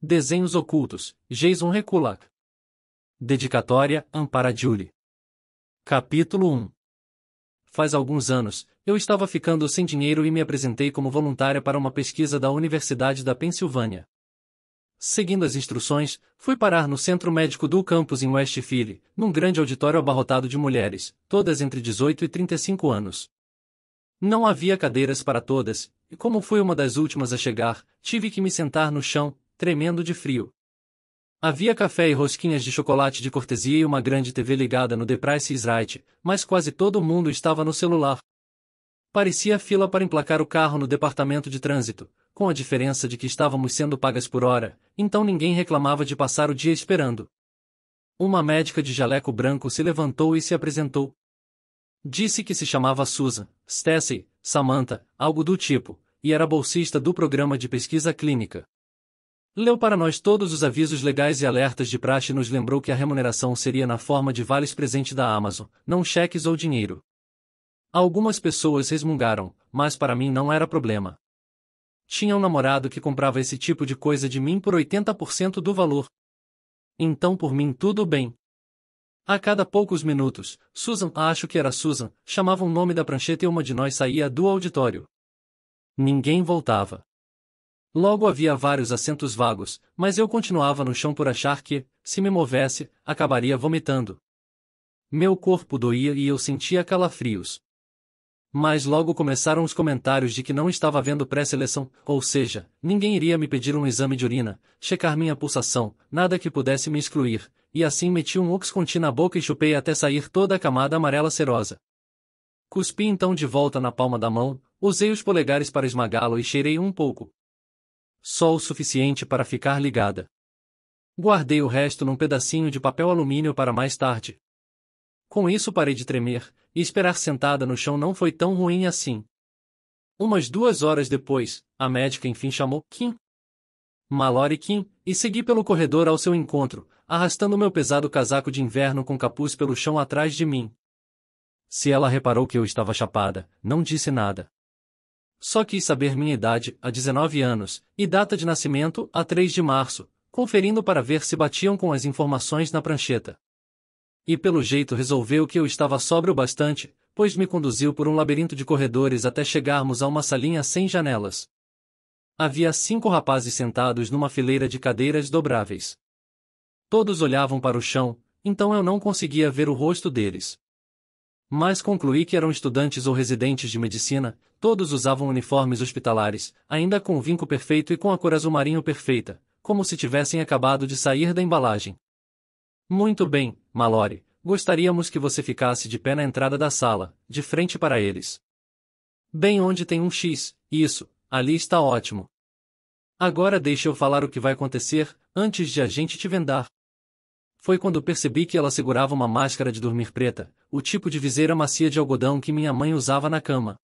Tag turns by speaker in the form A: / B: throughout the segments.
A: Desenhos Ocultos, Jason Rekulak. Dedicatória, Ampara Julie. Capítulo 1 Faz alguns anos, eu estava ficando sem dinheiro e me apresentei como voluntária para uma pesquisa da Universidade da Pensilvânia. Seguindo as instruções, fui parar no centro médico do campus em West Philly, num grande auditório abarrotado de mulheres, todas entre 18 e 35 anos. Não havia cadeiras para todas, e como fui uma das últimas a chegar, tive que me sentar no chão, tremendo de frio. Havia café e rosquinhas de chocolate de cortesia e uma grande TV ligada no The Price is Right, mas quase todo mundo estava no celular. Parecia fila para emplacar o carro no departamento de trânsito, com a diferença de que estávamos sendo pagas por hora, então ninguém reclamava de passar o dia esperando. Uma médica de jaleco branco se levantou e se apresentou. Disse que se chamava Susan, Stacy, Samantha, algo do tipo, e era bolsista do programa de pesquisa clínica. Leu para nós todos os avisos legais e alertas de praxe e nos lembrou que a remuneração seria na forma de vales presente da Amazon, não cheques ou dinheiro. Algumas pessoas resmungaram, mas para mim não era problema. Tinha um namorado que comprava esse tipo de coisa de mim por 80% do valor. Então por mim tudo bem. A cada poucos minutos, Susan, acho que era Susan, chamava o nome da prancheta e uma de nós saía do auditório. Ninguém voltava. Logo havia vários assentos vagos, mas eu continuava no chão por achar que, se me movesse, acabaria vomitando. Meu corpo doía e eu sentia calafrios. Mas logo começaram os comentários de que não estava havendo pré-seleção, ou seja, ninguém iria me pedir um exame de urina, checar minha pulsação, nada que pudesse me excluir, e assim meti um Oxcontin na boca e chupei até sair toda a camada amarela serosa. Cuspi então de volta na palma da mão, usei os polegares para esmagá-lo e cheirei um pouco. Só o suficiente para ficar ligada. Guardei o resto num pedacinho de papel alumínio para mais tarde. Com isso parei de tremer, e esperar sentada no chão não foi tão ruim assim. Umas duas horas depois, a médica enfim chamou Kim. Mallory Kim, e segui pelo corredor ao seu encontro, arrastando meu pesado casaco de inverno com capuz pelo chão atrás de mim. Se ela reparou que eu estava chapada, não disse nada. Só quis saber minha idade, a 19 anos, e data de nascimento, a 3 de março, conferindo para ver se batiam com as informações na prancheta. E pelo jeito resolveu que eu estava sóbrio bastante, pois me conduziu por um labirinto de corredores até chegarmos a uma salinha sem janelas. Havia cinco rapazes sentados numa fileira de cadeiras dobráveis. Todos olhavam para o chão, então eu não conseguia ver o rosto deles. Mas concluí que eram estudantes ou residentes de medicina, todos usavam uniformes hospitalares, ainda com o vinco perfeito e com a cor azul marinho perfeita, como se tivessem acabado de sair da embalagem. Muito bem, Mallory, gostaríamos que você ficasse de pé na entrada da sala, de frente para eles. Bem onde tem um X, isso, ali está ótimo. Agora deixe eu falar o que vai acontecer, antes de a gente te vendar. Foi quando percebi que ela segurava uma máscara de dormir preta, o tipo de viseira macia de algodão que minha mãe usava na cama.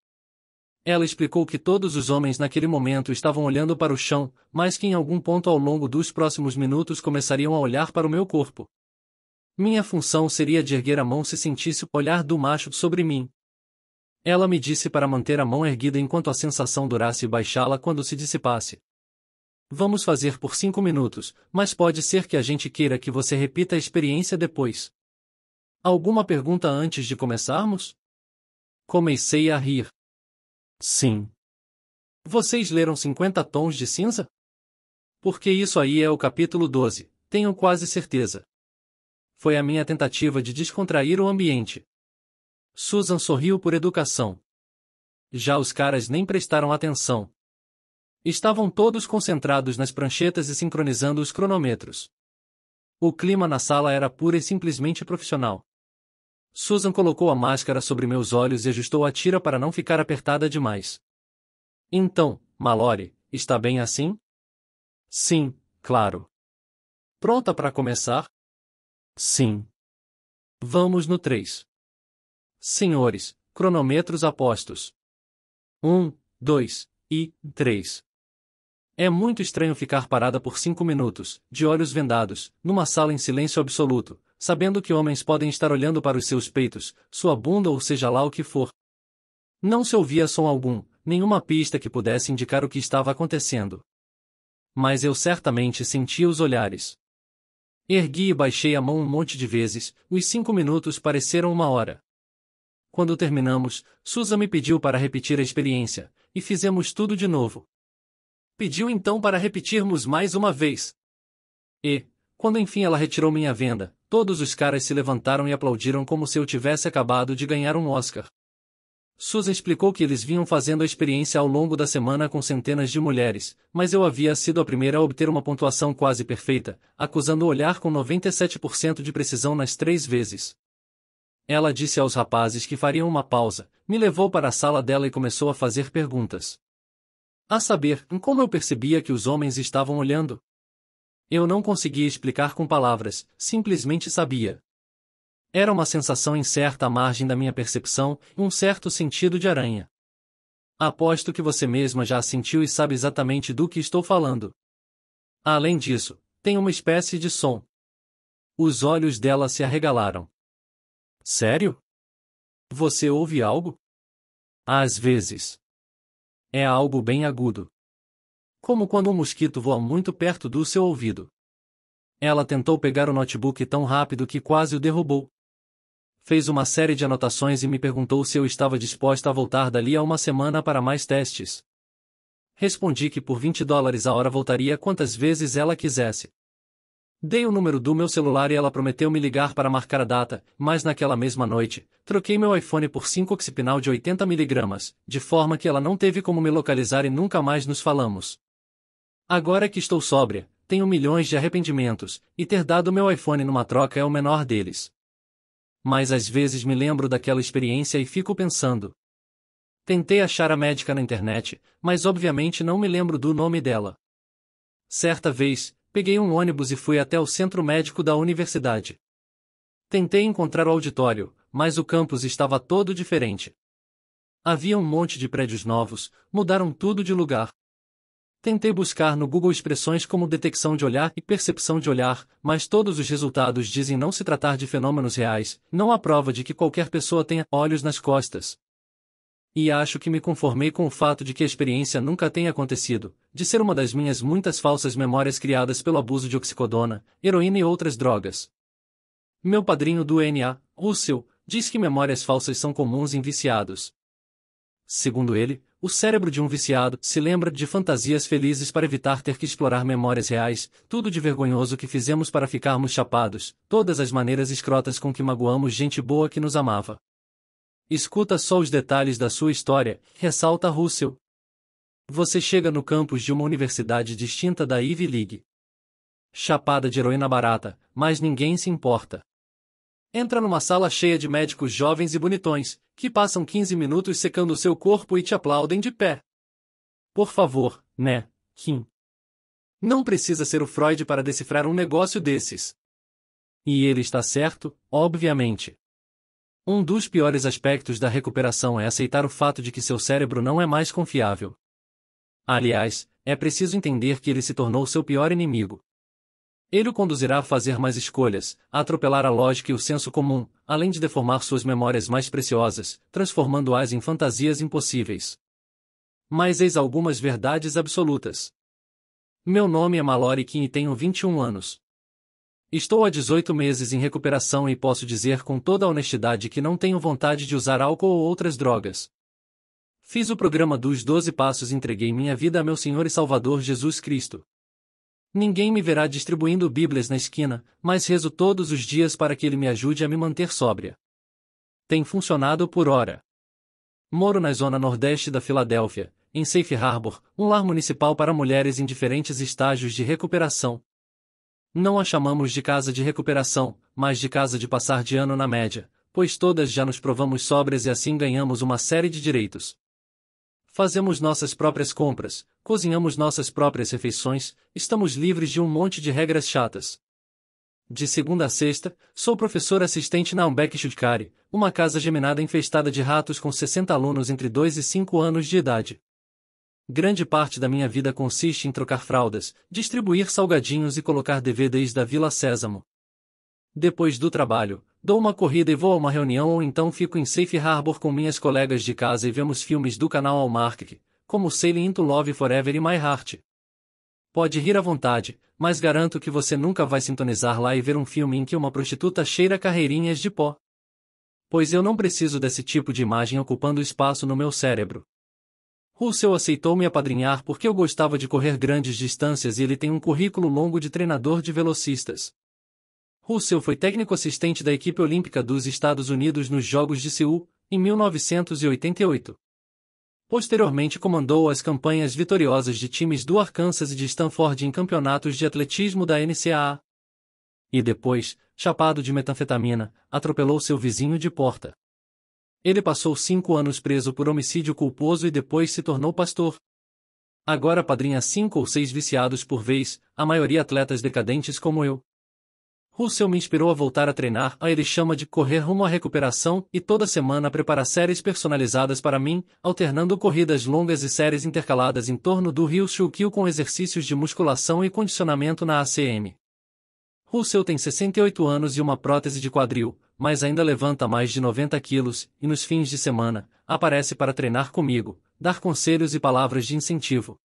A: Ela explicou que todos os homens naquele momento estavam olhando para o chão, mas que em algum ponto ao longo dos próximos minutos começariam a olhar para o meu corpo. Minha função seria de erguer a mão se sentisse o olhar do macho sobre mim. Ela me disse para manter a mão erguida enquanto a sensação durasse e baixá-la quando se dissipasse. Vamos fazer por cinco minutos, mas pode ser que a gente queira que você repita a experiência depois. Alguma pergunta antes de começarmos? Comecei a rir. Sim. Vocês leram 50 tons de cinza? Porque isso aí é o capítulo 12, tenho quase certeza. Foi a minha tentativa de descontrair o ambiente. Susan sorriu por educação. Já os caras nem prestaram atenção. Estavam todos concentrados nas pranchetas e sincronizando os cronômetros. O clima na sala era pura e simplesmente profissional. Susan colocou a máscara sobre meus olhos e ajustou a tira para não ficar apertada demais. Então, Mallory, está bem assim? Sim, claro. Pronta para começar? Sim. Vamos no 3. Senhores, cronômetros apostos. 1, 2 e 3. É muito estranho ficar parada por cinco minutos, de olhos vendados, numa sala em silêncio absoluto, sabendo que homens podem estar olhando para os seus peitos, sua bunda ou seja lá o que for. Não se ouvia som algum, nenhuma pista que pudesse indicar o que estava acontecendo. Mas eu certamente sentia os olhares. Ergui e baixei a mão um monte de vezes, os cinco minutos pareceram uma hora. Quando terminamos, Susan me pediu para repetir a experiência, e fizemos tudo de novo. Pediu então para repetirmos mais uma vez. E, quando enfim ela retirou minha venda, todos os caras se levantaram e aplaudiram como se eu tivesse acabado de ganhar um Oscar. Susan explicou que eles vinham fazendo a experiência ao longo da semana com centenas de mulheres, mas eu havia sido a primeira a obter uma pontuação quase perfeita, acusando o olhar com 97% de precisão nas três vezes. Ela disse aos rapazes que fariam uma pausa, me levou para a sala dela e começou a fazer perguntas. A saber, em como eu percebia que os homens estavam olhando. Eu não conseguia explicar com palavras, simplesmente sabia. Era uma sensação incerta à margem da minha percepção, um certo sentido de aranha. Aposto que você mesma já a sentiu e sabe exatamente do que estou falando. Além disso, tem uma espécie de som. Os olhos dela se arregalaram. Sério? Você ouve algo? Às vezes. É algo bem agudo. Como quando um mosquito voa muito perto do seu ouvido. Ela tentou pegar o notebook tão rápido que quase o derrubou. Fez uma série de anotações e me perguntou se eu estava disposta a voltar dali a uma semana para mais testes. Respondi que por 20 dólares a hora voltaria quantas vezes ela quisesse. Dei o número do meu celular e ela prometeu me ligar para marcar a data, mas naquela mesma noite, troquei meu iPhone por 5 Oxipinal de 80mg, de forma que ela não teve como me localizar e nunca mais nos falamos. Agora que estou sóbria, tenho milhões de arrependimentos, e ter dado meu iPhone numa troca é o menor deles. Mas às vezes me lembro daquela experiência e fico pensando. Tentei achar a médica na internet, mas obviamente não me lembro do nome dela. Certa vez, peguei um ônibus e fui até o centro médico da universidade. Tentei encontrar o auditório, mas o campus estava todo diferente. Havia um monte de prédios novos, mudaram tudo de lugar. Tentei buscar no Google expressões como detecção de olhar e percepção de olhar, mas todos os resultados dizem não se tratar de fenômenos reais, não há prova de que qualquer pessoa tenha olhos nas costas. E acho que me conformei com o fato de que a experiência nunca tenha acontecido, de ser uma das minhas muitas falsas memórias criadas pelo abuso de oxicodona, heroína e outras drogas. Meu padrinho do NA, Russell, diz que memórias falsas são comuns em viciados. Segundo ele, o cérebro de um viciado se lembra de fantasias felizes para evitar ter que explorar memórias reais, tudo de vergonhoso que fizemos para ficarmos chapados, todas as maneiras escrotas com que magoamos gente boa que nos amava. Escuta só os detalhes da sua história, ressalta Russell. Você chega no campus de uma universidade distinta da Ivy League. Chapada de heroína barata, mas ninguém se importa. Entra numa sala cheia de médicos jovens e bonitões, que passam 15 minutos secando seu corpo e te aplaudem de pé. Por favor, né, Kim? Não precisa ser o Freud para decifrar um negócio desses. E ele está certo, obviamente. Um dos piores aspectos da recuperação é aceitar o fato de que seu cérebro não é mais confiável. Aliás, é preciso entender que ele se tornou seu pior inimigo. Ele o conduzirá a fazer mais escolhas, a atropelar a lógica e o senso comum, além de deformar suas memórias mais preciosas, transformando-as em fantasias impossíveis. Mas eis algumas verdades absolutas. Meu nome é Mallory Kim e tenho 21 anos. Estou há 18 meses em recuperação e posso dizer com toda honestidade que não tenho vontade de usar álcool ou outras drogas. Fiz o programa dos 12 passos e entreguei minha vida a meu Senhor e Salvador Jesus Cristo. Ninguém me verá distribuindo Bíblias na esquina, mas rezo todos os dias para que ele me ajude a me manter sóbria. Tem funcionado por hora. Moro na zona nordeste da Filadélfia, em Safe Harbor, um lar municipal para mulheres em diferentes estágios de recuperação, não a chamamos de casa de recuperação, mas de casa de passar de ano na média, pois todas já nos provamos sobras e assim ganhamos uma série de direitos. Fazemos nossas próprias compras, cozinhamos nossas próprias refeições, estamos livres de um monte de regras chatas. De segunda a sexta, sou professor assistente na Umbeck Shudkari, uma casa geminada infestada de ratos com 60 alunos entre 2 e 5 anos de idade. Grande parte da minha vida consiste em trocar fraldas, distribuir salgadinhos e colocar DVDs da Vila Sésamo. Depois do trabalho, dou uma corrida e vou a uma reunião ou então fico em Safe Harbor com minhas colegas de casa e vemos filmes do canal Allmark, como Sailing into Love Forever e My Heart. Pode rir à vontade, mas garanto que você nunca vai sintonizar lá e ver um filme em que uma prostituta cheira carreirinhas de pó. Pois eu não preciso desse tipo de imagem ocupando espaço no meu cérebro. Russell aceitou me apadrinhar porque eu gostava de correr grandes distâncias e ele tem um currículo longo de treinador de velocistas. Russell foi técnico assistente da equipe olímpica dos Estados Unidos nos Jogos de Seul, em 1988. Posteriormente comandou as campanhas vitoriosas de times do Arkansas e de Stanford em campeonatos de atletismo da NCAA. E depois, chapado de metanfetamina, atropelou seu vizinho de porta. Ele passou cinco anos preso por homicídio culposo e depois se tornou pastor. Agora padrinha cinco ou seis viciados por vez, a maioria atletas decadentes como eu. Russell me inspirou a voltar a treinar, a ele chama de correr rumo à recuperação, e toda semana prepara séries personalizadas para mim, alternando corridas longas e séries intercaladas em torno do Rio Shukyu com exercícios de musculação e condicionamento na ACM. Russell tem 68 anos e uma prótese de quadril, mas ainda levanta mais de 90 quilos, e nos fins de semana, aparece para treinar comigo, dar conselhos e palavras de incentivo.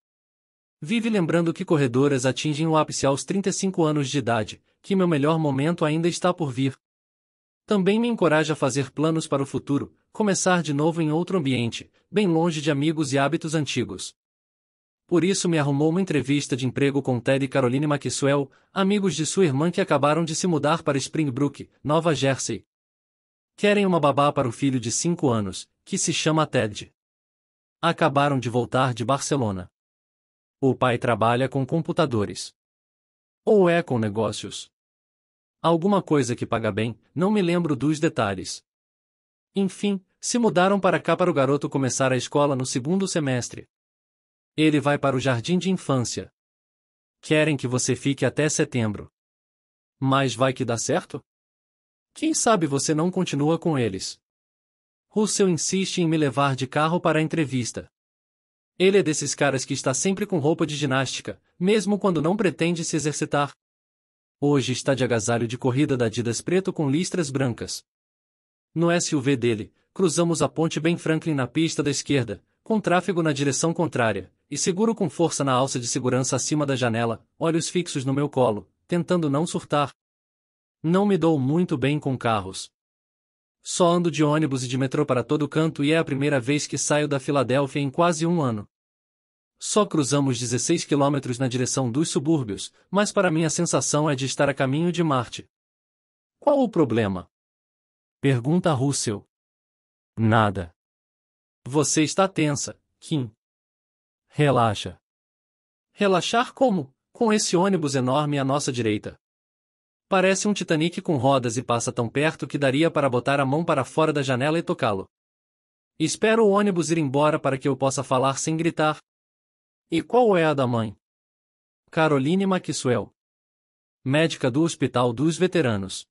A: Vive lembrando que corredoras atingem o ápice aos 35 anos de idade, que meu melhor momento ainda está por vir. Também me encoraja a fazer planos para o futuro, começar de novo em outro ambiente, bem longe de amigos e hábitos antigos. Por isso me arrumou uma entrevista de emprego com Ted e Caroline Maxwell, amigos de sua irmã que acabaram de se mudar para Springbrook, Nova Jersey. Querem uma babá para o filho de 5 anos, que se chama Ted. Acabaram de voltar de Barcelona. O pai trabalha com computadores. Ou é com negócios. Alguma coisa que paga bem, não me lembro dos detalhes. Enfim, se mudaram para cá para o garoto começar a escola no segundo semestre. Ele vai para o jardim de infância. Querem que você fique até setembro. Mas vai que dá certo? Quem sabe você não continua com eles? Russell insiste em me levar de carro para a entrevista. Ele é desses caras que está sempre com roupa de ginástica, mesmo quando não pretende se exercitar. Hoje está de agasalho de corrida da Adidas preto com listras brancas. No SUV dele, cruzamos a ponte Ben Franklin na pista da esquerda, com tráfego na direção contrária, e seguro com força na alça de segurança acima da janela, olhos fixos no meu colo, tentando não surtar. Não me dou muito bem com carros. Só ando de ônibus e de metrô para todo canto e é a primeira vez que saio da Filadélfia em quase um ano. Só cruzamos 16 quilômetros na direção dos subúrbios, mas para mim a sensação é de estar a caminho de Marte. Qual o problema? Pergunta Russell. Nada. Você está tensa, Kim. Relaxa. Relaxar como? Com esse ônibus enorme à nossa direita. Parece um Titanic com rodas e passa tão perto que daria para botar a mão para fora da janela e tocá-lo. Espero o ônibus ir embora para que eu possa falar sem gritar. E qual é a da mãe? Caroline Maxwell. Médica do Hospital dos Veteranos.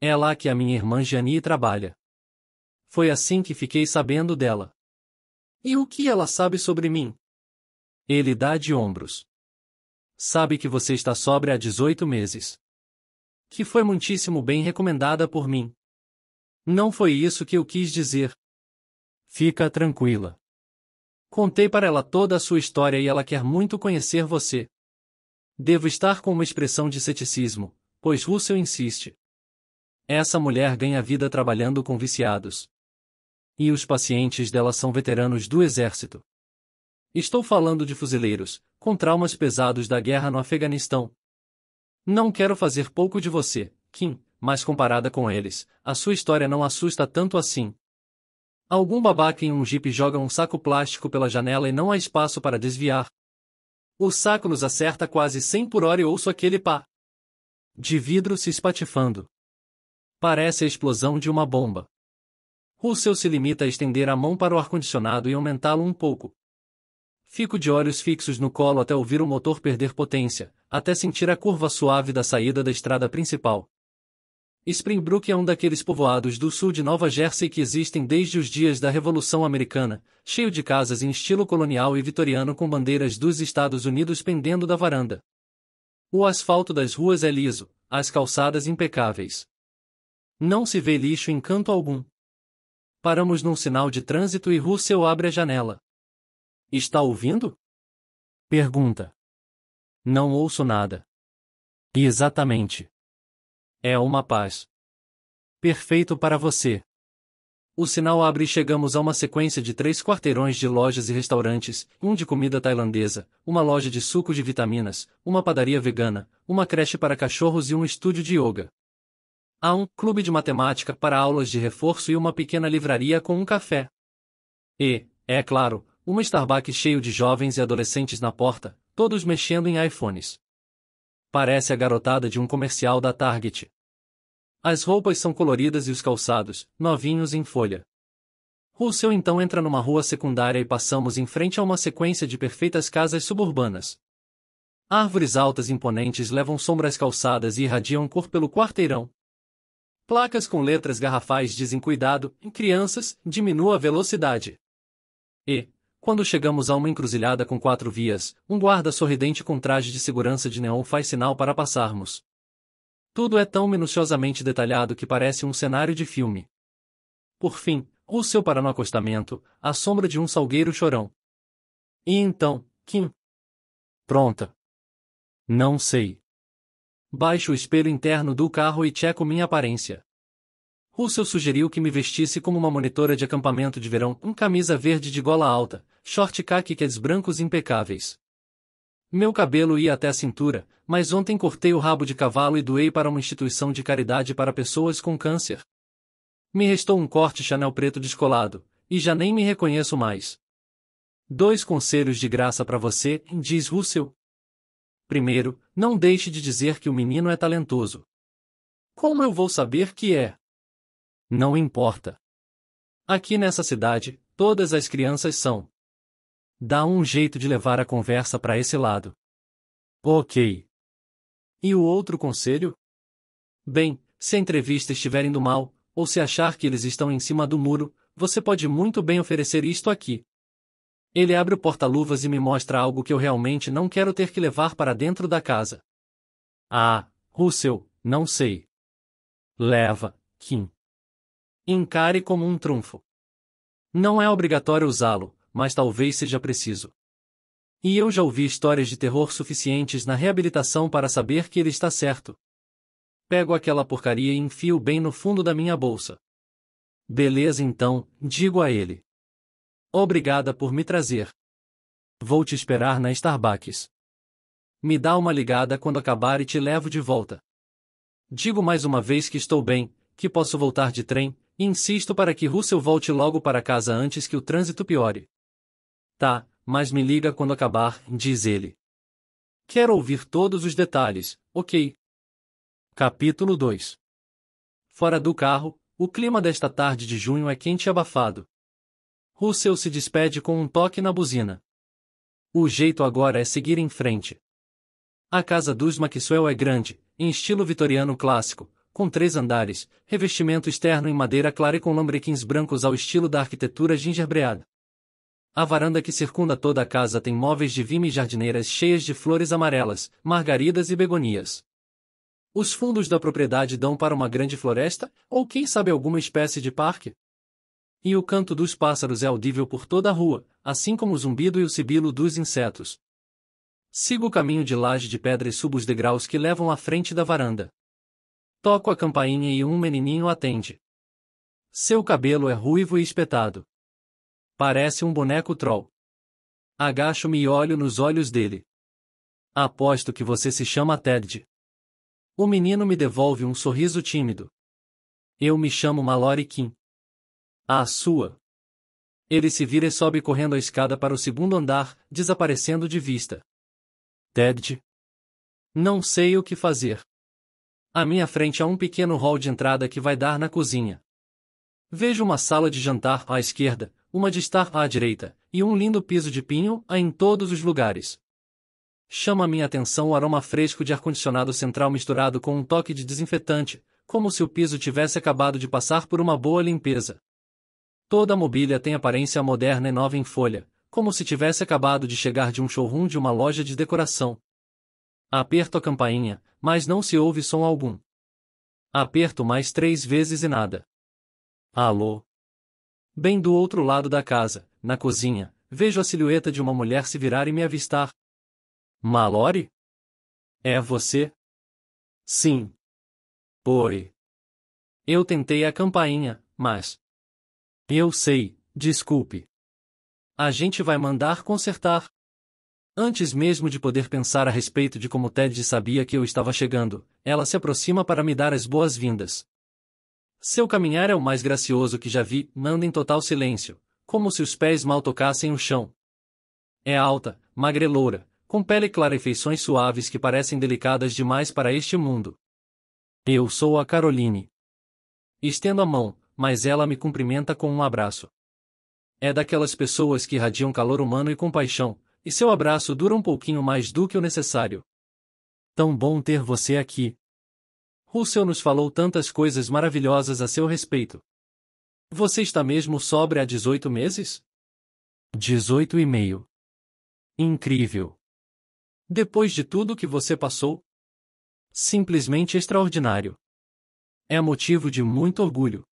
A: É lá que a minha irmã Janie trabalha. Foi assim que fiquei sabendo dela. E o que ela sabe sobre mim? Ele dá de ombros. Sabe que você está sobre há 18 meses que foi muitíssimo bem recomendada por mim. Não foi isso que eu quis dizer. Fica tranquila. Contei para ela toda a sua história e ela quer muito conhecer você. Devo estar com uma expressão de ceticismo, pois Russell insiste. Essa mulher ganha vida trabalhando com viciados. E os pacientes dela são veteranos do exército. Estou falando de fuzileiros, com traumas pesados da guerra no Afeganistão. Não quero fazer pouco de você, Kim, mas comparada com eles, a sua história não assusta tanto assim. Algum babaca em um jipe joga um saco plástico pela janela e não há espaço para desviar. O saco nos acerta quase 100 por hora e ouço aquele pá de vidro se espatifando. Parece a explosão de uma bomba. Russell se limita a estender a mão para o ar-condicionado e aumentá-lo um pouco. Fico de olhos fixos no colo até ouvir o motor perder potência, até sentir a curva suave da saída da estrada principal. Springbrook é um daqueles povoados do sul de Nova Jersey que existem desde os dias da Revolução Americana, cheio de casas em estilo colonial e vitoriano com bandeiras dos Estados Unidos pendendo da varanda. O asfalto das ruas é liso, as calçadas impecáveis. Não se vê lixo em canto algum. Paramos num sinal de trânsito e Russell abre a janela. Está ouvindo? Pergunta. Não ouço nada. E exatamente. É uma paz. Perfeito para você. O sinal abre e chegamos a uma sequência de três quarteirões de lojas e restaurantes, um de comida tailandesa, uma loja de suco de vitaminas, uma padaria vegana, uma creche para cachorros e um estúdio de yoga. Há um clube de matemática para aulas de reforço e uma pequena livraria com um café. E, é claro, uma Starbucks cheio de jovens e adolescentes na porta, Todos mexendo em iPhones. Parece a garotada de um comercial da Target. As roupas são coloridas e os calçados, novinhos em folha. Russell então entra numa rua secundária e passamos em frente a uma sequência de perfeitas casas suburbanas. Árvores altas e imponentes levam sombras calçadas e irradiam cor pelo quarteirão. Placas com letras garrafais dizem cuidado, crianças, diminua a velocidade. E, quando chegamos a uma encruzilhada com quatro vias, um guarda sorridente com traje de segurança de neon faz sinal para passarmos. Tudo é tão minuciosamente detalhado que parece um cenário de filme. Por fim, Russell para no acostamento, à sombra de um salgueiro chorão. E então, Kim? Pronta. Não sei. Baixo o espelho interno do carro e checo minha aparência. Russell sugeriu que me vestisse como uma monitora de acampamento de verão, um camisa verde de gola alta, short khaki kids brancos impecáveis. Meu cabelo ia até a cintura, mas ontem cortei o rabo de cavalo e doei para uma instituição de caridade para pessoas com câncer. Me restou um corte Chanel preto descolado, e já nem me reconheço mais. Dois conselhos de graça para você, diz Russell. Primeiro, não deixe de dizer que o menino é talentoso. Como eu vou saber que é? Não importa. Aqui nessa cidade, todas as crianças são. Dá um jeito de levar a conversa para esse lado. Ok. E o outro conselho? Bem, se a entrevista estiver indo mal, ou se achar que eles estão em cima do muro, você pode muito bem oferecer isto aqui. Ele abre o porta-luvas e me mostra algo que eu realmente não quero ter que levar para dentro da casa. Ah, Russell, não sei. Leva, Kim. Encare como um trunfo. Não é obrigatório usá-lo, mas talvez seja preciso. E eu já ouvi histórias de terror suficientes na reabilitação para saber que ele está certo. Pego aquela porcaria e enfio bem no fundo da minha bolsa. Beleza então, digo a ele. Obrigada por me trazer. Vou te esperar na Starbucks. Me dá uma ligada quando acabar e te levo de volta. Digo mais uma vez que estou bem, que posso voltar de trem, insisto para que Russell volte logo para casa antes que o trânsito piore. Tá, mas me liga quando acabar, diz ele. Quero ouvir todos os detalhes, ok. Capítulo 2 Fora do carro, o clima desta tarde de junho é quente e abafado. Russell se despede com um toque na buzina. O jeito agora é seguir em frente. A casa dos Maxwell é grande, em estilo vitoriano clássico, com três andares, revestimento externo em madeira clara e com lambrequins brancos ao estilo da arquitetura gingerbreada. A varanda que circunda toda a casa tem móveis de vime e jardineiras cheias de flores amarelas, margaridas e begonias. Os fundos da propriedade dão para uma grande floresta, ou quem sabe alguma espécie de parque? E o canto dos pássaros é audível por toda a rua, assim como o zumbido e o sibilo dos insetos. Sigo o caminho de laje de pedra e subo os degraus que levam à frente da varanda. Toco a campainha e um menininho atende. Seu cabelo é ruivo e espetado. Parece um boneco troll. Agacho-me e olho nos olhos dele. Aposto que você se chama Ted. O menino me devolve um sorriso tímido. Eu me chamo Mallory Kim. A sua. Ele se vira e sobe correndo a escada para o segundo andar, desaparecendo de vista. Ted. Não sei o que fazer. À minha frente há um pequeno hall de entrada que vai dar na cozinha. Vejo uma sala de jantar à esquerda, uma de estar à direita, e um lindo piso de pinho há em todos os lugares. Chama minha atenção o aroma fresco de ar-condicionado central misturado com um toque de desinfetante, como se o piso tivesse acabado de passar por uma boa limpeza. Toda a mobília tem aparência moderna e nova em folha, como se tivesse acabado de chegar de um showroom de uma loja de decoração. Aperto a campainha, mas não se ouve som algum. Aperto mais três vezes e nada. Alô? Bem do outro lado da casa, na cozinha, vejo a silhueta de uma mulher se virar e me avistar. Malore? É você? Sim. Oi. Eu tentei a campainha, mas. Eu sei, desculpe. A gente vai mandar consertar. Antes mesmo de poder pensar a respeito de como Ted sabia que eu estava chegando, ela se aproxima para me dar as boas-vindas. Seu caminhar é o mais gracioso que já vi, manda em total silêncio, como se os pés mal tocassem o chão. É alta, magreloura, com pele clara e feições suaves que parecem delicadas demais para este mundo. Eu sou a Caroline. Estendo a mão, mas ela me cumprimenta com um abraço. É daquelas pessoas que irradiam calor humano e compaixão, e seu abraço dura um pouquinho mais do que o necessário. Tão bom ter você aqui. Russell nos falou tantas coisas maravilhosas a seu respeito. Você está mesmo sobre há 18 meses? 18 e meio. Incrível. Depois de tudo que você passou? Simplesmente extraordinário. É motivo de muito orgulho.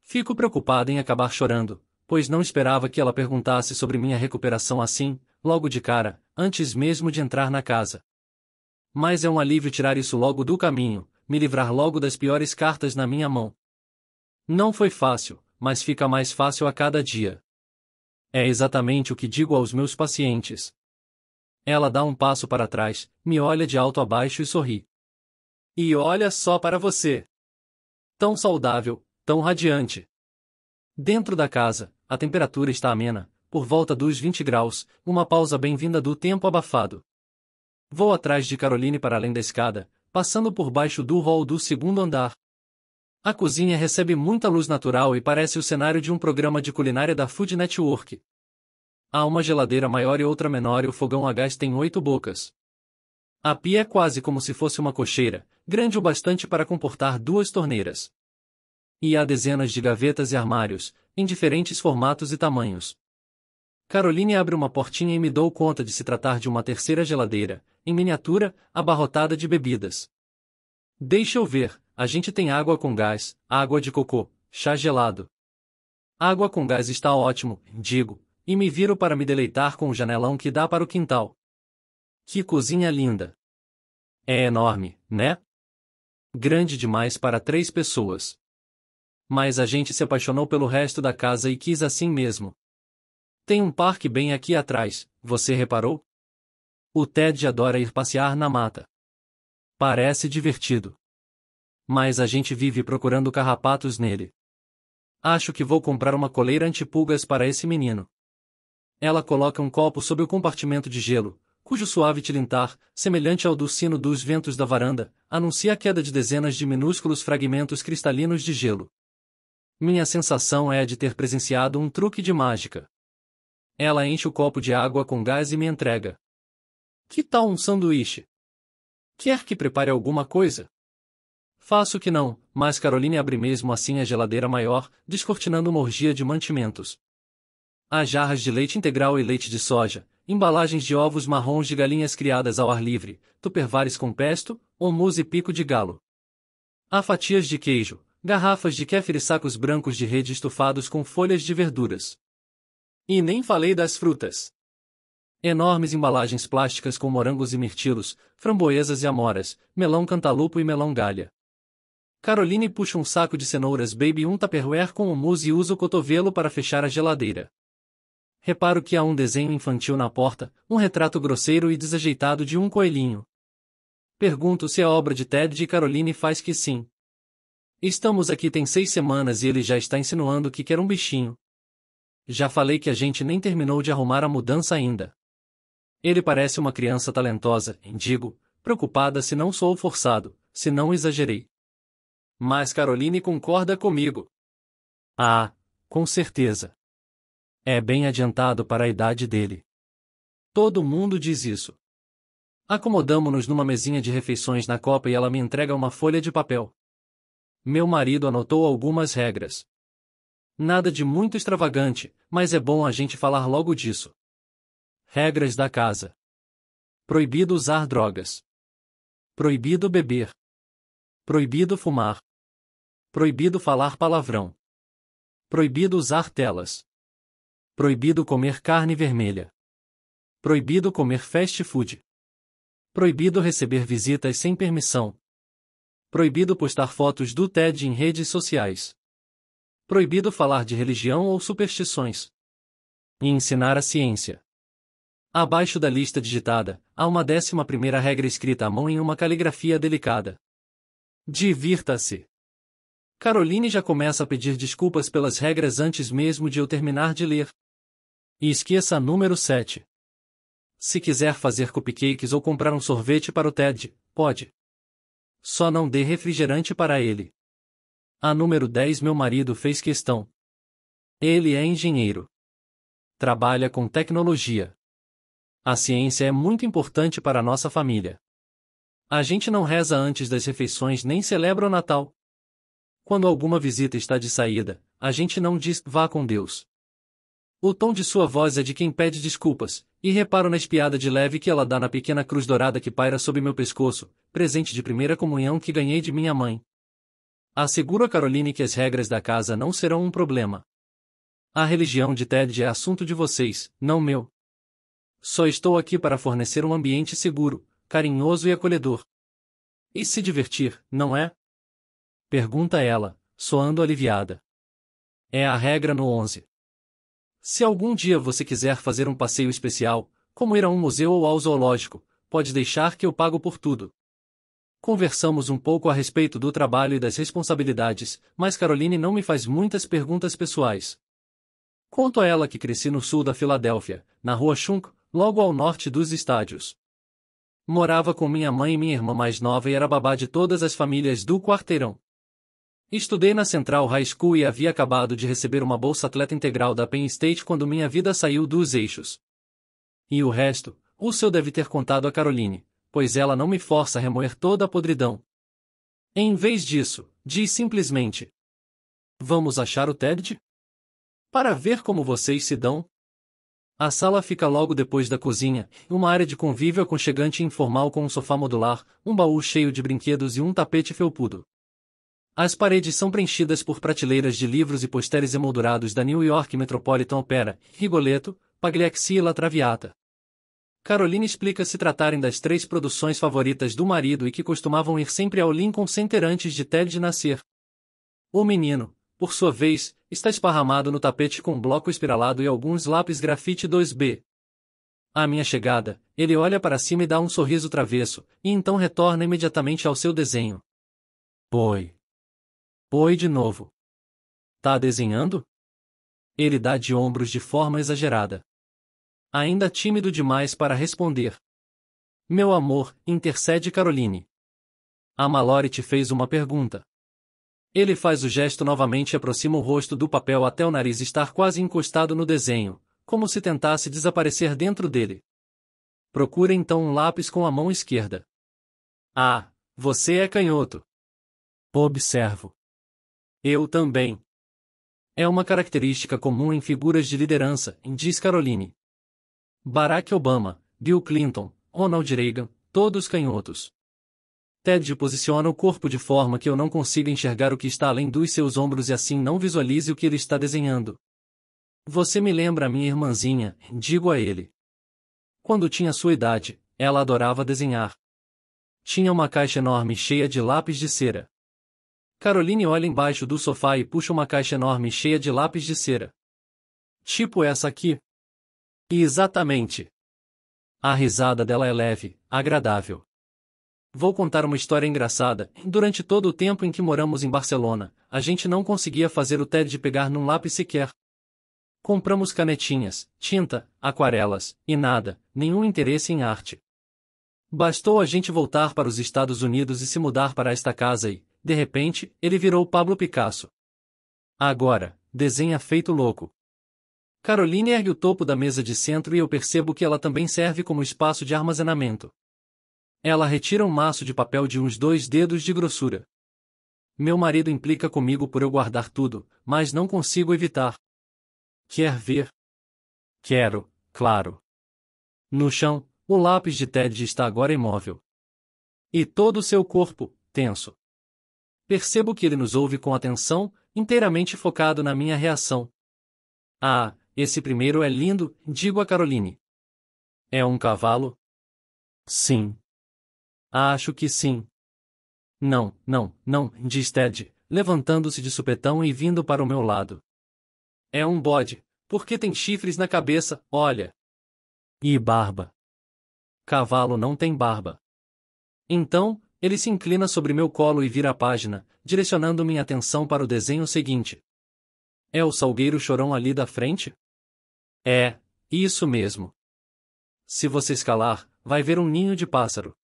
A: Fico preocupada em acabar chorando, pois não esperava que ela perguntasse sobre minha recuperação assim, logo de cara, antes mesmo de entrar na casa. Mas é um alívio tirar isso logo do caminho, me livrar logo das piores cartas na minha mão. Não foi fácil, mas fica mais fácil a cada dia. É exatamente o que digo aos meus pacientes. Ela dá um passo para trás, me olha de alto a baixo e sorri. E olha só para você! Tão saudável, tão radiante. Dentro da casa, a temperatura está amena, por volta dos 20 graus, uma pausa bem-vinda do tempo abafado. Vou atrás de Caroline para além da escada, passando por baixo do hall do segundo andar. A cozinha recebe muita luz natural e parece o cenário de um programa de culinária da Food Network. Há uma geladeira maior e outra menor e o fogão a gás tem oito bocas. A pia é quase como se fosse uma cocheira, grande o bastante para comportar duas torneiras. E há dezenas de gavetas e armários, em diferentes formatos e tamanhos. Caroline abre uma portinha e me dou conta de se tratar de uma terceira geladeira, em miniatura, abarrotada de bebidas. Deixa eu ver, a gente tem água com gás, água de cocô, chá gelado. Água com gás está ótimo, digo, e me viro para me deleitar com o janelão que dá para o quintal. Que cozinha linda! É enorme, né? Grande demais para três pessoas. Mas a gente se apaixonou pelo resto da casa e quis assim mesmo. Tem um parque bem aqui atrás, você reparou? O Ted adora ir passear na mata. Parece divertido. Mas a gente vive procurando carrapatos nele. Acho que vou comprar uma coleira antipulgas para esse menino. Ela coloca um copo sobre o compartimento de gelo, cujo suave tilintar, semelhante ao do sino dos ventos da varanda, anuncia a queda de dezenas de minúsculos fragmentos cristalinos de gelo. Minha sensação é a de ter presenciado um truque de mágica. Ela enche o copo de água com gás e me entrega. Que tal um sanduíche? Quer que prepare alguma coisa? Faço que não, mas Caroline abre mesmo assim a geladeira maior, descortinando uma orgia de mantimentos. Há jarras de leite integral e leite de soja, embalagens de ovos marrons de galinhas criadas ao ar livre, tupervares com pesto, homus e pico de galo. Há fatias de queijo, garrafas de kéfir e sacos brancos de rede estufados com folhas de verduras. E nem falei das frutas. Enormes embalagens plásticas com morangos e mirtilos, framboesas e amoras, melão cantalupo e melão galha. Caroline puxa um saco de cenouras baby um tupperware com o mousse e usa o cotovelo para fechar a geladeira. Reparo que há um desenho infantil na porta, um retrato grosseiro e desajeitado de um coelhinho. Pergunto se é obra de Ted e Caroline faz que sim. Estamos aqui tem seis semanas e ele já está insinuando que quer um bichinho. Já falei que a gente nem terminou de arrumar a mudança ainda. Ele parece uma criança talentosa, indigo, preocupada se não sou forçado, se não exagerei. Mas Caroline concorda comigo. Ah, com certeza. É bem adiantado para a idade dele. Todo mundo diz isso. Acomodamo-nos numa mesinha de refeições na copa e ela me entrega uma folha de papel. Meu marido anotou algumas regras. Nada de muito extravagante, mas é bom a gente falar logo disso. Regras da casa: Proibido usar drogas. Proibido beber. Proibido fumar. Proibido falar palavrão. Proibido usar telas. Proibido comer carne vermelha. Proibido comer fast food. Proibido receber visitas sem permissão. Proibido postar fotos do TED em redes sociais proibido falar de religião ou superstições. E ensinar a ciência. Abaixo da lista digitada, há uma décima primeira regra escrita à mão em uma caligrafia delicada. Divirta-se. Caroline já começa a pedir desculpas pelas regras antes mesmo de eu terminar de ler. E esqueça a número 7. Se quiser fazer cupcakes ou comprar um sorvete para o Ted, pode. Só não dê refrigerante para ele. A número 10 Meu marido fez questão. Ele é engenheiro. Trabalha com tecnologia. A ciência é muito importante para nossa família. A gente não reza antes das refeições nem celebra o Natal. Quando alguma visita está de saída, a gente não diz vá com Deus. O tom de sua voz é de quem pede desculpas, e reparo na espiada de leve que ela dá na pequena cruz dourada que paira sob meu pescoço, presente de primeira comunhão que ganhei de minha mãe. Asseguro a Caroline que as regras da casa não serão um problema. A religião de Ted é assunto de vocês, não meu. Só estou aqui para fornecer um ambiente seguro, carinhoso e acolhedor. E se divertir, não é? Pergunta ela, soando aliviada. É a regra no 11. Se algum dia você quiser fazer um passeio especial, como ir a um museu ou ao zoológico, pode deixar que eu pago por tudo conversamos um pouco a respeito do trabalho e das responsabilidades, mas Caroline não me faz muitas perguntas pessoais. Conto a ela que cresci no sul da Filadélfia, na rua Shunk, logo ao norte dos estádios. Morava com minha mãe e minha irmã mais nova e era babá de todas as famílias do quarteirão. Estudei na Central High School e havia acabado de receber uma bolsa atleta integral da Penn State quando minha vida saiu dos eixos. E o resto, o seu deve ter contado a Caroline, pois ela não me força a remoer toda a podridão. Em vez disso, diz simplesmente: Vamos achar o Ted? Para ver como vocês se dão? A sala fica logo depois da cozinha, uma área de convívio aconchegante e informal com um sofá modular, um baú cheio de brinquedos e um tapete felpudo. As paredes são preenchidas por prateleiras de livros e posters emoldurados da New York Metropolitan Opera, Rigoletto, Pagliacci e La Traviata. Caroline explica se tratarem das três produções favoritas do marido e que costumavam ir sempre ao Lincoln Center antes de Ted nascer. O menino, por sua vez, está esparramado no tapete com um bloco espiralado e alguns lápis grafite 2B. À minha chegada, ele olha para cima e dá um sorriso travesso, e então retorna imediatamente ao seu desenho. Poi. Poi de novo. Tá desenhando? Ele dá de ombros de forma exagerada ainda tímido demais para responder. Meu amor, intercede Caroline. A Malory te fez uma pergunta. Ele faz o gesto novamente e aproxima o rosto do papel até o nariz estar quase encostado no desenho, como se tentasse desaparecer dentro dele. Procura então um lápis com a mão esquerda. Ah, você é canhoto. Observo. Eu também. É uma característica comum em figuras de liderança, diz Caroline. Barack Obama, Bill Clinton, Ronald Reagan, todos canhotos. Ted posiciona o corpo de forma que eu não consiga enxergar o que está além dos seus ombros e assim não visualize o que ele está desenhando. Você me lembra a minha irmãzinha, digo a ele. Quando tinha sua idade, ela adorava desenhar. Tinha uma caixa enorme cheia de lápis de cera. Caroline olha embaixo do sofá e puxa uma caixa enorme cheia de lápis de cera. Tipo essa aqui? Exatamente. A risada dela é leve, agradável. Vou contar uma história engraçada. Durante todo o tempo em que moramos em Barcelona, a gente não conseguia fazer o TED pegar num lápis sequer. Compramos canetinhas, tinta, aquarelas, e nada, nenhum interesse em arte. Bastou a gente voltar para os Estados Unidos e se mudar para esta casa e, de repente, ele virou Pablo Picasso. Agora, desenha feito louco. Caroline ergue o topo da mesa de centro e eu percebo que ela também serve como espaço de armazenamento. Ela retira um maço de papel de uns dois dedos de grossura. Meu marido implica comigo por eu guardar tudo, mas não consigo evitar. Quer ver? Quero, claro. No chão, o lápis de Ted está agora imóvel. E todo o seu corpo, tenso. Percebo que ele nos ouve com atenção, inteiramente focado na minha reação. Ah, esse primeiro é lindo, digo a Caroline. É um cavalo? Sim. Acho que sim. Não, não, não, diz Ted, levantando-se de supetão e vindo para o meu lado. É um bode, porque tem chifres na cabeça, olha. E barba. Cavalo não tem barba. Então, ele se inclina sobre meu colo e vira a página, direcionando minha atenção para o desenho seguinte. É o salgueiro chorão ali da frente? É, isso mesmo. Se você escalar, vai ver um ninho de pássaro.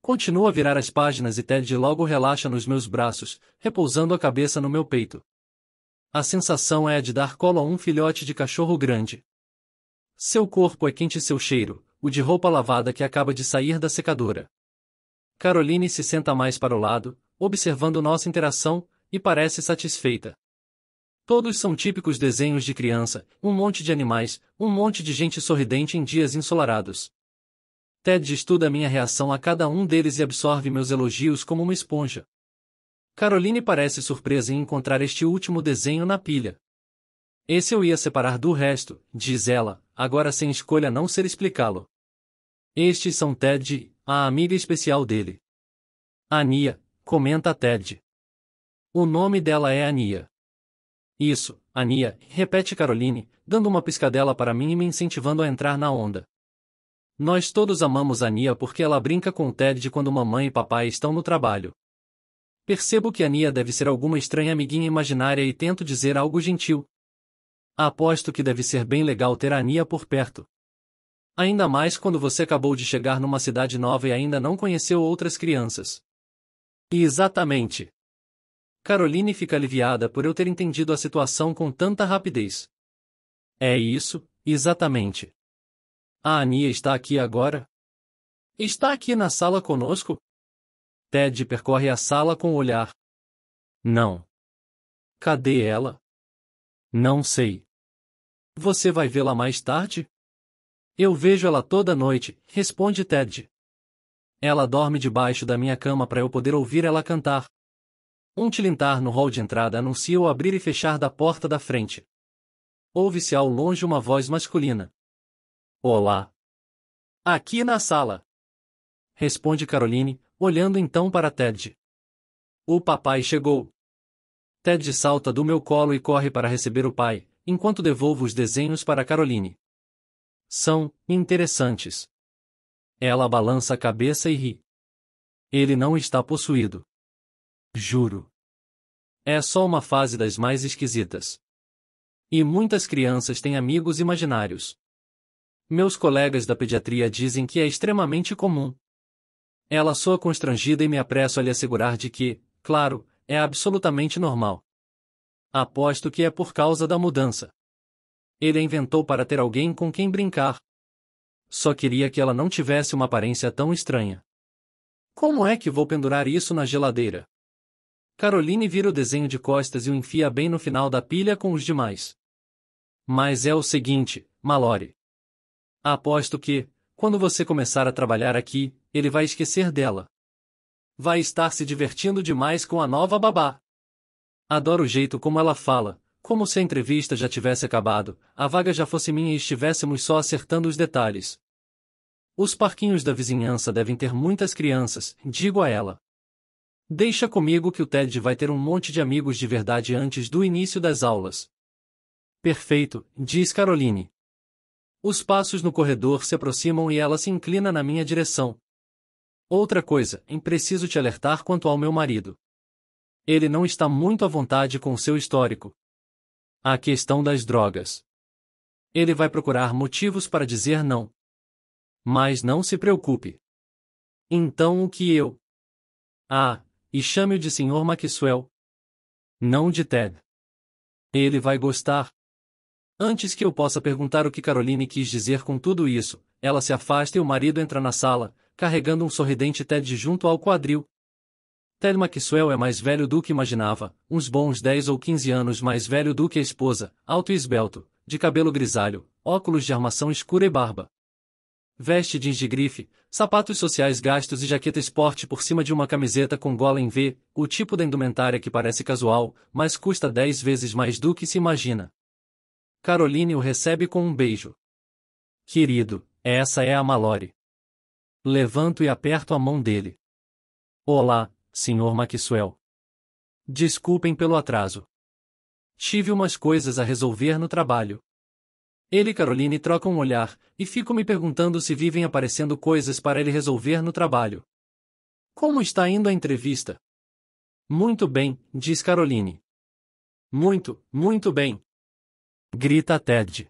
A: Continua a virar as páginas e Ted logo relaxa nos meus braços, repousando a cabeça no meu peito. A sensação é a de dar colo a um filhote de cachorro grande. Seu corpo é quente e seu cheiro, o de roupa lavada que acaba de sair da secadora. Caroline se senta mais para o lado, observando nossa interação, e parece satisfeita. Todos são típicos desenhos de criança, um monte de animais, um monte de gente sorridente em dias ensolarados. Ted estuda minha reação a cada um deles e absorve meus elogios como uma esponja. Caroline parece surpresa em encontrar este último desenho na pilha. Esse eu ia separar do resto, diz ela, agora sem escolha não ser explicá-lo. Estes são Ted, a amiga especial dele. Ania, comenta Ted. O nome dela é Ania. Isso, Ania, repete Caroline, dando uma piscadela para mim e me incentivando a entrar na onda. Nós todos amamos Ania porque ela brinca com o Ted quando mamãe e papai estão no trabalho. Percebo que Ania deve ser alguma estranha amiguinha imaginária e tento dizer algo gentil. Aposto que deve ser bem legal ter Ania por perto. Ainda mais quando você acabou de chegar numa cidade nova e ainda não conheceu outras crianças. Exatamente. Caroline fica aliviada por eu ter entendido a situação com tanta rapidez. É isso, exatamente. A Ania está aqui agora? Está aqui na sala conosco? Ted percorre a sala com o olhar. Não. Cadê ela? Não sei. Você vai vê-la mais tarde? Eu vejo ela toda noite, responde Ted. Ela dorme debaixo da minha cama para eu poder ouvir ela cantar. Um tilintar no hall de entrada anuncia o abrir e fechar da porta da frente. Ouve-se ao longe uma voz masculina. Olá! Aqui na sala! Responde Caroline, olhando então para Ted. O papai chegou. Ted salta do meu colo e corre para receber o pai, enquanto devolvo os desenhos para Caroline. São interessantes. Ela balança a cabeça e ri. Ele não está possuído. Juro. É só uma fase das mais esquisitas. E muitas crianças têm amigos imaginários. Meus colegas da pediatria dizem que é extremamente comum. Ela soa constrangida e me apresso a lhe assegurar de que, claro, é absolutamente normal. Aposto que é por causa da mudança. Ele a inventou para ter alguém com quem brincar. Só queria que ela não tivesse uma aparência tão estranha. Como é que vou pendurar isso na geladeira? Caroline vira o desenho de costas e o enfia bem no final da pilha com os demais. Mas é o seguinte, Malore. Aposto que, quando você começar a trabalhar aqui, ele vai esquecer dela. Vai estar se divertindo demais com a nova babá. Adoro o jeito como ela fala, como se a entrevista já tivesse acabado, a vaga já fosse minha e estivéssemos só acertando os detalhes. Os parquinhos da vizinhança devem ter muitas crianças, digo a ela. Deixa comigo que o Ted vai ter um monte de amigos de verdade antes do início das aulas. Perfeito, diz Caroline. Os passos no corredor se aproximam e ela se inclina na minha direção. Outra coisa, preciso te alertar quanto ao meu marido. Ele não está muito à vontade com seu histórico. A questão das drogas. Ele vai procurar motivos para dizer não. Mas não se preocupe. Então o que eu? Ah, e chame-o de Sr. Maxwell. Não de Ted. Ele vai gostar. Antes que eu possa perguntar o que Caroline quis dizer com tudo isso, ela se afasta e o marido entra na sala, carregando um sorridente Ted junto ao quadril. Ted Maxwell é mais velho do que imaginava, uns bons 10 ou 15 anos mais velho do que a esposa, alto e esbelto, de cabelo grisalho, óculos de armação escura e barba. Veste jeans de grife, sapatos sociais gastos e jaqueta esporte por cima de uma camiseta com gola em V, o tipo da indumentária que parece casual, mas custa dez vezes mais do que se imagina. Caroline o recebe com um beijo. Querido, essa é a Mallory. Levanto e aperto a mão dele. Olá, Sr. Maxwell. Desculpem pelo atraso. Tive umas coisas a resolver no trabalho. Ele e Caroline trocam um olhar, e fico me perguntando se vivem aparecendo coisas para ele resolver no trabalho. Como está indo a entrevista? Muito bem, diz Caroline. Muito, muito bem. Grita Ted.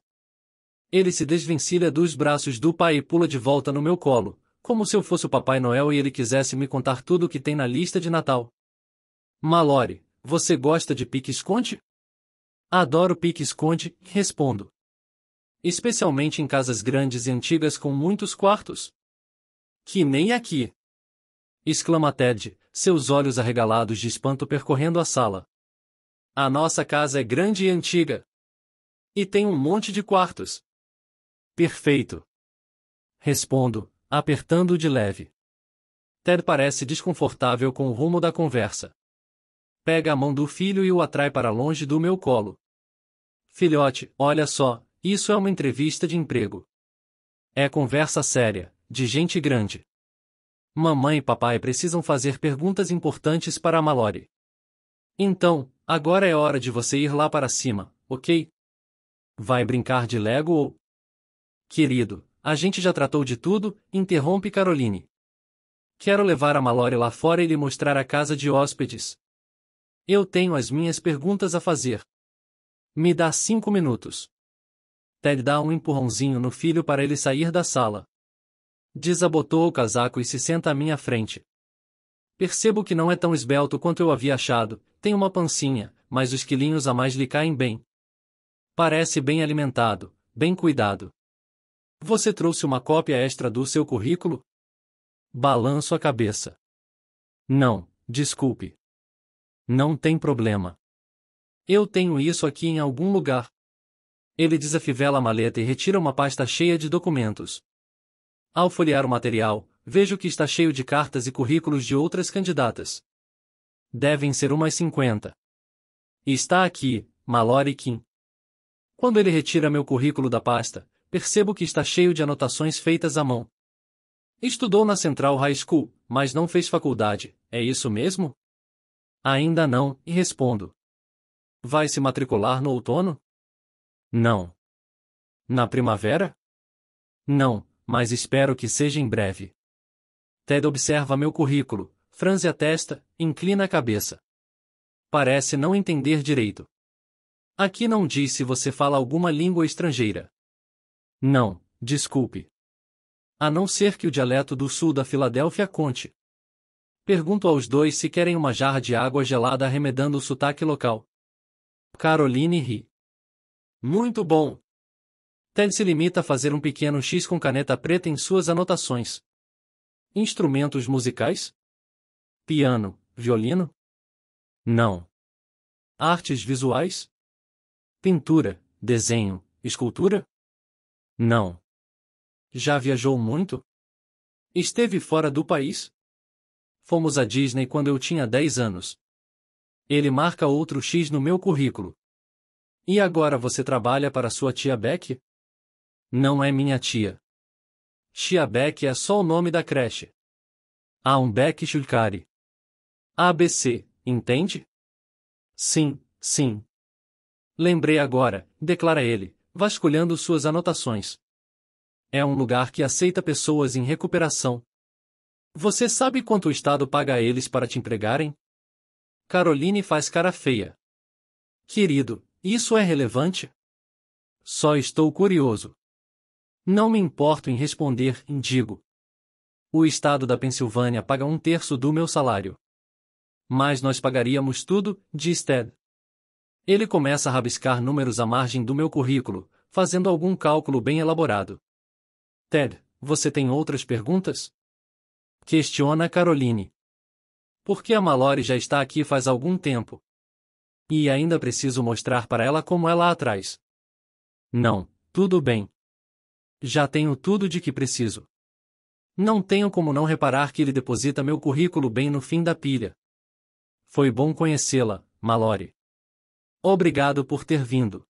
A: Ele se desvencilha dos braços do pai e pula de volta no meu colo, como se eu fosse o Papai Noel e ele quisesse me contar tudo o que tem na lista de Natal. Malore, você gosta de pique-esconde? Adoro pique-esconde, respondo especialmente em casas grandes e antigas com muitos quartos. Que nem aqui! exclama Ted, seus olhos arregalados de espanto percorrendo a sala. A nossa casa é grande e antiga. E tem um monte de quartos. Perfeito. Respondo, apertando-o de leve. Ted parece desconfortável com o rumo da conversa. Pega a mão do filho e o atrai para longe do meu colo. Filhote, olha só, isso é uma entrevista de emprego. É conversa séria, de gente grande. Mamãe e papai precisam fazer perguntas importantes para a Mallory. Então, agora é hora de você ir lá para cima, ok? Vai brincar de Lego ou. Querido, a gente já tratou de tudo, interrompe Caroline. Quero levar a Mallory lá fora e lhe mostrar a casa de hóspedes. Eu tenho as minhas perguntas a fazer. Me dá cinco minutos. Ted dá um empurrãozinho no filho para ele sair da sala. Desabotou o casaco e se senta à minha frente. Percebo que não é tão esbelto quanto eu havia achado, tem uma pancinha, mas os quilinhos a mais lhe caem bem. Parece bem alimentado, bem cuidado. Você trouxe uma cópia extra do seu currículo? Balanço a cabeça. Não, desculpe. Não tem problema. Eu tenho isso aqui em algum lugar. Ele desafivela a maleta e retira uma pasta cheia de documentos. Ao folhear o material, vejo que está cheio de cartas e currículos de outras candidatas. Devem ser umas 50. está aqui, Mallory Kim. Quando ele retira meu currículo da pasta, percebo que está cheio de anotações feitas à mão. Estudou na Central High School, mas não fez faculdade, é isso mesmo? Ainda não, e respondo. Vai se matricular no outono? Não. Na primavera? Não, mas espero que seja em breve. Ted observa meu currículo, franze a testa, inclina a cabeça. Parece não entender direito. Aqui não diz se você fala alguma língua estrangeira. Não, desculpe. A não ser que o dialeto do sul da Filadélfia conte. Pergunto aos dois se querem uma jarra de água gelada arremedando o sotaque local. Caroline ri. Muito bom! Ted se limita a fazer um pequeno X com caneta preta em suas anotações. Instrumentos musicais? Piano, violino? Não. Artes visuais? Pintura, desenho, escultura? Não. Já viajou muito? Esteve fora do país? Fomos à Disney quando eu tinha 10 anos. Ele marca outro X no meu currículo. E agora você trabalha para sua tia Beck? Não é minha tia. Tia Beck é só o nome da creche. Há um Beck Shulkari. ABC, entende? Sim, sim. Lembrei agora, declara ele, vasculhando suas anotações. É um lugar que aceita pessoas em recuperação. Você sabe quanto o Estado paga a eles para te empregarem? Caroline faz cara feia. Querido, isso é relevante? Só estou curioso. Não me importo em responder, indigo. O estado da Pensilvânia paga um terço do meu salário. Mas nós pagaríamos tudo, diz Ted. Ele começa a rabiscar números à margem do meu currículo, fazendo algum cálculo bem elaborado. Ted, você tem outras perguntas? Questiona Caroline. Por que a Mallory já está aqui faz algum tempo? E ainda preciso mostrar para ela como ela é atrás. Não, tudo bem. Já tenho tudo de que preciso. Não tenho como não reparar que ele deposita meu currículo bem no fim da pilha. Foi bom conhecê-la, Mallory. Obrigado por ter vindo.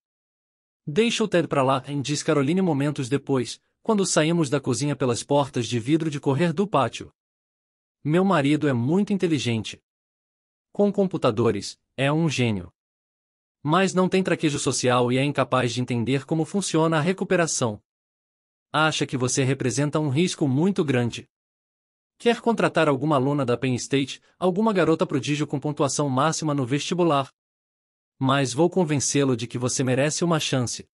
A: Deixa o Ted para lá, diz Caroline momentos depois, quando saímos da cozinha pelas portas de vidro de correr do pátio. Meu marido é muito inteligente com computadores, é um gênio. Mas não tem traquejo social e é incapaz de entender como funciona a recuperação. Acha que você representa um risco muito grande. Quer contratar alguma aluna da Penn State, alguma garota prodígio com pontuação máxima no vestibular? Mas vou convencê-lo de que você merece uma chance.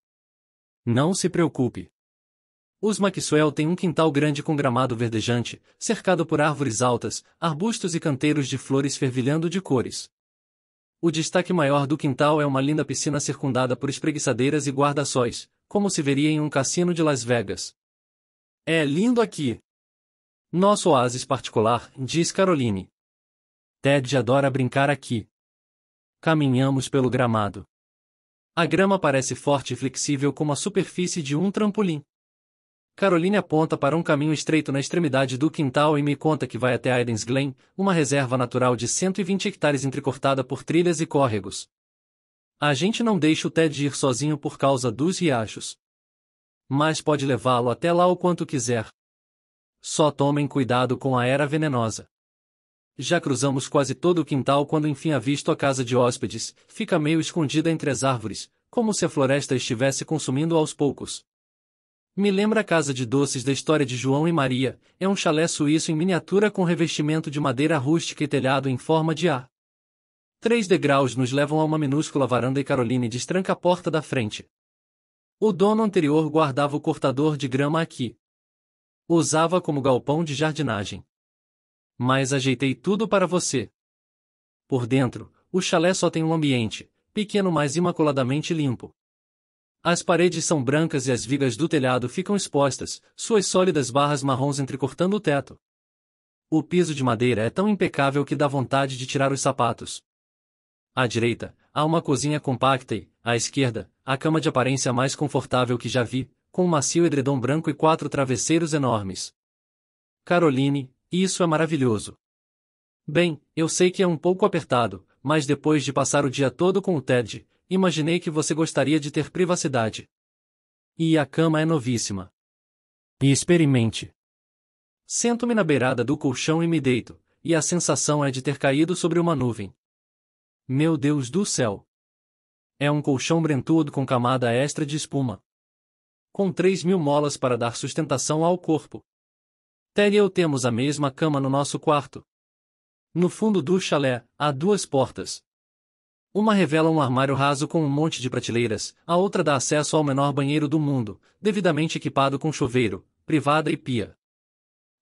A: Não se preocupe. Os Maxwell têm um quintal grande com gramado verdejante, cercado por árvores altas, arbustos e canteiros de flores fervilhando de cores. O destaque maior do quintal é uma linda piscina circundada por espreguiçadeiras e guarda-sóis, como se veria em um cassino de Las Vegas. É lindo aqui! Nosso oásis particular, diz Caroline. Ted adora brincar aqui. Caminhamos pelo gramado. A grama parece forte e flexível como a superfície de um trampolim. Caroline aponta para um caminho estreito na extremidade do quintal e me conta que vai até Aidens Glen, uma reserva natural de 120 hectares entrecortada por trilhas e córregos. A gente não deixa o Ted ir sozinho por causa dos riachos. Mas pode levá-lo até lá o quanto quiser. Só tomem cuidado com a era venenosa. Já cruzamos quase todo o quintal quando enfim avisto a casa de hóspedes, fica meio escondida entre as árvores, como se a floresta estivesse consumindo aos poucos. Me lembra a Casa de Doces da história de João e Maria, é um chalé suíço em miniatura com revestimento de madeira rústica e telhado em forma de A. Três degraus nos levam a uma minúscula varanda e Caroline destranca a porta da frente. O dono anterior guardava o cortador de grama aqui. Usava como galpão de jardinagem. Mas ajeitei tudo para você. Por dentro, o chalé só tem um ambiente, pequeno mas imaculadamente limpo. As paredes são brancas e as vigas do telhado ficam expostas, suas sólidas barras marrons entrecortando o teto. O piso de madeira é tão impecável que dá vontade de tirar os sapatos. À direita, há uma cozinha compacta e, à esquerda, a cama de aparência mais confortável que já vi, com um macio edredom branco e quatro travesseiros enormes. Caroline, isso é maravilhoso. Bem, eu sei que é um pouco apertado, mas depois de passar o dia todo com o Ted, Imaginei que você gostaria de ter privacidade. E a cama é novíssima. E experimente. Sento-me na beirada do colchão e me deito, e a sensação é de ter caído sobre uma nuvem. Meu Deus do céu! É um colchão brentudo com camada extra de espuma. Com três mil molas para dar sustentação ao corpo. Ted e eu temos a mesma cama no nosso quarto. No fundo do chalé, há duas portas, uma revela um armário raso com um monte de prateleiras, a outra dá acesso ao menor banheiro do mundo, devidamente equipado com chuveiro, privada e pia.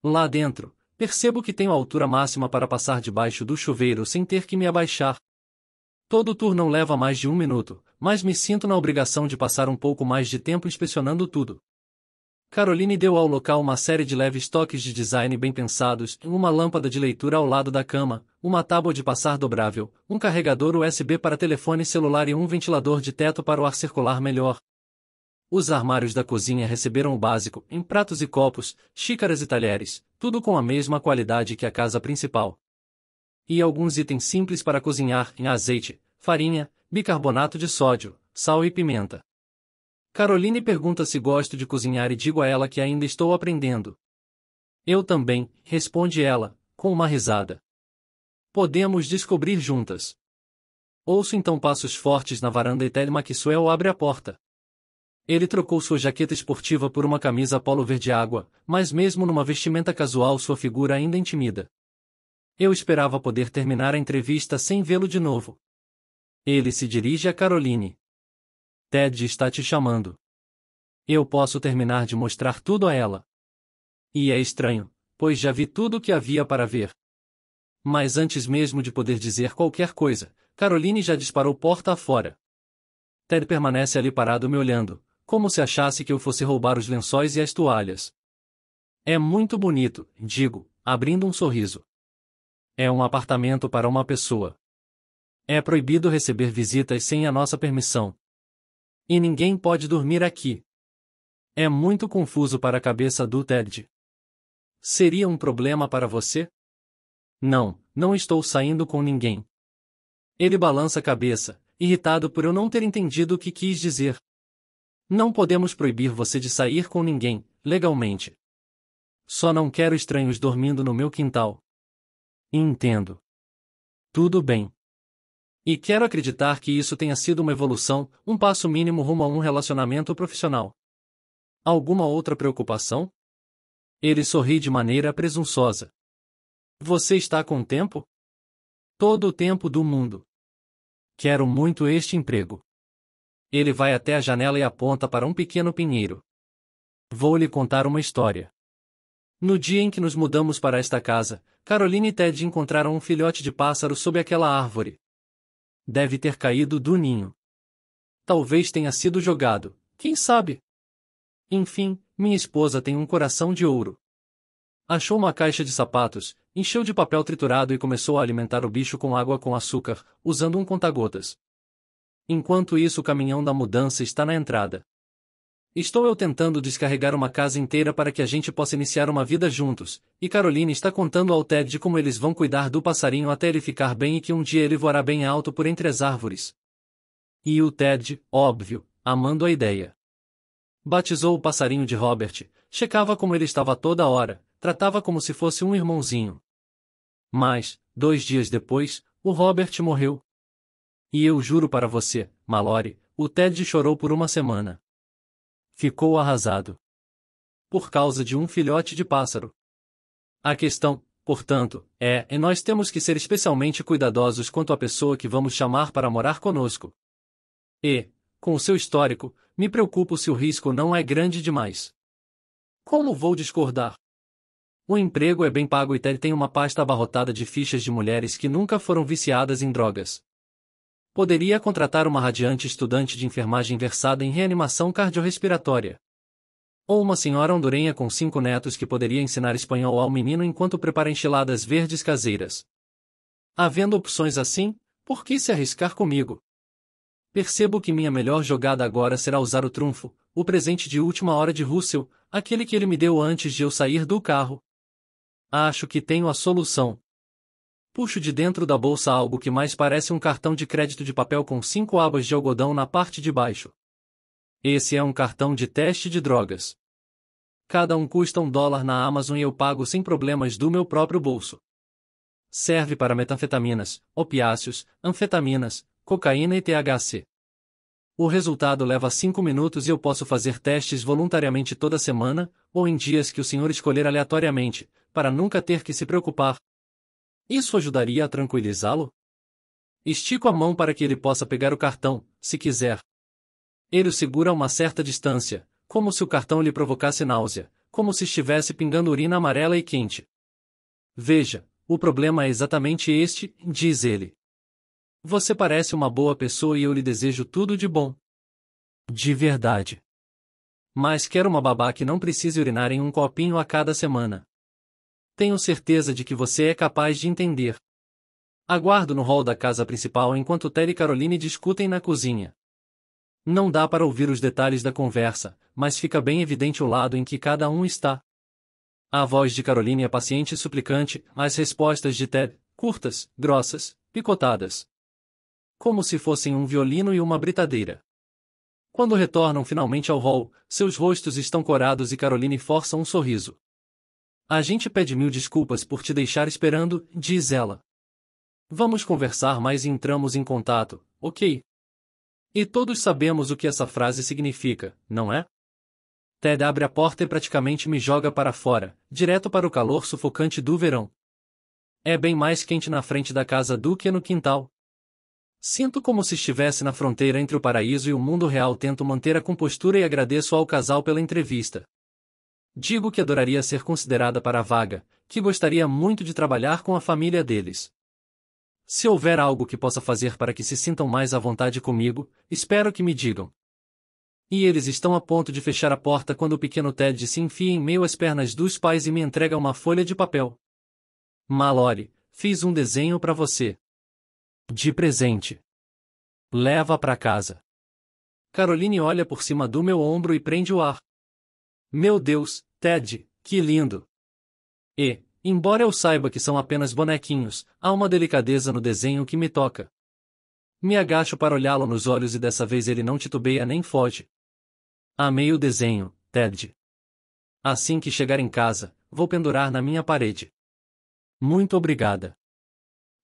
A: Lá dentro, percebo que tenho a altura máxima para passar debaixo do chuveiro sem ter que me abaixar. Todo tour não leva mais de um minuto, mas me sinto na obrigação de passar um pouco mais de tempo inspecionando tudo. Caroline deu ao local uma série de leves toques de design bem pensados uma lâmpada de leitura ao lado da cama, uma tábua de passar dobrável, um carregador USB para telefone celular e um ventilador de teto para o ar circular melhor. Os armários da cozinha receberam o básico, em pratos e copos, xícaras e talheres, tudo com a mesma qualidade que a casa principal. E alguns itens simples para cozinhar, em azeite, farinha, bicarbonato de sódio, sal e pimenta. Caroline pergunta se gosto de cozinhar e digo a ela que ainda estou aprendendo. Eu também, responde ela, com uma risada. Podemos descobrir juntas. Ouço então passos fortes na varanda e Ted Maxwell abre a porta. Ele trocou sua jaqueta esportiva por uma camisa polo verde água, mas mesmo numa vestimenta casual sua figura ainda intimida. Eu esperava poder terminar a entrevista sem vê-lo de novo. Ele se dirige a Caroline. Ted está te chamando. Eu posso terminar de mostrar tudo a ela. E é estranho, pois já vi tudo o que havia para ver. Mas antes mesmo de poder dizer qualquer coisa, Caroline já disparou porta afora. Ted permanece ali parado me olhando, como se achasse que eu fosse roubar os lençóis e as toalhas. É muito bonito, digo, abrindo um sorriso. É um apartamento para uma pessoa. É proibido receber visitas sem a nossa permissão. E ninguém pode dormir aqui. É muito confuso para a cabeça do Ted. Seria um problema para você? Não, não estou saindo com ninguém. Ele balança a cabeça, irritado por eu não ter entendido o que quis dizer. Não podemos proibir você de sair com ninguém, legalmente. Só não quero estranhos dormindo no meu quintal. Entendo. Tudo bem. E quero acreditar que isso tenha sido uma evolução, um passo mínimo rumo a um relacionamento profissional. Alguma outra preocupação? Ele sorri de maneira presunçosa. Você está com tempo? Todo o tempo do mundo. Quero muito este emprego. Ele vai até a janela e aponta para um pequeno pinheiro. Vou lhe contar uma história. No dia em que nos mudamos para esta casa, Caroline e Ted encontraram um filhote de pássaro sob aquela árvore. Deve ter caído do ninho. Talvez tenha sido jogado, quem sabe? Enfim, minha esposa tem um coração de ouro. Achou uma caixa de sapatos, encheu de papel triturado e começou a alimentar o bicho com água com açúcar, usando um conta-gotas. Enquanto isso, o caminhão da mudança está na entrada. Estou eu tentando descarregar uma casa inteira para que a gente possa iniciar uma vida juntos, e Caroline está contando ao Ted de como eles vão cuidar do passarinho até ele ficar bem e que um dia ele voará bem alto por entre as árvores. E o Ted, óbvio, amando a ideia. Batizou o passarinho de Robert, checava como ele estava toda hora, tratava como se fosse um irmãozinho. Mas, dois dias depois, o Robert morreu. E eu juro para você, Mallory, o Ted chorou por uma semana. Ficou arrasado. Por causa de um filhote de pássaro. A questão, portanto, é, e nós temos que ser especialmente cuidadosos quanto à pessoa que vamos chamar para morar conosco. E, com o seu histórico, me preocupo se o risco não é grande demais. Como vou discordar? O emprego é bem pago e Ted tem uma pasta abarrotada de fichas de mulheres que nunca foram viciadas em drogas. Poderia contratar uma radiante estudante de enfermagem versada em reanimação cardiorrespiratória. Ou uma senhora hondureña com cinco netos que poderia ensinar espanhol ao menino enquanto prepara enchiladas verdes caseiras. Havendo opções assim, por que se arriscar comigo? Percebo que minha melhor jogada agora será usar o trunfo, o presente de última hora de Russell, aquele que ele me deu antes de eu sair do carro, Acho que tenho a solução. Puxo de dentro da bolsa algo que mais parece um cartão de crédito de papel com cinco abas de algodão na parte de baixo. Esse é um cartão de teste de drogas. Cada um custa um dólar na Amazon e eu pago sem problemas do meu próprio bolso. Serve para metanfetaminas, opiáceos, anfetaminas, cocaína e THC o resultado leva 5 minutos e eu posso fazer testes voluntariamente toda semana, ou em dias que o senhor escolher aleatoriamente, para nunca ter que se preocupar. Isso ajudaria a tranquilizá-lo? Estico a mão para que ele possa pegar o cartão, se quiser. Ele o segura a uma certa distância, como se o cartão lhe provocasse náusea, como se estivesse pingando urina amarela e quente. Veja, o problema é exatamente este, diz ele. Você parece uma boa pessoa e eu lhe desejo tudo de bom. De verdade. Mas quero uma babá que não precise urinar em um copinho a cada semana. Tenho certeza de que você é capaz de entender. Aguardo no hall da casa principal enquanto Terry e Caroline discutem na cozinha. Não dá para ouvir os detalhes da conversa, mas fica bem evidente o lado em que cada um está. A voz de Caroline é paciente e suplicante, as respostas de Ted, curtas, grossas, picotadas como se fossem um violino e uma britadeira. Quando retornam finalmente ao hall, seus rostos estão corados e Caroline força um sorriso. A gente pede mil desculpas por te deixar esperando, diz ela. Vamos conversar mais e entramos em contato, ok? E todos sabemos o que essa frase significa, não é? Ted abre a porta e praticamente me joga para fora, direto para o calor sufocante do verão. É bem mais quente na frente da casa do que no quintal. Sinto como se estivesse na fronteira entre o paraíso e o mundo real. Tento manter a compostura e agradeço ao casal pela entrevista. Digo que adoraria ser considerada para a vaga, que gostaria muito de trabalhar com a família deles. Se houver algo que possa fazer para que se sintam mais à vontade comigo, espero que me digam. E eles estão a ponto de fechar a porta quando o pequeno Ted se enfia em meio às pernas dos pais e me entrega uma folha de papel. Mallory, fiz um desenho para você. De presente. Leva para casa. Caroline olha por cima do meu ombro e prende o ar. Meu Deus, Ted, que lindo! E, embora eu saiba que são apenas bonequinhos, há uma delicadeza no desenho que me toca. Me agacho para olhá-lo nos olhos e dessa vez ele não titubeia nem foge. Amei o desenho, Ted. Assim que chegar em casa, vou pendurar na minha parede. Muito obrigada.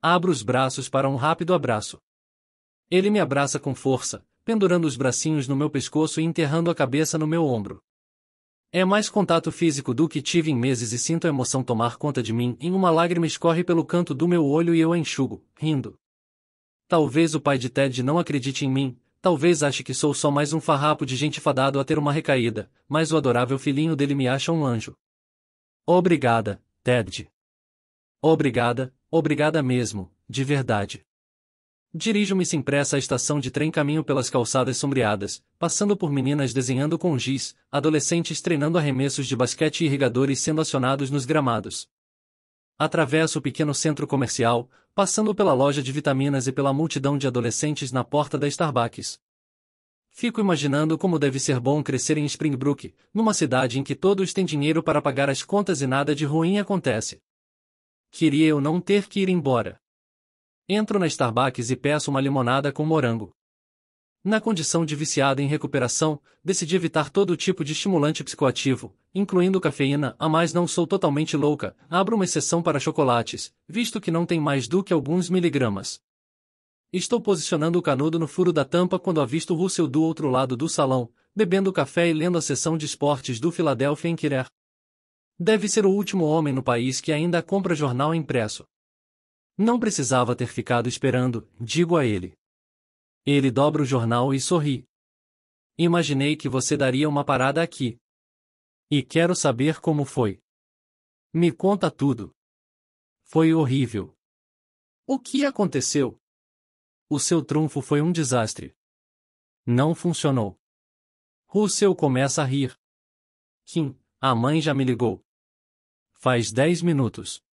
A: Abro os braços para um rápido abraço. Ele me abraça com força, pendurando os bracinhos no meu pescoço e enterrando a cabeça no meu ombro. É mais contato físico do que tive em meses e sinto a emoção tomar conta de mim e uma lágrima escorre pelo canto do meu olho e eu a enxugo, rindo. Talvez o pai de Ted não acredite em mim, talvez ache que sou só mais um farrapo de gente fadado a ter uma recaída, mas o adorável filhinho dele me acha um anjo. Obrigada, Ted. Obrigada, Obrigada mesmo, de verdade. Dirijo-me sem pressa à estação de trem caminho pelas calçadas sombreadas, passando por meninas desenhando com giz, adolescentes treinando arremessos de basquete e irrigadores sendo acionados nos gramados. Atravesso o pequeno centro comercial, passando pela loja de vitaminas e pela multidão de adolescentes na porta da Starbucks. Fico imaginando como deve ser bom crescer em Springbrook, numa cidade em que todos têm dinheiro para pagar as contas e nada de ruim acontece. Queria eu não ter que ir embora. Entro na Starbucks e peço uma limonada com morango. Na condição de viciada em recuperação, decidi evitar todo tipo de estimulante psicoativo, incluindo cafeína, a mais não sou totalmente louca, abro uma exceção para chocolates, visto que não tem mais do que alguns miligramas. Estou posicionando o canudo no furo da tampa quando avisto Russell do outro lado do salão, bebendo café e lendo a sessão de esportes do Philadelphia Inquirer. Deve ser o último homem no país que ainda compra jornal impresso. Não precisava ter ficado esperando, digo a ele. Ele dobra o jornal e sorri. Imaginei que você daria uma parada aqui. E quero saber como foi. Me conta tudo. Foi horrível. O que aconteceu? O seu trunfo foi um desastre. Não funcionou. Russell começa a rir. Kim, a mãe já me ligou. Faz dez minutos.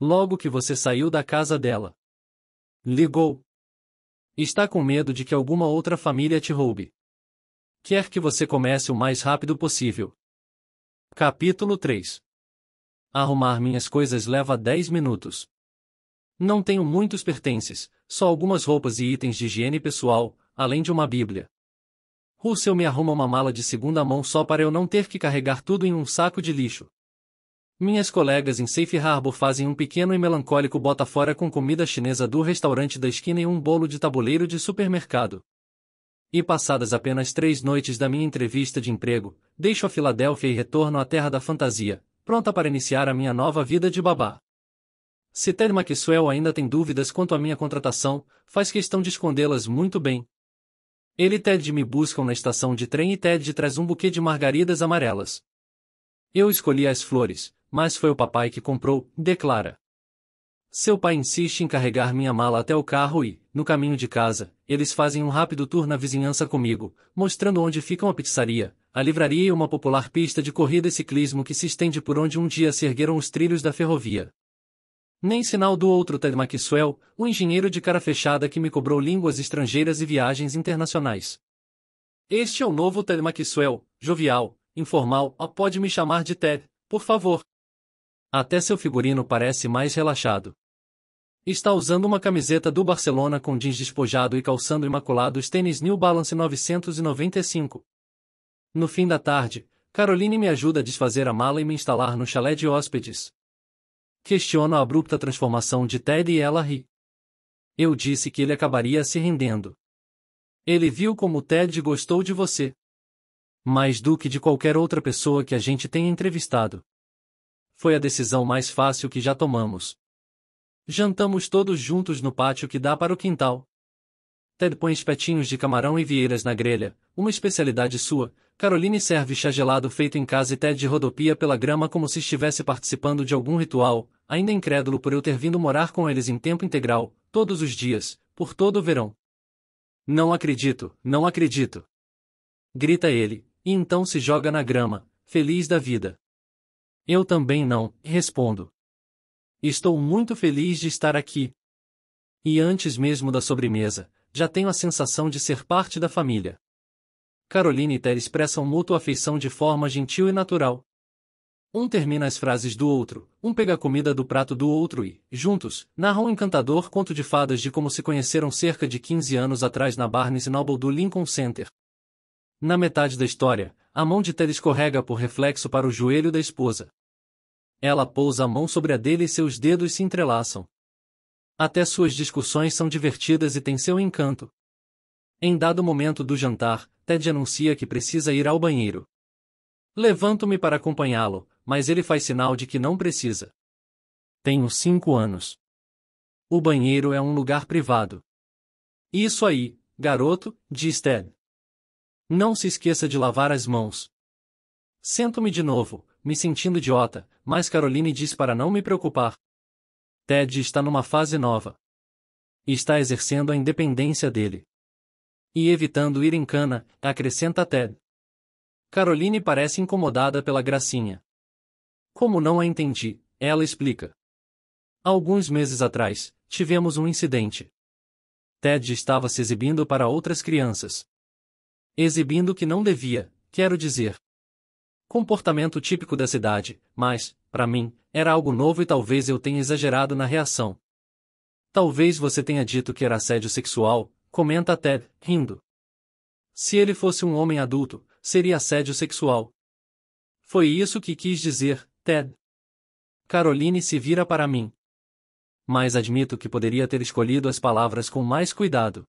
A: Logo que você saiu da casa dela. Ligou. Está com medo de que alguma outra família te roube. Quer que você comece o mais rápido possível. Capítulo 3 Arrumar minhas coisas leva 10 minutos. Não tenho muitos pertences, só algumas roupas e itens de higiene pessoal, além de uma bíblia. Russell me arruma uma mala de segunda mão só para eu não ter que carregar tudo em um saco de lixo. Minhas colegas em Safe Harbor fazem um pequeno e melancólico bota fora com comida chinesa do restaurante da esquina e um bolo de tabuleiro de supermercado. E passadas apenas três noites da minha entrevista de emprego, deixo a Filadélfia e retorno à terra da fantasia, pronta para iniciar a minha nova vida de babá. Se Ted Maxwell ainda tem dúvidas quanto à minha contratação, faz questão de escondê-las muito bem. Ele e Ted me buscam na estação de trem e Ted traz um buquê de margaridas amarelas. Eu escolhi as flores, mas foi o papai que comprou, declara. Seu pai insiste em carregar minha mala até o carro e, no caminho de casa, eles fazem um rápido tour na vizinhança comigo, mostrando onde ficam a pizzaria, a livraria e uma popular pista de corrida e ciclismo que se estende por onde um dia se ergueram os trilhos da ferrovia. Nem sinal do outro Ted Maxwell, o engenheiro de cara fechada que me cobrou línguas estrangeiras e viagens internacionais. Este é o novo Ted Maxwell, jovial, informal, pode me chamar de Ted, por favor. Até seu figurino parece mais relaxado. Está usando uma camiseta do Barcelona com jeans despojado e calçando imaculados tênis New Balance 995. No fim da tarde, Caroline me ajuda a desfazer a mala e me instalar no chalé de hóspedes. Questiono a abrupta transformação de Ted e ela ri. Eu disse que ele acabaria se rendendo. Ele viu como Ted gostou de você. Mais do que de qualquer outra pessoa que a gente tenha entrevistado foi a decisão mais fácil que já tomamos. Jantamos todos juntos no pátio que dá para o quintal. Ted põe espetinhos de camarão e vieiras na grelha, uma especialidade sua. Caroline serve chá gelado feito em casa e Ted rodopia pela grama como se estivesse participando de algum ritual, ainda incrédulo por eu ter vindo morar com eles em tempo integral, todos os dias, por todo o verão. Não acredito, não acredito! Grita ele, e então se joga na grama, feliz da vida. Eu também não, respondo. Estou muito feliz de estar aqui. E antes mesmo da sobremesa, já tenho a sensação de ser parte da família. Carolina e Ter expressam mútua afeição de forma gentil e natural. Um termina as frases do outro, um pega a comida do prato do outro e, juntos, narram um encantador conto de fadas de como se conheceram cerca de 15 anos atrás na Barnes Noble do Lincoln Center. Na metade da história, a mão de Ted escorrega por reflexo para o joelho da esposa. Ela pousa a mão sobre a dele e seus dedos se entrelaçam. Até suas discussões são divertidas e têm seu encanto. Em dado momento do jantar, Ted anuncia que precisa ir ao banheiro. Levanto-me para acompanhá-lo, mas ele faz sinal de que não precisa. Tenho cinco anos. O banheiro é um lugar privado. Isso aí, garoto, diz Ted. Não se esqueça de lavar as mãos. Sento-me de novo, me sentindo idiota, mas Caroline diz para não me preocupar. Ted está numa fase nova. Está exercendo a independência dele. E evitando ir em cana, acrescenta Ted. Caroline parece incomodada pela gracinha. Como não a entendi, ela explica. Alguns meses atrás, tivemos um incidente. Ted estava se exibindo para outras crianças. Exibindo que não devia, quero dizer comportamento típico da cidade, mas, para mim, era algo novo e talvez eu tenha exagerado na reação. Talvez você tenha dito que era assédio sexual, comenta Ted, rindo. Se ele fosse um homem adulto, seria assédio sexual. Foi isso que quis dizer, Ted. Caroline se vira para mim. Mas admito que poderia ter escolhido as palavras com mais cuidado.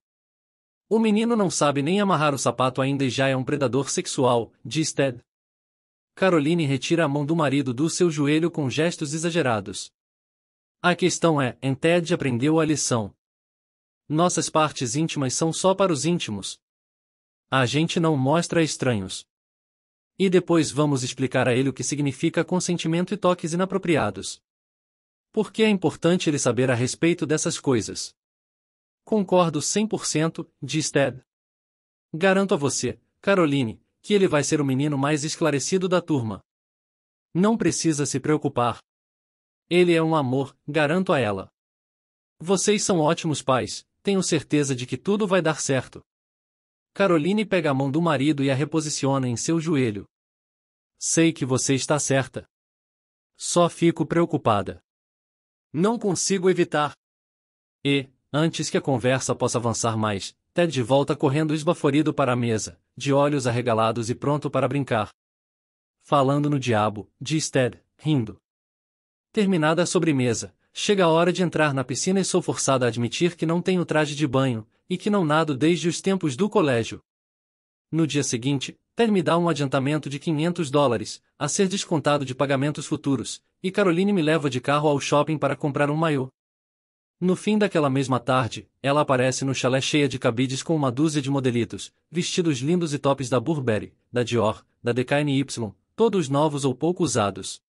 A: O menino não sabe nem amarrar o sapato ainda e já é um predador sexual, diz Ted. Caroline retira a mão do marido do seu joelho com gestos exagerados. A questão é, Ented aprendeu a lição. Nossas partes íntimas são só para os íntimos. A gente não mostra a estranhos. E depois vamos explicar a ele o que significa consentimento e toques inapropriados. Por que é importante ele saber a respeito dessas coisas? Concordo 100%, diz Ted. Garanto a você, Caroline, que ele vai ser o menino mais esclarecido da turma. Não precisa se preocupar. Ele é um amor, garanto a ela. Vocês são ótimos pais, tenho certeza de que tudo vai dar certo. Caroline pega a mão do marido e a reposiciona em seu joelho. Sei que você está certa. Só fico preocupada. Não consigo evitar. E, antes que a conversa possa avançar mais, Ted volta correndo esbaforido para a mesa, de olhos arregalados e pronto para brincar. Falando no diabo, diz Ted, rindo. Terminada a sobremesa, chega a hora de entrar na piscina e sou forçada a admitir que não tenho traje de banho, e que não nado desde os tempos do colégio. No dia seguinte, Ted me dá um adiantamento de 500 dólares, a ser descontado de pagamentos futuros, e Caroline me leva de carro ao shopping para comprar um maiô. No fim daquela mesma tarde, ela aparece no chalé cheia de cabides com uma dúzia de modelitos, vestidos lindos e tops da Burberry, da Dior, da DKNY, todos novos ou pouco usados.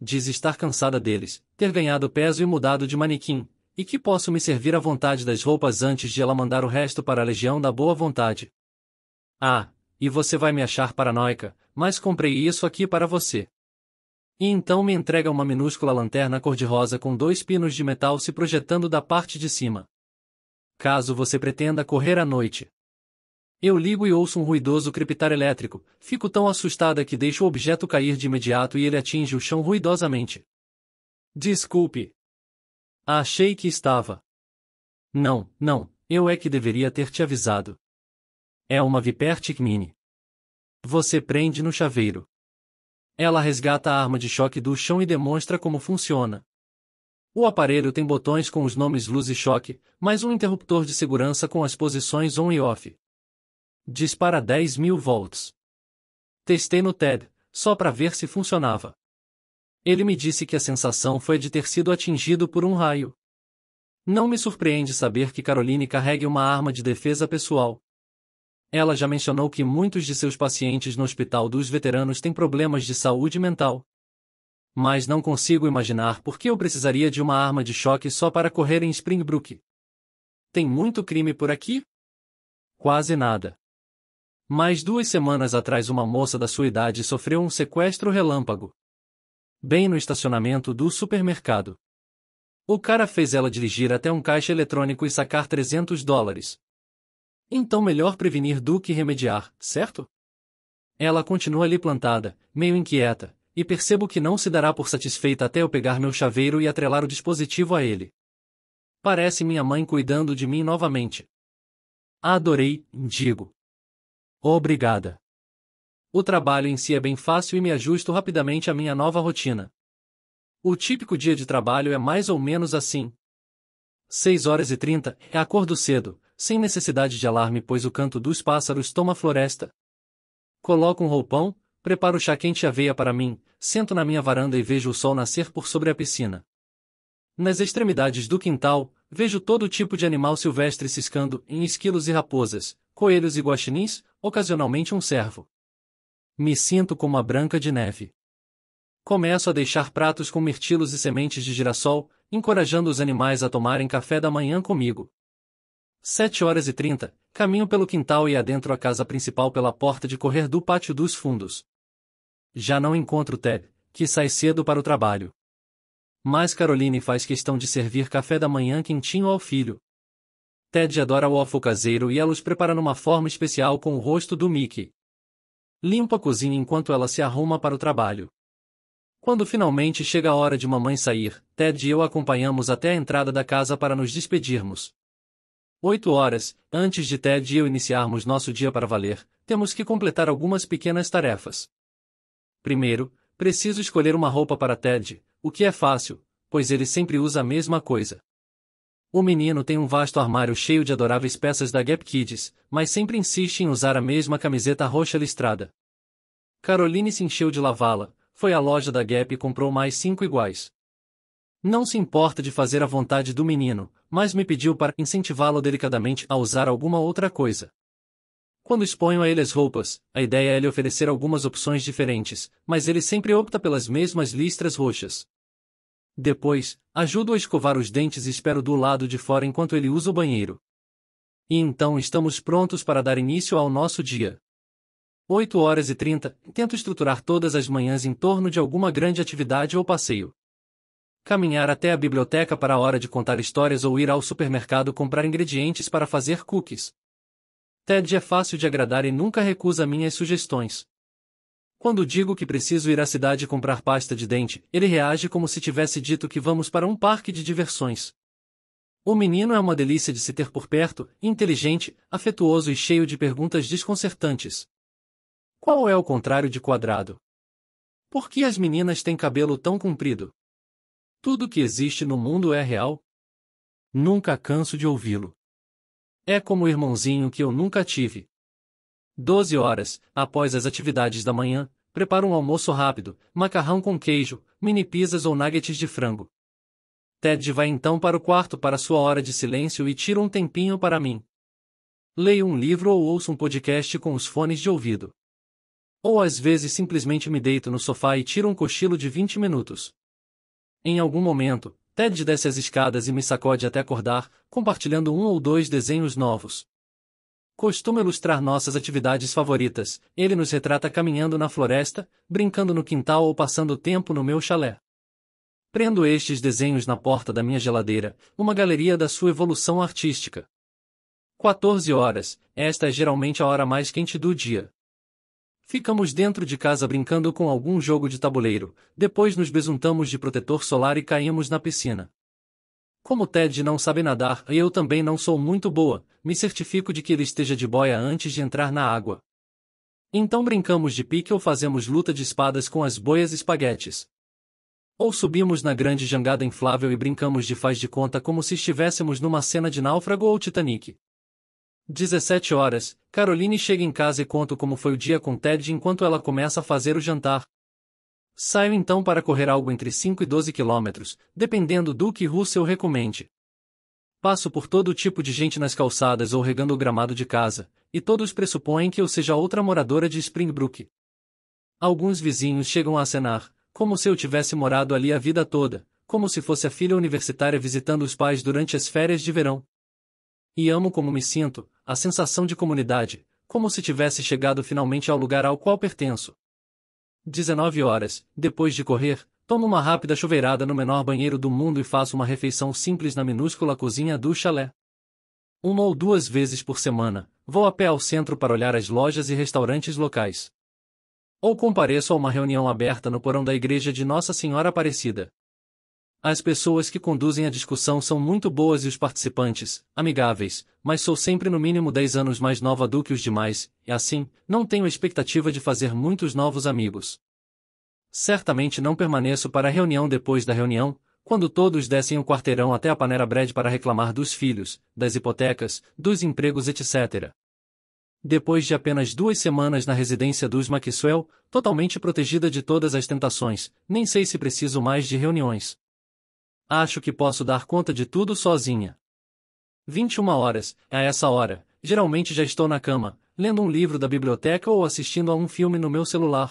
A: Diz estar cansada deles, ter ganhado peso e mudado de manequim, e que posso me servir à vontade das roupas antes de ela mandar o resto para a Legião da Boa Vontade. Ah, e você vai me achar paranoica, mas comprei isso aqui para você. E então me entrega uma minúscula lanterna cor-de-rosa com dois pinos de metal se projetando da parte de cima. Caso você pretenda correr à noite. Eu ligo e ouço um ruidoso crepitar elétrico, fico tão assustada que deixo o objeto cair de imediato e ele atinge o chão ruidosamente. Desculpe. Achei que estava. Não, não, eu é que deveria ter te avisado. É uma Vipertic Mini. Você prende no chaveiro. Ela resgata a arma de choque do chão e demonstra como funciona. O aparelho tem botões com os nomes luz e choque, mais um interruptor de segurança com as posições on e off. Dispara 10 mil volts. Testei no TED, só para ver se funcionava. Ele me disse que a sensação foi de ter sido atingido por um raio. Não me surpreende saber que Caroline carregue uma arma de defesa pessoal. Ela já mencionou que muitos de seus pacientes no Hospital dos Veteranos têm problemas de saúde mental. Mas não consigo imaginar por que eu precisaria de uma arma de choque só para correr em Springbrook. Tem muito crime por aqui? Quase nada. Mais duas semanas atrás, uma moça da sua idade sofreu um sequestro relâmpago. Bem no estacionamento do supermercado. O cara fez ela dirigir até um caixa eletrônico e sacar 300 dólares, então melhor prevenir do que remediar, certo? Ela continua ali plantada, meio inquieta, e percebo que não se dará por satisfeita até eu pegar meu chaveiro e atrelar o dispositivo a ele. Parece minha mãe cuidando de mim novamente. Adorei, digo. Obrigada. O trabalho em si é bem fácil e me ajusto rapidamente à minha nova rotina. O típico dia de trabalho é mais ou menos assim. 6 horas e 30, é acordo cedo, sem necessidade de alarme, pois o canto dos pássaros toma floresta. Coloco um roupão, preparo chá quente e aveia para mim, sento na minha varanda e vejo o sol nascer por sobre a piscina. Nas extremidades do quintal, vejo todo tipo de animal silvestre ciscando em esquilos e raposas, coelhos e guaxinins, ocasionalmente um cervo. Me sinto como a branca de neve. Começo a deixar pratos com mirtilos e sementes de girassol, encorajando os animais a tomarem café da manhã comigo. Sete horas e trinta, caminho pelo quintal e adentro a casa principal pela porta de correr do pátio dos fundos. Já não encontro Ted, que sai cedo para o trabalho. Mas Caroline faz questão de servir café da manhã quentinho ao filho. Ted adora o ofo caseiro e ela os prepara numa forma especial com o rosto do Mickey. Limpa a cozinha enquanto ela se arruma para o trabalho. Quando finalmente chega a hora de mamãe sair, Ted e eu acompanhamos até a entrada da casa para nos despedirmos. 8 horas, antes de Ted e eu iniciarmos nosso dia para valer, temos que completar algumas pequenas tarefas. Primeiro, preciso escolher uma roupa para Ted, o que é fácil, pois ele sempre usa a mesma coisa. O menino tem um vasto armário cheio de adoráveis peças da Gap Kids, mas sempre insiste em usar a mesma camiseta roxa listrada. Caroline se encheu de lavá-la, foi à loja da Gap e comprou mais cinco iguais. Não se importa de fazer a vontade do menino, mas me pediu para incentivá-lo delicadamente a usar alguma outra coisa. Quando exponho a ele as roupas, a ideia é lhe oferecer algumas opções diferentes, mas ele sempre opta pelas mesmas listras roxas. Depois, ajudo a escovar os dentes e espero do lado de fora enquanto ele usa o banheiro. E então estamos prontos para dar início ao nosso dia. 8 horas e 30, tento estruturar todas as manhãs em torno de alguma grande atividade ou passeio caminhar até a biblioteca para a hora de contar histórias ou ir ao supermercado comprar ingredientes para fazer cookies. Ted é fácil de agradar e nunca recusa minhas sugestões. Quando digo que preciso ir à cidade comprar pasta de dente, ele reage como se tivesse dito que vamos para um parque de diversões. O menino é uma delícia de se ter por perto, inteligente, afetuoso e cheio de perguntas desconcertantes. Qual é o contrário de quadrado? Por que as meninas têm cabelo tão comprido? Tudo que existe no mundo é real? Nunca canso de ouvi-lo. É como o irmãozinho que eu nunca tive. Doze horas, após as atividades da manhã, preparo um almoço rápido, macarrão com queijo, mini pizzas ou nuggets de frango. Ted vai então para o quarto para sua hora de silêncio e tira um tempinho para mim. Leio um livro ou ouço um podcast com os fones de ouvido. Ou às vezes simplesmente me deito no sofá e tiro um cochilo de 20 minutos. Em algum momento, Ted desce as escadas e me sacode até acordar, compartilhando um ou dois desenhos novos. Costuma ilustrar nossas atividades favoritas, ele nos retrata caminhando na floresta, brincando no quintal ou passando tempo no meu chalé. Prendo estes desenhos na porta da minha geladeira, uma galeria da sua evolução artística. 14 horas, esta é geralmente a hora mais quente do dia. Ficamos dentro de casa brincando com algum jogo de tabuleiro, depois nos besuntamos de protetor solar e caímos na piscina. Como Ted não sabe nadar e eu também não sou muito boa, me certifico de que ele esteja de boia antes de entrar na água. Então brincamos de pique ou fazemos luta de espadas com as boias espaguetes. Ou subimos na grande jangada inflável e brincamos de faz de conta como se estivéssemos numa cena de náufrago ou Titanic. 17 horas, Caroline chega em casa e conto como foi o dia com Ted enquanto ela começa a fazer o jantar. Saio então para correr algo entre 5 e 12 quilômetros, dependendo do que Russell recomende. Passo por todo tipo de gente nas calçadas ou regando o gramado de casa, e todos pressupõem que eu seja outra moradora de Springbrook. Alguns vizinhos chegam a acenar, como se eu tivesse morado ali a vida toda, como se fosse a filha universitária visitando os pais durante as férias de verão. E amo como me sinto, a sensação de comunidade, como se tivesse chegado finalmente ao lugar ao qual pertenço. 19 horas, depois de correr, tomo uma rápida chuveirada no menor banheiro do mundo e faço uma refeição simples na minúscula cozinha do chalé. Uma ou duas vezes por semana, vou a pé ao centro para olhar as lojas e restaurantes locais. Ou compareço a uma reunião aberta no porão da igreja de Nossa Senhora Aparecida. As pessoas que conduzem a discussão são muito boas e os participantes, amigáveis, mas sou sempre no mínimo 10 anos mais nova do que os demais, e assim, não tenho expectativa de fazer muitos novos amigos. Certamente não permaneço para a reunião depois da reunião, quando todos descem o quarteirão até a Panera Bread para reclamar dos filhos, das hipotecas, dos empregos, etc. Depois de apenas duas semanas na residência dos Maxwell, totalmente protegida de todas as tentações, nem sei se preciso mais de reuniões acho que posso dar conta de tudo sozinha. 21 horas, é a essa hora, geralmente já estou na cama, lendo um livro da biblioteca ou assistindo a um filme no meu celular.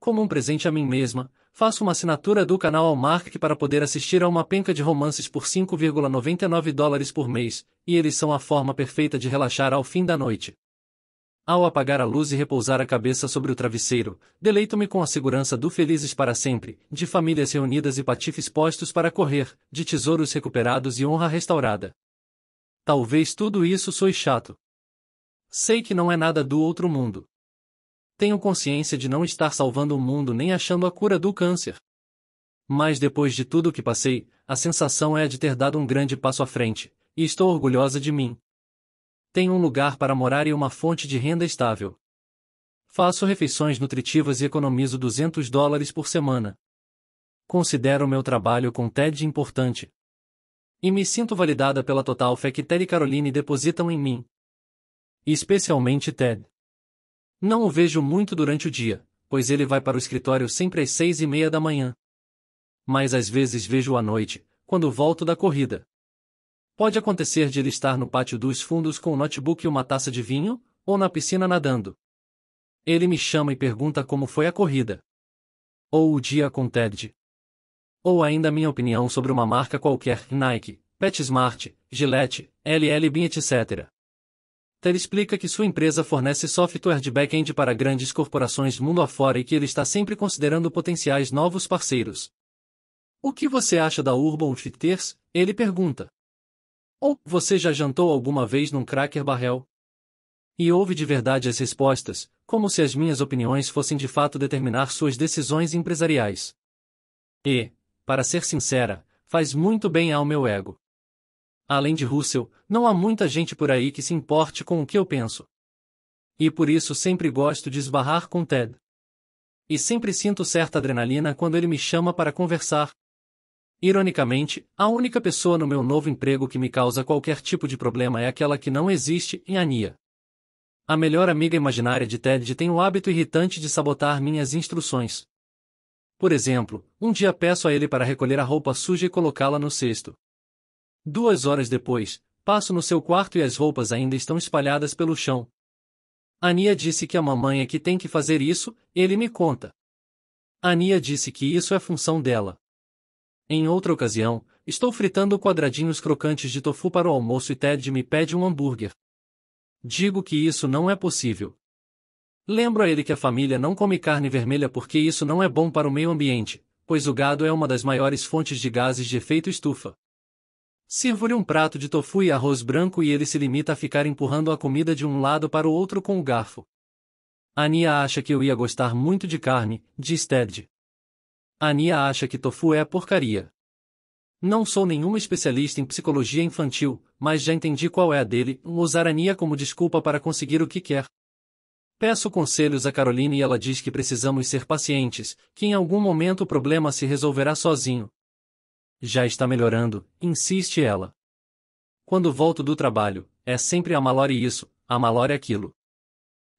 A: Como um presente a mim mesma, faço uma assinatura do canal Mark para poder assistir a uma penca de romances por 5,99 dólares por mês, e eles são a forma perfeita de relaxar ao fim da noite. Ao apagar a luz e repousar a cabeça sobre o travesseiro, deleito-me com a segurança do felizes para sempre, de famílias reunidas e patifes postos para correr, de tesouros recuperados e honra restaurada. Talvez tudo isso soe chato. Sei que não é nada do outro mundo. Tenho consciência de não estar salvando o mundo nem achando a cura do câncer. Mas depois de tudo o que passei, a sensação é de ter dado um grande passo à frente, e estou orgulhosa de mim. Tenho um lugar para morar e uma fonte de renda estável. Faço refeições nutritivas e economizo 200 dólares por semana. Considero meu trabalho com TED importante. E me sinto validada pela total fé que Ted e Caroline depositam em mim. Especialmente Ted. Não o vejo muito durante o dia, pois ele vai para o escritório sempre às seis e meia da manhã. Mas às vezes vejo à noite, quando volto da corrida. Pode acontecer de ele estar no pátio dos fundos com um notebook e uma taça de vinho, ou na piscina nadando. Ele me chama e pergunta como foi a corrida. Ou o dia com Ted. Ou ainda minha opinião sobre uma marca qualquer, Nike, PetSmart, Gillette, LL Bean, etc. Ted explica que sua empresa fornece software de back-end para grandes corporações mundo afora e que ele está sempre considerando potenciais novos parceiros. O que você acha da Urban Outfitters? Ele pergunta. Ou você já jantou alguma vez num cracker barrel? E ouve de verdade as respostas, como se as minhas opiniões fossem de fato determinar suas decisões empresariais. E, para ser sincera, faz muito bem ao meu ego. Além de Russell, não há muita gente por aí que se importe com o que eu penso. E por isso sempre gosto de esbarrar com Ted. E sempre sinto certa adrenalina quando ele me chama para conversar, Ironicamente, a única pessoa no meu novo emprego que me causa qualquer tipo de problema é aquela que não existe em Ania. A melhor amiga imaginária de Ted tem o hábito irritante de sabotar minhas instruções. Por exemplo, um dia peço a ele para recolher a roupa suja e colocá-la no cesto. Duas horas depois, passo no seu quarto e as roupas ainda estão espalhadas pelo chão. Ania disse que a mamãe é que tem que fazer isso, ele me conta. Ania disse que isso é função dela. Em outra ocasião, estou fritando quadradinhos crocantes de tofu para o almoço e Ted me pede um hambúrguer. Digo que isso não é possível. Lembro a ele que a família não come carne vermelha porque isso não é bom para o meio ambiente, pois o gado é uma das maiores fontes de gases de efeito estufa. Sirvo-lhe um prato de tofu e arroz branco e ele se limita a ficar empurrando a comida de um lado para o outro com o garfo. Ania acha que eu ia gostar muito de carne, diz Ted. Ania acha que tofu é a porcaria. Não sou nenhuma especialista em psicologia infantil, mas já entendi qual é a dele, usar Ania como desculpa para conseguir o que quer. Peço conselhos a Carolina e ela diz que precisamos ser pacientes, que em algum momento o problema se resolverá sozinho. Já está melhorando, insiste ela. Quando volto do trabalho, é sempre a Malore isso, a Malore é aquilo.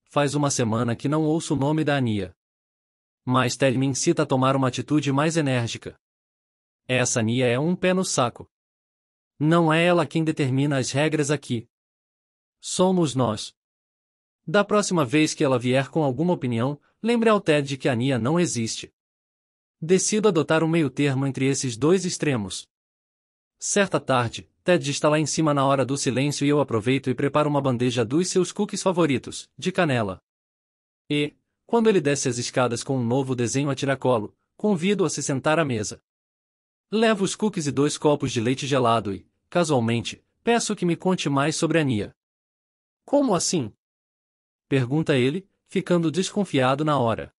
A: Faz uma semana que não ouço o nome da Ania mas Ted me incita a tomar uma atitude mais enérgica. Essa Nia é um pé no saco. Não é ela quem determina as regras aqui. Somos nós. Da próxima vez que ela vier com alguma opinião, lembre ao Ted que a Nia não existe. Decido adotar um meio termo entre esses dois extremos. Certa tarde, Ted está lá em cima na hora do silêncio e eu aproveito e preparo uma bandeja dos seus cookies favoritos, de canela. E, quando ele desce as escadas com um novo desenho a tiracolo, convido-o a se sentar à mesa. Levo os cookies e dois copos de leite gelado e, casualmente, peço que me conte mais sobre a Nia. Como assim? Pergunta ele, ficando desconfiado na hora.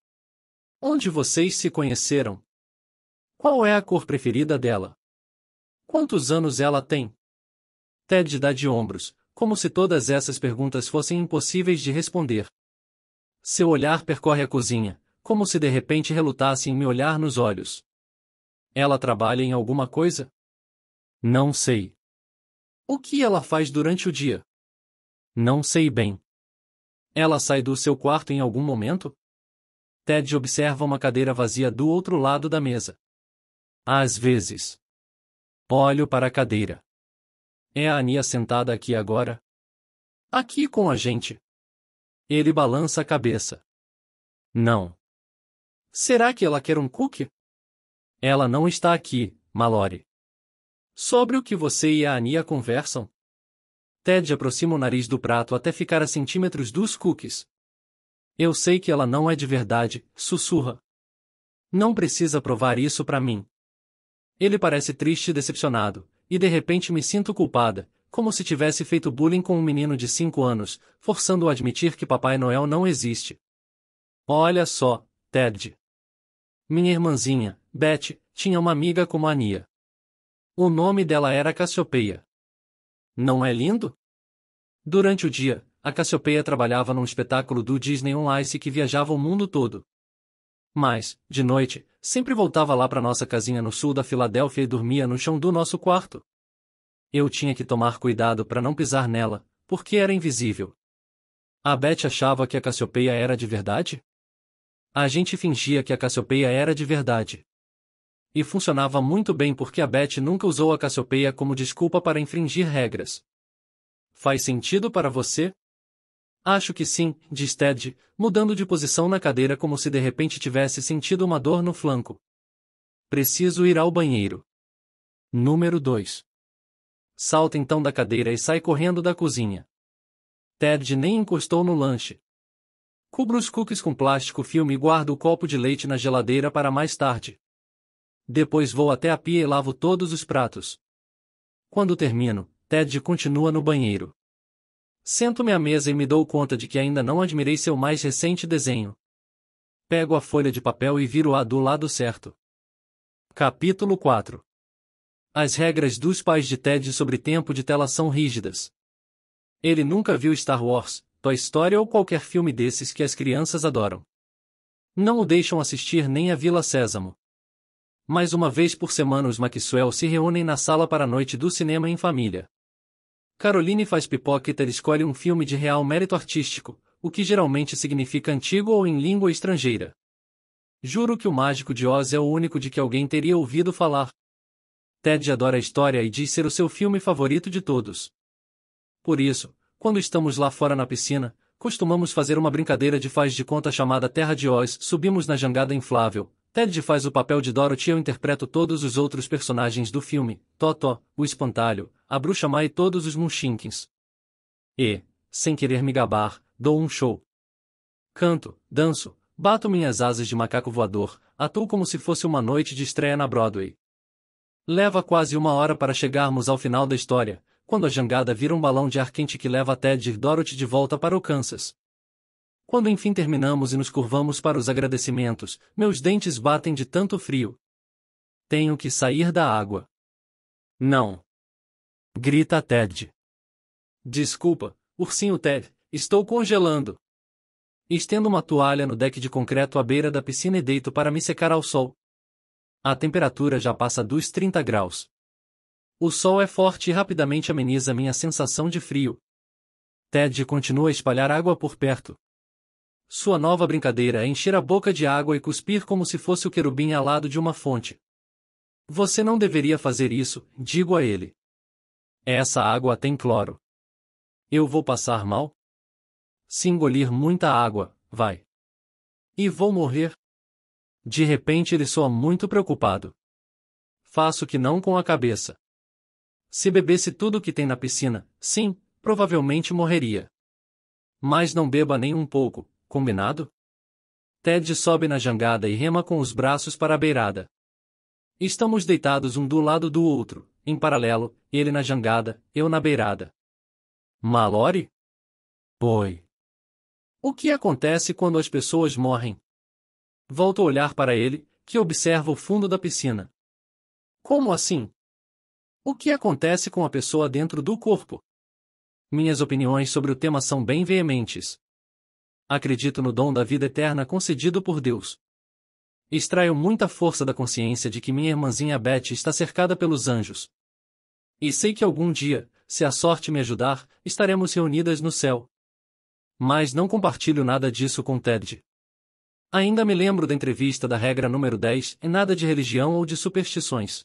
A: Onde vocês se conheceram? Qual é a cor preferida dela? Quantos anos ela tem? Ted dá de ombros, como se todas essas perguntas fossem impossíveis de responder. Seu olhar percorre a cozinha, como se de repente relutasse em me olhar nos olhos. Ela trabalha em alguma coisa? Não sei. O que ela faz durante o dia? Não sei bem. Ela sai do seu quarto em algum momento? Ted observa uma cadeira vazia do outro lado da mesa. Às vezes. Olho para a cadeira. É a Ania sentada aqui agora? Aqui com a gente. Ele balança a cabeça. Não. Será que ela quer um cookie? Ela não está aqui, Mallory. Sobre o que você e a Ania conversam? Ted aproxima o nariz do prato até ficar a centímetros dos cookies. Eu sei que ela não é de verdade, sussurra. Não precisa provar isso para mim. Ele parece triste e decepcionado, e de repente me sinto culpada, como se tivesse feito bullying com um menino de cinco anos, forçando-o a admitir que Papai Noel não existe. Olha só, Ted. Minha irmãzinha, Beth, tinha uma amiga como a Nia. O nome dela era Cassiopeia. Não é lindo? Durante o dia, a Cassiopeia trabalhava num espetáculo do Disney On Ice que viajava o mundo todo. Mas, de noite, sempre voltava lá para nossa casinha no sul da Filadélfia e dormia no chão do nosso quarto. Eu tinha que tomar cuidado para não pisar nela, porque era invisível. A Beth achava que a Cassiopeia era de verdade? A gente fingia que a Cassiopeia era de verdade. E funcionava muito bem porque a Beth nunca usou a Cassiopeia como desculpa para infringir regras. Faz sentido para você? Acho que sim, diz Ted, mudando de posição na cadeira como se de repente tivesse sentido uma dor no flanco. Preciso ir ao banheiro. Número 2 salta então da cadeira e sai correndo da cozinha. Ted nem encostou no lanche. Cubro os cookies com plástico filme e guardo o copo de leite na geladeira para mais tarde. Depois vou até a pia e lavo todos os pratos. Quando termino, Ted continua no banheiro. Sento-me à mesa e me dou conta de que ainda não admirei seu mais recente desenho. Pego a folha de papel e viro-a do lado certo. Capítulo 4 as regras dos pais de Ted sobre tempo de tela são rígidas. Ele nunca viu Star Wars, Toy Story ou qualquer filme desses que as crianças adoram. Não o deixam assistir nem a Vila Sésamo. Mais uma vez por semana os Maxwell se reúnem na sala para a noite do cinema em família. Caroline faz pipoca e escolhe um filme de real mérito artístico, o que geralmente significa antigo ou em língua estrangeira. Juro que o Mágico de Oz é o único de que alguém teria ouvido falar, Ted adora a história e diz ser o seu filme favorito de todos. Por isso, quando estamos lá fora na piscina, costumamos fazer uma brincadeira de faz de conta chamada Terra de Oz, subimos na jangada inflável. Ted faz o papel de Dorothy e eu interpreto todos os outros personagens do filme, Toto, o Espantalho, a Bruxa Má e todos os munchinkins. E, sem querer me gabar, dou um show. Canto, danço, bato minhas asas de macaco voador, atuo como se fosse uma noite de estreia na Broadway. Leva quase uma hora para chegarmos ao final da história, quando a jangada vira um balão de ar quente que leva Ted e Dorothy de volta para o Kansas. Quando enfim terminamos e nos curvamos para os agradecimentos, meus dentes batem de tanto frio. Tenho que sair da água. Não. Grita Ted. Desculpa, ursinho Ted, estou congelando. Estendo uma toalha no deck de concreto à beira da piscina e deito para me secar ao sol. A temperatura já passa dos 30 graus. O sol é forte e rapidamente ameniza minha sensação de frio. Ted continua a espalhar água por perto. Sua nova brincadeira é encher a boca de água e cuspir como se fosse o querubim alado de uma fonte. Você não deveria fazer isso, digo a ele. Essa água tem cloro. Eu vou passar mal? Se engolir muita água, vai. E vou morrer? De repente ele soa muito preocupado. Faço que não com a cabeça. Se bebesse tudo o que tem na piscina, sim, provavelmente morreria. Mas não beba nem um pouco, combinado? Ted sobe na jangada e rema com os braços para a beirada. Estamos deitados um do lado do outro, em paralelo, ele na jangada, eu na beirada. Malore? Boi. O que acontece quando as pessoas morrem? Volto a olhar para ele, que observa o fundo da piscina. Como assim? O que acontece com a pessoa dentro do corpo? Minhas opiniões sobre o tema são bem veementes. Acredito no dom da vida eterna concedido por Deus. Extraio muita força da consciência de que minha irmãzinha Beth está cercada pelos anjos. E sei que algum dia, se a sorte me ajudar, estaremos reunidas no céu. Mas não compartilho nada disso com Ted. Ainda me lembro da entrevista da regra número 10 é nada de religião ou de superstições.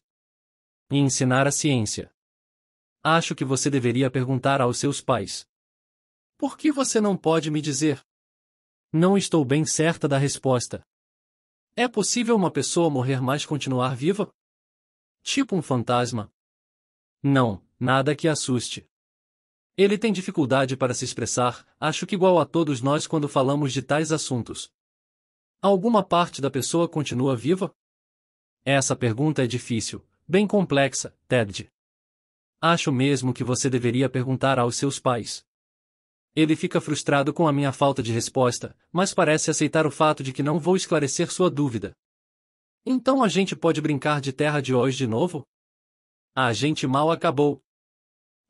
A: E ensinar a ciência. Acho que você deveria perguntar aos seus pais. Por que você não pode me dizer? Não estou bem certa da resposta. É possível uma pessoa morrer mas continuar viva? Tipo um fantasma? Não, nada que assuste. Ele tem dificuldade para se expressar, acho que igual a todos nós quando falamos de tais assuntos. Alguma parte da pessoa continua viva? Essa pergunta é difícil, bem complexa, Ted. Acho mesmo que você deveria perguntar aos seus pais. Ele fica frustrado com a minha falta de resposta, mas parece aceitar o fato de que não vou esclarecer sua dúvida. Então a gente pode brincar de terra de Oz de novo? A gente mal acabou.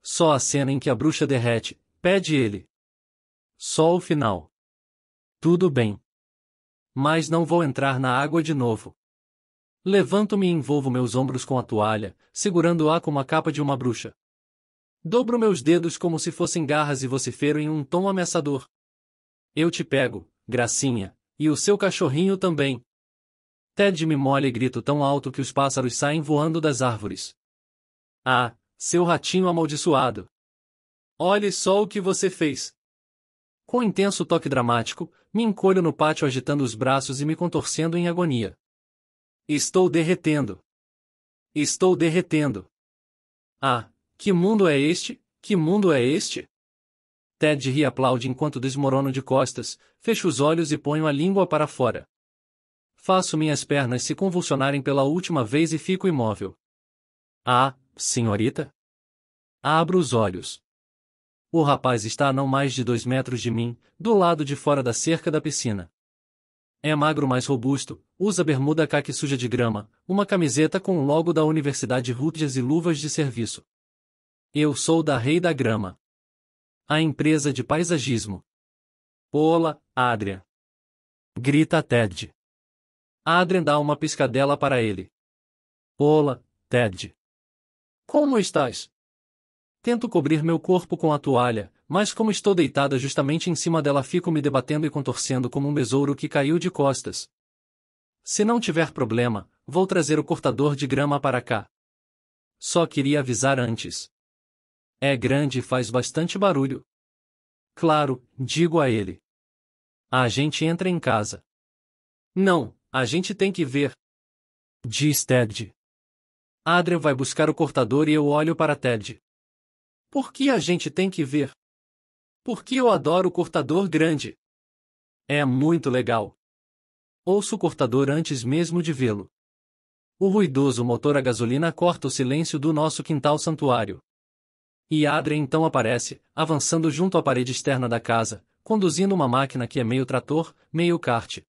A: Só a cena em que a bruxa derrete, pede ele. Só o final. Tudo bem. Mas não vou entrar na água de novo. Levanto-me e envolvo meus ombros com a toalha, segurando-a como a capa de uma bruxa. Dobro meus dedos como se fossem garras e vocifero em um tom ameaçador. Eu te pego, gracinha, e o seu cachorrinho também. Ted me molha e grito tão alto que os pássaros saem voando das árvores. Ah, seu ratinho amaldiçoado! Olhe só o que você fez! Com intenso toque dramático, me encolho no pátio agitando os braços e me contorcendo em agonia. Estou derretendo. Estou derretendo. Ah, que mundo é este? Que mundo é este? Ted ri e aplaude enquanto desmorono de costas, fecho os olhos e ponho a língua para fora. Faço minhas pernas se convulsionarem pela última vez e fico imóvel. Ah, senhorita? Abro os olhos. O rapaz está a não mais de dois metros de mim, do lado de fora da cerca da piscina. É magro mais robusto, usa bermuda caque suja de grama, uma camiseta com o logo da Universidade Rutgers e luvas de serviço. Eu sou da Rei da Grama. A empresa de paisagismo. Olá, Adria. Grita Ted. Adrian dá uma piscadela para ele. Olá, Ted. Como estás? Tento cobrir meu corpo com a toalha, mas como estou deitada justamente em cima dela fico me debatendo e contorcendo como um besouro que caiu de costas. Se não tiver problema, vou trazer o cortador de grama para cá. Só queria avisar antes. É grande e faz bastante barulho. Claro, digo a ele. A gente entra em casa. Não, a gente tem que ver. Diz Ted. Adria vai buscar o cortador e eu olho para Ted. Por que a gente tem que ver? Porque eu adoro cortador grande. É muito legal. Ouço o cortador antes mesmo de vê-lo. O ruidoso motor a gasolina corta o silêncio do nosso quintal santuário. E Adrien então aparece, avançando junto à parede externa da casa, conduzindo uma máquina que é meio trator, meio kart.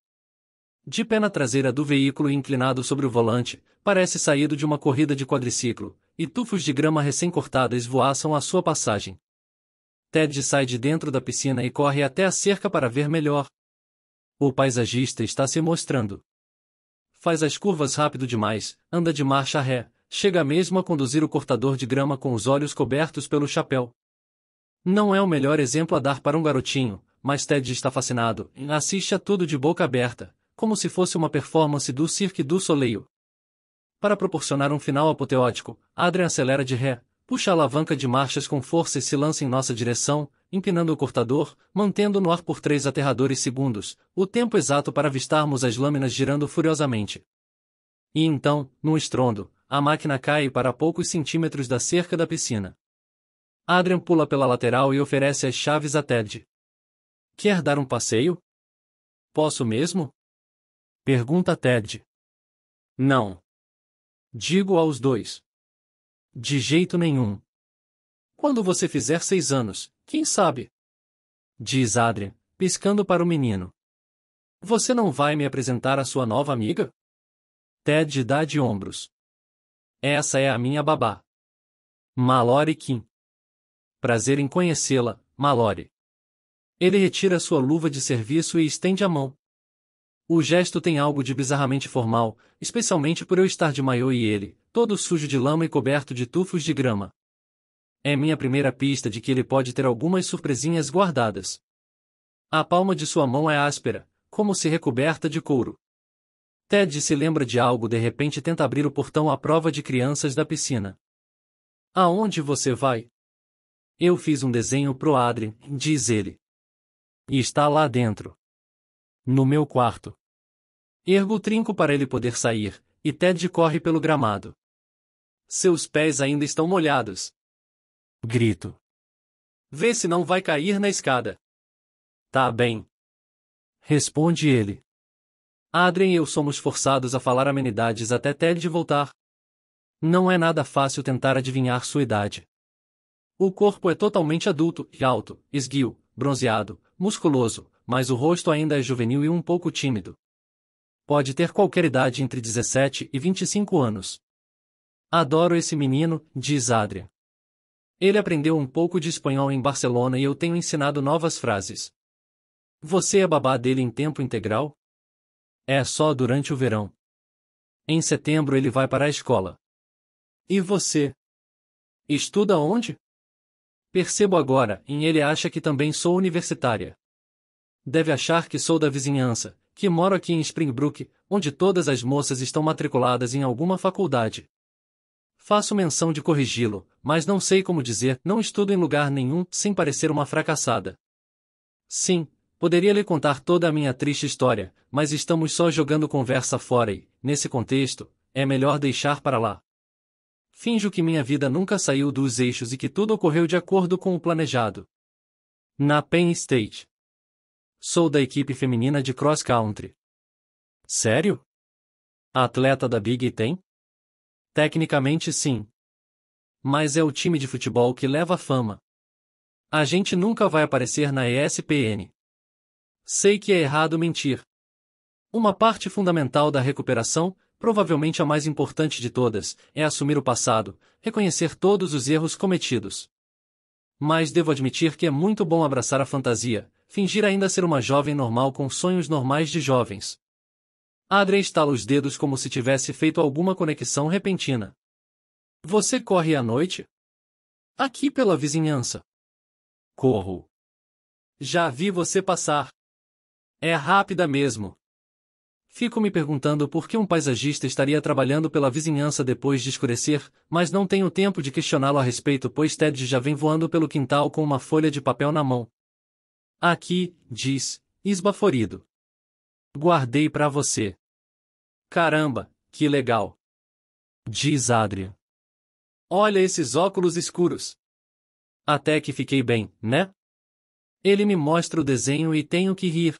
A: De na traseira do veículo inclinado sobre o volante, parece saído de uma corrida de quadriciclo, e tufos de grama recém-cortada esvoaçam à sua passagem. Ted sai de dentro da piscina e corre até a cerca para ver melhor. O paisagista está se mostrando. Faz as curvas rápido demais, anda de marcha ré, chega mesmo a conduzir o cortador de grama com os olhos cobertos pelo chapéu. Não é o melhor exemplo a dar para um garotinho, mas Ted está fascinado e assiste a tudo de boca aberta, como se fosse uma performance do Cirque du Soleil para proporcionar um final apoteótico, Adrian acelera de ré, puxa a alavanca de marchas com força e se lança em nossa direção, empinando o cortador, mantendo no ar por três aterradores segundos, o tempo exato para avistarmos as lâminas girando furiosamente. E então, num estrondo, a máquina cai para poucos centímetros da cerca da piscina. Adrian pula pela lateral e oferece as chaves a Ted. Quer dar um passeio? Posso mesmo? Pergunta Ted. Não. Digo aos dois. De jeito nenhum. Quando você fizer seis anos, quem sabe? Diz Adrian, piscando para o menino. Você não vai me apresentar a sua nova amiga? Ted dá de ombros. Essa é a minha babá. Mallory Kim. Prazer em conhecê-la, Mallory. Ele retira sua luva de serviço e estende a mão. O gesto tem algo de bizarramente formal, especialmente por eu estar de maiô e ele, todo sujo de lama e coberto de tufos de grama. É minha primeira pista de que ele pode ter algumas surpresinhas guardadas. A palma de sua mão é áspera, como se recoberta de couro. Ted se lembra de algo de repente tenta abrir o portão à prova de crianças da piscina. Aonde você vai? Eu fiz um desenho pro Adrien, diz ele. E está lá dentro. No meu quarto. Ergo o trinco para ele poder sair, e Ted corre pelo gramado. Seus pés ainda estão molhados. Grito. Vê se não vai cair na escada. Tá bem. Responde ele. Adrien e eu somos forçados a falar amenidades até Ted voltar. Não é nada fácil tentar adivinhar sua idade. O corpo é totalmente adulto e alto, esguio, bronzeado, musculoso, mas o rosto ainda é juvenil e um pouco tímido. Pode ter qualquer idade entre 17 e 25 anos. Adoro esse menino, diz Adria. Ele aprendeu um pouco de espanhol em Barcelona e eu tenho ensinado novas frases. Você é babá dele em tempo integral? É só durante o verão. Em setembro ele vai para a escola. E você? Estuda onde? Percebo agora, e ele acha que também sou universitária. Deve achar que sou da vizinhança, que moro aqui em Springbrook, onde todas as moças estão matriculadas em alguma faculdade. Faço menção de corrigi-lo, mas não sei como dizer, não estudo em lugar nenhum, sem parecer uma fracassada. Sim, poderia lhe contar toda a minha triste história, mas estamos só jogando conversa fora e, nesse contexto, é melhor deixar para lá. Finjo que minha vida nunca saiu dos eixos e que tudo ocorreu de acordo com o planejado. Na Penn State. Sou da equipe feminina de cross country. Sério? A atleta da Big tem? Tecnicamente sim. Mas é o time de futebol que leva a fama. A gente nunca vai aparecer na ESPN. Sei que é errado mentir. Uma parte fundamental da recuperação, provavelmente a mais importante de todas, é assumir o passado, reconhecer todos os erros cometidos. Mas devo admitir que é muito bom abraçar a fantasia, fingir ainda ser uma jovem normal com sonhos normais de jovens. Adrien estala os dedos como se tivesse feito alguma conexão repentina. Você corre à noite? Aqui pela vizinhança. Corro. Já vi você passar. É rápida mesmo. Fico me perguntando por que um paisagista estaria trabalhando pela vizinhança depois de escurecer, mas não tenho tempo de questioná-lo a respeito, pois Ted já vem voando pelo quintal com uma folha de papel na mão. Aqui, diz, esbaforido. Guardei para você. Caramba, que legal! Diz Adria. Olha esses óculos escuros. Até que fiquei bem, né? Ele me mostra o desenho e tenho que rir.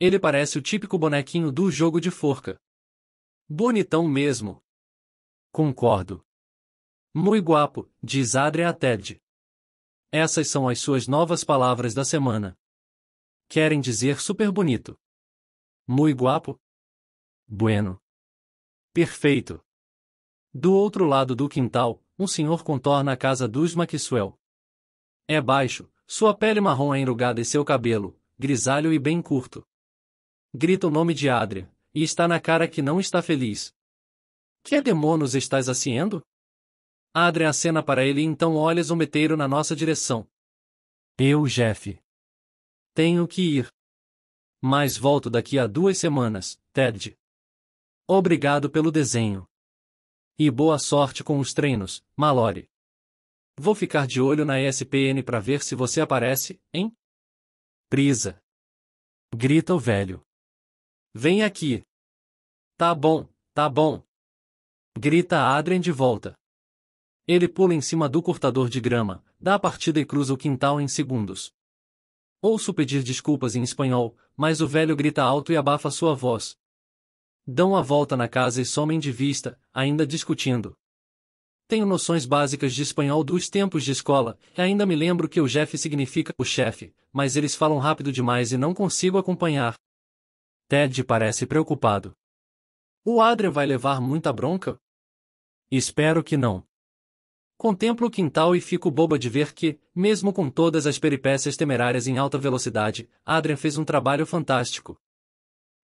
A: Ele parece o típico bonequinho do jogo de forca. Bonitão mesmo. Concordo. Muito guapo, diz Adria a Ted. Essas são as suas novas palavras da semana. Querem dizer super bonito. Muy guapo. Bueno. Perfeito. Do outro lado do quintal, um senhor contorna a casa dos Maxwell. É baixo, sua pele marrom é enrugada e seu cabelo, grisalho e bem curto. Grita o nome de Adria, e está na cara que não está feliz. Que demônios estás haciendo? Adrien acena para ele e então olha zumbeteiro na nossa direção. Eu, Jeff. Tenho que ir. Mas volto daqui a duas semanas, Ted. Obrigado pelo desenho. E boa sorte com os treinos, Mallory. Vou ficar de olho na ESPN para ver se você aparece, hein? Prisa. Grita o velho. Vem aqui. Tá bom, tá bom. Grita Adren de volta. Ele pula em cima do cortador de grama, dá a partida e cruza o quintal em segundos. Ouço pedir desculpas em espanhol, mas o velho grita alto e abafa sua voz. Dão a volta na casa e somem de vista, ainda discutindo. Tenho noções básicas de espanhol dos tempos de escola, e ainda me lembro que o jefe significa o chefe, mas eles falam rápido demais e não consigo acompanhar. Ted parece preocupado. O Adria vai levar muita bronca? Espero que não. Contemplo o quintal e fico boba de ver que, mesmo com todas as peripécias temerárias em alta velocidade, Adrian fez um trabalho fantástico.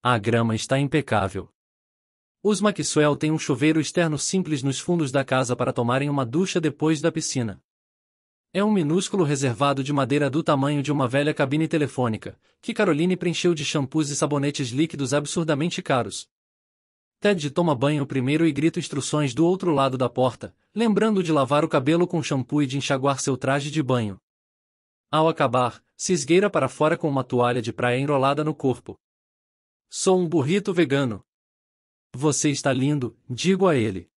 A: A grama está impecável. Os Maxwell têm um chuveiro externo simples nos fundos da casa para tomarem uma ducha depois da piscina. É um minúsculo reservado de madeira do tamanho de uma velha cabine telefônica, que Caroline preencheu de shampoos e sabonetes líquidos absurdamente caros. Ted toma banho primeiro e grita instruções do outro lado da porta, lembrando de lavar o cabelo com shampoo e de enxaguar seu traje de banho. Ao acabar, se esgueira para fora com uma toalha de praia enrolada no corpo. Sou um burrito vegano. Você está lindo, digo a ele.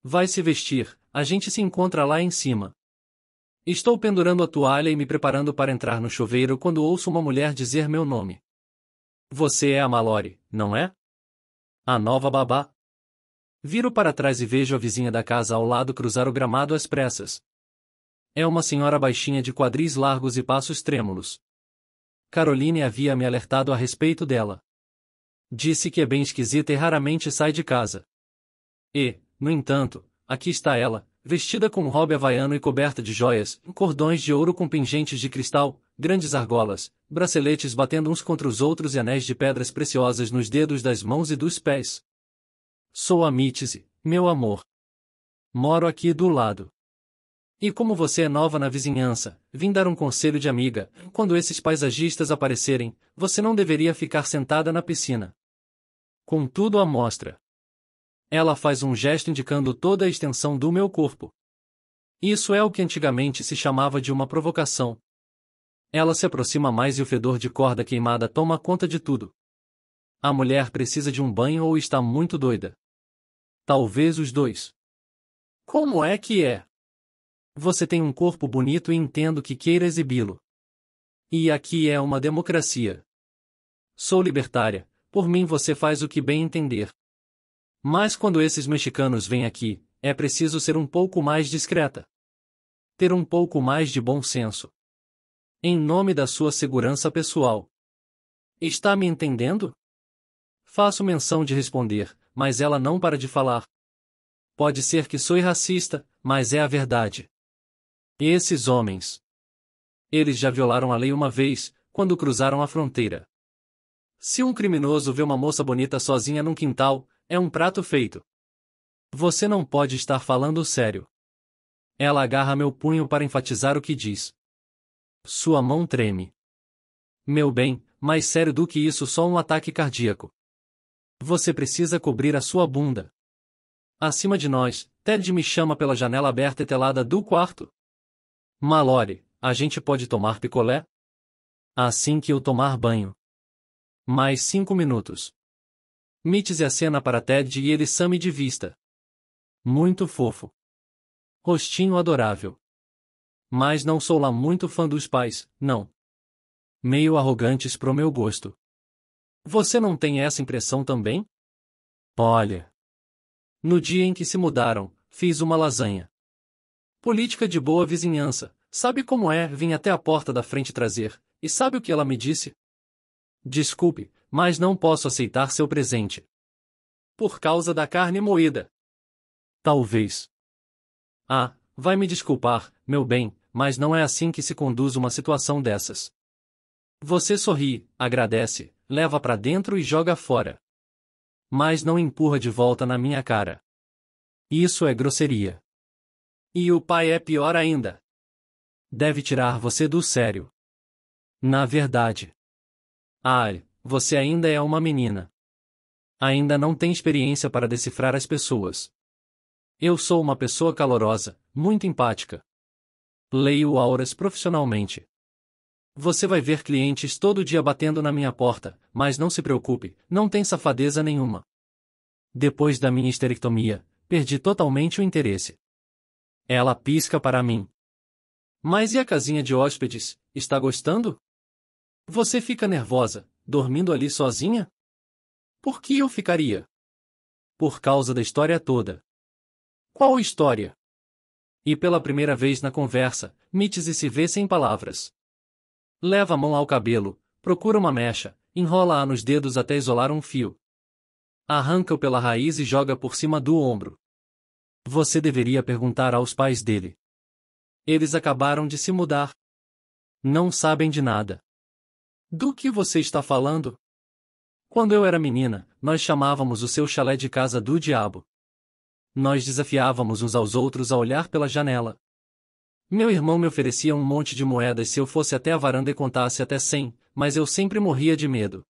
A: Vai se vestir, a gente se encontra lá em cima. Estou pendurando a toalha e me preparando para entrar no chuveiro quando ouço uma mulher dizer meu nome. Você é a Mallory, não é? A nova babá. Viro para trás e vejo a vizinha da casa ao lado cruzar o gramado às pressas. É uma senhora baixinha de quadris largos e passos trêmulos. Caroline havia me alertado a respeito dela. Disse que é bem esquisita e raramente sai de casa. E, no entanto, aqui está ela, vestida com um robe havaiano e coberta de joias, cordões de ouro com pingentes de cristal, grandes argolas, braceletes batendo uns contra os outros e anéis de pedras preciosas nos dedos das mãos e dos pés. Sou a Mítise, meu amor. Moro aqui do lado. E como você é nova na vizinhança, vim dar um conselho de amiga: quando esses paisagistas aparecerem, você não deveria ficar sentada na piscina. Contudo, a mostra. Ela faz um gesto indicando toda a extensão do meu corpo. Isso é o que antigamente se chamava de uma provocação, ela se aproxima mais e o fedor de corda queimada toma conta de tudo. A mulher precisa de um banho ou está muito doida. Talvez os dois. Como é que é? Você tem um corpo bonito e entendo que queira exibi-lo. E aqui é uma democracia. Sou libertária, por mim você faz o que bem entender. Mas quando esses mexicanos vêm aqui, é preciso ser um pouco mais discreta. Ter um pouco mais de bom senso. Em nome da sua segurança pessoal. Está me entendendo? Faço menção de responder, mas ela não para de falar. Pode ser que sou racista, mas é a verdade. Esses homens. Eles já violaram a lei uma vez, quando cruzaram a fronteira. Se um criminoso vê uma moça bonita sozinha num quintal, é um prato feito. Você não pode estar falando sério. Ela agarra meu punho para enfatizar o que diz. Sua mão treme. Meu bem, mais sério do que isso só um ataque cardíaco. Você precisa cobrir a sua bunda. Acima de nós, Ted me chama pela janela aberta e telada do quarto. Malore, a gente pode tomar picolé? Assim que eu tomar banho. Mais cinco minutos. Mites e acena para Ted e ele some de vista. Muito fofo. Rostinho adorável. Mas não sou lá muito fã dos pais, não. Meio arrogantes pro meu gosto. Você não tem essa impressão também? Olha. No dia em que se mudaram, fiz uma lasanha. Política de boa vizinhança. Sabe como é? Vim até a porta da frente trazer, e sabe o que ela me disse? Desculpe, mas não posso aceitar seu presente. Por causa da carne moída. Talvez. Ah, vai me desculpar, meu bem, mas não é assim que se conduz uma situação dessas. Você sorri, agradece, leva para dentro e joga fora. Mas não empurra de volta na minha cara. Isso é grosseria. E o pai é pior ainda. Deve tirar você do sério. Na verdade. Ai, você ainda é uma menina. Ainda não tem experiência para decifrar as pessoas. Eu sou uma pessoa calorosa, muito empática leio auras profissionalmente. Você vai ver clientes todo dia batendo na minha porta, mas não se preocupe, não tem safadeza nenhuma. Depois da minha histerectomia, perdi totalmente o interesse. Ela pisca para mim. Mas e a casinha de hóspedes, está gostando? Você fica nervosa, dormindo ali sozinha? Por que eu ficaria? Por causa da história toda. Qual história? E pela primeira vez na conversa, e se vê sem palavras. Leva a mão ao cabelo, procura uma mecha, enrola-a nos dedos até isolar um fio. Arranca-o pela raiz e joga por cima do ombro. Você deveria perguntar aos pais dele. Eles acabaram de se mudar. Não sabem de nada. Do que você está falando? Quando eu era menina, nós chamávamos o seu chalé de casa do diabo. Nós desafiávamos uns aos outros a olhar pela janela. Meu irmão me oferecia um monte de moedas se eu fosse até a varanda e contasse até cem, mas eu sempre morria de medo.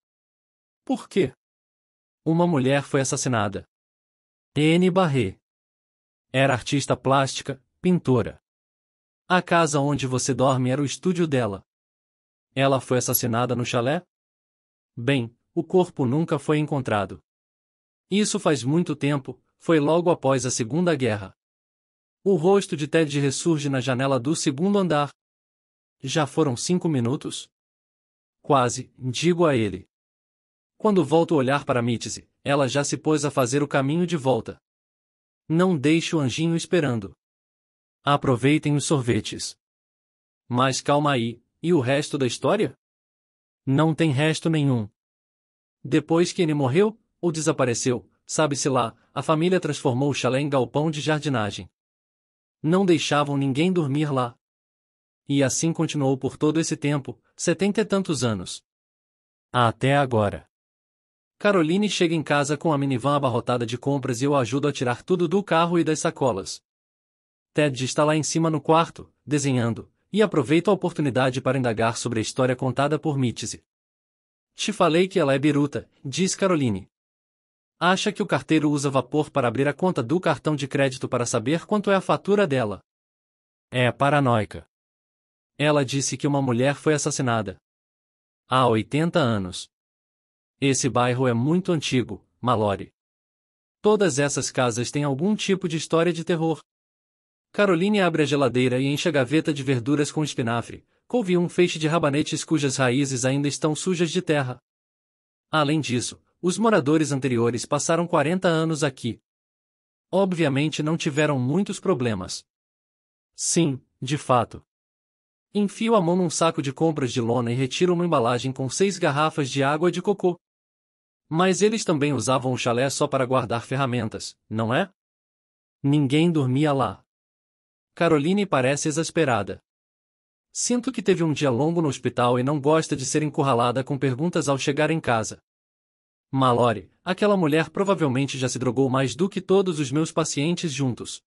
A: Por quê? Uma mulher foi assassinada. N. Barré. Era artista plástica, pintora. A casa onde você dorme era o estúdio dela. Ela foi assassinada no chalé? Bem, o corpo nunca foi encontrado. Isso faz muito tempo, foi logo após a Segunda Guerra. O rosto de Ted ressurge na janela do segundo andar. Já foram cinco minutos? Quase, digo a ele. Quando volto a olhar para Mítice, ela já se pôs a fazer o caminho de volta. Não deixe o anjinho esperando. Aproveitem os sorvetes. Mas calma aí, e o resto da história? Não tem resto nenhum. Depois que ele morreu, ou desapareceu, sabe-se lá, a família transformou o chalé em galpão de jardinagem. Não deixavam ninguém dormir lá. E assim continuou por todo esse tempo, setenta e tantos anos. Até agora. Caroline chega em casa com a minivan abarrotada de compras e eu ajudo a tirar tudo do carro e das sacolas. Ted está lá em cima no quarto, desenhando, e aproveito a oportunidade para indagar sobre a história contada por Mitzi. Te falei que ela é biruta, diz Caroline. Acha que o carteiro usa vapor para abrir a conta do cartão de crédito para saber quanto é a fatura dela. É paranoica. Ela disse que uma mulher foi assassinada. Há 80 anos. Esse bairro é muito antigo, Mallory. Todas essas casas têm algum tipo de história de terror. Caroline abre a geladeira e enche a gaveta de verduras com espinafre. Couve um feixe de rabanetes cujas raízes ainda estão sujas de terra. Além disso, os moradores anteriores passaram 40 anos aqui. Obviamente não tiveram muitos problemas. Sim, de fato. Enfio a mão num saco de compras de lona e retiro uma embalagem com seis garrafas de água de cocô. Mas eles também usavam o chalé só para guardar ferramentas, não é? Ninguém dormia lá. Caroline parece exasperada. Sinto que teve um dia longo no hospital e não gosta de ser encurralada com perguntas ao chegar em casa. Malore, aquela mulher provavelmente já se drogou mais do que todos os meus pacientes juntos.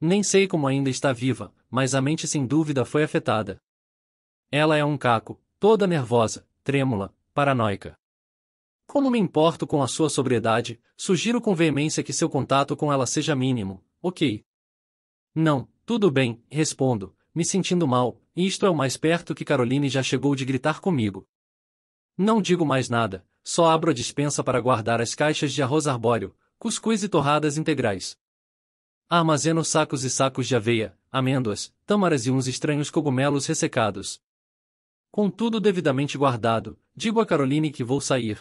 A: Nem sei como ainda está viva, mas a mente sem dúvida foi afetada. Ela é um caco, toda nervosa, trêmula, paranoica. Como me importo com a sua sobriedade, sugiro com veemência que seu contato com ela seja mínimo, ok? Não, tudo bem, respondo, me sentindo mal, isto é o mais perto que Caroline já chegou de gritar comigo. Não digo mais nada, só abro a dispensa para guardar as caixas de arroz arbóreo, cuscuz e torradas integrais. Armazeno sacos e sacos de aveia, amêndoas, tâmaras e uns estranhos cogumelos ressecados. Com tudo devidamente guardado, digo a Caroline que vou sair.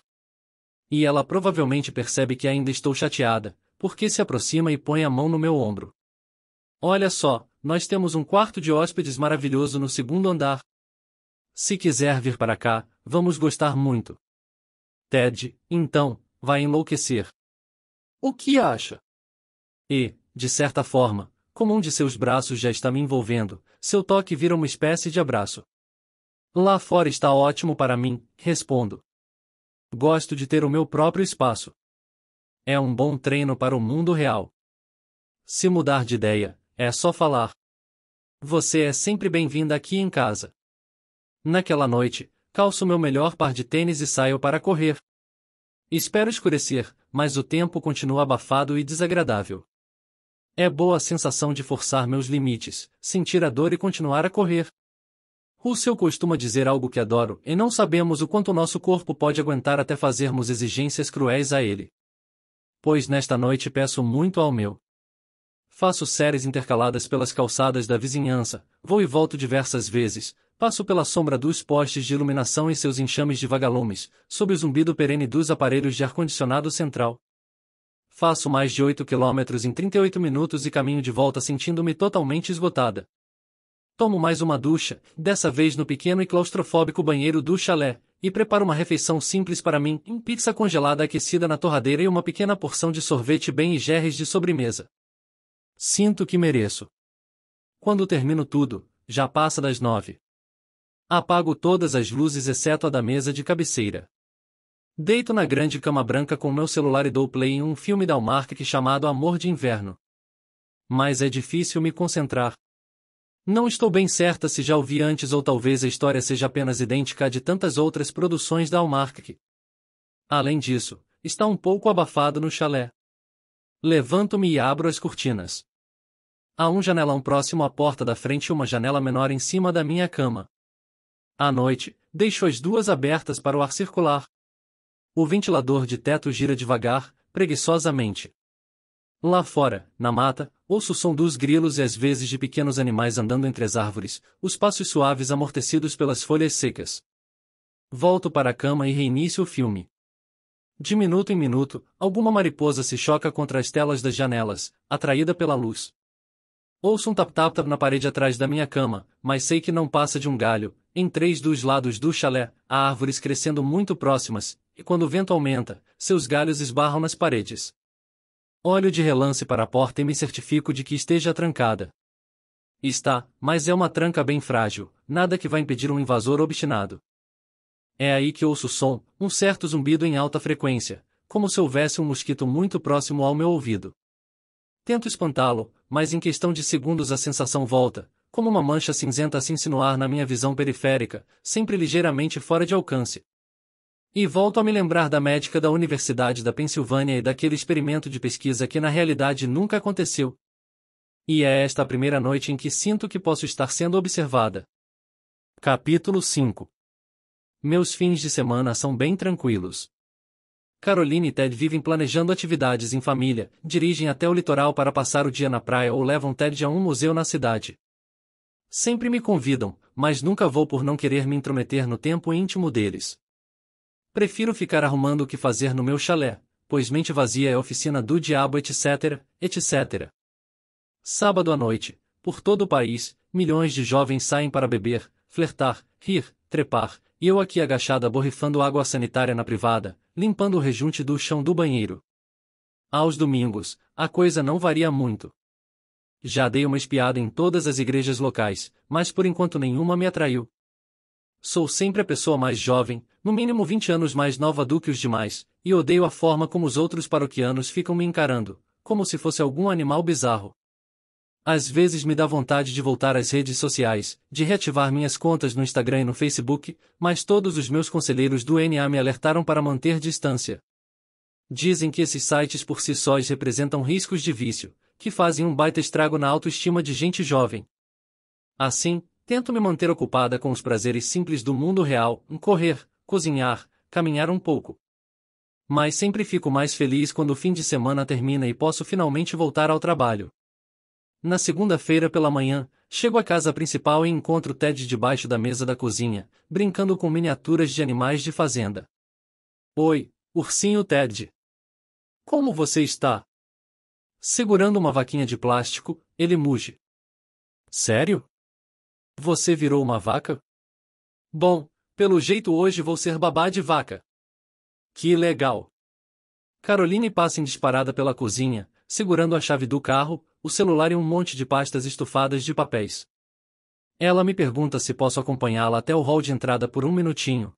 A: E ela provavelmente percebe que ainda estou chateada, porque se aproxima e põe a mão no meu ombro. Olha só, nós temos um quarto de hóspedes maravilhoso no segundo andar. Se quiser vir para cá, vamos gostar muito. Ted, então, vai enlouquecer. O que acha? E, de certa forma, como um de seus braços já está me envolvendo, seu toque vira uma espécie de abraço. Lá fora está ótimo para mim, respondo. Gosto de ter o meu próprio espaço. É um bom treino para o mundo real. Se mudar de ideia, é só falar. Você é sempre bem-vinda aqui em casa. Naquela noite, calço meu melhor par de tênis e saio para correr. Espero escurecer, mas o tempo continua abafado e desagradável. É boa a sensação de forçar meus limites, sentir a dor e continuar a correr. Russell costuma dizer algo que adoro, e não sabemos o quanto nosso corpo pode aguentar até fazermos exigências cruéis a ele. Pois nesta noite peço muito ao meu. Faço séries intercaladas pelas calçadas da vizinhança, vou e volto diversas vezes, Passo pela sombra dos postes de iluminação e seus enxames de vagalumes, sob o zumbido perene dos aparelhos de ar-condicionado central. Faço mais de 8 quilômetros em 38 minutos e caminho de volta sentindo-me totalmente esgotada. Tomo mais uma ducha, dessa vez no pequeno e claustrofóbico banheiro do chalé, e preparo uma refeição simples para mim, em pizza congelada aquecida na torradeira e uma pequena porção de sorvete bem e gerres de sobremesa. Sinto que mereço. Quando termino tudo, já passa das nove. Apago todas as luzes exceto a da mesa de cabeceira. Deito na grande cama branca com meu celular e dou play em um filme da Almark chamado Amor de Inverno. Mas é difícil me concentrar. Não estou bem certa se já ouvi antes ou talvez a história seja apenas idêntica à de tantas outras produções da Almark. Além disso, está um pouco abafado no chalé. Levanto-me e abro as cortinas. Há um janelão próximo à porta da frente e uma janela menor em cima da minha cama. À noite, deixo as duas abertas para o ar circular. O ventilador de teto gira devagar, preguiçosamente. Lá fora, na mata, ouço o som dos grilos e às vezes de pequenos animais andando entre as árvores, os passos suaves amortecidos pelas folhas secas. Volto para a cama e reinicio o filme. De minuto em minuto, alguma mariposa se choca contra as telas das janelas, atraída pela luz. Ouço um tap-tap tap na parede atrás da minha cama, mas sei que não passa de um galho. Em três dos lados do chalé, há árvores crescendo muito próximas, e quando o vento aumenta, seus galhos esbarram nas paredes. Olho de relance para a porta e me certifico de que esteja trancada. Está, mas é uma tranca bem frágil, nada que vá impedir um invasor obstinado. É aí que ouço o som, um certo zumbido em alta frequência, como se houvesse um mosquito muito próximo ao meu ouvido. Tento espantá-lo, mas em questão de segundos a sensação volta, como uma mancha cinzenta a assim se insinuar na minha visão periférica, sempre ligeiramente fora de alcance. E volto a me lembrar da médica da Universidade da Pensilvânia e daquele experimento de pesquisa que na realidade nunca aconteceu. E é esta a primeira noite em que sinto que posso estar sendo observada. Capítulo 5 Meus fins de semana são bem tranquilos. Caroline e Ted vivem planejando atividades em família, dirigem até o litoral para passar o dia na praia ou levam Ted a um museu na cidade. Sempre me convidam, mas nunca vou por não querer me intrometer no tempo íntimo deles. Prefiro ficar arrumando o que fazer no meu chalé, pois mente vazia é oficina do diabo, etc, etc. Sábado à noite, por todo o país, milhões de jovens saem para beber, flertar, rir, trepar, e eu aqui agachada borrifando água sanitária na privada, limpando o rejunte do chão do banheiro. Aos domingos, a coisa não varia muito. Já dei uma espiada em todas as igrejas locais, mas por enquanto nenhuma me atraiu. Sou sempre a pessoa mais jovem, no mínimo 20 anos mais nova do que os demais, e odeio a forma como os outros paroquianos ficam me encarando, como se fosse algum animal bizarro. Às vezes me dá vontade de voltar às redes sociais, de reativar minhas contas no Instagram e no Facebook, mas todos os meus conselheiros do NA me alertaram para manter distância. Dizem que esses sites por si sós representam riscos de vício, que fazem um baita estrago na autoestima de gente jovem. Assim, tento me manter ocupada com os prazeres simples do mundo real, correr, cozinhar, caminhar um pouco. Mas sempre fico mais feliz quando o fim de semana termina e posso finalmente voltar ao trabalho. Na segunda-feira pela manhã, chego à casa principal e encontro Ted debaixo da mesa da cozinha, brincando com miniaturas de animais de fazenda. Oi, ursinho Ted. Como você está? Segurando uma vaquinha de plástico, ele muge. Sério? Você virou uma vaca? Bom, pelo jeito hoje vou ser babá de vaca. Que legal! Caroline passa em disparada pela cozinha, segurando a chave do carro, o celular e um monte de pastas estufadas de papéis. Ela me pergunta se posso acompanhá-la até o hall de entrada por um minutinho.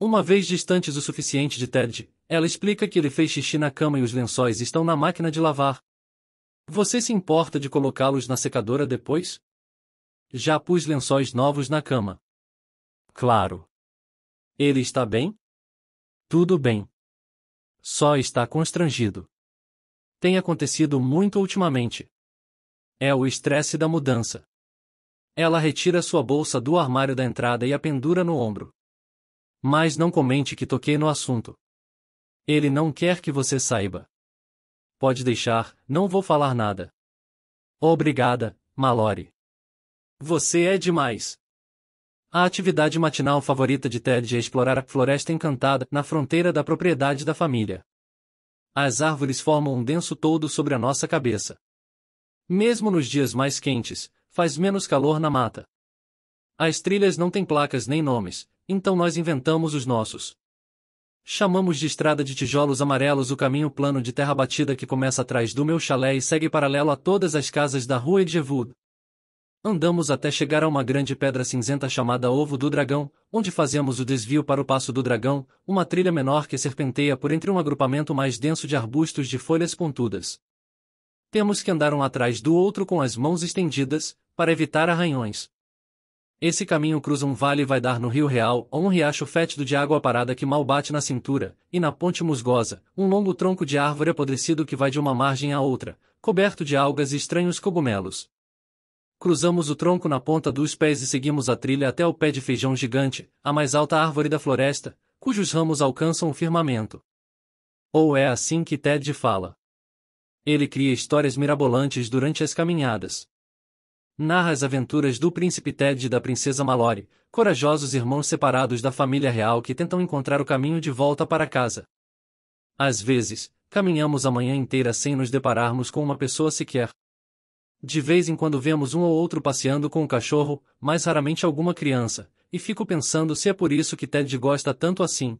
A: Uma vez distantes o suficiente de Ted, ela explica que ele fez xixi na cama e os lençóis estão na máquina de lavar. Você se importa de colocá-los na secadora depois? Já pus lençóis novos na cama. Claro. Ele está bem? Tudo bem. Só está constrangido tem acontecido muito ultimamente. É o estresse da mudança. Ela retira sua bolsa do armário da entrada e a pendura no ombro. Mas não comente que toquei no assunto. Ele não quer que você saiba. Pode deixar, não vou falar nada. Obrigada, Mallory. Você é demais. A atividade matinal favorita de Ted é explorar a Floresta Encantada na fronteira da propriedade da família as árvores formam um denso todo sobre a nossa cabeça. Mesmo nos dias mais quentes, faz menos calor na mata. As trilhas não têm placas nem nomes, então nós inventamos os nossos. Chamamos de estrada de tijolos amarelos o caminho plano de terra batida que começa atrás do meu chalé e segue paralelo a todas as casas da rua Edgewood andamos até chegar a uma grande pedra cinzenta chamada Ovo do Dragão, onde fazemos o desvio para o Passo do Dragão, uma trilha menor que serpenteia por entre um agrupamento mais denso de arbustos de folhas pontudas. Temos que andar um atrás do outro com as mãos estendidas, para evitar arranhões. Esse caminho cruza um vale e vai dar no Rio Real ou um riacho fétido de água parada que mal bate na cintura, e na ponte musgosa, um longo tronco de árvore apodrecido que vai de uma margem à outra, coberto de algas e estranhos cogumelos cruzamos o tronco na ponta dos pés e seguimos a trilha até o pé de feijão gigante, a mais alta árvore da floresta, cujos ramos alcançam o firmamento. Ou é assim que Ted fala. Ele cria histórias mirabolantes durante as caminhadas. Narra as aventuras do príncipe Ted e da princesa Mallory, corajosos irmãos separados da família real que tentam encontrar o caminho de volta para casa. Às vezes, caminhamos a manhã inteira sem nos depararmos com uma pessoa sequer. De vez em quando vemos um ou outro passeando com o cachorro, mas raramente alguma criança, e fico pensando se é por isso que Ted gosta tanto assim.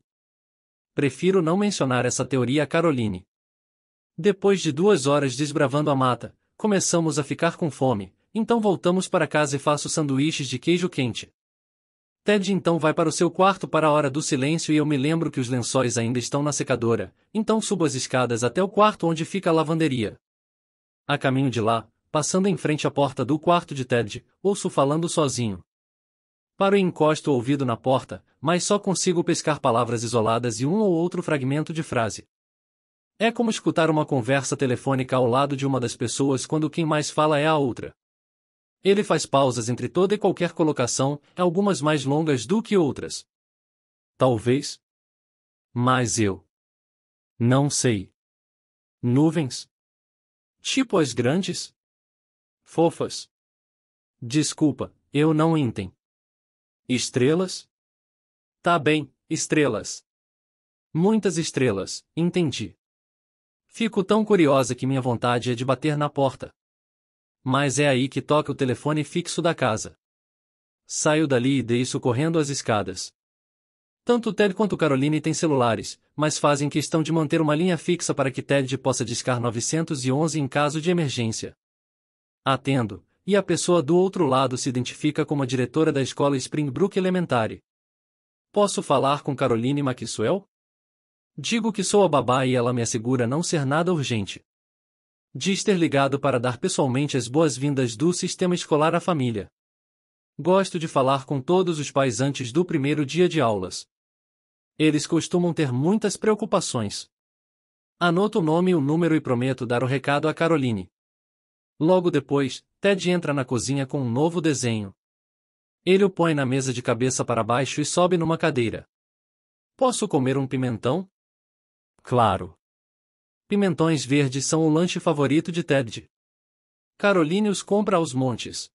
A: Prefiro não mencionar essa teoria a Caroline. Depois de duas horas desbravando a mata, começamos a ficar com fome, então voltamos para casa e faço sanduíches de queijo quente. Ted então vai para o seu quarto para a hora do silêncio e eu me lembro que os lençóis ainda estão na secadora, então subo as escadas até o quarto onde fica a lavanderia. A caminho de lá, passando em frente à porta do quarto de Ted, ouço falando sozinho. Paro e encosto o ouvido na porta, mas só consigo pescar palavras isoladas e um ou outro fragmento de frase. É como escutar uma conversa telefônica ao lado de uma das pessoas quando quem mais fala é a outra. Ele faz pausas entre toda e qualquer colocação, algumas mais longas do que outras. Talvez. Mas eu. Não sei. Nuvens? Tipo as grandes? fofas. Desculpa, eu não entendo. Estrelas? Tá bem, estrelas. Muitas estrelas, entendi. Fico tão curiosa que minha vontade é de bater na porta. Mas é aí que toca o telefone fixo da casa. Saio dali e desço correndo as escadas. Tanto Ted quanto Caroline têm celulares, mas fazem questão de manter uma linha fixa para que Ted possa discar 911 em caso de emergência. Atendo, e a pessoa do outro lado se identifica como a diretora da escola Springbrook Elementary. Posso falar com Caroline Maxwell? Digo que sou a babá e ela me assegura não ser nada urgente. Diz ter ligado para dar pessoalmente as boas-vindas do sistema escolar à família. Gosto de falar com todos os pais antes do primeiro dia de aulas. Eles costumam ter muitas preocupações. Anoto o nome e o número e prometo dar o recado a Caroline. Logo depois, Ted entra na cozinha com um novo desenho. Ele o põe na mesa de cabeça para baixo e sobe numa cadeira. Posso comer um pimentão? Claro. Pimentões verdes são o lanche favorito de Ted. Caroline os compra aos montes.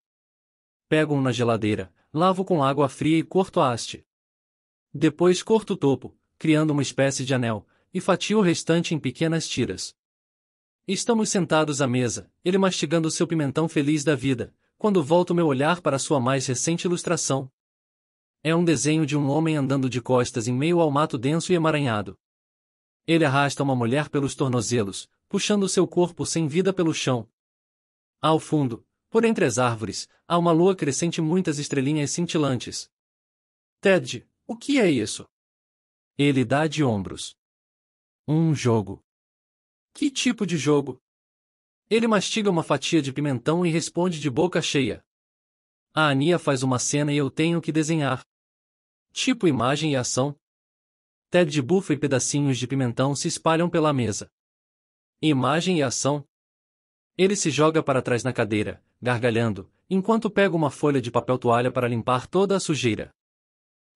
A: pego um na geladeira, lavo com água fria e corto a haste. Depois corto o topo, criando uma espécie de anel, e fatio o restante em pequenas tiras. Estamos sentados à mesa, ele mastigando seu pimentão feliz da vida, quando volto meu olhar para sua mais recente ilustração. É um desenho de um homem andando de costas em meio ao mato denso e emaranhado. Ele arrasta uma mulher pelos tornozelos, puxando seu corpo sem vida pelo chão. Ao fundo, por entre as árvores, há uma lua crescente e muitas estrelinhas cintilantes. Ted, o que é isso? Ele dá de ombros. Um jogo. Que tipo de jogo? Ele mastiga uma fatia de pimentão e responde de boca cheia. A Ania faz uma cena e eu tenho que desenhar. Tipo imagem e ação. Ted de bufa e pedacinhos de pimentão se espalham pela mesa. Imagem e ação. Ele se joga para trás na cadeira, gargalhando, enquanto pega uma folha de papel toalha para limpar toda a sujeira.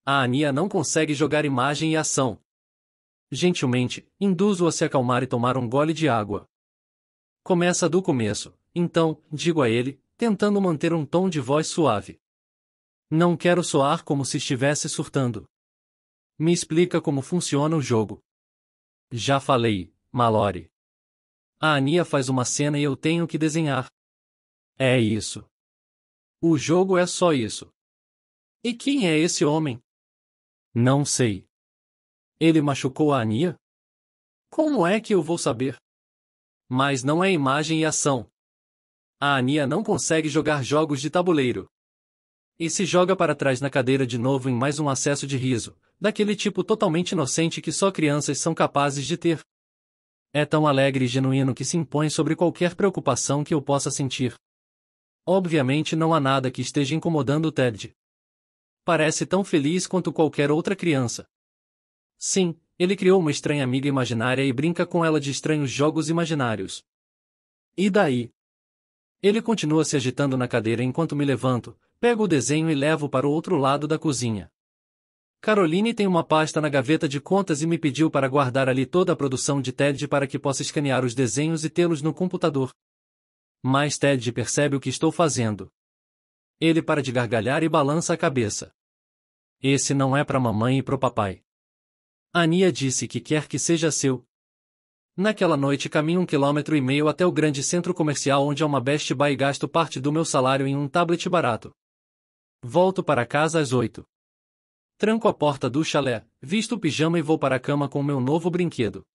A: A Ania não consegue jogar imagem e ação gentilmente, induzo-o a se acalmar e tomar um gole de água. Começa do começo, então, digo a ele, tentando manter um tom de voz suave. Não quero soar como se estivesse surtando. Me explica como funciona o jogo. Já falei, Malore. A Ania faz uma cena e eu tenho que desenhar. É isso. O jogo é só isso. E quem é esse homem? Não sei. Ele machucou a Ania? Como é que eu vou saber? Mas não é imagem e ação. A Ania não consegue jogar jogos de tabuleiro. E se joga para trás na cadeira de novo em mais um acesso de riso, daquele tipo totalmente inocente que só crianças são capazes de ter. É tão alegre e genuíno que se impõe sobre qualquer preocupação que eu possa sentir. Obviamente não há nada que esteja incomodando Ted. Parece tão feliz quanto qualquer outra criança. Sim, ele criou uma estranha amiga imaginária e brinca com ela de estranhos jogos imaginários. E daí? Ele continua se agitando na cadeira enquanto me levanto, pego o desenho e levo para o outro lado da cozinha. Caroline tem uma pasta na gaveta de contas e me pediu para guardar ali toda a produção de Ted para que possa escanear os desenhos e tê-los no computador. Mas Ted percebe o que estou fazendo. Ele para de gargalhar e balança a cabeça. Esse não é para mamãe e pro papai. Ania disse que quer que seja seu. Naquela noite caminho um quilômetro e meio até o grande centro comercial onde há uma Best Buy e gasto parte do meu salário em um tablet barato. Volto para casa às oito. Tranco a porta do chalé, visto o pijama e vou para a cama com meu novo brinquedo.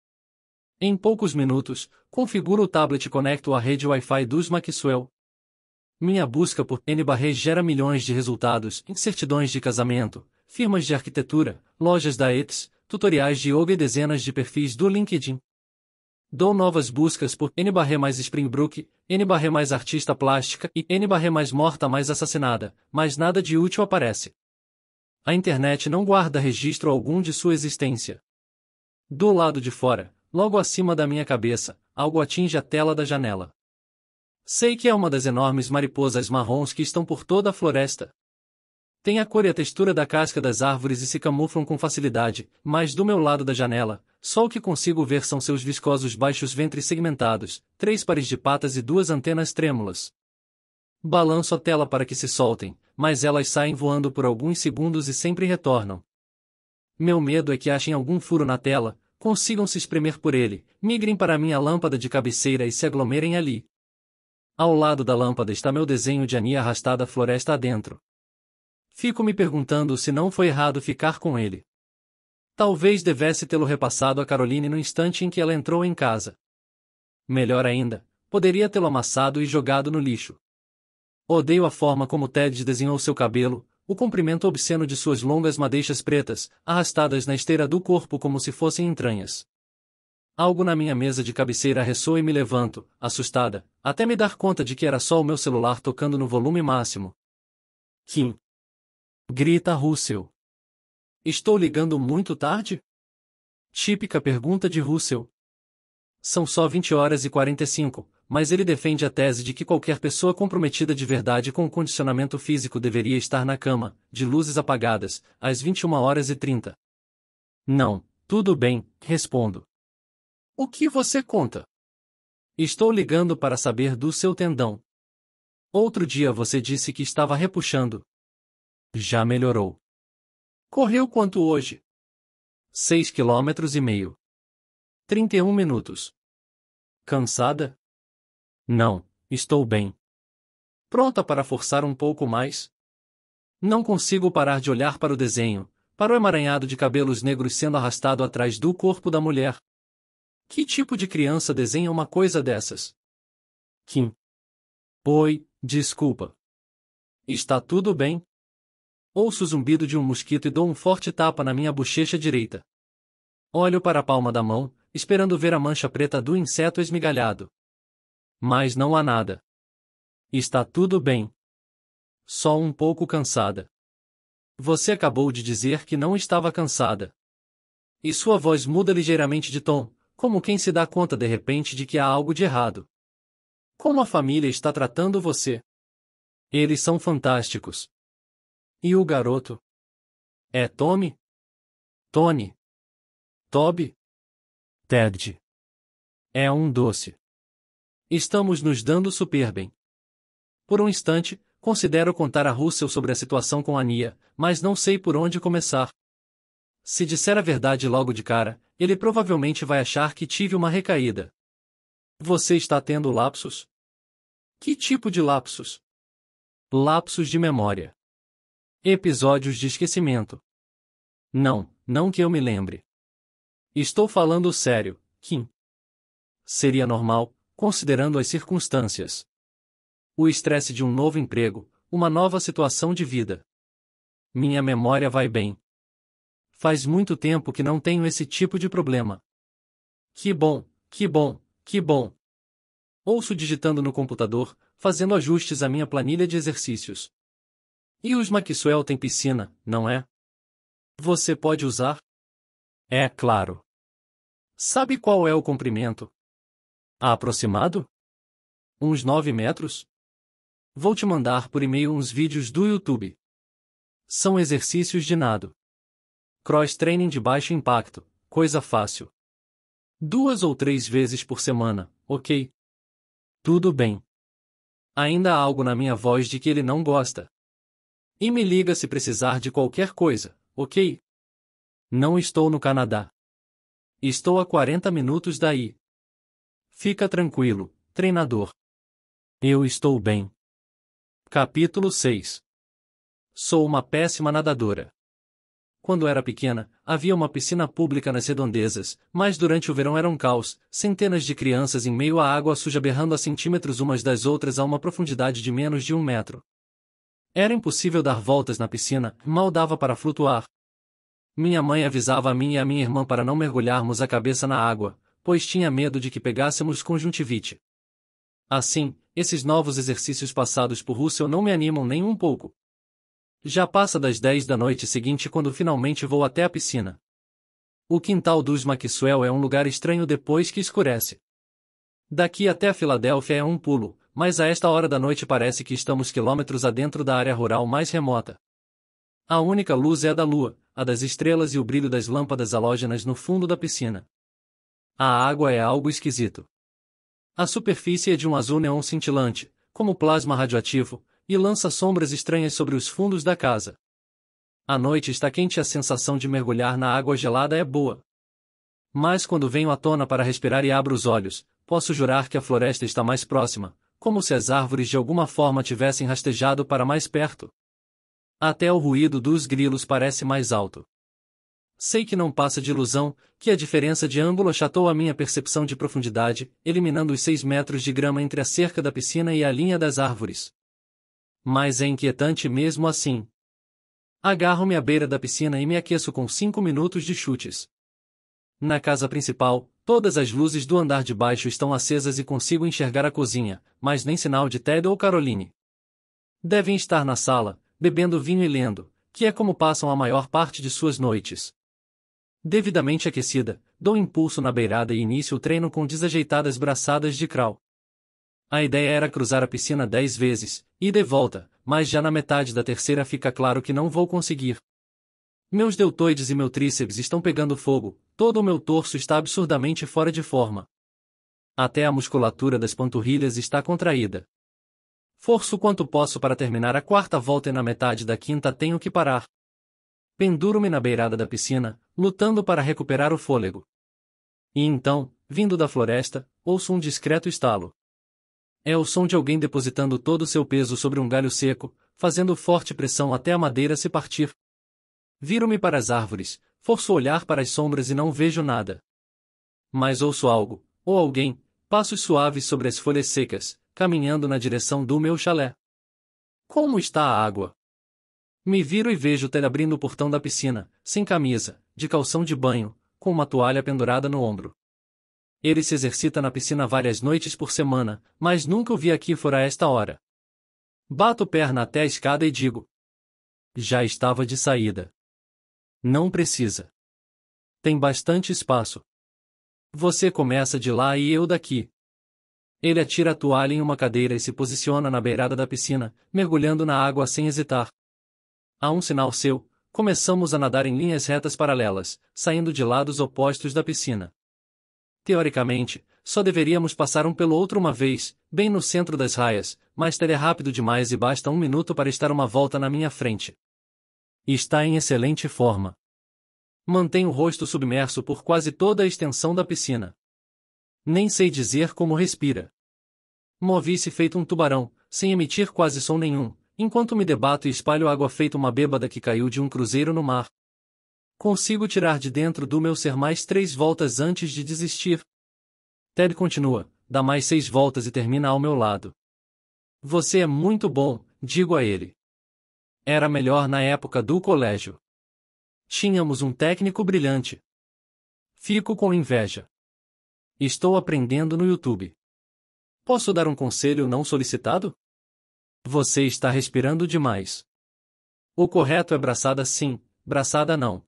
A: Em poucos minutos, configuro o tablet e conecto à rede Wi-Fi dos Maxwell. Minha busca por N Barre gera milhões de resultados, incertidões de casamento, firmas de arquitetura, lojas da ETS, tutoriais de yoga e dezenas de perfis do LinkedIn. Dou novas buscas por N mais Springbrook, N mais artista plástica e N mais morta mais assassinada, mas nada de útil aparece. A internet não guarda registro algum de sua existência. Do lado de fora, logo acima da minha cabeça, algo atinge a tela da janela. Sei que é uma das enormes mariposas marrons que estão por toda a floresta. Tem a cor e a textura da casca das árvores e se camuflam com facilidade, mas do meu lado da janela, só o que consigo ver são seus viscosos baixos ventres segmentados, três pares de patas e duas antenas trêmulas. Balanço a tela para que se soltem, mas elas saem voando por alguns segundos e sempre retornam. Meu medo é que achem algum furo na tela, consigam se espremer por ele, migrem para minha lâmpada de cabeceira e se aglomerem ali. Ao lado da lâmpada está meu desenho de Ania arrastada floresta adentro. Fico me perguntando se não foi errado ficar com ele. Talvez devesse tê-lo repassado a Caroline no instante em que ela entrou em casa. Melhor ainda, poderia tê-lo amassado e jogado no lixo. Odeio a forma como Ted desenhou seu cabelo, o comprimento obsceno de suas longas madeixas pretas, arrastadas na esteira do corpo como se fossem entranhas. Algo na minha mesa de cabeceira ressoa e me levanto, assustada, até me dar conta de que era só o meu celular tocando no volume máximo. Kim. Grita Russell. Estou ligando muito tarde? Típica pergunta de Russell. São só 20 horas e 45, mas ele defende a tese de que qualquer pessoa comprometida de verdade com o condicionamento físico deveria estar na cama, de luzes apagadas, às 21 horas e 30. Não, tudo bem, respondo. O que você conta? Estou ligando para saber do seu tendão. Outro dia você disse que estava repuxando. Já melhorou. Correu quanto hoje? Seis quilômetros e meio. Trinta e um minutos. Cansada? Não, estou bem. Pronta para forçar um pouco mais? Não consigo parar de olhar para o desenho, para o emaranhado de cabelos negros sendo arrastado atrás do corpo da mulher. Que tipo de criança desenha uma coisa dessas? Kim. Oi, desculpa. Está tudo bem? Ouço o zumbido de um mosquito e dou um forte tapa na minha bochecha direita. Olho para a palma da mão, esperando ver a mancha preta do inseto esmigalhado. Mas não há nada. Está tudo bem. Só um pouco cansada. Você acabou de dizer que não estava cansada. E sua voz muda ligeiramente de tom, como quem se dá conta de repente de que há algo de errado. Como a família está tratando você? Eles são fantásticos. E o garoto? É Tommy? Tony? Toby? Ted. É um doce. Estamos nos dando super bem. Por um instante, considero contar a Russell sobre a situação com a Nia, mas não sei por onde começar. Se disser a verdade logo de cara, ele provavelmente vai achar que tive uma recaída. Você está tendo lapsos? Que tipo de lapsos? Lapsos de memória. Episódios de esquecimento. Não, não que eu me lembre. Estou falando sério, Kim. Seria normal, considerando as circunstâncias. O estresse de um novo emprego, uma nova situação de vida. Minha memória vai bem. Faz muito tempo que não tenho esse tipo de problema. Que bom, que bom, que bom. Ouço digitando no computador, fazendo ajustes à minha planilha de exercícios. E os Maxwell tem piscina, não é? Você pode usar? É claro. Sabe qual é o comprimento? A aproximado? Uns 9 metros? Vou te mandar por e-mail uns vídeos do YouTube. São exercícios de nado. Cross-training de baixo impacto, coisa fácil. Duas ou três vezes por semana, ok? Tudo bem. Ainda há algo na minha voz de que ele não gosta. E me liga se precisar de qualquer coisa, ok? Não estou no Canadá. Estou a 40 minutos daí. Fica tranquilo, treinador. Eu estou bem. Capítulo 6 Sou uma péssima nadadora. Quando era pequena, havia uma piscina pública nas redondezas, mas durante o verão era um caos, centenas de crianças em meio à água suja berrando a centímetros umas das outras a uma profundidade de menos de um metro. Era impossível dar voltas na piscina, mal dava para flutuar. Minha mãe avisava a mim e a minha irmã para não mergulharmos a cabeça na água, pois tinha medo de que pegássemos conjuntivite. Assim, esses novos exercícios passados por Russell não me animam nem um pouco. Já passa das 10 da noite seguinte quando finalmente vou até a piscina. O quintal dos Maxwell é um lugar estranho depois que escurece. Daqui até a Filadélfia é um pulo, mas a esta hora da noite parece que estamos quilômetros adentro da área rural mais remota. A única luz é a da lua, a das estrelas e o brilho das lâmpadas halógenas no fundo da piscina. A água é algo esquisito. A superfície é de um azul neon cintilante, como plasma radioativo, e lança sombras estranhas sobre os fundos da casa. A noite está quente e a sensação de mergulhar na água gelada é boa. Mas quando venho à tona para respirar e abro os olhos, posso jurar que a floresta está mais próxima, como se as árvores de alguma forma tivessem rastejado para mais perto. Até o ruído dos grilos parece mais alto. Sei que não passa de ilusão, que a diferença de ângulo achatou a minha percepção de profundidade, eliminando os seis metros de grama entre a cerca da piscina e a linha das árvores. Mas é inquietante mesmo assim. Agarro-me à beira da piscina e me aqueço com cinco minutos de chutes. Na casa principal, Todas as luzes do andar de baixo estão acesas e consigo enxergar a cozinha, mas nem sinal de Ted ou Caroline. Devem estar na sala, bebendo vinho e lendo, que é como passam a maior parte de suas noites. Devidamente aquecida, dou impulso na beirada e inicio o treino com desajeitadas braçadas de crawl. A ideia era cruzar a piscina dez vezes, e de volta, mas já na metade da terceira fica claro que não vou conseguir. Meus deltoides e meu tríceps estão pegando fogo, todo o meu torso está absurdamente fora de forma. Até a musculatura das panturrilhas está contraída. Forço quanto posso para terminar a quarta volta e na metade da quinta tenho que parar. Penduro-me na beirada da piscina, lutando para recuperar o fôlego. E então, vindo da floresta, ouço um discreto estalo. É o som de alguém depositando todo o seu peso sobre um galho seco, fazendo forte pressão até a madeira se partir. Viro-me para as árvores, forço olhar para as sombras e não vejo nada. Mas ouço algo, ou alguém, passos suaves sobre as folhas secas, caminhando na direção do meu chalé. Como está a água? Me viro e vejo Tel abrindo o portão da piscina, sem camisa, de calção de banho, com uma toalha pendurada no ombro. Ele se exercita na piscina várias noites por semana, mas nunca o vi aqui fora esta hora. Bato perna até a escada e digo: Já estava de saída. Não precisa. Tem bastante espaço. Você começa de lá e eu daqui. Ele atira a toalha em uma cadeira e se posiciona na beirada da piscina, mergulhando na água sem hesitar. A um sinal seu, começamos a nadar em linhas retas paralelas, saindo de lados opostos da piscina. Teoricamente, só deveríamos passar um pelo outro uma vez, bem no centro das raias, mas teria rápido demais e basta um minuto para estar uma volta na minha frente. E está em excelente forma. Mantém o rosto submerso por quase toda a extensão da piscina. Nem sei dizer como respira. Movi-se feito um tubarão, sem emitir quase som nenhum, enquanto me debato e espalho água feito uma bêbada que caiu de um cruzeiro no mar. Consigo tirar de dentro do meu ser mais três voltas antes de desistir. Ted continua, dá mais seis voltas e termina ao meu lado. Você é muito bom, digo a ele. Era melhor na época do colégio. Tínhamos um técnico brilhante. Fico com inveja. Estou aprendendo no YouTube. Posso dar um conselho não solicitado? Você está respirando demais. O correto é braçada sim, braçada não.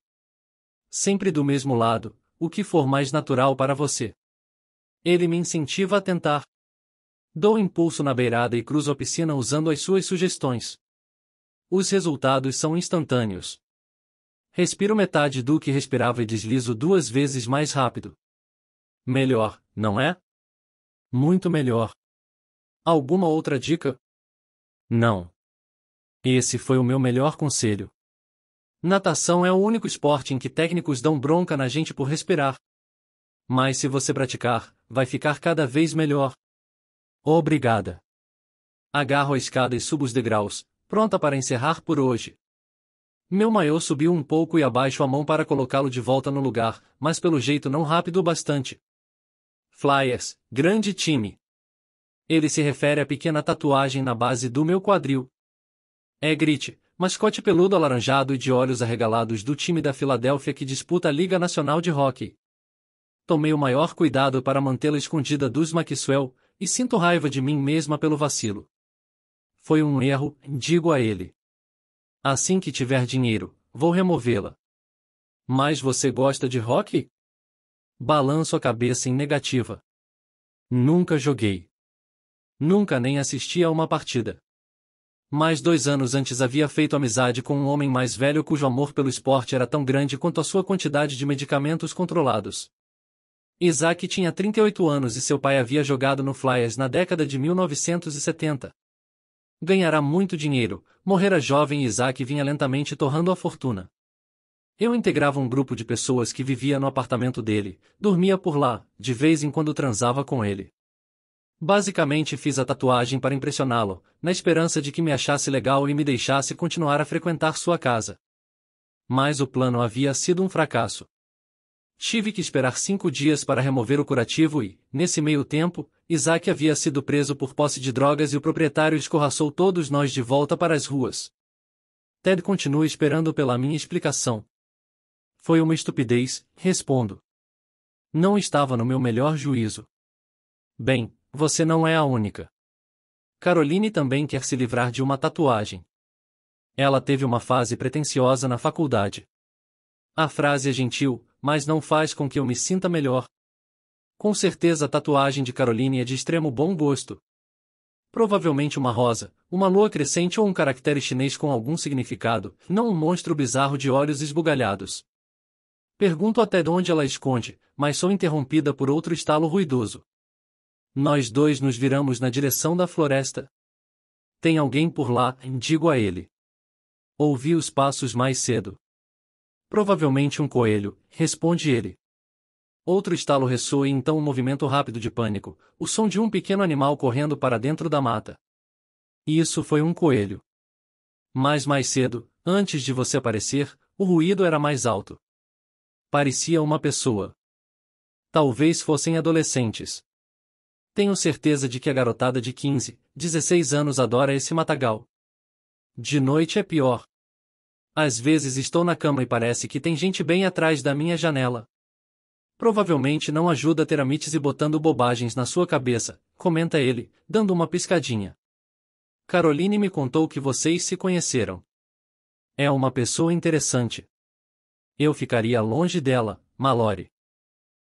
A: Sempre do mesmo lado, o que for mais natural para você. Ele me incentiva a tentar. Dou impulso na beirada e cruzo a piscina usando as suas sugestões. Os resultados são instantâneos. Respiro metade do que respirava e deslizo duas vezes mais rápido. Melhor, não é? Muito melhor. Alguma outra dica? Não. Esse foi o meu melhor conselho. Natação é o único esporte em que técnicos dão bronca na gente por respirar. Mas se você praticar, vai ficar cada vez melhor. Obrigada. Agarro a escada e subo os degraus, pronta para encerrar por hoje. Meu maiô subiu um pouco e abaixo a mão para colocá-lo de volta no lugar, mas pelo jeito não rápido o bastante. Flyers, grande time. Ele se refere à pequena tatuagem na base do meu quadril. É Grit, mascote peludo alaranjado e de olhos arregalados do time da Filadélfia que disputa a Liga Nacional de Hockey. Tomei o maior cuidado para mantê-la escondida dos Maxwell, e sinto raiva de mim mesma pelo vacilo. Foi um erro, digo a ele. Assim que tiver dinheiro, vou removê-la. Mas você gosta de rock? Balanço a cabeça em negativa. Nunca joguei. Nunca nem assisti a uma partida. Mas dois anos antes havia feito amizade com um homem mais velho cujo amor pelo esporte era tão grande quanto a sua quantidade de medicamentos controlados. Isaac tinha 38 anos e seu pai havia jogado no Flyers na década de 1970. Ganhará muito dinheiro, morrera jovem e Isaac vinha lentamente torrando a fortuna. Eu integrava um grupo de pessoas que vivia no apartamento dele, dormia por lá, de vez em quando transava com ele. Basicamente fiz a tatuagem para impressioná-lo, na esperança de que me achasse legal e me deixasse continuar a frequentar sua casa. Mas o plano havia sido um fracasso. Tive que esperar cinco dias para remover o curativo e, nesse meio tempo, Isaac havia sido preso por posse de drogas e o proprietário escorraçou todos nós de volta para as ruas. Ted continua esperando pela minha explicação. Foi uma estupidez, respondo. Não estava no meu melhor juízo. Bem, você não é a única. Caroline também quer se livrar de uma tatuagem. Ela teve uma fase pretensiosa na faculdade. A frase é gentil, mas não faz com que eu me sinta melhor. Com certeza a tatuagem de Caroline é de extremo bom gosto. Provavelmente uma rosa, uma lua crescente ou um caractere chinês com algum significado, não um monstro bizarro de olhos esbugalhados. Pergunto até onde ela esconde, mas sou interrompida por outro estalo ruidoso. Nós dois nos viramos na direção da floresta. Tem alguém por lá, digo a ele. Ouvi os passos mais cedo. Provavelmente um coelho, responde ele. Outro estalo ressoa e então um movimento rápido de pânico, o som de um pequeno animal correndo para dentro da mata. E isso foi um coelho. Mas mais cedo, antes de você aparecer, o ruído era mais alto. Parecia uma pessoa. Talvez fossem adolescentes. Tenho certeza de que a garotada de 15, 16 anos adora esse matagal. De noite é pior. Às vezes estou na cama e parece que tem gente bem atrás da minha janela. Provavelmente não ajuda ter amites e botando bobagens na sua cabeça, comenta ele, dando uma piscadinha. Caroline me contou que vocês se conheceram. É uma pessoa interessante. Eu ficaria longe dela, Mallory.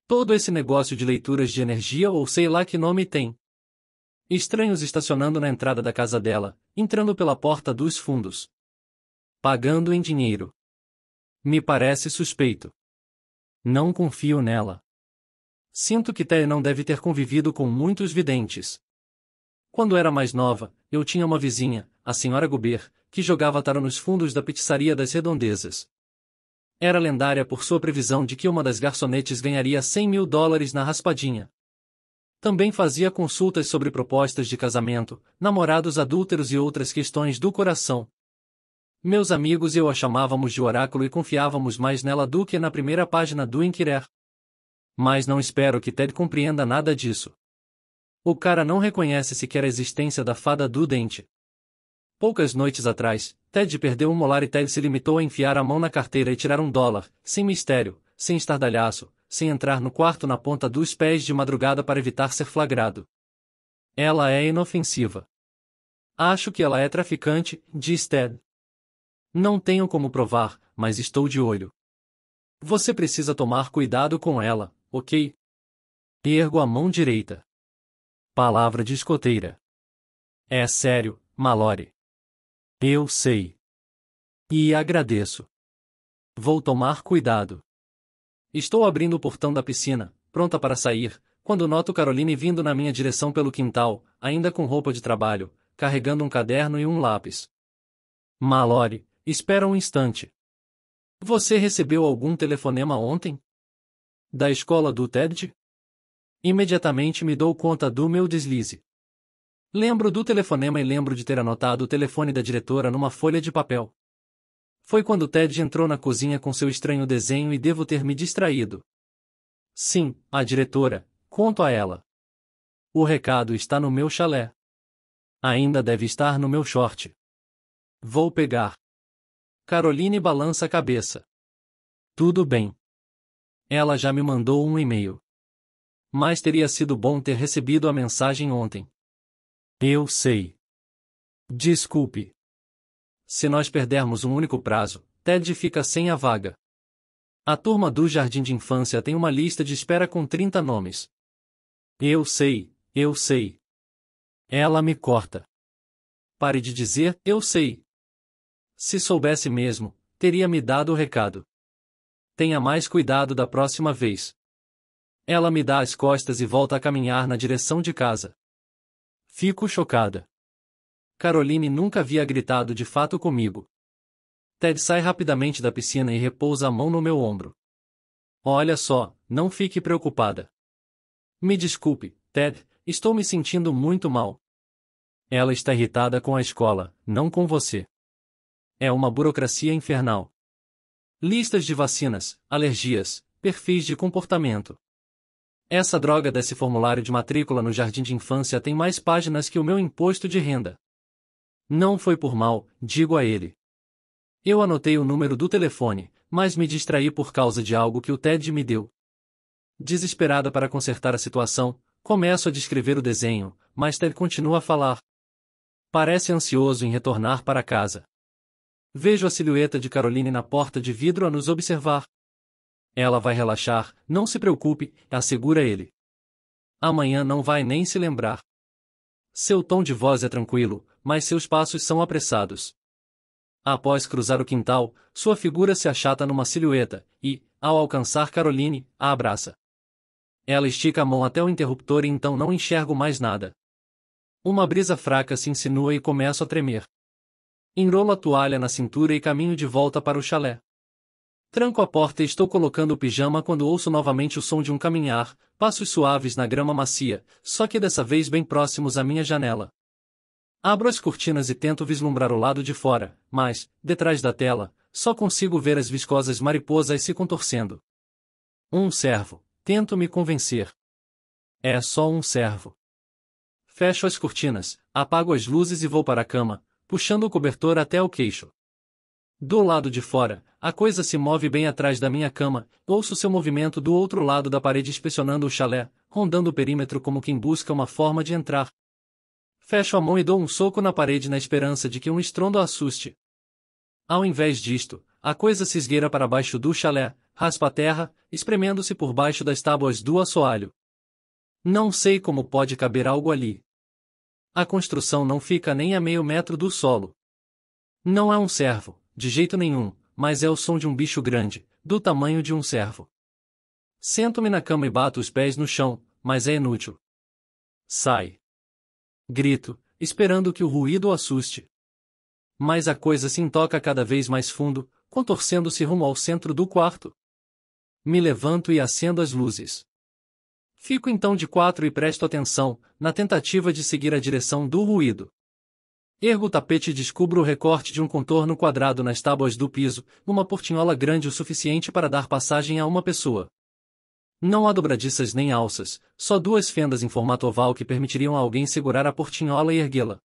A: Todo esse negócio de leituras de energia ou sei lá que nome tem. Estranhos estacionando na entrada da casa dela, entrando pela porta dos fundos pagando em dinheiro. Me parece suspeito. Não confio nela. Sinto que Thea não deve ter convivido com muitos videntes. Quando era mais nova, eu tinha uma vizinha, a senhora Guber, que jogava tarô nos fundos da pizzaria das redondezas. Era lendária por sua previsão de que uma das garçonetes ganharia 100 mil dólares na raspadinha. Também fazia consultas sobre propostas de casamento, namorados adúlteros e outras questões do coração. Meus amigos e eu a chamávamos de oráculo e confiávamos mais nela do que na primeira página do Inquirer. Mas não espero que Ted compreenda nada disso. O cara não reconhece sequer a existência da fada do dente. Poucas noites atrás, Ted perdeu um molar e Ted se limitou a enfiar a mão na carteira e tirar um dólar, sem mistério, sem estardalhaço, sem entrar no quarto na ponta dos pés de madrugada para evitar ser flagrado. Ela é inofensiva. Acho que ela é traficante, diz Ted. Não tenho como provar, mas estou de olho. Você precisa tomar cuidado com ela, ok? Ergo a mão direita. Palavra de escoteira. É sério, Malore. Eu sei. E agradeço. Vou tomar cuidado. Estou abrindo o portão da piscina, pronta para sair, quando noto Caroline vindo na minha direção pelo quintal, ainda com roupa de trabalho, carregando um caderno e um lápis. Malore, Espera um instante. Você recebeu algum telefonema ontem? Da escola do Ted? Imediatamente me dou conta do meu deslize. Lembro do telefonema e lembro de ter anotado o telefone da diretora numa folha de papel. Foi quando Ted entrou na cozinha com seu estranho desenho e devo ter me distraído. Sim, a diretora, conto a ela. O recado está no meu chalé. Ainda deve estar no meu short. Vou pegar. Caroline balança a cabeça. Tudo bem. Ela já me mandou um e-mail. Mas teria sido bom ter recebido a mensagem ontem. Eu sei. Desculpe. Se nós perdermos um único prazo, Ted fica sem a vaga. A turma do jardim de infância tem uma lista de espera com 30 nomes. Eu sei, eu sei. Ela me corta. Pare de dizer, eu sei. Se soubesse mesmo, teria me dado o recado. Tenha mais cuidado da próxima vez. Ela me dá as costas e volta a caminhar na direção de casa. Fico chocada. Caroline nunca havia gritado de fato comigo. Ted sai rapidamente da piscina e repousa a mão no meu ombro. Olha só, não fique preocupada. Me desculpe, Ted, estou me sentindo muito mal. Ela está irritada com a escola, não com você. É uma burocracia infernal. Listas de vacinas, alergias, perfis de comportamento. Essa droga desse formulário de matrícula no jardim de infância tem mais páginas que o meu imposto de renda. Não foi por mal, digo a ele. Eu anotei o número do telefone, mas me distraí por causa de algo que o Ted me deu. Desesperada para consertar a situação, começo a descrever o desenho, mas Ted continua a falar. Parece ansioso em retornar para casa. Vejo a silhueta de Caroline na porta de vidro a nos observar. Ela vai relaxar, não se preocupe, assegura ele. Amanhã não vai nem se lembrar. Seu tom de voz é tranquilo, mas seus passos são apressados. Após cruzar o quintal, sua figura se achata numa silhueta e, ao alcançar Caroline, a abraça. Ela estica a mão até o interruptor e então não enxergo mais nada. Uma brisa fraca se insinua e começo a tremer. Enrolo a toalha na cintura e caminho de volta para o chalé. Tranco a porta e estou colocando o pijama quando ouço novamente o som de um caminhar, passos suaves na grama macia, só que dessa vez bem próximos à minha janela. Abro as cortinas e tento vislumbrar o lado de fora, mas, detrás da tela, só consigo ver as viscosas mariposas se contorcendo. Um servo, tento me convencer. É só um servo. Fecho as cortinas, apago as luzes e vou para a cama, puxando o cobertor até o queixo. Do lado de fora, a coisa se move bem atrás da minha cama, ouço seu movimento do outro lado da parede inspecionando o chalé, rondando o perímetro como quem busca uma forma de entrar. Fecho a mão e dou um soco na parede na esperança de que um estrondo assuste. Ao invés disto, a coisa se esgueira para baixo do chalé, raspa a terra, espremendo-se por baixo das tábuas do assoalho. Não sei como pode caber algo ali a construção não fica nem a meio metro do solo. Não há um servo, de jeito nenhum, mas é o som de um bicho grande, do tamanho de um servo. Sento-me na cama e bato os pés no chão, mas é inútil. Sai. Grito, esperando que o ruído o assuste. Mas a coisa se intoca cada vez mais fundo, contorcendo-se rumo ao centro do quarto. Me levanto e acendo as luzes. Fico então de quatro e presto atenção, na tentativa de seguir a direção do ruído. Ergo o tapete e descubro o recorte de um contorno quadrado nas tábuas do piso, numa portinhola grande o suficiente para dar passagem a uma pessoa. Não há dobradiças nem alças, só duas fendas em formato oval que permitiriam a alguém segurar a portinhola e erguê-la.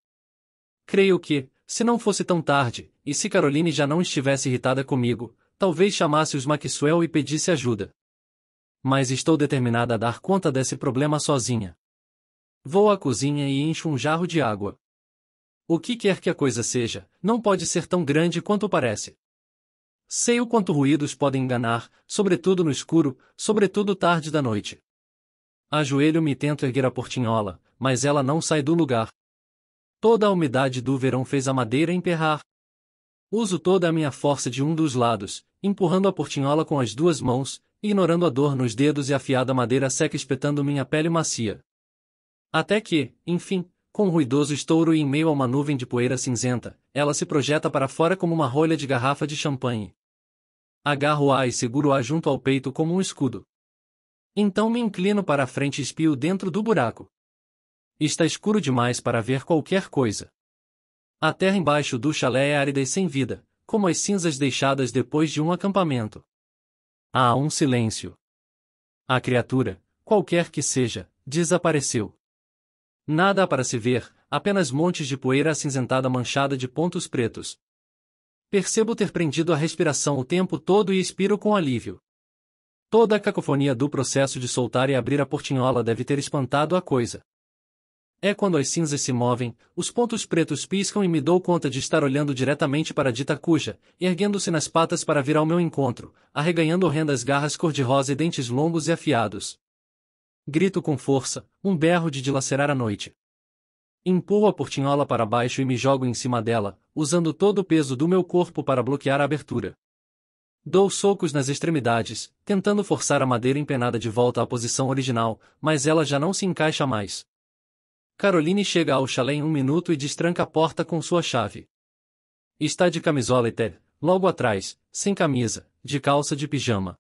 A: Creio que, se não fosse tão tarde, e se Caroline já não estivesse irritada comigo, talvez chamasse os Maxwell e pedisse ajuda mas estou determinada a dar conta desse problema sozinha. Vou à cozinha e encho um jarro de água. O que quer que a coisa seja, não pode ser tão grande quanto parece. Sei o quanto ruídos podem enganar, sobretudo no escuro, sobretudo tarde da noite. Ajoelho-me e tento erguer a portinhola, mas ela não sai do lugar. Toda a umidade do verão fez a madeira emperrar. Uso toda a minha força de um dos lados, empurrando a portinhola com as duas mãos, ignorando a dor nos dedos e a afiada madeira seca espetando minha pele macia. Até que, enfim, com um ruidoso estouro e em meio a uma nuvem de poeira cinzenta, ela se projeta para fora como uma rolha de garrafa de champanhe. Agarro-a e seguro-a junto ao peito como um escudo. Então me inclino para a frente e espio dentro do buraco. Está escuro demais para ver qualquer coisa. A terra embaixo do chalé é árida e sem vida, como as cinzas deixadas depois de um acampamento. Há um silêncio. A criatura, qualquer que seja, desapareceu. Nada há para se ver, apenas montes de poeira acinzentada manchada de pontos pretos. Percebo ter prendido a respiração o tempo todo e expiro com alívio. Toda a cacofonia do processo de soltar e abrir a portinhola deve ter espantado a coisa. É quando as cinzas se movem, os pontos pretos piscam e me dou conta de estar olhando diretamente para dita cuja, erguendo-se nas patas para vir ao meu encontro, arreganhando horrendas garras cor-de-rosa e dentes longos e afiados. Grito com força, um berro de dilacerar a noite. Empurro a portinhola para baixo e me jogo em cima dela, usando todo o peso do meu corpo para bloquear a abertura. Dou socos nas extremidades, tentando forçar a madeira empenada de volta à posição original, mas ela já não se encaixa mais. Caroline chega ao chalé em um minuto e destranca a porta com sua chave. Está de camisola e té, logo atrás, sem camisa, de calça de pijama.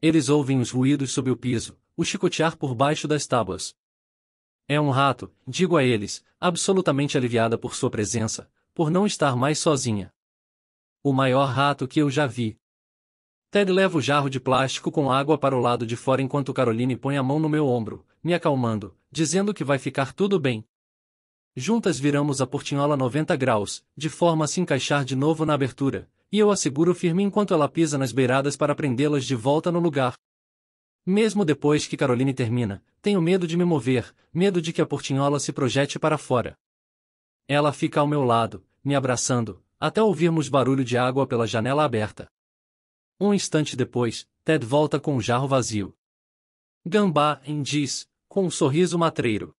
A: Eles ouvem os ruídos sob o piso, o chicotear por baixo das tábuas. É um rato, digo a eles, absolutamente aliviada por sua presença, por não estar mais sozinha. O maior rato que eu já vi. Ted leva o jarro de plástico com água para o lado de fora enquanto Caroline põe a mão no meu ombro, me acalmando, dizendo que vai ficar tudo bem. Juntas viramos a portinhola 90 graus, de forma a se encaixar de novo na abertura, e eu a seguro firme enquanto ela pisa nas beiradas para prendê-las de volta no lugar. Mesmo depois que Caroline termina, tenho medo de me mover, medo de que a portinhola se projete para fora. Ela fica ao meu lado, me abraçando, até ouvirmos barulho de água pela janela aberta. Um instante depois, Ted volta com o um jarro vazio. Gambá, diz, com um sorriso matreiro.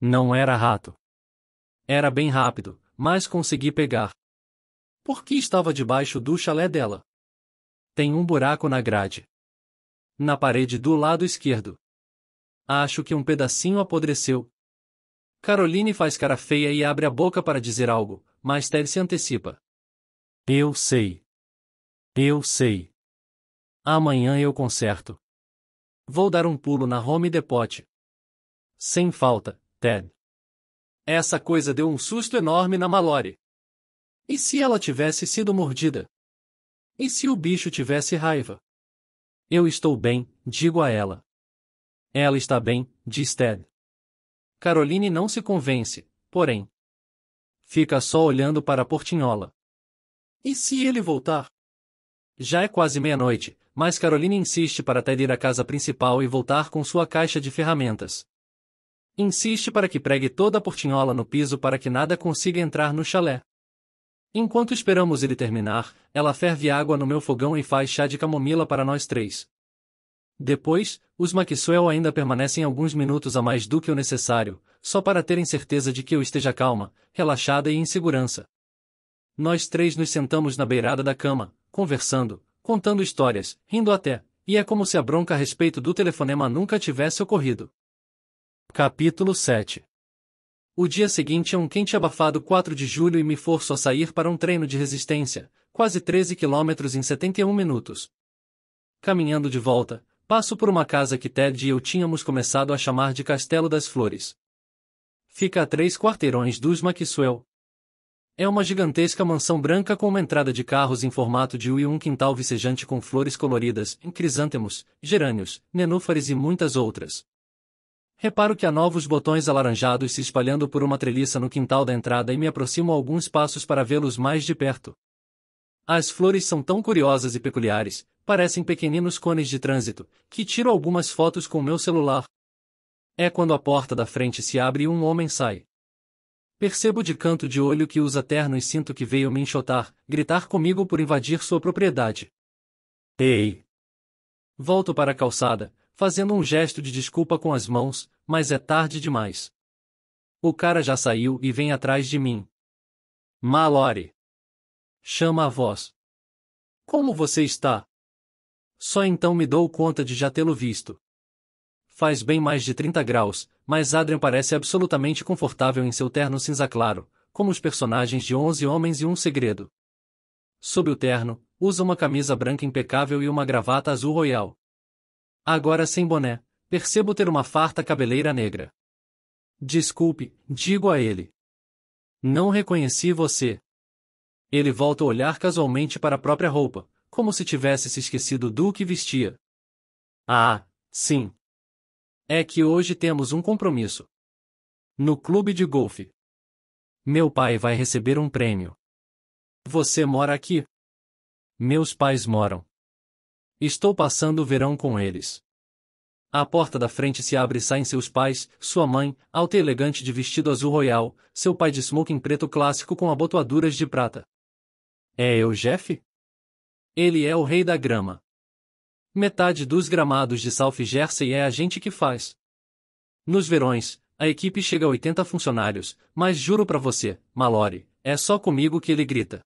A: Não era rato. Era bem rápido, mas consegui pegar. Por que estava debaixo do chalé dela? Tem um buraco na grade. Na parede do lado esquerdo. Acho que um pedacinho apodreceu. Caroline faz cara feia e abre a boca para dizer algo, mas Ted se antecipa. Eu sei. Eu sei. Amanhã eu conserto. Vou dar um pulo na Home Depot. Sem falta, Ted. Essa coisa deu um susto enorme na Mallory. E se ela tivesse sido mordida? E se o bicho tivesse raiva? Eu estou bem, digo a ela. Ela está bem, diz Ted. Caroline não se convence, porém. Fica só olhando para a portinhola. E se ele voltar? Já é quase meia-noite, mas Carolina insiste para até ir à casa principal e voltar com sua caixa de ferramentas. Insiste para que pregue toda a portinhola no piso para que nada consiga entrar no chalé. Enquanto esperamos ele terminar, ela ferve água no meu fogão e faz chá de camomila para nós três. Depois, os Maxwell ainda permanecem alguns minutos a mais do que o necessário, só para terem certeza de que eu esteja calma, relaxada e em segurança. Nós três nos sentamos na beirada da cama, conversando, contando histórias, rindo até, e é como se a bronca a respeito do telefonema nunca tivesse ocorrido. Capítulo 7 O dia seguinte é um quente abafado 4 de julho e me forço a sair para um treino de resistência, quase 13 quilômetros em 71 minutos. Caminhando de volta, passo por uma casa que Ted e eu tínhamos começado a chamar de Castelo das Flores. Fica a três quarteirões dos Maxwell, é uma gigantesca mansão branca com uma entrada de carros em formato de U e um quintal vicejante com flores coloridas, crisântemos, gerânios, nenúfares e muitas outras. Reparo que há novos botões alaranjados se espalhando por uma treliça no quintal da entrada e me aproximo alguns passos para vê-los mais de perto. As flores são tão curiosas e peculiares, parecem pequeninos cones de trânsito, que tiro algumas fotos com meu celular. É quando a porta da frente se abre e um homem sai. Percebo de canto de olho que usa terno e sinto que veio me enxotar, gritar comigo por invadir sua propriedade. Ei! Volto para a calçada, fazendo um gesto de desculpa com as mãos, mas é tarde demais. O cara já saiu e vem atrás de mim. Malore! Chama a voz. Como você está? Só então me dou conta de já tê-lo visto faz bem mais de 30 graus, mas Adrian parece absolutamente confortável em seu terno cinza claro, como os personagens de Onze Homens e um Segredo. Sob o terno, usa uma camisa branca impecável e uma gravata azul royal. Agora sem boné, percebo ter uma farta cabeleira negra. Desculpe, digo a ele. Não reconheci você. Ele volta a olhar casualmente para a própria roupa, como se tivesse se esquecido do que vestia. Ah, sim, é que hoje temos um compromisso. No clube de golfe. Meu pai vai receber um prêmio. Você mora aqui? Meus pais moram. Estou passando o verão com eles. A porta da frente se abre e saem seus pais, sua mãe, alta e elegante de vestido azul royal, seu pai de smoking preto clássico com abotoaduras de prata. É eu, Jeff? Ele é o rei da grama. Metade dos gramados de South Jersey é a gente que faz. Nos verões, a equipe chega a 80 funcionários, mas juro para você, Mallory, é só comigo que ele grita.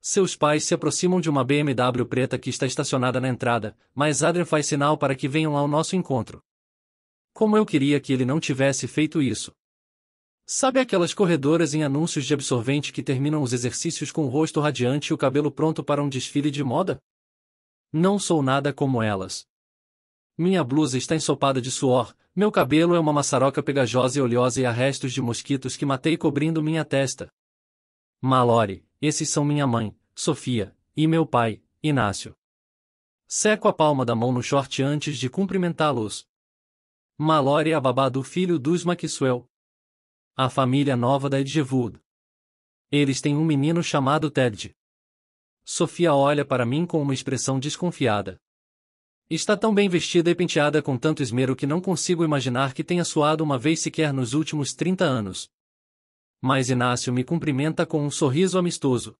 A: Seus pais se aproximam de uma BMW preta que está estacionada na entrada, mas Adrian faz sinal para que venham ao nosso encontro. Como eu queria que ele não tivesse feito isso. Sabe aquelas corredoras em anúncios de absorvente que terminam os exercícios com o rosto radiante e o cabelo pronto para um desfile de moda? Não sou nada como elas. Minha blusa está ensopada de suor, meu cabelo é uma maçaroca pegajosa e oleosa e há restos de mosquitos que matei cobrindo minha testa. Malore, esses são minha mãe, Sofia, e meu pai, Inácio. Seco a palma da mão no short antes de cumprimentá-los. Malore é a babá do filho dos Maxwell. A família nova da Edgewood. Eles têm um menino chamado Ted. Sofia olha para mim com uma expressão desconfiada. Está tão bem vestida e penteada com tanto esmero que não consigo imaginar que tenha suado uma vez sequer nos últimos 30 anos. Mas Inácio me cumprimenta com um sorriso amistoso.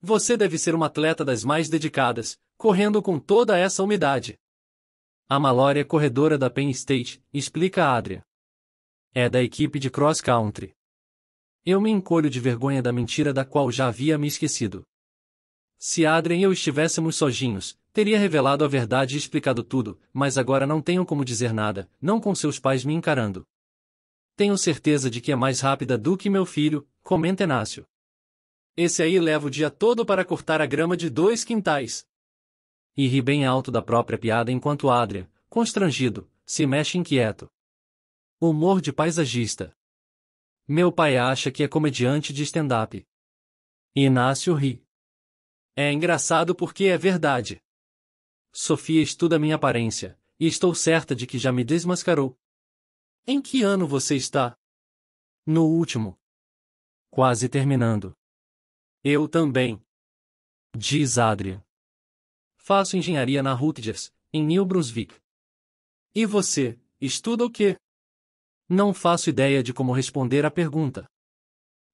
A: Você deve ser uma atleta das mais dedicadas, correndo com toda essa umidade. A Malory é corredora da Penn State, explica Adria. É da equipe de cross country. Eu me encolho de vergonha da mentira da qual já havia me esquecido. Se Adrien e eu estivéssemos sozinhos, teria revelado a verdade e explicado tudo, mas agora não tenho como dizer nada, não com seus pais me encarando. Tenho certeza de que é mais rápida do que meu filho, comenta Enácio. Esse aí leva o dia todo para cortar a grama de dois quintais. E ri bem alto da própria piada enquanto Adrien, constrangido, se mexe inquieto. Humor de paisagista. Meu pai acha que é comediante de stand-up. Inácio ri. É engraçado porque é verdade. Sofia estuda minha aparência, e estou certa de que já me desmascarou. Em que ano você está? No último. Quase terminando. Eu também. Diz Adria. Faço engenharia na Rutgers, em New Brunswick. E você, estuda o quê? Não faço ideia de como responder à pergunta.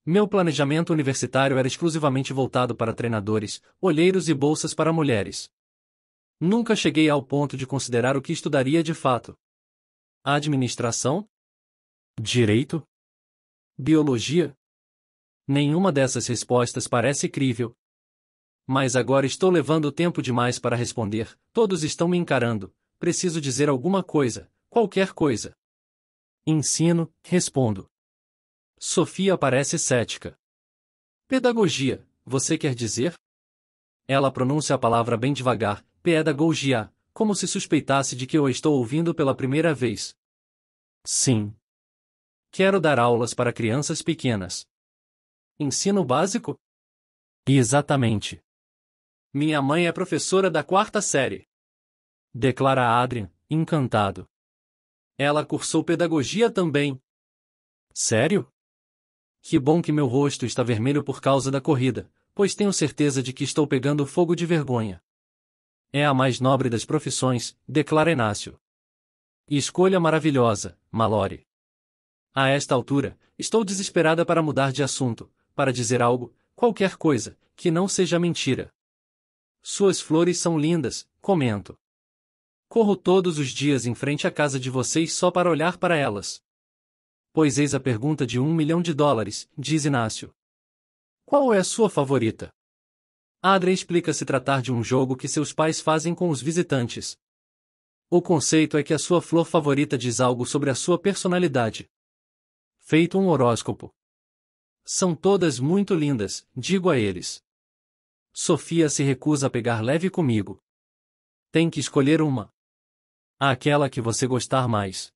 A: Meu planejamento universitário era exclusivamente voltado para treinadores, olheiros e bolsas para mulheres. Nunca cheguei ao ponto de considerar o que estudaria de fato. Administração? Direito? Biologia? Nenhuma dessas respostas parece crível. Mas agora estou levando tempo demais para responder, todos estão me encarando, preciso dizer alguma coisa, qualquer coisa. Ensino, respondo. Sofia parece cética. Pedagogia, você quer dizer? Ela pronuncia a palavra bem devagar, pedagogia, como se suspeitasse de que eu estou ouvindo pela primeira vez. Sim. Quero dar aulas para crianças pequenas. Ensino básico? Exatamente. Minha mãe é professora da quarta série. Declara Adrian, encantado. Ela cursou pedagogia também. Sério? Que bom que meu rosto está vermelho por causa da corrida, pois tenho certeza de que estou pegando fogo de vergonha. É a mais nobre das profissões, declara E Escolha maravilhosa, Malore. A esta altura, estou desesperada para mudar de assunto, para dizer algo, qualquer coisa, que não seja mentira. Suas flores são lindas, comento. Corro todos os dias em frente à casa de vocês só para olhar para elas pois eis a pergunta de um milhão de dólares, diz Inácio. Qual é a sua favorita? Adria explica se tratar de um jogo que seus pais fazem com os visitantes. O conceito é que a sua flor favorita diz algo sobre a sua personalidade. Feito um horóscopo. São todas muito lindas, digo a eles. Sofia se recusa a pegar leve comigo. Tem que escolher uma. Aquela que você gostar mais.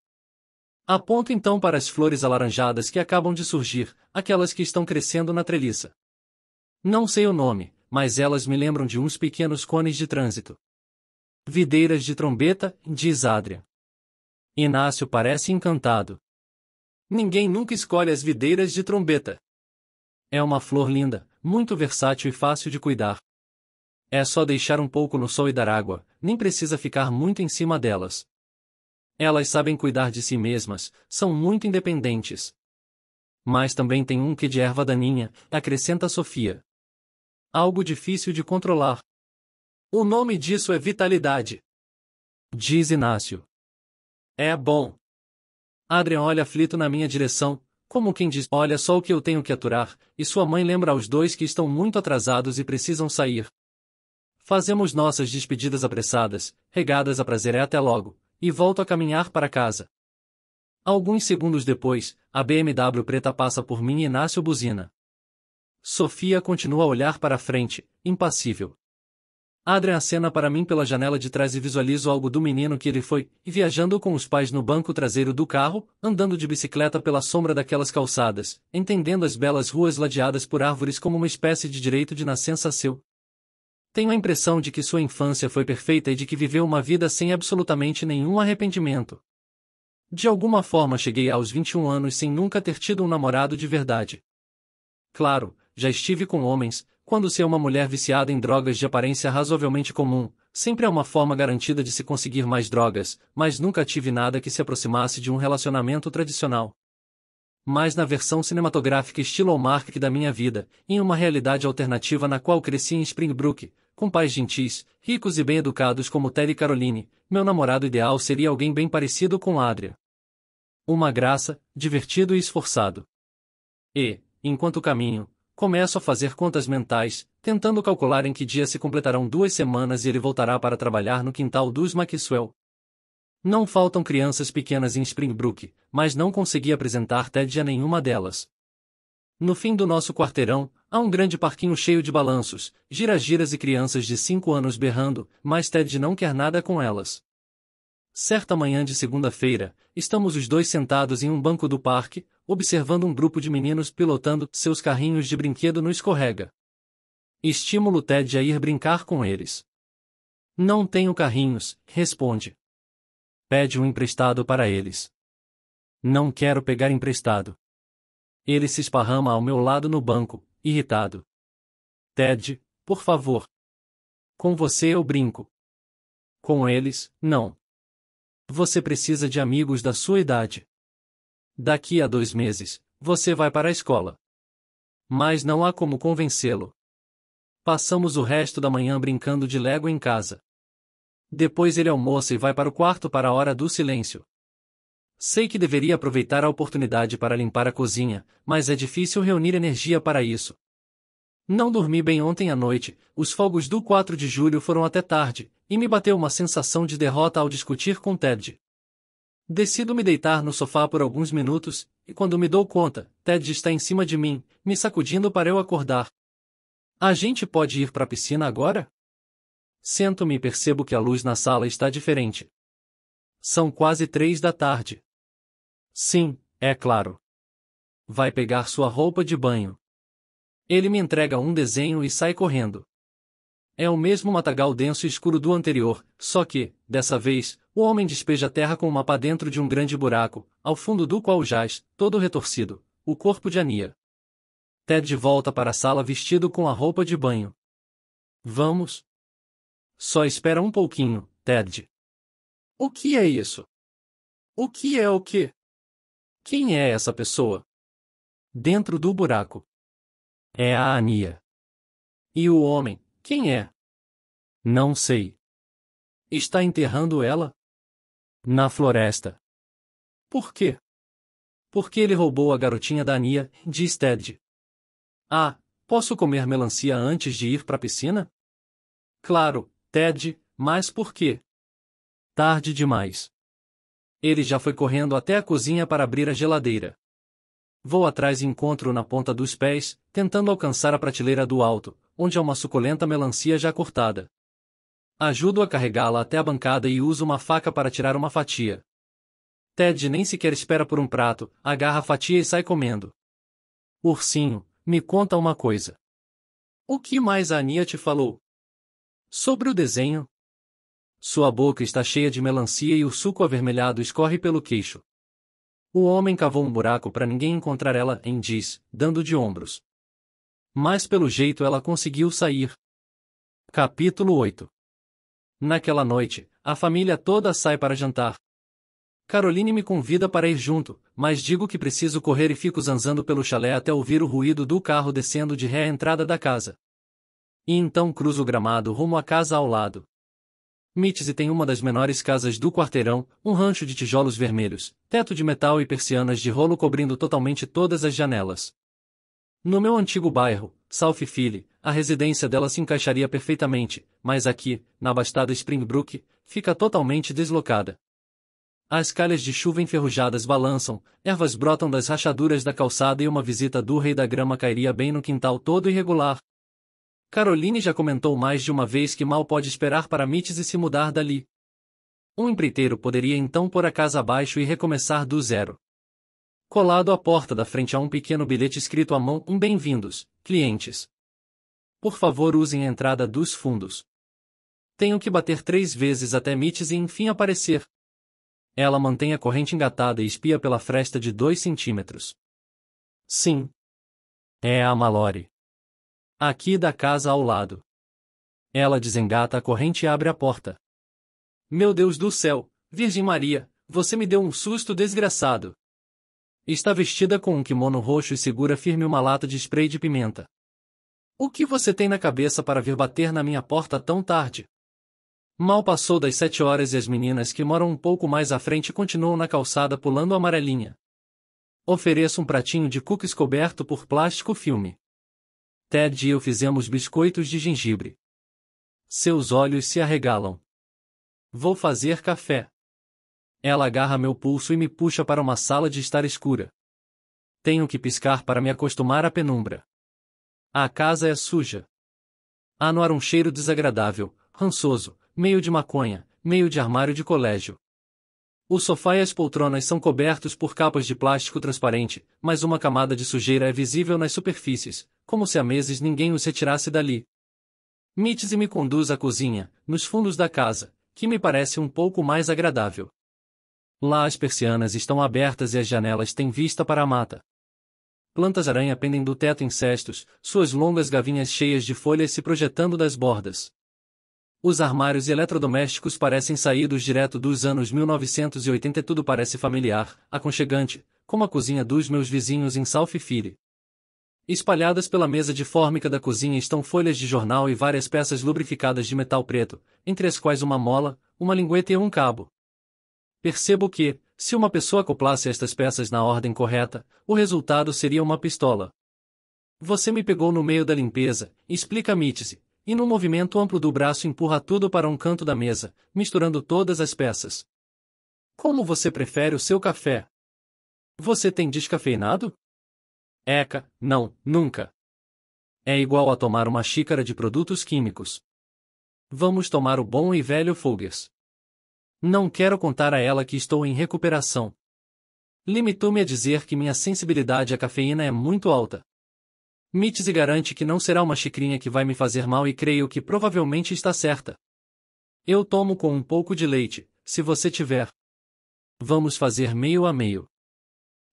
A: Aponto então para as flores alaranjadas que acabam de surgir, aquelas que estão crescendo na treliça. Não sei o nome, mas elas me lembram de uns pequenos cones de trânsito. Videiras de trombeta, diz Adria. Inácio parece encantado. Ninguém nunca escolhe as videiras de trombeta. É uma flor linda, muito versátil e fácil de cuidar. É só deixar um pouco no sol e dar água, nem precisa ficar muito em cima delas, elas sabem cuidar de si mesmas, são muito independentes. Mas também tem um que de erva daninha, acrescenta Sofia. Algo difícil de controlar. O nome disso é vitalidade. Diz Inácio. É bom. Adrian olha aflito na minha direção, como quem diz: Olha só o que eu tenho que aturar, e sua mãe lembra aos dois que estão muito atrasados e precisam sair. Fazemos nossas despedidas apressadas, regadas a prazer é até logo, e volto a caminhar para casa. Alguns segundos depois, a BMW preta passa por mim e Inácio buzina. Sofia continua a olhar para frente, impassível. Adrian acena para mim pela janela de trás e visualizo algo do menino que ele foi, viajando com os pais no banco traseiro do carro, andando de bicicleta pela sombra daquelas calçadas, entendendo as belas ruas ladeadas por árvores como uma espécie de direito de nascença seu, tenho a impressão de que sua infância foi perfeita e de que viveu uma vida sem absolutamente nenhum arrependimento. De alguma forma cheguei aos 21 anos sem nunca ter tido um namorado de verdade. Claro, já estive com homens, quando se é uma mulher viciada em drogas de aparência razoavelmente comum, sempre há é uma forma garantida de se conseguir mais drogas, mas nunca tive nada que se aproximasse de um relacionamento tradicional. Mas na versão cinematográfica estilo Hallmark da minha vida, em uma realidade alternativa na qual cresci em Springbrook, com pais gentis, ricos e bem educados como Terry Caroline, meu namorado ideal seria alguém bem parecido com Adria. Uma graça, divertido e esforçado. E, enquanto caminho, começo a fazer contas mentais, tentando calcular em que dia se completarão duas semanas e ele voltará para trabalhar no quintal dos Maxwell. Não faltam crianças pequenas em Springbrook, mas não consegui apresentar Ted a nenhuma delas. No fim do nosso quarteirão, Há um grande parquinho cheio de balanços, giragiras e crianças de cinco anos berrando, mas Ted não quer nada com elas. Certa manhã de segunda-feira, estamos os dois sentados em um banco do parque, observando um grupo de meninos pilotando seus carrinhos de brinquedo no escorrega. Estímulo Ted a ir brincar com eles. Não tenho carrinhos, responde. Pede um emprestado para eles. Não quero pegar emprestado. Ele se esparrama ao meu lado no banco, irritado. Ted, por favor. Com você eu brinco. Com eles, não. Você precisa de amigos da sua idade. Daqui a dois meses, você vai para a escola. Mas não há como convencê-lo. Passamos o resto da manhã brincando de Lego em casa. Depois ele almoça e vai para o quarto para a hora do silêncio. Sei que deveria aproveitar a oportunidade para limpar a cozinha, mas é difícil reunir energia para isso. Não dormi bem ontem à noite, os fogos do 4 de julho foram até tarde, e me bateu uma sensação de derrota ao discutir com Ted. Decido me deitar no sofá por alguns minutos, e quando me dou conta, Ted está em cima de mim, me sacudindo para eu acordar. A gente pode ir para a piscina agora? Sento-me e percebo que a luz na sala está diferente. São quase três da tarde. Sim, é claro. Vai pegar sua roupa de banho. Ele me entrega um desenho e sai correndo. É o mesmo matagal denso e escuro do anterior, só que, dessa vez, o homem despeja terra com uma pá dentro de um grande buraco, ao fundo do qual jaz, todo retorcido, o corpo de Ania. Ted volta para a sala vestido com a roupa de banho. Vamos? Só espera um pouquinho, Ted. O que é isso? O que é o que? Quem é essa pessoa? Dentro do buraco. É a Ania. E o homem, quem é? Não sei. Está enterrando ela? Na floresta. Por quê? Porque ele roubou a garotinha da Ania, diz Ted. Ah, posso comer melancia antes de ir para a piscina? Claro, Ted, mas por quê? Tarde demais. Ele já foi correndo até a cozinha para abrir a geladeira. Vou atrás e encontro-o na ponta dos pés, tentando alcançar a prateleira do alto, onde há uma suculenta melancia já cortada. Ajudo a carregá-la até a bancada e uso uma faca para tirar uma fatia. Ted nem sequer espera por um prato, agarra a fatia e sai comendo. Ursinho, me conta uma coisa. O que mais a Ania te falou? Sobre o desenho? Sua boca está cheia de melancia e o suco avermelhado escorre pelo queixo. O homem cavou um buraco para ninguém encontrar ela, em diz, dando de ombros. Mas pelo jeito ela conseguiu sair. Capítulo 8 Naquela noite, a família toda sai para jantar. Caroline me convida para ir junto, mas digo que preciso correr e fico zanzando pelo chalé até ouvir o ruído do carro descendo de ré à entrada da casa. E então cruzo o gramado rumo à casa ao lado. Mitze tem uma das menores casas do quarteirão, um rancho de tijolos vermelhos, teto de metal e persianas de rolo cobrindo totalmente todas as janelas. No meu antigo bairro, South Philly, a residência dela se encaixaria perfeitamente, mas aqui, na abastada Springbrook, fica totalmente deslocada. As calhas de chuva enferrujadas balançam, ervas brotam das rachaduras da calçada e uma visita do rei da grama cairia bem no quintal todo irregular, Caroline já comentou mais de uma vez que mal pode esperar para Mites e se mudar dali. Um empreiteiro poderia então pôr a casa abaixo e recomeçar do zero. Colado à porta da frente há um pequeno bilhete escrito à mão: um bem-vindos, clientes. Por favor, usem a entrada dos fundos. Tenho que bater três vezes até Mites e enfim aparecer. Ela mantém a corrente engatada e espia pela fresta de dois centímetros. Sim. É a Malore. Aqui da casa ao lado. Ela desengata a corrente e abre a porta. Meu Deus do céu, Virgem Maria, você me deu um susto desgraçado. Está vestida com um kimono roxo e segura firme uma lata de spray de pimenta. O que você tem na cabeça para vir bater na minha porta tão tarde? Mal passou das sete horas e as meninas que moram um pouco mais à frente continuam na calçada pulando amarelinha. Ofereço um pratinho de cookies coberto por plástico filme. Ted e eu fizemos biscoitos de gengibre. Seus olhos se arregalam. Vou fazer café. Ela agarra meu pulso e me puxa para uma sala de estar escura. Tenho que piscar para me acostumar à penumbra. A casa é suja. Há no ar um cheiro desagradável, rançoso, meio de maconha, meio de armário de colégio. O sofá e as poltronas são cobertos por capas de plástico transparente, mas uma camada de sujeira é visível nas superfícies, como se há meses ninguém os retirasse dali. Mitzi me conduz à cozinha, nos fundos da casa, que me parece um pouco mais agradável. Lá as persianas estão abertas e as janelas têm vista para a mata. Plantas-aranha pendem do teto em cestos, suas longas gavinhas cheias de folhas se projetando das bordas. Os armários eletrodomésticos parecem saídos direto dos anos 1980 e tudo parece familiar, aconchegante, como a cozinha dos meus vizinhos em Salfifire. Espalhadas pela mesa de fórmica da cozinha estão folhas de jornal e várias peças lubrificadas de metal preto, entre as quais uma mola, uma lingueta e um cabo. Percebo que, se uma pessoa acoplasse estas peças na ordem correta, o resultado seria uma pistola. Você me pegou no meio da limpeza, explica se e num movimento amplo do braço empurra tudo para um canto da mesa, misturando todas as peças. Como você prefere o seu café? Você tem descafeinado? Eca, não, nunca. É igual a tomar uma xícara de produtos químicos. Vamos tomar o bom e velho Fuggers. Não quero contar a ela que estou em recuperação. Limitou-me a dizer que minha sensibilidade à cafeína é muito alta e garante que não será uma xicrinha que vai me fazer mal e creio que provavelmente está certa. Eu tomo com um pouco de leite, se você tiver. Vamos fazer meio a meio.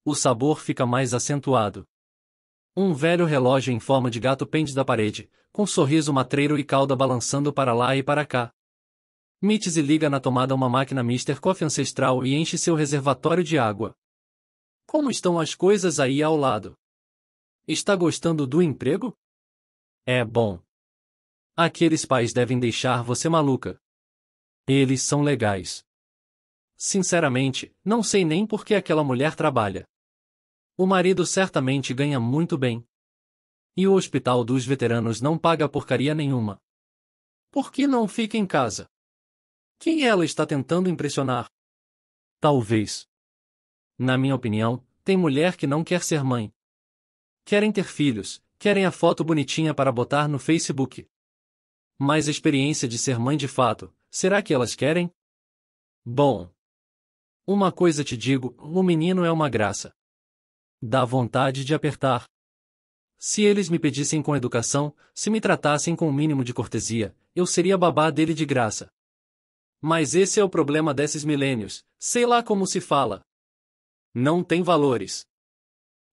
A: O sabor fica mais acentuado. Um velho relógio em forma de gato pende da parede, com sorriso matreiro e cauda balançando para lá e para cá. e liga na tomada uma máquina Mr. Coffee ancestral e enche seu reservatório de água. Como estão as coisas aí ao lado? Está gostando do emprego? É bom. Aqueles pais devem deixar você maluca. Eles são legais. Sinceramente, não sei nem por que aquela mulher trabalha. O marido certamente ganha muito bem. E o hospital dos veteranos não paga porcaria nenhuma. Por que não fica em casa? Quem ela está tentando impressionar? Talvez. Na minha opinião, tem mulher que não quer ser mãe querem ter filhos, querem a foto bonitinha para botar no Facebook. Mais experiência de ser mãe de fato, será que elas querem? Bom. Uma coisa te digo: o menino é uma graça. Dá vontade de apertar. Se eles me pedissem com educação, se me tratassem com o mínimo de cortesia, eu seria babá dele de graça. Mas esse é o problema desses milênios, sei lá como se fala. Não tem valores.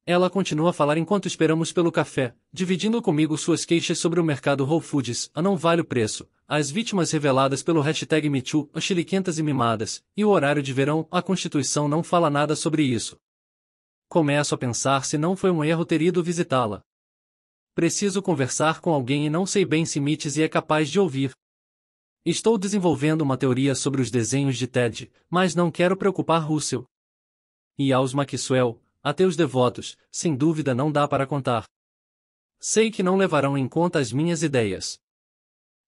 A: Ela continua a falar enquanto esperamos pelo café, dividindo comigo suas queixas sobre o mercado Whole Foods, a não vale o preço, as vítimas reveladas pelo hashtag MeToo, as chiliquentas e mimadas, e o horário de verão, a Constituição não fala nada sobre isso. Começo a pensar se não foi um erro ter ido visitá-la. Preciso conversar com alguém e não sei bem se Mites é capaz de ouvir. Estou desenvolvendo uma teoria sobre os desenhos de Ted, mas não quero preocupar Russell. E aos Maxwell, a teus devotos, sem dúvida não dá para contar. Sei que não levarão em conta as minhas ideias.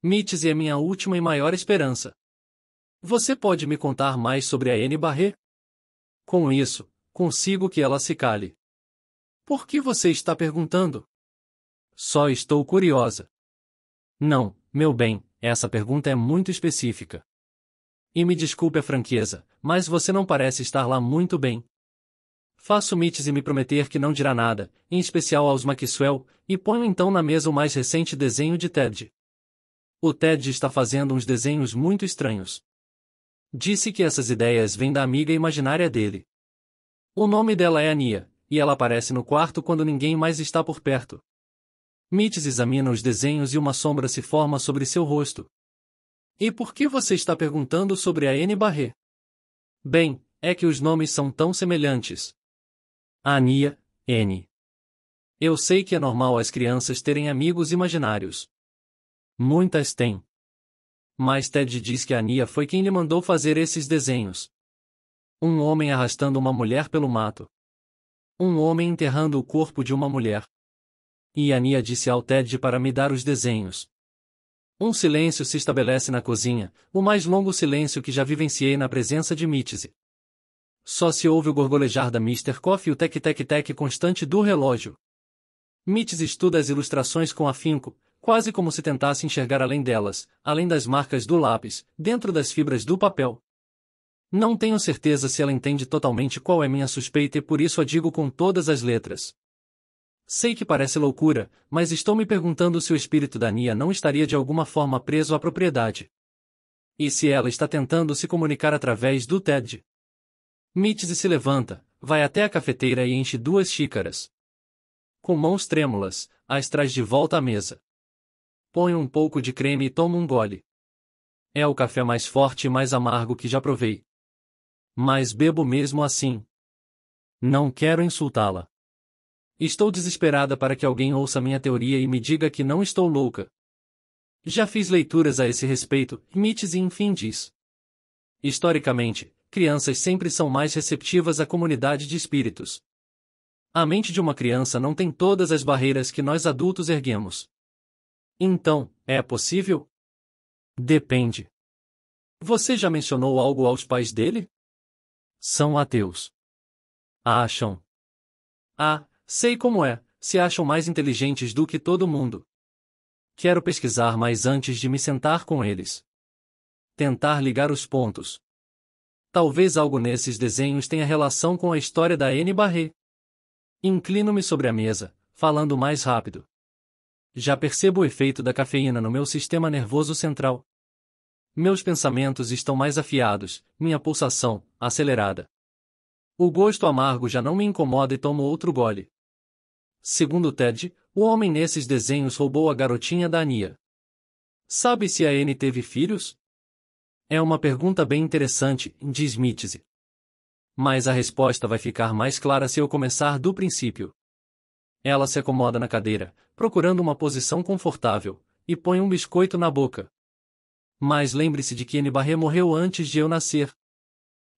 A: Mites é minha última e maior esperança. Você pode me contar mais sobre a N. Barré? Com isso, consigo que ela se cale. Por que você está perguntando? Só estou curiosa. Não, meu bem, essa pergunta é muito específica. E me desculpe a franqueza, mas você não parece estar lá muito bem. Faço-mites e me prometer que não dirá nada, em especial aos Maxwell, e ponho então na mesa o mais recente desenho de Ted. O Ted está fazendo uns desenhos muito estranhos. Disse que essas ideias vêm da amiga imaginária dele. O nome dela é Ania, e ela aparece no quarto quando ninguém mais está por perto. Mitz examina os desenhos e uma sombra se forma sobre seu rosto. E por que você está perguntando sobre a N. Barré? Bem, é que os nomes são tão semelhantes. Ania, N. Eu sei que é normal as crianças terem amigos imaginários. Muitas têm. Mas Ted diz que Ania foi quem lhe mandou fazer esses desenhos. Um homem arrastando uma mulher pelo mato. Um homem enterrando o corpo de uma mulher. E Ania disse ao Ted para me dar os desenhos. Um silêncio se estabelece na cozinha, o mais longo silêncio que já vivenciei na presença de Mitzi. Só se ouve o gorgolejar da Mr. Coffee e o tec-tec-tec constante do relógio. Mitz estuda as ilustrações com afinco, quase como se tentasse enxergar além delas, além das marcas do lápis, dentro das fibras do papel. Não tenho certeza se ela entende totalmente qual é minha suspeita e por isso a digo com todas as letras. Sei que parece loucura, mas estou me perguntando se o espírito da Nia não estaria de alguma forma preso à propriedade. E se ela está tentando se comunicar através do TED? Mitzi se levanta, vai até a cafeteira e enche duas xícaras. Com mãos trêmulas, as traz de volta à mesa. Põe um pouco de creme e toma um gole. É o café mais forte e mais amargo que já provei. Mas bebo mesmo assim. Não quero insultá-la. Estou desesperada para que alguém ouça minha teoria e me diga que não estou louca. Já fiz leituras a esse respeito, Mites e enfim diz. Historicamente, crianças sempre são mais receptivas à comunidade de espíritos. A mente de uma criança não tem todas as barreiras que nós adultos erguemos. Então, é possível? Depende. Você já mencionou algo aos pais dele? São ateus. Acham. Ah, sei como é, se acham mais inteligentes do que todo mundo. Quero pesquisar mais antes de me sentar com eles. Tentar ligar os pontos. Talvez algo nesses desenhos tenha relação com a história da Anne Barré. Inclino-me sobre a mesa, falando mais rápido. Já percebo o efeito da cafeína no meu sistema nervoso central. Meus pensamentos estão mais afiados, minha pulsação, acelerada. O gosto amargo já não me incomoda e tomo outro gole. Segundo Ted, o homem nesses desenhos roubou a garotinha da Ania. Sabe se a Anne teve filhos? É uma pergunta bem interessante, diz Mitzi. Mas a resposta vai ficar mais clara se eu começar do princípio. Ela se acomoda na cadeira, procurando uma posição confortável, e põe um biscoito na boca. Mas lembre-se de que Anne morreu antes de eu nascer.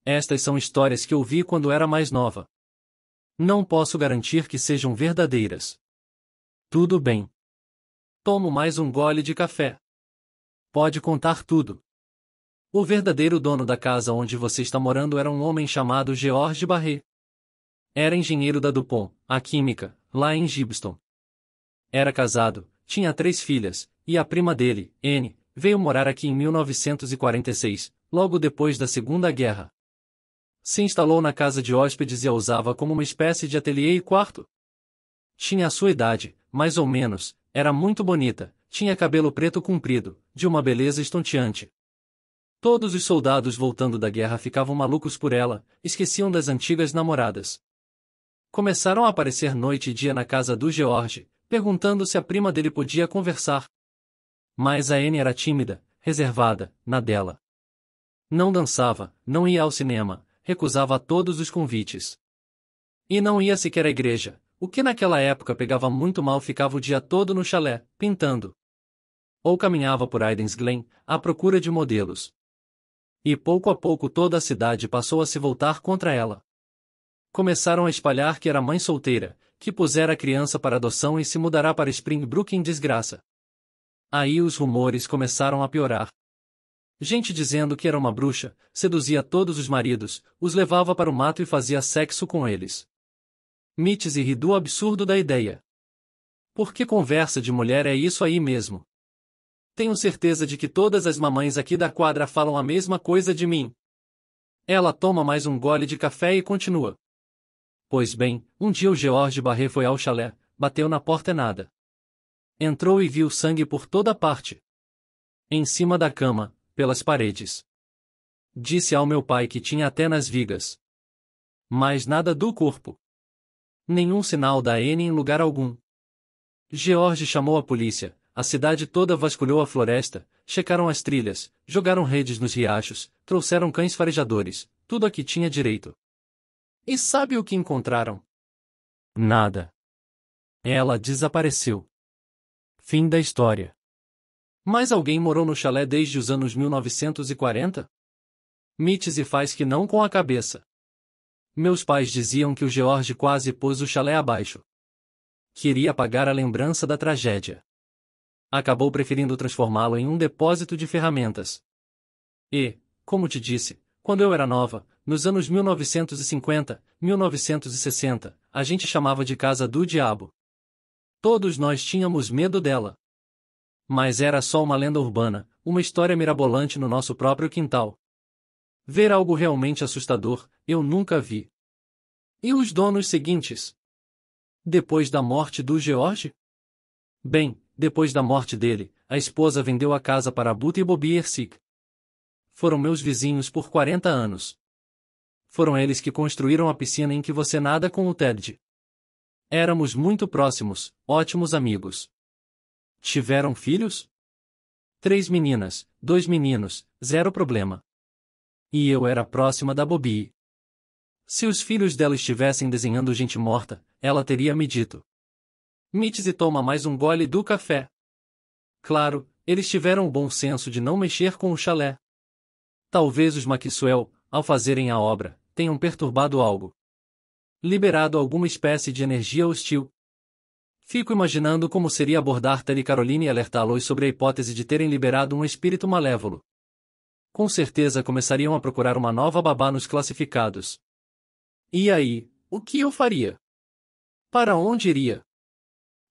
A: Estas são histórias que ouvi quando era mais nova. Não posso garantir que sejam verdadeiras. Tudo bem. Tomo mais um gole de café. Pode contar tudo. O verdadeiro dono da casa onde você está morando era um homem chamado George Barret. Era engenheiro da Dupont, a química, lá em Gibston. Era casado, tinha três filhas, e a prima dele, Anne, veio morar aqui em 1946, logo depois da Segunda Guerra. Se instalou na casa de hóspedes e a usava como uma espécie de ateliê e quarto. Tinha a sua idade, mais ou menos, era muito bonita, tinha cabelo preto comprido, de uma beleza estonteante. Todos os soldados voltando da guerra ficavam malucos por ela, esqueciam das antigas namoradas. Começaram a aparecer noite e dia na casa do George, perguntando se a prima dele podia conversar. Mas a Anne era tímida, reservada, na dela. Não dançava, não ia ao cinema, recusava todos os convites. E não ia sequer à igreja, o que naquela época pegava muito mal ficava o dia todo no chalé, pintando. Ou caminhava por Aidens Glen, à procura de modelos. E pouco a pouco toda a cidade passou a se voltar contra ela. Começaram a espalhar que era mãe solteira, que pusera a criança para adoção e se mudará para Springbrook em desgraça. Aí os rumores começaram a piorar. Gente dizendo que era uma bruxa, seduzia todos os maridos, os levava para o mato e fazia sexo com eles. Mites e ri do absurdo da ideia. Porque conversa de mulher é isso aí mesmo? Tenho certeza de que todas as mamães aqui da quadra falam a mesma coisa de mim. Ela toma mais um gole de café e continua. Pois bem, um dia o George Barret foi ao chalé, bateu na porta e nada. Entrou e viu sangue por toda parte. Em cima da cama, pelas paredes. Disse ao meu pai que tinha até nas vigas. Mas nada do corpo. Nenhum sinal da N em lugar algum. George chamou a polícia, a cidade toda vasculhou a floresta, checaram as trilhas, jogaram redes nos riachos, trouxeram cães farejadores, tudo a que tinha direito. E sabe o que encontraram? Nada. Ela desapareceu. Fim da história. Mas alguém morou no chalé desde os anos 1940? Mites e faz que não com a cabeça. Meus pais diziam que o George quase pôs o chalé abaixo. Queria apagar a lembrança da tragédia acabou preferindo transformá-lo em um depósito de ferramentas. E, como te disse, quando eu era nova, nos anos 1950, 1960, a gente chamava de casa do diabo. Todos nós tínhamos medo dela. Mas era só uma lenda urbana, uma história mirabolante no nosso próprio quintal. Ver algo realmente assustador, eu nunca vi. E os donos seguintes? Depois da morte do George? Bem, depois da morte dele, a esposa vendeu a casa para Buta e Bobi Ercik. Foram meus vizinhos por 40 anos. Foram eles que construíram a piscina em que você nada com o Ted. Éramos muito próximos, ótimos amigos. Tiveram filhos? Três meninas, dois meninos, zero problema. E eu era próxima da Bobi. Se os filhos dela estivessem desenhando gente morta, ela teria me dito. Mites e toma mais um gole do café. Claro, eles tiveram o bom senso de não mexer com o chalé. Talvez os Maxwell, ao fazerem a obra, tenham perturbado algo. Liberado alguma espécie de energia hostil. Fico imaginando como seria abordar Tani Caroline e alertá-los sobre a hipótese de terem liberado um espírito malévolo. Com certeza começariam a procurar uma nova babá nos classificados. E aí, o que eu faria? Para onde iria?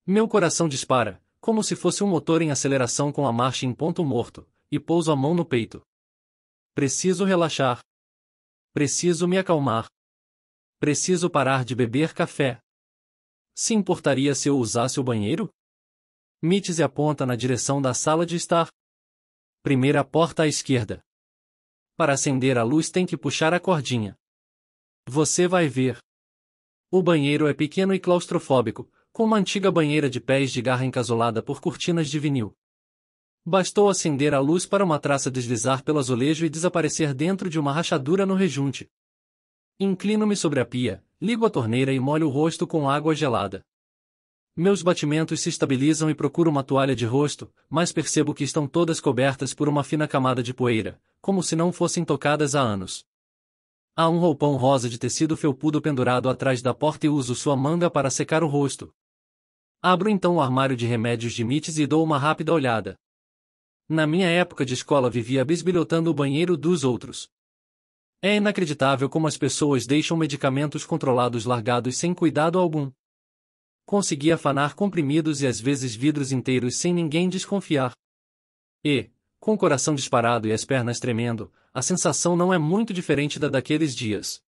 A: Meu coração dispara, como se fosse um motor em aceleração com a marcha em ponto morto, e pouso a mão no peito. Preciso relaxar. Preciso me acalmar. Preciso parar de beber café. Se importaria se eu usasse o banheiro? e aponta na direção da sala de estar. Primeira porta à esquerda. Para acender a luz tem que puxar a cordinha. Você vai ver. O banheiro é pequeno e claustrofóbico, com uma antiga banheira de pés de garra encasolada por cortinas de vinil. Bastou acender a luz para uma traça deslizar pelo azulejo e desaparecer dentro de uma rachadura no rejunte. Inclino-me sobre a pia, ligo a torneira e molho o rosto com água gelada. Meus batimentos se estabilizam e procuro uma toalha de rosto, mas percebo que estão todas cobertas por uma fina camada de poeira, como se não fossem tocadas há anos. Há um roupão rosa de tecido felpudo pendurado atrás da porta e uso sua manga para secar o rosto. Abro então o armário de remédios de mites e dou uma rápida olhada. Na minha época de escola vivia bisbilhotando o banheiro dos outros. É inacreditável como as pessoas deixam medicamentos controlados largados sem cuidado algum. Consegui afanar comprimidos e às vezes vidros inteiros sem ninguém desconfiar. E, com o coração disparado e as pernas tremendo, a sensação não é muito diferente da daqueles dias.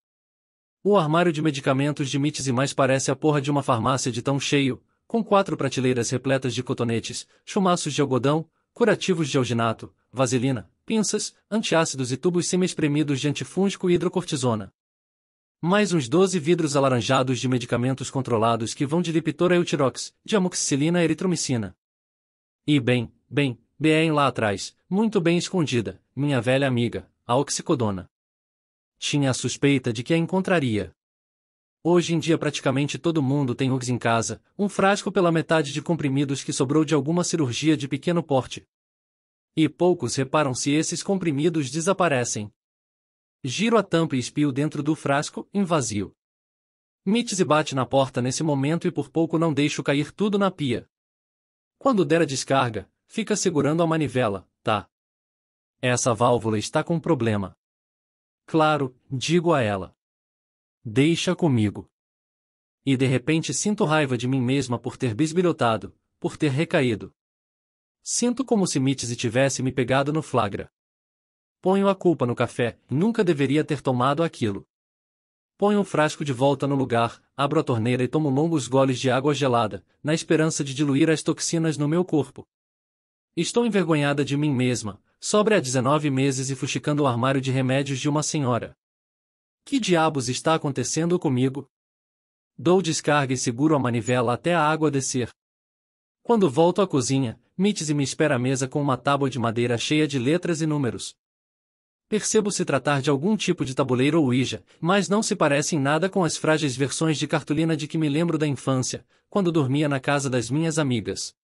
A: O armário de medicamentos de mites e mais parece a porra de uma farmácia de tão cheio, com quatro prateleiras repletas de cotonetes, chumaços de algodão, curativos de alginato, vaselina, pinças, antiácidos e tubos semi-espremidos de antifúngico e hidrocortisona. Mais uns 12 vidros alaranjados de medicamentos controlados que vão de Liptor a Eutirox, de amoxicilina a eritromicina. E bem, bem, bem lá atrás, muito bem escondida, minha velha amiga, a oxicodona. Tinha a suspeita de que a encontraria. Hoje em dia praticamente todo mundo tem rugs em casa, um frasco pela metade de comprimidos que sobrou de alguma cirurgia de pequeno porte. E poucos reparam se esses comprimidos desaparecem. Giro a tampa e espio dentro do frasco, em vazio. Mitzi bate na porta nesse momento e por pouco não deixo cair tudo na pia. Quando der a descarga, fica segurando a manivela, tá? Essa válvula está com problema. Claro, digo a ela. Deixa comigo. E de repente sinto raiva de mim mesma por ter bisbilhotado, por ter recaído. Sinto como se Mitzi tivesse me pegado no flagra. Ponho a culpa no café, nunca deveria ter tomado aquilo. Ponho o frasco de volta no lugar, abro a torneira e tomo longos goles de água gelada, na esperança de diluir as toxinas no meu corpo. Estou envergonhada de mim mesma, sobra há 19 meses e fuxicando o armário de remédios de uma senhora. Que diabos está acontecendo comigo? Dou descarga e seguro a manivela até a água descer. Quando volto à cozinha, Mitzi me espera à mesa com uma tábua de madeira cheia de letras e números. Percebo se tratar de algum tipo de tabuleiro ou Ouija, mas não se parece em nada com as frágeis versões de cartolina de que me lembro da infância, quando dormia na casa das minhas amigas.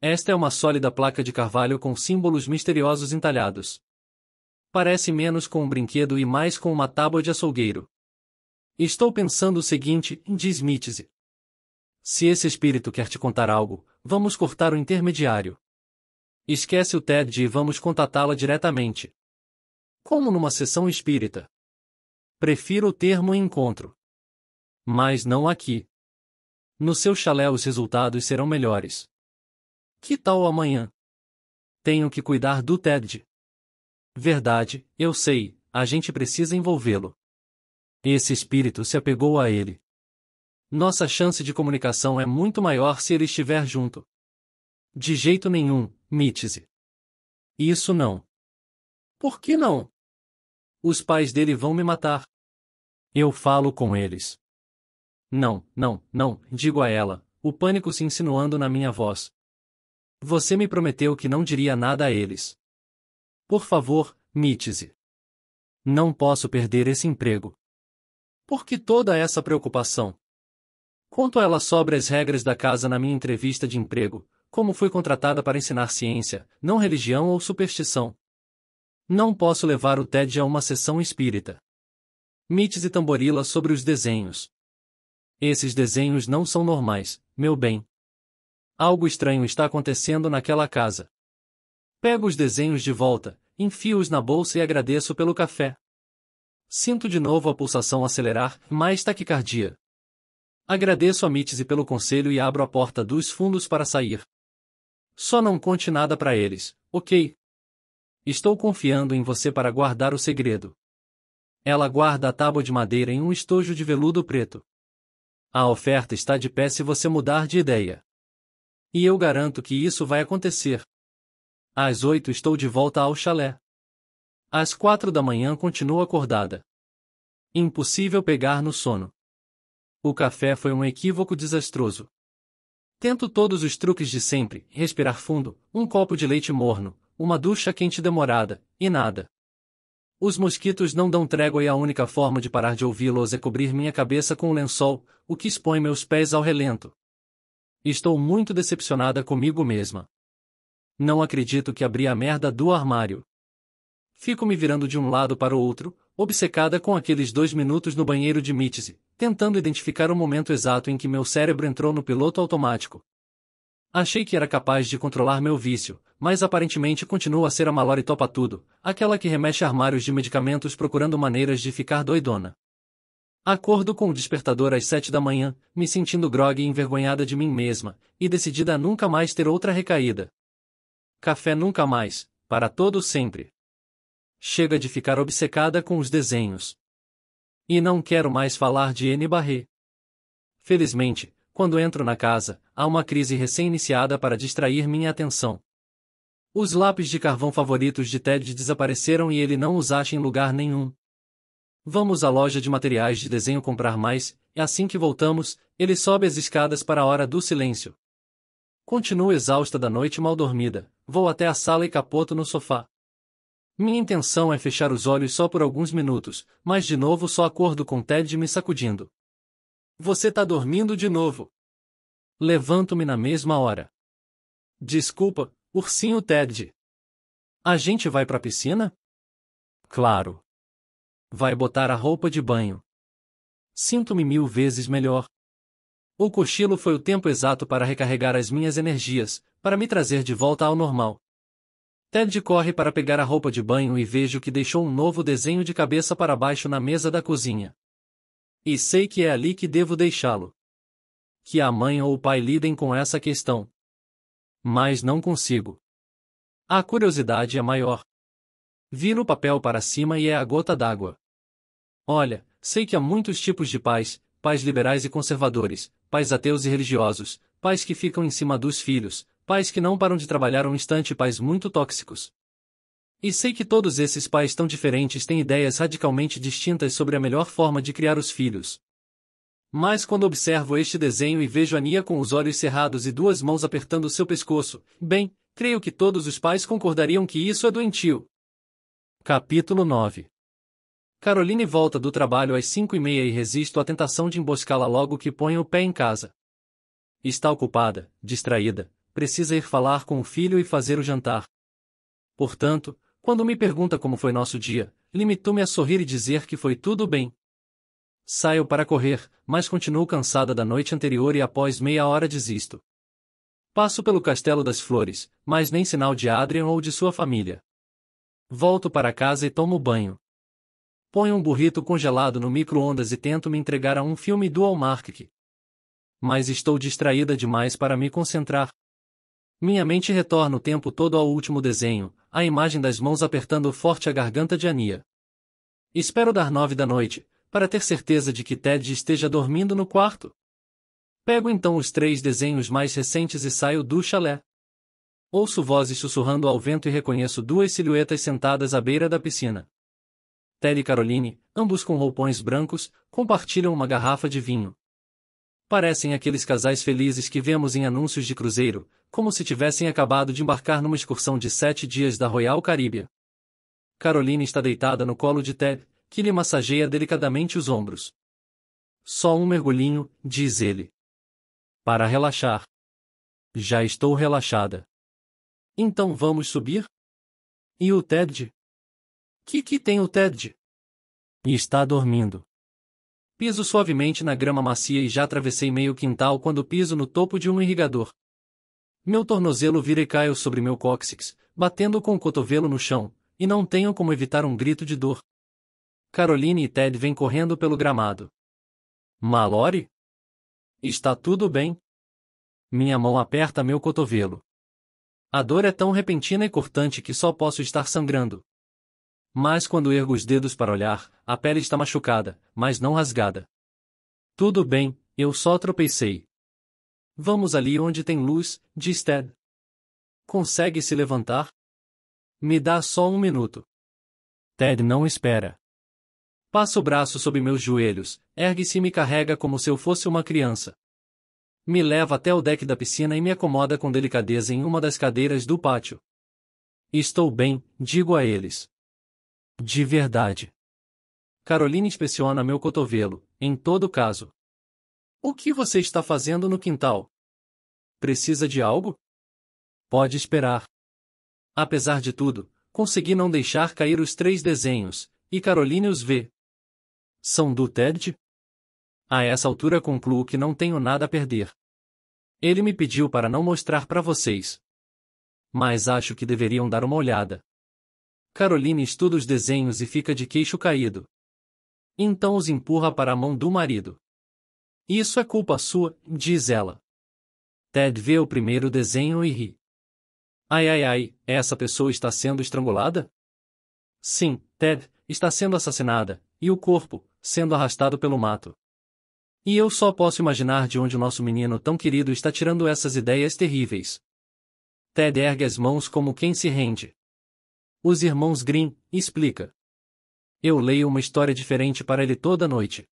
A: Esta é uma sólida placa de carvalho com símbolos misteriosos entalhados parece menos com um brinquedo e mais com uma tábua de açougueiro. Estou pensando o seguinte, diz Mitze. Se esse espírito quer te contar algo, vamos cortar o intermediário. Esquece o TED e vamos contatá-la diretamente. Como numa sessão espírita. Prefiro o termo encontro. Mas não aqui. No seu chalé os resultados serão melhores. Que tal amanhã? Tenho que cuidar do TED. Verdade, eu sei, a gente precisa envolvê-lo. Esse espírito se apegou a ele. Nossa chance de comunicação é muito maior se ele estiver junto. De jeito nenhum, Mitze. Isso não. Por que não? Os pais dele vão me matar. Eu falo com eles. Não, não, não, digo a ela, o pânico se insinuando na minha voz. Você me prometeu que não diria nada a eles. Por favor, mite-se. Não posso perder esse emprego. Por que toda essa preocupação? Conto a ela sobre as regras da casa na minha entrevista de emprego, como fui contratada para ensinar ciência, não religião ou superstição. Não posso levar o Ted a uma sessão espírita. Mites e tamborila sobre os desenhos. Esses desenhos não são normais, meu bem. Algo estranho está acontecendo naquela casa. Pego os desenhos de volta, enfio-os na bolsa e agradeço pelo café. Sinto de novo a pulsação acelerar, mais taquicardia. Agradeço a Mitzi pelo conselho e abro a porta dos fundos para sair. Só não conte nada para eles, ok? Estou confiando em você para guardar o segredo. Ela guarda a tábua de madeira em um estojo de veludo preto. A oferta está de pé se você mudar de ideia. E eu garanto que isso vai acontecer. Às oito estou de volta ao chalé. Às quatro da manhã continuo acordada. Impossível pegar no sono. O café foi um equívoco desastroso. Tento todos os truques de sempre, respirar fundo, um copo de leite morno, uma ducha quente demorada, e nada. Os mosquitos não dão trégua e a única forma de parar de ouvi-los é cobrir minha cabeça com um lençol, o que expõe meus pés ao relento. Estou muito decepcionada comigo mesma. Não acredito que abri a merda do armário. Fico me virando de um lado para o outro, obcecada com aqueles dois minutos no banheiro de Mitzi, tentando identificar o momento exato em que meu cérebro entrou no piloto automático. Achei que era capaz de controlar meu vício, mas aparentemente continua a ser a e topa tudo, aquela que remexe armários de medicamentos procurando maneiras de ficar doidona. Acordo com o despertador às sete da manhã, me sentindo grogue e envergonhada de mim mesma, e decidida a nunca mais ter outra recaída. Café nunca mais, para todo sempre. Chega de ficar obcecada com os desenhos. E não quero mais falar de N. Barré. Felizmente, quando entro na casa, há uma crise recém-iniciada para distrair minha atenção. Os lápis de carvão favoritos de Ted desapareceram e ele não os acha em lugar nenhum. Vamos à loja de materiais de desenho comprar mais, e assim que voltamos, ele sobe as escadas para a hora do silêncio. Continuo exausta da noite mal dormida, vou até a sala e capoto no sofá. Minha intenção é fechar os olhos só por alguns minutos, mas de novo só acordo com Ted me sacudindo. Você tá dormindo de novo. Levanto-me na mesma hora. Desculpa, ursinho Ted. A gente vai pra piscina? Claro. Vai botar a roupa de banho. Sinto-me mil vezes melhor, o cochilo foi o tempo exato para recarregar as minhas energias, para me trazer de volta ao normal. Ted corre para pegar a roupa de banho e vejo que deixou um novo desenho de cabeça para baixo na mesa da cozinha. E sei que é ali que devo deixá-lo. Que a mãe ou o pai lidem com essa questão. Mas não consigo. A curiosidade é maior. Viro o papel para cima e é a gota d'água. Olha, sei que há muitos tipos de pais, pais liberais e conservadores, pais ateus e religiosos, pais que ficam em cima dos filhos, pais que não param de trabalhar um instante e pais muito tóxicos. E sei que todos esses pais tão diferentes têm ideias radicalmente distintas sobre a melhor forma de criar os filhos. Mas quando observo este desenho e vejo a Nia com os olhos cerrados e duas mãos apertando seu pescoço, bem, creio que todos os pais concordariam que isso é doentio. Capítulo 9 Caroline volta do trabalho às cinco e meia e resisto à tentação de emboscá-la logo que ponho o pé em casa. Está ocupada, distraída, precisa ir falar com o filho e fazer o jantar. Portanto, quando me pergunta como foi nosso dia, limito-me a sorrir e dizer que foi tudo bem. Saio para correr, mas continuo cansada da noite anterior e após meia hora desisto. Passo pelo Castelo das Flores, mas nem sinal de Adrian ou de sua família. Volto para casa e tomo banho. Põe um burrito congelado no micro-ondas e tento me entregar a um filme dual market. Mas estou distraída demais para me concentrar. Minha mente retorna o tempo todo ao último desenho, a imagem das mãos apertando forte a garganta de Ania. Espero dar nove da noite, para ter certeza de que Ted esteja dormindo no quarto. Pego então os três desenhos mais recentes e saio do chalé. Ouço vozes sussurrando ao vento e reconheço duas silhuetas sentadas à beira da piscina. Tele e Caroline, ambos com roupões brancos, compartilham uma garrafa de vinho. Parecem aqueles casais felizes que vemos em anúncios de cruzeiro, como se tivessem acabado de embarcar numa excursão de sete dias da Royal Caribbean. Caroline está deitada no colo de Ted, que lhe massageia delicadamente os ombros. Só um mergulhinho, diz ele. Para relaxar. Já estou relaxada. Então vamos subir? E o Ted? Que que tem o Ted? está dormindo. Piso suavemente na grama macia e já atravessei meio quintal quando piso no topo de um irrigador. Meu tornozelo vira e caio sobre meu cóccix, batendo com o cotovelo no chão, e não tenho como evitar um grito de dor. Caroline e Ted vêm correndo pelo gramado. Mallory? Está tudo bem? Minha mão aperta meu cotovelo. A dor é tão repentina e cortante que só posso estar sangrando. Mas quando ergo os dedos para olhar, a pele está machucada, mas não rasgada. Tudo bem, eu só tropecei. Vamos ali onde tem luz, diz Ted. Consegue se levantar? Me dá só um minuto. Ted não espera. Passa o braço sob meus joelhos, ergue-se e me carrega como se eu fosse uma criança. Me leva até o deck da piscina e me acomoda com delicadeza em uma das cadeiras do pátio. Estou bem, digo a eles. De verdade. Caroline inspeciona meu cotovelo, em todo caso. O que você está fazendo no quintal? Precisa de algo? Pode esperar. Apesar de tudo, consegui não deixar cair os três desenhos, e Caroline os vê. São do Ted? A essa altura concluo que não tenho nada a perder. Ele me pediu para não mostrar para vocês. Mas acho que deveriam dar uma olhada. Caroline estuda os desenhos e fica de queixo caído. Então os empurra para a mão do marido. Isso é culpa sua, diz ela. Ted vê o primeiro desenho e ri. Ai ai ai, essa pessoa está sendo estrangulada? Sim, Ted, está sendo assassinada, e o corpo, sendo arrastado pelo mato. E eu só posso imaginar de onde o nosso menino tão querido está tirando essas ideias terríveis. Ted ergue as mãos como quem se rende. Os Irmãos Grimm, explica. Eu leio uma história diferente para ele toda noite.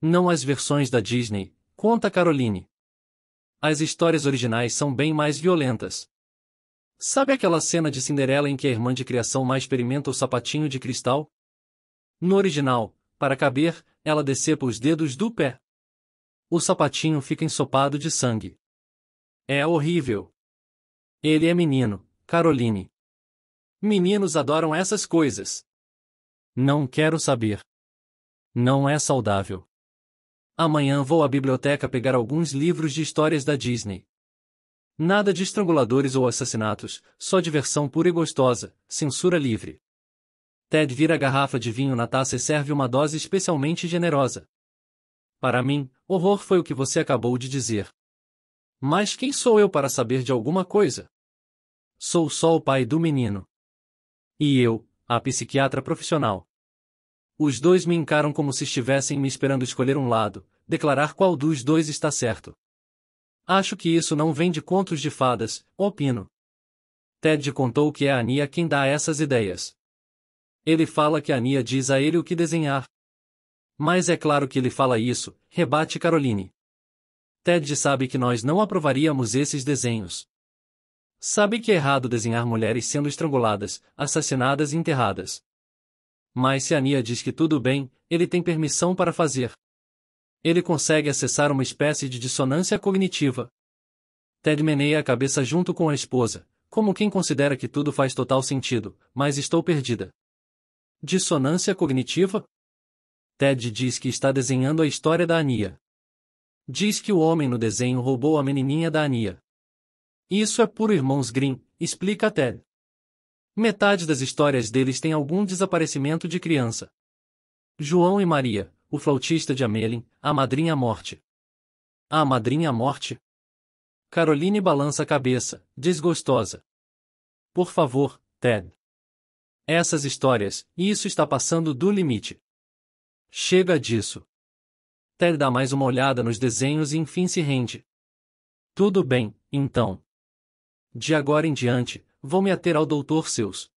A: Não as versões da Disney, conta Caroline. As histórias originais são bem mais violentas. Sabe aquela cena de Cinderela em que a irmã de criação mais experimenta o sapatinho de cristal? No original, para caber, ela decepa os dedos do pé. O sapatinho fica ensopado de sangue. É horrível. Ele é menino, Caroline. Meninos adoram essas coisas. Não quero saber. Não é saudável. Amanhã vou à biblioteca pegar alguns livros de histórias da Disney. Nada de estranguladores ou assassinatos, só diversão pura e gostosa, censura livre. Ted vira a garrafa de vinho na taça e serve uma dose especialmente generosa. Para mim, horror foi o que você acabou de dizer. Mas quem sou eu para saber de alguma coisa? Sou só o pai do menino. E eu, a psiquiatra profissional. Os dois me encaram como se estivessem me esperando escolher um lado, declarar qual dos dois está certo. Acho que isso não vem de contos de fadas, opino. Ted contou que é a Ania quem dá essas ideias. Ele fala que a Ania diz a ele o que desenhar. Mas é claro que ele fala isso, rebate Caroline. Ted sabe que nós não aprovaríamos esses desenhos. Sabe que é errado desenhar mulheres sendo estranguladas, assassinadas e enterradas. Mas se Ania diz que tudo bem, ele tem permissão para fazer. Ele consegue acessar uma espécie de dissonância cognitiva. Ted meneia a cabeça junto com a esposa, como quem considera que tudo faz total sentido, mas estou perdida. Dissonância cognitiva? Ted diz que está desenhando a história da Ania. Diz que o homem no desenho roubou a menininha da Ania. Isso é puro Irmãos Grimm, explica Ted. Metade das histórias deles tem algum desaparecimento de criança. João e Maria, o flautista de Amelin, a madrinha morte. A madrinha morte? Caroline balança a cabeça, desgostosa. Por favor, Ted. Essas histórias, isso está passando do limite. Chega disso. Ted dá mais uma olhada nos desenhos e enfim se rende. Tudo bem, então. De agora em diante, vou me ater ao Doutor Seus.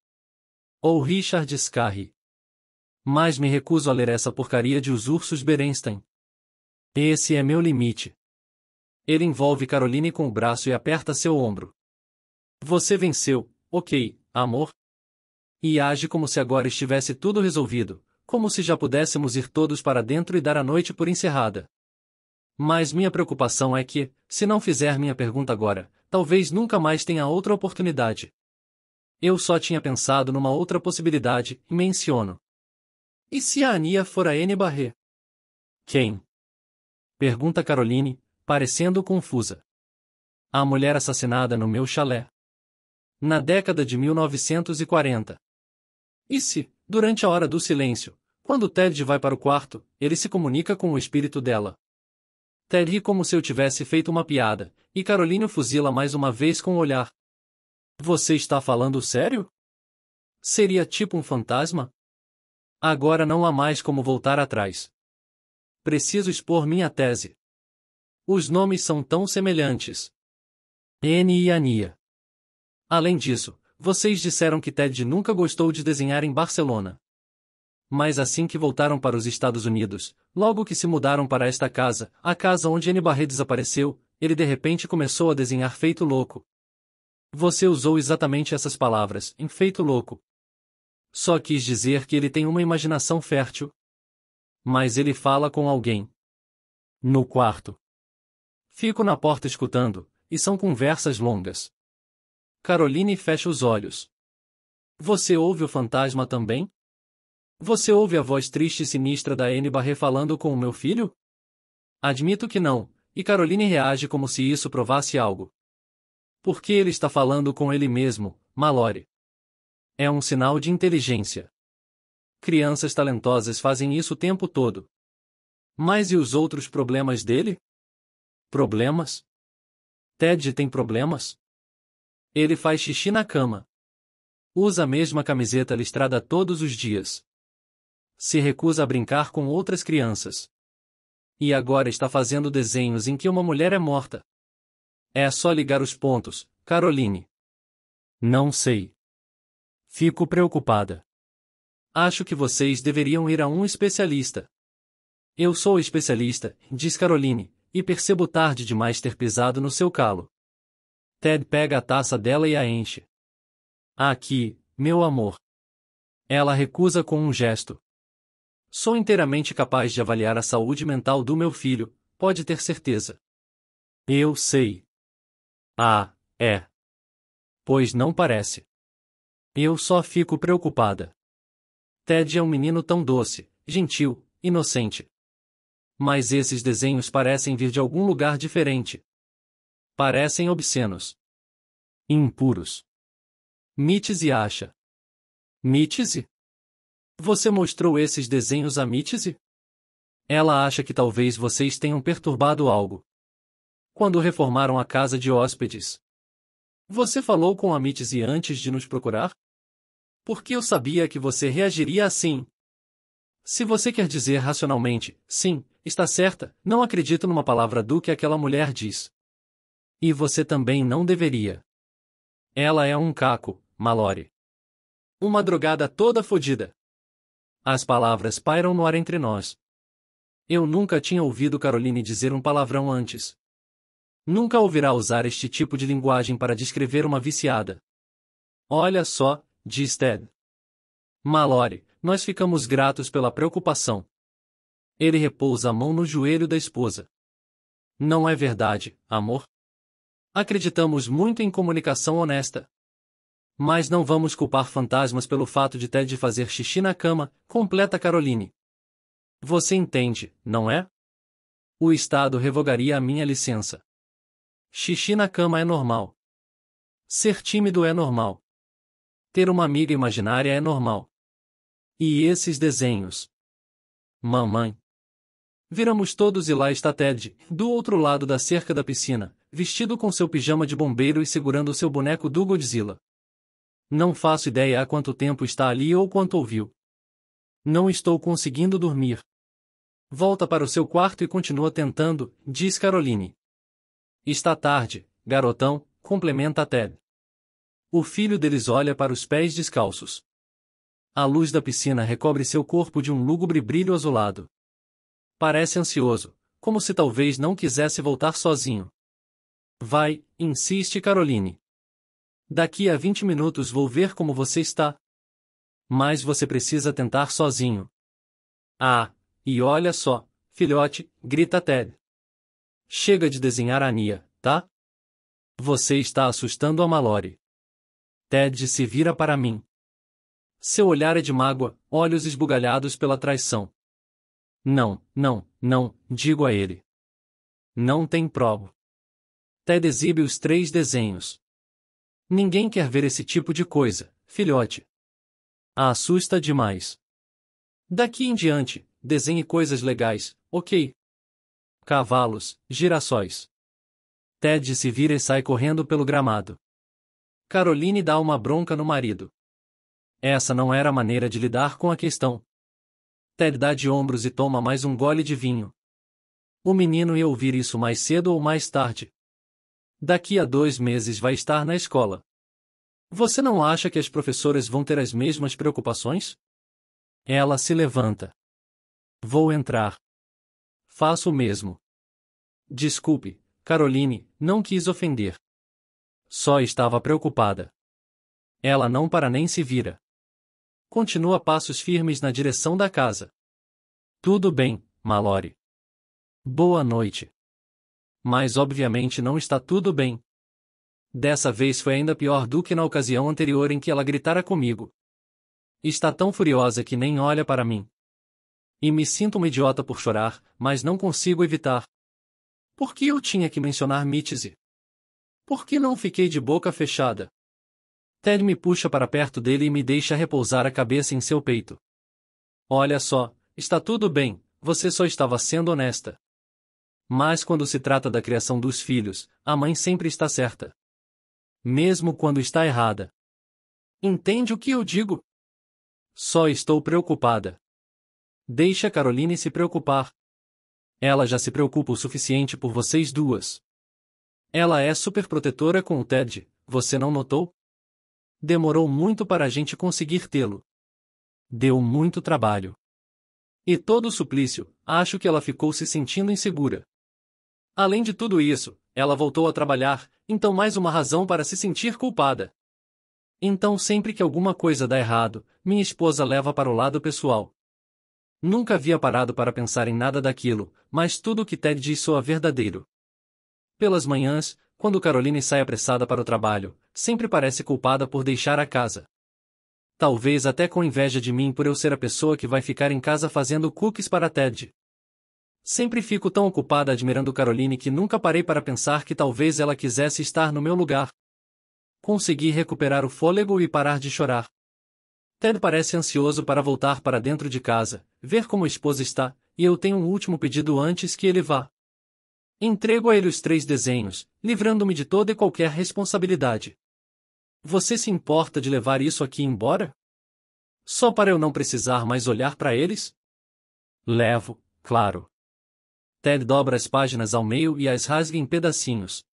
A: Ou Richard Scarry. Mas me recuso a ler essa porcaria de Os Ursos Berenstein. Esse é meu limite. Ele envolve Caroline com o braço e aperta seu ombro. Você venceu, ok, amor? E age como se agora estivesse tudo resolvido, como se já pudéssemos ir todos para dentro e dar a noite por encerrada. Mas minha preocupação é que, se não fizer minha pergunta agora, talvez nunca mais tenha outra oportunidade. Eu só tinha pensado numa outra possibilidade, e menciono. E se a Ania for a N. Barré? Quem? Pergunta Caroline, parecendo confusa. A mulher assassinada no meu chalé. Na década de 1940. E se, durante a hora do silêncio, quando Ted vai para o quarto, ele se comunica com o espírito dela? até ri como se eu tivesse feito uma piada, e Carolina fuzila mais uma vez com o um olhar. Você está falando sério? Seria tipo um fantasma? Agora não há mais como voltar atrás. Preciso expor minha tese. Os nomes são tão semelhantes. N e Ania. Além disso, vocês disseram que Ted nunca gostou de desenhar em Barcelona mas assim que voltaram para os Estados Unidos, logo que se mudaram para esta casa, a casa onde Anne Barret desapareceu, ele de repente começou a desenhar feito louco. Você usou exatamente essas palavras, em feito louco. Só quis dizer que ele tem uma imaginação fértil. Mas ele fala com alguém. No quarto. Fico na porta escutando, e são conversas longas. Caroline fecha os olhos. Você ouve o fantasma também? Você ouve a voz triste e sinistra da Anne Barre falando com o meu filho? Admito que não, e Caroline reage como se isso provasse algo. Por que ele está falando com ele mesmo, Malore? É um sinal de inteligência. Crianças talentosas fazem isso o tempo todo. Mas e os outros problemas dele? Problemas? Ted tem problemas? Ele faz xixi na cama. Usa a mesma camiseta listrada todos os dias se recusa a brincar com outras crianças. E agora está fazendo desenhos em que uma mulher é morta. É só ligar os pontos, Caroline. Não sei. Fico preocupada. Acho que vocês deveriam ir a um especialista. Eu sou especialista, diz Caroline, e percebo tarde demais ter pisado no seu calo. Ted pega a taça dela e a enche. Aqui, meu amor. Ela recusa com um gesto. Sou inteiramente capaz de avaliar a saúde mental do meu filho, pode ter certeza. Eu sei. Ah, é. Pois não parece. Eu só fico preocupada. Ted é um menino tão doce, gentil, inocente. Mas esses desenhos parecem vir de algum lugar diferente. Parecem obscenos. Impuros. e acha. Mitze? Você mostrou esses desenhos a Mitzi? Ela acha que talvez vocês tenham perturbado algo. Quando reformaram a casa de hóspedes. Você falou com a Mitzi antes de nos procurar? Porque eu sabia que você reagiria assim. Se você quer dizer racionalmente, sim, está certa, não acredito numa palavra do que aquela mulher diz. E você também não deveria. Ela é um caco, Malore. Uma drogada toda fodida. As palavras pairam no ar entre nós. Eu nunca tinha ouvido Caroline dizer um palavrão antes. Nunca ouvirá usar este tipo de linguagem para descrever uma viciada. Olha só, diz Ted. Malore, nós ficamos gratos pela preocupação. Ele repousa a mão no joelho da esposa. Não é verdade, amor? Acreditamos muito em comunicação honesta. Mas não vamos culpar fantasmas pelo fato de Ted fazer xixi na cama, completa Caroline. Você entende, não é? O Estado revogaria a minha licença. Xixi na cama é normal. Ser tímido é normal. Ter uma amiga imaginária é normal. E esses desenhos? Mamãe. Viramos todos e lá está Ted, do outro lado da cerca da piscina, vestido com seu pijama de bombeiro e segurando seu boneco do Godzilla. Não faço ideia há quanto tempo está ali ou quanto ouviu. Não estou conseguindo dormir. Volta para o seu quarto e continua tentando, diz Caroline. Está tarde, garotão, complementa Ted. O filho deles olha para os pés descalços. A luz da piscina recobre seu corpo de um lúgubre brilho azulado. Parece ansioso, como se talvez não quisesse voltar sozinho. Vai, insiste Caroline. Daqui a 20 minutos vou ver como você está. Mas você precisa tentar sozinho. Ah, e olha só, filhote, grita Ted. Chega de desenhar a Nia, tá? Você está assustando a Mallory. Ted se vira para mim. Seu olhar é de mágoa, olhos esbugalhados pela traição. Não, não, não, digo a ele. Não tem provo. Ted exibe os três desenhos. Ninguém quer ver esse tipo de coisa, filhote. A ah, assusta demais. Daqui em diante, desenhe coisas legais, ok? Cavalos, girassóis. Ted se vira e sai correndo pelo gramado. Caroline dá uma bronca no marido. Essa não era a maneira de lidar com a questão. Ted dá de ombros e toma mais um gole de vinho. O menino ia ouvir isso mais cedo ou mais tarde daqui a dois meses vai estar na escola. Você não acha que as professoras vão ter as mesmas preocupações? Ela se levanta. Vou entrar. Faço o mesmo. Desculpe, Caroline, não quis ofender. Só estava preocupada. Ela não para nem se vira. Continua passos firmes na direção da casa. Tudo bem, Malore. Boa noite. Mas obviamente não está tudo bem. Dessa vez foi ainda pior do que na ocasião anterior em que ela gritara comigo. Está tão furiosa que nem olha para mim. E me sinto uma idiota por chorar, mas não consigo evitar. Por que eu tinha que mencionar Mítise? Por que não fiquei de boca fechada? Ted me puxa para perto dele e me deixa repousar a cabeça em seu peito. Olha só, está tudo bem, você só estava sendo honesta. Mas quando se trata da criação dos filhos, a mãe sempre está certa. Mesmo quando está errada. Entende o que eu digo? Só estou preocupada. Deixa Caroline se preocupar. Ela já se preocupa o suficiente por vocês duas. Ela é superprotetora com o Ted, você não notou? Demorou muito para a gente conseguir tê-lo. Deu muito trabalho. E todo o suplício, acho que ela ficou se sentindo insegura. Além de tudo isso, ela voltou a trabalhar, então mais uma razão para se sentir culpada. Então sempre que alguma coisa dá errado, minha esposa leva para o lado pessoal. Nunca havia parado para pensar em nada daquilo, mas tudo o que Ted diz soa verdadeiro. Pelas manhãs, quando Caroline sai apressada para o trabalho, sempre parece culpada por deixar a casa. Talvez até com inveja de mim por eu ser a pessoa que vai ficar em casa fazendo cookies para Ted. Sempre fico tão ocupada admirando Caroline que nunca parei para pensar que talvez ela quisesse estar no meu lugar. Consegui recuperar o fôlego e parar de chorar. Ted parece ansioso para voltar para dentro de casa, ver como a esposa está, e eu tenho um último pedido antes que ele vá. Entrego a ele os três desenhos, livrando-me de toda e qualquer responsabilidade. Você se importa de levar isso aqui embora? Só para eu não precisar mais olhar para eles? Levo, claro. Ted dobra as páginas ao meio e as rasga em pedacinhos.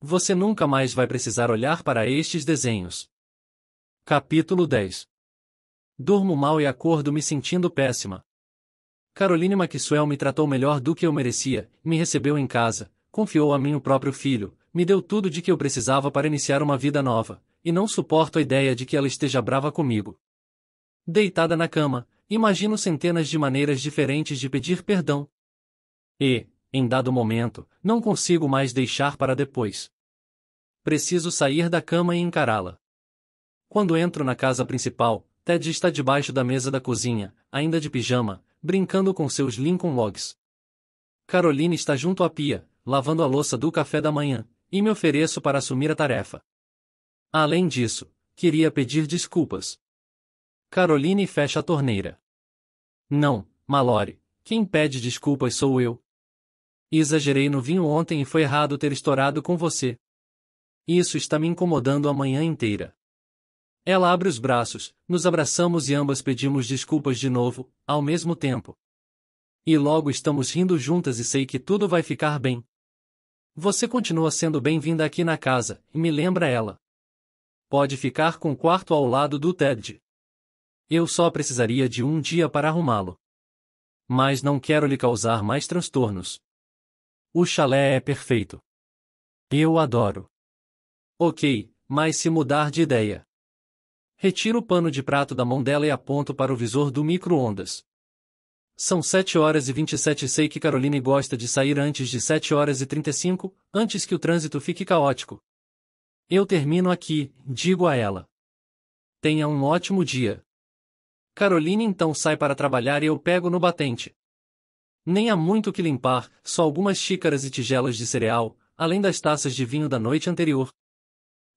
A: Você nunca mais vai precisar olhar para estes desenhos. Capítulo 10 Durmo mal e acordo me sentindo péssima. Caroline Maxwell me tratou melhor do que eu merecia, me recebeu em casa, confiou a mim o próprio filho, me deu tudo de que eu precisava para iniciar uma vida nova, e não suporto a ideia de que ela esteja brava comigo. Deitada na cama, imagino centenas de maneiras diferentes de pedir perdão, e, em dado momento, não consigo mais deixar para depois. Preciso sair da cama e encará-la. Quando entro na casa principal, Ted está debaixo da mesa da cozinha, ainda de pijama, brincando com seus Lincoln Logs. Caroline está junto à pia, lavando a louça do café da manhã, e me ofereço para assumir a tarefa. Além disso, queria pedir desculpas. Caroline fecha a torneira. Não, Malore, quem pede desculpas sou eu exagerei no vinho ontem e foi errado ter estourado com você. Isso está me incomodando a manhã inteira. Ela abre os braços, nos abraçamos e ambas pedimos desculpas de novo, ao mesmo tempo. E logo estamos rindo juntas e sei que tudo vai ficar bem. Você continua sendo bem-vinda aqui na casa, e me lembra ela. Pode ficar com o quarto ao lado do Ted. Eu só precisaria de um dia para arrumá-lo. Mas não quero lhe causar mais transtornos. O chalé é perfeito. Eu adoro. Ok, mas se mudar de ideia. Retiro o pano de prato da mão dela e aponto para o visor do micro-ondas. São 7 horas e 27 sei que Caroline gosta de sair antes de 7 horas e 35, antes que o trânsito fique caótico. Eu termino aqui, digo a ela. Tenha um ótimo dia. Caroline então sai para trabalhar e eu pego no batente. Nem há muito que limpar, só algumas xícaras e tigelas de cereal, além das taças de vinho da noite anterior.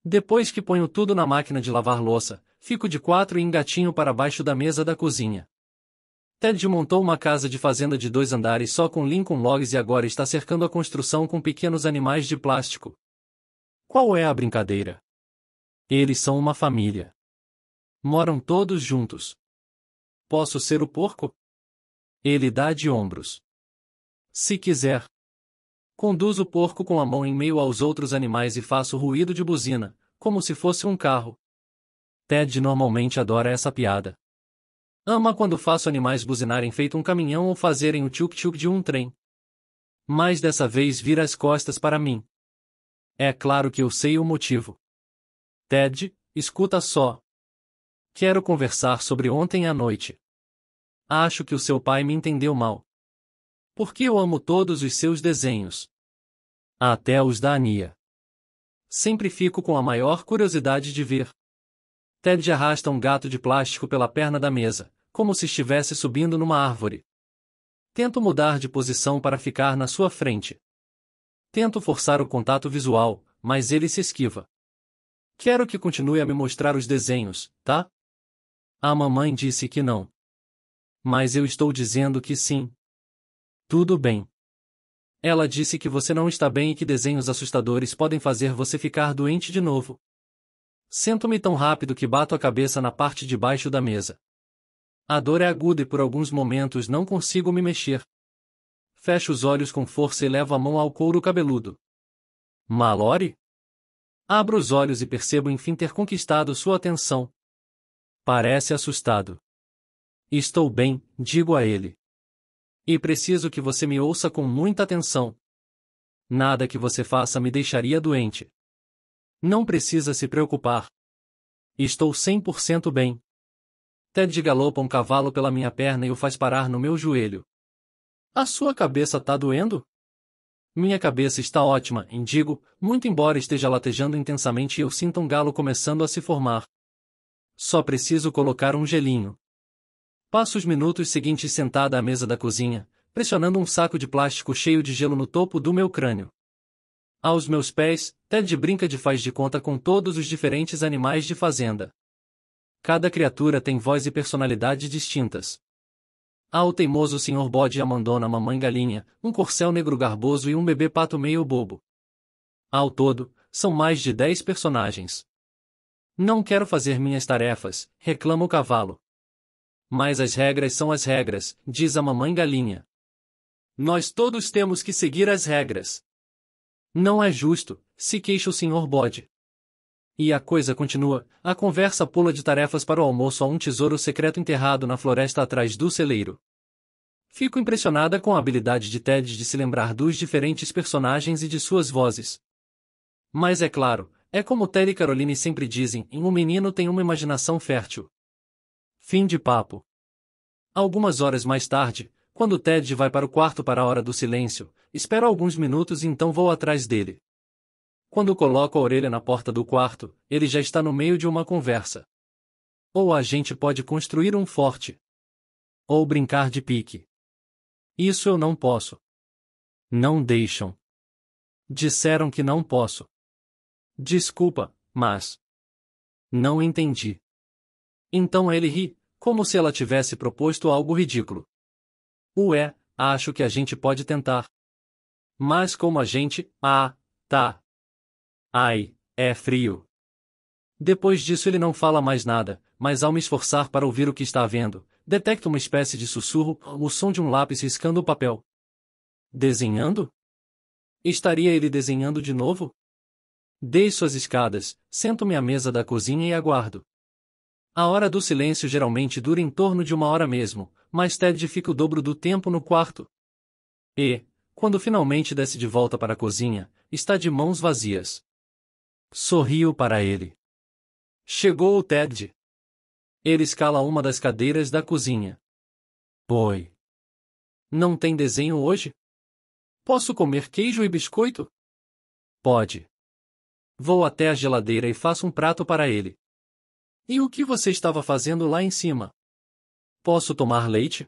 A: Depois que ponho tudo na máquina de lavar louça, fico de quatro e engatinho para baixo da mesa da cozinha. Ted montou uma casa de fazenda de dois andares só com Lincoln Logs e agora está cercando a construção com pequenos animais de plástico. Qual é a brincadeira? Eles são uma família. Moram todos juntos. Posso ser o porco? Ele dá de ombros. Se quiser. Conduzo o porco com a mão em meio aos outros animais e faço ruído de buzina, como se fosse um carro. Ted normalmente adora essa piada. Ama quando faço animais buzinarem feito um caminhão ou fazerem o tchuk-tchuk de um trem. Mas dessa vez vira as costas para mim. É claro que eu sei o motivo. Ted, escuta só. Quero conversar sobre ontem à noite. Acho que o seu pai me entendeu mal. Porque eu amo todos os seus desenhos. Até os da Ania. Sempre fico com a maior curiosidade de ver. Ted arrasta um gato de plástico pela perna da mesa, como se estivesse subindo numa árvore. Tento mudar de posição para ficar na sua frente. Tento forçar o contato visual, mas ele se esquiva. Quero que continue a me mostrar os desenhos, tá? A mamãe disse que não. Mas eu estou dizendo que sim. Tudo bem. Ela disse que você não está bem e que desenhos assustadores podem fazer você ficar doente de novo. Sento-me tão rápido que bato a cabeça na parte de baixo da mesa. A dor é aguda e por alguns momentos não consigo me mexer. Fecho os olhos com força e levo a mão ao couro cabeludo. Malore? Abro os olhos e percebo enfim ter conquistado sua atenção. Parece assustado. Estou bem, digo a ele. E preciso que você me ouça com muita atenção. Nada que você faça me deixaria doente. Não precisa se preocupar. Estou 100% bem. Ted galopa um cavalo pela minha perna e o faz parar no meu joelho. A sua cabeça tá doendo? Minha cabeça está ótima, indigo, muito embora esteja latejando intensamente e eu sinta um galo começando a se formar. Só preciso colocar um gelinho. Passo os minutos seguintes sentada à mesa da cozinha, pressionando um saco de plástico cheio de gelo no topo do meu crânio. Aos meus pés, Ted brinca de faz de conta com todos os diferentes animais de fazenda. Cada criatura tem voz e personalidade distintas. Há o teimoso senhor bode e a mandona mamãe galinha, um corcel negro garboso e um bebê pato meio bobo. Ao todo, são mais de dez personagens. Não quero fazer minhas tarefas, reclama o cavalo, mas as regras são as regras, diz a mamãe galinha. Nós todos temos que seguir as regras. Não é justo, se queixa o senhor bode. E a coisa continua, a conversa pula de tarefas para o almoço a um tesouro secreto enterrado na floresta atrás do celeiro. Fico impressionada com a habilidade de Ted de se lembrar dos diferentes personagens e de suas vozes. Mas é claro, é como Ted e Caroline sempre dizem, um menino tem uma imaginação fértil. Fim de papo. Algumas horas mais tarde, quando Ted vai para o quarto para a hora do silêncio, espero alguns minutos e então vou atrás dele. Quando coloco a orelha na porta do quarto, ele já está no meio de uma conversa. Ou a gente pode construir um forte. Ou brincar de pique. Isso eu não posso. Não deixam. Disseram que não posso. Desculpa, mas. Não entendi. Então ele ri, como se ela tivesse proposto algo ridículo. Ué, acho que a gente pode tentar. Mas como a gente. Ah, tá. Ai, é frio. Depois disso ele não fala mais nada, mas ao me esforçar para ouvir o que está havendo, detecto uma espécie de sussurro, o som de um lápis riscando o papel. Desenhando? Estaria ele desenhando de novo? Deixo as escadas, sento-me à mesa da cozinha e aguardo. A hora do silêncio geralmente dura em torno de uma hora mesmo, mas Ted fica o dobro do tempo no quarto. E, quando finalmente desce de volta para a cozinha, está de mãos vazias. Sorriu para ele. Chegou o Ted. Ele escala uma das cadeiras da cozinha. Oi. Não tem desenho hoje? Posso comer queijo e biscoito? Pode. Vou até a geladeira e faço um prato para ele. E o que você estava fazendo lá em cima? Posso tomar leite?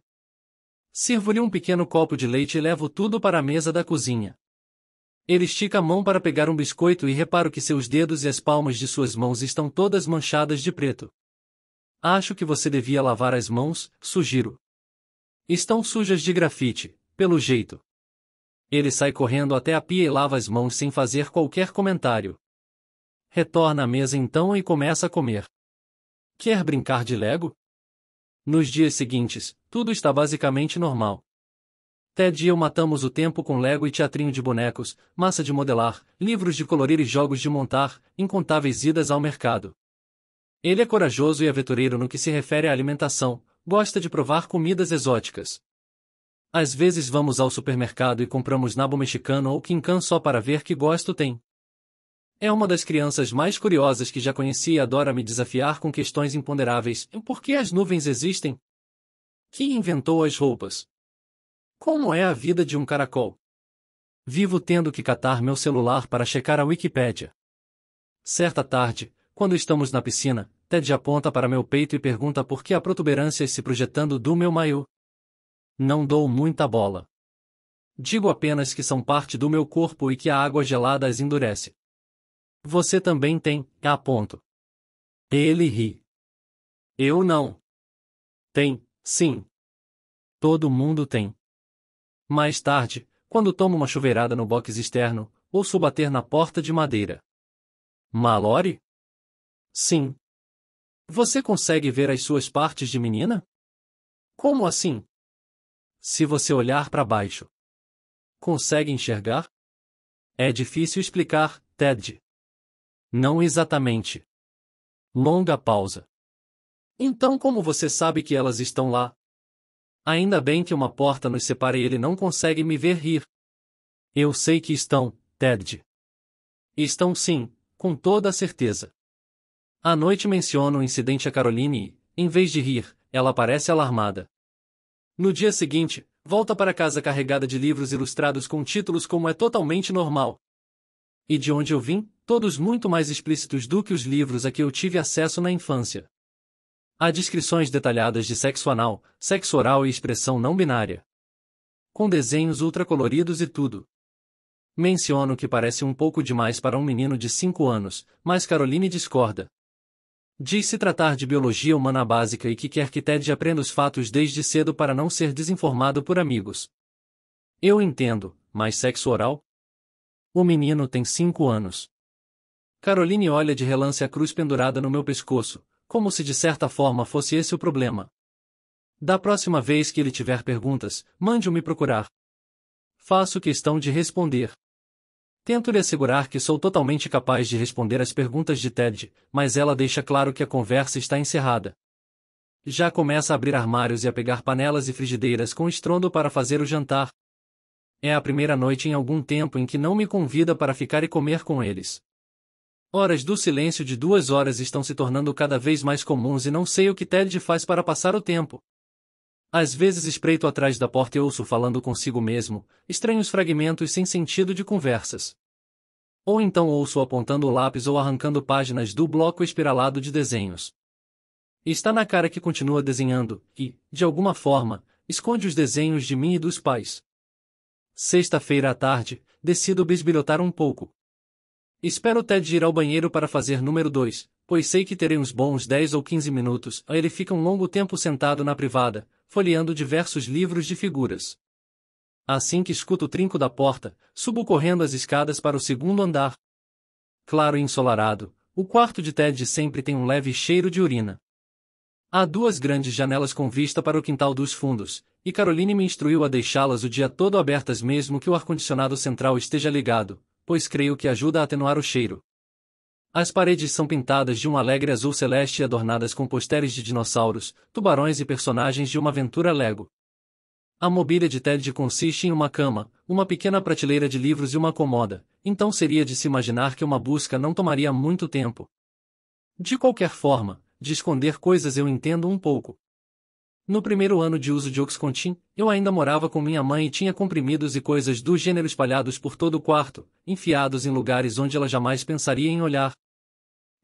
A: Sirvo-lhe um pequeno copo de leite e levo tudo para a mesa da cozinha. Ele estica a mão para pegar um biscoito e reparo que seus dedos e as palmas de suas mãos estão todas manchadas de preto. Acho que você devia lavar as mãos, sugiro. Estão sujas de grafite, pelo jeito. Ele sai correndo até a pia e lava as mãos sem fazer qualquer comentário. Retorna à mesa então e começa a comer. Quer brincar de Lego? Nos dias seguintes, tudo está basicamente normal. Ted e eu matamos o tempo com Lego e teatrinho de bonecos, massa de modelar, livros de colorir e jogos de montar, incontáveis idas ao mercado. Ele é corajoso e aventureiro no que se refere à alimentação, gosta de provar comidas exóticas. Às vezes vamos ao supermercado e compramos nabo mexicano ou quincan só para ver que gosto tem. É uma das crianças mais curiosas que já conheci e adora me desafiar com questões imponderáveis. Por que as nuvens existem? Quem inventou as roupas? Como é a vida de um caracol? Vivo tendo que catar meu celular para checar a Wikipédia. Certa tarde, quando estamos na piscina, Ted aponta para meu peito e pergunta por que há protuberâncias se projetando do meu maiô. Não dou muita bola. Digo apenas que são parte do meu corpo e que a água gelada as endurece. Você também tem, aponto. Ele ri. Eu não. Tem, sim. Todo mundo tem. Mais tarde, quando tomo uma chuveirada no box externo, ouço bater na porta de madeira. Malore? Sim. Você consegue ver as suas partes de menina? Como assim? Se você olhar para baixo. Consegue enxergar? É difícil explicar, Ted. Não exatamente. Longa pausa. Então, como você sabe que elas estão lá? Ainda bem que uma porta nos separa e ele não consegue me ver rir. Eu sei que estão, Ted. Estão sim, com toda a certeza. À noite menciona o um incidente a Caroline e, em vez de rir, ela parece alarmada. No dia seguinte, volta para casa carregada de livros ilustrados com títulos como é totalmente normal. E de onde eu vim? todos muito mais explícitos do que os livros a que eu tive acesso na infância. Há descrições detalhadas de sexo anal, sexo oral e expressão não binária. Com desenhos ultracoloridos e tudo. Menciono que parece um pouco demais para um menino de 5 anos, mas Caroline discorda. Diz se tratar de biologia humana básica e que quer que Ted aprenda os fatos desde cedo para não ser desinformado por amigos. Eu entendo, mas sexo oral? O menino tem 5 anos. Caroline olha de relance a cruz pendurada no meu pescoço, como se de certa forma fosse esse o problema. Da próxima vez que ele tiver perguntas, mande-o me procurar. Faço questão de responder. Tento lhe assegurar que sou totalmente capaz de responder às perguntas de Ted, mas ela deixa claro que a conversa está encerrada. Já começa a abrir armários e a pegar panelas e frigideiras com estrondo para fazer o jantar. É a primeira noite em algum tempo em que não me convida para ficar e comer com eles. Horas do silêncio de duas horas estão se tornando cada vez mais comuns e não sei o que Ted faz para passar o tempo. Às vezes espreito atrás da porta e ouço falando consigo mesmo, estranhos fragmentos sem sentido de conversas. Ou então ouço apontando o lápis ou arrancando páginas do bloco espiralado de desenhos. Está na cara que continua desenhando, e, de alguma forma, esconde os desenhos de mim e dos pais. Sexta-feira à tarde, decido bisbilhotar um pouco. Espero Ted ir ao banheiro para fazer número 2, pois sei que terei uns bons 10 ou 15 minutos. Aí ele fica um longo tempo sentado na privada, folheando diversos livros de figuras. Assim que escuto o trinco da porta, subo correndo as escadas para o segundo andar. Claro e ensolarado, o quarto de Ted sempre tem um leve cheiro de urina. Há duas grandes janelas com vista para o quintal dos fundos, e Caroline me instruiu a deixá-las o dia todo abertas mesmo que o ar-condicionado central esteja ligado, pois creio que ajuda a atenuar o cheiro. As paredes são pintadas de um alegre azul celeste e adornadas com posteres de dinossauros, tubarões e personagens de uma aventura Lego. A mobília de Ted consiste em uma cama, uma pequena prateleira de livros e uma comoda, então seria de se imaginar que uma busca não tomaria muito tempo. De qualquer forma, de esconder coisas eu entendo um pouco. No primeiro ano de uso de Oxcontin, eu ainda morava com minha mãe e tinha comprimidos e coisas do gênero espalhados por todo o quarto, enfiados em lugares onde ela jamais pensaria em olhar.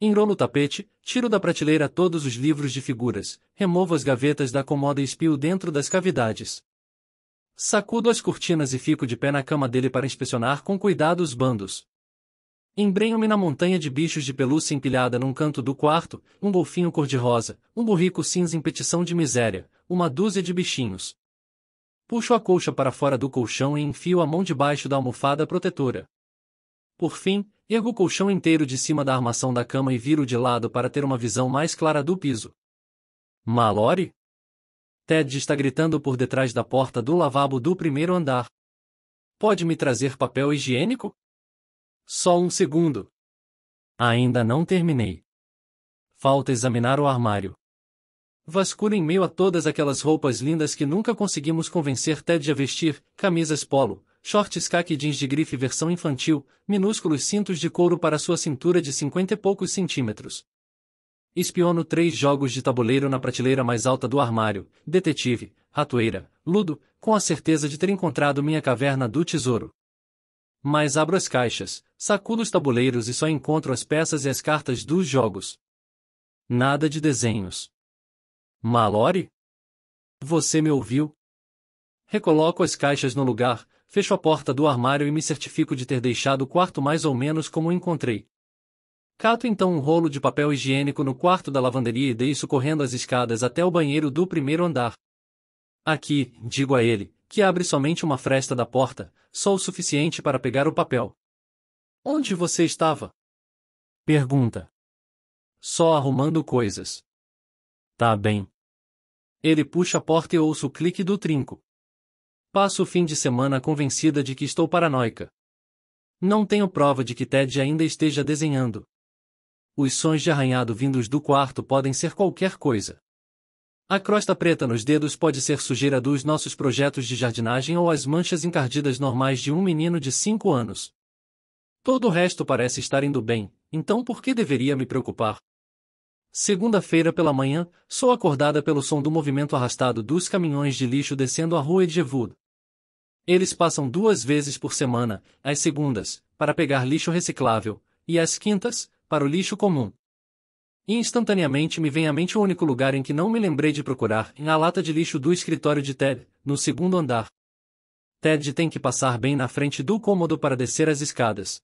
A: Enrolo o tapete, tiro da prateleira todos os livros de figuras, removo as gavetas da comoda e espio dentro das cavidades. Sacudo as cortinas e fico de pé na cama dele para inspecionar com cuidado os bandos, Embrenho-me na montanha de bichos de pelúcia empilhada num canto do quarto, um golfinho cor-de-rosa, um burrico cinza em petição de miséria, uma dúzia de bichinhos. Puxo a colcha para fora do colchão e enfio a mão debaixo da almofada protetora. Por fim, ergo o colchão inteiro de cima da armação da cama e viro de lado para ter uma visão mais clara do piso. Malore? Ted está gritando por detrás da porta do lavabo do primeiro andar. Pode me trazer papel higiênico? Só um segundo. Ainda não terminei. Falta examinar o armário. Vasculho em meio a todas aquelas roupas lindas que nunca conseguimos convencer Ted a vestir, camisas polo, shorts khaki jeans de grife versão infantil, minúsculos cintos de couro para sua cintura de cinquenta e poucos centímetros. Espiono três jogos de tabuleiro na prateleira mais alta do armário, detetive, ratoeira, ludo, com a certeza de ter encontrado minha caverna do tesouro. Mas abro as caixas, sacudo os tabuleiros e só encontro as peças e as cartas dos jogos. Nada de desenhos. Malore? Você me ouviu? Recoloco as caixas no lugar, fecho a porta do armário e me certifico de ter deixado o quarto mais ou menos como encontrei. Cato então um rolo de papel higiênico no quarto da lavanderia e desço correndo as escadas até o banheiro do primeiro andar. Aqui, digo a ele, que abre somente uma fresta da porta, só o suficiente para pegar o papel. Onde você estava? Pergunta. Só arrumando coisas. Tá bem. Ele puxa a porta e ouço o clique do trinco. Passo o fim de semana convencida de que estou paranoica. Não tenho prova de que Ted ainda esteja desenhando. Os sons de arranhado vindos do quarto podem ser qualquer coisa. A crosta preta nos dedos pode ser sujeira dos nossos projetos de jardinagem ou as manchas encardidas normais de um menino de 5 anos. Todo o resto parece estar indo bem, então por que deveria me preocupar? Segunda-feira pela manhã, sou acordada pelo som do movimento arrastado dos caminhões de lixo descendo a rua Edgewood. Eles passam duas vezes por semana, às segundas, para pegar lixo reciclável, e às quintas, para o lixo comum. E instantaneamente me vem à mente o único lugar em que não me lembrei de procurar, na lata de lixo do escritório de Ted, no segundo andar. Ted tem que passar bem na frente do cômodo para descer as escadas.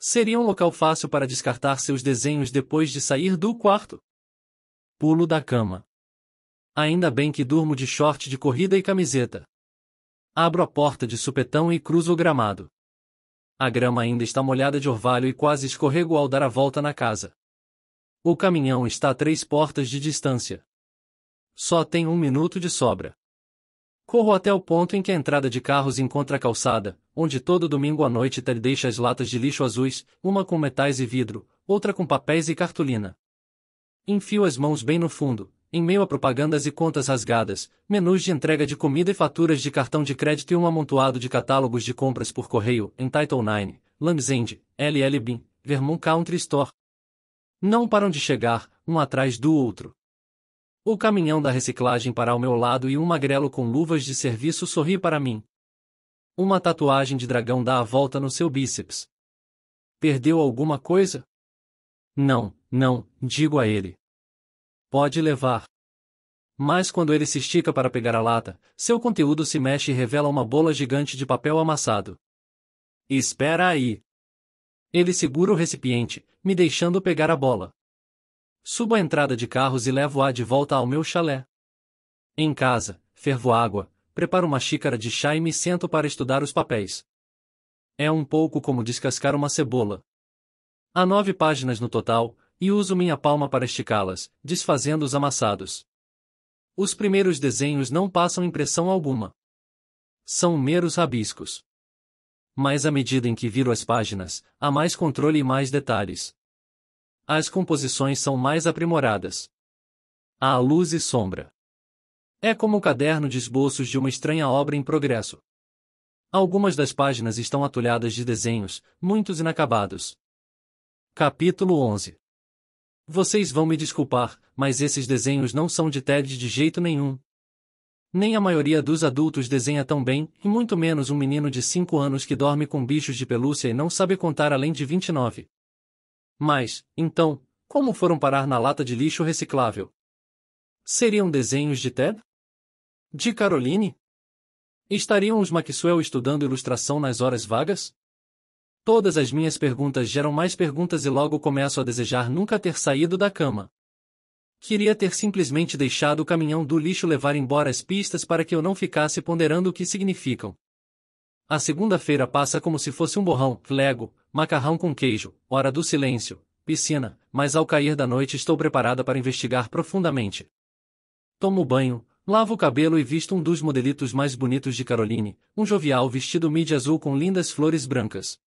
A: Seria um local fácil para descartar seus desenhos depois de sair do quarto. Pulo da cama. Ainda bem que durmo de short de corrida e camiseta. Abro a porta de supetão e cruzo o gramado. A grama ainda está molhada de orvalho e quase escorrego ao dar a volta na casa. O caminhão está a três portas de distância. Só tem um minuto de sobra. Corro até o ponto em que a entrada de carros encontra a calçada, onde todo domingo à noite Ted deixa as latas de lixo azuis, uma com metais e vidro, outra com papéis e cartolina. Enfio as mãos bem no fundo, em meio a propagandas e contas rasgadas, menus de entrega de comida e faturas de cartão de crédito e um amontoado de catálogos de compras por correio, em Title 9, Lambsend, LL Bean, Vermont Country Store, não param de chegar, um atrás do outro. O caminhão da reciclagem para ao meu lado e um magrelo com luvas de serviço sorri para mim. Uma tatuagem de dragão dá a volta no seu bíceps. Perdeu alguma coisa? Não, não, digo a ele. Pode levar. Mas quando ele se estica para pegar a lata, seu conteúdo se mexe e revela uma bola gigante de papel amassado. Espera aí! Ele segura o recipiente, me deixando pegar a bola. Subo a entrada de carros e levo-a de volta ao meu chalé. Em casa, fervo água, preparo uma xícara de chá e me sento para estudar os papéis. É um pouco como descascar uma cebola. Há nove páginas no total, e uso minha palma para esticá-las, desfazendo os amassados. Os primeiros desenhos não passam impressão alguma. São meros rabiscos mas à medida em que viro as páginas, há mais controle e mais detalhes. As composições são mais aprimoradas. Há luz e sombra. É como um caderno de esboços de uma estranha obra em progresso. Algumas das páginas estão atulhadas de desenhos, muitos inacabados. Capítulo 11 Vocês vão me desculpar, mas esses desenhos não são de TED de jeito nenhum, nem a maioria dos adultos desenha tão bem, e muito menos um menino de 5 anos que dorme com bichos de pelúcia e não sabe contar além de 29. Mas, então, como foram parar na lata de lixo reciclável? Seriam desenhos de Ted? De Caroline? Estariam os Maxwell estudando ilustração nas horas vagas? Todas as minhas perguntas geram mais perguntas e logo começo a desejar nunca ter saído da cama. Queria ter simplesmente deixado o caminhão do lixo levar embora as pistas para que eu não ficasse ponderando o que significam. A segunda-feira passa como se fosse um borrão, lego, macarrão com queijo, hora do silêncio, piscina, mas ao cair da noite estou preparada para investigar profundamente. Tomo banho, lavo o cabelo e visto um dos modelitos mais bonitos de Caroline, um jovial vestido midi azul com lindas flores brancas.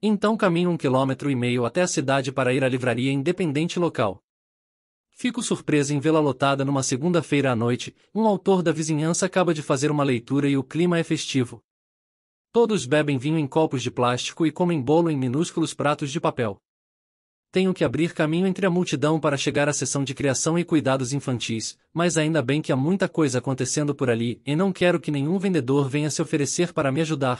A: Então caminho um quilômetro e meio até a cidade para ir à livraria independente local. Fico surpresa em vê-la lotada numa segunda-feira à noite, um autor da vizinhança acaba de fazer uma leitura e o clima é festivo. Todos bebem vinho em copos de plástico e comem bolo em minúsculos pratos de papel. Tenho que abrir caminho entre a multidão para chegar à sessão de criação e cuidados infantis, mas ainda bem que há muita coisa acontecendo por ali e não quero que nenhum vendedor venha se oferecer para me ajudar.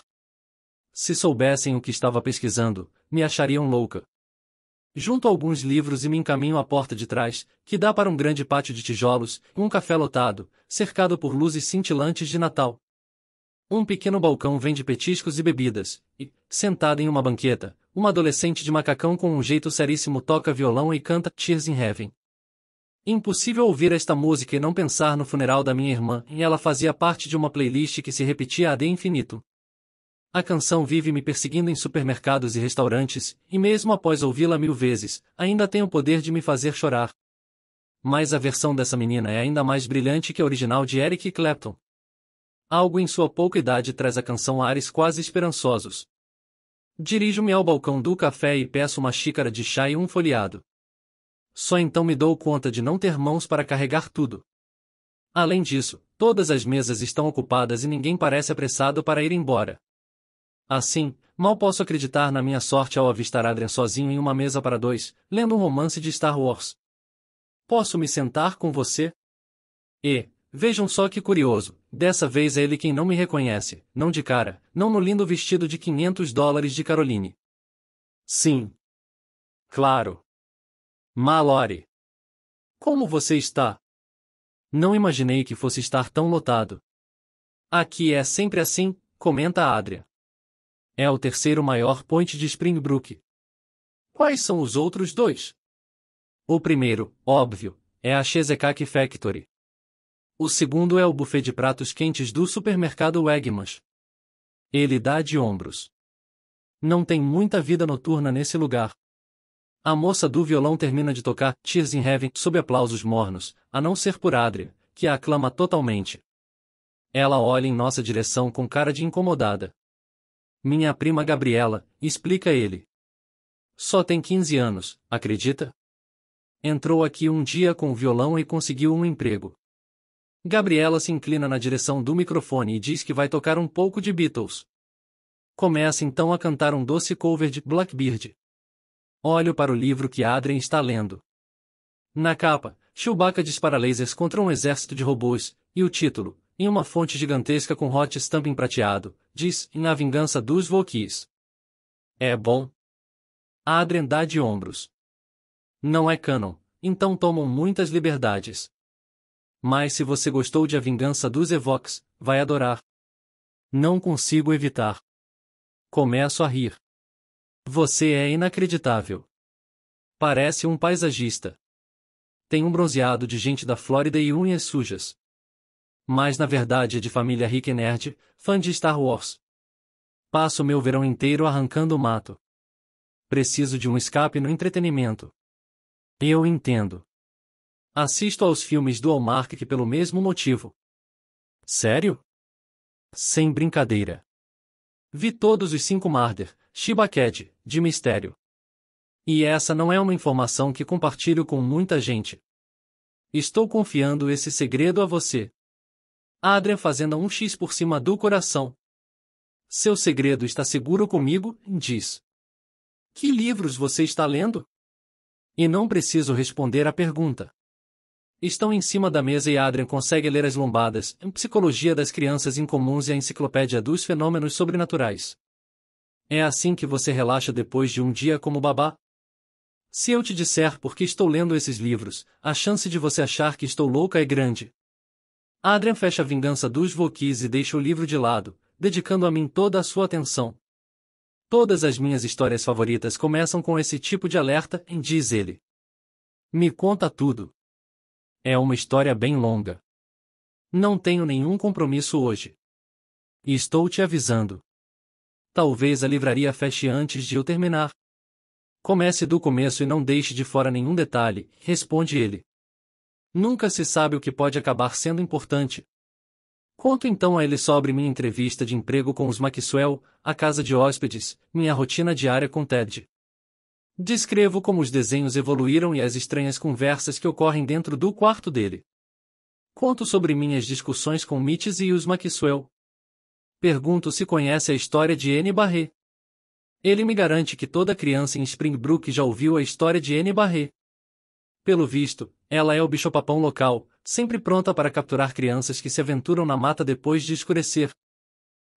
A: Se soubessem o que estava pesquisando, me achariam louca. Junto alguns livros e me encaminho à porta de trás, que dá para um grande pátio de tijolos, um café lotado, cercado por luzes cintilantes de Natal. Um pequeno balcão vende petiscos e bebidas, e, sentada em uma banqueta, uma adolescente de macacão com um jeito seríssimo toca violão e canta Tears in Heaven. Impossível ouvir esta música e não pensar no funeral da minha irmã, e ela fazia parte de uma playlist que se repetia de infinito. A canção vive me perseguindo em supermercados e restaurantes, e mesmo após ouvi-la mil vezes, ainda tem o poder de me fazer chorar. Mas a versão dessa menina é ainda mais brilhante que a original de Eric Clapton. Algo em sua pouca idade traz a canção ares quase esperançosos. Dirijo-me ao balcão do café e peço uma xícara de chá e um folheado. Só então me dou conta de não ter mãos para carregar tudo. Além disso, todas as mesas estão ocupadas e ninguém parece apressado para ir embora. Assim, mal posso acreditar na minha sorte ao avistar Adrian sozinho em uma mesa para dois, lendo um romance de Star Wars. Posso me sentar com você? E, vejam só que curioso, dessa vez é ele quem não me reconhece, não de cara, não no lindo vestido de 500 dólares de Caroline. Sim. Claro. Malore. Como você está? Não imaginei que fosse estar tão lotado. Aqui é sempre assim, comenta Adria. É o terceiro maior ponte de Springbrook. Quais são os outros dois? O primeiro, óbvio, é a Cheesecake Factory. O segundo é o buffet de pratos quentes do supermercado Wegmans. Ele dá de ombros. Não tem muita vida noturna nesse lugar. A moça do violão termina de tocar Tears in Heaven sob aplausos mornos, a não ser por Adria, que a aclama totalmente. Ela olha em nossa direção com cara de incomodada. Minha prima Gabriela, explica ele. Só tem 15 anos, acredita? Entrou aqui um dia com o violão e conseguiu um emprego. Gabriela se inclina na direção do microfone e diz que vai tocar um pouco de Beatles. Começa então a cantar um doce cover de Blackbeard. Olho para o livro que Adrian está lendo. Na capa, Chewbacca dispara lasers contra um exército de robôs, e o título, em uma fonte gigantesca com hot stamping prateado, diz, na vingança dos Vokis. É bom. Adren dá de ombros. Não é canon, então tomam muitas liberdades. Mas se você gostou de A Vingança dos Evox, vai adorar. Não consigo evitar. Começo a rir. Você é inacreditável. Parece um paisagista. Tem um bronzeado de gente da Flórida e unhas sujas mas na verdade é de família rica e nerd, fã de Star Wars. Passo meu verão inteiro arrancando o mato. Preciso de um escape no entretenimento. Eu entendo. Assisto aos filmes do Hallmark que pelo mesmo motivo. Sério? Sem brincadeira. Vi todos os cinco Marder, Shiba de mistério. E essa não é uma informação que compartilho com muita gente. Estou confiando esse segredo a você. Adrian fazendo um X por cima do coração. Seu segredo está seguro comigo, diz. Que livros você está lendo? E não preciso responder à pergunta. Estão em cima da mesa e Adrian consegue ler as lombadas, em Psicologia das Crianças Incomuns e a Enciclopédia dos Fenômenos Sobrenaturais. É assim que você relaxa depois de um dia como babá? Se eu te disser por que estou lendo esses livros, a chance de você achar que estou louca é grande. Adrian fecha a vingança dos Vokis e deixa o livro de lado, dedicando a mim toda a sua atenção. Todas as minhas histórias favoritas começam com esse tipo de alerta, diz ele. Me conta tudo. É uma história bem longa. Não tenho nenhum compromisso hoje. estou te avisando. Talvez a livraria feche antes de eu terminar. Comece do começo e não deixe de fora nenhum detalhe, responde ele. Nunca se sabe o que pode acabar sendo importante. Conto então a ele sobre minha entrevista de emprego com os Maxwell, a casa de hóspedes, minha rotina diária com Ted. Descrevo como os desenhos evoluíram e as estranhas conversas que ocorrem dentro do quarto dele. Conto sobre minhas discussões com Mitz e os Maxwell. Pergunto se conhece a história de Anne Barret. Ele me garante que toda criança em Springbrook já ouviu a história de Anne Barret. Pelo visto, ela é o bicho-papão local, sempre pronta para capturar crianças que se aventuram na mata depois de escurecer.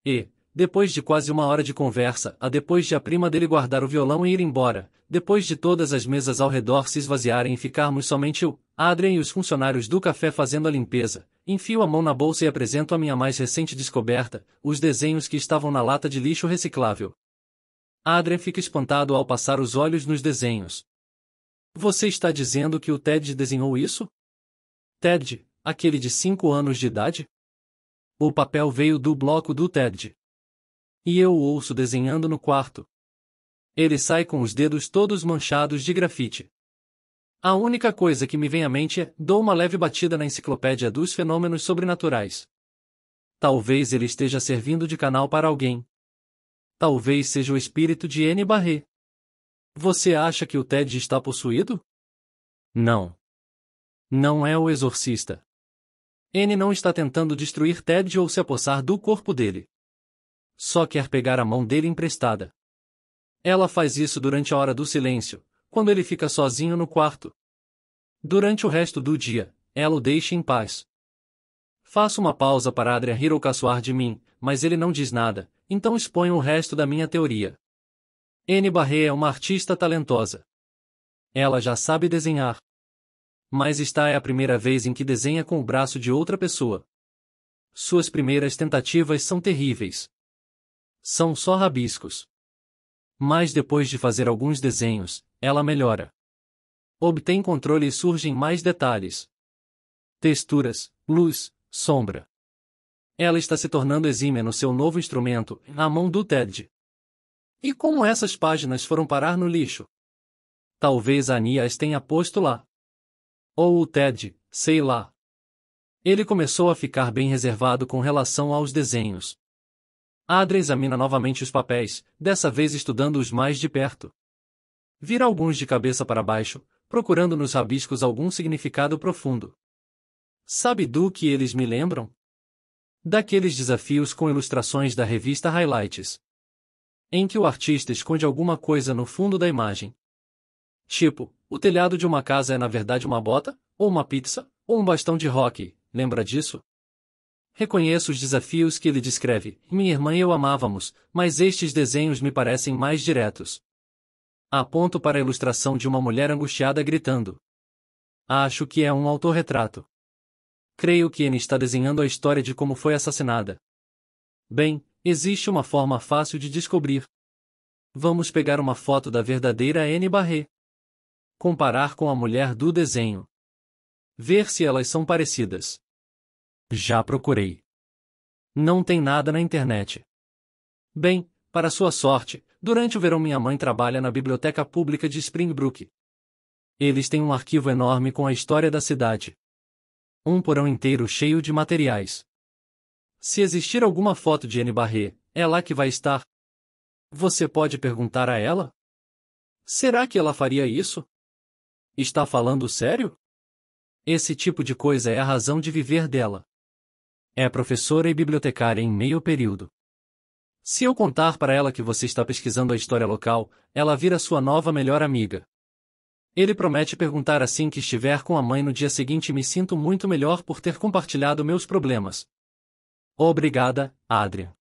A: E, depois de quase uma hora de conversa, a depois de a prima dele guardar o violão e ir embora, depois de todas as mesas ao redor se esvaziarem e ficarmos somente eu, Adrien e os funcionários do café fazendo a limpeza, enfio a mão na bolsa e apresento a minha mais recente descoberta, os desenhos que estavam na lata de lixo reciclável. Adrien fica espantado ao passar os olhos nos desenhos. Você está dizendo que o Ted desenhou isso? Ted, aquele de 5 anos de idade? O papel veio do bloco do Ted. E eu o ouço desenhando no quarto. Ele sai com os dedos todos manchados de grafite. A única coisa que me vem à mente é: dou uma leve batida na enciclopédia dos fenômenos sobrenaturais. Talvez ele esteja servindo de canal para alguém. Talvez seja o espírito de N. Barret. Você acha que o Ted está possuído? Não. Não é o exorcista. N não está tentando destruir Ted ou se apossar do corpo dele. Só quer pegar a mão dele emprestada. Ela faz isso durante a hora do silêncio, quando ele fica sozinho no quarto. Durante o resto do dia, ela o deixa em paz. Faço uma pausa para Adria rir ou caçoar de mim, mas ele não diz nada, então exponho o resto da minha teoria. N. Barré é uma artista talentosa. Ela já sabe desenhar. Mas está é a primeira vez em que desenha com o braço de outra pessoa. Suas primeiras tentativas são terríveis. São só rabiscos. Mas depois de fazer alguns desenhos, ela melhora. Obtém controle e surgem mais detalhes. Texturas, luz, sombra. Ela está se tornando exímia no seu novo instrumento, na mão do TED. E como essas páginas foram parar no lixo? Talvez a Ania as tenha posto lá. Ou o Ted, sei lá. Ele começou a ficar bem reservado com relação aos desenhos. Adra examina novamente os papéis, dessa vez estudando-os mais de perto. Vira alguns de cabeça para baixo, procurando nos rabiscos algum significado profundo. Sabe do que eles me lembram? Daqueles desafios com ilustrações da revista Highlights em que o artista esconde alguma coisa no fundo da imagem. Tipo, o telhado de uma casa é na verdade uma bota, ou uma pizza, ou um bastão de rock. lembra disso? Reconheço os desafios que ele descreve, minha irmã e eu amávamos, mas estes desenhos me parecem mais diretos. Aponto para a ilustração de uma mulher angustiada gritando. Acho que é um autorretrato. Creio que ele está desenhando a história de como foi assassinada. Bem, Existe uma forma fácil de descobrir. Vamos pegar uma foto da verdadeira Anne Barret. Comparar com a mulher do desenho. Ver se elas são parecidas. Já procurei. Não tem nada na internet. Bem, para sua sorte, durante o verão minha mãe trabalha na biblioteca pública de Springbrook. Eles têm um arquivo enorme com a história da cidade. Um porão inteiro cheio de materiais. Se existir alguma foto de Anne Barré, é lá que vai estar. Você pode perguntar a ela? Será que ela faria isso? Está falando sério? Esse tipo de coisa é a razão de viver dela. É professora e bibliotecária em meio período. Se eu contar para ela que você está pesquisando a história local, ela vira sua nova melhor amiga. Ele promete perguntar assim que estiver com a mãe no dia seguinte: Me sinto muito melhor por ter compartilhado meus problemas, Obrigada, Adrian.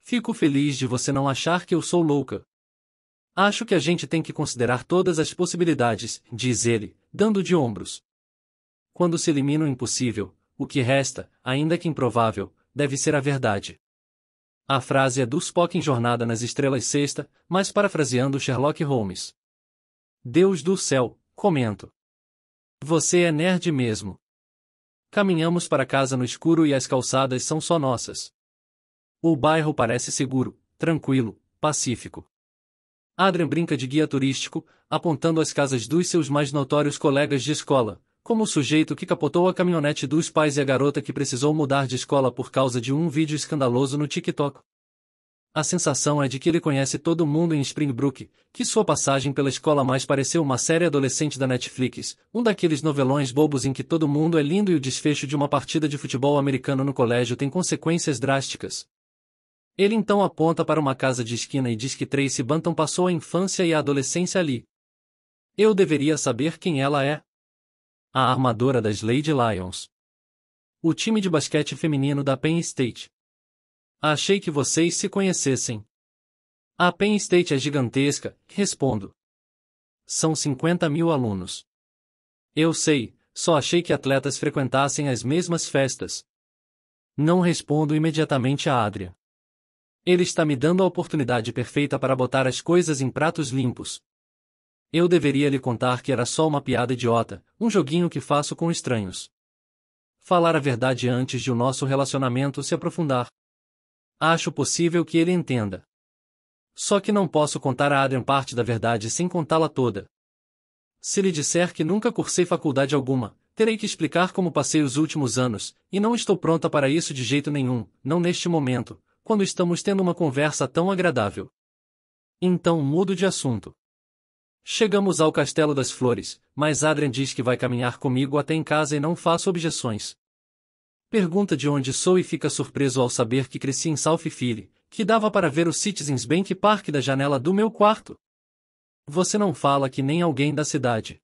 A: Fico feliz de você não achar que eu sou louca. Acho que a gente tem que considerar todas as possibilidades, diz ele, dando de ombros. Quando se elimina o impossível, o que resta, ainda que improvável, deve ser a verdade. A frase é do Spock em Jornada nas Estrelas Sexta, mas parafraseando Sherlock Holmes. Deus do céu, comento. Você é nerd mesmo. Caminhamos para casa no escuro e as calçadas são só nossas. O bairro parece seguro, tranquilo, pacífico. Adrian brinca de guia turístico, apontando as casas dos seus mais notórios colegas de escola, como o sujeito que capotou a caminhonete dos pais e a garota que precisou mudar de escola por causa de um vídeo escandaloso no TikTok. A sensação é de que ele conhece todo mundo em Springbrook, que sua passagem pela escola mais pareceu uma série adolescente da Netflix, um daqueles novelões bobos em que todo mundo é lindo e o desfecho de uma partida de futebol americano no colégio tem consequências drásticas. Ele então aponta para uma casa de esquina e diz que Tracy Bantam passou a infância e a adolescência ali. Eu deveria saber quem ela é. A armadora das Lady Lions. O time de basquete feminino da Penn State. Achei que vocês se conhecessem. A Penn State é gigantesca, respondo. São 50 mil alunos. Eu sei, só achei que atletas frequentassem as mesmas festas. Não respondo imediatamente a Adria. Ele está me dando a oportunidade perfeita para botar as coisas em pratos limpos. Eu deveria lhe contar que era só uma piada idiota, um joguinho que faço com estranhos. Falar a verdade antes de o nosso relacionamento se aprofundar. Acho possível que ele entenda. Só que não posso contar a Adrian parte da verdade sem contá-la toda. Se lhe disser que nunca cursei faculdade alguma, terei que explicar como passei os últimos anos, e não estou pronta para isso de jeito nenhum, não neste momento, quando estamos tendo uma conversa tão agradável. Então mudo de assunto. Chegamos ao Castelo das Flores, mas Adrian diz que vai caminhar comigo até em casa e não faço objeções. Pergunta de onde sou e fica surpreso ao saber que cresci em Southfield, que dava para ver o Citizens Bank Park da janela do meu quarto. Você não fala que nem alguém da cidade.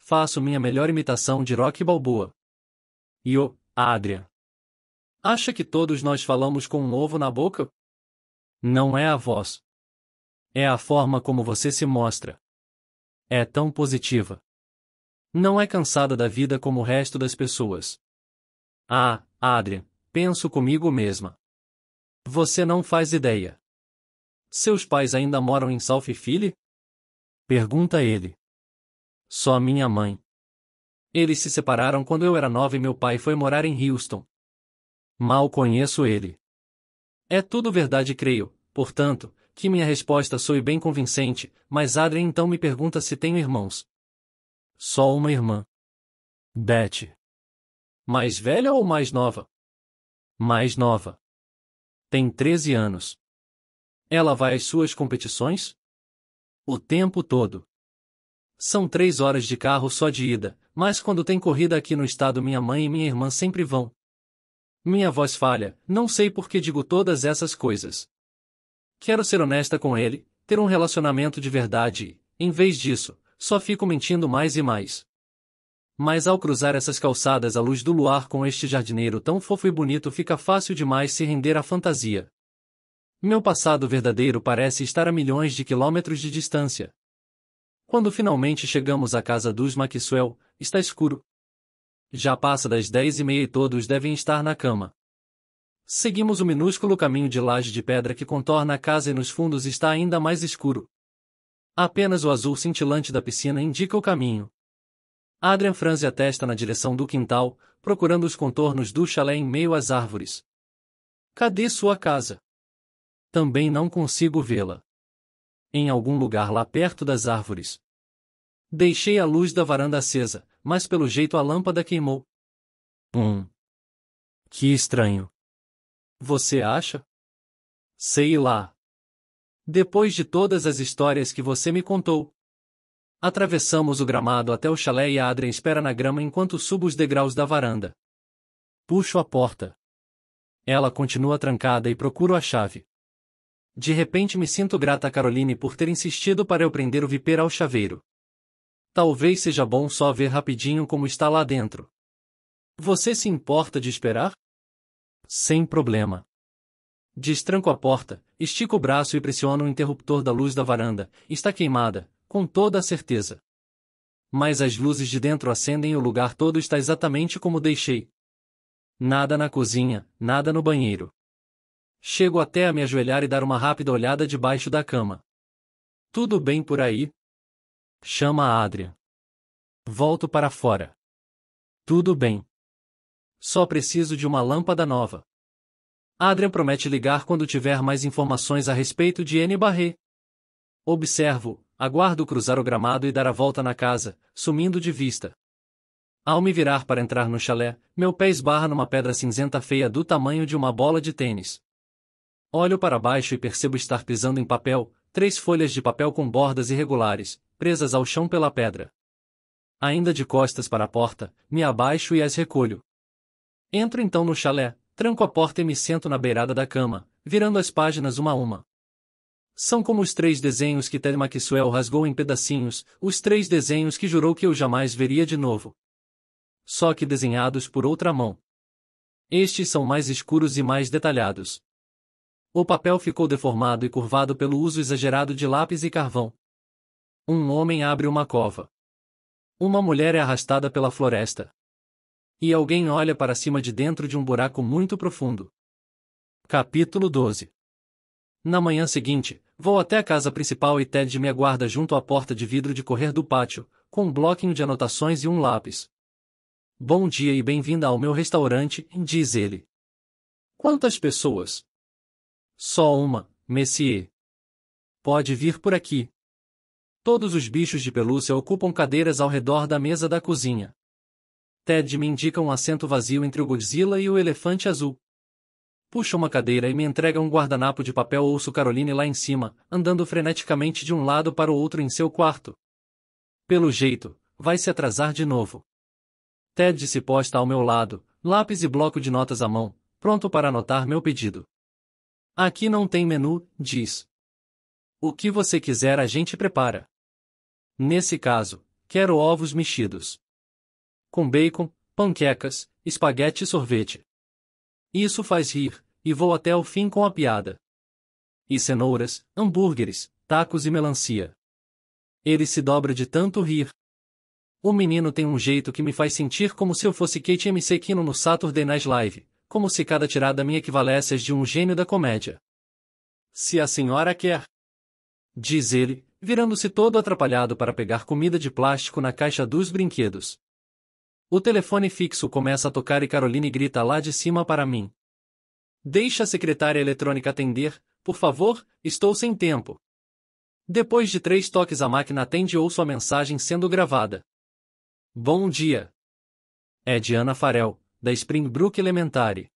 A: Faço minha melhor imitação de Rock Balboa. o, Adria. Acha que todos nós falamos com um ovo na boca? Não é a voz. É a forma como você se mostra. É tão positiva. Não é cansada da vida como o resto das pessoas. Ah, Adrian, penso comigo mesma. Você não faz ideia. Seus pais ainda moram em South Philly? Pergunta ele. Só minha mãe. Eles se separaram quando eu era nova e meu pai foi morar em Houston. Mal conheço ele. É tudo verdade, creio, portanto, que minha resposta soe bem convincente, mas Adrien então me pergunta se tenho irmãos. Só uma irmã. Betty. Mais velha ou mais nova? Mais nova. Tem 13 anos. Ela vai às suas competições? O tempo todo. São três horas de carro só de ida, mas quando tem corrida aqui no estado minha mãe e minha irmã sempre vão. Minha voz falha, não sei por que digo todas essas coisas. Quero ser honesta com ele, ter um relacionamento de verdade, em vez disso, só fico mentindo mais e mais. Mas ao cruzar essas calçadas à luz do luar com este jardineiro tão fofo e bonito fica fácil demais se render à fantasia. Meu passado verdadeiro parece estar a milhões de quilômetros de distância. Quando finalmente chegamos à casa dos Maxwell, está escuro. Já passa das dez e meia e todos devem estar na cama. Seguimos o minúsculo caminho de laje de pedra que contorna a casa e nos fundos está ainda mais escuro. Apenas o azul cintilante da piscina indica o caminho. Adrian franze a testa na direção do quintal, procurando os contornos do chalé em meio às árvores. Cadê sua casa? Também não consigo vê-la. Em algum lugar lá perto das árvores. Deixei a luz da varanda acesa, mas pelo jeito a lâmpada queimou. Hum. Que estranho. Você acha? Sei lá. Depois de todas as histórias que você me contou, Atravessamos o gramado até o chalé e a Adrien espera na grama enquanto subo os degraus da varanda. Puxo a porta. Ela continua trancada e procuro a chave. De repente me sinto grata a Caroline por ter insistido para eu prender o viper ao chaveiro. Talvez seja bom só ver rapidinho como está lá dentro. Você se importa de esperar? Sem problema. Destranco a porta, estico o braço e pressiono o interruptor da luz da varanda. Está queimada, com toda a certeza. Mas as luzes de dentro acendem e o lugar todo está exatamente como deixei. Nada na cozinha, nada no banheiro. Chego até a me ajoelhar e dar uma rápida olhada debaixo da cama. Tudo bem por aí? Chama a Adria. Volto para fora. Tudo bem. Só preciso de uma lâmpada nova. Adrian promete ligar quando tiver mais informações a respeito de N. Barré. Observo, Aguardo cruzar o gramado e dar a volta na casa, sumindo de vista. Ao me virar para entrar no chalé, meu pé esbarra numa pedra cinzenta feia do tamanho de uma bola de tênis. Olho para baixo e percebo estar pisando em papel, três folhas de papel com bordas irregulares, presas ao chão pela pedra. Ainda de costas para a porta, me abaixo e as recolho. Entro então no chalé, tranco a porta e me sento na beirada da cama, virando as páginas uma a uma. São como os três desenhos que Maxwell rasgou em pedacinhos, os três desenhos que jurou que eu jamais veria de novo. Só que desenhados por outra mão. Estes são mais escuros e mais detalhados. O papel ficou deformado e curvado pelo uso exagerado de lápis e carvão. Um homem abre uma cova. Uma mulher é arrastada pela floresta. E alguém olha para cima de dentro de um buraco muito profundo. Capítulo 12 Na manhã seguinte, Vou até a casa principal e Ted me aguarda junto à porta de vidro de correr do pátio, com um bloquinho de anotações e um lápis. Bom dia e bem-vinda ao meu restaurante, diz ele. Quantas pessoas? Só uma, Messier. Pode vir por aqui. Todos os bichos de pelúcia ocupam cadeiras ao redor da mesa da cozinha. Ted me indica um assento vazio entre o Godzilla e o elefante azul puxa uma cadeira e me entrega um guardanapo de papel ouço Caroline lá em cima, andando freneticamente de um lado para o outro em seu quarto. Pelo jeito, vai se atrasar de novo. Ted se posta ao meu lado, lápis e bloco de notas à mão, pronto para anotar meu pedido. Aqui não tem menu, diz. O que você quiser a gente prepara. Nesse caso, quero ovos mexidos. Com bacon, panquecas, espaguete e sorvete. Isso faz rir, e vou até o fim com a piada. E cenouras, hambúrgueres, tacos e melancia. Ele se dobra de tanto rir. O menino tem um jeito que me faz sentir como se eu fosse Kate MC Kino no Saturday Night Live, como se cada tirada minha equivalesse às de um gênio da comédia. Se a senhora quer. Diz ele, virando-se todo atrapalhado para pegar comida de plástico na caixa dos brinquedos. O telefone fixo começa a tocar e Caroline grita lá de cima para mim. Deixa a secretária eletrônica atender, por favor, estou sem tempo. Depois de três toques a máquina atende ou sua mensagem sendo gravada. Bom dia. É Diana Farel, da Springbrook Elementary.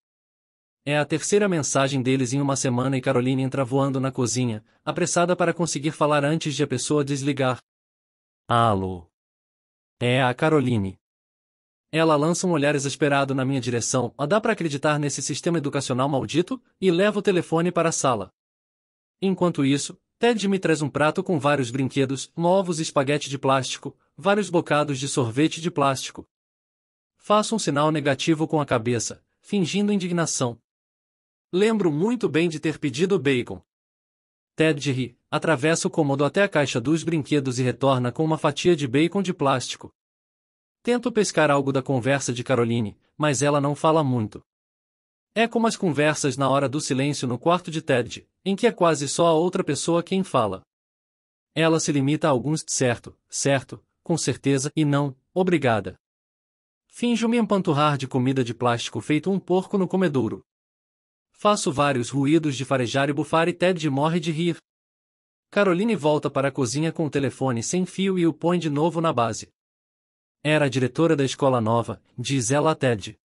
A: É a terceira mensagem deles em uma semana e Caroline entra voando na cozinha, apressada para conseguir falar antes de a pessoa desligar. Alô. É a Caroline. Ela lança um olhar exasperado na minha direção, a ah, dá para acreditar nesse sistema educacional maldito, e leva o telefone para a sala. Enquanto isso, Ted me traz um prato com vários brinquedos, novos espaguete de plástico, vários bocados de sorvete de plástico. Faço um sinal negativo com a cabeça, fingindo indignação. Lembro muito bem de ter pedido bacon. Ted ri, atravessa o cômodo até a caixa dos brinquedos e retorna com uma fatia de bacon de plástico. Tento pescar algo da conversa de Caroline, mas ela não fala muito. É como as conversas na hora do silêncio no quarto de Ted, em que é quase só a outra pessoa quem fala. Ela se limita a alguns certo, certo, com certeza e não, obrigada. Finjo-me empanturrar de comida de plástico feito um porco no comedouro. Faço vários ruídos de farejar e bufar e Ted morre de rir. Caroline volta para a cozinha com o telefone sem fio e o põe de novo na base. Era a diretora da escola nova, diz ela a Ted.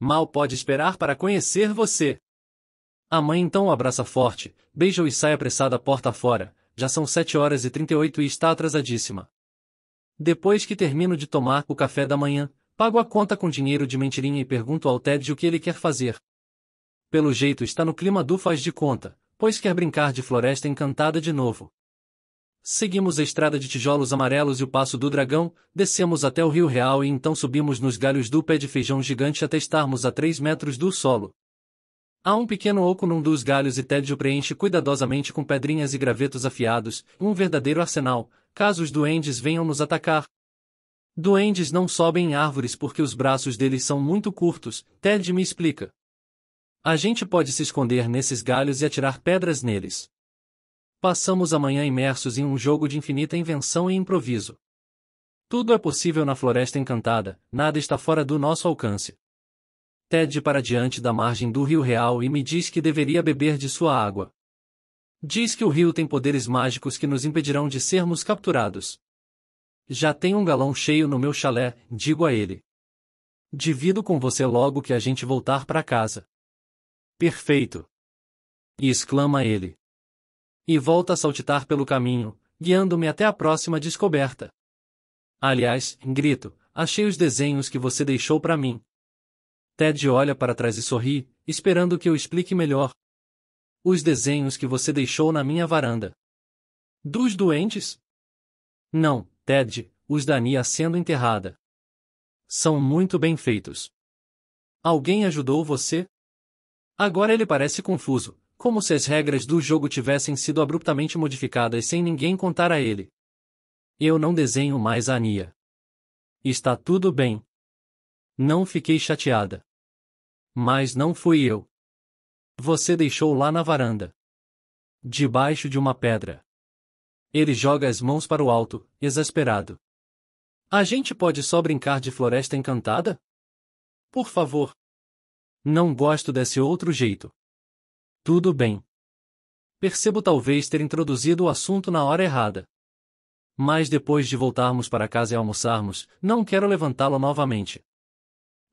A: Mal pode esperar para conhecer você. A mãe então o abraça forte, beija-o e sai apressada porta fora, já são sete horas e trinta e oito e está atrasadíssima. Depois que termino de tomar o café da manhã, pago a conta com dinheiro de mentirinha e pergunto ao Ted o que ele quer fazer. Pelo jeito está no clima do faz de conta, pois quer brincar de floresta encantada de novo. Seguimos a estrada de tijolos amarelos e o Passo do Dragão, descemos até o Rio Real e então subimos nos galhos do pé de feijão gigante até estarmos a 3 metros do solo. Há um pequeno oco num dos galhos e o preenche cuidadosamente com pedrinhas e gravetos afiados, um verdadeiro arsenal, caso os duendes venham nos atacar. Duendes não sobem em árvores porque os braços deles são muito curtos, Ted me explica. A gente pode se esconder nesses galhos e atirar pedras neles. Passamos a manhã imersos em um jogo de infinita invenção e improviso. Tudo é possível na Floresta Encantada, nada está fora do nosso alcance. Ted para diante da margem do Rio Real e me diz que deveria beber de sua água. Diz que o rio tem poderes mágicos que nos impedirão de sermos capturados. Já tem um galão cheio no meu chalé, digo a ele. Divido com você logo que a gente voltar para casa. Perfeito! exclama ele e volta a saltitar pelo caminho, guiando-me até a próxima descoberta. Aliás, grito, achei os desenhos que você deixou para mim. Ted olha para trás e sorri, esperando que eu explique melhor. Os desenhos que você deixou na minha varanda. Dos doentes? Não, Ted, os da Nia sendo enterrada. São muito bem feitos. Alguém ajudou você? Agora ele parece confuso, como se as regras do jogo tivessem sido abruptamente modificadas sem ninguém contar a ele. Eu não desenho mais a Ania. Está tudo bem. Não fiquei chateada. Mas não fui eu. Você deixou lá na varanda. Debaixo de uma pedra. Ele joga as mãos para o alto, exasperado. A gente pode só brincar de floresta encantada? Por favor. Não gosto desse outro jeito. Tudo bem. Percebo talvez ter introduzido o assunto na hora errada. Mas depois de voltarmos para casa e almoçarmos, não quero levantá-lo novamente.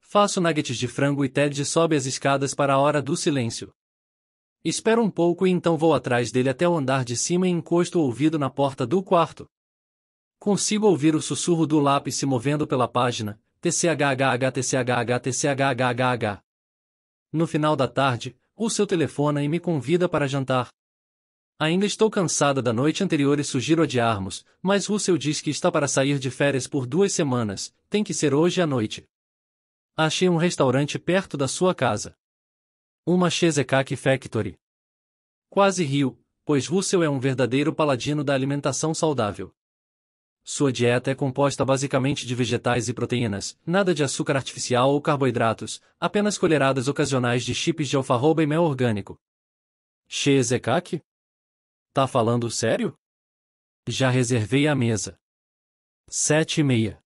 A: Faço nuggets de frango e Ted sobe as escadas para a hora do silêncio. Espero um pouco e então vou atrás dele até o andar de cima e encosto o ouvido na porta do quarto. Consigo ouvir o sussurro do lápis se movendo pela página, TCHHH TCHH TCHHH. No final da tarde, o seu telefona e me convida para jantar. Ainda estou cansada da noite anterior e sugiro adiarmos, mas Russell diz que está para sair de férias por duas semanas, tem que ser hoje à noite. Achei um restaurante perto da sua casa. Uma Chezekak Factory. Quase rio, pois Russell é um verdadeiro paladino da alimentação saudável. Sua dieta é composta basicamente de vegetais e proteínas, nada de açúcar artificial ou carboidratos, apenas colheradas ocasionais de chips de alfarroba e mel orgânico. Shezekak? Tá falando sério? Já reservei a mesa. Sete e meia.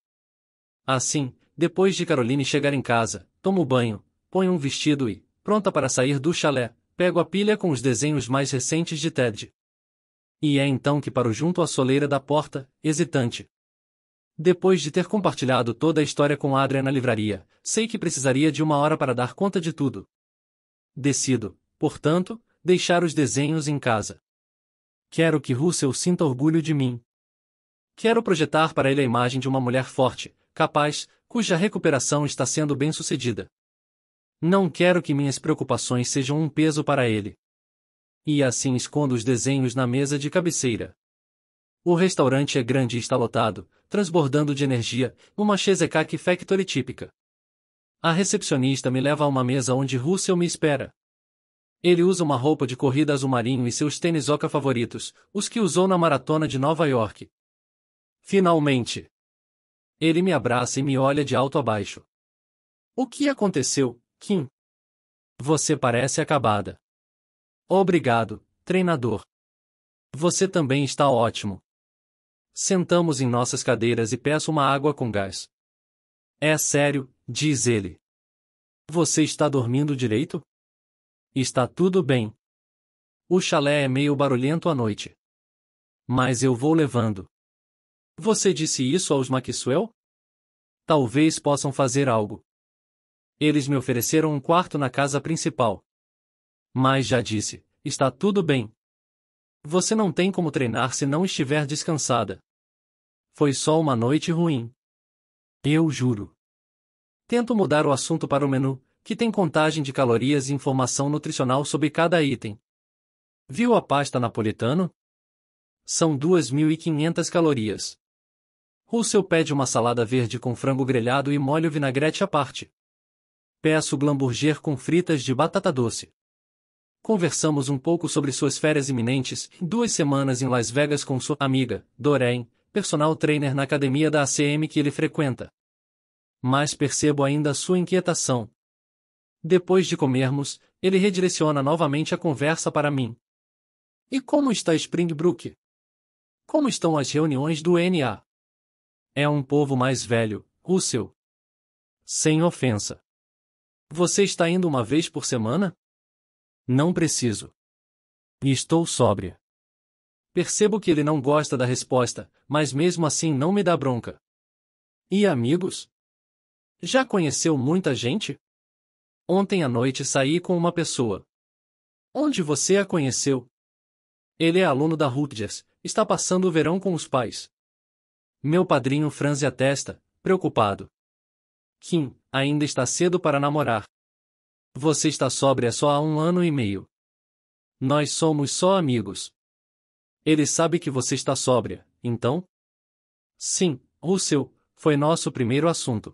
A: Assim, depois de Caroline chegar em casa, tomo banho, ponho um vestido e, pronta para sair do chalé, pego a pilha com os desenhos mais recentes de Ted e é então que paro junto à soleira da porta, hesitante. Depois de ter compartilhado toda a história com Adria na livraria, sei que precisaria de uma hora para dar conta de tudo. Decido, portanto, deixar os desenhos em casa. Quero que Russell sinta orgulho de mim. Quero projetar para ele a imagem de uma mulher forte, capaz, cuja recuperação está sendo bem sucedida. Não quero que minhas preocupações sejam um peso para ele e assim escondo os desenhos na mesa de cabeceira. O restaurante é grande e está lotado, transbordando de energia, uma Chezekak Factory típica. A recepcionista me leva a uma mesa onde Russell me espera. Ele usa uma roupa de corrida azul marinho e seus tênis oca favoritos, os que usou na maratona de Nova York. Finalmente! Ele me abraça e me olha de alto a baixo. O que aconteceu, Kim? Você parece acabada. Obrigado, treinador. Você também está ótimo. Sentamos em nossas cadeiras e peço uma água com gás. É sério, diz ele. Você está dormindo direito? Está tudo bem. O chalé é meio barulhento à noite. Mas eu vou levando. Você disse isso aos Maxwell? Talvez possam fazer algo. Eles me ofereceram um quarto na casa principal. Mas já disse, está tudo bem. Você não tem como treinar se não estiver descansada. Foi só uma noite ruim. Eu juro. Tento mudar o assunto para o menu, que tem contagem de calorias e informação nutricional sobre cada item. Viu a pasta napolitano? São 2.500 calorias. Russell pede uma salada verde com frango grelhado e molho vinagrete à parte. Peço glamburger com fritas de batata doce. Conversamos um pouco sobre suas férias iminentes, duas semanas em Las Vegas com sua amiga, Doreen, personal trainer na academia da ACM que ele frequenta. Mas percebo ainda sua inquietação. Depois de comermos, ele redireciona novamente a conversa para mim. E como está Springbrook? Como estão as reuniões do NA? É um povo mais velho, Russell. Sem ofensa. Você está indo uma vez por semana? Não preciso. E estou sóbria. Percebo que ele não gosta da resposta, mas mesmo assim não me dá bronca. E amigos? Já conheceu muita gente? Ontem à noite saí com uma pessoa. Onde você a conheceu? Ele é aluno da Rutgers, está passando o verão com os pais. Meu padrinho franze a testa, preocupado. Kim, ainda está cedo para namorar. Você está sóbria só há um ano e meio. Nós somos só amigos. Ele sabe que você está sóbria, então? Sim, Russell, foi nosso primeiro assunto.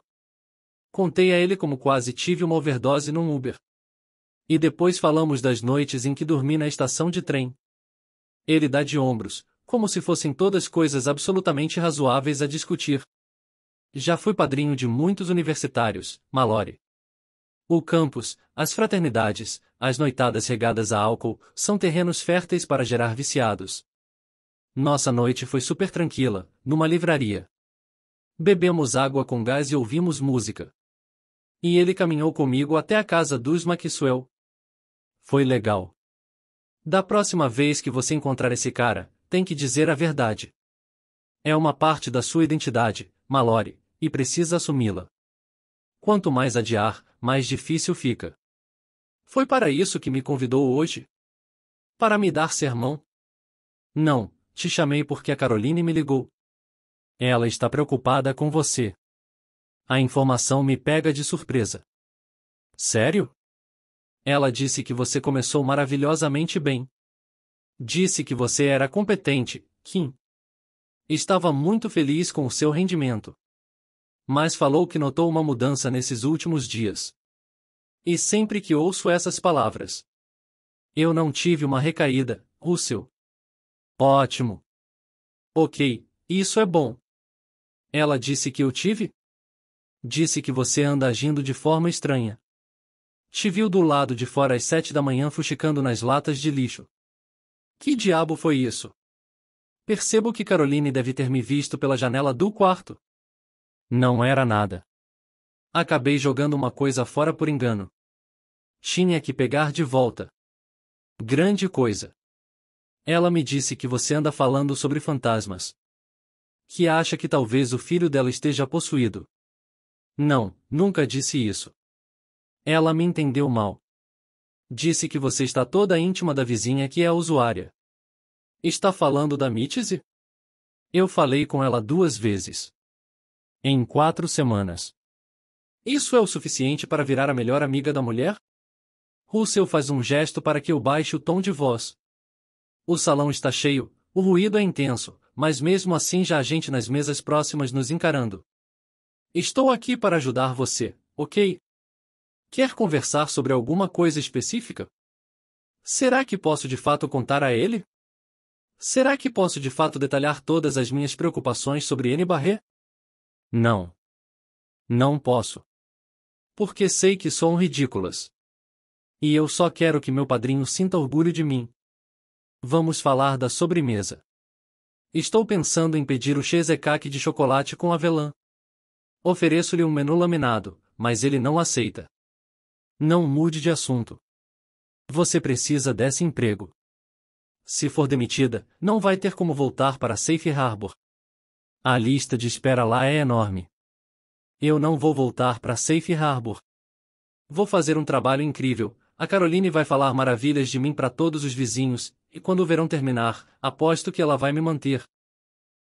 A: Contei a ele como quase tive uma overdose num Uber. E depois falamos das noites em que dormi na estação de trem. Ele dá de ombros, como se fossem todas coisas absolutamente razoáveis a discutir. Já fui padrinho de muitos universitários, Malore. O campus, as fraternidades, as noitadas regadas a álcool, são terrenos férteis para gerar viciados. Nossa noite foi super tranquila, numa livraria. Bebemos água com gás e ouvimos música. E ele caminhou comigo até a casa dos Maxwell. Foi legal. Da próxima vez que você encontrar esse cara, tem que dizer a verdade. É uma parte da sua identidade, Malore, e precisa assumi-la. Quanto mais adiar, mais difícil fica. Foi para isso que me convidou hoje? Para me dar sermão? Não, te chamei porque a Caroline me ligou. Ela está preocupada com você. A informação me pega de surpresa. Sério? Ela disse que você começou maravilhosamente bem. Disse que você era competente, Kim. Estava muito feliz com o seu rendimento mas falou que notou uma mudança nesses últimos dias. E sempre que ouço essas palavras, eu não tive uma recaída, Russell. Ótimo. Ok, isso é bom. Ela disse que eu tive? Disse que você anda agindo de forma estranha. Te viu do lado de fora às sete da manhã fuxicando nas latas de lixo. Que diabo foi isso? Percebo que Caroline deve ter me visto pela janela do quarto. Não era nada. Acabei jogando uma coisa fora por engano. Tinha que pegar de volta. Grande coisa. Ela me disse que você anda falando sobre fantasmas. Que acha que talvez o filho dela esteja possuído. Não, nunca disse isso. Ela me entendeu mal. Disse que você está toda íntima da vizinha que é a usuária. Está falando da mítise? Eu falei com ela duas vezes. Em quatro semanas. Isso é o suficiente para virar a melhor amiga da mulher? Russell faz um gesto para que eu baixe o tom de voz. O salão está cheio, o ruído é intenso, mas mesmo assim já há gente nas mesas próximas nos encarando. Estou aqui para ajudar você, ok? Quer conversar sobre alguma coisa específica? Será que posso de fato contar a ele? Será que posso de fato detalhar todas as minhas preocupações sobre N. Barret? Não. Não posso. Porque sei que são ridículas. E eu só quero que meu padrinho sinta orgulho de mim. Vamos falar da sobremesa. Estou pensando em pedir o cheesecake de chocolate com avelã. Ofereço-lhe um menu laminado, mas ele não aceita. Não mude de assunto. Você precisa desse emprego. Se for demitida, não vai ter como voltar para Safe Harbor. A lista de espera lá é enorme. Eu não vou voltar para Safe Harbor. Vou fazer um trabalho incrível. A Caroline vai falar maravilhas de mim para todos os vizinhos, e quando o verão terminar, aposto que ela vai me manter.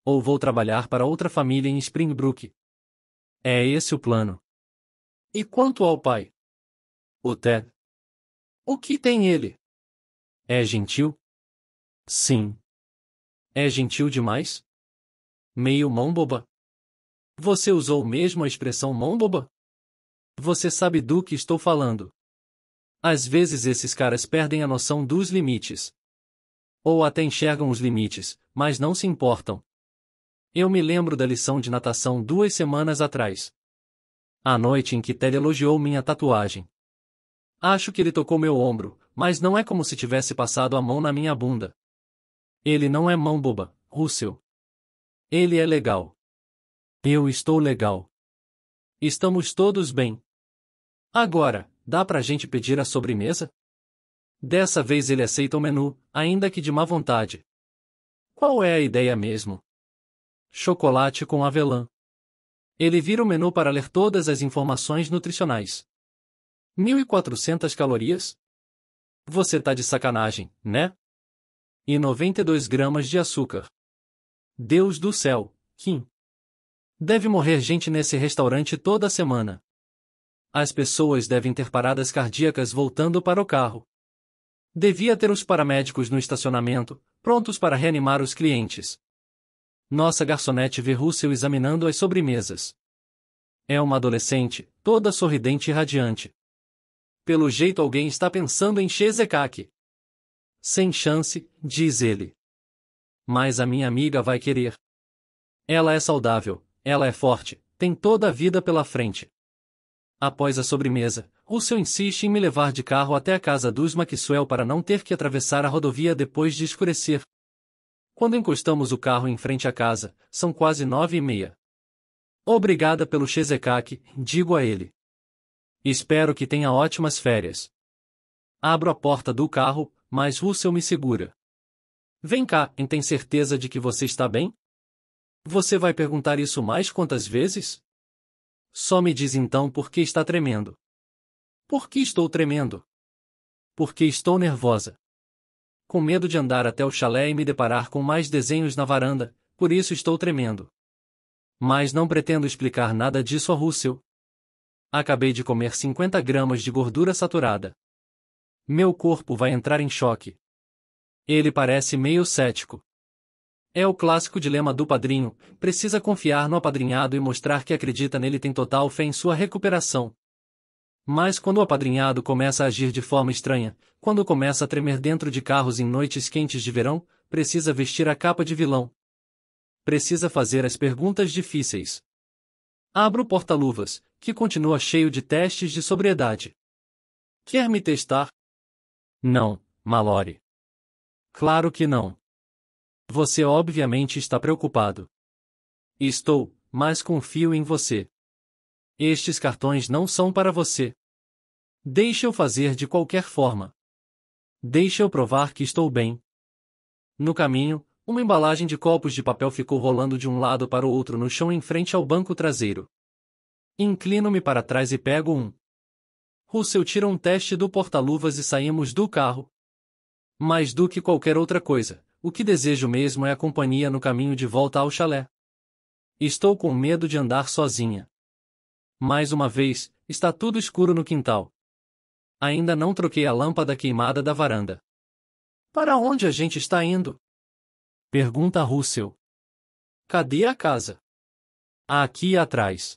A: Ou vou trabalhar para outra família em Springbrook. É esse o plano. E quanto ao pai? O Ted. O que tem ele? É gentil? Sim. É gentil demais? Meio mão boba. Você usou mesmo a expressão mão boba? Você sabe do que estou falando. Às vezes esses caras perdem a noção dos limites. Ou até enxergam os limites, mas não se importam. Eu me lembro da lição de natação duas semanas atrás. A noite em que Ted elogiou minha tatuagem. Acho que ele tocou meu ombro, mas não é como se tivesse passado a mão na minha bunda. Ele não é mão boba, Russell. Ele é legal. Eu estou legal. Estamos todos bem. Agora, dá pra gente pedir a sobremesa? Dessa vez ele aceita o menu, ainda que de má vontade. Qual é a ideia mesmo? Chocolate com avelã. Ele vira o menu para ler todas as informações nutricionais. 1.400 calorias? Você tá de sacanagem, né? E 92 gramas de açúcar. Deus do céu, Kim. Deve morrer gente nesse restaurante toda semana. As pessoas devem ter paradas cardíacas voltando para o carro. Devia ter os paramédicos no estacionamento, prontos para reanimar os clientes. Nossa garçonete vê Russell examinando as sobremesas. É uma adolescente, toda sorridente e radiante. Pelo jeito alguém está pensando em Shezekaki. Sem chance, diz ele mas a minha amiga vai querer. Ela é saudável, ela é forte, tem toda a vida pela frente. Após a sobremesa, Russell insiste em me levar de carro até a casa dos Maxwell para não ter que atravessar a rodovia depois de escurecer. Quando encostamos o carro em frente à casa, são quase nove e meia. Obrigada pelo Shezekak, digo a ele. Espero que tenha ótimas férias. Abro a porta do carro, mas Russell me segura. Vem cá, e tem certeza de que você está bem? Você vai perguntar isso mais quantas vezes? Só me diz então por que está tremendo. Por que estou tremendo? Porque estou nervosa. Com medo de andar até o chalé e me deparar com mais desenhos na varanda, por isso estou tremendo. Mas não pretendo explicar nada disso a Russell. Acabei de comer 50 gramas de gordura saturada. Meu corpo vai entrar em choque. Ele parece meio cético. É o clássico dilema do padrinho: precisa confiar no apadrinhado e mostrar que acredita nele e tem total fé em sua recuperação. Mas quando o apadrinhado começa a agir de forma estranha, quando começa a tremer dentro de carros em noites quentes de verão, precisa vestir a capa de vilão. Precisa fazer as perguntas difíceis. Abro o porta-luvas, que continua cheio de testes de sobriedade. Quer me testar? Não, Malore. Claro que não. Você obviamente está preocupado. Estou, mas confio em você. Estes cartões não são para você. Deixa eu fazer de qualquer forma. Deixa eu provar que estou bem. No caminho, uma embalagem de copos de papel ficou rolando de um lado para o outro no chão em frente ao banco traseiro. Inclino-me para trás e pego um. Russell tira um teste do porta-luvas e saímos do carro, mais do que qualquer outra coisa, o que desejo mesmo é a companhia no caminho de volta ao chalé. Estou com medo de andar sozinha. Mais uma vez, está tudo escuro no quintal. Ainda não troquei a lâmpada queimada da varanda. Para onde a gente está indo? Pergunta Russell. Cadê a casa? Aqui atrás.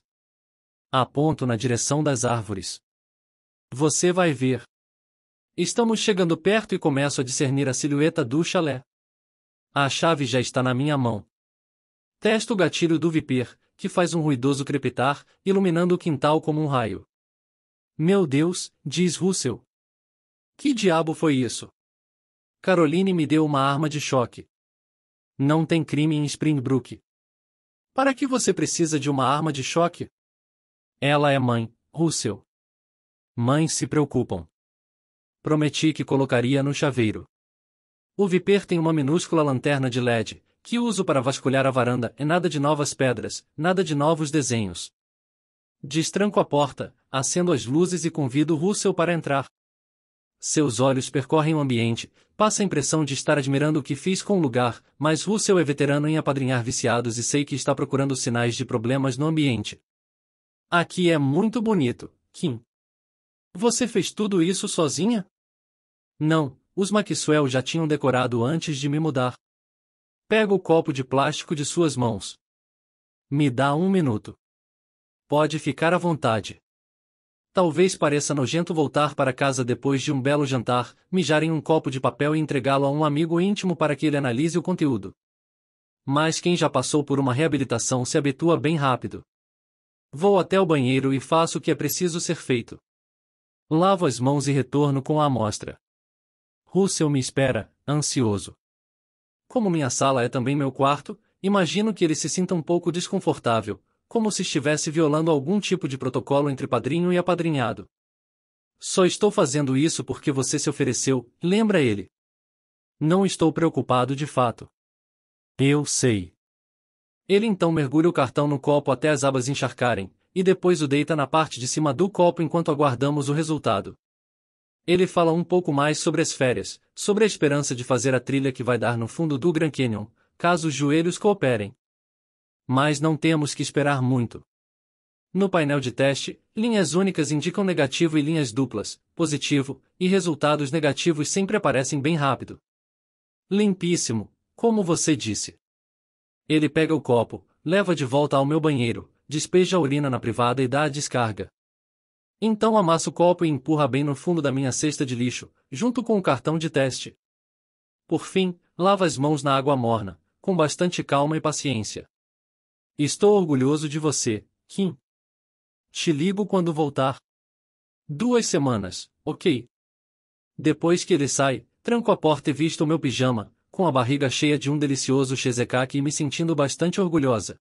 A: Aponto na direção das árvores. Você vai ver. Estamos chegando perto e começo a discernir a silhueta do chalé. A chave já está na minha mão. Testo o gatilho do viper, que faz um ruidoso crepitar, iluminando o quintal como um raio. Meu Deus, diz Russell. Que diabo foi isso? Caroline me deu uma arma de choque. Não tem crime em Springbrook. Para que você precisa de uma arma de choque? Ela é mãe, Russell. Mães se preocupam prometi que colocaria no chaveiro. O Viper tem uma minúscula lanterna de LED, que uso para vasculhar a varanda e nada de novas pedras, nada de novos desenhos. Destranco a porta, acendo as luzes e convido Russell para entrar. Seus olhos percorrem o ambiente, passa a impressão de estar admirando o que fiz com o lugar, mas Russell é veterano em apadrinhar viciados e sei que está procurando sinais de problemas no ambiente. Aqui é muito bonito, Kim. Você fez tudo isso sozinha? Não, os Maxwell já tinham decorado antes de me mudar. Pega o copo de plástico de suas mãos. Me dá um minuto. Pode ficar à vontade. Talvez pareça nojento voltar para casa depois de um belo jantar, mijar em um copo de papel e entregá-lo a um amigo íntimo para que ele analise o conteúdo. Mas quem já passou por uma reabilitação se habitua bem rápido. Vou até o banheiro e faço o que é preciso ser feito. Lavo as mãos e retorno com a amostra. Russell me espera, ansioso. Como minha sala é também meu quarto, imagino que ele se sinta um pouco desconfortável, como se estivesse violando algum tipo de protocolo entre padrinho e apadrinhado. Só estou fazendo isso porque você se ofereceu, lembra ele. Não estou preocupado de fato. Eu sei. Ele então mergulha o cartão no copo até as abas encharcarem, e depois o deita na parte de cima do copo enquanto aguardamos o resultado. Ele fala um pouco mais sobre as férias, sobre a esperança de fazer a trilha que vai dar no fundo do Grand Canyon, caso os joelhos cooperem. Mas não temos que esperar muito. No painel de teste, linhas únicas indicam negativo e linhas duplas, positivo, e resultados negativos sempre aparecem bem rápido. Limpíssimo, como você disse. Ele pega o copo, leva de volta ao meu banheiro, despeja a urina na privada e dá a descarga. Então amasso o copo e empurra bem no fundo da minha cesta de lixo, junto com o cartão de teste. Por fim, lava as mãos na água morna, com bastante calma e paciência. Estou orgulhoso de você, Kim. Te ligo quando voltar. Duas semanas, ok. Depois que ele sai, tranco a porta e visto o meu pijama, com a barriga cheia de um delicioso shizekaki e me sentindo bastante orgulhosa.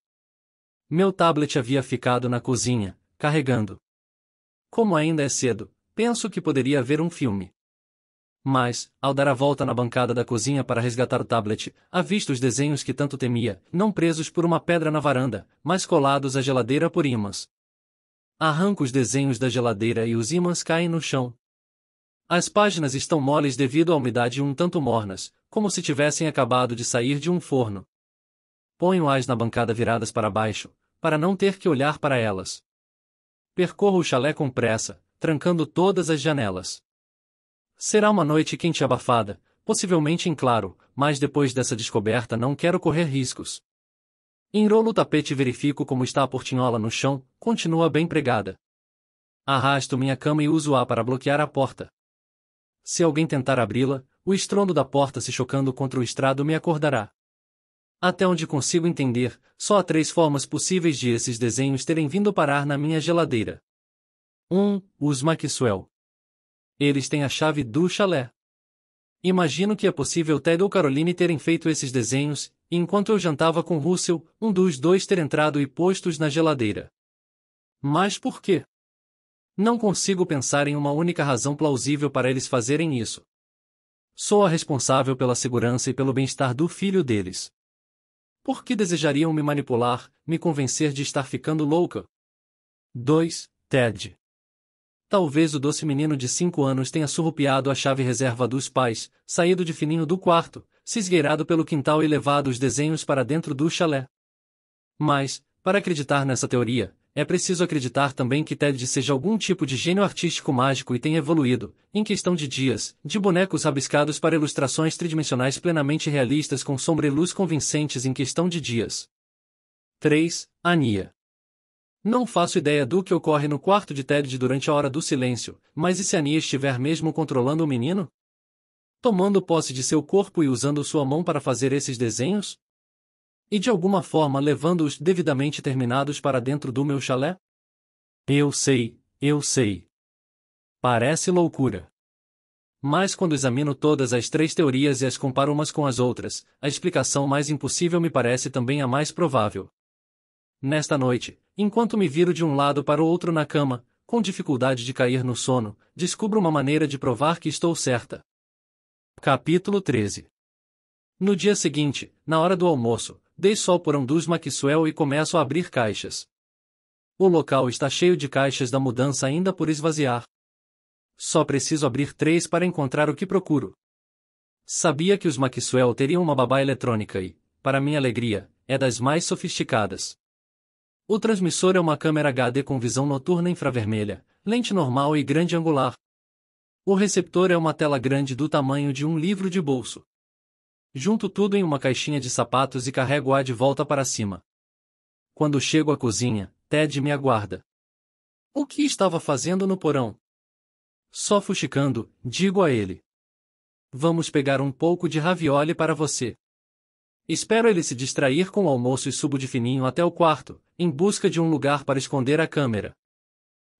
A: Meu tablet havia ficado na cozinha, carregando. Como ainda é cedo, penso que poderia ver um filme. Mas, ao dar a volta na bancada da cozinha para resgatar o tablet, avisto os desenhos que tanto temia, não presos por uma pedra na varanda, mas colados à geladeira por ímãs. Arranco os desenhos da geladeira e os ímãs caem no chão. As páginas estão moles devido à umidade e um tanto mornas, como se tivessem acabado de sair de um forno. Ponho-as na bancada viradas para baixo, para não ter que olhar para elas. Percorro o chalé com pressa, trancando todas as janelas. Será uma noite quente e abafada, possivelmente em claro, mas depois dessa descoberta não quero correr riscos. Enrolo o tapete e verifico como está a portinhola no chão, continua bem pregada. Arrasto minha cama e uso-a para bloquear a porta. Se alguém tentar abri-la, o estrondo da porta se chocando contra o estrado me acordará. Até onde consigo entender, só há três formas possíveis de esses desenhos terem vindo parar na minha geladeira. 1. Um, os Maxwell. Eles têm a chave do chalé. Imagino que é possível Ted ou Caroline terem feito esses desenhos, enquanto eu jantava com Russell, um dos dois ter entrado e postos na geladeira. Mas por quê? Não consigo pensar em uma única razão plausível para eles fazerem isso. Sou a responsável pela segurança e pelo bem-estar do filho deles. Por que desejariam me manipular, me convencer de estar ficando louca? 2. Ted. Talvez o doce menino de cinco anos tenha surrupiado a chave reserva dos pais, saído de fininho do quarto, se esgueirado pelo quintal e levado os desenhos para dentro do chalé. Mas, para acreditar nessa teoria, é preciso acreditar também que Ted seja algum tipo de gênio artístico mágico e tenha evoluído, em questão de dias, de bonecos rabiscados para ilustrações tridimensionais plenamente realistas com sombra e luz convincentes em questão de dias. 3. Ania. Não faço ideia do que ocorre no quarto de Ted durante a hora do silêncio, mas e se Ania estiver mesmo controlando o menino? Tomando posse de seu corpo e usando sua mão para fazer esses desenhos? E de alguma forma levando-os devidamente terminados para dentro do meu chalé? Eu sei, eu sei. Parece loucura. Mas quando examino todas as três teorias e as comparo umas com as outras, a explicação mais impossível me parece também a mais provável. Nesta noite, enquanto me viro de um lado para o outro na cama, com dificuldade de cair no sono, descubro uma maneira de provar que estou certa. Capítulo 13 No dia seguinte, na hora do almoço, dei só por um dos Maxwell e começo a abrir caixas. O local está cheio de caixas da mudança ainda por esvaziar. Só preciso abrir três para encontrar o que procuro. Sabia que os Maxwell teriam uma babá eletrônica e, para minha alegria, é das mais sofisticadas. O transmissor é uma câmera HD com visão noturna infravermelha, lente normal e grande angular. O receptor é uma tela grande do tamanho de um livro de bolso. Junto tudo em uma caixinha de sapatos e carrego-a de volta para cima. Quando chego à cozinha, Ted me aguarda. O que estava fazendo no porão? Só fuxicando, digo a ele. Vamos pegar um pouco de ravioli para você. Espero ele se distrair com o almoço e subo de fininho até o quarto, em busca de um lugar para esconder a câmera.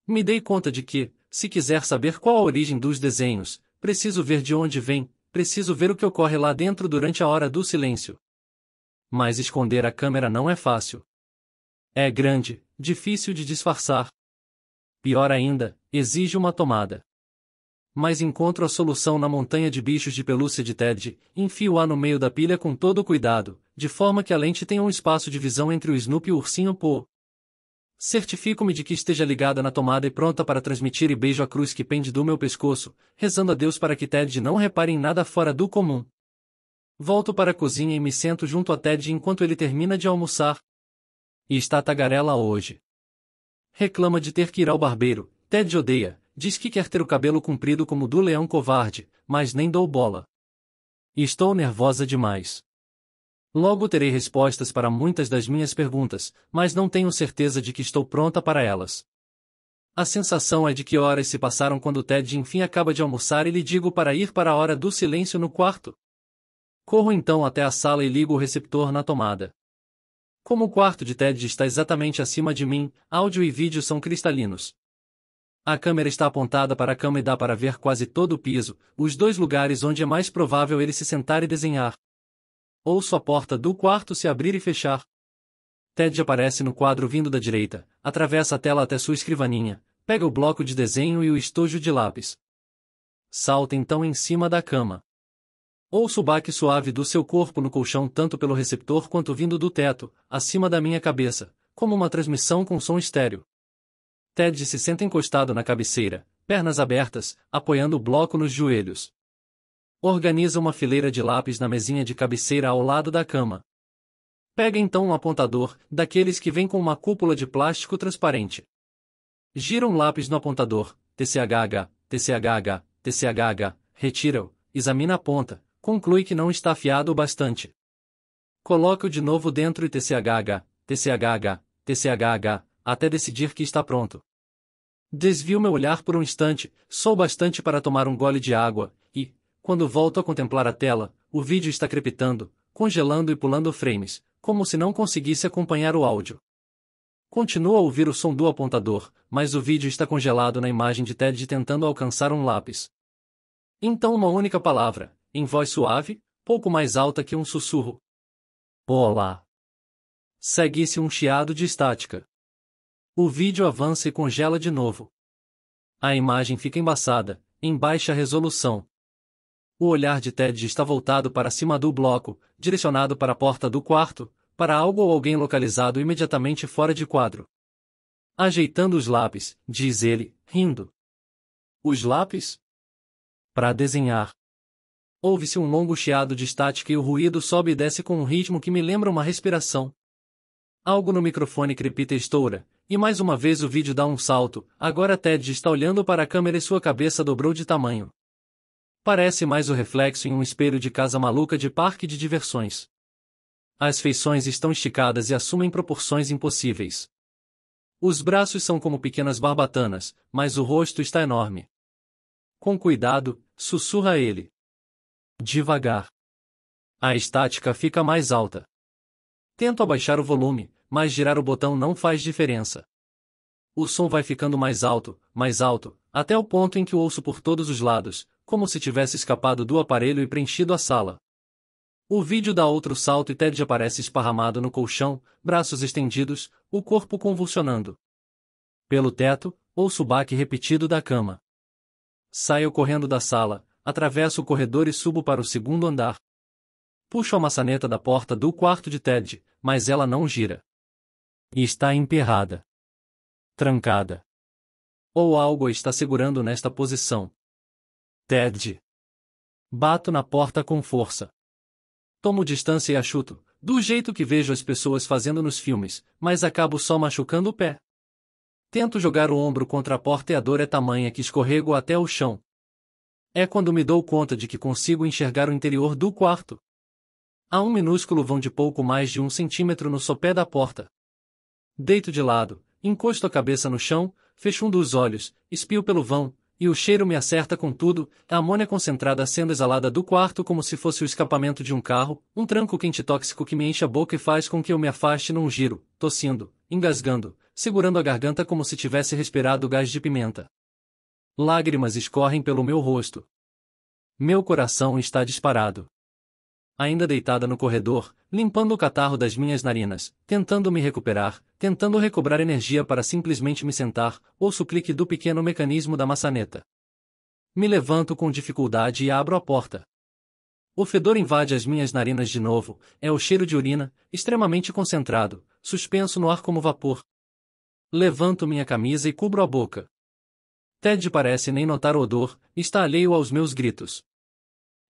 A: Me dei conta de que, se quiser saber qual a origem dos desenhos, preciso ver de onde vem, preciso ver o que ocorre lá dentro durante a hora do silêncio. Mas esconder a câmera não é fácil. É grande, difícil de disfarçar. Pior ainda, exige uma tomada. Mas encontro a solução na montanha de bichos de pelúcia de Ted, enfio-a no meio da pilha com todo cuidado, de forma que a lente tenha um espaço de visão entre o Snoopy e o ursinho Po, Certifico-me de que esteja ligada na tomada e pronta para transmitir e beijo a cruz que pende do meu pescoço, rezando a Deus para que Ted não repare em nada fora do comum. Volto para a cozinha e me sento junto a Ted enquanto ele termina de almoçar. E está tagarela hoje. Reclama de ter que ir ao barbeiro, Ted odeia, diz que quer ter o cabelo comprido como do leão covarde, mas nem dou bola. Estou nervosa demais. Logo terei respostas para muitas das minhas perguntas, mas não tenho certeza de que estou pronta para elas. A sensação é de que horas se passaram quando Ted enfim acaba de almoçar e lhe digo para ir para a hora do silêncio no quarto. Corro então até a sala e ligo o receptor na tomada. Como o quarto de Ted está exatamente acima de mim, áudio e vídeo são cristalinos. A câmera está apontada para a cama e dá para ver quase todo o piso, os dois lugares onde é mais provável ele se sentar e desenhar. Ouço a porta do quarto se abrir e fechar. Ted aparece no quadro vindo da direita, atravessa a tela até sua escrivaninha, pega o bloco de desenho e o estojo de lápis. Salta então em cima da cama. Ouço o baque suave do seu corpo no colchão tanto pelo receptor quanto vindo do teto, acima da minha cabeça, como uma transmissão com som estéreo. Ted se senta encostado na cabeceira, pernas abertas, apoiando o bloco nos joelhos. Organiza uma fileira de lápis na mesinha de cabeceira ao lado da cama. Pega então um apontador, daqueles que vem com uma cúpula de plástico transparente. Gira um lápis no apontador, TCHH, TCHH, TCHH, retira-o, examina a ponta, conclui que não está afiado o bastante. Coloque-o de novo dentro e TCHH, TCHH, TCHH, até decidir que está pronto. Desvio meu olhar por um instante, sou bastante para tomar um gole de água, quando volto a contemplar a tela, o vídeo está crepitando, congelando e pulando frames, como se não conseguisse acompanhar o áudio. Continuo a ouvir o som do apontador, mas o vídeo está congelado na imagem de Ted tentando alcançar um lápis. Então uma única palavra, em voz suave, pouco mais alta que um sussurro. Olá! Segue-se um chiado de estática. O vídeo avança e congela de novo. A imagem fica embaçada, em baixa resolução, o olhar de Ted está voltado para cima do bloco, direcionado para a porta do quarto, para algo ou alguém localizado imediatamente fora de quadro. Ajeitando os lápis, diz ele, rindo. Os lápis? Para desenhar. Ouve-se um longo chiado de estática e o ruído sobe e desce com um ritmo que me lembra uma respiração. Algo no microfone crepita e estoura, e mais uma vez o vídeo dá um salto, agora Ted está olhando para a câmera e sua cabeça dobrou de tamanho. Parece mais o reflexo em um espelho de casa maluca de parque de diversões. As feições estão esticadas e assumem proporções impossíveis. Os braços são como pequenas barbatanas, mas o rosto está enorme. Com cuidado, sussurra ele. Devagar. A estática fica mais alta. Tento abaixar o volume, mas girar o botão não faz diferença. O som vai ficando mais alto, mais alto, até o ponto em que o ouço por todos os lados, como se tivesse escapado do aparelho e preenchido a sala. O vídeo dá outro salto e Ted aparece esparramado no colchão, braços estendidos, o corpo convulsionando. Pelo teto, ouço o baque repetido da cama. Saio correndo da sala, atravesso o corredor e subo para o segundo andar. Puxo a maçaneta da porta do quarto de Ted, mas ela não gira. E está emperrada. Trancada. Ou algo está segurando nesta posição. Ted. Bato na porta com força. Tomo distância e a chuto, do jeito que vejo as pessoas fazendo nos filmes, mas acabo só machucando o pé. Tento jogar o ombro contra a porta e a dor é tamanha que escorrego até o chão. É quando me dou conta de que consigo enxergar o interior do quarto. Há um minúsculo vão de pouco mais de um centímetro no sopé da porta. Deito de lado, encosto a cabeça no chão, fecho um dos olhos, espio pelo vão, e o cheiro me acerta com tudo, a amônia concentrada sendo exalada do quarto como se fosse o escapamento de um carro, um tranco quente tóxico que me enche a boca e faz com que eu me afaste num giro, tossindo, engasgando, segurando a garganta como se tivesse respirado gás de pimenta. Lágrimas escorrem pelo meu rosto. Meu coração está disparado ainda deitada no corredor, limpando o catarro das minhas narinas, tentando me recuperar, tentando recobrar energia para simplesmente me sentar, ouço o clique do pequeno mecanismo da maçaneta. Me levanto com dificuldade e abro a porta. O fedor invade as minhas narinas de novo, é o cheiro de urina, extremamente concentrado, suspenso no ar como vapor. Levanto minha camisa e cubro a boca. Ted parece nem notar o odor, está alheio aos meus gritos.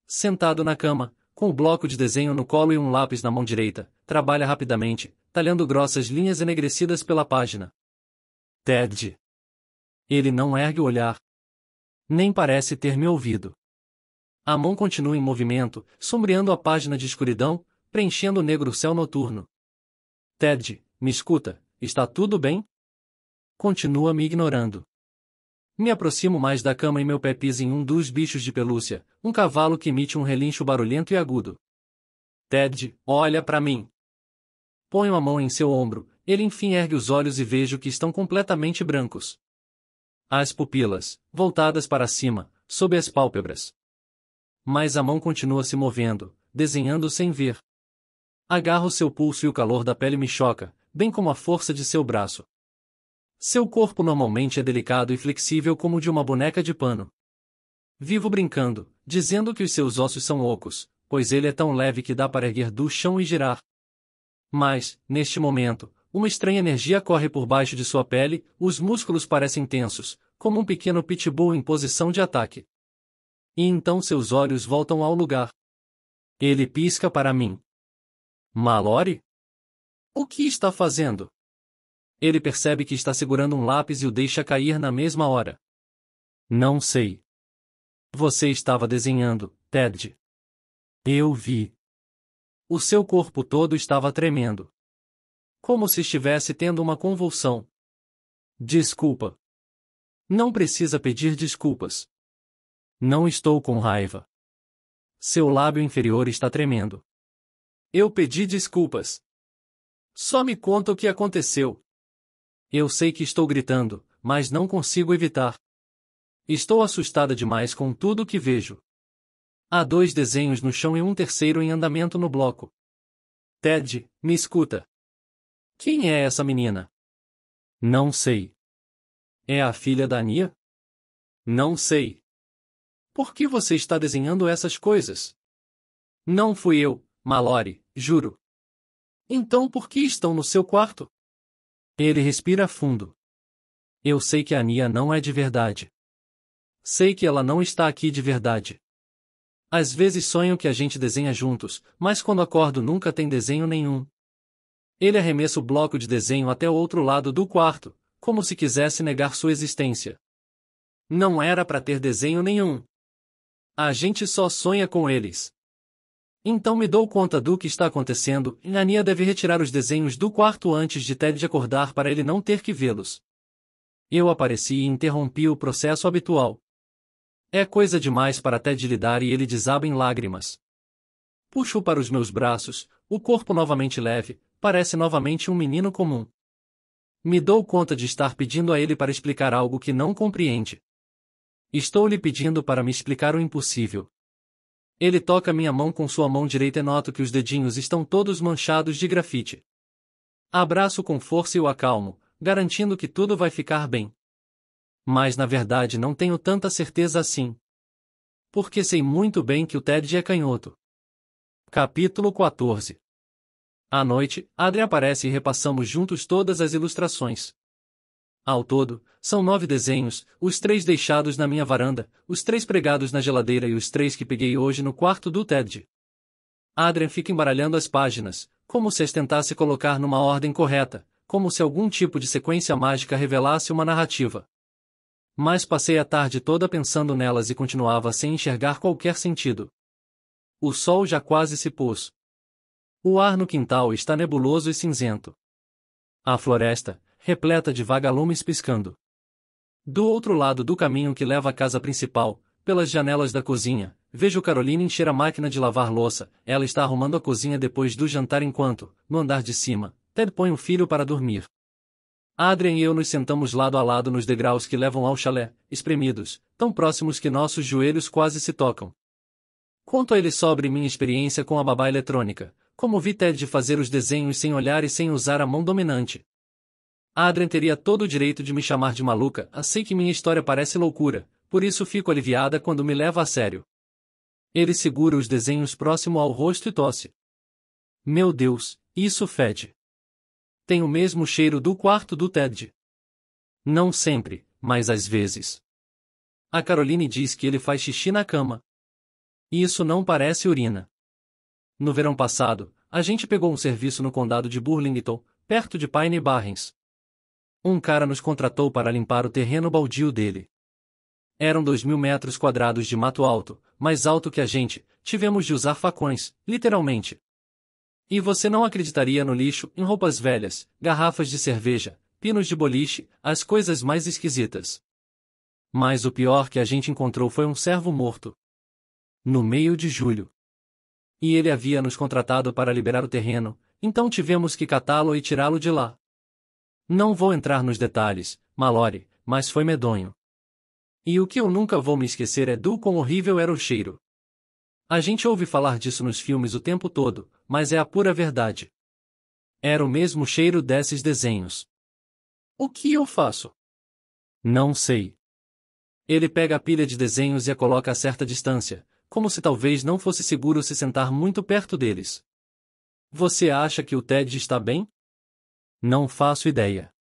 A: Sentado na cama, com o bloco de desenho no colo e um lápis na mão direita, trabalha rapidamente, talhando grossas linhas enegrecidas pela página. Ted. Ele não ergue o olhar. Nem parece ter me ouvido. A mão continua em movimento, sombreando a página de escuridão, preenchendo o negro céu noturno. Ted, me escuta, está tudo bem? Continua me ignorando. Me aproximo mais da cama e meu pé pisa em um dos bichos de pelúcia, um cavalo que emite um relincho barulhento e agudo. Ted, olha para mim. Ponho a mão em seu ombro, ele enfim ergue os olhos e vejo que estão completamente brancos. As pupilas, voltadas para cima, sob as pálpebras. Mas a mão continua se movendo, desenhando sem ver. Agarro seu pulso e o calor da pele me choca, bem como a força de seu braço. Seu corpo normalmente é delicado e flexível como o de uma boneca de pano. Vivo brincando, dizendo que os seus ossos são ocos, pois ele é tão leve que dá para erguer do chão e girar. Mas, neste momento, uma estranha energia corre por baixo de sua pele, os músculos parecem tensos, como um pequeno pitbull em posição de ataque. E então seus olhos voltam ao lugar. Ele pisca para mim. Mallory? O que está fazendo? Ele percebe que está segurando um lápis e o deixa cair na mesma hora. Não sei. Você estava desenhando, Ted. Eu vi. O seu corpo todo estava tremendo. Como se estivesse tendo uma convulsão. Desculpa. Não precisa pedir desculpas. Não estou com raiva. Seu lábio inferior está tremendo. Eu pedi desculpas. Só me conta o que aconteceu. Eu sei que estou gritando, mas não consigo evitar. Estou assustada demais com tudo o que vejo. Há dois desenhos no chão e um terceiro em andamento no bloco. Ted, me escuta. Quem é essa menina? Não sei. É a filha da Nia? Não sei. Por que você está desenhando essas coisas? Não fui eu, Mallory, juro. Então por que estão no seu quarto? Ele respira fundo. Eu sei que a Nia não é de verdade. Sei que ela não está aqui de verdade. Às vezes sonho que a gente desenha juntos, mas quando acordo nunca tem desenho nenhum. Ele arremessa o bloco de desenho até o outro lado do quarto, como se quisesse negar sua existência. Não era para ter desenho nenhum. A gente só sonha com eles. Então me dou conta do que está acontecendo e Nania deve retirar os desenhos do quarto antes de Ted acordar para ele não ter que vê-los. Eu apareci e interrompi o processo habitual. É coisa demais para Ted lidar e ele desaba em lágrimas. Puxo para os meus braços, o corpo novamente leve, parece novamente um menino comum. Me dou conta de estar pedindo a ele para explicar algo que não compreende. Estou lhe pedindo para me explicar o impossível. Ele toca minha mão com sua mão direita e noto que os dedinhos estão todos manchados de grafite. Abraço com força e o acalmo, garantindo que tudo vai ficar bem. Mas na verdade não tenho tanta certeza assim. Porque sei muito bem que o Ted é canhoto. Capítulo 14 À noite, Adri aparece e repassamos juntos todas as ilustrações. Ao todo, são nove desenhos, os três deixados na minha varanda, os três pregados na geladeira e os três que peguei hoje no quarto do Ted. Adrian fica embaralhando as páginas, como se as tentasse colocar numa ordem correta, como se algum tipo de sequência mágica revelasse uma narrativa. Mas passei a tarde toda pensando nelas e continuava sem enxergar qualquer sentido. O sol já quase se pôs. O ar no quintal está nebuloso e cinzento. A floresta, repleta de vagalumes piscando. Do outro lado do caminho que leva à casa principal, pelas janelas da cozinha, vejo Carolina encher a máquina de lavar louça. Ela está arrumando a cozinha depois do jantar enquanto, no andar de cima, Ted põe o filho para dormir. Adrian e eu nos sentamos lado a lado nos degraus que levam ao chalé, espremidos, tão próximos que nossos joelhos quase se tocam. Conto a ele sobre minha experiência com a babá eletrônica, como vi Ted fazer os desenhos sem olhar e sem usar a mão dominante, a teria todo o direito de me chamar de maluca, sei assim que minha história parece loucura, por isso fico aliviada quando me leva a sério. Ele segura os desenhos próximo ao rosto e tosse. Meu Deus, isso fede. Tem o mesmo cheiro do quarto do Ted. Não sempre, mas às vezes. A Caroline diz que ele faz xixi na cama. Isso não parece urina. No verão passado, a gente pegou um serviço no condado de Burlington, perto de Pine Barrens. Um cara nos contratou para limpar o terreno baldio dele. Eram dois mil metros quadrados de mato alto, mais alto que a gente, tivemos de usar facões, literalmente. E você não acreditaria no lixo em roupas velhas, garrafas de cerveja, pinos de boliche, as coisas mais esquisitas. Mas o pior que a gente encontrou foi um servo morto. No meio de julho. E ele havia nos contratado para liberar o terreno, então tivemos que catá-lo e tirá-lo de lá. Não vou entrar nos detalhes, Mallory, mas foi medonho. E o que eu nunca vou me esquecer é do quão horrível era o cheiro. A gente ouve falar disso nos filmes o tempo todo, mas é a pura verdade. Era o mesmo cheiro desses desenhos. O que eu faço? Não sei. Ele pega a pilha de desenhos e a coloca a certa distância, como se talvez não fosse seguro se sentar muito perto deles. Você acha que o Ted está bem? Não faço ideia.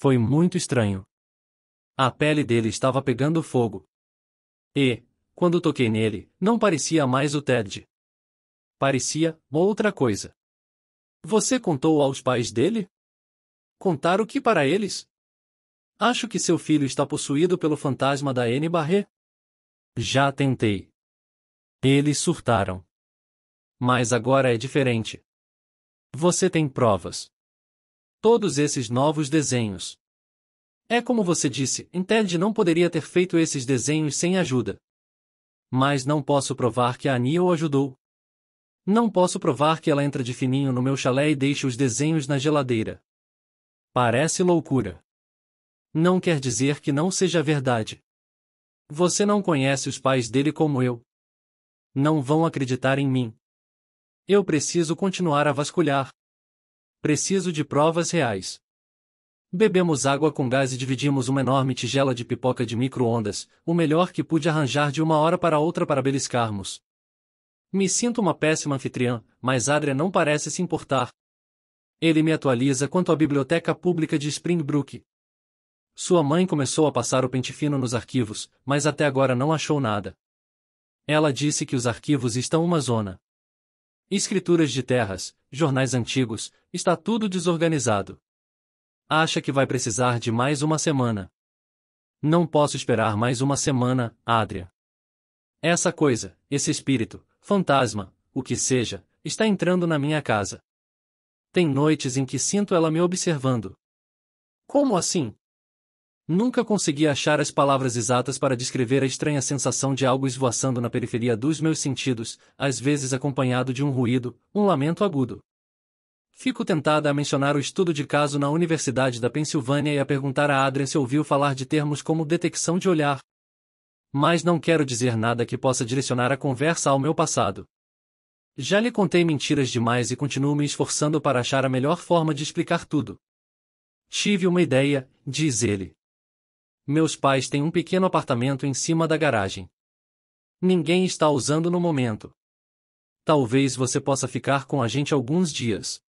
A: Foi muito estranho. A pele dele estava pegando fogo. E, quando toquei nele, não parecia mais o Ted. Parecia outra coisa. Você contou aos pais dele? Contar o que para eles? Acho que seu filho está possuído pelo fantasma da N. Barré. Já tentei. Eles surtaram. Mas agora é diferente. Você tem provas todos esses novos desenhos. É como você disse, Intelde não poderia ter feito esses desenhos sem ajuda. Mas não posso provar que a Annie o ajudou. Não posso provar que ela entra de fininho no meu chalé e deixa os desenhos na geladeira. Parece loucura. Não quer dizer que não seja verdade. Você não conhece os pais dele como eu. Não vão acreditar em mim. Eu preciso continuar a vasculhar. Preciso de provas reais. Bebemos água com gás e dividimos uma enorme tigela de pipoca de micro-ondas, o melhor que pude arranjar de uma hora para outra para beliscarmos. Me sinto uma péssima anfitriã, mas Adria não parece se importar. Ele me atualiza quanto à biblioteca pública de Springbrook. Sua mãe começou a passar o pente fino nos arquivos, mas até agora não achou nada. Ela disse que os arquivos estão uma zona escrituras de terras, jornais antigos, está tudo desorganizado. Acha que vai precisar de mais uma semana. Não posso esperar mais uma semana, Adria. Essa coisa, esse espírito, fantasma, o que seja, está entrando na minha casa. Tem noites em que sinto ela me observando. Como assim? Nunca consegui achar as palavras exatas para descrever a estranha sensação de algo esvoaçando na periferia dos meus sentidos, às vezes acompanhado de um ruído, um lamento agudo. Fico tentada a mencionar o estudo de caso na Universidade da Pensilvânia e a perguntar a Adrian se ouviu falar de termos como detecção de olhar. Mas não quero dizer nada que possa direcionar a conversa ao meu passado. Já lhe contei mentiras demais e continuo me esforçando para achar a melhor forma de explicar tudo. Tive uma ideia, diz ele. Meus pais têm um pequeno apartamento em cima da garagem. Ninguém está usando no momento. Talvez você possa ficar com a gente alguns dias.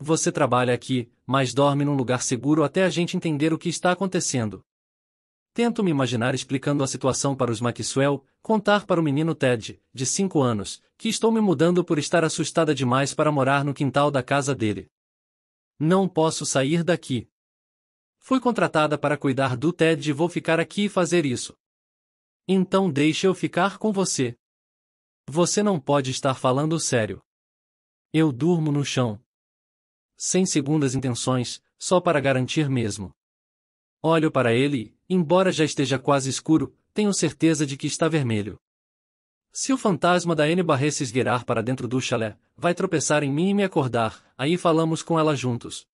A: Você trabalha aqui, mas dorme num lugar seguro até a gente entender o que está acontecendo. Tento me imaginar explicando a situação para os Maxwell, contar para o menino Ted, de 5 anos, que estou me mudando por estar assustada demais para morar no quintal da casa dele. Não posso sair daqui. Fui contratada para cuidar do Ted e vou ficar aqui e fazer isso. Então deixe eu ficar com você. Você não pode estar falando sério. Eu durmo no chão. Sem segundas intenções, só para garantir mesmo. Olho para ele, embora já esteja quase escuro, tenho certeza de que está vermelho. Se o fantasma da Anne Barret se esgueirar para dentro do chalé, vai tropeçar em mim e me acordar, aí falamos com ela juntos.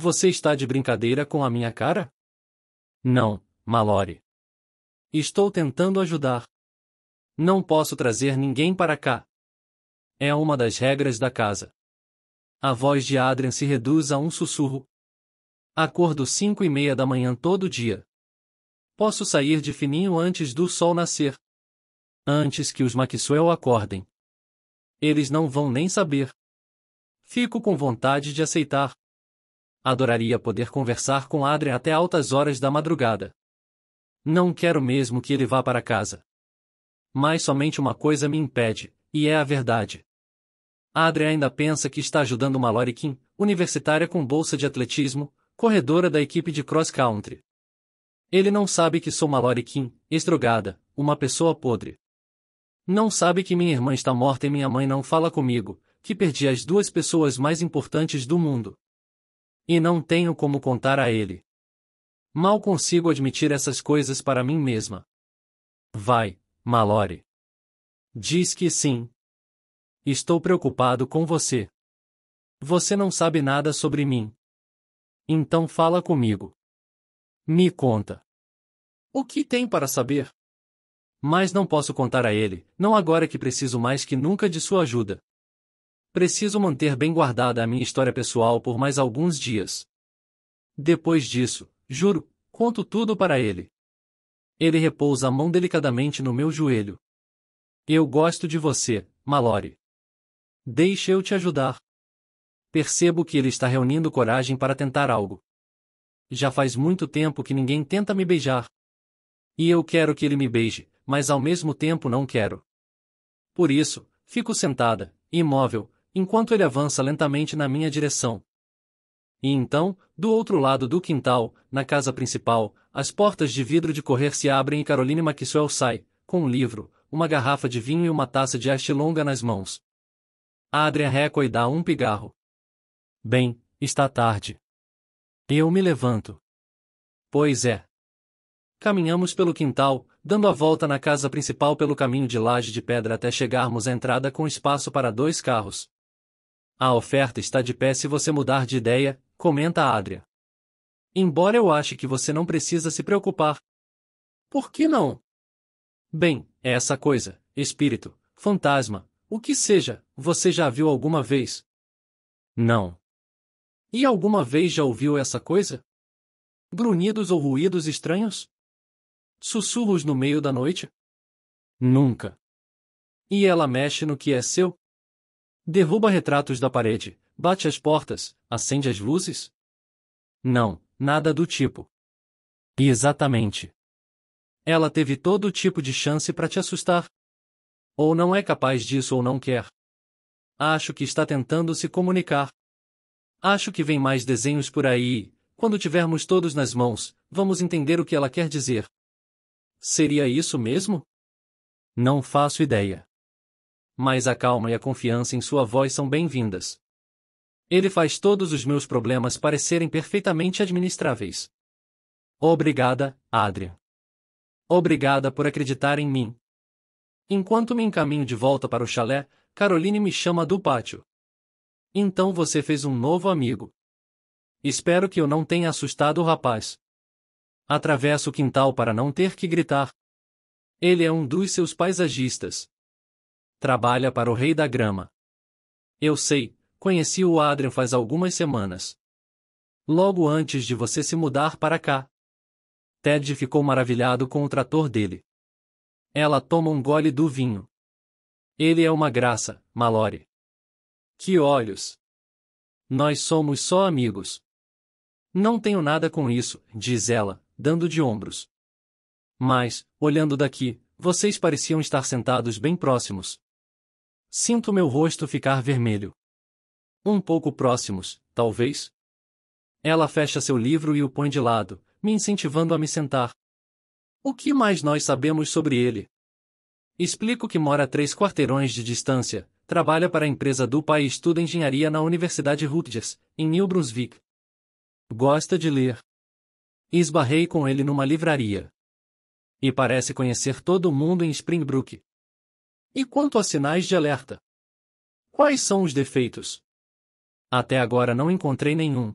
A: Você está de brincadeira com a minha cara? Não, Mallory. Estou tentando ajudar. Não posso trazer ninguém para cá. É uma das regras da casa. A voz de Adrian se reduz a um sussurro. Acordo cinco e meia da manhã todo dia. Posso sair de fininho antes do sol nascer. Antes que os Maxwell acordem. Eles não vão nem saber. Fico com vontade de aceitar, Adoraria poder conversar com Adrien até altas horas da madrugada. Não quero mesmo que ele vá para casa. Mas somente uma coisa me impede, e é a verdade. Adrien ainda pensa que está ajudando uma Lori Kim, universitária com bolsa de atletismo, corredora da equipe de cross-country. Ele não sabe que sou uma Lori Kim, estrogada, uma pessoa podre. Não sabe que minha irmã está morta e minha mãe não fala comigo, que perdi as duas pessoas mais importantes do mundo. E não tenho como contar a ele. Mal consigo admitir essas coisas para mim mesma. Vai, Malore. Diz que sim. Estou preocupado com você. Você não sabe nada sobre mim. Então fala comigo. Me conta. O que tem para saber? Mas não posso contar a ele, não agora que preciso mais que nunca de sua ajuda. Preciso manter bem guardada a minha história pessoal por mais alguns dias. Depois disso, juro, conto tudo para ele. Ele repousa a mão delicadamente no meu joelho. Eu gosto de você, Mallory. Deixe eu te ajudar. Percebo que ele está reunindo coragem para tentar algo. Já faz muito tempo que ninguém tenta me beijar. E eu quero que ele me beije, mas ao mesmo tempo não quero. Por isso, fico sentada, imóvel, enquanto ele avança lentamente na minha direção. E então, do outro lado do quintal, na casa principal, as portas de vidro de correr se abrem e Caroline Maxwell sai, com um livro, uma garrafa de vinho e uma taça de haste longa nas mãos. Adrian recua e dá um pigarro. Bem, está tarde. Eu me levanto. Pois é. Caminhamos pelo quintal, dando a volta na casa principal pelo caminho de laje de pedra até chegarmos à entrada com espaço para dois carros. A oferta está de pé se você mudar de ideia, comenta Adria. Embora eu ache que você não precisa se preocupar. Por que não? Bem, é essa coisa, espírito, fantasma, o que seja, você já viu alguma vez? Não. E alguma vez já ouviu essa coisa? Grunhidos ou ruídos estranhos? Sussurros no meio da noite? Nunca. E ela mexe no que é seu? Derruba retratos da parede, bate as portas, acende as luzes? Não, nada do tipo. E exatamente. Ela teve todo tipo de chance para te assustar. Ou não é capaz disso ou não quer. Acho que está tentando se comunicar. Acho que vem mais desenhos por aí. Quando tivermos todos nas mãos, vamos entender o que ela quer dizer. Seria isso mesmo? Não faço ideia mas a calma e a confiança em sua voz são bem-vindas. Ele faz todos os meus problemas parecerem perfeitamente administráveis. Obrigada, Adria. Obrigada por acreditar em mim. Enquanto me encaminho de volta para o chalé, Caroline me chama do pátio. Então você fez um novo amigo. Espero que eu não tenha assustado o rapaz. Atravesso o quintal para não ter que gritar. Ele é um dos seus paisagistas. Trabalha para o Rei da Grama. Eu sei, conheci o Adrian faz algumas semanas. Logo antes de você se mudar para cá. Ted ficou maravilhado com o trator dele. Ela toma um gole do vinho. Ele é uma graça, Malore. Que olhos! Nós somos só amigos. Não tenho nada com isso, diz ela, dando de ombros. Mas, olhando daqui, vocês pareciam estar sentados bem próximos. Sinto meu rosto ficar vermelho. Um pouco próximos, talvez? Ela fecha seu livro e o põe de lado, me incentivando a me sentar. O que mais nós sabemos sobre ele? Explico que mora a três quarteirões de distância, trabalha para a empresa do pai e estuda engenharia na Universidade Rutgers, em New Brunswick. Gosta de ler. Esbarrei com ele numa livraria. E parece conhecer todo mundo em Springbrook. E quanto a sinais de alerta? Quais são os defeitos? Até agora não encontrei nenhum.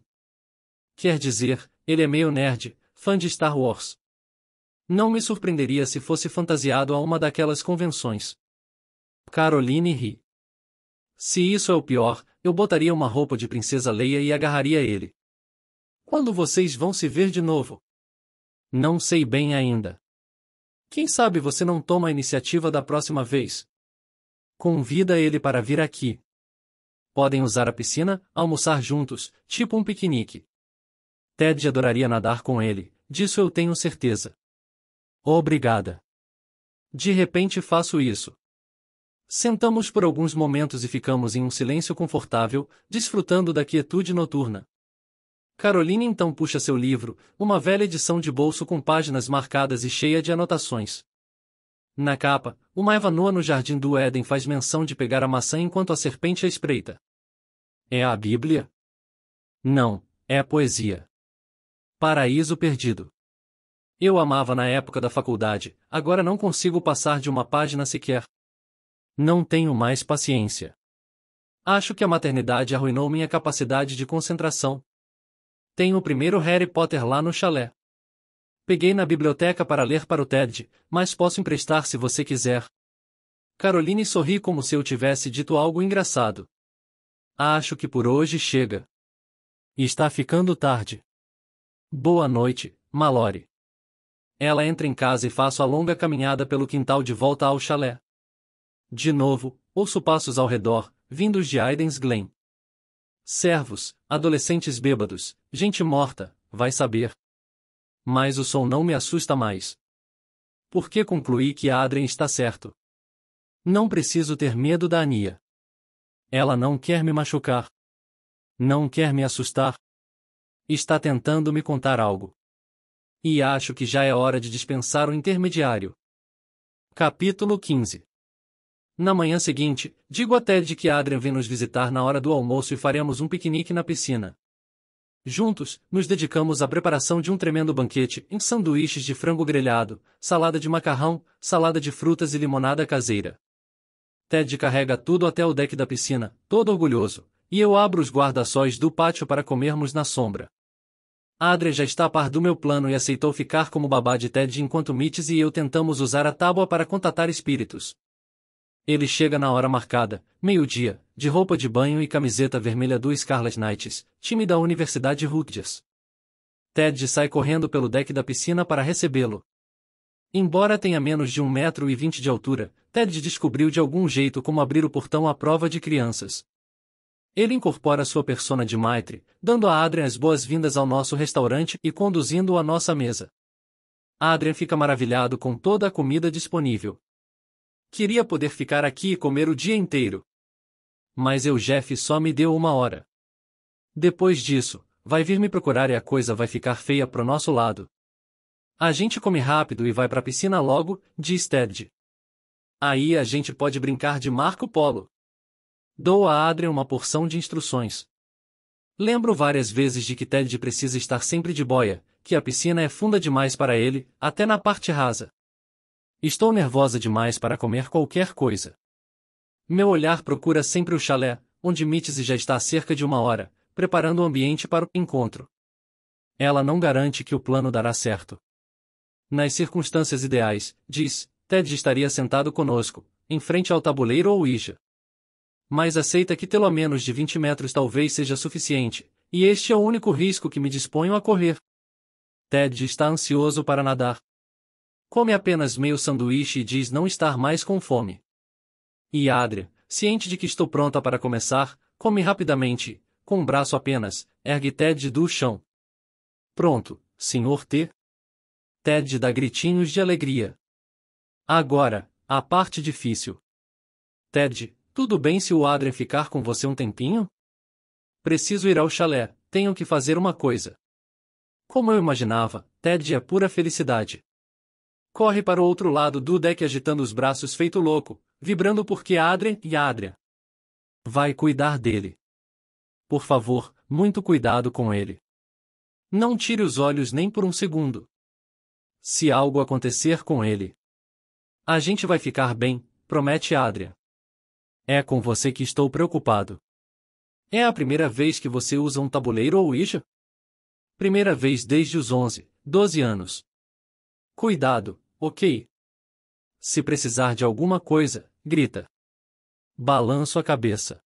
A: Quer dizer, ele é meio nerd, fã de Star Wars. Não me surpreenderia se fosse fantasiado a uma daquelas convenções. Caroline ri. Se isso é o pior, eu botaria uma roupa de princesa Leia e agarraria ele. Quando vocês vão se ver de novo? Não sei bem ainda. Quem sabe você não toma a iniciativa da próxima vez? Convida ele para vir aqui. Podem usar a piscina, almoçar juntos, tipo um piquenique. Ted adoraria nadar com ele, disso eu tenho certeza. Obrigada. De repente faço isso. Sentamos por alguns momentos e ficamos em um silêncio confortável, desfrutando da quietude noturna. Caroline então puxa seu livro, uma velha edição de bolso com páginas marcadas e cheia de anotações. Na capa, uma Eva nua no jardim do Éden faz menção de pegar a maçã enquanto a serpente a espreita. É a Bíblia? Não, é a poesia. Paraíso Perdido. Eu amava na época da faculdade, agora não consigo passar de uma página sequer. Não tenho mais paciência. Acho que a maternidade arruinou minha capacidade de concentração. Tenho o primeiro Harry Potter lá no chalé. Peguei na biblioteca para ler para o TED, mas posso emprestar se você quiser. Caroline sorri como se eu tivesse dito algo engraçado. Acho que por hoje chega. Está ficando tarde. Boa noite, Mallory. Ela entra em casa e faço a longa caminhada pelo quintal de volta ao chalé. De novo, ouço passos ao redor, vindos de Aiden's Glen. Servos, adolescentes bêbados, gente morta, vai saber. Mas o som não me assusta mais. Porque concluí que Adrien está certo. Não preciso ter medo da Ania. Ela não quer me machucar. Não quer me assustar. Está tentando me contar algo. E acho que já é hora de dispensar o intermediário. Capítulo 15 Na manhã seguinte, digo a Ted que Adrian vem nos visitar na hora do almoço e faremos um piquenique na piscina. Juntos, nos dedicamos à preparação de um tremendo banquete em sanduíches de frango grelhado, salada de macarrão, salada de frutas e limonada caseira. Ted carrega tudo até o deck da piscina, todo orgulhoso, e eu abro os guarda-sóis do pátio para comermos na sombra. Adria já está a par do meu plano e aceitou ficar como babá de Ted enquanto Mitch e eu tentamos usar a tábua para contatar espíritos. Ele chega na hora marcada, meio-dia, de roupa de banho e camiseta vermelha do Scarlet Knights, time da Universidade Rutgers. Ted sai correndo pelo deck da piscina para recebê-lo. Embora tenha menos de um metro e vinte de altura, Ted descobriu de algum jeito como abrir o portão à prova de crianças. Ele incorpora sua persona de Maitre, dando a Adrian as boas-vindas ao nosso restaurante e conduzindo-o à nossa mesa. Adrian fica maravilhado com toda a comida disponível. Queria poder ficar aqui e comer o dia inteiro. Mas eu Jeff só me deu uma hora. Depois disso, vai vir me procurar e a coisa vai ficar feia pro nosso lado. A gente come rápido e vai pra piscina logo, diz Ted. Aí a gente pode brincar de Marco Polo. Dou a Adrian uma porção de instruções. Lembro várias vezes de que Ted precisa estar sempre de boia, que a piscina é funda demais para ele, até na parte rasa. Estou nervosa demais para comer qualquer coisa. Meu olhar procura sempre o chalé, onde Mitzi já está há cerca de uma hora, preparando o ambiente para o encontro. Ela não garante que o plano dará certo. Nas circunstâncias ideais, diz, Ted estaria sentado conosco, em frente ao tabuleiro ou Ija. Mas aceita que pelo menos de 20 metros talvez seja suficiente, e este é o único risco que me disponho a correr. Ted está ansioso para nadar come apenas meio sanduíche e diz não estar mais com fome. E Adria, ciente de que estou pronta para começar, come rapidamente, com um braço apenas, ergue Ted do chão. Pronto, senhor T. Ted dá gritinhos de alegria. Agora, a parte difícil. Ted, tudo bem se o Adrian ficar com você um tempinho? Preciso ir ao chalé, tenho que fazer uma coisa. Como eu imaginava, Ted é pura felicidade. Corre para o outro lado do deck agitando os braços feito louco, vibrando porque Adria e Adria. Vai cuidar dele. Por favor, muito cuidado com ele. Não tire os olhos nem por um segundo. Se algo acontecer com ele, a gente vai ficar bem, promete Adria. É com você que estou preocupado. É a primeira vez que você usa um tabuleiro ou Ija? Primeira vez desde os 11, 12 anos. Cuidado, Ok. Se precisar de alguma coisa, grita. Balanço a cabeça.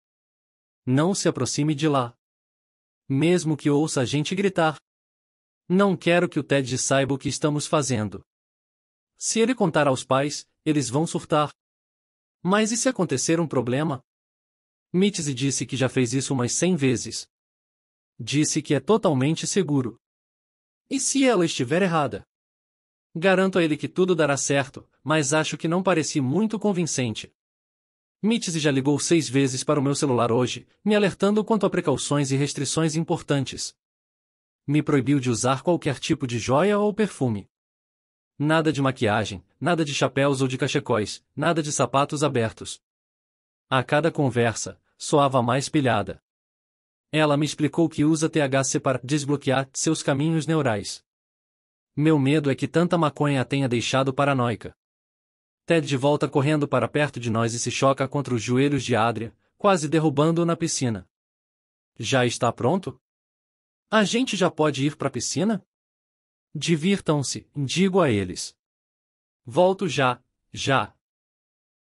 A: Não se aproxime de lá. Mesmo que ouça a gente gritar. Não quero que o Ted saiba o que estamos fazendo. Se ele contar aos pais, eles vão surtar. Mas e se acontecer um problema? Mitzi disse que já fez isso umas cem vezes. Disse que é totalmente seguro. E se ela estiver errada? Garanto a ele que tudo dará certo, mas acho que não pareci muito convincente. Mitzi já ligou seis vezes para o meu celular hoje, me alertando quanto a precauções e restrições importantes. Me proibiu de usar qualquer tipo de joia ou perfume. Nada de maquiagem, nada de chapéus ou de cachecóis, nada de sapatos abertos. A cada conversa, soava mais pilhada. Ela me explicou que usa THC para desbloquear seus caminhos neurais. Meu medo é que tanta maconha a tenha deixado paranoica. Ted volta correndo para perto de nós e se choca contra os joelhos de Adria, quase derrubando-o na piscina. Já está pronto? A gente já pode ir para a piscina? Divirtam-se, digo a eles. Volto já, já.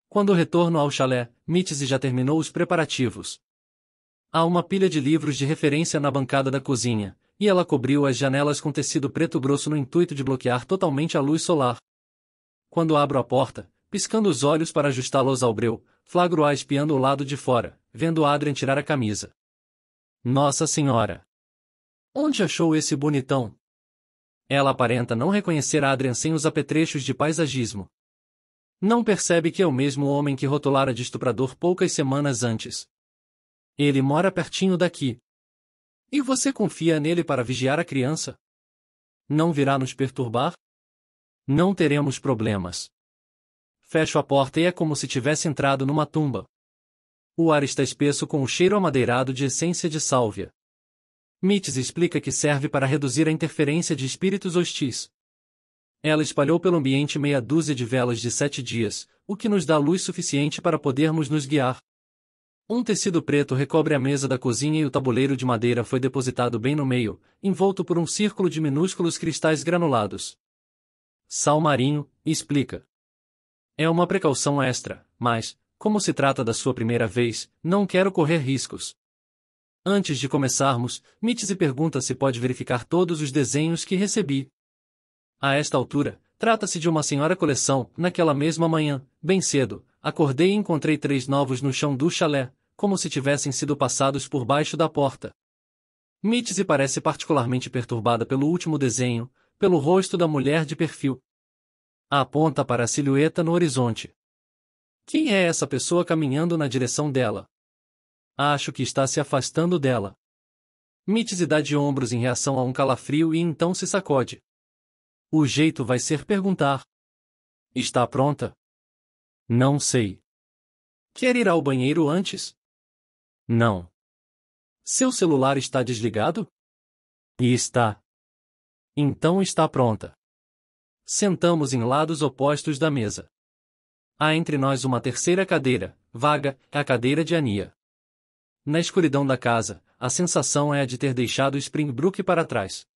A: Quando retorno ao chalé, Mitzi já terminou os preparativos. Há uma pilha de livros de referência na bancada da cozinha, e ela cobriu as janelas com tecido preto grosso no intuito de bloquear totalmente a luz solar. Quando abro a porta, piscando os olhos para ajustá-los ao breu, flagro-a espiando o lado de fora, vendo Adrian tirar a camisa. Nossa Senhora! Onde achou esse bonitão? Ela aparenta não reconhecer Adrian sem os apetrechos de paisagismo. Não percebe que é o mesmo homem que rotulara de estuprador poucas semanas antes. Ele mora pertinho daqui. E você confia nele para vigiar a criança? Não virá nos perturbar? Não teremos problemas. Fecho a porta e é como se tivesse entrado numa tumba. O ar está espesso com o cheiro amadeirado de essência de sálvia. Mites explica que serve para reduzir a interferência de espíritos hostis. Ela espalhou pelo ambiente meia dúzia de velas de sete dias, o que nos dá luz suficiente para podermos nos guiar. Um tecido preto recobre a mesa da cozinha e o tabuleiro de madeira foi depositado bem no meio, envolto por um círculo de minúsculos cristais granulados. Sal marinho, explica. É uma precaução extra, mas, como se trata da sua primeira vez, não quero correr riscos. Antes de começarmos, e pergunta se pode verificar todos os desenhos que recebi. A esta altura, trata-se de uma senhora coleção, naquela mesma manhã, bem cedo, Acordei e encontrei três novos no chão do chalé, como se tivessem sido passados por baixo da porta. Mitzi parece particularmente perturbada pelo último desenho, pelo rosto da mulher de perfil. aponta para a silhueta no horizonte. Quem é essa pessoa caminhando na direção dela? Acho que está se afastando dela. Mitzi dá de ombros em reação a um calafrio e então se sacode. O jeito vai ser perguntar. Está pronta? Não sei. Quer ir ao banheiro antes? Não. Seu celular está desligado? E está. Então está pronta. Sentamos em lados opostos da mesa. Há entre nós uma terceira cadeira, vaga, é a cadeira de Ania. Na escuridão da casa, a sensação é a de ter deixado Springbrook para trás.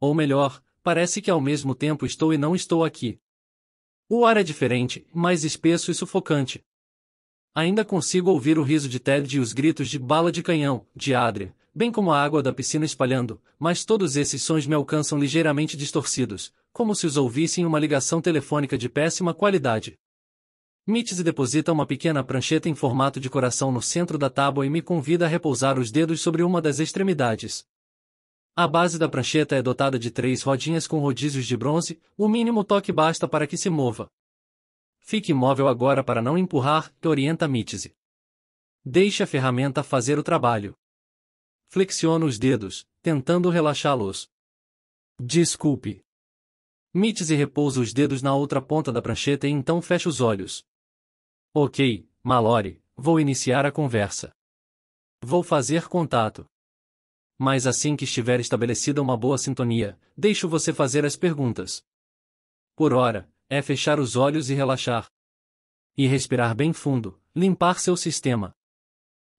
A: Ou melhor, parece que ao mesmo tempo estou e não estou aqui. O ar é diferente, mais espesso e sufocante. Ainda consigo ouvir o riso de Ted e os gritos de bala de canhão, de Adria, bem como a água da piscina espalhando, mas todos esses sons me alcançam ligeiramente distorcidos, como se os ouvissem uma ligação telefônica de péssima qualidade. Mitzi deposita uma pequena prancheta em formato de coração no centro da tábua e me convida a repousar os dedos sobre uma das extremidades. A base da prancheta é dotada de três rodinhas com rodízios de bronze, o mínimo toque basta para que se mova. Fique imóvel agora para não empurrar, que orienta Mítese. Deixe a ferramenta fazer o trabalho. Flexiona os dedos, tentando relaxá-los. Desculpe. Mítese repousa os dedos na outra ponta da prancheta e então fecha os olhos. Ok, Malore, vou iniciar a conversa. Vou fazer contato mas assim que estiver estabelecida uma boa sintonia, deixo você fazer as perguntas. Por hora, é fechar os olhos e relaxar. E respirar bem fundo, limpar seu sistema.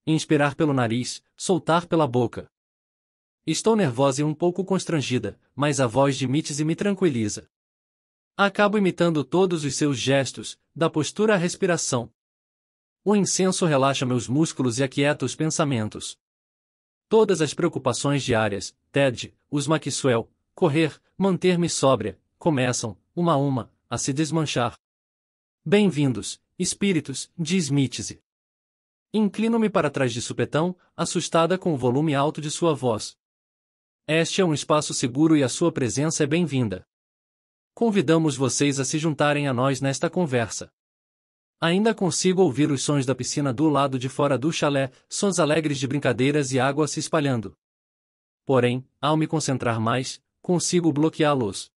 A: Inspirar pelo nariz, soltar pela boca. Estou nervosa e um pouco constrangida, mas a voz de Mites me tranquiliza. Acabo imitando todos os seus gestos, da postura à respiração. O incenso relaxa meus músculos e aquieta os pensamentos. Todas as preocupações diárias, Ted, os Maxwell, correr, manter-me sóbria, começam, uma a uma, a se desmanchar. Bem-vindos, espíritos, diz Mítese. Inclino-me para trás de supetão, assustada com o volume alto de sua voz. Este é um espaço seguro e a sua presença é bem-vinda. Convidamos vocês a se juntarem a nós nesta conversa. Ainda consigo ouvir os sons da piscina do lado de fora do chalé, sons alegres de brincadeiras e água se espalhando. Porém, ao me concentrar mais, consigo bloqueá-los.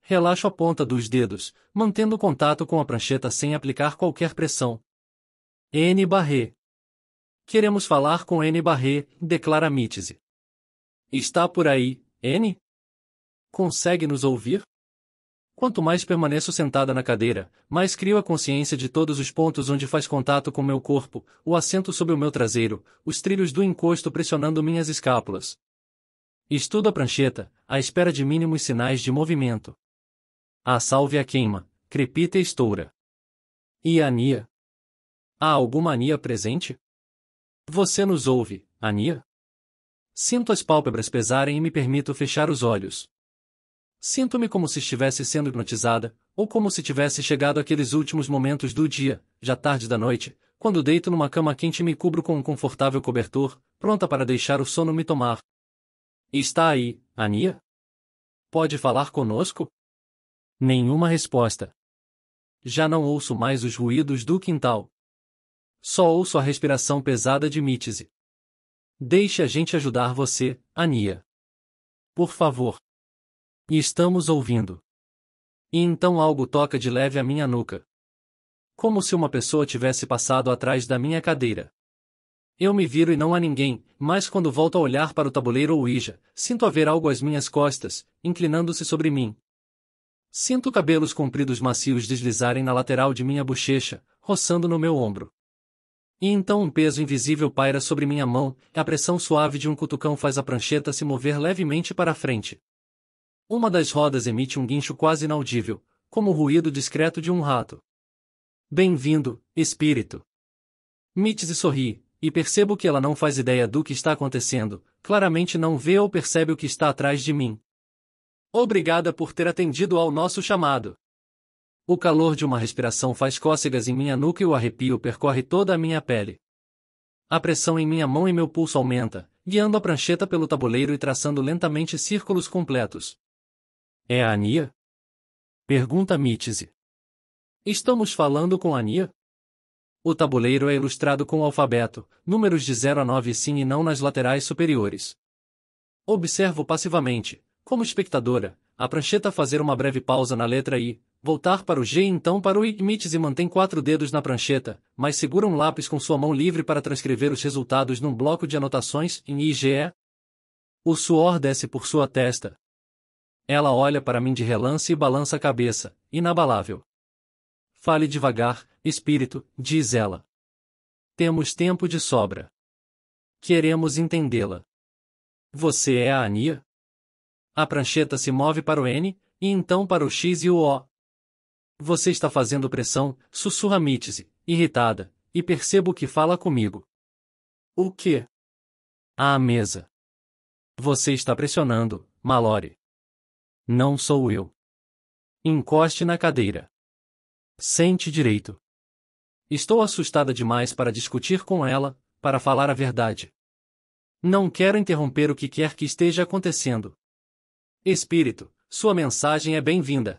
A: Relaxo a ponta dos dedos, mantendo contato com a prancheta sem aplicar qualquer pressão. N. Barré. Queremos falar com N. Barré, declara Mítise. Está por aí, N? Consegue nos ouvir? Quanto mais permaneço sentada na cadeira, mais crio a consciência de todos os pontos onde faz contato com meu corpo, o assento sobre o meu traseiro, os trilhos do encosto pressionando minhas escápulas. Estudo a prancheta, à espera de mínimos sinais de movimento. A salve a queima, crepita e estoura. E a Ania? Há alguma Ania presente? Você nos ouve, Ania? Sinto as pálpebras pesarem e me permito fechar os olhos. Sinto-me como se estivesse sendo hipnotizada, ou como se tivesse chegado aqueles últimos momentos do dia, já tarde da noite, quando deito numa cama quente e me cubro com um confortável cobertor, pronta para deixar o sono me tomar. Está aí, Ania? Pode falar conosco? Nenhuma resposta. Já não ouço mais os ruídos do quintal. Só ouço a respiração pesada de Mítise. Deixe a gente ajudar você, Ania. Por favor. E estamos ouvindo. E então algo toca de leve a minha nuca. Como se uma pessoa tivesse passado atrás da minha cadeira. Eu me viro e não há ninguém, mas quando volto a olhar para o tabuleiro ou Ija, sinto haver algo às minhas costas, inclinando-se sobre mim. Sinto cabelos compridos macios deslizarem na lateral de minha bochecha, roçando no meu ombro. E então um peso invisível paira sobre minha mão, e a pressão suave de um cutucão faz a prancheta se mover levemente para a frente. Uma das rodas emite um guincho quase inaudível, como o ruído discreto de um rato. Bem-vindo, espírito. Mitzi sorri, e percebo que ela não faz ideia do que está acontecendo, claramente não vê ou percebe o que está atrás de mim. Obrigada por ter atendido ao nosso chamado. O calor de uma respiração faz cócegas em minha nuca e o arrepio percorre toda a minha pele. A pressão em minha mão e meu pulso aumenta, guiando a prancheta pelo tabuleiro e traçando lentamente círculos completos. É a Ania? Pergunta Mítise. Estamos falando com a Ania? O tabuleiro é ilustrado com o alfabeto, números de 0 a 9 sim e não nas laterais superiores. Observo passivamente, como espectadora, a prancheta fazer uma breve pausa na letra I, voltar para o G e então para o I. Mítise mantém quatro dedos na prancheta, mas segura um lápis com sua mão livre para transcrever os resultados num bloco de anotações em IGE. O suor desce por sua testa, ela olha para mim de relance e balança a cabeça, inabalável. Fale devagar, espírito, diz ela. Temos tempo de sobra. Queremos entendê-la. Você é a Ania? A prancheta se move para o N, e então para o X e o O. Você está fazendo pressão, sussurra Mitzi, irritada, e percebo que fala comigo. O que? A mesa. Você está pressionando, Malore. Não sou eu. Encoste na cadeira. Sente direito. Estou assustada demais para discutir com ela, para falar a verdade. Não quero interromper o que quer que esteja acontecendo. Espírito, sua mensagem é bem-vinda.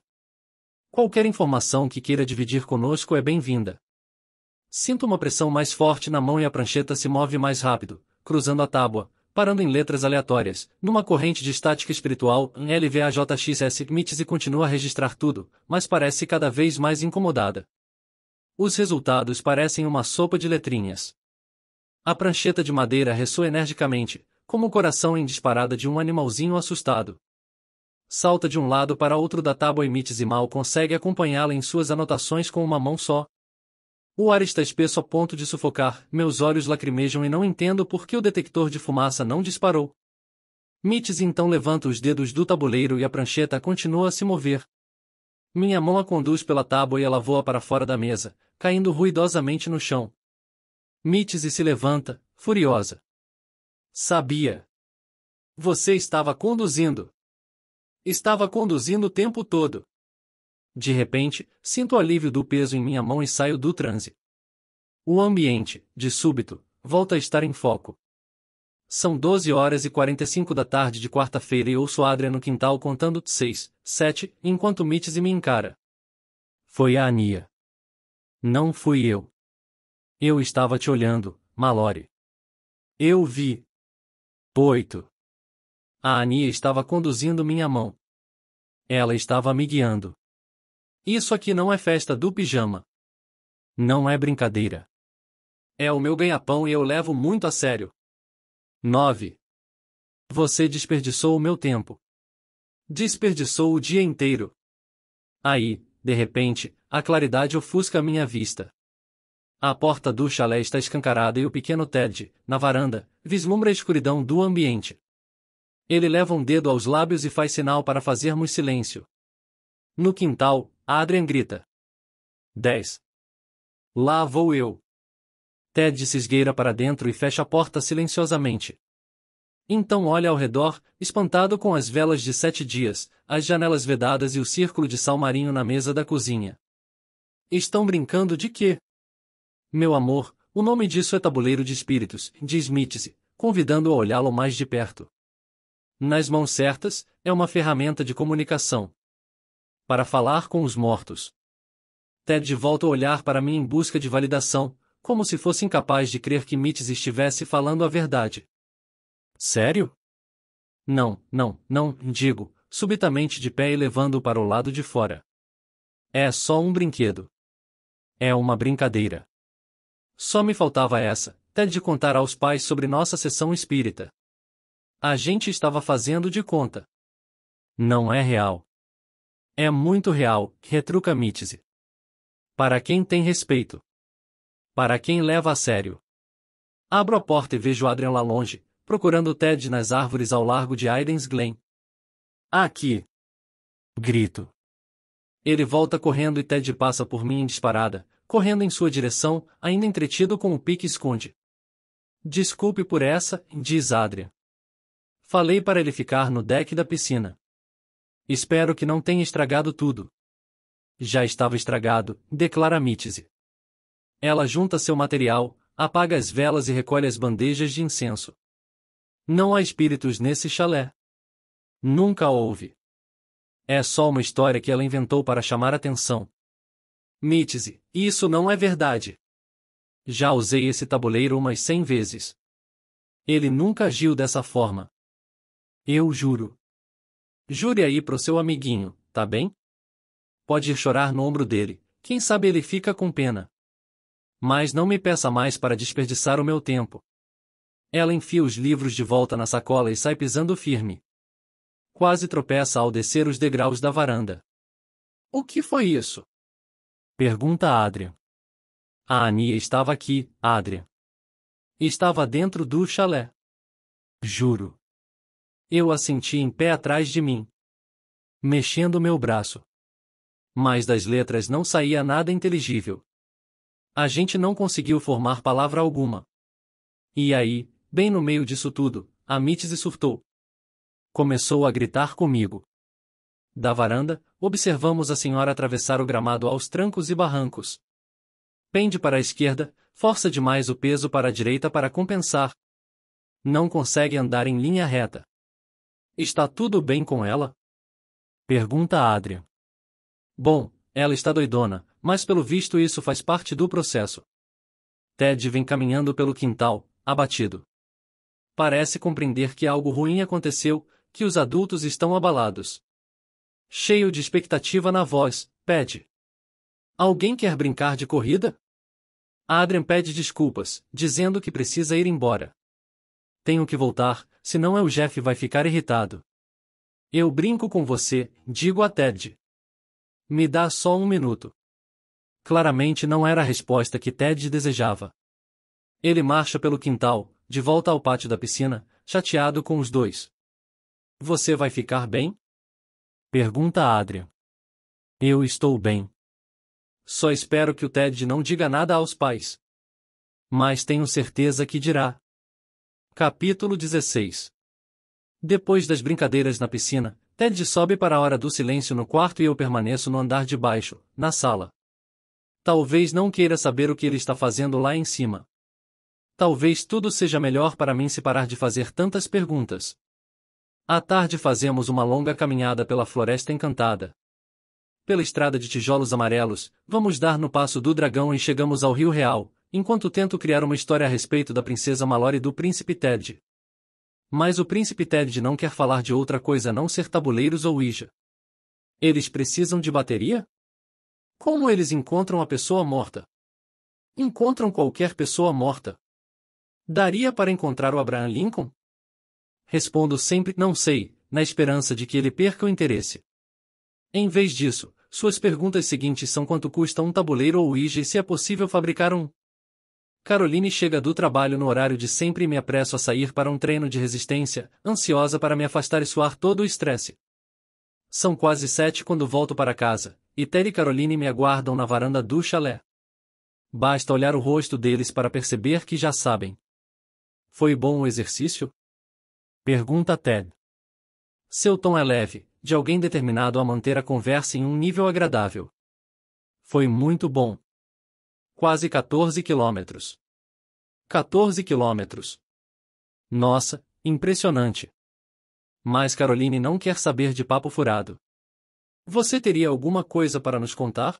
A: Qualquer informação que queira dividir conosco é bem-vinda. Sinto uma pressão mais forte na mão e a prancheta se move mais rápido, cruzando a tábua, parando em letras aleatórias, numa corrente de estática espiritual, LVAJXS Mitz e continua a registrar tudo, mas parece cada vez mais incomodada. Os resultados parecem uma sopa de letrinhas. A prancheta de madeira ressoa energicamente, como o coração em disparada de um animalzinho assustado. Salta de um lado para outro da tábua e Mitz e mal consegue acompanhá-la em suas anotações com uma mão só, o ar está espesso a ponto de sufocar, meus olhos lacrimejam e não entendo por que o detector de fumaça não disparou. Mitz então levanta os dedos do tabuleiro e a prancheta continua a se mover. Minha mão a conduz pela tábua e ela voa para fora da mesa, caindo ruidosamente no chão. Mitz se levanta, furiosa. Sabia. Você estava conduzindo. Estava conduzindo o tempo todo. De repente, sinto o alívio do peso em minha mão e saio do transe. O ambiente, de súbito, volta a estar em foco. São 12 horas e 45 da tarde de quarta-feira e ouço Adria no quintal contando 6, 7, enquanto e me encara. Foi a Ania. Não fui eu. Eu estava te olhando, Malore. Eu vi. 8. A Ania estava conduzindo minha mão. Ela estava me guiando. Isso aqui não é festa do pijama. Não é brincadeira. É o meu ganha-pão e eu levo muito a sério. 9. Você desperdiçou o meu tempo. Desperdiçou o dia inteiro. Aí, de repente, a claridade ofusca minha vista. A porta do chalé está escancarada e o pequeno Ted, na varanda, vislumbra a escuridão do ambiente. Ele leva um dedo aos lábios e faz sinal para fazermos silêncio. No quintal, Adrian grita. 10. Lá vou eu. Ted se esgueira para dentro e fecha a porta silenciosamente. Então olha ao redor, espantado com as velas de sete dias, as janelas vedadas e o círculo de sal marinho na mesa da cozinha. Estão brincando de quê? Meu amor, o nome disso é tabuleiro de espíritos, diz Mitzi, convidando o a olhá-lo mais de perto. Nas mãos certas, é uma ferramenta de comunicação para falar com os mortos. Ted volta a olhar para mim em busca de validação, como se fosse incapaz de crer que Mitz estivesse falando a verdade. Sério? Não, não, não, digo, subitamente de pé e levando-o para o lado de fora. É só um brinquedo. É uma brincadeira. Só me faltava essa, Ted contar aos pais sobre nossa sessão espírita. A gente estava fazendo de conta. Não é real. É muito real, retruca Mitze. Para quem tem respeito. Para quem leva a sério. Abro a porta e vejo Adrian lá longe, procurando Ted nas árvores ao largo de Aiden's Glen. Aqui! Grito. Ele volta correndo e Ted passa por mim em disparada, correndo em sua direção, ainda entretido com o pique esconde. Desculpe por essa, diz Adrian. Falei para ele ficar no deck da piscina. Espero que não tenha estragado tudo. Já estava estragado, declara Mítise. Ela junta seu material, apaga as velas e recolhe as bandejas de incenso. Não há espíritos nesse chalé. Nunca houve. É só uma história que ela inventou para chamar atenção. Mítise, isso não é verdade. Já usei esse tabuleiro umas cem vezes. Ele nunca agiu dessa forma. Eu juro. Jure aí pro seu amiguinho, tá bem? Pode ir chorar no ombro dele, quem sabe ele fica com pena. Mas não me peça mais para desperdiçar o meu tempo. Ela enfia os livros de volta na sacola e sai pisando firme. Quase tropeça ao descer os degraus da varanda. O que foi isso? Pergunta Adria. A Ania estava aqui, Adria. Estava dentro do chalé. Juro. Eu a senti em pé atrás de mim. Mexendo meu braço. Mas das letras não saía nada inteligível. A gente não conseguiu formar palavra alguma. E aí, bem no meio disso tudo, a Mítese surtou. Começou a gritar comigo. Da varanda, observamos a senhora atravessar o gramado aos trancos e barrancos. Pende para a esquerda, força demais o peso para a direita para compensar. Não consegue andar em linha reta. Está tudo bem com ela? Pergunta a Adrian. Bom, ela está doidona, mas pelo visto isso faz parte do processo. Ted vem caminhando pelo quintal, abatido. Parece compreender que algo ruim aconteceu, que os adultos estão abalados. Cheio de expectativa na voz, pede. Alguém quer brincar de corrida? Adrian pede desculpas, dizendo que precisa ir embora. Tenho que voltar, senão o Jeff vai ficar irritado. Eu brinco com você, digo a Ted. Me dá só um minuto. Claramente não era a resposta que Ted desejava. Ele marcha pelo quintal, de volta ao pátio da piscina, chateado com os dois. Você vai ficar bem? Pergunta Adria. Eu estou bem. Só espero que o Ted não diga nada aos pais. Mas tenho certeza que dirá. Capítulo 16 Depois das brincadeiras na piscina, Ted sobe para a hora do silêncio no quarto e eu permaneço no andar de baixo, na sala. Talvez não queira saber o que ele está fazendo lá em cima. Talvez tudo seja melhor para mim se parar de fazer tantas perguntas. À tarde fazemos uma longa caminhada pela floresta encantada. Pela estrada de tijolos amarelos, vamos dar no passo do dragão e chegamos ao Rio Real, enquanto tento criar uma história a respeito da princesa Mallory e do príncipe Ted. Mas o príncipe Ted não quer falar de outra coisa a não ser tabuleiros ou Ouija. Eles precisam de bateria? Como eles encontram a pessoa morta? Encontram qualquer pessoa morta. Daria para encontrar o Abraham Lincoln? Respondo sempre não sei, na esperança de que ele perca o interesse. Em vez disso, suas perguntas seguintes são quanto custa um tabuleiro ou Ouija e se é possível fabricar um. Caroline chega do trabalho no horário de sempre e me apresso a sair para um treino de resistência, ansiosa para me afastar e suar todo o estresse. São quase sete quando volto para casa, e Terry e Caroline me aguardam na varanda do chalé. Basta olhar o rosto deles para perceber que já sabem. Foi bom o exercício? Pergunta Ted. Seu tom é leve, de alguém determinado a manter a conversa em um nível agradável. Foi muito bom. Quase 14 quilômetros. 14 quilômetros. Nossa, impressionante. Mas Caroline não quer saber de papo furado. Você teria alguma coisa para nos contar?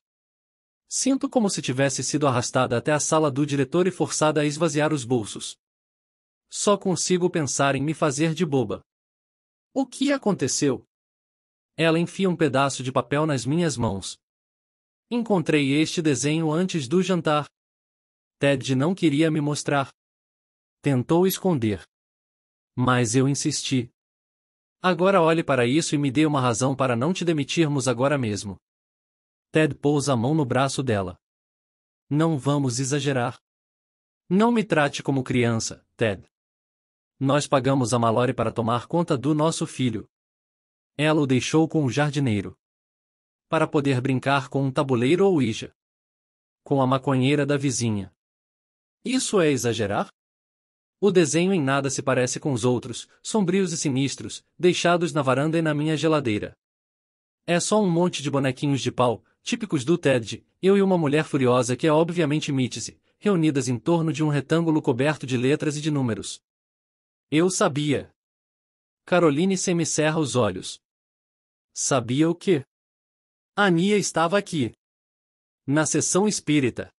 A: Sinto como se tivesse sido arrastada até a sala do diretor e forçada a esvaziar os bolsos. Só consigo pensar em me fazer de boba. O que aconteceu? Ela enfia um pedaço de papel nas minhas mãos. Encontrei este desenho antes do jantar. Ted não queria me mostrar. Tentou esconder. Mas eu insisti. Agora olhe para isso e me dê uma razão para não te demitirmos agora mesmo. Ted pôs a mão no braço dela. Não vamos exagerar. Não me trate como criança, Ted. Nós pagamos a Mallory para tomar conta do nosso filho. Ela o deixou com o jardineiro para poder brincar com um tabuleiro ou ija. Com a maconheira da vizinha. Isso é exagerar? O desenho em nada se parece com os outros, sombrios e sinistros, deixados na varanda e na minha geladeira. É só um monte de bonequinhos de pau, típicos do TED, eu e uma mulher furiosa que é obviamente Mítice, reunidas em torno de um retângulo coberto de letras e de números. Eu sabia. Caroline semicerra os olhos. Sabia o quê? Ania estava aqui. Na sessão espírita.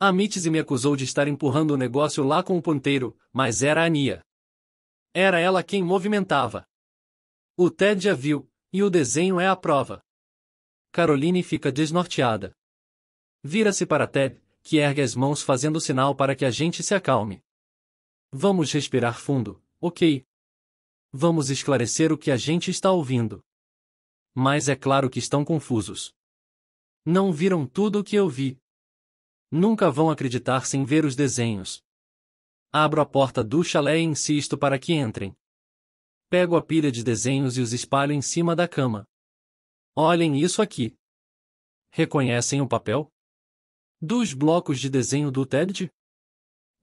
A: A Mitzi me acusou de estar empurrando o negócio lá com o ponteiro, mas era a Ania. Era ela quem movimentava. O Ted já viu, e o desenho é a prova. Caroline fica desnorteada. Vira-se para Ted, que ergue as mãos fazendo sinal para que a gente se acalme. Vamos respirar fundo, ok? Vamos esclarecer o que a gente está ouvindo mas é claro que estão confusos. Não viram tudo o que eu vi. Nunca vão acreditar sem ver os desenhos. Abro a porta do chalé e insisto para que entrem. Pego a pilha de desenhos e os espalho em cima da cama. Olhem isso aqui. Reconhecem o papel? Dos blocos de desenho do TED?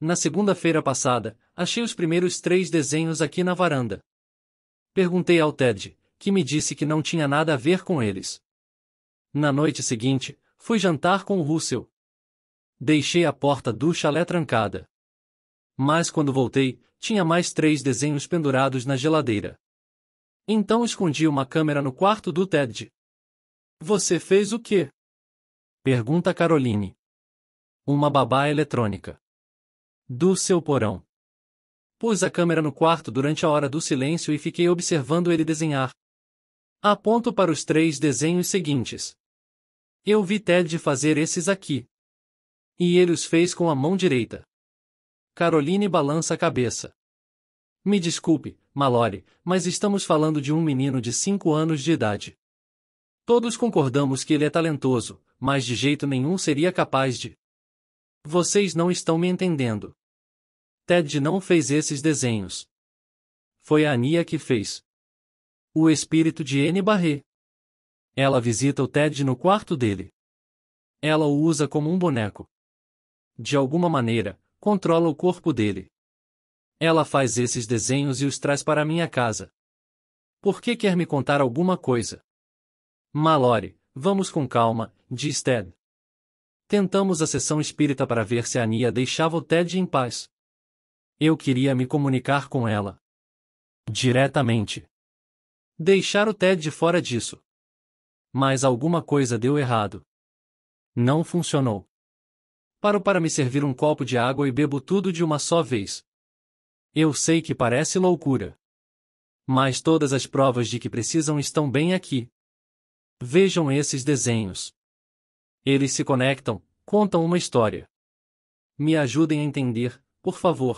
A: Na segunda-feira passada, achei os primeiros três desenhos aqui na varanda. Perguntei ao TED, que me disse que não tinha nada a ver com eles. Na noite seguinte, fui jantar com Russell. Deixei a porta do chalé trancada. Mas quando voltei, tinha mais três desenhos pendurados na geladeira. Então escondi uma câmera no quarto do Ted. Você fez o quê? Pergunta Caroline. Uma babá eletrônica. Do seu porão. Pus a câmera no quarto durante a hora do silêncio e fiquei observando ele desenhar. Aponto para os três desenhos seguintes. Eu vi Ted fazer esses aqui. E ele os fez com a mão direita. Caroline balança a cabeça. Me desculpe, Mallory, mas estamos falando de um menino de cinco anos de idade. Todos concordamos que ele é talentoso, mas de jeito nenhum seria capaz de. Vocês não estão me entendendo. Ted não fez esses desenhos. Foi a Ania que fez. O espírito de N. Barret. Ela visita o Ted no quarto dele. Ela o usa como um boneco. De alguma maneira, controla o corpo dele. Ela faz esses desenhos e os traz para minha casa. Por que quer me contar alguma coisa? Malore, vamos com calma, diz Ted. Tentamos a sessão espírita para ver se a Nia deixava o Ted em paz. Eu queria me comunicar com ela. Diretamente. Deixar o Ted de fora disso. Mas alguma coisa deu errado. Não funcionou. Paro para me servir um copo de água e bebo tudo de uma só vez. Eu sei que parece loucura. Mas todas as provas de que precisam estão bem aqui. Vejam esses desenhos. Eles se conectam, contam uma história. Me ajudem a entender, por favor.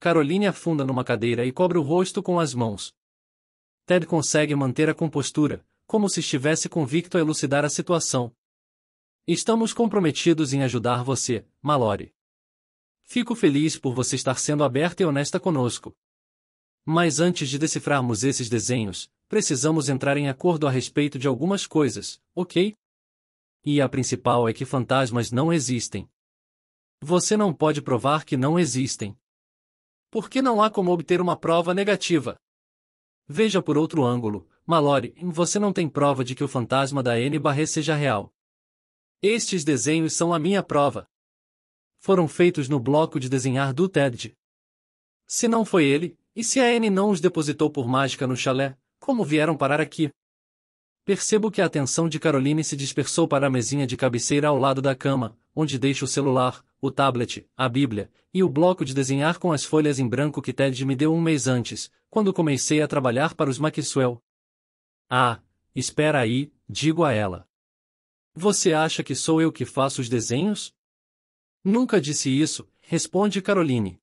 A: Caroline afunda numa cadeira e cobre o rosto com as mãos. Ted consegue manter a compostura, como se estivesse convicto a elucidar a situação. Estamos comprometidos em ajudar você, Mallory. Fico feliz por você estar sendo aberta e honesta conosco. Mas antes de decifrarmos esses desenhos, precisamos entrar em acordo a respeito de algumas coisas, ok? E a principal é que fantasmas não existem. Você não pode provar que não existem. Porque não há como obter uma prova negativa. Veja por outro ângulo, Mallory, você não tem prova de que o fantasma da Anne Barret seja real. Estes desenhos são a minha prova. Foram feitos no bloco de desenhar do TED. Se não foi ele, e se a Anne não os depositou por mágica no chalé, como vieram parar aqui? Percebo que a atenção de Caroline se dispersou para a mesinha de cabeceira ao lado da cama, onde deixo o celular, o tablet, a Bíblia e o bloco de desenhar com as folhas em branco que Ted me deu um mês antes, quando comecei a trabalhar para os Maxwell. Ah, espera aí, digo a ela. Você acha que sou eu que faço os desenhos? Nunca disse isso, responde Caroline.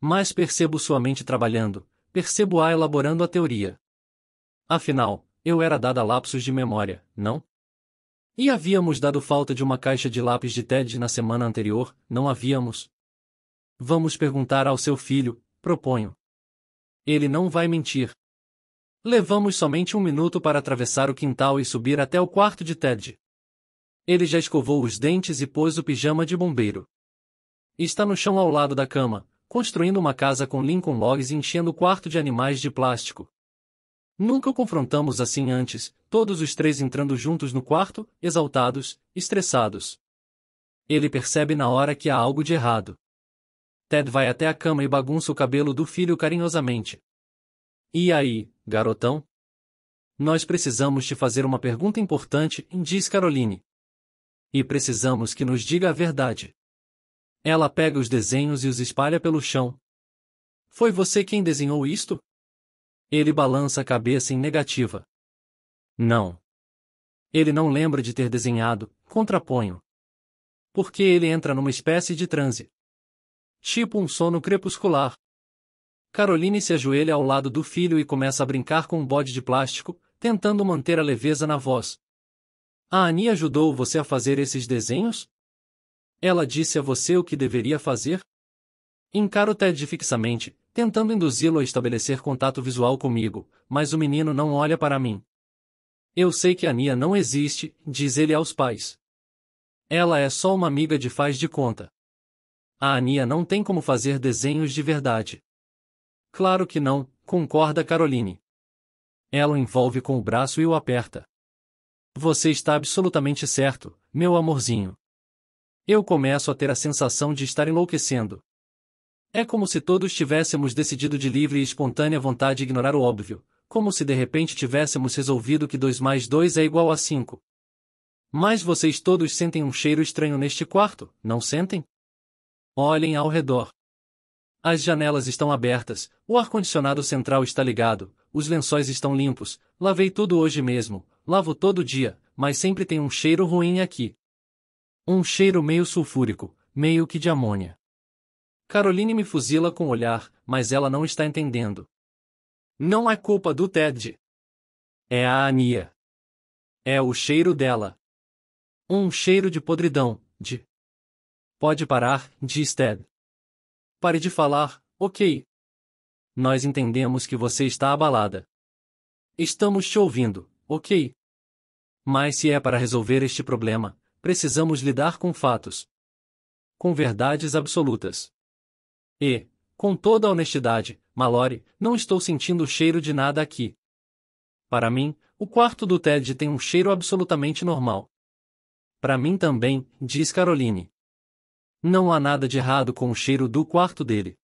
A: Mas percebo sua mente trabalhando, percebo-a elaborando a teoria. Afinal, eu era dada lapsos de memória, não? E havíamos dado falta de uma caixa de lápis de TED na semana anterior, não havíamos? Vamos perguntar ao seu filho, proponho. Ele não vai mentir. Levamos somente um minuto para atravessar o quintal e subir até o quarto de Ted. Ele já escovou os dentes e pôs o pijama de bombeiro. Está no chão ao lado da cama, construindo uma casa com Lincoln Logs e enchendo o quarto de animais de plástico. Nunca o confrontamos assim antes, todos os três entrando juntos no quarto, exaltados, estressados. Ele percebe na hora que há algo de errado. Ted vai até a cama e bagunça o cabelo do filho carinhosamente. E aí, garotão? Nós precisamos te fazer uma pergunta importante, diz Caroline. E precisamos que nos diga a verdade. Ela pega os desenhos e os espalha pelo chão. Foi você quem desenhou isto? Ele balança a cabeça em negativa. Não. Ele não lembra de ter desenhado, contraponho. Porque ele entra numa espécie de transe. Tipo um sono crepuscular. Caroline se ajoelha ao lado do filho e começa a brincar com um bode de plástico, tentando manter a leveza na voz. A Annie ajudou você a fazer esses desenhos? Ela disse a você o que deveria fazer? Encaro Ted fixamente, tentando induzi-lo a estabelecer contato visual comigo, mas o menino não olha para mim. Eu sei que a Nia não existe, diz ele aos pais. Ela é só uma amiga de faz de conta. A Ania não tem como fazer desenhos de verdade. Claro que não, concorda Caroline. Ela o envolve com o braço e o aperta. Você está absolutamente certo, meu amorzinho. Eu começo a ter a sensação de estar enlouquecendo. É como se todos tivéssemos decidido de livre e espontânea vontade ignorar o óbvio, como se de repente tivéssemos resolvido que 2 mais 2 é igual a 5. Mas vocês todos sentem um cheiro estranho neste quarto, não sentem? Olhem ao redor. As janelas estão abertas, o ar-condicionado central está ligado, os lençóis estão limpos, lavei tudo hoje mesmo, lavo todo dia, mas sempre tem um cheiro ruim aqui. Um cheiro meio sulfúrico, meio que de amônia. Caroline me fuzila com o olhar, mas ela não está entendendo. Não é culpa do Ted. É a Ania. É o cheiro dela. Um cheiro de podridão, de Pode parar, diz Ted. Pare de falar, ok. Nós entendemos que você está abalada. Estamos te ouvindo, ok. Mas se é para resolver este problema, precisamos lidar com fatos. Com verdades absolutas. E, com toda honestidade, Mallory, não estou sentindo cheiro de nada aqui. Para mim, o quarto do Ted tem um cheiro absolutamente normal. Para mim também, diz Caroline. Não há nada de errado com o cheiro do quarto dele.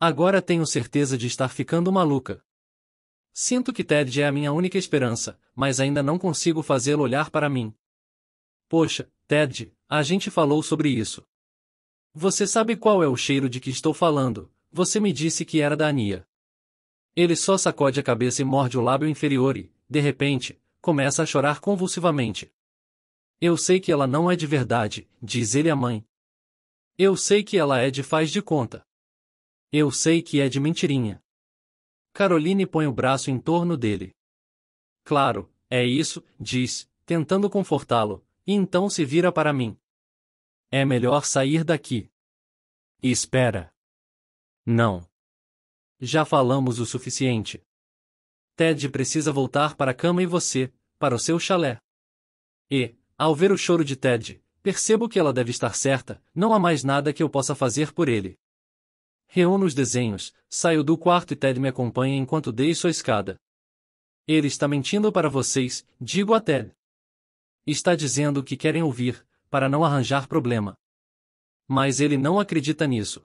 A: Agora tenho certeza de estar ficando maluca. Sinto que Ted é a minha única esperança, mas ainda não consigo fazê-lo olhar para mim. Poxa, Ted, a gente falou sobre isso. Você sabe qual é o cheiro de que estou falando, você me disse que era da Ania. Ele só sacode a cabeça e morde o lábio inferior e, de repente, começa a chorar convulsivamente. Eu sei que ela não é de verdade, diz ele à mãe. Eu sei que ela é de faz de conta. Eu sei que é de mentirinha. Caroline põe o braço em torno dele. Claro, é isso, diz, tentando confortá-lo, e então se vira para mim. É melhor sair daqui. Espera. Não. Já falamos o suficiente. Ted precisa voltar para a cama e você, para o seu chalé. E, ao ver o choro de Ted, Percebo que ela deve estar certa, não há mais nada que eu possa fazer por ele. Reúno os desenhos, saio do quarto e Ted me acompanha enquanto deixo a escada. Ele está mentindo para vocês, digo a Ted. Está dizendo o que querem ouvir, para não arranjar problema. Mas ele não acredita nisso.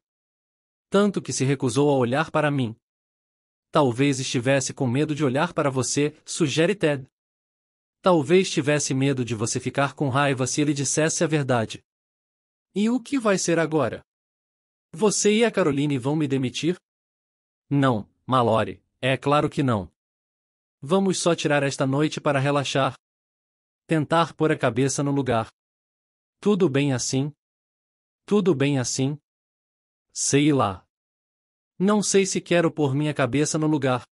A: Tanto que se recusou a olhar para mim. Talvez estivesse com medo de olhar para você, sugere Ted. Talvez tivesse medo de você ficar com raiva se ele dissesse a verdade. E o que vai ser agora? Você e a Caroline vão me demitir? Não, Malore, é claro que não. Vamos só tirar esta noite para relaxar. Tentar pôr a cabeça no lugar. Tudo bem assim? Tudo bem assim? Sei lá. Não sei se quero pôr minha cabeça no lugar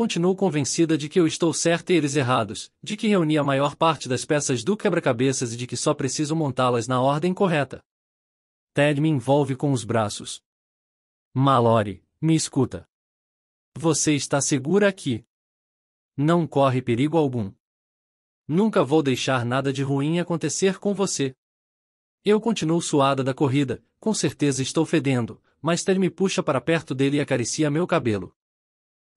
A: continuo convencida de que eu estou certa e eles errados, de que reuni a maior parte das peças do quebra-cabeças e de que só preciso montá-las na ordem correta. Ted me envolve com os braços. Mallory, me escuta. Você está segura aqui. Não corre perigo algum. Nunca vou deixar nada de ruim acontecer com você. Eu continuo suada da corrida, com certeza estou fedendo, mas Ted me puxa para perto dele e acaricia meu cabelo.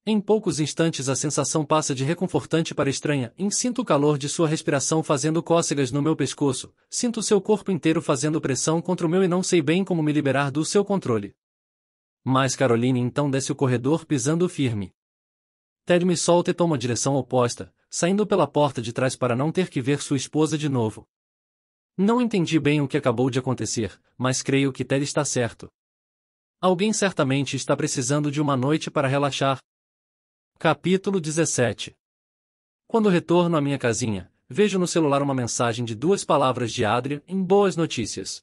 A: Em poucos instantes a sensação passa de reconfortante para estranha, e sinto o calor de sua respiração fazendo cócegas no meu pescoço, sinto seu corpo inteiro fazendo pressão contra o meu e não sei bem como me liberar do seu controle. Mas Caroline então desce o corredor pisando firme. Ted me solta e toma a direção oposta, saindo pela porta de trás para não ter que ver sua esposa de novo. Não entendi bem o que acabou de acontecer, mas creio que Ted está certo. Alguém certamente está precisando de uma noite para relaxar, Capítulo 17 Quando retorno à minha casinha, vejo no celular uma mensagem de duas palavras de Adria em boas notícias.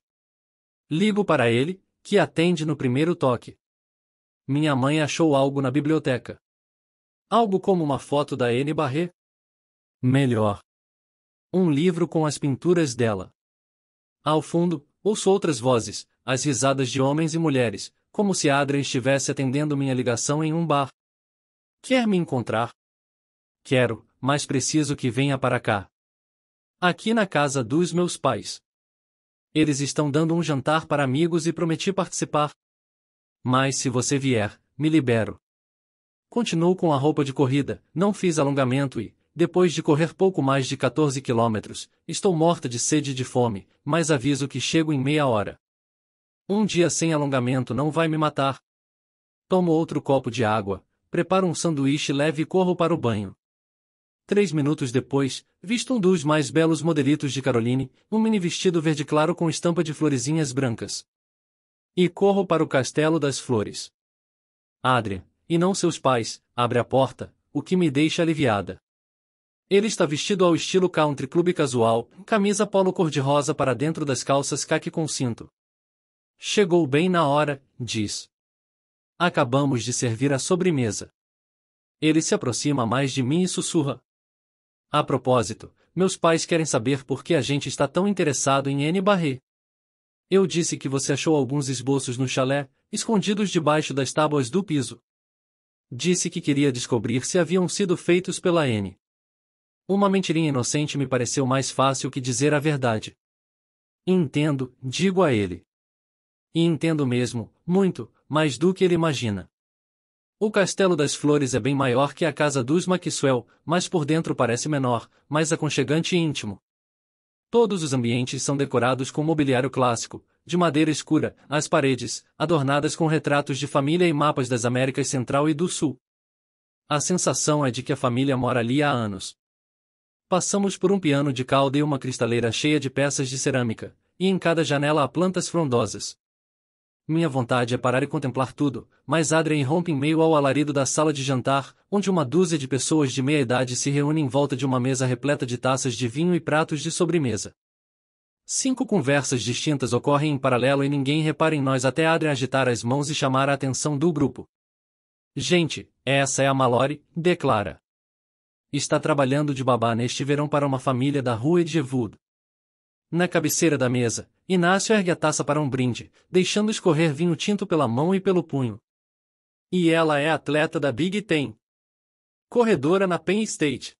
A: Ligo para ele, que atende no primeiro toque. Minha mãe achou algo na biblioteca. Algo como uma foto da Anne Barré? Melhor. Um livro com as pinturas dela. Ao fundo, ouço outras vozes, as risadas de homens e mulheres, como se Adria estivesse atendendo minha ligação em um bar. Quer me encontrar? Quero, mas preciso que venha para cá. Aqui na casa dos meus pais. Eles estão dando um jantar para amigos e prometi participar. Mas se você vier, me libero. Continuou com a roupa de corrida, não fiz alongamento e, depois de correr pouco mais de 14 quilômetros, estou morta de sede e de fome, mas aviso que chego em meia hora. Um dia sem alongamento não vai me matar. Tomo outro copo de água, preparo um sanduíche leve e corro para o banho. Três minutos depois, visto um dos mais belos modelitos de Caroline, um mini vestido verde claro com estampa de florezinhas brancas. E corro para o Castelo das Flores. Adria, e não seus pais, abre a porta, o que me deixa aliviada. Ele está vestido ao estilo country club casual, camisa polo cor-de-rosa para dentro das calças caqui com cinto. Chegou bem na hora, diz. Acabamos de servir a sobremesa. Ele se aproxima mais de mim e sussurra. A propósito, meus pais querem saber por que a gente está tão interessado em N Barré. Eu disse que você achou alguns esboços no chalé, escondidos debaixo das tábuas do piso. Disse que queria descobrir se haviam sido feitos pela N. Uma mentirinha inocente me pareceu mais fácil que dizer a verdade. Entendo, digo a ele. E entendo mesmo, muito, mais do que ele imagina. O Castelo das Flores é bem maior que a casa dos Maxwell, mas por dentro parece menor, mais aconchegante e íntimo. Todos os ambientes são decorados com mobiliário clássico, de madeira escura, as paredes, adornadas com retratos de família e mapas das Américas Central e do Sul. A sensação é de que a família mora ali há anos. Passamos por um piano de cauda e uma cristaleira cheia de peças de cerâmica, e em cada janela há plantas frondosas. Minha vontade é parar e contemplar tudo, mas Adrien rompe em meio ao alarido da sala de jantar, onde uma dúzia de pessoas de meia idade se reúne em volta de uma mesa repleta de taças de vinho e pratos de sobremesa. Cinco conversas distintas ocorrem em paralelo e ninguém repara em nós até Adrien agitar as mãos e chamar a atenção do grupo. Gente, essa é a Mallory, declara. Está trabalhando de babá neste verão para uma família da rua Edgewood. Na cabeceira da mesa, Inácio ergue a taça para um brinde, deixando escorrer vinho tinto pela mão e pelo punho. E ela é atleta da Big Ten. Corredora na Penn State.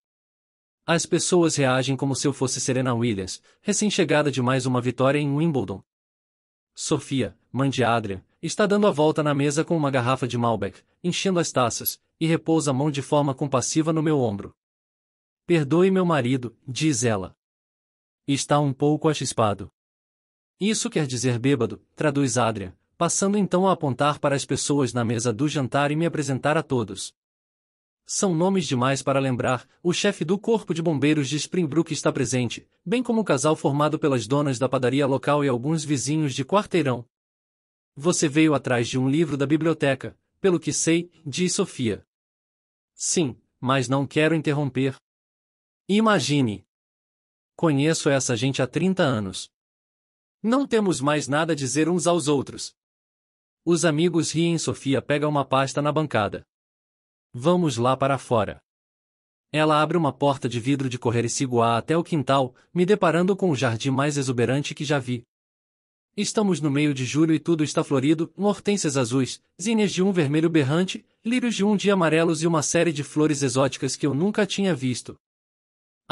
A: As pessoas reagem como se eu fosse Serena Williams, recém-chegada de mais uma vitória em Wimbledon. Sofia, mãe de Adria, está dando a volta na mesa com uma garrafa de Malbec, enchendo as taças, e repousa a mão de forma compassiva no meu ombro. Perdoe meu marido, diz ela. Está um pouco achispado. Isso quer dizer bêbado, traduz Adria, passando então a apontar para as pessoas na mesa do jantar e me apresentar a todos. São nomes demais para lembrar, o chefe do Corpo de Bombeiros de Springbrook está presente, bem como o casal formado pelas donas da padaria local e alguns vizinhos de quarteirão. Você veio atrás de um livro da biblioteca, pelo que sei, diz Sofia. Sim, mas não quero interromper. Imagine! Conheço essa gente há 30 anos. Não temos mais nada a dizer uns aos outros. Os amigos riem. Sofia pega uma pasta na bancada. Vamos lá para fora. Ela abre uma porta de vidro de correr e sigo -a até o quintal, me deparando com o jardim mais exuberante que já vi. Estamos no meio de julho e tudo está florido, hortênsias azuis, zinhas de um vermelho berrante, lírios de um dia amarelos e uma série de flores exóticas que eu nunca tinha visto.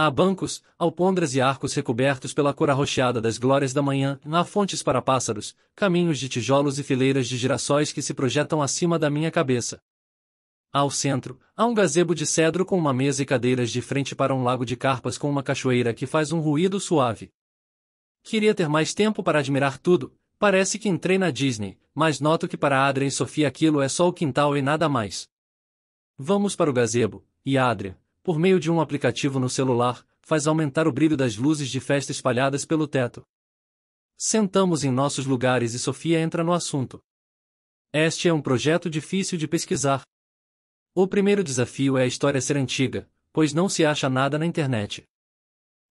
A: Há bancos, alpondras e arcos recobertos pela cor arroxeada das glórias da manhã, há fontes para pássaros, caminhos de tijolos e fileiras de girassóis que se projetam acima da minha cabeça. Ao centro, há um gazebo de cedro com uma mesa e cadeiras de frente para um lago de carpas com uma cachoeira que faz um ruído suave. Queria ter mais tempo para admirar tudo, parece que entrei na Disney, mas noto que para Adria e Sofia aquilo é só o quintal e nada mais. Vamos para o gazebo, e Adria, por meio de um aplicativo no celular, faz aumentar o brilho das luzes de festa espalhadas pelo teto. Sentamos em nossos lugares e Sofia entra no assunto. Este é um projeto difícil de pesquisar. O primeiro desafio é a história ser antiga, pois não se acha nada na internet.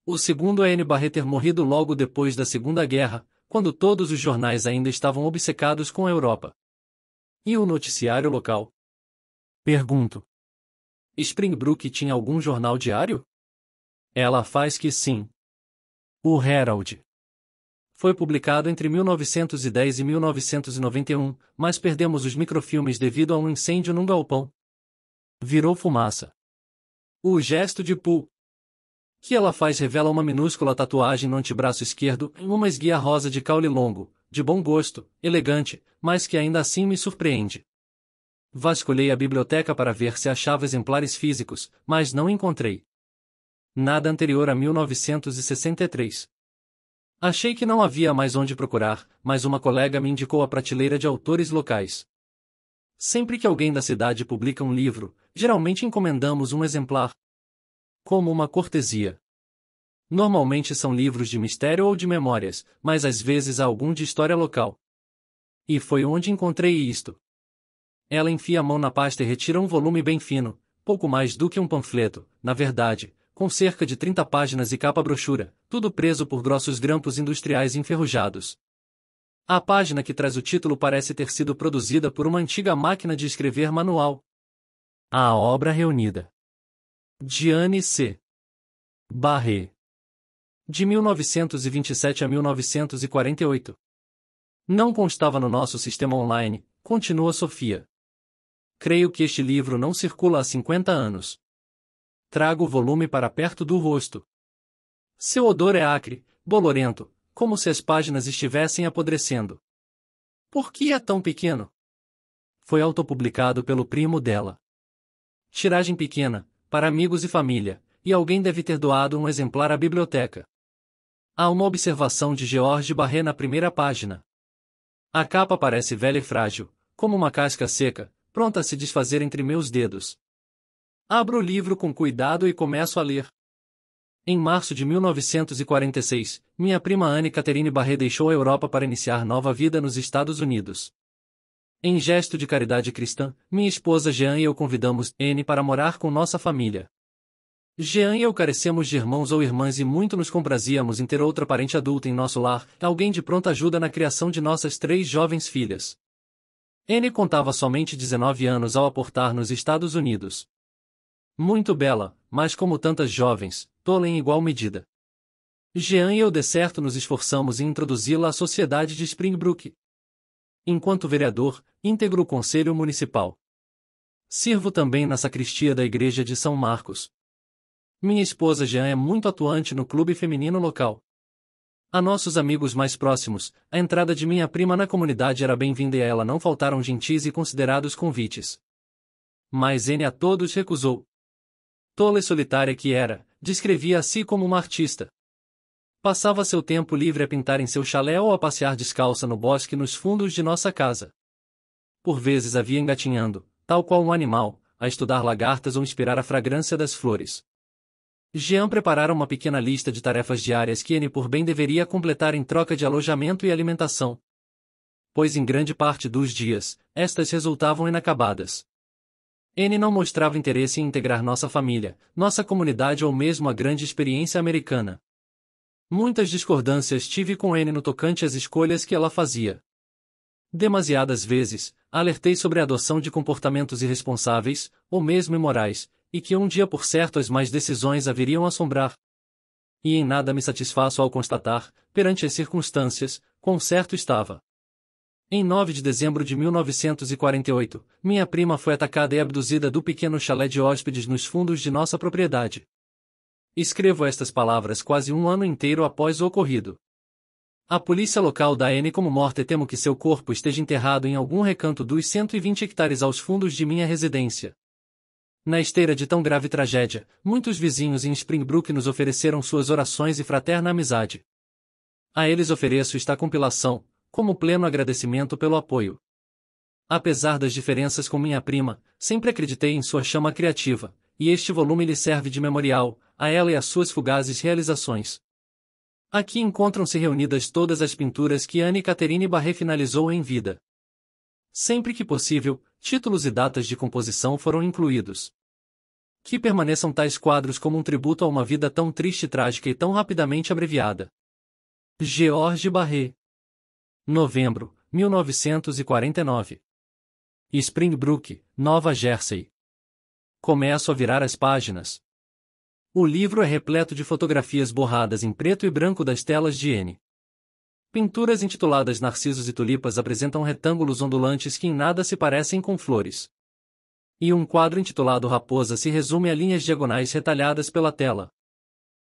A: O segundo é N. Barret ter morrido logo depois da Segunda Guerra, quando todos os jornais ainda estavam obcecados com a Europa. E o noticiário local? Pergunto. Springbrook tinha algum jornal diário? Ela faz que sim. O Herald. Foi publicado entre 1910 e 1991, mas perdemos os microfilmes devido a um incêndio num galpão. Virou fumaça. O gesto de Pooh. Que ela faz revela uma minúscula tatuagem no antebraço esquerdo em uma esguia rosa de caule longo, de bom gosto, elegante, mas que ainda assim me surpreende. Vasculhei a biblioteca para ver se achava exemplares físicos, mas não encontrei. Nada anterior a 1963. Achei que não havia mais onde procurar, mas uma colega me indicou a prateleira de autores locais. Sempre que alguém da cidade publica um livro, geralmente encomendamos um exemplar. Como uma cortesia. Normalmente são livros de mistério ou de memórias, mas às vezes há algum de história local. E foi onde encontrei isto. Ela enfia a mão na pasta e retira um volume bem fino, pouco mais do que um panfleto, na verdade, com cerca de 30 páginas e capa brochura, tudo preso por grossos grampos industriais enferrujados. A página que traz o título parece ter sido produzida por uma antiga máquina de escrever manual. A obra reunida. Diane C. Barré. De 1927 a 1948. Não constava no nosso sistema online, continua Sofia creio que este livro não circula há 50 anos. Trago o volume para perto do rosto. Seu odor é acre, bolorento, como se as páginas estivessem apodrecendo. Por que é tão pequeno? Foi autopublicado pelo primo dela. Tiragem pequena, para amigos e família, e alguém deve ter doado um exemplar à biblioteca. Há uma observação de George Barré na primeira página. A capa parece velha e frágil, como uma casca seca, pronta a se desfazer entre meus dedos. Abro o livro com cuidado e começo a ler. Em março de 1946, minha prima Anne Catherine Barré deixou a Europa para iniciar nova vida nos Estados Unidos. Em gesto de caridade cristã, minha esposa Jean e eu convidamos Anne para morar com nossa família. Jean e eu carecemos de irmãos ou irmãs e muito nos comprazíamos em ter outra parente adulta em nosso lar, alguém de pronta ajuda na criação de nossas três jovens filhas. N contava somente 19 anos ao aportar nos Estados Unidos. Muito bela, mas como tantas jovens, tola em igual medida. Jean e eu de certo nos esforçamos em introduzi-la à sociedade de Springbrook. Enquanto vereador, integro o Conselho Municipal. Sirvo também na sacristia da Igreja de São Marcos. Minha esposa Jean é muito atuante no clube feminino local a nossos amigos mais próximos, a entrada de minha prima na comunidade era bem-vinda e a ela não faltaram gentis e considerados convites. Mas N a todos recusou. Tola e solitária que era, descrevia a si como uma artista. Passava seu tempo livre a pintar em seu chalé ou a passear descalça no bosque nos fundos de nossa casa. Por vezes havia engatinhando, tal qual um animal, a estudar lagartas ou inspirar a fragrância das flores. Jean preparara uma pequena lista de tarefas diárias que N por bem deveria completar em troca de alojamento e alimentação. Pois em grande parte dos dias, estas resultavam inacabadas. N não mostrava interesse em integrar nossa família, nossa comunidade ou mesmo a grande experiência americana. Muitas discordâncias tive com N no tocante às escolhas que ela fazia. Demasiadas vezes, alertei sobre a adoção de comportamentos irresponsáveis, ou mesmo imorais, e que um dia por certo as mais decisões haveriam assombrar. E em nada me satisfaço ao constatar, perante as circunstâncias, quão certo estava. Em 9 de dezembro de 1948, minha prima foi atacada e abduzida do pequeno chalé de hóspedes nos fundos de nossa propriedade. Escrevo estas palavras quase um ano inteiro após o ocorrido. A polícia local da N como morta e temo que seu corpo esteja enterrado em algum recanto dos 120 hectares aos fundos de minha residência. Na esteira de tão grave tragédia, muitos vizinhos em Springbrook nos ofereceram suas orações e fraterna amizade. A eles ofereço esta compilação, como pleno agradecimento pelo apoio. Apesar das diferenças com minha prima, sempre acreditei em sua chama criativa, e este volume lhe serve de memorial, a ela e às suas fugazes realizações. Aqui encontram-se reunidas todas as pinturas que Anne Catherine Barré finalizou em vida. Sempre que possível, títulos e datas de composição foram incluídos. Que permaneçam tais quadros como um tributo a uma vida tão triste, trágica e tão rapidamente abreviada. George Barré. Novembro, 1949. Springbrook, Nova Jersey. Começo a virar as páginas. O livro é repleto de fotografias borradas em preto e branco das telas de N. Pinturas intituladas Narcisos e Tulipas apresentam retângulos ondulantes que em nada se parecem com flores. E um quadro intitulado Raposa se resume a linhas diagonais retalhadas pela tela.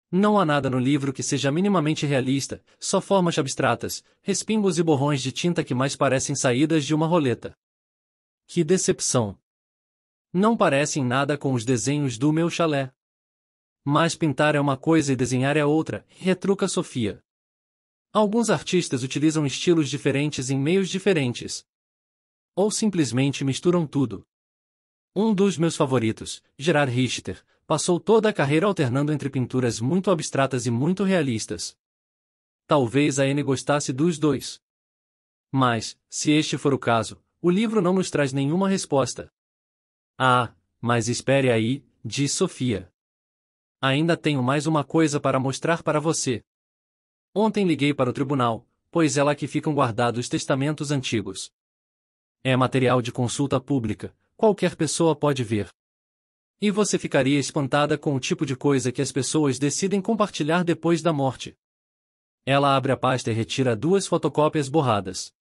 A: Não há nada no livro que seja minimamente realista, só formas abstratas, respingos e borrões de tinta que mais parecem saídas de uma roleta. Que decepção! Não parecem nada com os desenhos do meu chalé. Mas pintar é uma coisa e desenhar é outra, retruca Sofia. Alguns artistas utilizam estilos diferentes em meios diferentes. Ou simplesmente misturam tudo. Um dos meus favoritos, Gerard Richter, passou toda a carreira alternando entre pinturas muito abstratas e muito realistas. Talvez a Anne gostasse dos dois. Mas, se este for o caso, o livro não nos traz nenhuma resposta. Ah, mas espere aí, diz Sofia. Ainda tenho mais uma coisa para mostrar para você. Ontem liguei para o tribunal, pois é lá que ficam guardados testamentos antigos. É material de consulta pública, qualquer pessoa pode ver. E você ficaria espantada com o tipo de coisa que as pessoas decidem compartilhar depois da morte. Ela abre a pasta e retira duas fotocópias borradas.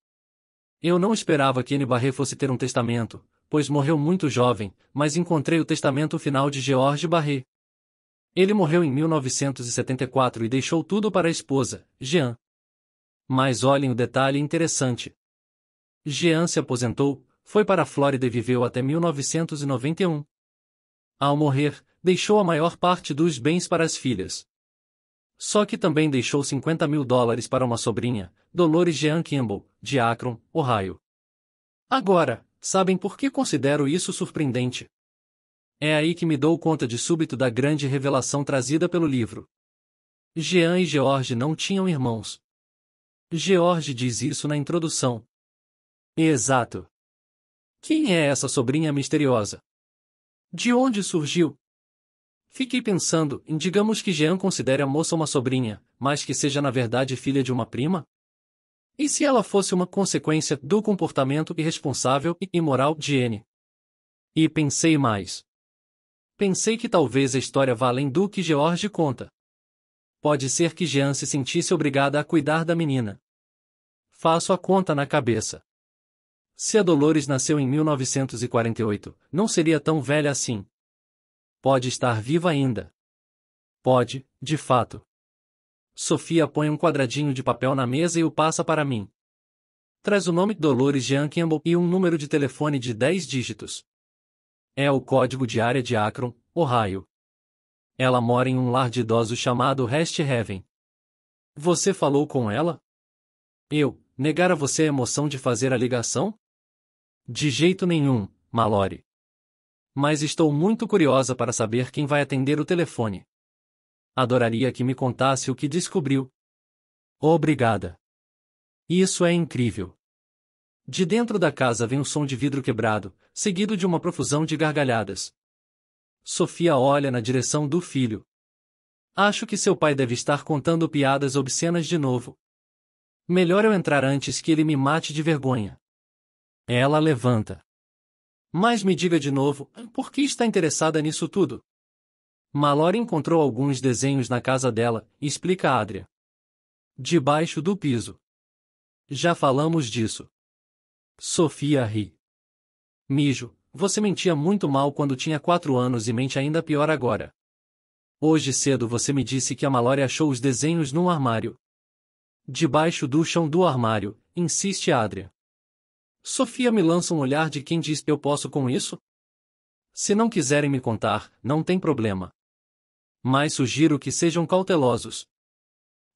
A: Eu não esperava que N. Barré fosse ter um testamento, pois morreu muito jovem, mas encontrei o testamento final de George Barré. Ele morreu em 1974 e deixou tudo para a esposa, Jean. Mas olhem o detalhe interessante. Jean se aposentou, foi para a Flórida e viveu até 1991. Ao morrer, deixou a maior parte dos bens para as filhas. Só que também deixou 50 mil dólares para uma sobrinha, Dolores Jean Kimball, de Akron, Ohio. Agora, sabem por que considero isso surpreendente? É aí que me dou conta de súbito da grande revelação trazida pelo livro. Jean e George não tinham irmãos. George diz isso na introdução. Exato. Quem é essa sobrinha misteriosa? De onde surgiu? Fiquei pensando, digamos que Jean considere a moça uma sobrinha, mas que seja na verdade filha de uma prima? E se ela fosse uma consequência do comportamento irresponsável e imoral de N? E pensei mais. Pensei que talvez a história vá além do que George conta. Pode ser que Jean se sentisse obrigada a cuidar da menina. Faço a conta na cabeça. Se a Dolores nasceu em 1948, não seria tão velha assim. Pode estar viva ainda. Pode, de fato. Sofia põe um quadradinho de papel na mesa e o passa para mim. Traz o nome Dolores Jean Campbell e um número de telefone de 10 dígitos. É o código de área de Akron, Ohio. Ela mora em um lar de idosos chamado Rest Heaven. Você falou com ela? Eu, negar a você a emoção de fazer a ligação? De jeito nenhum, Mallory. Mas estou muito curiosa para saber quem vai atender o telefone. Adoraria que me contasse o que descobriu. Obrigada. Isso é incrível. De dentro da casa vem um som de vidro quebrado, seguido de uma profusão de gargalhadas. Sofia olha na direção do filho. Acho que seu pai deve estar contando piadas obscenas de novo. Melhor eu entrar antes que ele me mate de vergonha. Ela levanta. Mas me diga de novo, por que está interessada nisso tudo? Mallory encontrou alguns desenhos na casa dela, explica Adria. Debaixo do piso. Já falamos disso. Sofia ri. Mijo, você mentia muito mal quando tinha quatro anos e mente ainda pior agora. Hoje cedo você me disse que a Malory achou os desenhos num armário. Debaixo do chão do armário, insiste Adria. Sofia me lança um olhar de quem diz eu posso com isso? Se não quiserem me contar, não tem problema. Mas sugiro que sejam cautelosos.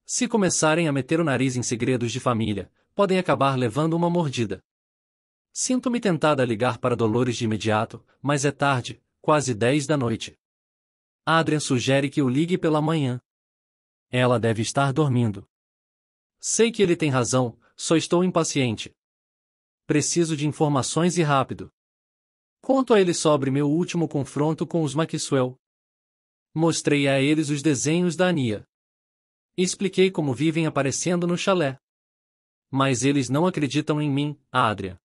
A: Se começarem a meter o nariz em segredos de família, podem acabar levando uma mordida. Sinto-me tentada a ligar para Dolores de imediato, mas é tarde, quase 10 da noite. Adrian sugere que eu ligue pela manhã. Ela deve estar dormindo. Sei que ele tem razão, só estou impaciente. Preciso de informações e rápido. Conto a ele sobre meu último confronto com os Maxwell. Mostrei a eles os desenhos da Ania. Expliquei como vivem aparecendo no chalé. Mas eles não acreditam em mim, Adria.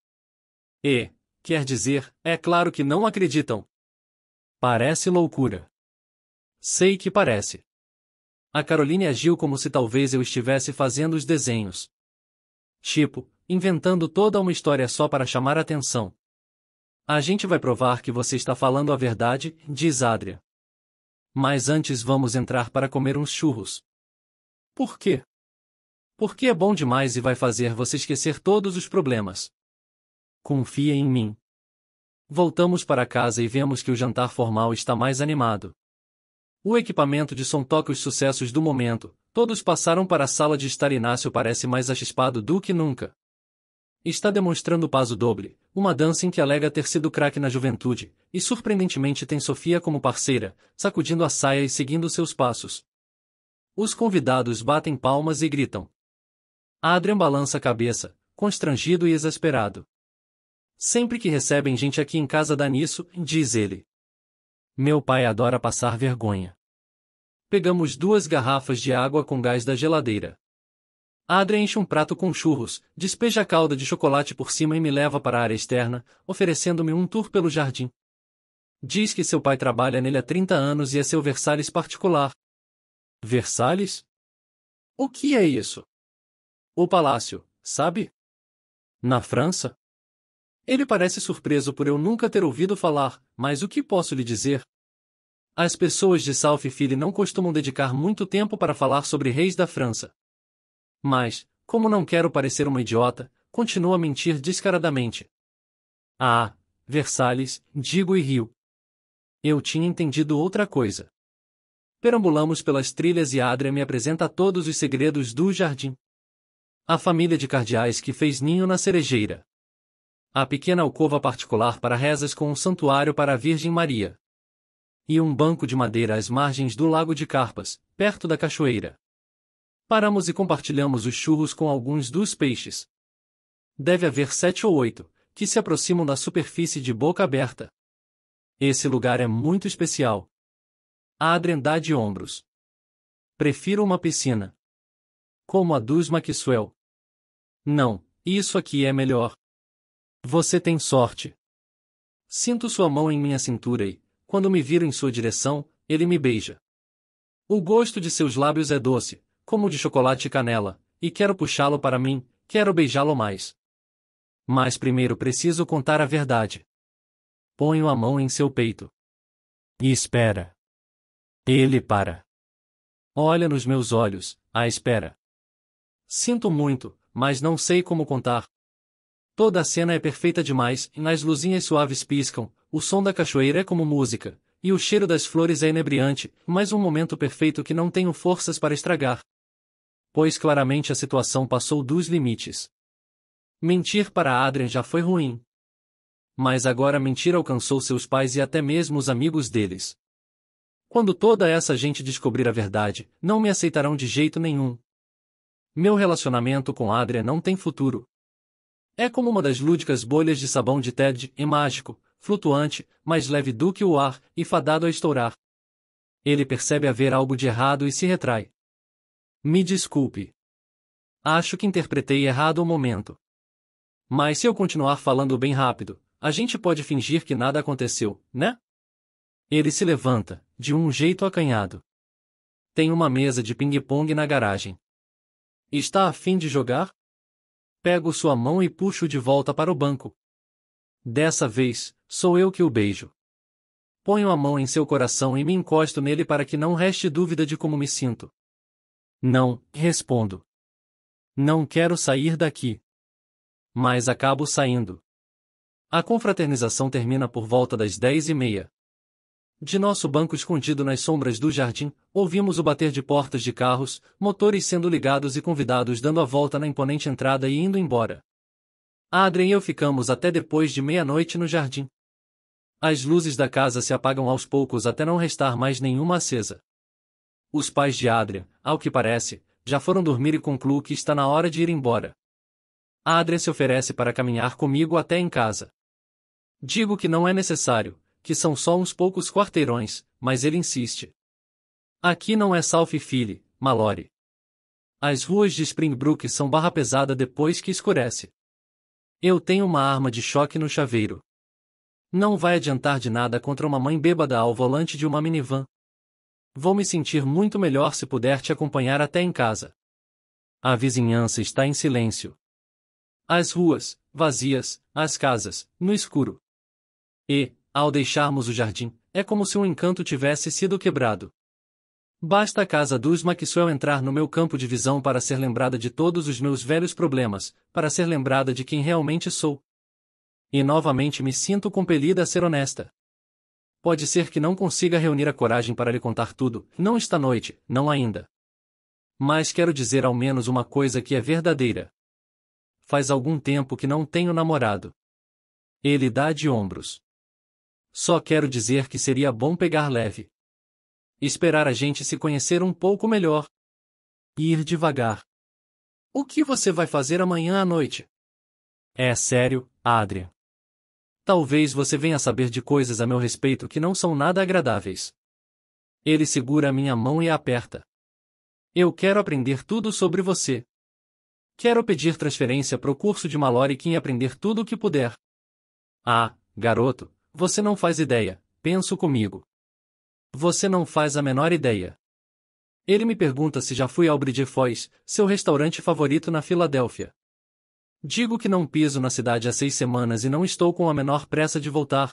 A: E, quer dizer, é claro que não acreditam. Parece loucura. Sei que parece. A Caroline agiu como se talvez eu estivesse fazendo os desenhos. Tipo, inventando toda uma história só para chamar atenção. A gente vai provar que você está falando a verdade, diz Adria. Mas antes vamos entrar para comer uns churros. Por quê? Porque é bom demais e vai fazer você esquecer todos os problemas. Confia em mim. Voltamos para casa e vemos que o jantar formal está mais animado. O equipamento de som toca os sucessos do momento, todos passaram para a sala de estar Inácio parece mais achispado do que nunca. Está demonstrando passo doble, uma dança em que alega ter sido craque na juventude, e surpreendentemente tem Sofia como parceira, sacudindo a saia e seguindo seus passos. Os convidados batem palmas e gritam. Adrian balança a cabeça, constrangido e exasperado. Sempre que recebem gente aqui em casa dá nisso, diz ele. Meu pai adora passar vergonha. Pegamos duas garrafas de água com gás da geladeira. Adria enche um prato com churros, despeja a calda de chocolate por cima e me leva para a área externa, oferecendo-me um tour pelo jardim. Diz que seu pai trabalha nele há 30 anos e é seu Versalhes particular. Versalhes? O que é isso? O palácio, sabe? Na França? Ele parece surpreso por eu nunca ter ouvido falar, mas o que posso lhe dizer? As pessoas de Salfifile não costumam dedicar muito tempo para falar sobre reis da França. Mas, como não quero parecer uma idiota, continuo a mentir descaradamente. Ah, Versalhes, digo e rio. Eu tinha entendido outra coisa. Perambulamos pelas trilhas e Adria me apresenta todos os segredos do jardim. A família de cardeais que fez ninho na cerejeira a pequena alcova particular para rezas com um santuário para a Virgem Maria. E um banco de madeira às margens do Lago de Carpas, perto da cachoeira. Paramos e compartilhamos os churros com alguns dos peixes. Deve haver sete ou oito, que se aproximam da superfície de boca aberta. Esse lugar é muito especial. A adrendá de ombros. Prefiro uma piscina. Como a dos Maxwell. Não, isso aqui é melhor. Você tem sorte. Sinto sua mão em minha cintura e, quando me viro em sua direção, ele me beija. O gosto de seus lábios é doce, como de chocolate e canela, e quero puxá-lo para mim, quero beijá-lo mais. Mas primeiro preciso contar a verdade. Ponho a mão em seu peito. E espera. Ele para. Olha nos meus olhos, à espera. Sinto muito, mas não sei como contar, Toda a cena é perfeita demais, nas luzinhas suaves piscam, o som da cachoeira é como música, e o cheiro das flores é inebriante, mais um momento perfeito que não tenho forças para estragar. Pois claramente a situação passou dos limites. Mentir para Adrian já foi ruim. Mas agora mentir alcançou seus pais e até mesmo os amigos deles. Quando toda essa gente descobrir a verdade, não me aceitarão de jeito nenhum. Meu relacionamento com Adrian não tem futuro, é como uma das lúdicas bolhas de sabão de Ted, e mágico, flutuante, mais leve do que o ar, e fadado a estourar. Ele percebe haver algo de errado e se retrai. Me desculpe. Acho que interpretei errado o momento. Mas se eu continuar falando bem rápido, a gente pode fingir que nada aconteceu, né? Ele se levanta, de um jeito acanhado. Tem uma mesa de ping-pong na garagem. Está a fim de jogar? pego sua mão e puxo de volta para o banco. Dessa vez, sou eu que o beijo. Ponho a mão em seu coração e me encosto nele para que não reste dúvida de como me sinto. Não, respondo. Não quero sair daqui. Mas acabo saindo. A confraternização termina por volta das dez e meia. De nosso banco escondido nas sombras do jardim, ouvimos o bater de portas de carros, motores sendo ligados e convidados dando a volta na imponente entrada e indo embora. Adrien e eu ficamos até depois de meia-noite no jardim. As luzes da casa se apagam aos poucos até não restar mais nenhuma acesa. Os pais de Adrien, ao que parece, já foram dormir e concluo que está na hora de ir embora. Adrien se oferece para caminhar comigo até em casa. Digo que não é necessário, que são só uns poucos quarteirões, mas ele insiste. Aqui não é South Philly, Mallory. As ruas de Springbrook são barra pesada depois que escurece. Eu tenho uma arma de choque no chaveiro. Não vai adiantar de nada contra uma mãe bêbada ao volante de uma minivan. Vou me sentir muito melhor se puder te acompanhar até em casa. A vizinhança está em silêncio. As ruas, vazias, as casas, no escuro. E, ao deixarmos o jardim, é como se um encanto tivesse sido quebrado. Basta a casa dos Maxwell entrar no meu campo de visão para ser lembrada de todos os meus velhos problemas, para ser lembrada de quem realmente sou. E novamente me sinto compelida a ser honesta. Pode ser que não consiga reunir a coragem para lhe contar tudo, não esta noite, não ainda. Mas quero dizer ao menos uma coisa que é verdadeira. Faz algum tempo que não tenho namorado. Ele dá de ombros. Só quero dizer que seria bom pegar leve. Esperar a gente se conhecer um pouco melhor. E ir devagar. O que você vai fazer amanhã à noite? É sério, Adria. Talvez você venha saber de coisas a meu respeito que não são nada agradáveis. Ele segura a minha mão e a aperta. Eu quero aprender tudo sobre você. Quero pedir transferência para o curso de Malorikin e aprender tudo o que puder. Ah, garoto, você não faz ideia, penso comigo. Você não faz a menor ideia. Ele me pergunta se já fui ao Bridge Foz, seu restaurante favorito na Filadélfia. Digo que não piso na cidade há seis semanas e não estou com a menor pressa de voltar.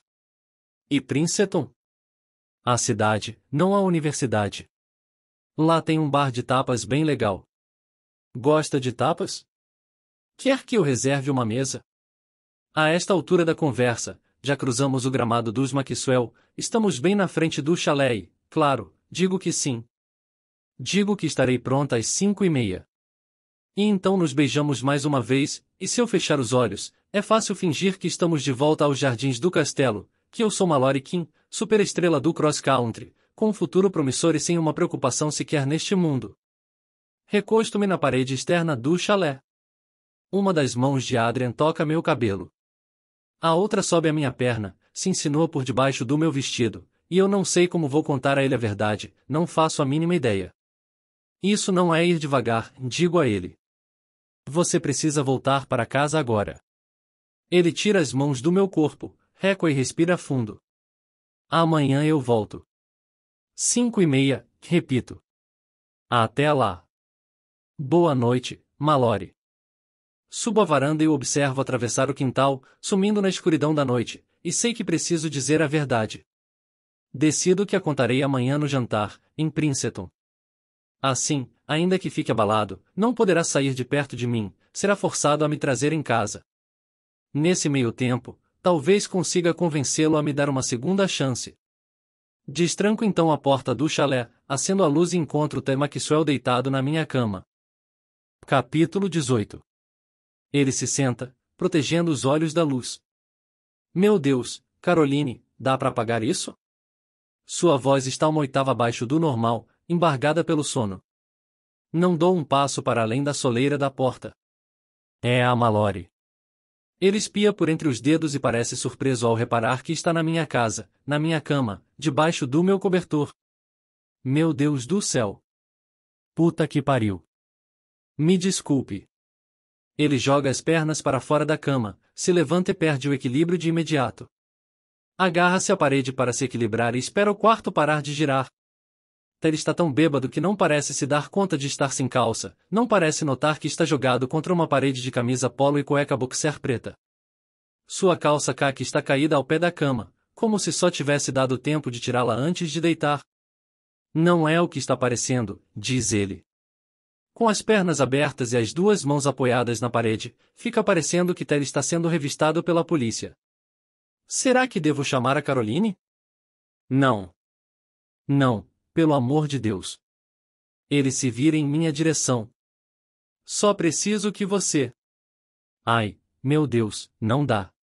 A: E Princeton? A cidade, não a universidade. Lá tem um bar de tapas bem legal. Gosta de tapas? Quer que eu reserve uma mesa? A esta altura da conversa, já cruzamos o gramado dos Maxwell, estamos bem na frente do chalé e, claro, digo que sim. Digo que estarei pronta às cinco e meia. E então nos beijamos mais uma vez, e se eu fechar os olhos, é fácil fingir que estamos de volta aos jardins do castelo, que eu sou Mallory Kim, superestrela do cross-country, com um futuro promissor e sem uma preocupação sequer neste mundo. Recosto-me na parede externa do chalé. Uma das mãos de Adrian toca meu cabelo. A outra sobe a minha perna, se insinua por debaixo do meu vestido, e eu não sei como vou contar a ele a verdade, não faço a mínima ideia. Isso não é ir devagar, digo a ele. Você precisa voltar para casa agora. Ele tira as mãos do meu corpo, recua e respira fundo. Amanhã eu volto. Cinco e meia, repito. Até lá. Boa noite, Malore. Subo a varanda e o observo atravessar o quintal, sumindo na escuridão da noite, e sei que preciso dizer a verdade. Decido que a contarei amanhã no jantar, em Princeton. Assim, ainda que fique abalado, não poderá sair de perto de mim, será forçado a me trazer em casa. Nesse meio tempo, talvez consiga convencê-lo a me dar uma segunda chance. Destranco então a porta do chalé, acendo a luz e encontro T. Maxwell deitado na minha cama. Capítulo 18 ele se senta, protegendo os olhos da luz. Meu Deus, Caroline, dá para apagar isso? Sua voz está uma oitava abaixo do normal, embargada pelo sono. Não dou um passo para além da soleira da porta. É a Mallory. Ele espia por entre os dedos e parece surpreso ao reparar que está na minha casa, na minha cama, debaixo do meu cobertor. Meu Deus do céu! Puta que pariu! Me desculpe. Ele joga as pernas para fora da cama, se levanta e perde o equilíbrio de imediato. Agarra-se à parede para se equilibrar e espera o quarto parar de girar. Ele está tão bêbado que não parece se dar conta de estar sem calça, não parece notar que está jogado contra uma parede de camisa polo e cueca boxer preta. Sua calça caque está caída ao pé da cama, como se só tivesse dado tempo de tirá-la antes de deitar. Não é o que está parecendo, diz ele com as pernas abertas e as duas mãos apoiadas na parede, fica parecendo que Terry está sendo revistado pela polícia. Será que devo chamar a Caroline? Não. Não, pelo amor de Deus. Ele se vira em minha direção. Só preciso que você. Ai, meu Deus, não dá.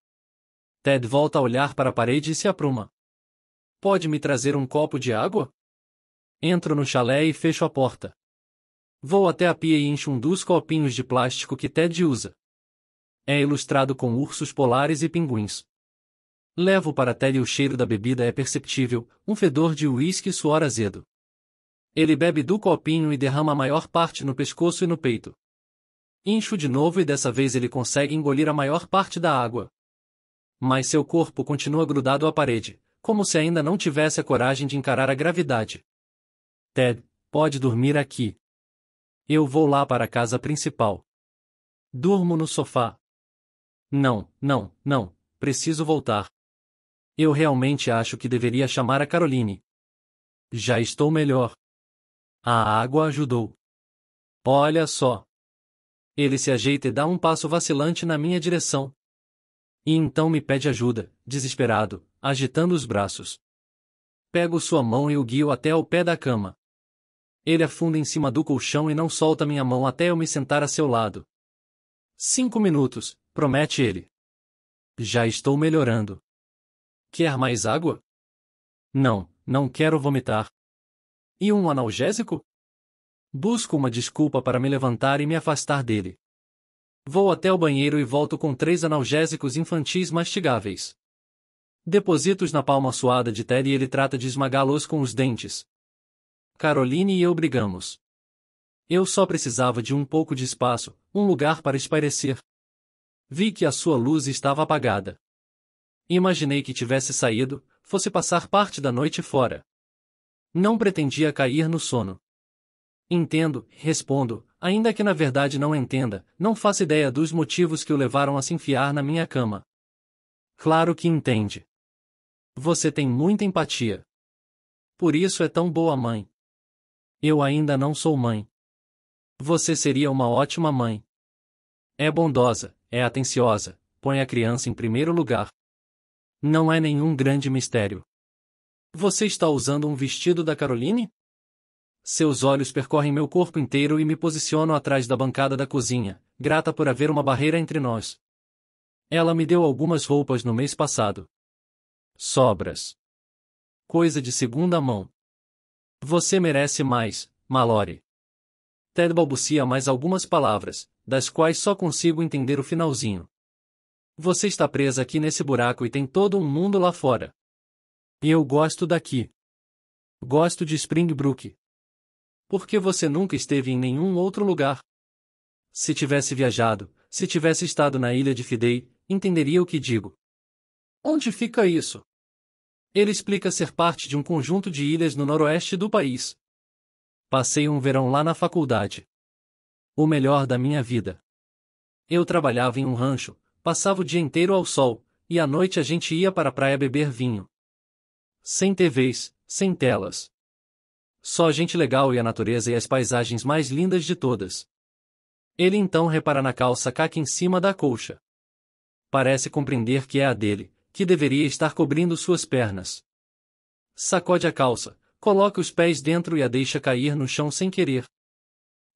A: Ted volta a olhar para a parede e se apruma. Pode me trazer um copo de água? Entro no chalé e fecho a porta. Vou até a pia e encho um dos copinhos de plástico que Ted usa. É ilustrado com ursos polares e pinguins. Levo para Ted e o cheiro da bebida é perceptível, um fedor de uísque e suor azedo. Ele bebe do copinho e derrama a maior parte no pescoço e no peito. Incho de novo e dessa vez ele consegue engolir a maior parte da água. Mas seu corpo continua grudado à parede, como se ainda não tivesse a coragem de encarar a gravidade. Ted, pode dormir aqui. Eu vou lá para a casa principal. Durmo no sofá. Não, não, não, preciso voltar. Eu realmente acho que deveria chamar a Caroline. Já estou melhor. A água ajudou. Olha só. Ele se ajeita e dá um passo vacilante na minha direção. E então me pede ajuda, desesperado, agitando os braços. Pego sua mão e o guio até o pé da cama. Ele afunda em cima do colchão e não solta minha mão até eu me sentar a seu lado. Cinco minutos, promete ele. Já estou melhorando. Quer mais água? Não, não quero vomitar. E um analgésico? Busco uma desculpa para me levantar e me afastar dele. Vou até o banheiro e volto com três analgésicos infantis mastigáveis. Deposito-os na palma suada de Terry e ele trata de esmagá-los com os dentes, Caroline e eu brigamos. Eu só precisava de um pouco de espaço, um lugar para espairecer. Vi que a sua luz estava apagada. Imaginei que tivesse saído, fosse passar parte da noite fora. Não pretendia cair no sono. Entendo, respondo, ainda que na verdade não entenda, não faça ideia dos motivos que o levaram a se enfiar na minha cama. Claro que entende. Você tem muita empatia. Por isso é tão boa mãe. Eu ainda não sou mãe. Você seria uma ótima mãe. É bondosa, é atenciosa, põe a criança em primeiro lugar. Não é nenhum grande mistério. Você está usando um vestido da Caroline? Seus olhos percorrem meu corpo inteiro e me posiciono atrás da bancada da cozinha, grata por haver uma barreira entre nós. Ela me deu algumas roupas no mês passado. Sobras. Coisa de segunda mão. Você merece mais, Mallory. Ted balbucia mais algumas palavras, das quais só consigo entender o finalzinho. Você está presa aqui nesse buraco e tem todo um mundo lá fora. E eu gosto daqui. Gosto de Springbrook. Por que você nunca esteve em nenhum outro lugar? Se tivesse viajado, se tivesse estado na ilha de Fidei, entenderia o que digo. Onde fica isso? Ele explica ser parte de um conjunto de ilhas no noroeste do país. Passei um verão lá na faculdade. O melhor da minha vida. Eu trabalhava em um rancho, passava o dia inteiro ao sol, e à noite a gente ia para a praia beber vinho. Sem TVs, sem telas. Só gente legal e a natureza e as paisagens mais lindas de todas. Ele então repara na calça caca em cima da colcha. Parece compreender que é a dele, que deveria estar cobrindo suas pernas. Sacode a calça, coloca os pés dentro e a deixa cair no chão sem querer.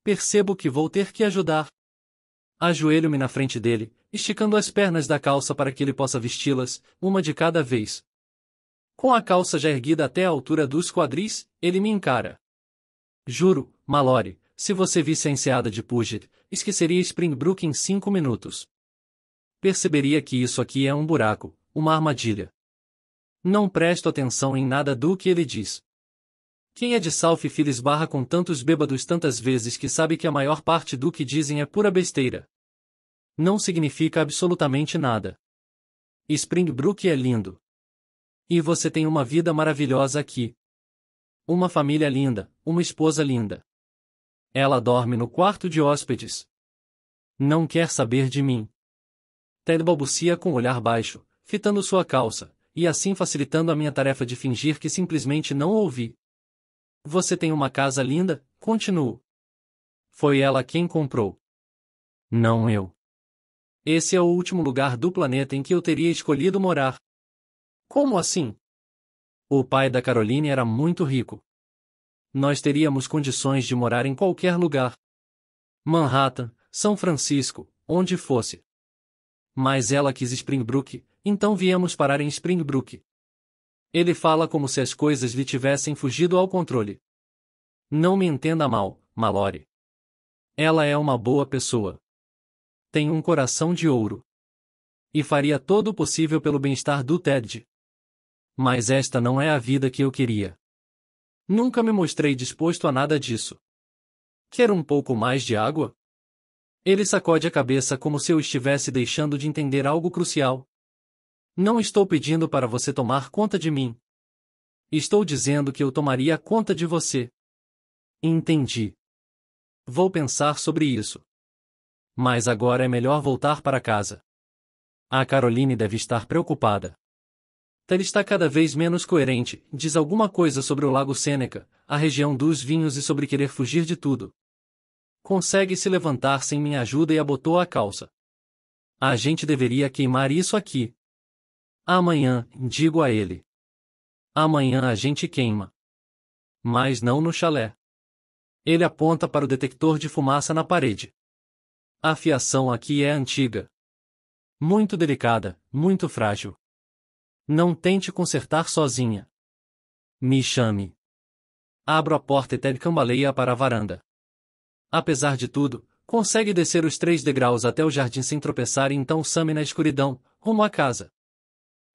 A: Percebo que vou ter que ajudar. Ajoelho-me na frente dele, esticando as pernas da calça para que ele possa vesti-las, uma de cada vez. Com a calça já erguida até a altura dos quadris, ele me encara. Juro, Mallory, se você visse a enseada de Puget, esqueceria Springbrook em cinco minutos. Perceberia que isso aqui é um buraco, uma armadilha. Não presto atenção em nada do que ele diz. Quem é de South Philly esbarra com tantos bêbados tantas vezes que sabe que a maior parte do que dizem é pura besteira. Não significa absolutamente nada. Springbrook é lindo. E você tem uma vida maravilhosa aqui. Uma família linda, uma esposa linda. Ela dorme no quarto de hóspedes. Não quer saber de mim. Ted balbucia com olhar baixo, fitando sua calça, e assim facilitando a minha tarefa de fingir que simplesmente não ouvi. Você tem uma casa linda, continuo. Foi ela quem comprou. Não eu. Esse é o último lugar do planeta em que eu teria escolhido morar. Como assim? O pai da Caroline era muito rico. Nós teríamos condições de morar em qualquer lugar. Manhattan, São Francisco, onde fosse. Mas ela quis Springbrook, então viemos parar em Springbrook. Ele fala como se as coisas lhe tivessem fugido ao controle. Não me entenda mal, Mallory. Ela é uma boa pessoa. Tem um coração de ouro. E faria todo o possível pelo bem-estar do Ted. Mas esta não é a vida que eu queria. Nunca me mostrei disposto a nada disso. Quer um pouco mais de água? Ele sacode a cabeça como se eu estivesse deixando de entender algo crucial, não estou pedindo para você tomar conta de mim. Estou dizendo que eu tomaria conta de você. Entendi. Vou pensar sobre isso. Mas agora é melhor voltar para casa. A Caroline deve estar preocupada. Tel está cada vez menos coerente, diz alguma coisa sobre o Lago Sêneca, a região dos vinhos e sobre querer fugir de tudo. Consegue se levantar sem minha ajuda e abotou a calça. A gente deveria queimar isso aqui. Amanhã, digo a ele. Amanhã a gente queima. Mas não no chalé. Ele aponta para o detector de fumaça na parede. A fiação aqui é antiga. Muito delicada, muito frágil. Não tente consertar sozinha. Me chame. Abro a porta e Ted cambaleia para a varanda. Apesar de tudo, consegue descer os três degraus até o jardim sem tropeçar e então some na escuridão, rumo à casa.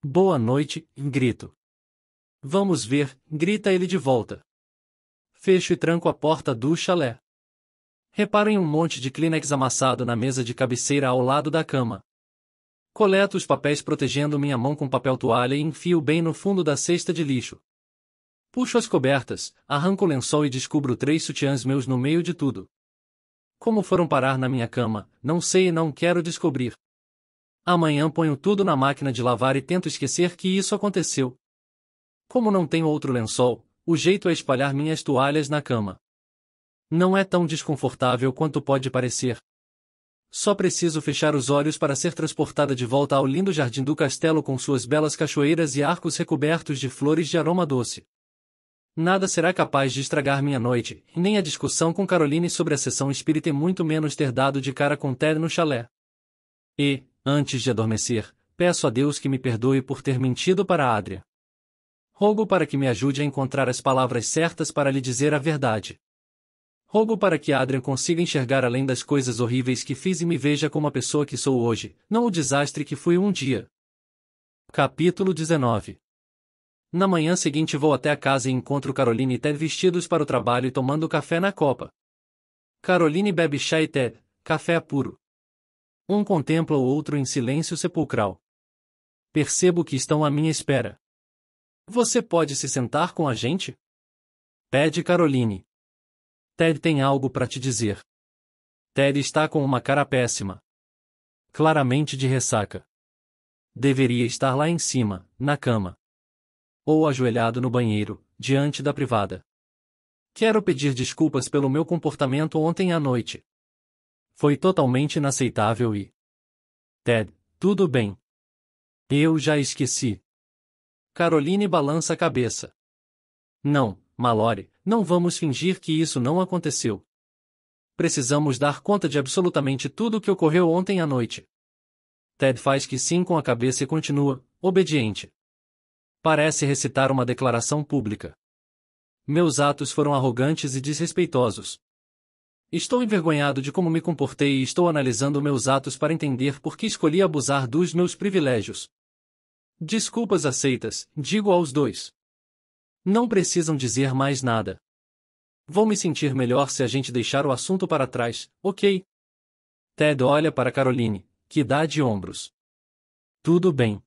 A: Boa noite, grito. Vamos ver, grita ele de volta. Fecho e tranco a porta do chalé. Reparo em um monte de Kleenex amassado na mesa de cabeceira ao lado da cama. Coleto os papéis protegendo minha mão com papel toalha e enfio bem no fundo da cesta de lixo. Puxo as cobertas, arranco o lençol e descubro três sutiãs meus no meio de tudo. Como foram parar na minha cama, não sei e não quero descobrir. Amanhã ponho tudo na máquina de lavar e tento esquecer que isso aconteceu. Como não tenho outro lençol, o jeito é espalhar minhas toalhas na cama. Não é tão desconfortável quanto pode parecer. Só preciso fechar os olhos para ser transportada de volta ao lindo jardim do castelo com suas belas cachoeiras e arcos recobertos de flores de aroma doce. Nada será capaz de estragar minha noite, nem a discussão com Caroline sobre a sessão espírita e é muito menos ter dado de cara com Ted no chalé. E, antes de adormecer, peço a Deus que me perdoe por ter mentido para Adria. Rogo para que me ajude a encontrar as palavras certas para lhe dizer a verdade. Rogo para que Adrian consiga enxergar além das coisas horríveis que fiz e me veja como a pessoa que sou hoje, não o desastre que fui um dia. Capítulo 19 Na manhã seguinte vou até a casa e encontro Caroline e Ted vestidos para o trabalho e tomando café na copa. Caroline bebe chá e Ted, café puro. Um contempla o outro em silêncio sepulcral. Percebo que estão à minha espera. Você pode se sentar com a gente? Pede Caroline. Ted tem algo para te dizer. Ted está com uma cara péssima. Claramente de ressaca. Deveria estar lá em cima, na cama. Ou ajoelhado no banheiro, diante da privada. Quero pedir desculpas pelo meu comportamento ontem à noite. Foi totalmente inaceitável e. Ted, tudo bem. Eu já esqueci. Caroline balança a cabeça. Não, Malore, não vamos fingir que isso não aconteceu. Precisamos dar conta de absolutamente tudo o que ocorreu ontem à noite. Ted faz que sim com a cabeça e continua, obediente. Parece recitar uma declaração pública. Meus atos foram arrogantes e desrespeitosos. Estou envergonhado de como me comportei e estou analisando meus atos para entender por que escolhi abusar dos meus privilégios. Desculpas aceitas, digo aos dois. Não precisam dizer mais nada. Vou me sentir melhor se a gente deixar o assunto para trás, ok? Ted olha para Caroline, que dá de ombros. Tudo bem.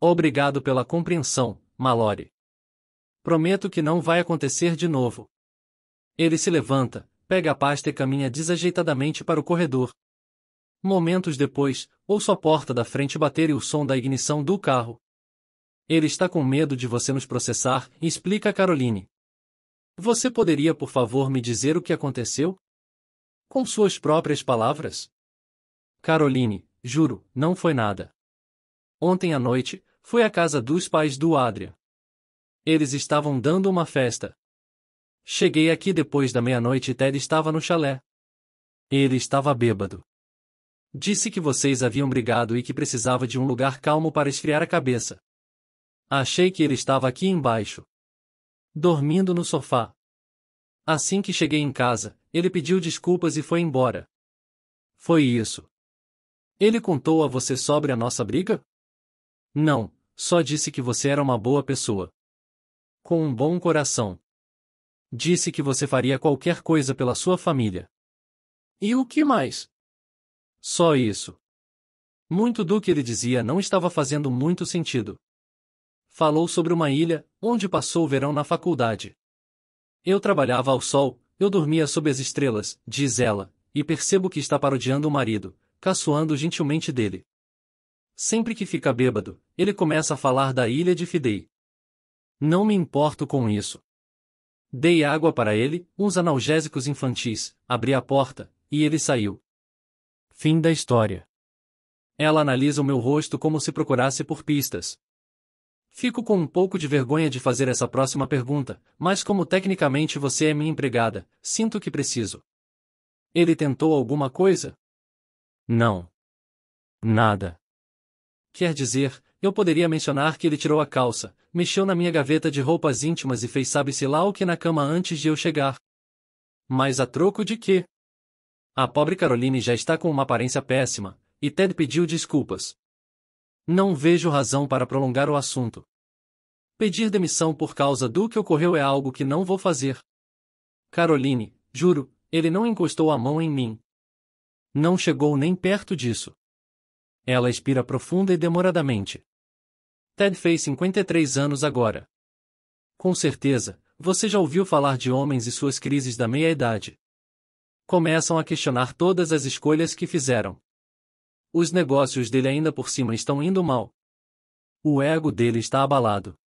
A: Obrigado pela compreensão, Mallory. Prometo que não vai acontecer de novo. Ele se levanta, pega a pasta e caminha desajeitadamente para o corredor. Momentos depois, ouço a porta da frente bater e o som da ignição do carro. Ele está com medo de você nos processar, explica Caroline. Você poderia, por favor, me dizer o que aconteceu? Com suas próprias palavras? Caroline, juro, não foi nada. Ontem à noite, fui à casa dos pais do Adria. Eles estavam dando uma festa. Cheguei aqui depois da meia-noite e Ted estava no chalé. Ele estava bêbado. Disse que vocês haviam brigado e que precisava de um lugar calmo para esfriar a cabeça. Achei que ele estava aqui embaixo. Dormindo no sofá. Assim que cheguei em casa, ele pediu desculpas e foi embora. Foi isso. Ele contou a você sobre a nossa briga? Não, só disse que você era uma boa pessoa. Com um bom coração. Disse que você faria qualquer coisa pela sua família. E o que mais? Só isso. Muito do que ele dizia não estava fazendo muito sentido. Falou sobre uma ilha, onde passou o verão na faculdade. Eu trabalhava ao sol, eu dormia sob as estrelas, diz ela, e percebo que está parodiando o marido, caçoando gentilmente dele. Sempre que fica bêbado, ele começa a falar da ilha de Fidei. Não me importo com isso. Dei água para ele, uns analgésicos infantis, abri a porta, e ele saiu. Fim da história. Ela analisa o meu rosto como se procurasse por pistas. Fico com um pouco de vergonha de fazer essa próxima pergunta, mas como tecnicamente você é minha empregada, sinto que preciso. Ele tentou alguma coisa? Não. Nada. Quer dizer, eu poderia mencionar que ele tirou a calça, mexeu na minha gaveta de roupas íntimas e fez sabe-se lá o que na cama antes de eu chegar. Mas a troco de quê? A pobre Caroline já está com uma aparência péssima, e Ted pediu desculpas. Não vejo razão para prolongar o assunto. Pedir demissão por causa do que ocorreu é algo que não vou fazer. Caroline, juro, ele não encostou a mão em mim. Não chegou nem perto disso. Ela expira profunda e demoradamente. Ted fez 53 anos agora. Com certeza, você já ouviu falar de homens e suas crises da meia-idade. Começam a questionar todas as escolhas que fizeram. Os negócios dele ainda por cima estão indo mal. O ego dele está abalado.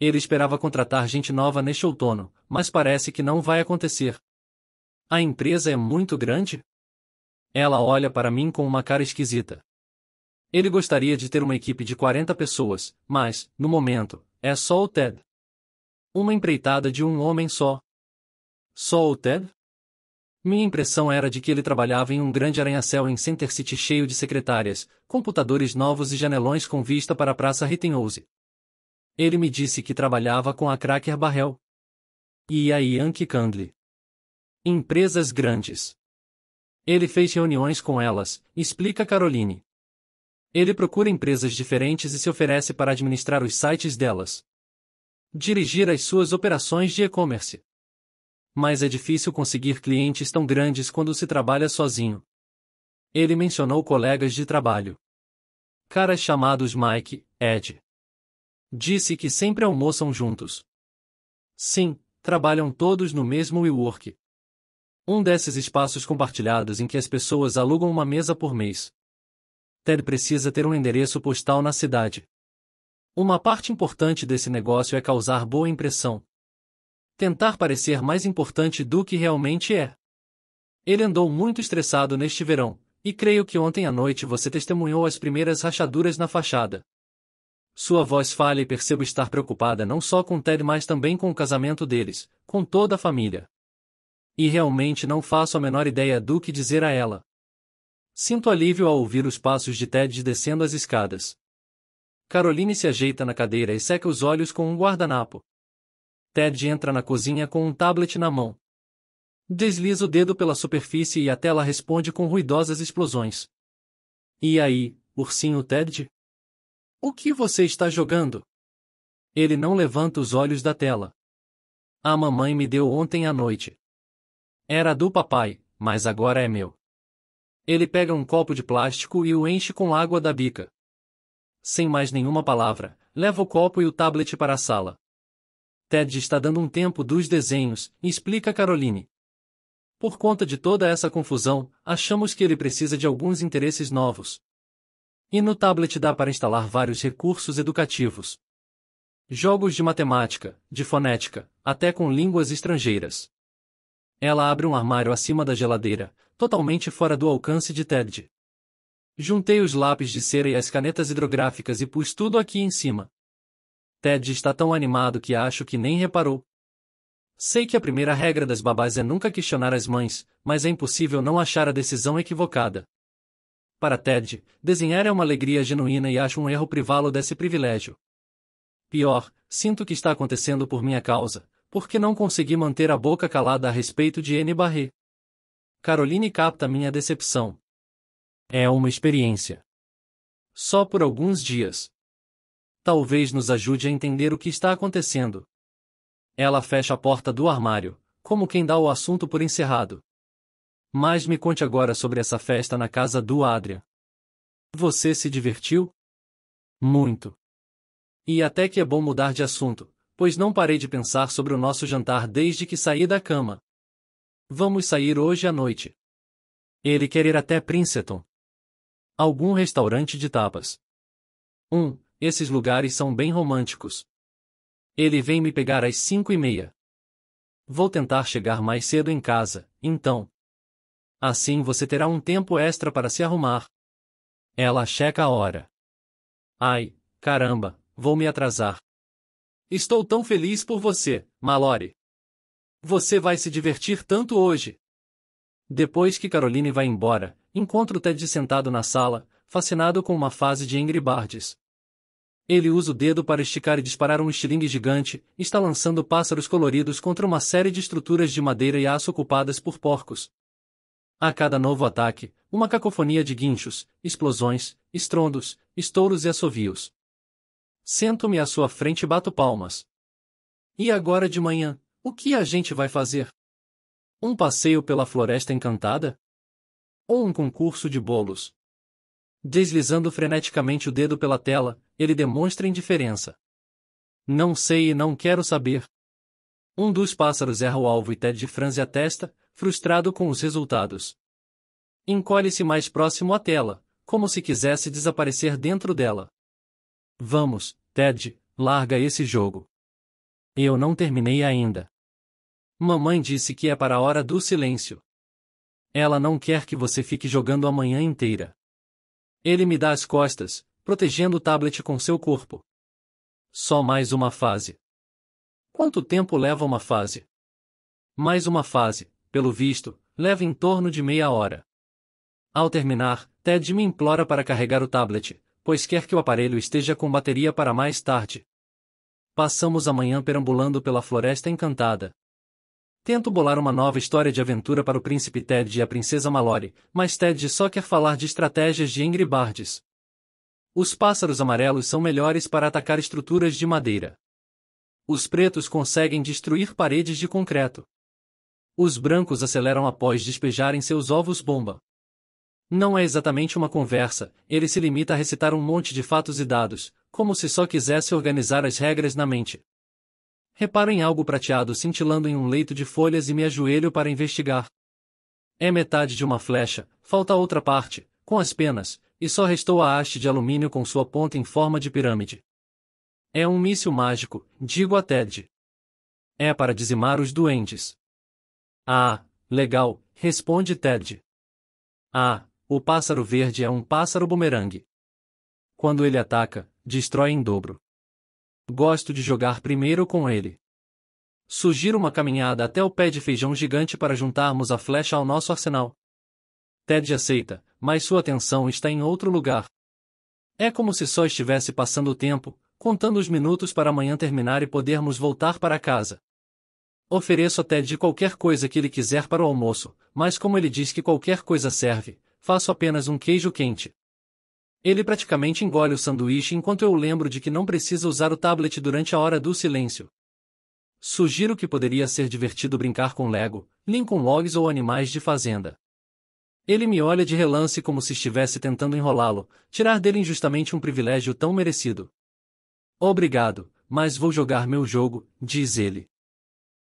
A: Ele esperava contratar gente nova neste outono, mas parece que não vai acontecer. A empresa é muito grande? Ela olha para mim com uma cara esquisita. Ele gostaria de ter uma equipe de 40 pessoas, mas, no momento, é só o Ted. Uma empreitada de um homem só. Só o Ted? Minha impressão era de que ele trabalhava em um grande aranha céu em Center City cheio de secretárias, computadores novos e janelões com vista para a Praça Rittenhouse. Ele me disse que trabalhava com a Cracker Barrel. E a Yankee Candle. Empresas grandes. Ele fez reuniões com elas, explica Caroline. Ele procura empresas diferentes e se oferece para administrar os sites delas. Dirigir as suas operações de e-commerce. Mas é difícil conseguir clientes tão grandes quando se trabalha sozinho. Ele mencionou colegas de trabalho. Caras chamados Mike, Ed. Disse que sempre almoçam juntos. Sim, trabalham todos no mesmo WeWork. Um desses espaços compartilhados em que as pessoas alugam uma mesa por mês. Ted precisa ter um endereço postal na cidade. Uma parte importante desse negócio é causar boa impressão. Tentar parecer mais importante do que realmente é. Ele andou muito estressado neste verão, e creio que ontem à noite você testemunhou as primeiras rachaduras na fachada. Sua voz falha e percebo estar preocupada não só com Ted, mas também com o casamento deles, com toda a família. E realmente não faço a menor ideia do que dizer a ela. Sinto alívio ao ouvir os passos de Ted descendo as escadas. Caroline se ajeita na cadeira e seca os olhos com um guardanapo. Ted entra na cozinha com um tablet na mão. Desliza o dedo pela superfície e a tela responde com ruidosas explosões. E aí, ursinho Ted? O que você está jogando? Ele não levanta os olhos da tela. A mamãe me deu ontem à noite. Era do papai, mas agora é meu. Ele pega um copo de plástico e o enche com água da bica. Sem mais nenhuma palavra, leva o copo e o tablet para a sala. Ted está dando um tempo dos desenhos, explica Caroline. Por conta de toda essa confusão, achamos que ele precisa de alguns interesses novos. E no tablet dá para instalar vários recursos educativos. Jogos de matemática, de fonética, até com línguas estrangeiras. Ela abre um armário acima da geladeira, totalmente fora do alcance de Ted. Juntei os lápis de cera e as canetas hidrográficas e pus tudo aqui em cima. Ted está tão animado que acho que nem reparou. Sei que a primeira regra das babás é nunca questionar as mães, mas é impossível não achar a decisão equivocada. Para Ted, desenhar é uma alegria genuína e acho um erro privá-lo desse privilégio. Pior, sinto que está acontecendo por minha causa, porque não consegui manter a boca calada a respeito de N. Barré. Caroline capta minha decepção. É uma experiência. Só por alguns dias. Talvez nos ajude a entender o que está acontecendo. Ela fecha a porta do armário, como quem dá o assunto por encerrado. Mas me conte agora sobre essa festa na casa do Adria. Você se divertiu? Muito. E até que é bom mudar de assunto, pois não parei de pensar sobre o nosso jantar desde que saí da cama. Vamos sair hoje à noite. Ele quer ir até Princeton. Algum restaurante de tapas. Um, esses lugares são bem românticos. Ele vem me pegar às cinco e meia. Vou tentar chegar mais cedo em casa, então. Assim você terá um tempo extra para se arrumar. Ela checa a hora. Ai, caramba, vou me atrasar. Estou tão feliz por você, Mallory. Você vai se divertir tanto hoje. Depois que Caroline vai embora, encontro Ted sentado na sala, fascinado com uma fase de Angry Birds. Ele usa o dedo para esticar e disparar um estilingue gigante, está lançando pássaros coloridos contra uma série de estruturas de madeira e aço ocupadas por porcos. A cada novo ataque, uma cacofonia de guinchos, explosões, estrondos, estouros e assovios. Sento-me à sua frente e bato palmas. E agora de manhã? O que a gente vai fazer? Um passeio pela floresta encantada? Ou um concurso de bolos? Deslizando freneticamente o dedo pela tela, ele demonstra indiferença. Não sei e não quero saber. Um dos pássaros erra o alvo e Ted franze a testa, frustrado com os resultados. Encolhe-se mais próximo à tela, como se quisesse desaparecer dentro dela. Vamos, Ted, larga esse jogo eu não terminei ainda. Mamãe disse que é para a hora do silêncio. Ela não quer que você fique jogando a manhã inteira. Ele me dá as costas, protegendo o tablet com seu corpo. Só mais uma fase. Quanto tempo leva uma fase? Mais uma fase, pelo visto, leva em torno de meia hora. Ao terminar, Ted me implora para carregar o tablet, pois quer que o aparelho esteja com bateria para mais tarde. Passamos a manhã perambulando pela floresta encantada. Tento bolar uma nova história de aventura para o príncipe Ted e a princesa Mallory, mas Ted só quer falar de estratégias de Angry Birds. Os pássaros amarelos são melhores para atacar estruturas de madeira. Os pretos conseguem destruir paredes de concreto. Os brancos aceleram após despejarem seus ovos bomba. Não é exatamente uma conversa, ele se limita a recitar um monte de fatos e dados, como se só quisesse organizar as regras na mente. Reparo em algo prateado cintilando em um leito de folhas e me ajoelho para investigar. É metade de uma flecha, falta outra parte, com as penas, e só restou a haste de alumínio com sua ponta em forma de pirâmide. É um míssil mágico, digo a Ted. É para dizimar os doentes. Ah, legal, responde Ted. Ah, o pássaro verde é um pássaro bumerangue. Quando ele ataca, destrói em dobro. Gosto de jogar primeiro com ele. Sugiro uma caminhada até o pé de feijão gigante para juntarmos a flecha ao nosso arsenal. Ted aceita, mas sua atenção está em outro lugar. É como se só estivesse passando o tempo, contando os minutos para amanhã terminar e podermos voltar para casa. Ofereço a Ted qualquer coisa que ele quiser para o almoço, mas como ele diz que qualquer coisa serve, faço apenas um queijo quente. Ele praticamente engole o sanduíche enquanto eu lembro de que não precisa usar o tablet durante a hora do silêncio. Sugiro que poderia ser divertido brincar com Lego, Lincoln Logs ou animais de fazenda. Ele me olha de relance como se estivesse tentando enrolá-lo, tirar dele injustamente um privilégio tão merecido. Obrigado, mas vou jogar meu jogo, diz ele.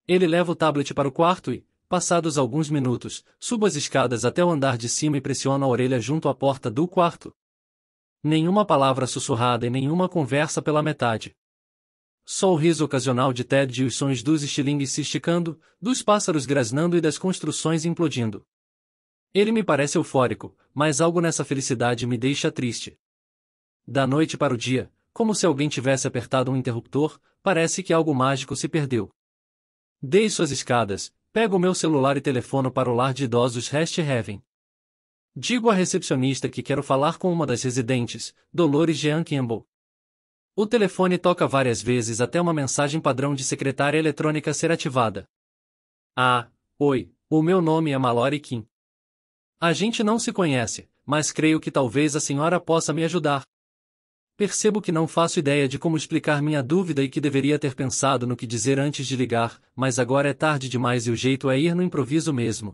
A: Ele leva o tablet para o quarto e, passados alguns minutos, subo as escadas até o andar de cima e pressiono a orelha junto à porta do quarto. Nenhuma palavra sussurrada e nenhuma conversa pela metade. Só o riso ocasional de Ted e os sons dos estilingues se esticando, dos pássaros grasnando e das construções implodindo. Ele me parece eufórico, mas algo nessa felicidade me deixa triste. Da noite para o dia, como se alguém tivesse apertado um interruptor, parece que algo mágico se perdeu. Dei suas escadas, pego meu celular e telefono para o lar de idosos Rest Heaven. Digo à recepcionista que quero falar com uma das residentes, Dolores Jean Campbell. O telefone toca várias vezes até uma mensagem padrão de secretária eletrônica ser ativada. Ah, oi, o meu nome é Mallory Kim. A gente não se conhece, mas creio que talvez a senhora possa me ajudar. Percebo que não faço ideia de como explicar minha dúvida e que deveria ter pensado no que dizer antes de ligar, mas agora é tarde demais e o jeito é ir no improviso mesmo.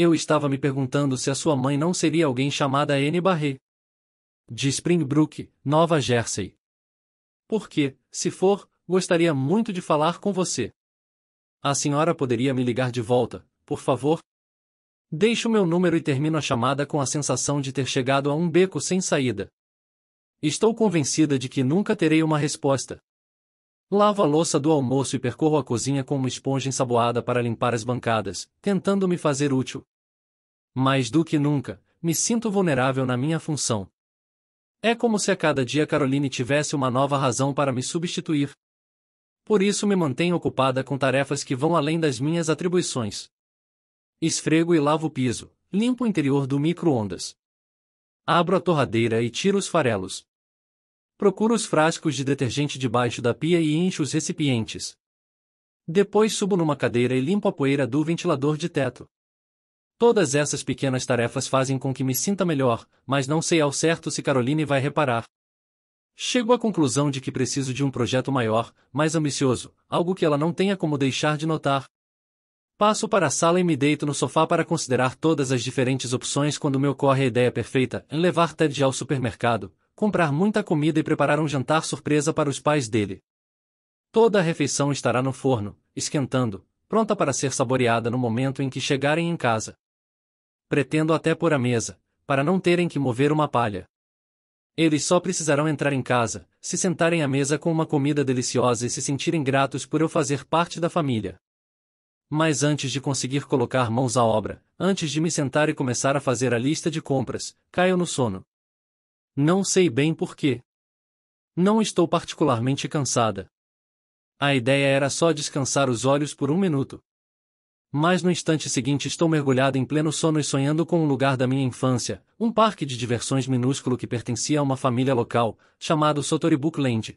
A: Eu estava me perguntando se a sua mãe não seria alguém chamada Anne Barré. De Springbrook, Nova Jersey. Porque, se for, gostaria muito de falar com você. A senhora poderia me ligar de volta, por favor? Deixo meu número e termino a chamada com a sensação de ter chegado a um beco sem saída. Estou convencida de que nunca terei uma resposta, Lavo a louça do almoço e percorro a cozinha com uma esponja ensaboada para limpar as bancadas, tentando me fazer útil. Mais do que nunca, me sinto vulnerável na minha função. É como se a cada dia Caroline tivesse uma nova razão para me substituir. Por isso me mantenho ocupada com tarefas que vão além das minhas atribuições. Esfrego e lavo o piso, limpo o interior do micro-ondas. Abro a torradeira e tiro os farelos. Procura os frascos de detergente debaixo da pia e enche os recipientes. Depois subo numa cadeira e limpo a poeira do ventilador de teto. Todas essas pequenas tarefas fazem com que me sinta melhor, mas não sei ao certo se Caroline vai reparar. Chego à conclusão de que preciso de um projeto maior, mais ambicioso, algo que ela não tenha como deixar de notar. Passo para a sala e me deito no sofá para considerar todas as diferentes opções quando me ocorre a ideia perfeita em levar Ted ao supermercado, comprar muita comida e preparar um jantar surpresa para os pais dele. Toda a refeição estará no forno, esquentando, pronta para ser saboreada no momento em que chegarem em casa. Pretendo até pôr a mesa, para não terem que mover uma palha. Eles só precisarão entrar em casa, se sentarem à mesa com uma comida deliciosa e se sentirem gratos por eu fazer parte da família. Mas antes de conseguir colocar mãos à obra, antes de me sentar e começar a fazer a lista de compras, caio no sono. Não sei bem porquê. Não estou particularmente cansada. A ideia era só descansar os olhos por um minuto. Mas no instante seguinte estou mergulhada em pleno sono e sonhando com um lugar da minha infância, um parque de diversões minúsculo que pertencia a uma família local, chamado Sotoribuk Land.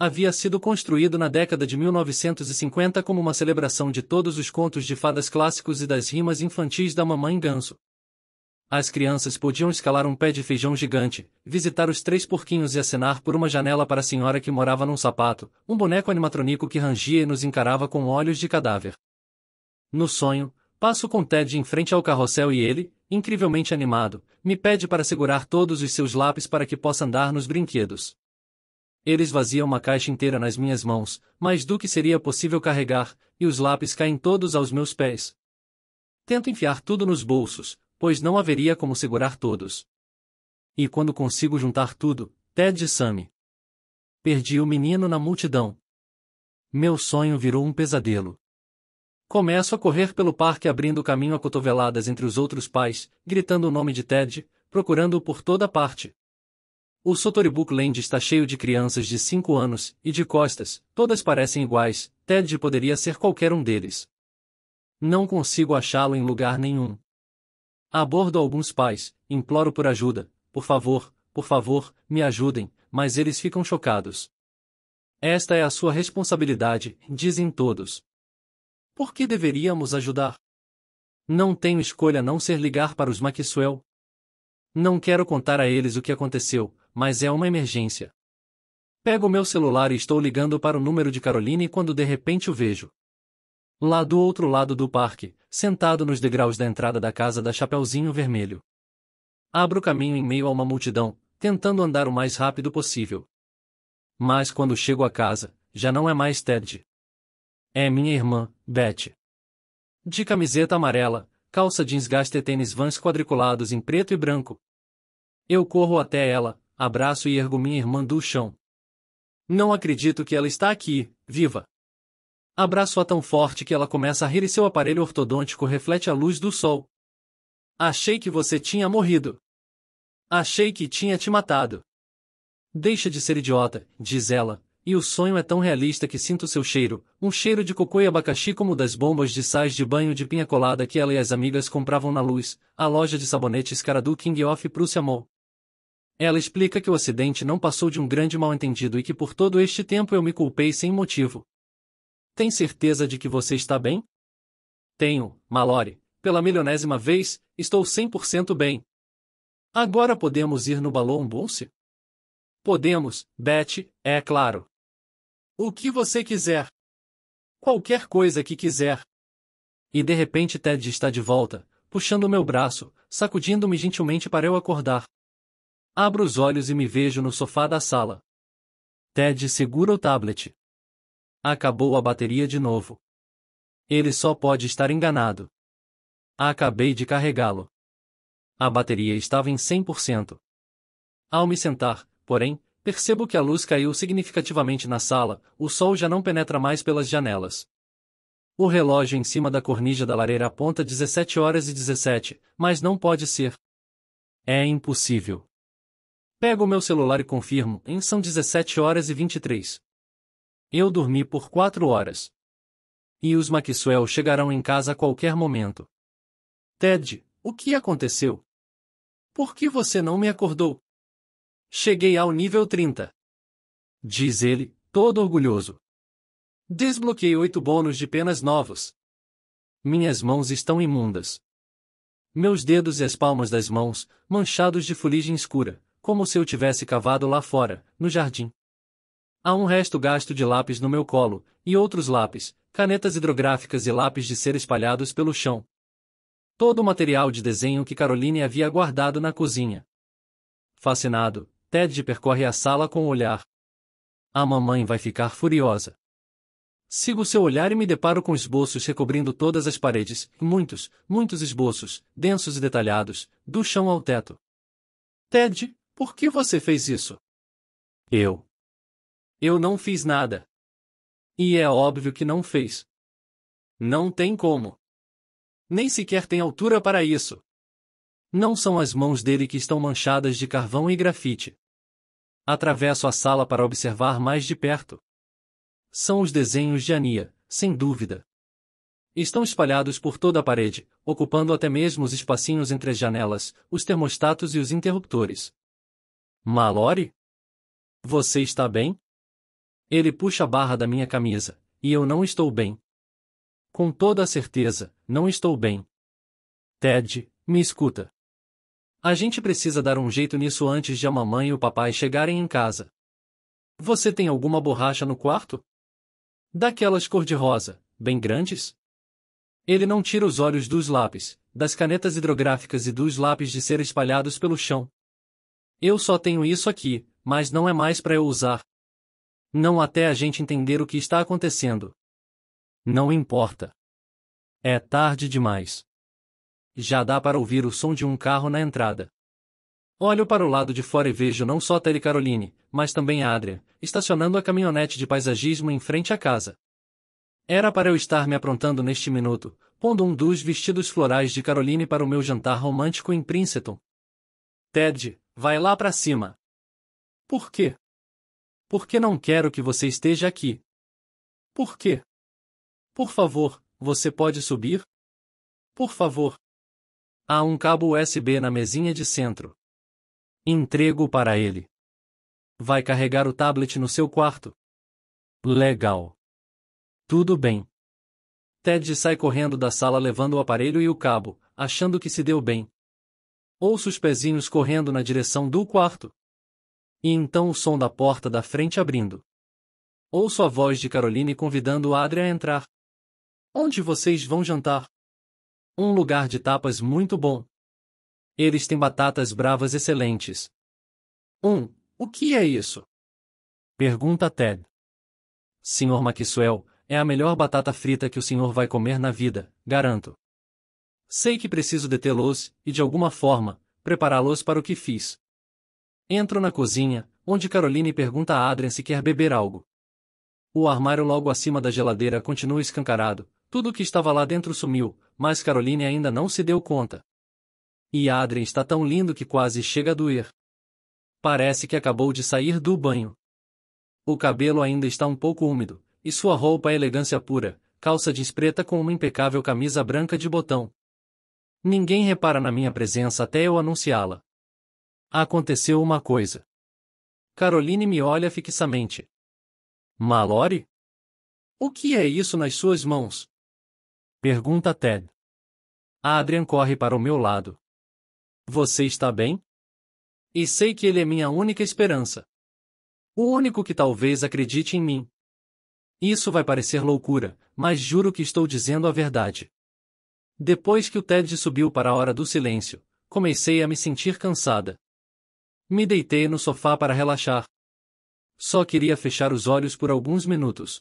A: Havia sido construído na década de 1950 como uma celebração de todos os contos de fadas clássicos e das rimas infantis da mamãe Ganso. As crianças podiam escalar um pé de feijão gigante, visitar os três porquinhos e acenar por uma janela para a senhora que morava num sapato, um boneco animatrônico que rangia e nos encarava com olhos de cadáver. No sonho, passo com Ted em frente ao carrossel e ele, incrivelmente animado, me pede para segurar todos os seus lápis para que possa andar nos brinquedos. Ele esvazia uma caixa inteira nas minhas mãos, mais do que seria possível carregar, e os lápis caem todos aos meus pés. Tento enfiar tudo nos bolsos, pois não haveria como segurar todos. E quando consigo juntar tudo, Ted e Sammy. Perdi o menino na multidão. Meu sonho virou um pesadelo. Começo a correr pelo parque abrindo caminho a cotoveladas entre os outros pais, gritando o nome de Ted, procurando-o por toda parte. O Sotoribook Land está cheio de crianças de 5 anos, e de costas, todas parecem iguais, Ted poderia ser qualquer um deles. Não consigo achá-lo em lugar nenhum. Abordo alguns pais, imploro por ajuda, por favor, por favor, me ajudem, mas eles ficam chocados. Esta é a sua responsabilidade, dizem todos. Por que deveríamos ajudar? Não tenho escolha a não ser ligar para os Maxwell. Não quero contar a eles o que aconteceu, mas é uma emergência. Pego meu celular e estou ligando para o número de Caroline quando de repente o vejo. Lá do outro lado do parque, sentado nos degraus da entrada da casa da Chapeuzinho Vermelho. Abro caminho em meio a uma multidão, tentando andar o mais rápido possível. Mas quando chego à casa, já não é mais Ted. É minha irmã, Beth. De camiseta amarela, calça jeans gasta e tênis vans quadriculados em preto e branco. Eu corro até ela, abraço e ergo minha irmã do chão. Não acredito que ela está aqui, viva! Abraço-a tão forte que ela começa a rir e seu aparelho ortodôntico reflete a luz do sol. Achei que você tinha morrido. Achei que tinha te matado. Deixa de ser idiota, diz ela, e o sonho é tão realista que sinto seu cheiro, um cheiro de cocô e abacaxi como das bombas de sais de banho de pinha colada que ela e as amigas compravam na luz, a loja de sabonetes Caradu King of Prussia Mall. Ela explica que o acidente não passou de um grande mal-entendido e que por todo este tempo eu me culpei sem motivo. Tem certeza de que você está bem? Tenho, Malore, pela milionésima vez, estou 100% bem. Agora podemos ir no balão bolse? Podemos, Beth, é claro. O que você quiser. Qualquer coisa que quiser. E de repente Ted está de volta, puxando meu braço, sacudindo-me gentilmente para eu acordar. Abro os olhos e me vejo no sofá da sala. Ted segura o tablet. Acabou a bateria de novo. Ele só pode estar enganado. Acabei de carregá-lo. A bateria estava em 100%. Ao me sentar, porém, percebo que a luz caiu significativamente na sala, o sol já não penetra mais pelas janelas. O relógio em cima da cornija da lareira aponta 17 horas e 17, mas não pode ser. É impossível. Pego meu celular e confirmo, em são 17 horas e 23. Eu dormi por quatro horas. E os Maxwell chegarão em casa a qualquer momento. Ted, o que aconteceu? Por que você não me acordou? Cheguei ao nível 30. Diz ele, todo orgulhoso. Desbloqueei oito bônus de penas novos. Minhas mãos estão imundas. Meus dedos e as palmas das mãos, manchados de fuligem escura, como se eu tivesse cavado lá fora, no jardim. Há um resto gasto de lápis no meu colo, e outros lápis, canetas hidrográficas e lápis de ser espalhados pelo chão. Todo o material de desenho que Caroline havia guardado na cozinha. Fascinado, Ted percorre a sala com o olhar. A mamãe vai ficar furiosa. Sigo seu olhar e me deparo com esboços recobrindo todas as paredes, muitos, muitos esboços, densos e detalhados, do chão ao teto. Ted, por que você fez isso? Eu. Eu não fiz nada. E é óbvio que não fez. Não tem como. Nem sequer tem altura para isso. Não são as mãos dele que estão manchadas de carvão e grafite. Atravesso a sala para observar mais de perto. São os desenhos de Ania, sem dúvida. Estão espalhados por toda a parede, ocupando até mesmo os espacinhos entre as janelas, os termostatos e os interruptores. Malore? Você está bem? Ele puxa a barra da minha camisa, e eu não estou bem. Com toda a certeza, não estou bem. Ted, me escuta. A gente precisa dar um jeito nisso antes de a mamãe e o papai chegarem em casa. Você tem alguma borracha no quarto? Daquelas cor-de-rosa, bem grandes? Ele não tira os olhos dos lápis, das canetas hidrográficas e dos lápis de ser espalhados pelo chão. Eu só tenho isso aqui, mas não é mais para eu usar. Não até a gente entender o que está acontecendo. Não importa. É tarde demais. Já dá para ouvir o som de um carro na entrada. Olho para o lado de fora e vejo não só Terry Caroline, mas também a Adria, estacionando a caminhonete de paisagismo em frente à casa. Era para eu estar me aprontando neste minuto, pondo um dos vestidos florais de Caroline para o meu jantar romântico em Princeton. Ted, vai lá para cima. Por quê? Porque não quero que você esteja aqui. Por quê? Por favor, você pode subir? Por favor. Há um cabo USB na mesinha de centro. Entrego para ele. Vai carregar o tablet no seu quarto. Legal. Tudo bem. Ted sai correndo da sala levando o aparelho e o cabo, achando que se deu bem. Ouço os pezinhos correndo na direção do quarto. E então o som da porta da frente abrindo. Ouço a voz de Caroline convidando a Adria a entrar. Onde vocês vão jantar? Um lugar de tapas muito bom. Eles têm batatas bravas excelentes. Um, o que é isso? Pergunta Ted. Senhor Maxwell, é a melhor batata frita que o senhor vai comer na vida, garanto. Sei que preciso detê-los e, de alguma forma, prepará-los para o que fiz, Entro na cozinha, onde Caroline pergunta a Adrian se quer beber algo. O armário logo acima da geladeira continua escancarado, tudo o que estava lá dentro sumiu, mas Caroline ainda não se deu conta. E Adrian está tão lindo que quase chega a doer. Parece que acabou de sair do banho. O cabelo ainda está um pouco úmido, e sua roupa é elegância pura, calça jeans preta com uma impecável camisa branca de botão. Ninguém repara na minha presença até eu anunciá-la. Aconteceu uma coisa. Caroline me olha fixamente. Mallory? O que é isso nas suas mãos? Pergunta Ted. Adrian corre para o meu lado. Você está bem? E sei que ele é minha única esperança. O único que talvez acredite em mim. Isso vai parecer loucura, mas juro que estou dizendo a verdade. Depois que o TED subiu para a hora do silêncio, comecei a me sentir cansada. Me deitei no sofá para relaxar. Só queria fechar os olhos por alguns minutos.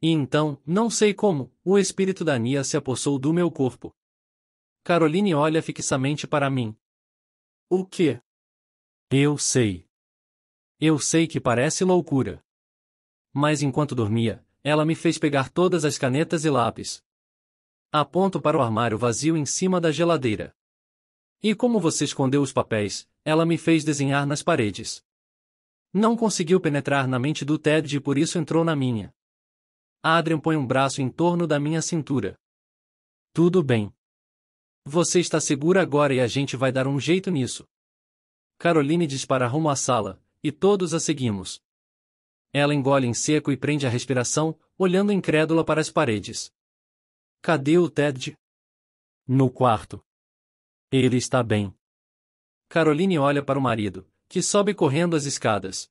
A: E então, não sei como, o espírito da Nia se apossou do meu corpo. Caroline olha fixamente para mim. O que? Eu sei. Eu sei que parece loucura. Mas enquanto dormia, ela me fez pegar todas as canetas e lápis. Aponto para o armário vazio em cima da geladeira. E como você escondeu os papéis, ela me fez desenhar nas paredes. Não conseguiu penetrar na mente do Ted e por isso entrou na minha. Adrian põe um braço em torno da minha cintura. Tudo bem. Você está segura agora e a gente vai dar um jeito nisso. Caroline dispara rumo à sala, e todos a seguimos. Ela engole em seco e prende a respiração, olhando incrédula para as paredes. Cadê o Ted? No quarto. Ele está bem. Caroline olha para o marido, que sobe correndo as escadas.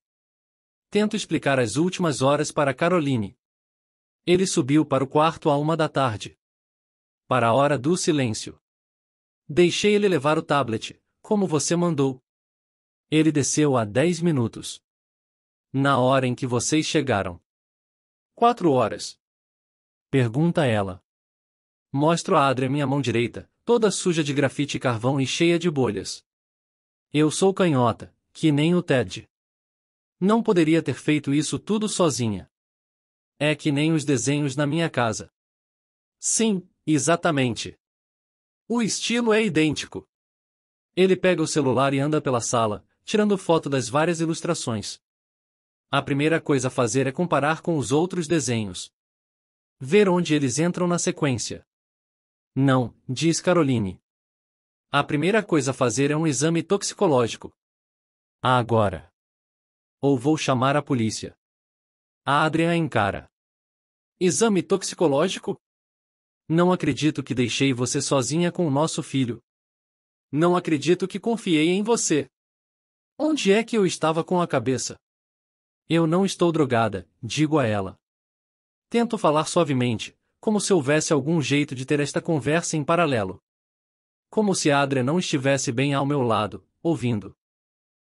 A: Tento explicar as últimas horas para Caroline. Ele subiu para o quarto à uma da tarde. Para a hora do silêncio. Deixei ele levar o tablet, como você mandou. Ele desceu há dez minutos. Na hora em que vocês chegaram. Quatro horas. Pergunta ela. Mostro a Adria minha mão direita, toda suja de grafite e carvão e cheia de bolhas. Eu sou canhota, que nem o Ted. Não poderia ter feito isso tudo sozinha. É que nem os desenhos na minha casa. Sim, exatamente. O estilo é idêntico. Ele pega o celular e anda pela sala, tirando foto das várias ilustrações. A primeira coisa a fazer é comparar com os outros desenhos. Ver onde eles entram na sequência. Não, diz Caroline. A primeira coisa a fazer é um exame toxicológico. Ah, agora. Ou vou chamar a polícia. A Adrian encara. Exame toxicológico? Não acredito que deixei você sozinha com o nosso filho. Não acredito que confiei em você. Onde é que eu estava com a cabeça? Eu não estou drogada, digo a ela. Tento falar suavemente, como se houvesse algum jeito de ter esta conversa em paralelo. Como se a Adria não estivesse bem ao meu lado, ouvindo.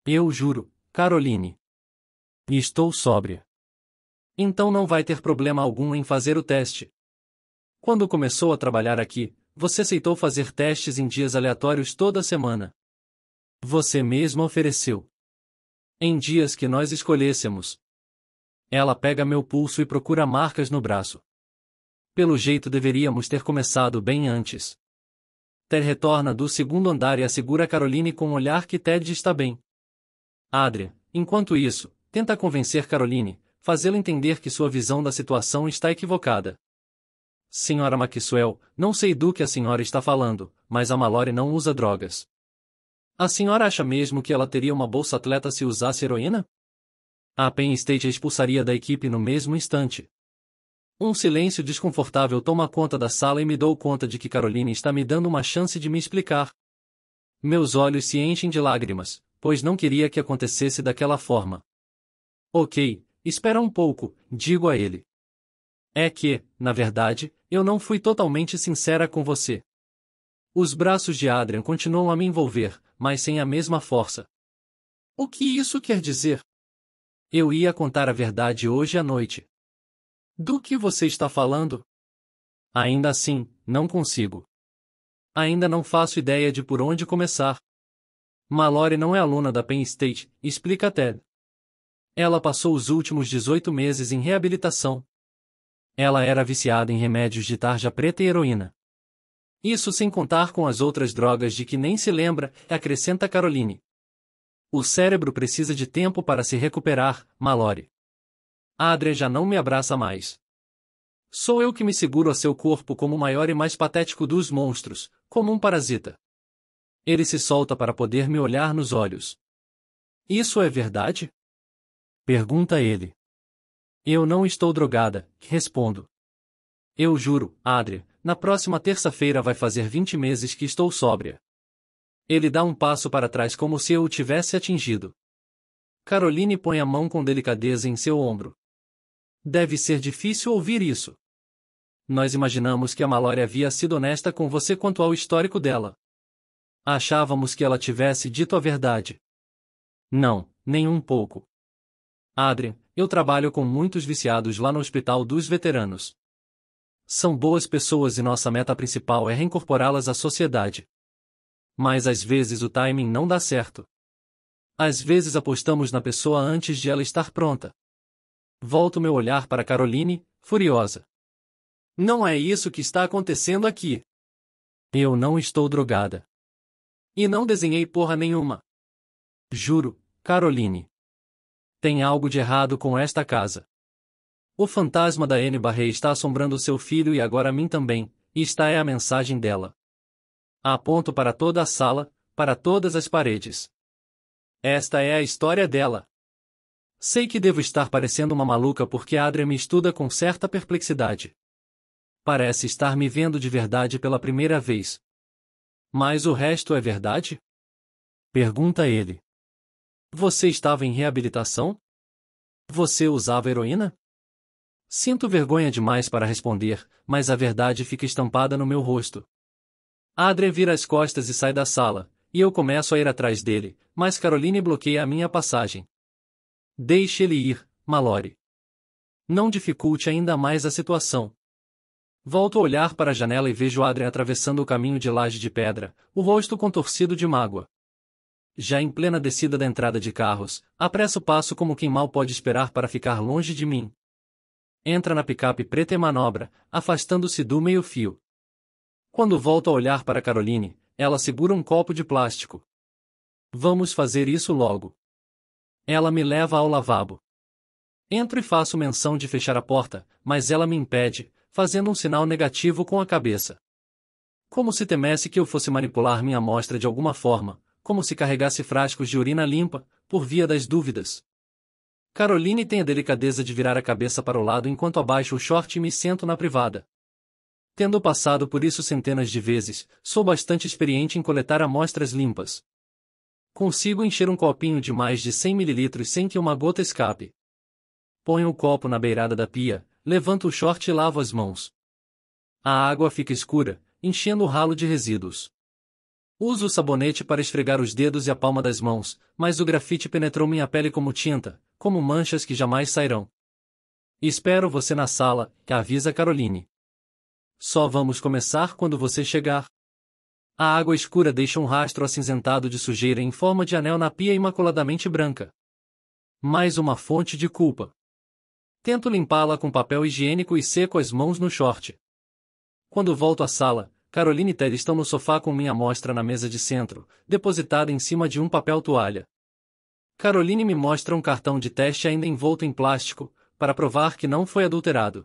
A: Eu juro, Caroline. E estou sóbria. Então não vai ter problema algum em fazer o teste. Quando começou a trabalhar aqui, você aceitou fazer testes em dias aleatórios toda semana. Você mesma ofereceu. Em dias que nós escolhêssemos. Ela pega meu pulso e procura marcas no braço. Pelo jeito deveríamos ter começado bem antes. Ted retorna do segundo andar e assegura Caroline com um olhar que Ted está bem. Adria, enquanto isso, tenta convencer Caroline, fazê-la entender que sua visão da situação está equivocada. Senhora Maxwell, não sei do que a senhora está falando, mas a Mallory não usa drogas. A senhora acha mesmo que ela teria uma bolsa atleta se usasse heroína? A Penn State a expulsaria da equipe no mesmo instante. Um silêncio desconfortável toma conta da sala e me dou conta de que Caroline está me dando uma chance de me explicar. Meus olhos se enchem de lágrimas, pois não queria que acontecesse daquela forma. Ok, espera um pouco, digo a ele. É que, na verdade, eu não fui totalmente sincera com você. Os braços de Adrian continuam a me envolver, mas sem a mesma força. O que isso quer dizer? Eu ia contar a verdade hoje à noite. Do que você está falando? Ainda assim, não consigo. Ainda não faço ideia de por onde começar. Mallory não é aluna da Penn State, explica Ted. Ela passou os últimos 18 meses em reabilitação. Ela era viciada em remédios de tarja preta e heroína. Isso sem contar com as outras drogas de que nem se lembra, acrescenta Caroline. O cérebro precisa de tempo para se recuperar, Mallory. Adria já não me abraça mais. Sou eu que me seguro a seu corpo como o maior e mais patético dos monstros, como um parasita. Ele se solta para poder me olhar nos olhos. Isso é verdade? Pergunta ele. Eu não estou drogada, respondo. Eu juro, Adria, na próxima terça-feira vai fazer 20 meses que estou sóbria. Ele dá um passo para trás como se eu o tivesse atingido. Caroline põe a mão com delicadeza em seu ombro. Deve ser difícil ouvir isso. Nós imaginamos que a Mallory havia sido honesta com você quanto ao histórico dela. Achávamos que ela tivesse dito a verdade. Não, nem um pouco. Adrian, eu trabalho com muitos viciados lá no Hospital dos Veteranos. São boas pessoas e nossa meta principal é reincorporá-las à sociedade. Mas às vezes o timing não dá certo. Às vezes apostamos na pessoa antes de ela estar pronta. Volto meu olhar para Caroline, furiosa. Não é isso que está acontecendo aqui. Eu não estou drogada. E não desenhei porra nenhuma. Juro, Caroline. Tem algo de errado com esta casa. O fantasma da Anne Barret está assombrando seu filho e agora a mim também, e esta é a mensagem dela. Aponto para toda a sala, para todas as paredes. Esta é a história dela. Sei que devo estar parecendo uma maluca porque Adria me estuda com certa perplexidade. Parece estar me vendo de verdade pela primeira vez. Mas o resto é verdade? Pergunta ele. Você estava em reabilitação? Você usava heroína? Sinto vergonha demais para responder, mas a verdade fica estampada no meu rosto. Adria vira as costas e sai da sala, e eu começo a ir atrás dele, mas Caroline bloqueia a minha passagem. Deixe ele ir, Malore. Não dificulte ainda mais a situação. Volto a olhar para a janela e vejo Adrien atravessando o caminho de laje de pedra, o rosto contorcido de mágoa. Já em plena descida da entrada de carros, apresso o passo como quem mal pode esperar para ficar longe de mim. Entra na picape preta e manobra, afastando-se do meio-fio. Quando volto a olhar para Caroline, ela segura um copo de plástico. Vamos fazer isso logo. Ela me leva ao lavabo. Entro e faço menção de fechar a porta, mas ela me impede, fazendo um sinal negativo com a cabeça. Como se temesse que eu fosse manipular minha amostra de alguma forma, como se carregasse frascos de urina limpa, por via das dúvidas. Caroline tem a delicadeza de virar a cabeça para o lado enquanto abaixo o short e me sento na privada. Tendo passado por isso centenas de vezes, sou bastante experiente em coletar amostras limpas. Consigo encher um copinho de mais de 100 ml sem que uma gota escape. Ponho o copo na beirada da pia, levanto o short e lavo as mãos. A água fica escura, enchendo o ralo de resíduos. Uso o sabonete para esfregar os dedos e a palma das mãos, mas o grafite penetrou minha pele como tinta, como manchas que jamais sairão. Espero você na sala, avisa Caroline. Só vamos começar quando você chegar. A água escura deixa um rastro acinzentado de sujeira em forma de anel na pia imaculadamente branca. Mais uma fonte de culpa. Tento limpá-la com papel higiênico e seco as mãos no short. Quando volto à sala, Caroline e Ted estão no sofá com minha amostra na mesa de centro, depositada em cima de um papel toalha. Caroline me mostra um cartão de teste ainda envolto em plástico, para provar que não foi adulterado.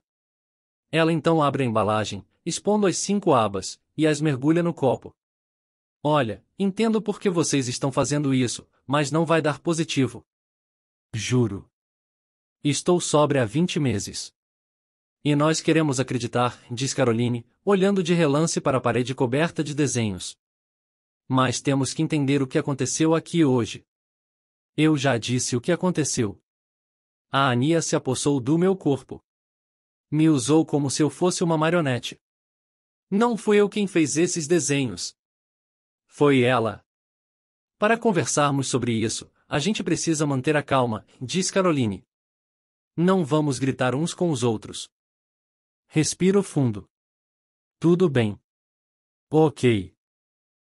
A: Ela então abre a embalagem, expondo as cinco abas, e as mergulha no copo. Olha, entendo por que vocês estão fazendo isso, mas não vai dar positivo. Juro. Estou sobre há 20 meses. E nós queremos acreditar, diz Caroline, olhando de relance para a parede coberta de desenhos. Mas temos que entender o que aconteceu aqui hoje. Eu já disse o que aconteceu. A Ania se apossou do meu corpo. Me usou como se eu fosse uma marionete. Não fui eu quem fez esses desenhos. Foi ela. Para conversarmos sobre isso, a gente precisa manter a calma, diz Caroline. Não vamos gritar uns com os outros. Respiro fundo. Tudo bem. Ok.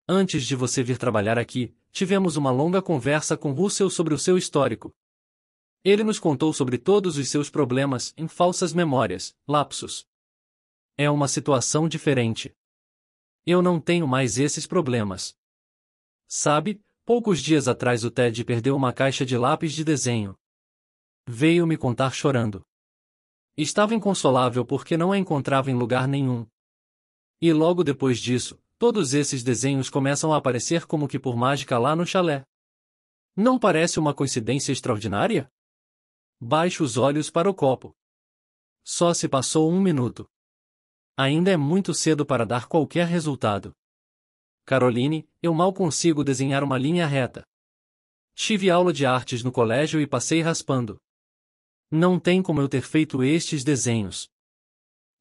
A: Antes de você vir trabalhar aqui, tivemos uma longa conversa com Russell sobre o seu histórico. Ele nos contou sobre todos os seus problemas em falsas memórias, lapsos. É uma situação diferente. Eu não tenho mais esses problemas. Sabe, poucos dias atrás o Ted perdeu uma caixa de lápis de desenho. Veio me contar chorando. Estava inconsolável porque não a encontrava em lugar nenhum. E logo depois disso, todos esses desenhos começam a aparecer como que por mágica lá no chalé. Não parece uma coincidência extraordinária? Baixo os olhos para o copo. Só se passou um minuto. Ainda é muito cedo para dar qualquer resultado. Caroline, eu mal consigo desenhar uma linha reta. Tive aula de artes no colégio e passei raspando. Não tem como eu ter feito estes desenhos.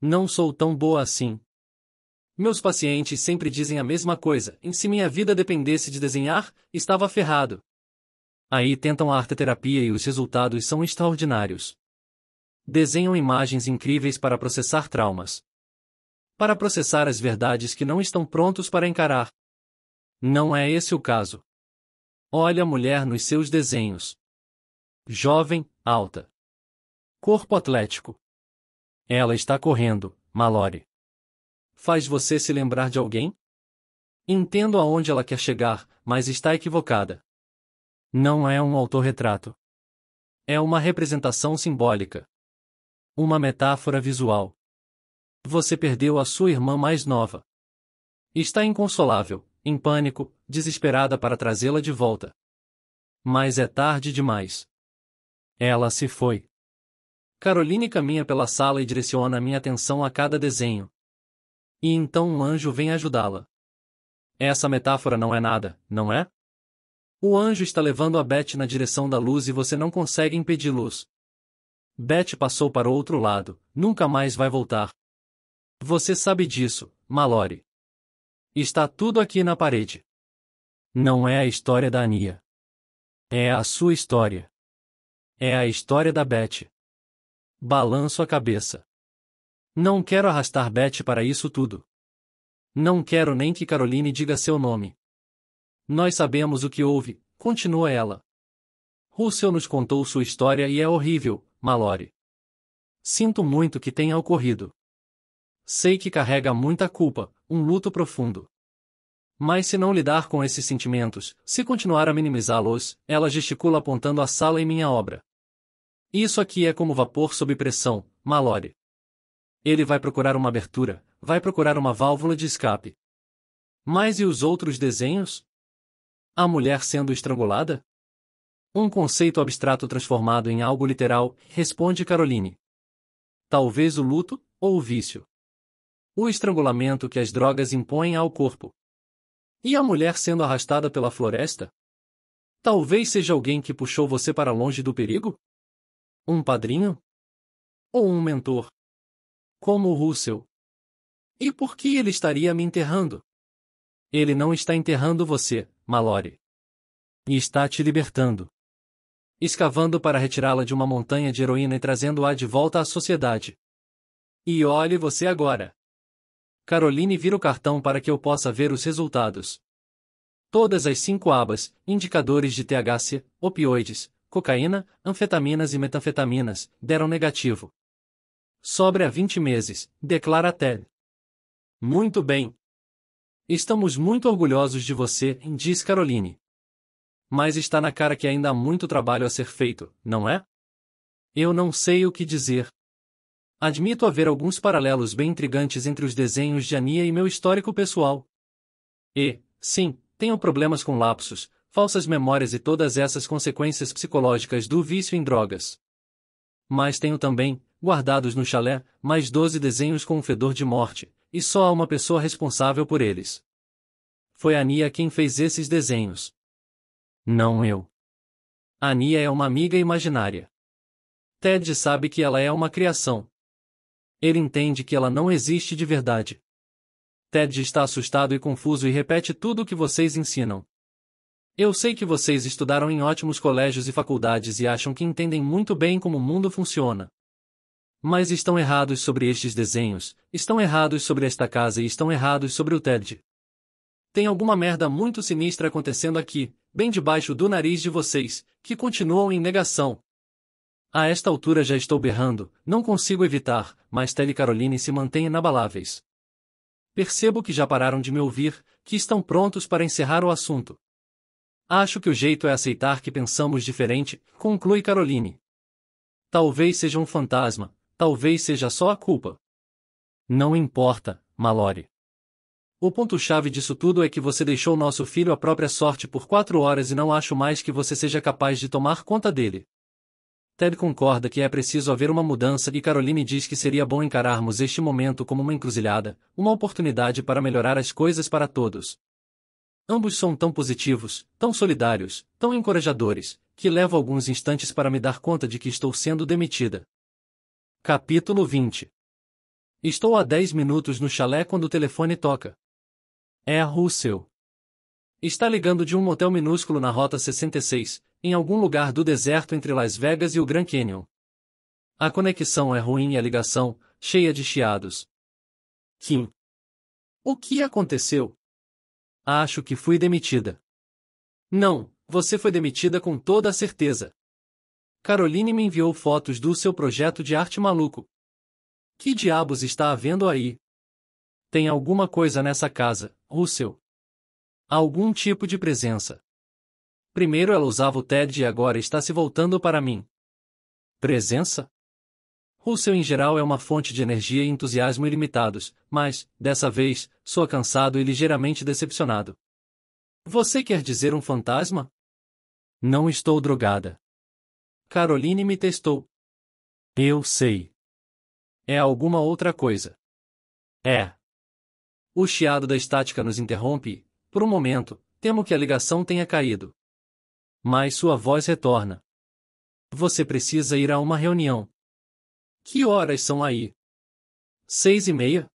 A: Não sou tão boa assim. Meus pacientes sempre dizem a mesma coisa, e se minha vida dependesse de desenhar, estava ferrado. Aí tentam a arteterapia e os resultados são extraordinários. Desenham imagens incríveis para processar traumas para processar as verdades que não estão prontos para encarar. Não é esse o caso. Olha a mulher nos seus desenhos. Jovem, alta. Corpo atlético. Ela está correndo, Malore. Faz você se lembrar de alguém? Entendo aonde ela quer chegar, mas está equivocada. Não é um autorretrato. É uma representação simbólica. Uma metáfora visual. Você perdeu a sua irmã mais nova. Está inconsolável, em pânico, desesperada para trazê-la de volta. Mas é tarde demais. Ela se foi. Caroline caminha pela sala e direciona minha atenção a cada desenho. E então um anjo vem ajudá-la. Essa metáfora não é nada, não é? O anjo está levando a Beth na direção da luz e você não consegue impedi-los. Beth passou para o outro lado, nunca mais vai voltar. Você sabe disso, Mallory. Está tudo aqui na parede. Não é a história da Ania. É a sua história. É a história da Beth. Balanço a cabeça. Não quero arrastar Beth para isso tudo. Não quero nem que Caroline diga seu nome. Nós sabemos o que houve, continua ela. Russell nos contou sua história e é horrível, Mallory. Sinto muito que tenha ocorrido. Sei que carrega muita culpa, um luto profundo. Mas se não lidar com esses sentimentos, se continuar a minimizá-los, ela gesticula apontando a sala em minha obra. Isso aqui é como vapor sob pressão, Malore. Ele vai procurar uma abertura, vai procurar uma válvula de escape. Mas e os outros desenhos? A mulher sendo estrangulada? Um conceito abstrato transformado em algo literal, responde Caroline. Talvez o luto, ou o vício o estrangulamento que as drogas impõem ao corpo. E a mulher sendo arrastada pela floresta? Talvez seja alguém que puxou você para longe do perigo? Um padrinho? Ou um mentor? Como o Russell. E por que ele estaria me enterrando? Ele não está enterrando você, Mallory. E está te libertando. Escavando para retirá-la de uma montanha de heroína e trazendo-a de volta à sociedade. E olhe você agora. Caroline vira o cartão para que eu possa ver os resultados. Todas as cinco abas, indicadores de THC, opioides, cocaína, anfetaminas e metanfetaminas, deram negativo. Sobre a 20 meses, declara TED. Muito bem. Estamos muito orgulhosos de você, diz Caroline. Mas está na cara que ainda há muito trabalho a ser feito, não é? Eu não sei o que dizer, admito haver alguns paralelos bem intrigantes entre os desenhos de Ania e meu histórico pessoal. E, sim, tenho problemas com lapsos, falsas memórias e todas essas consequências psicológicas do vício em drogas. Mas tenho também, guardados no chalé, mais 12 desenhos com um fedor de morte, e só há uma pessoa responsável por eles. Foi Ania quem fez esses desenhos. Não eu. Ania é uma amiga imaginária. Ted sabe que ela é uma criação ele entende que ela não existe de verdade. Ted está assustado e confuso e repete tudo o que vocês ensinam. Eu sei que vocês estudaram em ótimos colégios e faculdades e acham que entendem muito bem como o mundo funciona. Mas estão errados sobre estes desenhos, estão errados sobre esta casa e estão errados sobre o Ted. Tem alguma merda muito sinistra acontecendo aqui, bem debaixo do nariz de vocês, que continuam em negação. A esta altura já estou berrando, não consigo evitar, mas Tele Caroline se mantém inabaláveis. Percebo que já pararam de me ouvir, que estão prontos para encerrar o assunto. Acho que o jeito é aceitar que pensamos diferente, conclui Caroline. Talvez seja um fantasma, talvez seja só a culpa. Não importa, Mallory. O ponto-chave disso tudo é que você deixou nosso filho à própria sorte por quatro horas e não acho mais que você seja capaz de tomar conta dele. Ted concorda que é preciso haver uma mudança e Caroline diz que seria bom encararmos este momento como uma encruzilhada, uma oportunidade para melhorar as coisas para todos. Ambos são tão positivos, tão solidários, tão encorajadores, que levo alguns instantes para me dar conta de que estou sendo demitida. Capítulo 20 Estou há 10 minutos no chalé quando o telefone toca. É a Russell. Está ligando de um motel minúsculo na Rota 66, em algum lugar do deserto entre Las Vegas e o Grand Canyon. A conexão é ruim e a ligação, cheia de chiados. Kim. O que aconteceu? Acho que fui demitida. Não, você foi demitida com toda a certeza. Caroline me enviou fotos do seu projeto de arte maluco. Que diabos está havendo aí? Tem alguma coisa nessa casa, Russell. Algum tipo de presença. Primeiro ela usava o TED e agora está se voltando para mim. Presença? Russell em geral é uma fonte de energia e entusiasmo ilimitados, mas, dessa vez, sou cansado e ligeiramente decepcionado. Você quer dizer um fantasma? Não estou drogada. Caroline me testou. Eu sei. É alguma outra coisa. É. O chiado da estática nos interrompe. Por um momento, temo que a ligação tenha caído mas sua voz retorna. Você precisa ir a uma reunião. Que horas são aí? Seis e meia?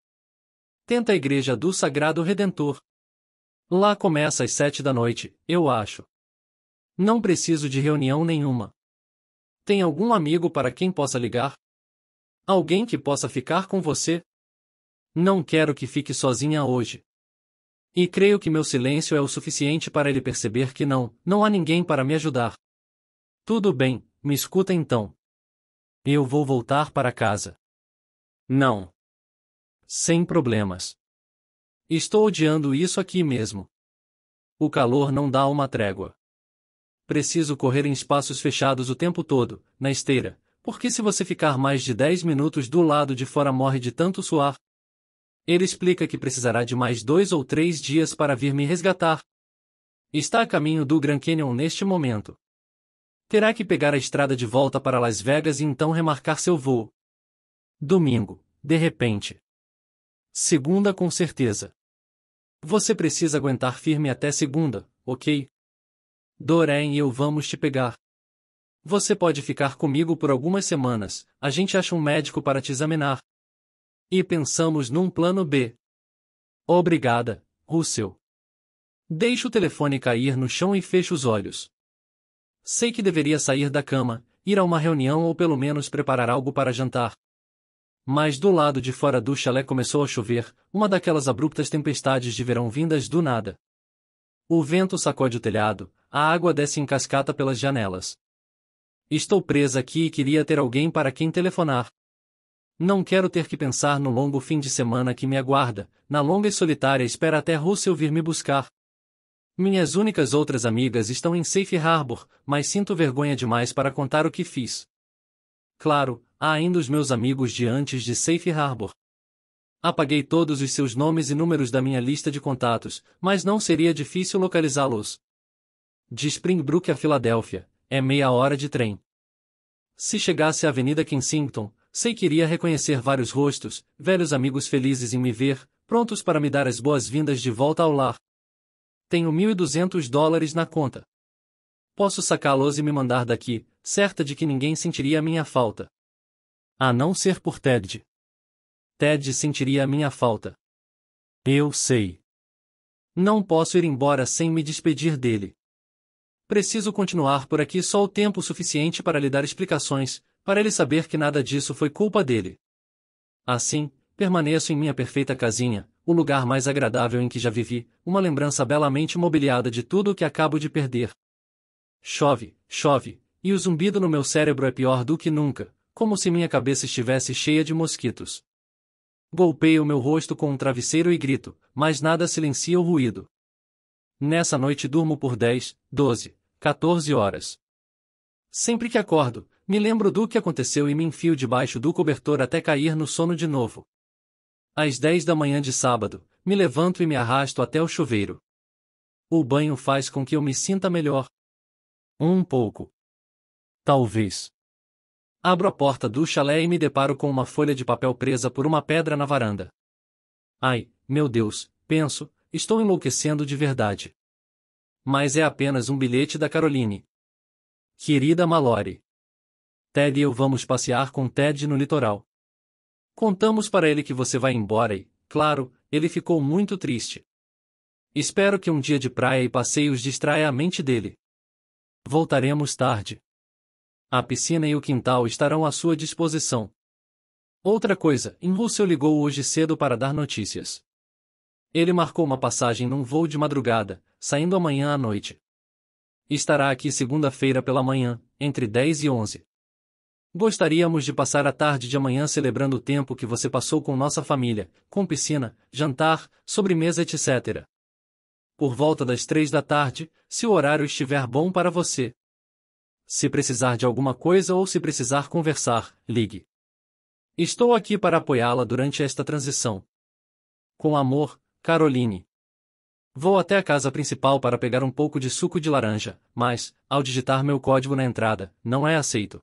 A: Tenta a Igreja do Sagrado Redentor. Lá começa às sete da noite, eu acho. Não preciso de reunião nenhuma. Tem algum amigo para quem possa ligar? Alguém que possa ficar com você? Não quero que fique sozinha hoje. E creio que meu silêncio é o suficiente para ele perceber que não, não há ninguém para me ajudar. Tudo bem, me escuta então. Eu vou voltar para casa. Não. Sem problemas. Estou odiando isso aqui mesmo. O calor não dá uma trégua. Preciso correr em espaços fechados o tempo todo, na esteira, porque se você ficar mais de 10 minutos do lado de fora morre de tanto suar, ele explica que precisará de mais dois ou três dias para vir me resgatar. Está a caminho do Grand Canyon neste momento. Terá que pegar a estrada de volta para Las Vegas e então remarcar seu voo. Domingo, de repente. Segunda com certeza. Você precisa aguentar firme até segunda, ok? Doreen e eu vamos te pegar. Você pode ficar comigo por algumas semanas, a gente acha um médico para te examinar, e pensamos num plano B. Obrigada, Russell. Deixo o telefone cair no chão e fecho os olhos. Sei que deveria sair da cama, ir a uma reunião ou pelo menos preparar algo para jantar. Mas do lado de fora do chalé começou a chover, uma daquelas abruptas tempestades de verão vindas do nada. O vento sacode o telhado, a água desce em cascata pelas janelas. Estou presa aqui e queria ter alguém para quem telefonar. Não quero ter que pensar no longo fim de semana que me aguarda, na longa e solitária espera até Russell vir me buscar. Minhas únicas outras amigas estão em Safe Harbor, mas sinto vergonha demais para contar o que fiz. Claro, há ainda os meus amigos de antes de Safe Harbor. Apaguei todos os seus nomes e números da minha lista de contatos, mas não seria difícil localizá-los. De Springbrook a Filadélfia, é meia hora de trem. Se chegasse à Avenida Kensington, sei que iria reconhecer vários rostos, velhos amigos felizes em me ver, prontos para me dar as boas-vindas de volta ao lar. Tenho 1.200 dólares na conta. Posso sacá-los e me mandar daqui, certa de que ninguém sentiria a minha falta. A não ser por Ted. Ted sentiria a minha falta. Eu sei. Não posso ir embora sem me despedir dele. Preciso continuar por aqui só o tempo suficiente para lhe dar explicações, para ele saber que nada disso foi culpa dele. Assim, permaneço em minha perfeita casinha, o lugar mais agradável em que já vivi, uma lembrança belamente mobiliada de tudo o que acabo de perder. Chove, chove, e o zumbido no meu cérebro é pior do que nunca, como se minha cabeça estivesse cheia de mosquitos. Golpeio meu rosto com um travesseiro e grito, mas nada silencia o ruído. Nessa noite durmo por 10, 12, 14 horas. Sempre que acordo, me lembro do que aconteceu e me enfio debaixo do cobertor até cair no sono de novo. Às 10 da manhã de sábado, me levanto e me arrasto até o chuveiro. O banho faz com que eu me sinta melhor. Um pouco. Talvez. Abro a porta do chalé e me deparo com uma folha de papel presa por uma pedra na varanda. Ai, meu Deus, penso, estou enlouquecendo de verdade. Mas é apenas um bilhete da Caroline. Querida Mallory. Ted e eu vamos passear com Ted no litoral. Contamos para ele que você vai embora e, claro, ele ficou muito triste. Espero que um dia de praia e passeios distraia a mente dele. Voltaremos tarde. A piscina e o quintal estarão à sua disposição. Outra coisa, em Russell ligou hoje cedo para dar notícias. Ele marcou uma passagem num voo de madrugada, saindo amanhã à noite. Estará aqui segunda-feira pela manhã, entre 10 e 11. Gostaríamos de passar a tarde de amanhã celebrando o tempo que você passou com nossa família, com piscina, jantar, sobremesa, etc. Por volta das três da tarde, se o horário estiver bom para você. Se precisar de alguma coisa ou se precisar conversar, ligue. Estou aqui para apoiá-la durante esta transição. Com amor, Caroline. Vou até a casa principal para pegar um pouco de suco de laranja, mas, ao digitar meu código na entrada, não é aceito.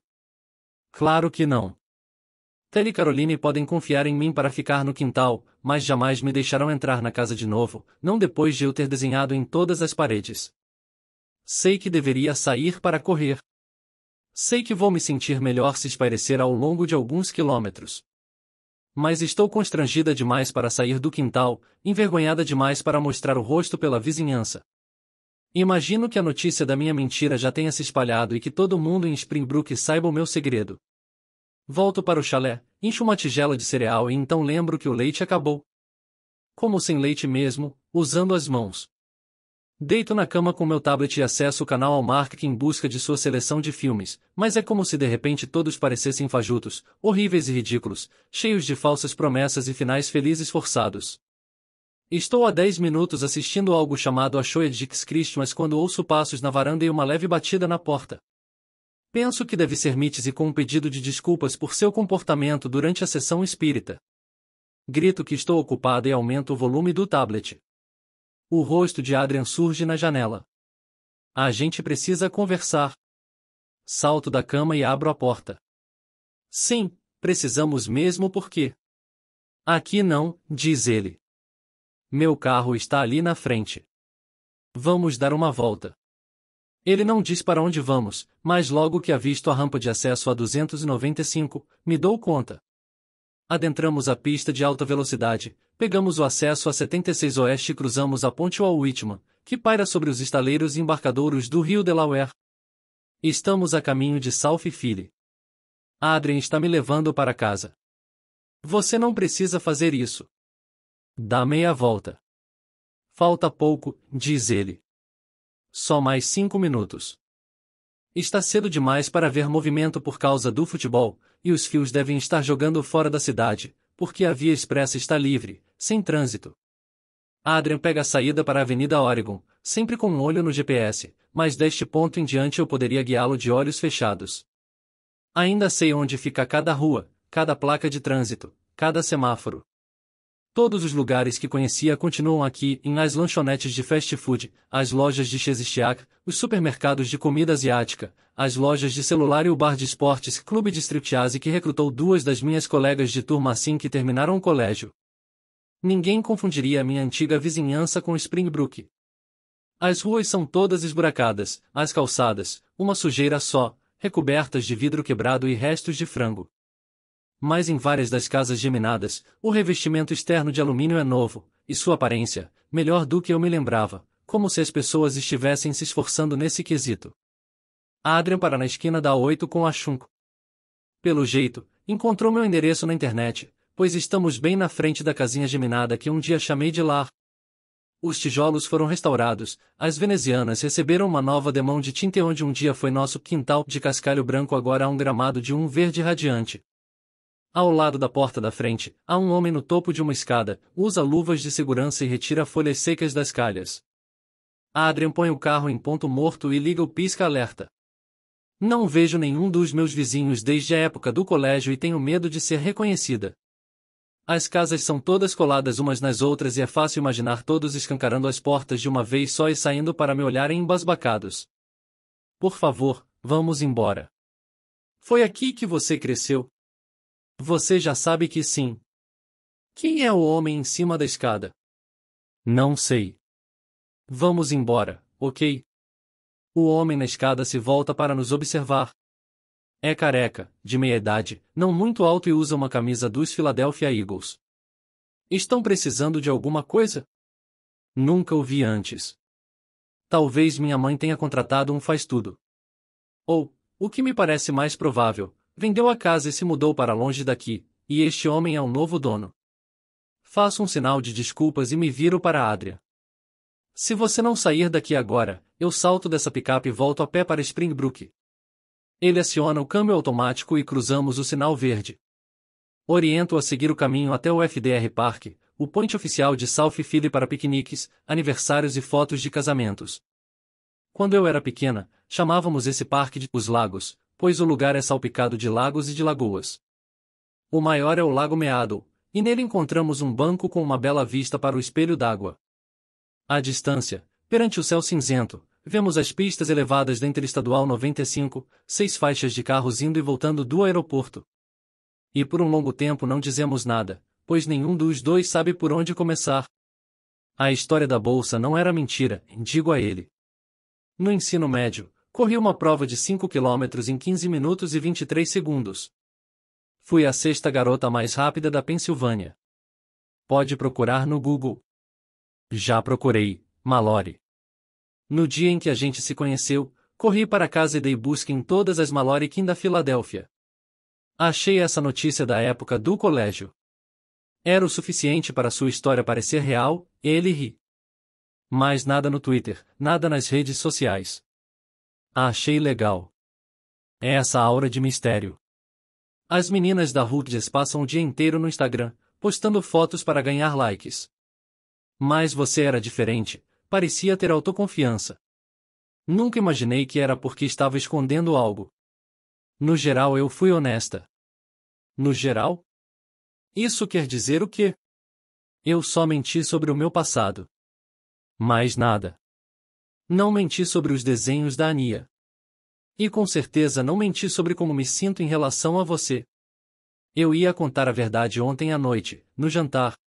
A: Claro que não. Tel e Caroline podem confiar em mim para ficar no quintal, mas jamais me deixarão entrar na casa de novo, não depois de eu ter desenhado em todas as paredes. Sei que deveria sair para correr. Sei que vou me sentir melhor se espairecer ao longo de alguns quilômetros. Mas estou constrangida demais para sair do quintal, envergonhada demais para mostrar o rosto pela vizinhança. Imagino que a notícia da minha mentira já tenha se espalhado e que todo mundo em Springbrook saiba o meu segredo. Volto para o chalé, encho uma tigela de cereal e então lembro que o leite acabou. Como sem leite mesmo, usando as mãos. Deito na cama com meu tablet e acesso o canal Almark em busca de sua seleção de filmes, mas é como se de repente todos parecessem fajutos, horríveis e ridículos, cheios de falsas promessas e finais felizes forçados. Estou há 10 minutos assistindo algo chamado A Shoya é Dix Christmas quando ouço passos na varanda e uma leve batida na porta. Penso que deve ser e com um pedido de desculpas por seu comportamento durante a sessão espírita. Grito que estou ocupada e aumento o volume do tablet. O rosto de Adrian surge na janela. A gente precisa conversar. Salto da cama e abro a porta. Sim, precisamos mesmo porque. Aqui não, diz ele. Meu carro está ali na frente. Vamos dar uma volta. Ele não diz para onde vamos, mas logo que avisto a rampa de acesso a 295, me dou conta. Adentramos a pista de alta velocidade, pegamos o acesso a 76 Oeste e cruzamos a ponte ao Whitman, que paira sobre os estaleiros e embarcadouros do Rio Delaware. Estamos a caminho de South Philly. Adrian está me levando para casa. Você não precisa fazer isso. Dá meia volta. Falta pouco, diz ele. Só mais cinco minutos. Está cedo demais para ver movimento por causa do futebol, e os fios devem estar jogando fora da cidade, porque a via expressa está livre, sem trânsito. Adrian pega a saída para a Avenida Oregon, sempre com um olho no GPS, mas deste ponto em diante eu poderia guiá-lo de olhos fechados. Ainda sei onde fica cada rua, cada placa de trânsito, cada semáforo. Todos os lugares que conhecia continuam aqui, em as lanchonetes de fast food, as lojas de Chesistiak, os supermercados de comida asiática, as lojas de celular e o bar de esportes Clube de Striptease que recrutou duas das minhas colegas de turma assim que terminaram o colégio. Ninguém confundiria minha antiga vizinhança com Springbrook. As ruas são todas esburacadas, as calçadas, uma sujeira só, recobertas de vidro quebrado e restos de frango. Mas em várias das casas geminadas, o revestimento externo de alumínio é novo, e sua aparência, melhor do que eu me lembrava, como se as pessoas estivessem se esforçando nesse quesito. Adrian para na esquina da 8 com a Chunko. Pelo jeito, encontrou meu endereço na internet, pois estamos bem na frente da casinha geminada que um dia chamei de lar. Os tijolos foram restaurados, as venezianas receberam uma nova demão de tinta onde um dia foi nosso quintal de cascalho branco agora há um gramado de um verde radiante. Ao lado da porta da frente, há um homem no topo de uma escada, usa luvas de segurança e retira folhas secas das calhas. Adrian põe o carro em ponto morto e liga o pisca-alerta. Não vejo nenhum dos meus vizinhos desde a época do colégio e tenho medo de ser reconhecida. As casas são todas coladas umas nas outras e é fácil imaginar todos escancarando as portas de uma vez só e saindo para me olharem embasbacados. Por favor, vamos embora. Foi aqui que você cresceu, você já sabe que sim. Quem é o homem em cima da escada? Não sei. Vamos embora, ok? O homem na escada se volta para nos observar. É careca, de meia idade, não muito alto e usa uma camisa dos Philadelphia Eagles. Estão precisando de alguma coisa? Nunca o vi antes. Talvez minha mãe tenha contratado um faz-tudo. Ou, o que me parece mais provável, Vendeu a casa e se mudou para longe daqui, e este homem é um novo dono. Faço um sinal de desculpas e me viro para Adria. Se você não sair daqui agora, eu salto dessa picape e volto a pé para Springbrook. Ele aciona o câmbio automático e cruzamos o sinal verde. Oriento a seguir o caminho até o FDR Park, o point oficial de South Philly para piqueniques, aniversários e fotos de casamentos. Quando eu era pequena, chamávamos esse parque de Os Lagos, pois o lugar é salpicado de lagos e de lagoas. O maior é o Lago Meado, e nele encontramos um banco com uma bela vista para o espelho d'água. À distância, perante o céu cinzento, vemos as pistas elevadas da Interestadual 95, seis faixas de carros indo e voltando do aeroporto. E por um longo tempo não dizemos nada, pois nenhum dos dois sabe por onde começar. A história da bolsa não era mentira, digo a ele. No ensino médio, Corri uma prova de 5 km em 15 minutos e 23 segundos. Fui a sexta garota mais rápida da Pensilvânia. Pode procurar no Google. Já procurei, Mallory. No dia em que a gente se conheceu, corri para casa e dei busca em todas as Mallory King da Filadélfia. Achei essa notícia da época do colégio. Era o suficiente para sua história parecer real, ele ri. Mais nada no Twitter, nada nas redes sociais. Ah, achei legal. É essa aura de mistério. As meninas da Rutges passam o dia inteiro no Instagram, postando fotos para ganhar likes. Mas você era diferente, parecia ter autoconfiança. Nunca imaginei que era porque estava escondendo algo. No geral, eu fui honesta. No geral? Isso quer dizer o quê? Eu só menti sobre o meu passado. Mais nada. Não menti sobre os desenhos da Ania. E com certeza não menti sobre como me sinto em relação a você. Eu ia contar a verdade ontem à noite, no jantar.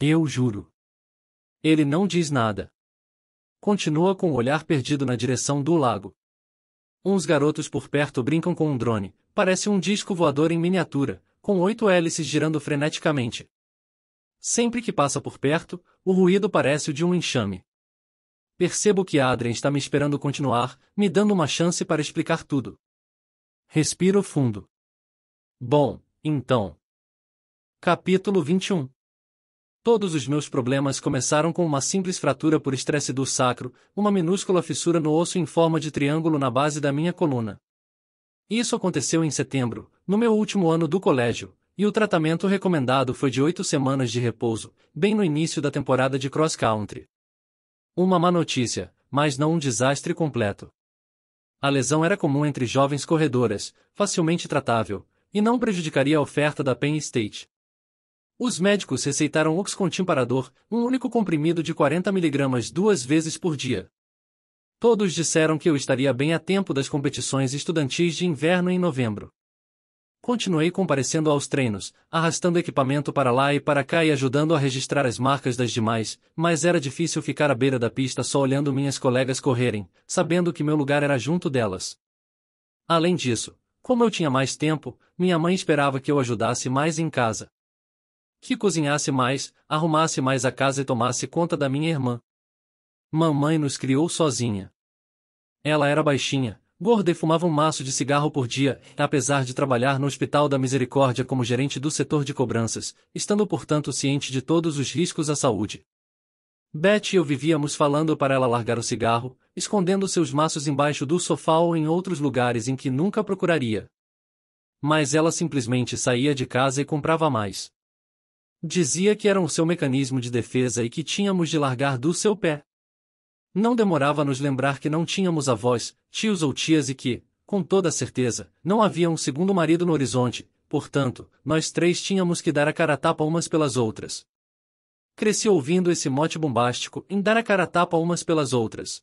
A: Eu juro. Ele não diz nada. Continua com o olhar perdido na direção do lago. Uns garotos por perto brincam com um drone, parece um disco voador em miniatura, com oito hélices girando freneticamente. Sempre que passa por perto, o ruído parece o de um enxame. Percebo que Adrien está me esperando continuar, me dando uma chance para explicar tudo. Respiro fundo. Bom, então. Capítulo 21 Todos os meus problemas começaram com uma simples fratura por estresse do sacro, uma minúscula fissura no osso em forma de triângulo na base da minha coluna. Isso aconteceu em setembro, no meu último ano do colégio, e o tratamento recomendado foi de oito semanas de repouso, bem no início da temporada de cross-country. Uma má notícia, mas não um desastre completo. A lesão era comum entre jovens corredoras, facilmente tratável, e não prejudicaria a oferta da Penn State. Os médicos receitaram Oxcontin para dor, um único comprimido de 40mg duas vezes por dia. Todos disseram que eu estaria bem a tempo das competições estudantis de inverno em novembro. Continuei comparecendo aos treinos, arrastando equipamento para lá e para cá e ajudando a registrar as marcas das demais, mas era difícil ficar à beira da pista só olhando minhas colegas correrem, sabendo que meu lugar era junto delas. Além disso, como eu tinha mais tempo, minha mãe esperava que eu ajudasse mais em casa. Que cozinhasse mais, arrumasse mais a casa e tomasse conta da minha irmã. Mamãe nos criou sozinha. Ela era baixinha, Gorda fumava um maço de cigarro por dia, apesar de trabalhar no Hospital da Misericórdia como gerente do setor de cobranças, estando portanto ciente de todos os riscos à saúde. Beth e eu vivíamos falando para ela largar o cigarro, escondendo seus maços embaixo do sofá ou em outros lugares em que nunca procuraria. Mas ela simplesmente saía de casa e comprava mais. Dizia que era o seu mecanismo de defesa e que tínhamos de largar do seu pé. Não demorava a nos lembrar que não tínhamos avós, tios ou tias e que, com toda certeza, não havia um segundo marido no horizonte, portanto, nós três tínhamos que dar a cara tapa umas pelas outras. Cresci ouvindo esse mote bombástico em dar a cara tapa umas pelas outras.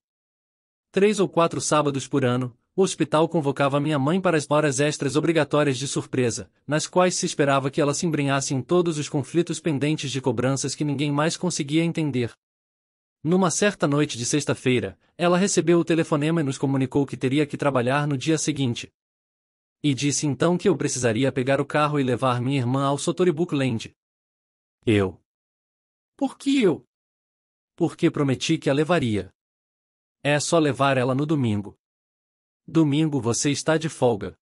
A: Três ou quatro sábados por ano, o hospital convocava minha mãe para as horas extras obrigatórias de surpresa, nas quais se esperava que ela se embrenhasse em todos os conflitos pendentes de cobranças que ninguém mais conseguia entender. Numa certa noite de sexta-feira, ela recebeu o telefonema e nos comunicou que teria que trabalhar no dia seguinte. E disse então que eu precisaria pegar o carro e levar minha irmã ao Sotoribuk Land. Eu. Por que eu? Porque prometi que a levaria. É só levar ela no domingo. Domingo você está de folga.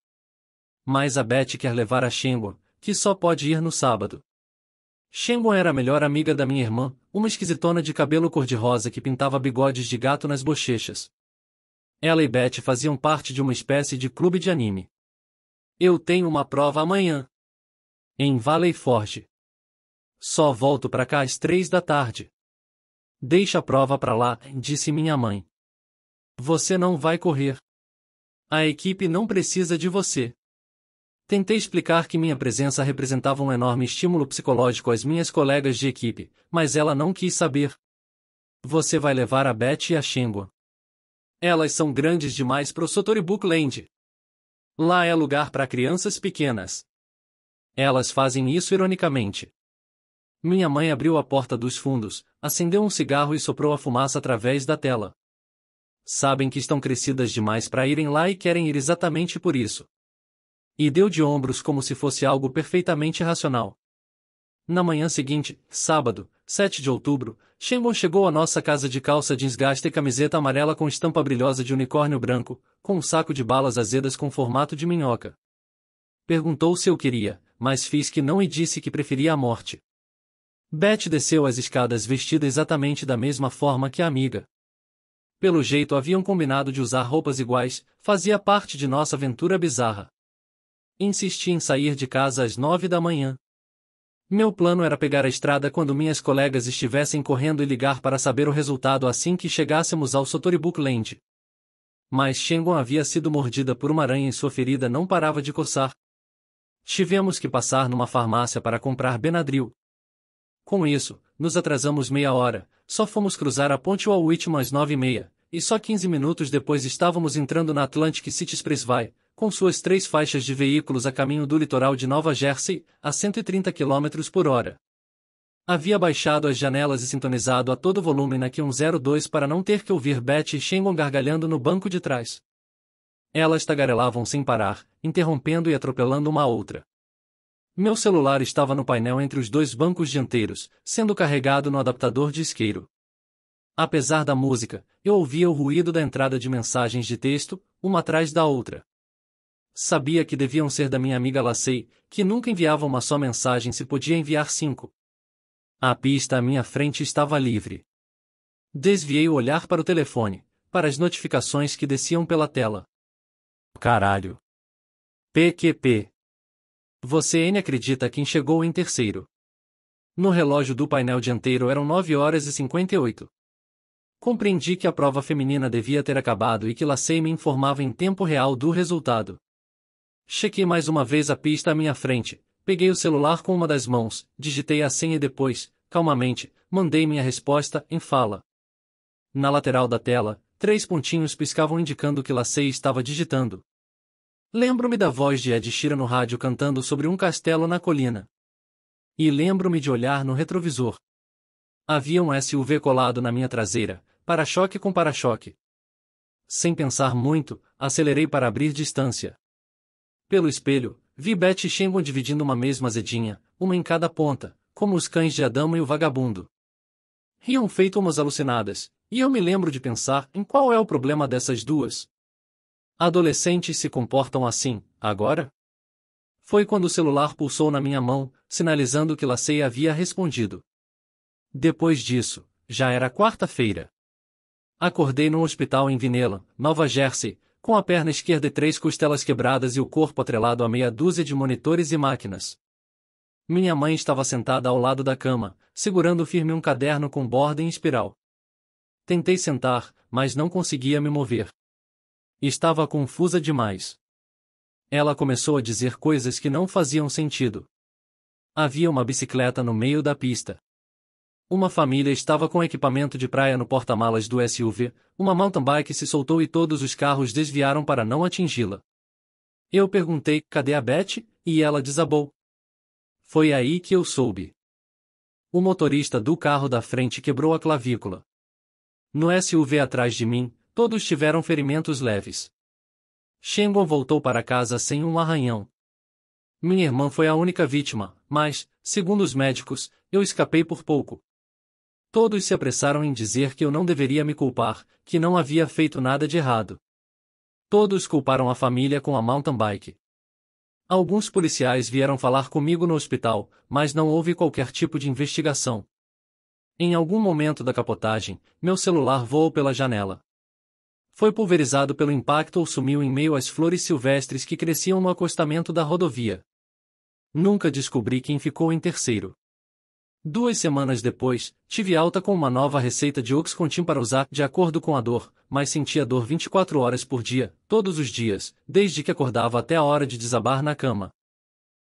A: Mas a Beth quer levar a Shenguan, que só pode ir no sábado. Shenwan era a melhor amiga da minha irmã, uma esquisitona de cabelo cor-de-rosa que pintava bigodes de gato nas bochechas. Ela e Beth faziam parte de uma espécie de clube de anime. Eu tenho uma prova amanhã. Em Valley Forge. Só volto para cá às três da tarde. Deixa a prova para lá, disse minha mãe. Você não vai correr. A equipe não precisa de você. Tentei explicar que minha presença representava um enorme estímulo psicológico às minhas colegas de equipe, mas ela não quis saber. Você vai levar a Beth e a Shingo. Elas são grandes demais pro Sotoribook Land. Lá é lugar para crianças pequenas. Elas fazem isso ironicamente. Minha mãe abriu a porta dos fundos, acendeu um cigarro e soprou a fumaça através da tela. Sabem que estão crescidas demais para irem lá e querem ir exatamente por isso. E deu de ombros como se fosse algo perfeitamente racional. Na manhã seguinte, sábado, 7 de outubro, Shenlong chegou à nossa casa de calça jeans gasta e camiseta amarela com estampa brilhosa de unicórnio branco, com um saco de balas azedas com formato de minhoca. Perguntou se eu queria, mas fiz que não e disse que preferia a morte. Beth desceu as escadas vestida exatamente da mesma forma que a amiga. Pelo jeito haviam combinado de usar roupas iguais, fazia parte de nossa aventura bizarra. Insisti em sair de casa às nove da manhã. Meu plano era pegar a estrada quando minhas colegas estivessem correndo e ligar para saber o resultado assim que chegássemos ao Sotoribook Land. Mas Shengon havia sido mordida por uma aranha e sua ferida não parava de coçar. Tivemos que passar numa farmácia para comprar Benadryl. Com isso, nos atrasamos meia hora, só fomos cruzar a ponte Wawitman às nove e meia, e só quinze minutos depois estávamos entrando na Atlantic City Expressway, com suas três faixas de veículos a caminho do litoral de Nova Jersey, a 130 km por hora. Havia baixado as janelas e sintonizado a todo volume na Q102 para não ter que ouvir Beth e Shenlong gargalhando no banco de trás. Elas tagarelavam sem parar, interrompendo e atropelando uma outra. Meu celular estava no painel entre os dois bancos dianteiros, sendo carregado no adaptador de isqueiro. Apesar da música, eu ouvia o ruído da entrada de mensagens de texto, uma atrás da outra sabia que deviam ser da minha amiga Lacey, que nunca enviava uma só mensagem se podia enviar cinco. A pista à minha frente estava livre. Desviei o olhar para o telefone, para as notificações que desciam pela tela. Caralho! PQP! Você N acredita quem chegou em terceiro. No relógio do painel dianteiro eram 9 horas e 58. Compreendi que a prova feminina devia ter acabado e que Lacey me informava em tempo real do resultado. Chequei mais uma vez a pista à minha frente, peguei o celular com uma das mãos, digitei a senha e depois, calmamente, mandei minha resposta em fala. Na lateral da tela, três pontinhos piscavam indicando que Lacey estava digitando. Lembro-me da voz de Ed Sheeran no rádio cantando sobre um castelo na colina. E lembro-me de olhar no retrovisor. Havia um SUV colado na minha traseira, para-choque com para-choque. Sem pensar muito, acelerei para abrir distância. Pelo espelho, vi Beth e Shengon dividindo uma mesma zedinha, uma em cada ponta, como os cães de Adama e o vagabundo. Riam feito umas alucinadas, e eu me lembro de pensar em qual é o problema dessas duas. Adolescentes se comportam assim, agora? Foi quando o celular pulsou na minha mão, sinalizando que Lacey havia respondido. Depois disso, já era quarta-feira. Acordei no hospital em Vinela, Nova Jersey, com a perna esquerda e três costelas quebradas e o corpo atrelado a meia dúzia de monitores e máquinas. Minha mãe estava sentada ao lado da cama, segurando firme um caderno com borda em espiral. Tentei sentar, mas não conseguia me mover. Estava confusa demais. Ela começou a dizer coisas que não faziam sentido. Havia uma bicicleta no meio da pista. Uma família estava com equipamento de praia no porta-malas do SUV, uma mountain bike se soltou e todos os carros desviaram para não atingi-la. Eu perguntei, cadê a Beth? E ela desabou. Foi aí que eu soube. O motorista do carro da frente quebrou a clavícula. No SUV atrás de mim, todos tiveram ferimentos leves. Shengon voltou para casa sem um arranhão. Minha irmã foi a única vítima, mas, segundo os médicos, eu escapei por pouco. Todos se apressaram em dizer que eu não deveria me culpar, que não havia feito nada de errado. Todos culparam a família com a mountain bike. Alguns policiais vieram falar comigo no hospital, mas não houve qualquer tipo de investigação. Em algum momento da capotagem, meu celular voou pela janela. Foi pulverizado pelo impacto ou sumiu em meio às flores silvestres que cresciam no acostamento da rodovia. Nunca descobri quem ficou em terceiro. Duas semanas depois, tive alta com uma nova receita de Oxcontin para usar de acordo com a dor, mas sentia dor 24 horas por dia, todos os dias, desde que acordava até a hora de desabar na cama.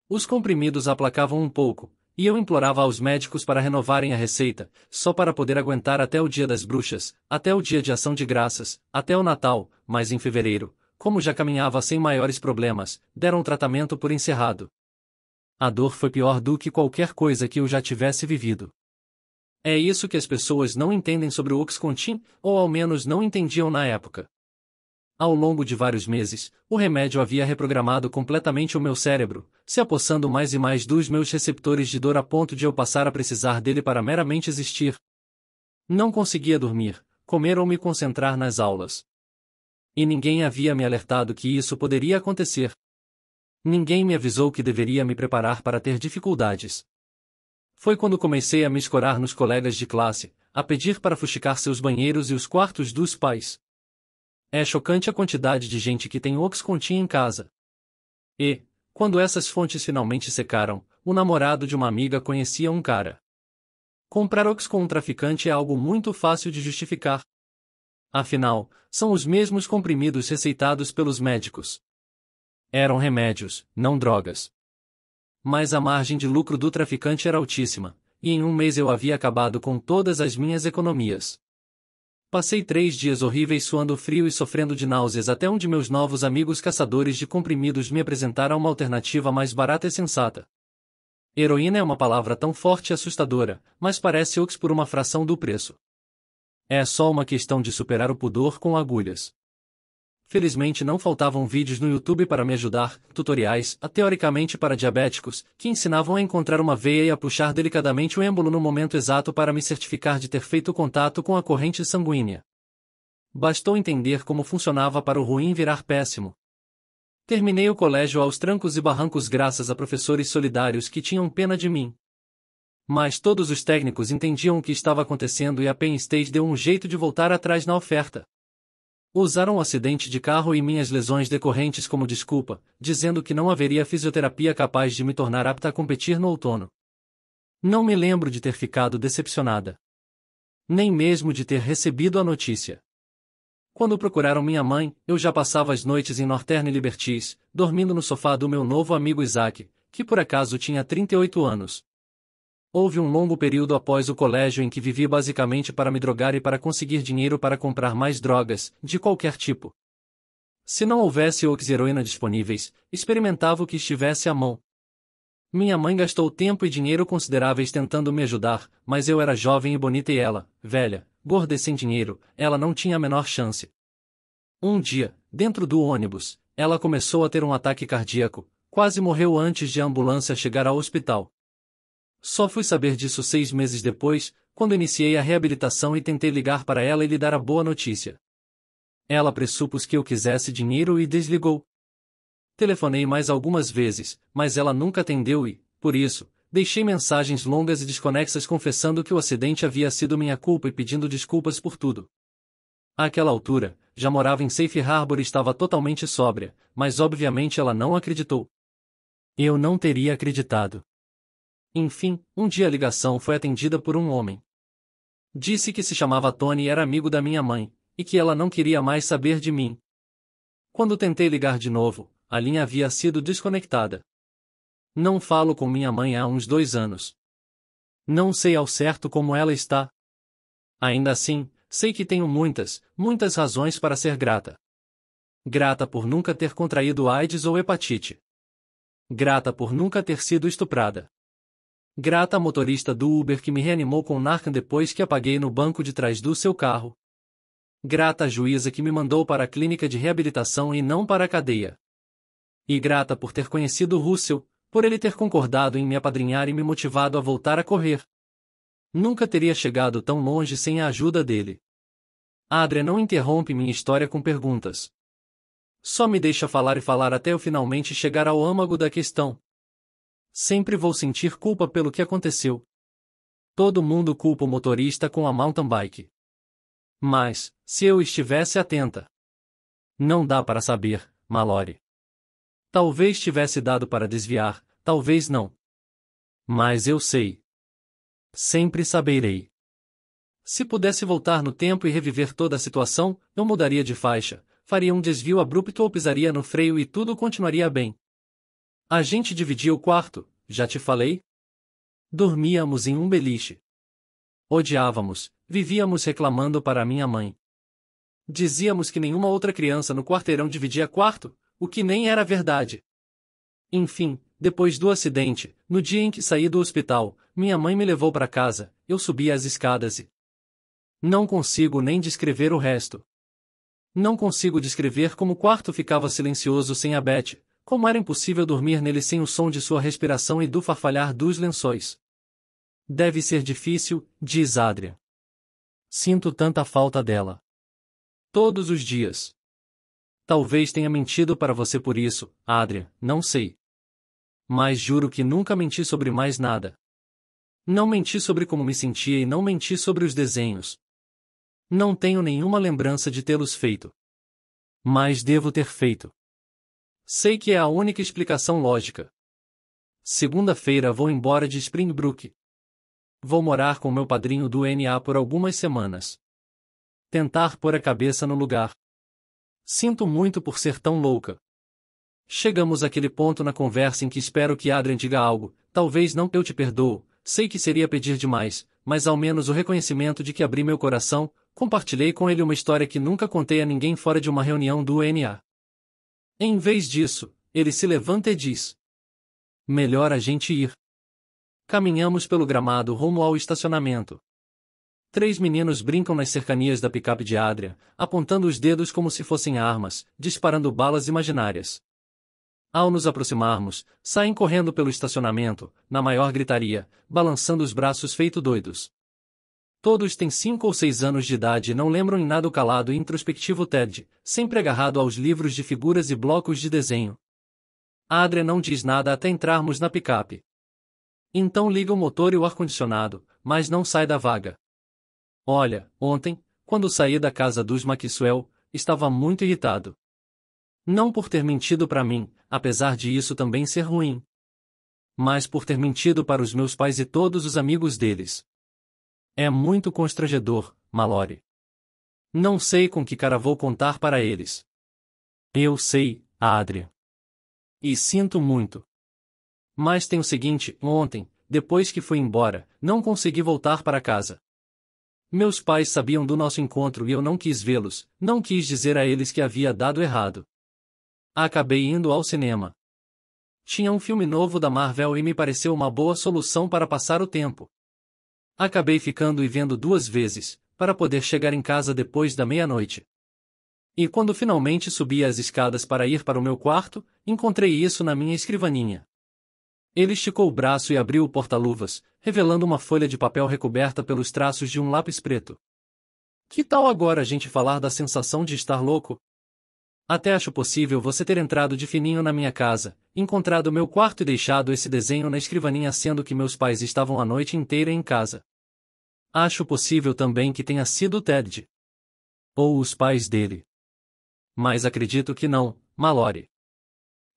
A: Os comprimidos aplacavam um pouco, e eu implorava aos médicos para renovarem a receita, só para poder aguentar até o dia das bruxas, até o dia de ação de graças, até o Natal, mas em fevereiro, como já caminhava sem maiores problemas, deram tratamento por encerrado. A dor foi pior do que qualquer coisa que eu já tivesse vivido. É isso que as pessoas não entendem sobre o Oxcontin, ou ao menos não entendiam na época. Ao longo de vários meses, o remédio havia reprogramado completamente o meu cérebro, se apossando mais e mais dos meus receptores de dor a ponto de eu passar a precisar dele para meramente existir. Não conseguia dormir, comer ou me concentrar nas aulas. E ninguém havia me alertado que isso poderia acontecer. Ninguém me avisou que deveria me preparar para ter dificuldades. Foi quando comecei a me escorar nos colegas de classe, a pedir para fuxicar seus banheiros e os quartos dos pais. É chocante a quantidade de gente que tem Oxcontin em casa. E, quando essas fontes finalmente secaram, o namorado de uma amiga conhecia um cara. Comprar Ox com um traficante é algo muito fácil de justificar. Afinal, são os mesmos comprimidos receitados pelos médicos. Eram remédios, não drogas. Mas a margem de lucro do traficante era altíssima, e em um mês eu havia acabado com todas as minhas economias. Passei três dias horríveis suando frio e sofrendo de náuseas até um de meus novos amigos caçadores de comprimidos me apresentara uma alternativa mais barata e sensata. Heroína é uma palavra tão forte e assustadora, mas parece ox por uma fração do preço. É só uma questão de superar o pudor com agulhas. Felizmente não faltavam vídeos no YouTube para me ajudar, tutoriais, ah, teoricamente para diabéticos, que ensinavam a encontrar uma veia e a puxar delicadamente o êmbolo no momento exato para me certificar de ter feito contato com a corrente sanguínea. Bastou entender como funcionava para o ruim virar péssimo. Terminei o colégio aos trancos e barrancos graças a professores solidários que tinham pena de mim. Mas todos os técnicos entendiam o que estava acontecendo e a Penn State deu um jeito de voltar atrás na oferta. Usaram o acidente de carro e minhas lesões decorrentes como desculpa, dizendo que não haveria fisioterapia capaz de me tornar apta a competir no outono. Não me lembro de ter ficado decepcionada. Nem mesmo de ter recebido a notícia. Quando procuraram minha mãe, eu já passava as noites em Norterne Liberties, dormindo no sofá do meu novo amigo Isaac, que por acaso tinha 38 anos, Houve um longo período após o colégio em que vivi basicamente para me drogar e para conseguir dinheiro para comprar mais drogas, de qualquer tipo. Se não houvesse oxiheroína disponíveis, experimentava o que estivesse à mão. Minha mãe gastou tempo e dinheiro consideráveis tentando me ajudar, mas eu era jovem e bonita e ela, velha, gorda e sem dinheiro, ela não tinha a menor chance. Um dia, dentro do ônibus, ela começou a ter um ataque cardíaco, quase morreu antes de a ambulância chegar ao hospital. Só fui saber disso seis meses depois, quando iniciei a reabilitação e tentei ligar para ela e lhe dar a boa notícia. Ela pressupôs que eu quisesse dinheiro e desligou. Telefonei mais algumas vezes, mas ela nunca atendeu e, por isso, deixei mensagens longas e desconexas confessando que o acidente havia sido minha culpa e pedindo desculpas por tudo. Àquela altura, já morava em Safe Harbor e estava totalmente sóbria, mas obviamente ela não acreditou. Eu não teria acreditado. Enfim, um dia a ligação foi atendida por um homem. Disse que se chamava Tony e era amigo da minha mãe, e que ela não queria mais saber de mim. Quando tentei ligar de novo, a linha havia sido desconectada. Não falo com minha mãe há uns dois anos. Não sei ao certo como ela está. Ainda assim, sei que tenho muitas, muitas razões para ser grata. Grata por nunca ter contraído AIDS ou hepatite. Grata por nunca ter sido estuprada. Grata motorista do Uber que me reanimou com Narcan depois que apaguei no banco de trás do seu carro. Grata juíza que me mandou para a clínica de reabilitação e não para a cadeia. E grata por ter conhecido Russell, por ele ter concordado em me apadrinhar e me motivado a voltar a correr. Nunca teria chegado tão longe sem a ajuda dele. Adria não interrompe minha história com perguntas. Só me deixa falar e falar até eu finalmente chegar ao âmago da questão. Sempre vou sentir culpa pelo que aconteceu. Todo mundo culpa o motorista com a mountain bike. Mas, se eu estivesse atenta. Não dá para saber, Mallory. Talvez tivesse dado para desviar, talvez não. Mas eu sei. Sempre saberei. Se pudesse voltar no tempo e reviver toda a situação, eu mudaria de faixa, faria um desvio abrupto ou pisaria no freio e tudo continuaria bem. A gente dividia o quarto, já te falei? Dormíamos em um beliche. Odiávamos, vivíamos reclamando para minha mãe. Dizíamos que nenhuma outra criança no quarteirão dividia quarto, o que nem era verdade. Enfim, depois do acidente, no dia em que saí do hospital, minha mãe me levou para casa, eu subi as escadas e. Não consigo nem descrever o resto. Não consigo descrever como o quarto ficava silencioso sem a Beth, como era impossível dormir nele sem o som de sua respiração e do farfalhar dos lençóis? Deve ser difícil, diz Adria. Sinto tanta falta dela. Todos os dias. Talvez tenha mentido para você por isso, Adria, não sei. Mas juro que nunca menti sobre mais nada. Não menti sobre como me sentia e não menti sobre os desenhos. Não tenho nenhuma lembrança de tê-los feito. Mas devo ter feito. Sei que é a única explicação lógica. Segunda-feira vou embora de Springbrook. Vou morar com meu padrinho do NA por algumas semanas. Tentar pôr a cabeça no lugar. Sinto muito por ser tão louca. Chegamos àquele ponto na conversa em que espero que Adrian diga algo, talvez não eu te perdoo, sei que seria pedir demais, mas ao menos o reconhecimento de que abri meu coração, compartilhei com ele uma história que nunca contei a ninguém fora de uma reunião do NA. Em vez disso, ele se levanta e diz: Melhor a gente ir. Caminhamos pelo gramado rumo ao estacionamento. Três meninos brincam nas cercanias da picape de Adria, apontando os dedos como se fossem armas, disparando balas imaginárias. Ao nos aproximarmos, saem correndo pelo estacionamento, na maior gritaria, balançando os braços feito doidos. Todos têm cinco ou seis anos de idade e não lembram em nada o calado e introspectivo Ted, sempre agarrado aos livros de figuras e blocos de desenho. A Adria não diz nada até entrarmos na picape. Então liga o motor e o ar-condicionado, mas não sai da vaga. Olha, ontem, quando saí da casa dos Maxwell, estava muito irritado. Não por ter mentido para mim, apesar de isso também ser ruim. Mas por ter mentido para os meus pais e todos os amigos deles. É muito constrangedor, Mallory. Não sei com que cara vou contar para eles. Eu sei, Adria. E sinto muito. Mas tem o seguinte: ontem, depois que fui embora, não consegui voltar para casa. Meus pais sabiam do nosso encontro e eu não quis vê-los, não quis dizer a eles que havia dado errado. Acabei indo ao cinema. Tinha um filme novo da Marvel e me pareceu uma boa solução para passar o tempo. Acabei ficando e vendo duas vezes, para poder chegar em casa depois da meia-noite. E quando finalmente subi as escadas para ir para o meu quarto, encontrei isso na minha escrivaninha. Ele esticou o braço e abriu o porta-luvas, revelando uma folha de papel recoberta pelos traços de um lápis preto. Que tal agora a gente falar da sensação de estar louco? Até acho possível você ter entrado de fininho na minha casa, encontrado meu quarto e deixado esse desenho na escrivaninha, sendo que meus pais estavam a noite inteira em casa. Acho possível também que tenha sido Ted. Ou os pais dele. Mas acredito que não, Mallory.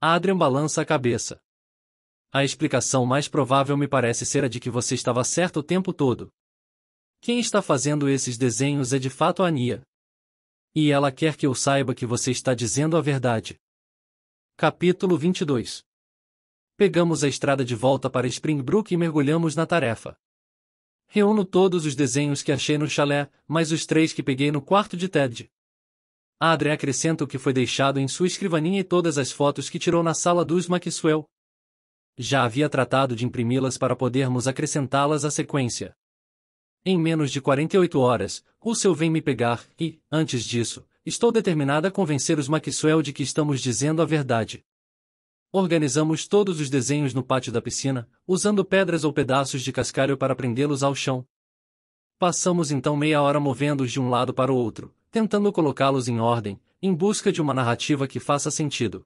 A: Adrian balança a cabeça. A explicação mais provável me parece ser a de que você estava certo o tempo todo. Quem está fazendo esses desenhos é de fato a Nia, e ela quer que eu saiba que você está dizendo a verdade. Capítulo 22 Pegamos a estrada de volta para Springbrook e mergulhamos na tarefa. Reúno todos os desenhos que achei no chalé, mais os três que peguei no quarto de Ted. Adrien acrescenta o que foi deixado em sua escrivaninha e todas as fotos que tirou na sala dos Maxwell. Já havia tratado de imprimi-las para podermos acrescentá-las à sequência em menos de 48 horas, Russell vem me pegar e, antes disso, estou determinada a convencer os Maxwell de que estamos dizendo a verdade. Organizamos todos os desenhos no pátio da piscina, usando pedras ou pedaços de cascalho para prendê-los ao chão. Passamos então meia hora movendo-os de um lado para o outro, tentando colocá-los em ordem, em busca de uma narrativa que faça sentido.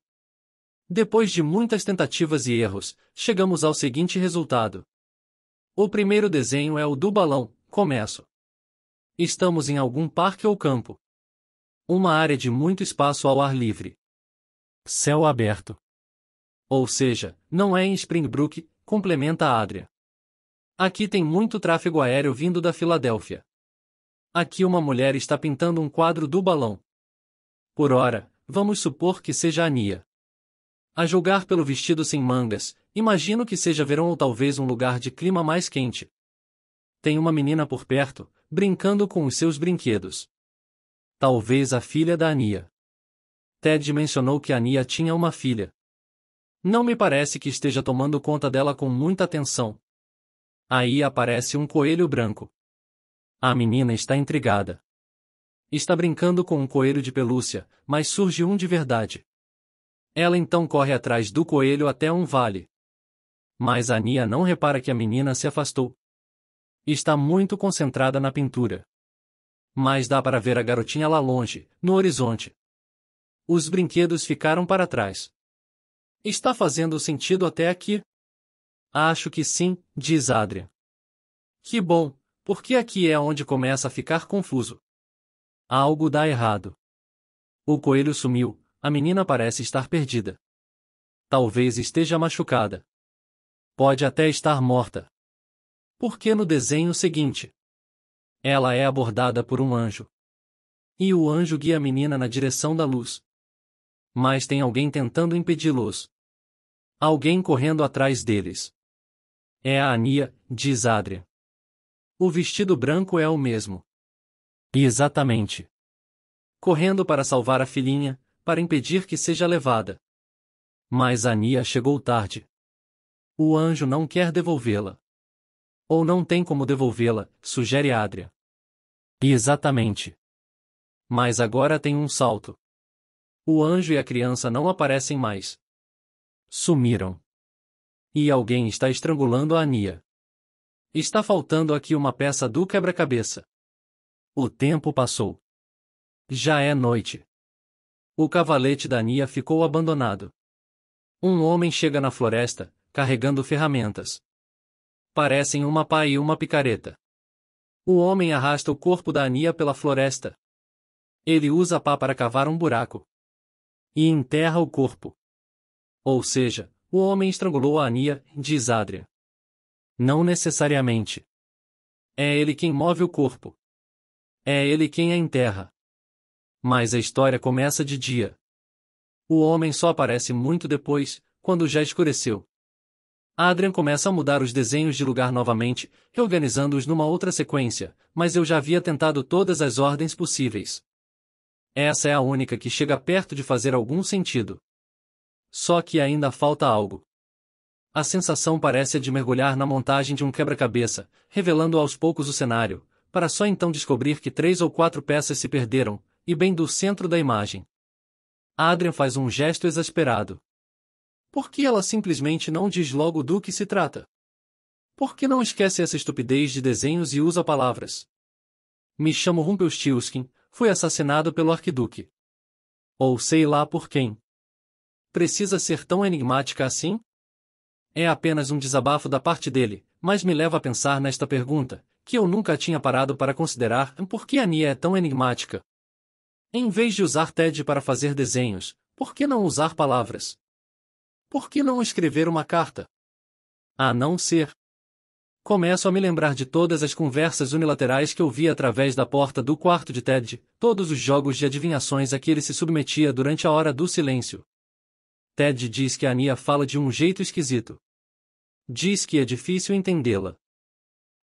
A: Depois de muitas tentativas e erros, chegamos ao seguinte resultado. O primeiro desenho é o do balão, Começo. Estamos em algum parque ou campo. Uma área de muito espaço ao ar livre. Céu aberto. Ou seja, não é em Springbrook, complementa a Adria. Aqui tem muito tráfego aéreo vindo da Filadélfia. Aqui uma mulher está pintando um quadro do balão. Por ora, vamos supor que seja Ania. A julgar pelo vestido sem mangas, imagino que seja verão ou talvez um lugar de clima mais quente tem uma menina por perto, brincando com os seus brinquedos. Talvez a filha da Ania. Ted mencionou que Ania tinha uma filha. Não me parece que esteja tomando conta dela com muita atenção. Aí aparece um coelho branco. A menina está intrigada. Está brincando com um coelho de pelúcia, mas surge um de verdade. Ela então corre atrás do coelho até um vale. Mas Ania não repara que a menina se afastou está muito concentrada na pintura. Mas dá para ver a garotinha lá longe, no horizonte. Os brinquedos ficaram para trás. Está fazendo sentido até aqui? Acho que sim, diz Adria. Que bom, porque aqui é onde começa a ficar confuso. Algo dá errado. O coelho sumiu, a menina parece estar perdida. Talvez esteja machucada. Pode até estar morta porque no desenho seguinte, ela é abordada por um anjo. E o anjo guia a menina na direção da luz. Mas tem alguém tentando impedi-los. Alguém correndo atrás deles. É a Ania, diz Adria. O vestido branco é o mesmo. Exatamente. Correndo para salvar a filhinha, para impedir que seja levada. Mas Ania chegou tarde. O anjo não quer devolvê-la. Ou não tem como devolvê-la, sugere Adria. exatamente. Mas agora tem um salto. O anjo e a criança não aparecem mais. Sumiram. E alguém está estrangulando a Ania. Está faltando aqui uma peça do quebra-cabeça. O tempo passou. Já é noite. O cavalete da Nia ficou abandonado. Um homem chega na floresta, carregando ferramentas. Parecem uma pá e uma picareta. O homem arrasta o corpo da Ania pela floresta. Ele usa a pá para cavar um buraco. E enterra o corpo. Ou seja, o homem estrangulou a Ania, diz Adria. Não necessariamente. É ele quem move o corpo. É ele quem a enterra. Mas a história começa de dia. O homem só aparece muito depois, quando já escureceu. Adrian começa a mudar os desenhos de lugar novamente, reorganizando-os numa outra sequência, mas eu já havia tentado todas as ordens possíveis. Essa é a única que chega perto de fazer algum sentido. Só que ainda falta algo. A sensação parece a de mergulhar na montagem de um quebra-cabeça, revelando aos poucos o cenário, para só então descobrir que três ou quatro peças se perderam, e bem do centro da imagem. Adrian faz um gesto exasperado. Por que ela simplesmente não diz logo do que se trata? Por que não esquece essa estupidez de desenhos e usa palavras? Me chamo Rumpelstiltskin, fui assassinado pelo Arquiduque. Ou sei lá por quem. Precisa ser tão enigmática assim? É apenas um desabafo da parte dele, mas me leva a pensar nesta pergunta, que eu nunca tinha parado para considerar hum, por que a Nia é tão enigmática. Em vez de usar TED para fazer desenhos, por que não usar palavras? Por que não escrever uma carta? A não ser. Começo a me lembrar de todas as conversas unilaterais que ouvi através da porta do quarto de Ted, todos os jogos de adivinhações a que ele se submetia durante a hora do silêncio. Ted diz que a Nia fala de um jeito esquisito. Diz que é difícil entendê-la.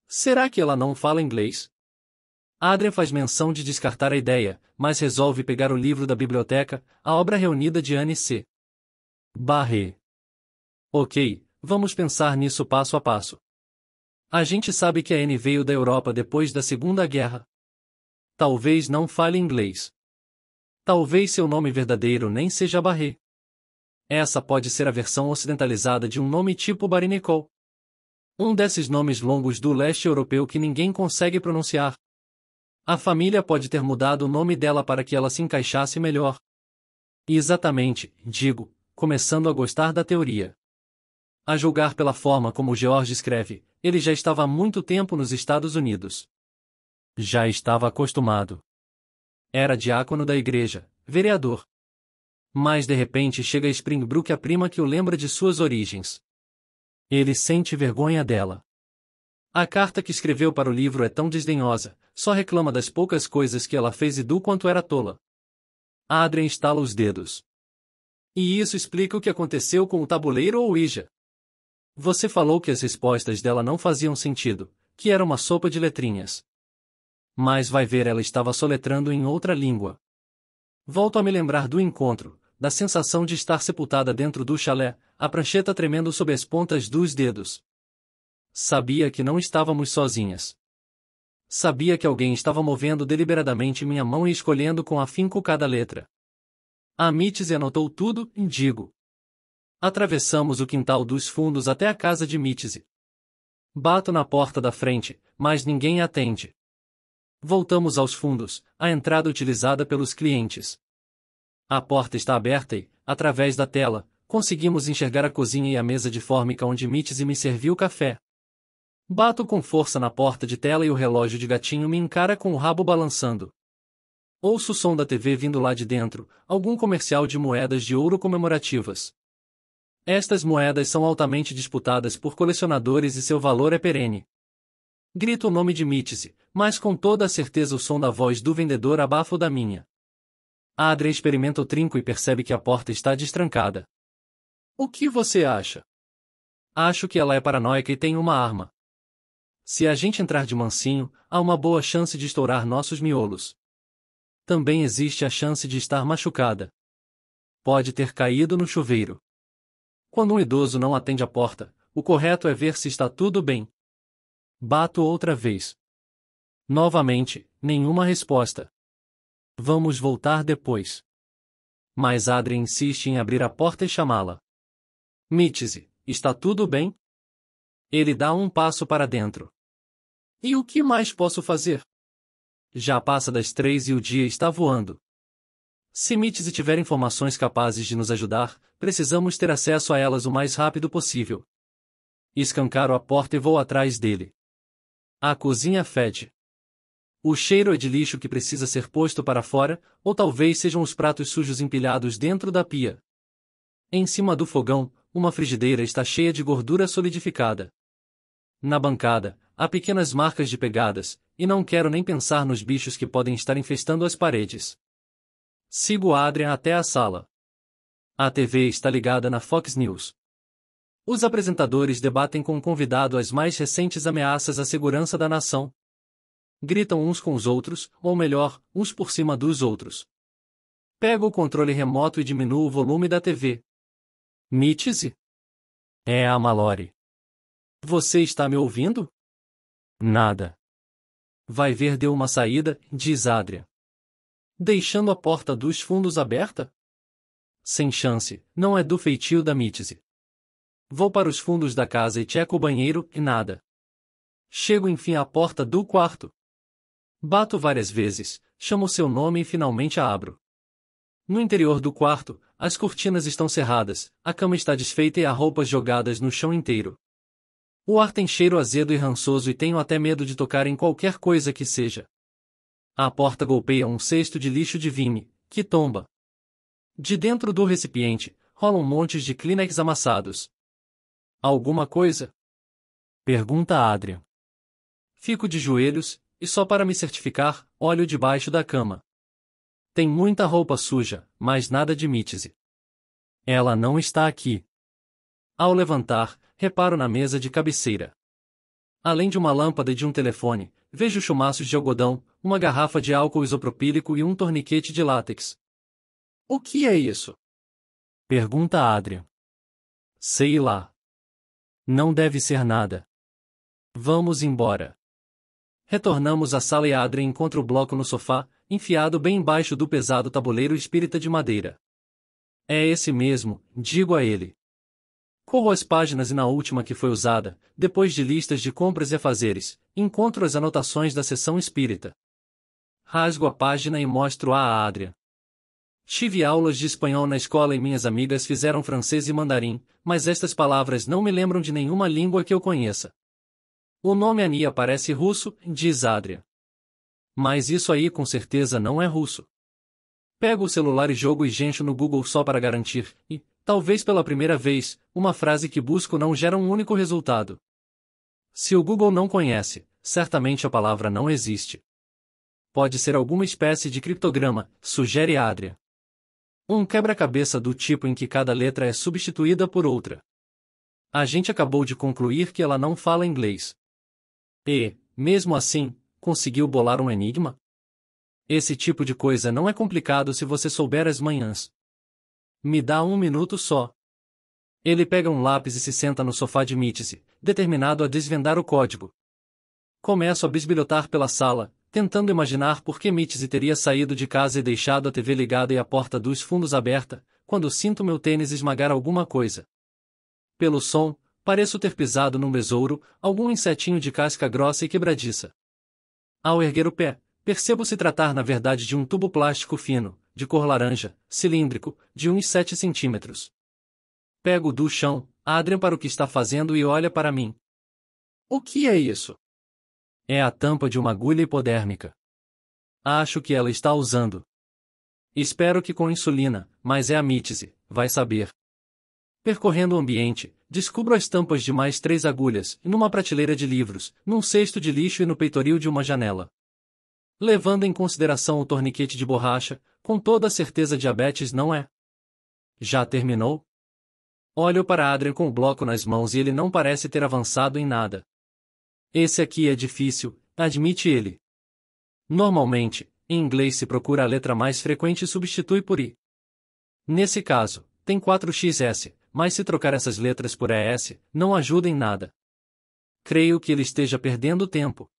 A: Será que ela não fala inglês? Adria faz menção de descartar a ideia, mas resolve pegar o livro da biblioteca, a obra reunida de Anne C. Barre. Ok, vamos pensar nisso passo a passo. A gente sabe que a Anne veio da Europa depois da Segunda Guerra. Talvez não fale inglês. Talvez seu nome verdadeiro nem seja Barre. Essa pode ser a versão ocidentalizada de um nome tipo Barinicol. Um desses nomes longos do leste europeu que ninguém consegue pronunciar. A família pode ter mudado o nome dela para que ela se encaixasse melhor. Exatamente, digo, começando a gostar da teoria. A julgar pela forma como George escreve, ele já estava há muito tempo nos Estados Unidos. Já estava acostumado. Era diácono da igreja, vereador. Mas de repente chega a Springbrook a prima que o lembra de suas origens. Ele sente vergonha dela. A carta que escreveu para o livro é tão desdenhosa, só reclama das poucas coisas que ela fez e do quanto era tola. Adrien estala os dedos. E isso explica o que aconteceu com o tabuleiro ou Ija. Você falou que as respostas dela não faziam sentido, que era uma sopa de letrinhas. Mas vai ver ela estava soletrando em outra língua. Volto a me lembrar do encontro, da sensação de estar sepultada dentro do chalé, a prancheta tremendo sob as pontas dos dedos. Sabia que não estávamos sozinhas. Sabia que alguém estava movendo deliberadamente minha mão e escolhendo com afinco cada letra. Amites anotou tudo, indigo. Atravessamos o quintal dos fundos até a casa de Mítise. Bato na porta da frente, mas ninguém atende. Voltamos aos fundos, a entrada utilizada pelos clientes. A porta está aberta e, através da tela, conseguimos enxergar a cozinha e a mesa de fórmica onde Mítise me serviu o café. Bato com força na porta de tela e o relógio de gatinho me encara com o rabo balançando. Ouço o som da TV vindo lá de dentro, algum comercial de moedas de ouro comemorativas. Estas moedas são altamente disputadas por colecionadores e seu valor é perene. Grito o nome de Mítice, mas com toda a certeza o som da voz do vendedor abafa da minha. A Adria experimenta o trinco e percebe que a porta está destrancada. O que você acha? Acho que ela é paranoica e tem uma arma. Se a gente entrar de mansinho, há uma boa chance de estourar nossos miolos também existe a chance de estar machucada. Pode ter caído no chuveiro. Quando um idoso não atende a porta, o correto é ver se está tudo bem. Bato outra vez. Novamente, nenhuma resposta. Vamos voltar depois. Mas Adri insiste em abrir a porta e chamá-la. Mitze, está tudo bem? Ele dá um passo para dentro. E o que mais posso fazer? Já passa das três e o dia está voando. Se Mitzi tiver informações capazes de nos ajudar, precisamos ter acesso a elas o mais rápido possível. Escancaro a porta e vou atrás dele. A cozinha fede. O cheiro é de lixo que precisa ser posto para fora, ou talvez sejam os pratos sujos empilhados dentro da pia. Em cima do fogão, uma frigideira está cheia de gordura solidificada. Na bancada, Há pequenas marcas de pegadas, e não quero nem pensar nos bichos que podem estar infestando as paredes. Sigo Adrian até a sala. A TV está ligada na Fox News. Os apresentadores debatem com o convidado as mais recentes ameaças à segurança da nação. Gritam uns com os outros, ou melhor, uns por cima dos outros. Pego o controle remoto e diminuo o volume da TV. Mítese? É a Malore. Você está me ouvindo? Nada. Vai ver deu uma saída, diz Adria. Deixando a porta dos fundos aberta? Sem chance, não é do feitio da Mítise. Vou para os fundos da casa e checo o banheiro, e nada. Chego enfim à porta do quarto. Bato várias vezes, chamo seu nome e finalmente a abro. No interior do quarto, as cortinas estão cerradas, a cama está desfeita e há roupas jogadas no chão inteiro. O ar tem cheiro azedo e rançoso e tenho até medo de tocar em qualquer coisa que seja. A porta golpeia um cesto de lixo de vime, que tomba. De dentro do recipiente, rolam montes de Kleenex amassados. Alguma coisa? Pergunta Adrian. Fico de joelhos, e só para me certificar, olho debaixo da cama. Tem muita roupa suja, mas nada de mítise. Ela não está aqui. Ao levantar, reparo na mesa de cabeceira. Além de uma lâmpada e de um telefone, vejo chumaços de algodão, uma garrafa de álcool isopropílico e um torniquete de látex. O que é isso? Pergunta Adria. Sei lá. Não deve ser nada. Vamos embora. Retornamos à sala e Adria encontra o bloco no sofá, enfiado bem embaixo do pesado tabuleiro espírita de madeira. É esse mesmo, digo a ele. Corro as páginas e na última que foi usada, depois de listas de compras e afazeres, encontro as anotações da sessão espírita. Rasgo a página e mostro a Adria. Tive aulas de espanhol na escola e minhas amigas fizeram francês e mandarim, mas estas palavras não me lembram de nenhuma língua que eu conheça. O nome Ania parece russo, diz Adria. Mas isso aí com certeza não é russo. Pego o celular e jogo e gencho no Google só para garantir, e, talvez pela primeira vez, uma frase que busco não gera um único resultado. Se o Google não conhece, certamente a palavra não existe. Pode ser alguma espécie de criptograma, sugere Adria. Um quebra-cabeça do tipo em que cada letra é substituída por outra. A gente acabou de concluir que ela não fala inglês. E, mesmo assim, conseguiu bolar um enigma? Esse tipo de coisa não é complicado se você souber as manhãs. Me dá um minuto só. Ele pega um lápis e se senta no sofá de Mítice, determinado a desvendar o código. Começo a bisbilhotar pela sala, tentando imaginar por que Mítice teria saído de casa e deixado a TV ligada e a porta dos fundos aberta, quando sinto meu tênis esmagar alguma coisa. Pelo som, pareço ter pisado num besouro, algum insetinho de casca grossa e quebradiça. Ao erguer o pé, percebo se tratar na verdade de um tubo plástico fino, de cor laranja, cilíndrico, de uns 7 centímetros. Pego do chão, Adrian para o que está fazendo e olha para mim. O que é isso? É a tampa de uma agulha hipodérmica. Acho que ela está usando. Espero que com insulina, mas é a mítise, vai saber. Percorrendo o ambiente, descubro as tampas de mais três agulhas, numa prateleira de livros, num cesto de lixo e no peitoril de uma janela. Levando em consideração o torniquete de borracha, com toda certeza diabetes não é. Já terminou? Olho para Adrian com o bloco nas mãos e ele não parece ter avançado em nada. Esse aqui é difícil, admite ele. Normalmente, em inglês se procura a letra mais frequente e substitui por I. Nesse caso, tem 4xs, mas se trocar essas letras por ES, não ajuda em nada. Creio que ele esteja perdendo tempo.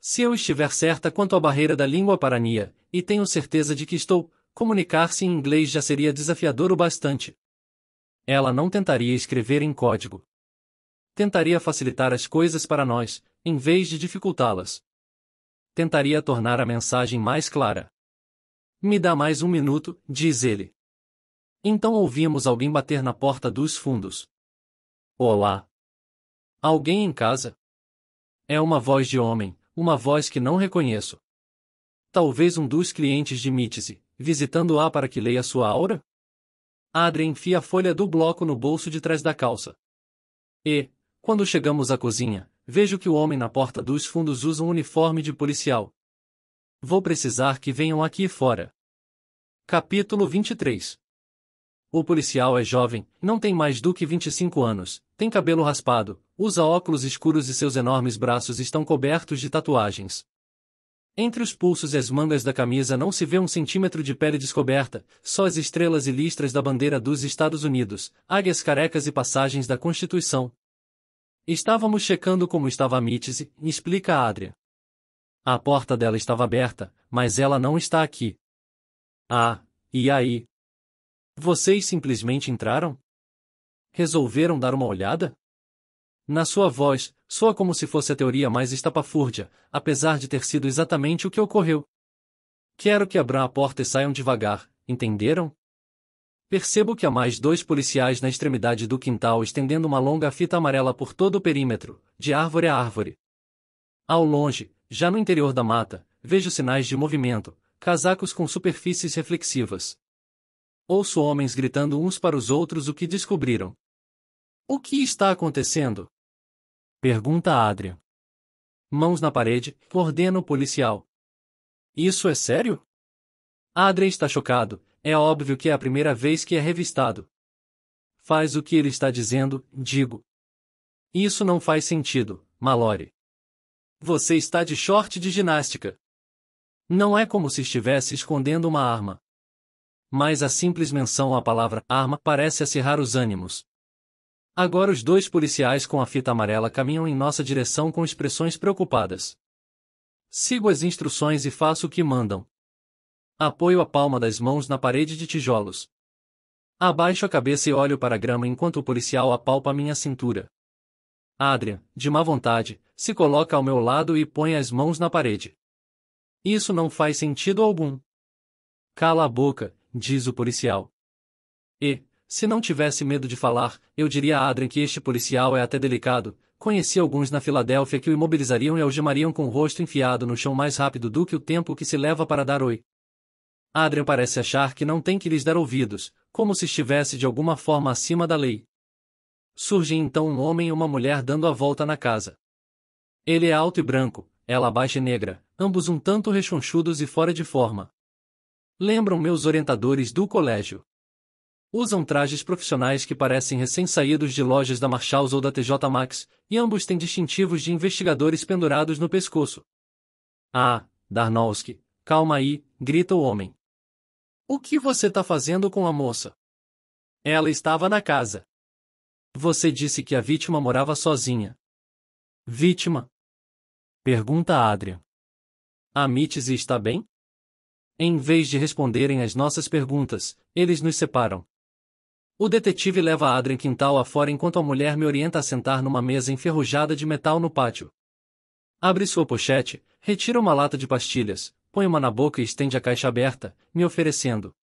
A: Se eu estiver certa quanto à barreira da língua parania, e tenho certeza de que estou, comunicar-se em inglês já seria desafiador o bastante. Ela não tentaria escrever em código. Tentaria facilitar as coisas para nós, em vez de dificultá-las. Tentaria tornar a mensagem mais clara. Me dá mais um minuto, diz ele. Então ouvimos alguém bater na porta dos fundos. Olá! Alguém em casa? É uma voz de homem, uma voz que não reconheço. Talvez um dos clientes de Mítice, visitando-a para que leia sua aura? Adri enfia a folha do bloco no bolso de trás da calça. E, quando chegamos à cozinha, vejo que o homem na porta dos fundos usa um uniforme de policial. Vou precisar que venham aqui fora. Capítulo 23 o policial é jovem, não tem mais do que 25 anos, tem cabelo raspado, usa óculos escuros e seus enormes braços estão cobertos de tatuagens. Entre os pulsos e as mangas da camisa não se vê um centímetro de pele descoberta, só as estrelas e listras da bandeira dos Estados Unidos, águias carecas e passagens da Constituição. Estávamos checando como estava a Mítise, explica a Adria. A porta dela estava aberta, mas ela não está aqui. Ah, e aí? Vocês simplesmente entraram? Resolveram dar uma olhada? Na sua voz, soa como se fosse a teoria mais estapafúrdia, apesar de ter sido exatamente o que ocorreu. Quero que abram a porta e saiam devagar, entenderam? Percebo que há mais dois policiais na extremidade do quintal estendendo uma longa fita amarela por todo o perímetro, de árvore a árvore. Ao longe, já no interior da mata, vejo sinais de movimento, casacos com superfícies reflexivas ouço homens gritando uns para os outros o que descobriram. O que está acontecendo? Pergunta Adrian. Mãos na parede, ordena o policial. Isso é sério? Adrian está chocado, é óbvio que é a primeira vez que é revistado. Faz o que ele está dizendo, digo. Isso não faz sentido, Malore. Você está de short de ginástica. Não é como se estivesse escondendo uma arma mas a simples menção à palavra arma parece acirrar os ânimos. Agora os dois policiais com a fita amarela caminham em nossa direção com expressões preocupadas. Sigo as instruções e faço o que mandam. Apoio a palma das mãos na parede de tijolos. Abaixo a cabeça e olho para a grama enquanto o policial apalpa minha cintura. Adrian, de má vontade, se coloca ao meu lado e põe as mãos na parede. Isso não faz sentido algum. Cala a boca, diz o policial. E, se não tivesse medo de falar, eu diria a Adrian que este policial é até delicado. Conheci alguns na Filadélfia que o imobilizariam e algemariam com o rosto enfiado no chão mais rápido do que o tempo que se leva para dar oi. Adrian parece achar que não tem que lhes dar ouvidos, como se estivesse de alguma forma acima da lei. Surgem então um homem e uma mulher dando a volta na casa. Ele é alto e branco, ela baixa e negra, ambos um tanto rechonchudos e fora de forma. Lembram meus orientadores do colégio. Usam trajes profissionais que parecem recém-saídos de lojas da Marshalls ou da TJ Maxx, e ambos têm distintivos de investigadores pendurados no pescoço. Ah, Darnowski, calma aí, grita o homem. O que você está fazendo com a moça? Ela estava na casa. Você disse que a vítima morava sozinha. Vítima? Pergunta Adrian. A Mitzi está bem? Em vez de responderem às nossas perguntas, eles nos separam. O detetive leva Adrian quintal afora enquanto a mulher me orienta a sentar numa mesa enferrujada de metal no pátio. Abre sua pochete, retira uma lata de pastilhas, põe uma na boca e estende a caixa aberta, me oferecendo.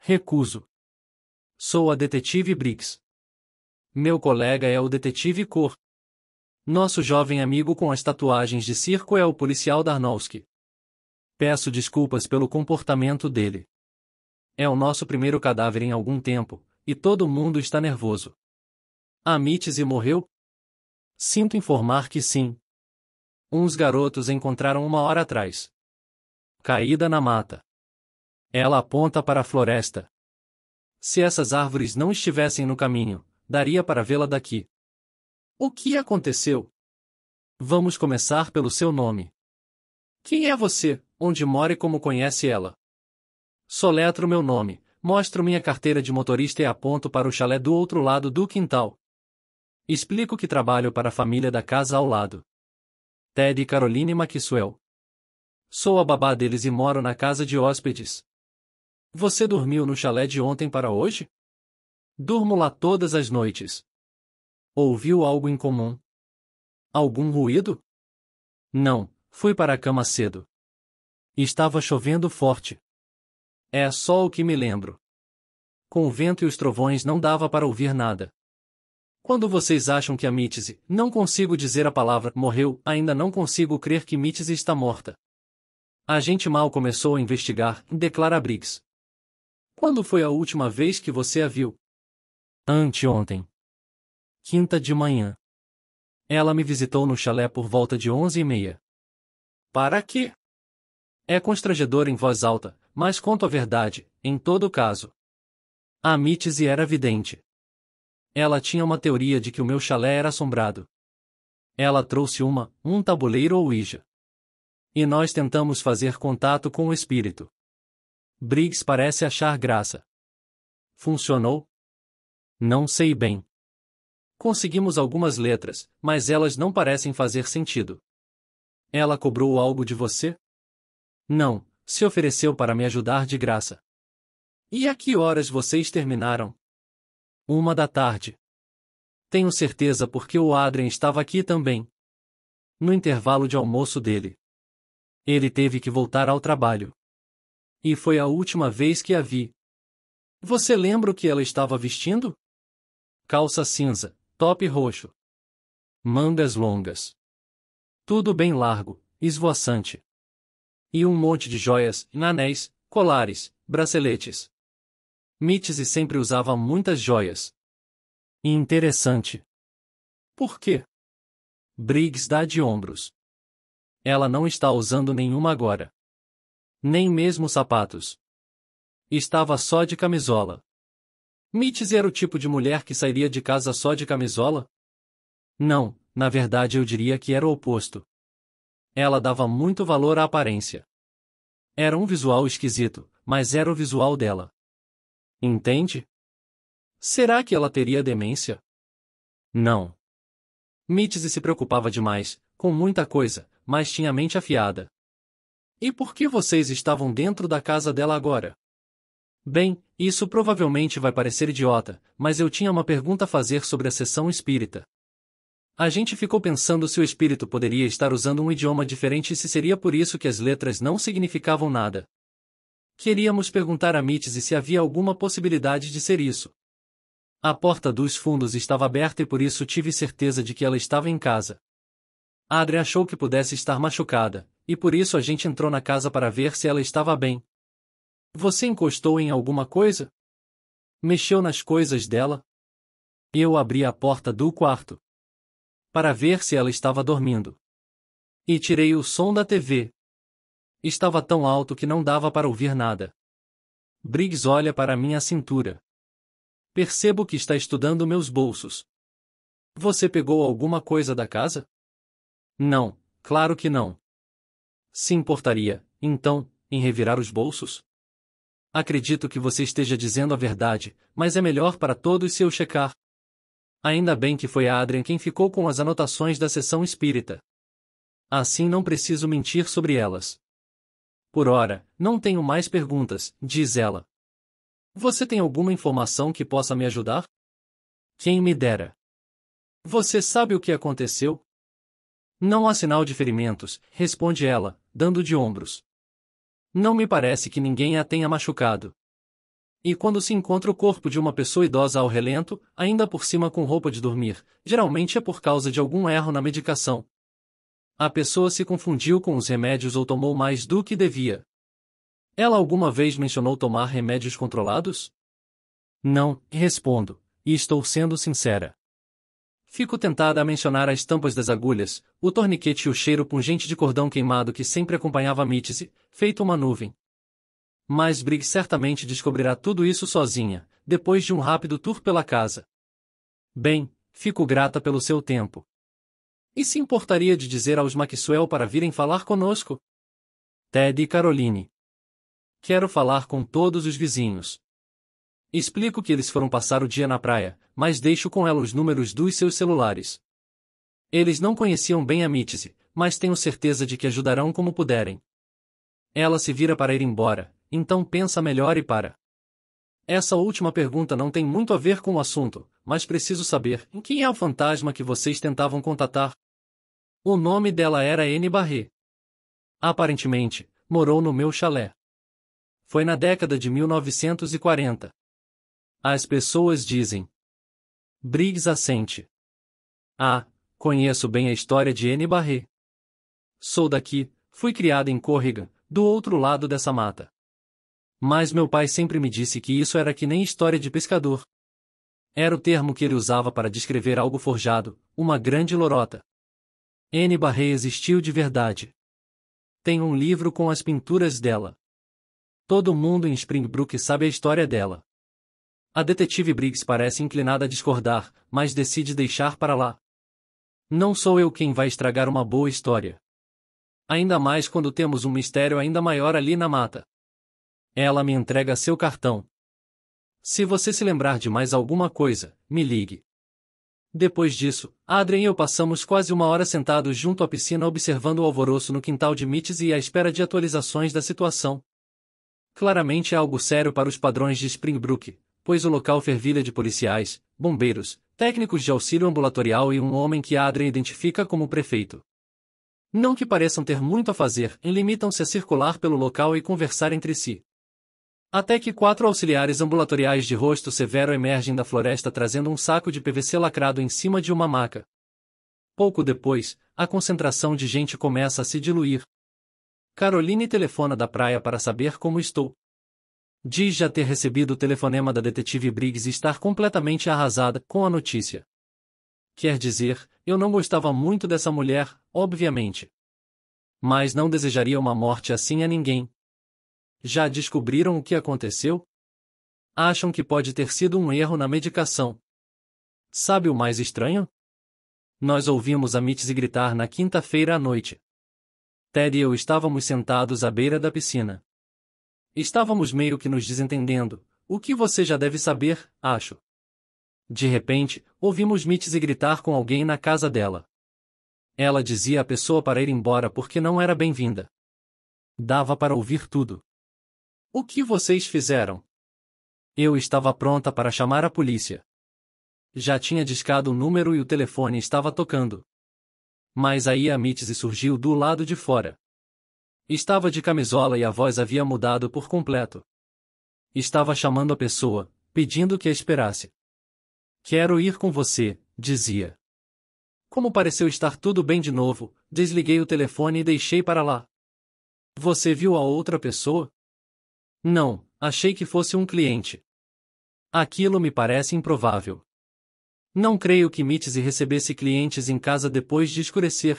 A: Recuso. Sou a detetive Briggs. Meu colega é o detetive Cor. Nosso jovem amigo com as tatuagens de circo é o policial Darnowski. Peço desculpas pelo comportamento dele. É o nosso primeiro cadáver em algum tempo, e todo mundo está nervoso. A morreu? Sinto informar que sim. Uns garotos encontraram uma hora atrás. Caída na mata. Ela aponta para a floresta. Se essas árvores não estivessem no caminho, daria para vê-la daqui. O que aconteceu? Vamos começar pelo seu nome. Quem é você? onde mora e como conhece ela. Soletro meu nome, mostro minha carteira de motorista e aponto para o chalé do outro lado do quintal. Explico que trabalho para a família da casa ao lado. Ted e Caroline Maxwell. Sou a babá deles e moro na casa de hóspedes. Você dormiu no chalé de ontem para hoje? Durmo lá todas as noites. Ouviu algo incomum? Algum ruído? Não, fui para a cama cedo. Estava chovendo forte. É só o que me lembro. Com o vento e os trovões não dava para ouvir nada. Quando vocês acham que a Mítise, não consigo dizer a palavra, morreu, ainda não consigo crer que Mítise está morta. A gente mal começou a investigar, declara Briggs. Quando foi a última vez que você a viu? Anteontem. Quinta de manhã. Ela me visitou no chalé por volta de onze e meia. Para quê? É constrangedor em voz alta, mas conto a verdade, em todo caso. A Mitzi era vidente. Ela tinha uma teoria de que o meu chalé era assombrado. Ela trouxe uma, um tabuleiro ou ija. E nós tentamos fazer contato com o espírito. Briggs parece achar graça. Funcionou? Não sei bem. Conseguimos algumas letras, mas elas não parecem fazer sentido. Ela cobrou algo de você? Não, se ofereceu para me ajudar de graça. E a que horas vocês terminaram? Uma da tarde. Tenho certeza porque o Adrien estava aqui também. No intervalo de almoço dele. Ele teve que voltar ao trabalho. E foi a última vez que a vi. Você lembra o que ela estava vestindo? Calça cinza, top roxo. Mangas longas. Tudo bem largo, esvoaçante. E um monte de joias, anéis, colares, braceletes. Mítice sempre usava muitas joias. interessante. Por quê? Briggs dá de ombros. Ela não está usando nenhuma agora. Nem mesmo sapatos. Estava só de camisola. Mítice era o tipo de mulher que sairia de casa só de camisola? Não, na verdade eu diria que era o oposto. Ela dava muito valor à aparência. Era um visual esquisito, mas era o visual dela. Entende? Será que ela teria demência? Não. Mitzi se preocupava demais, com muita coisa, mas tinha a mente afiada. E por que vocês estavam dentro da casa dela agora? Bem, isso provavelmente vai parecer idiota, mas eu tinha uma pergunta a fazer sobre a sessão espírita. A gente ficou pensando se o espírito poderia estar usando um idioma diferente e se seria por isso que as letras não significavam nada. Queríamos perguntar a Mitzi se havia alguma possibilidade de ser isso. A porta dos fundos estava aberta e por isso tive certeza de que ela estava em casa. Adri achou que pudesse estar machucada, e por isso a gente entrou na casa para ver se ela estava bem. Você encostou em alguma coisa? Mexeu nas coisas dela? Eu abri a porta do quarto para ver se ela estava dormindo. E tirei o som da TV. Estava tão alto que não dava para ouvir nada. Briggs olha para minha cintura. Percebo que está estudando meus bolsos. Você pegou alguma coisa da casa? Não, claro que não. Se importaria, então, em revirar os bolsos? Acredito que você esteja dizendo a verdade, mas é melhor para todos se eu checar. Ainda bem que foi a Adrian quem ficou com as anotações da sessão espírita. Assim não preciso mentir sobre elas. Por ora, não tenho mais perguntas, diz ela. Você tem alguma informação que possa me ajudar? Quem me dera. Você sabe o que aconteceu? Não há sinal de ferimentos, responde ela, dando de ombros. Não me parece que ninguém a tenha machucado. E quando se encontra o corpo de uma pessoa idosa ao relento, ainda por cima com roupa de dormir, geralmente é por causa de algum erro na medicação. A pessoa se confundiu com os remédios ou tomou mais do que devia. Ela alguma vez mencionou tomar remédios controlados? Não, respondo, e estou sendo sincera. Fico tentada a mencionar as tampas das agulhas, o torniquete e o cheiro pungente de cordão queimado que sempre acompanhava Mítice, feito uma nuvem, mas Brig certamente descobrirá tudo isso sozinha, depois de um rápido tour pela casa. Bem, fico grata pelo seu tempo. E se importaria de dizer aos Maxwell para virem falar conosco? Ted e Caroline. Quero falar com todos os vizinhos. Explico que eles foram passar o dia na praia, mas deixo com ela os números dos seus celulares. Eles não conheciam bem a Mítice, mas tenho certeza de que ajudarão como puderem. Ela se vira para ir embora, então pensa melhor e para. Essa última pergunta não tem muito a ver com o assunto, mas preciso saber em quem é o fantasma que vocês tentavam contatar. O nome dela era N. Barré. Aparentemente, morou no meu chalé. Foi na década de 1940. As pessoas dizem. Briggs assente. Ah, conheço bem a história de N. Barré. Sou daqui, fui criada em Corrigan, do outro lado dessa mata. Mas meu pai sempre me disse que isso era que nem história de pescador. Era o termo que ele usava para descrever algo forjado, uma grande lorota. N. Barre existiu de verdade. Tem um livro com as pinturas dela. Todo mundo em Springbrook sabe a história dela. A detetive Briggs parece inclinada a discordar, mas decide deixar para lá. Não sou eu quem vai estragar uma boa história. Ainda mais quando temos um mistério ainda maior ali na mata. Ela me entrega seu cartão. Se você se lembrar de mais alguma coisa, me ligue. Depois disso, Adrien e eu passamos quase uma hora sentados junto à piscina observando o alvoroço no quintal de Mites e à espera de atualizações da situação. Claramente é algo sério para os padrões de Springbrook, pois o local fervilha de policiais, bombeiros, técnicos de auxílio ambulatorial e um homem que Adrien identifica como prefeito. Não que pareçam ter muito a fazer, limitam-se a circular pelo local e conversar entre si. Até que quatro auxiliares ambulatoriais de rosto severo emergem da floresta trazendo um saco de PVC lacrado em cima de uma maca. Pouco depois, a concentração de gente começa a se diluir. Caroline telefona da praia para saber como estou. Diz já ter recebido o telefonema da detetive Briggs e estar completamente arrasada com a notícia. Quer dizer, eu não gostava muito dessa mulher, obviamente. Mas não desejaria uma morte assim a ninguém. Já descobriram o que aconteceu? Acham que pode ter sido um erro na medicação. Sabe o mais estranho? Nós ouvimos a Mitzi gritar na quinta-feira à noite. Ted e eu estávamos sentados à beira da piscina. Estávamos meio que nos desentendendo, o que você já deve saber, acho. De repente, ouvimos Mitzi gritar com alguém na casa dela. Ela dizia à pessoa para ir embora porque não era bem-vinda. Dava para ouvir tudo. O que vocês fizeram? Eu estava pronta para chamar a polícia. Já tinha discado o número e o telefone estava tocando. Mas aí a Mitzi surgiu do lado de fora. Estava de camisola e a voz havia mudado por completo. Estava chamando a pessoa, pedindo que a esperasse. Quero ir com você, dizia. Como pareceu estar tudo bem de novo, desliguei o telefone e deixei para lá. Você viu a outra pessoa? Não, achei que fosse um cliente. Aquilo me parece improvável. Não creio que Mitzi recebesse clientes em casa depois de escurecer.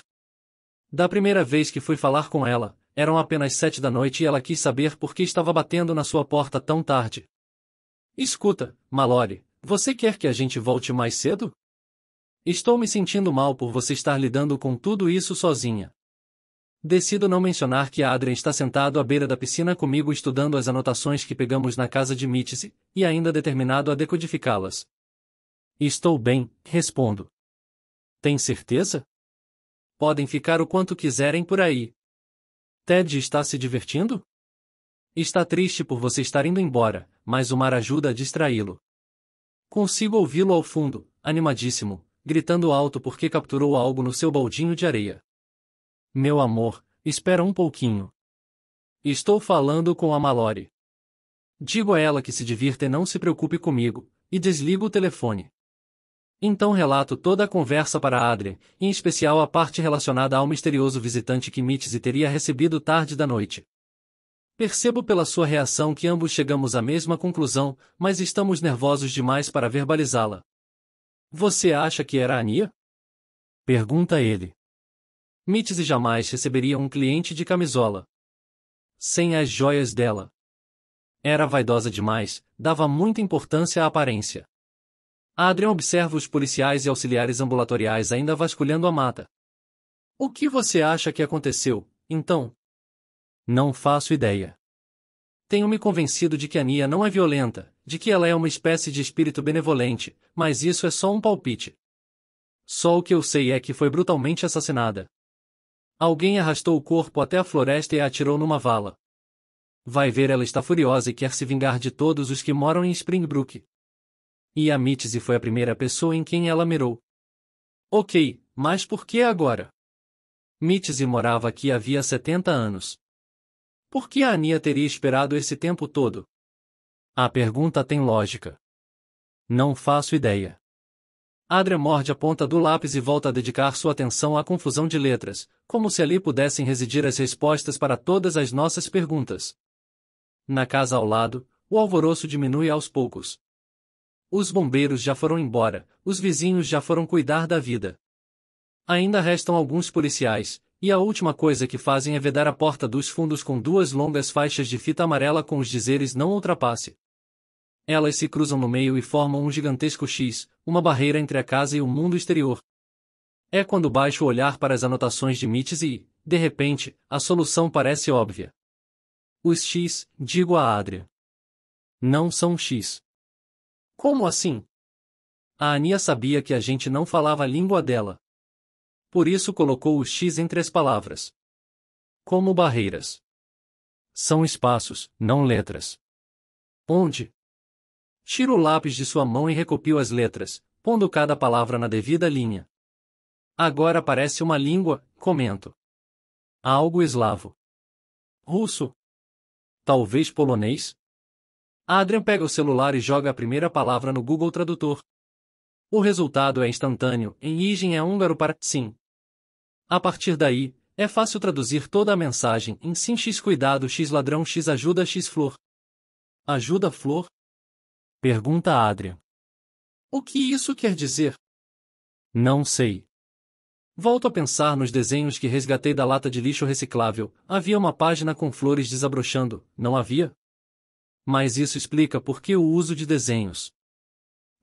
A: Da primeira vez que fui falar com ela, eram apenas sete da noite e ela quis saber por que estava batendo na sua porta tão tarde. Escuta, Malore, você quer que a gente volte mais cedo? Estou me sentindo mal por você estar lidando com tudo isso sozinha. Decido não mencionar que Adrian está sentado à beira da piscina comigo estudando as anotações que pegamos na casa de Mítice, e ainda determinado a decodificá-las. Estou bem, respondo. Tem certeza? Podem ficar o quanto quiserem por aí. Ted está se divertindo? Está triste por você estar indo embora, mas o mar ajuda a distraí-lo. Consigo ouvi-lo ao fundo, animadíssimo, gritando alto porque capturou algo no seu baldinho de areia. Meu amor, espera um pouquinho. Estou falando com a Mallory. Digo a ela que se divirta e não se preocupe comigo, e desligo o telefone. Então relato toda a conversa para Adrian, em especial a parte relacionada ao misterioso visitante que Mitzi teria recebido tarde da noite. Percebo pela sua reação que ambos chegamos à mesma conclusão, mas estamos nervosos demais para verbalizá-la. Você acha que era a Ania? Pergunta ele. Mitzi jamais receberia um cliente de camisola. Sem as joias dela. Era vaidosa demais, dava muita importância à aparência. Adrian observa os policiais e auxiliares ambulatoriais ainda vasculhando a mata. O que você acha que aconteceu, então? Não faço ideia. Tenho me convencido de que a Nia não é violenta, de que ela é uma espécie de espírito benevolente, mas isso é só um palpite. Só o que eu sei é que foi brutalmente assassinada. Alguém arrastou o corpo até a floresta e a atirou numa vala. Vai ver ela está furiosa e quer se vingar de todos os que moram em Springbrook. E a Mitzi foi a primeira pessoa em quem ela mirou. Ok, mas por que agora? Mitzi morava aqui havia 70 anos. Por que a Ania teria esperado esse tempo todo? A pergunta tem lógica. Não faço ideia. Adria morde a ponta do lápis e volta a dedicar sua atenção à confusão de letras, como se ali pudessem residir as respostas para todas as nossas perguntas. Na casa ao lado, o alvoroço diminui aos poucos. Os bombeiros já foram embora, os vizinhos já foram cuidar da vida. Ainda restam alguns policiais, e a última coisa que fazem é vedar a porta dos fundos com duas longas faixas de fita amarela com os dizeres não ultrapasse. Elas se cruzam no meio e formam um gigantesco X, uma barreira entre a casa e o mundo exterior. É quando baixo o olhar para as anotações de Mites e, de repente, a solução parece óbvia. Os X, digo a Adria. Não são X. Como assim? A Ania sabia que a gente não falava a língua dela. Por isso colocou o X entre as palavras. Como barreiras. São espaços, não letras. Onde, Tira o lápis de sua mão e recopio as letras, pondo cada palavra na devida linha. Agora parece uma língua, comento. Algo eslavo. Russo. Talvez polonês? Adrian pega o celular e joga a primeira palavra no Google Tradutor. O resultado é instantâneo, em Igin é húngaro para sim. A partir daí, é fácil traduzir toda a mensagem em sim x cuidado x ladrão x ajuda x flor. Ajuda flor? Pergunta Adria. O que isso quer dizer? Não sei. Volto a pensar nos desenhos que resgatei da lata de lixo reciclável. Havia uma página com flores desabrochando, não havia? Mas isso explica por que o uso de desenhos.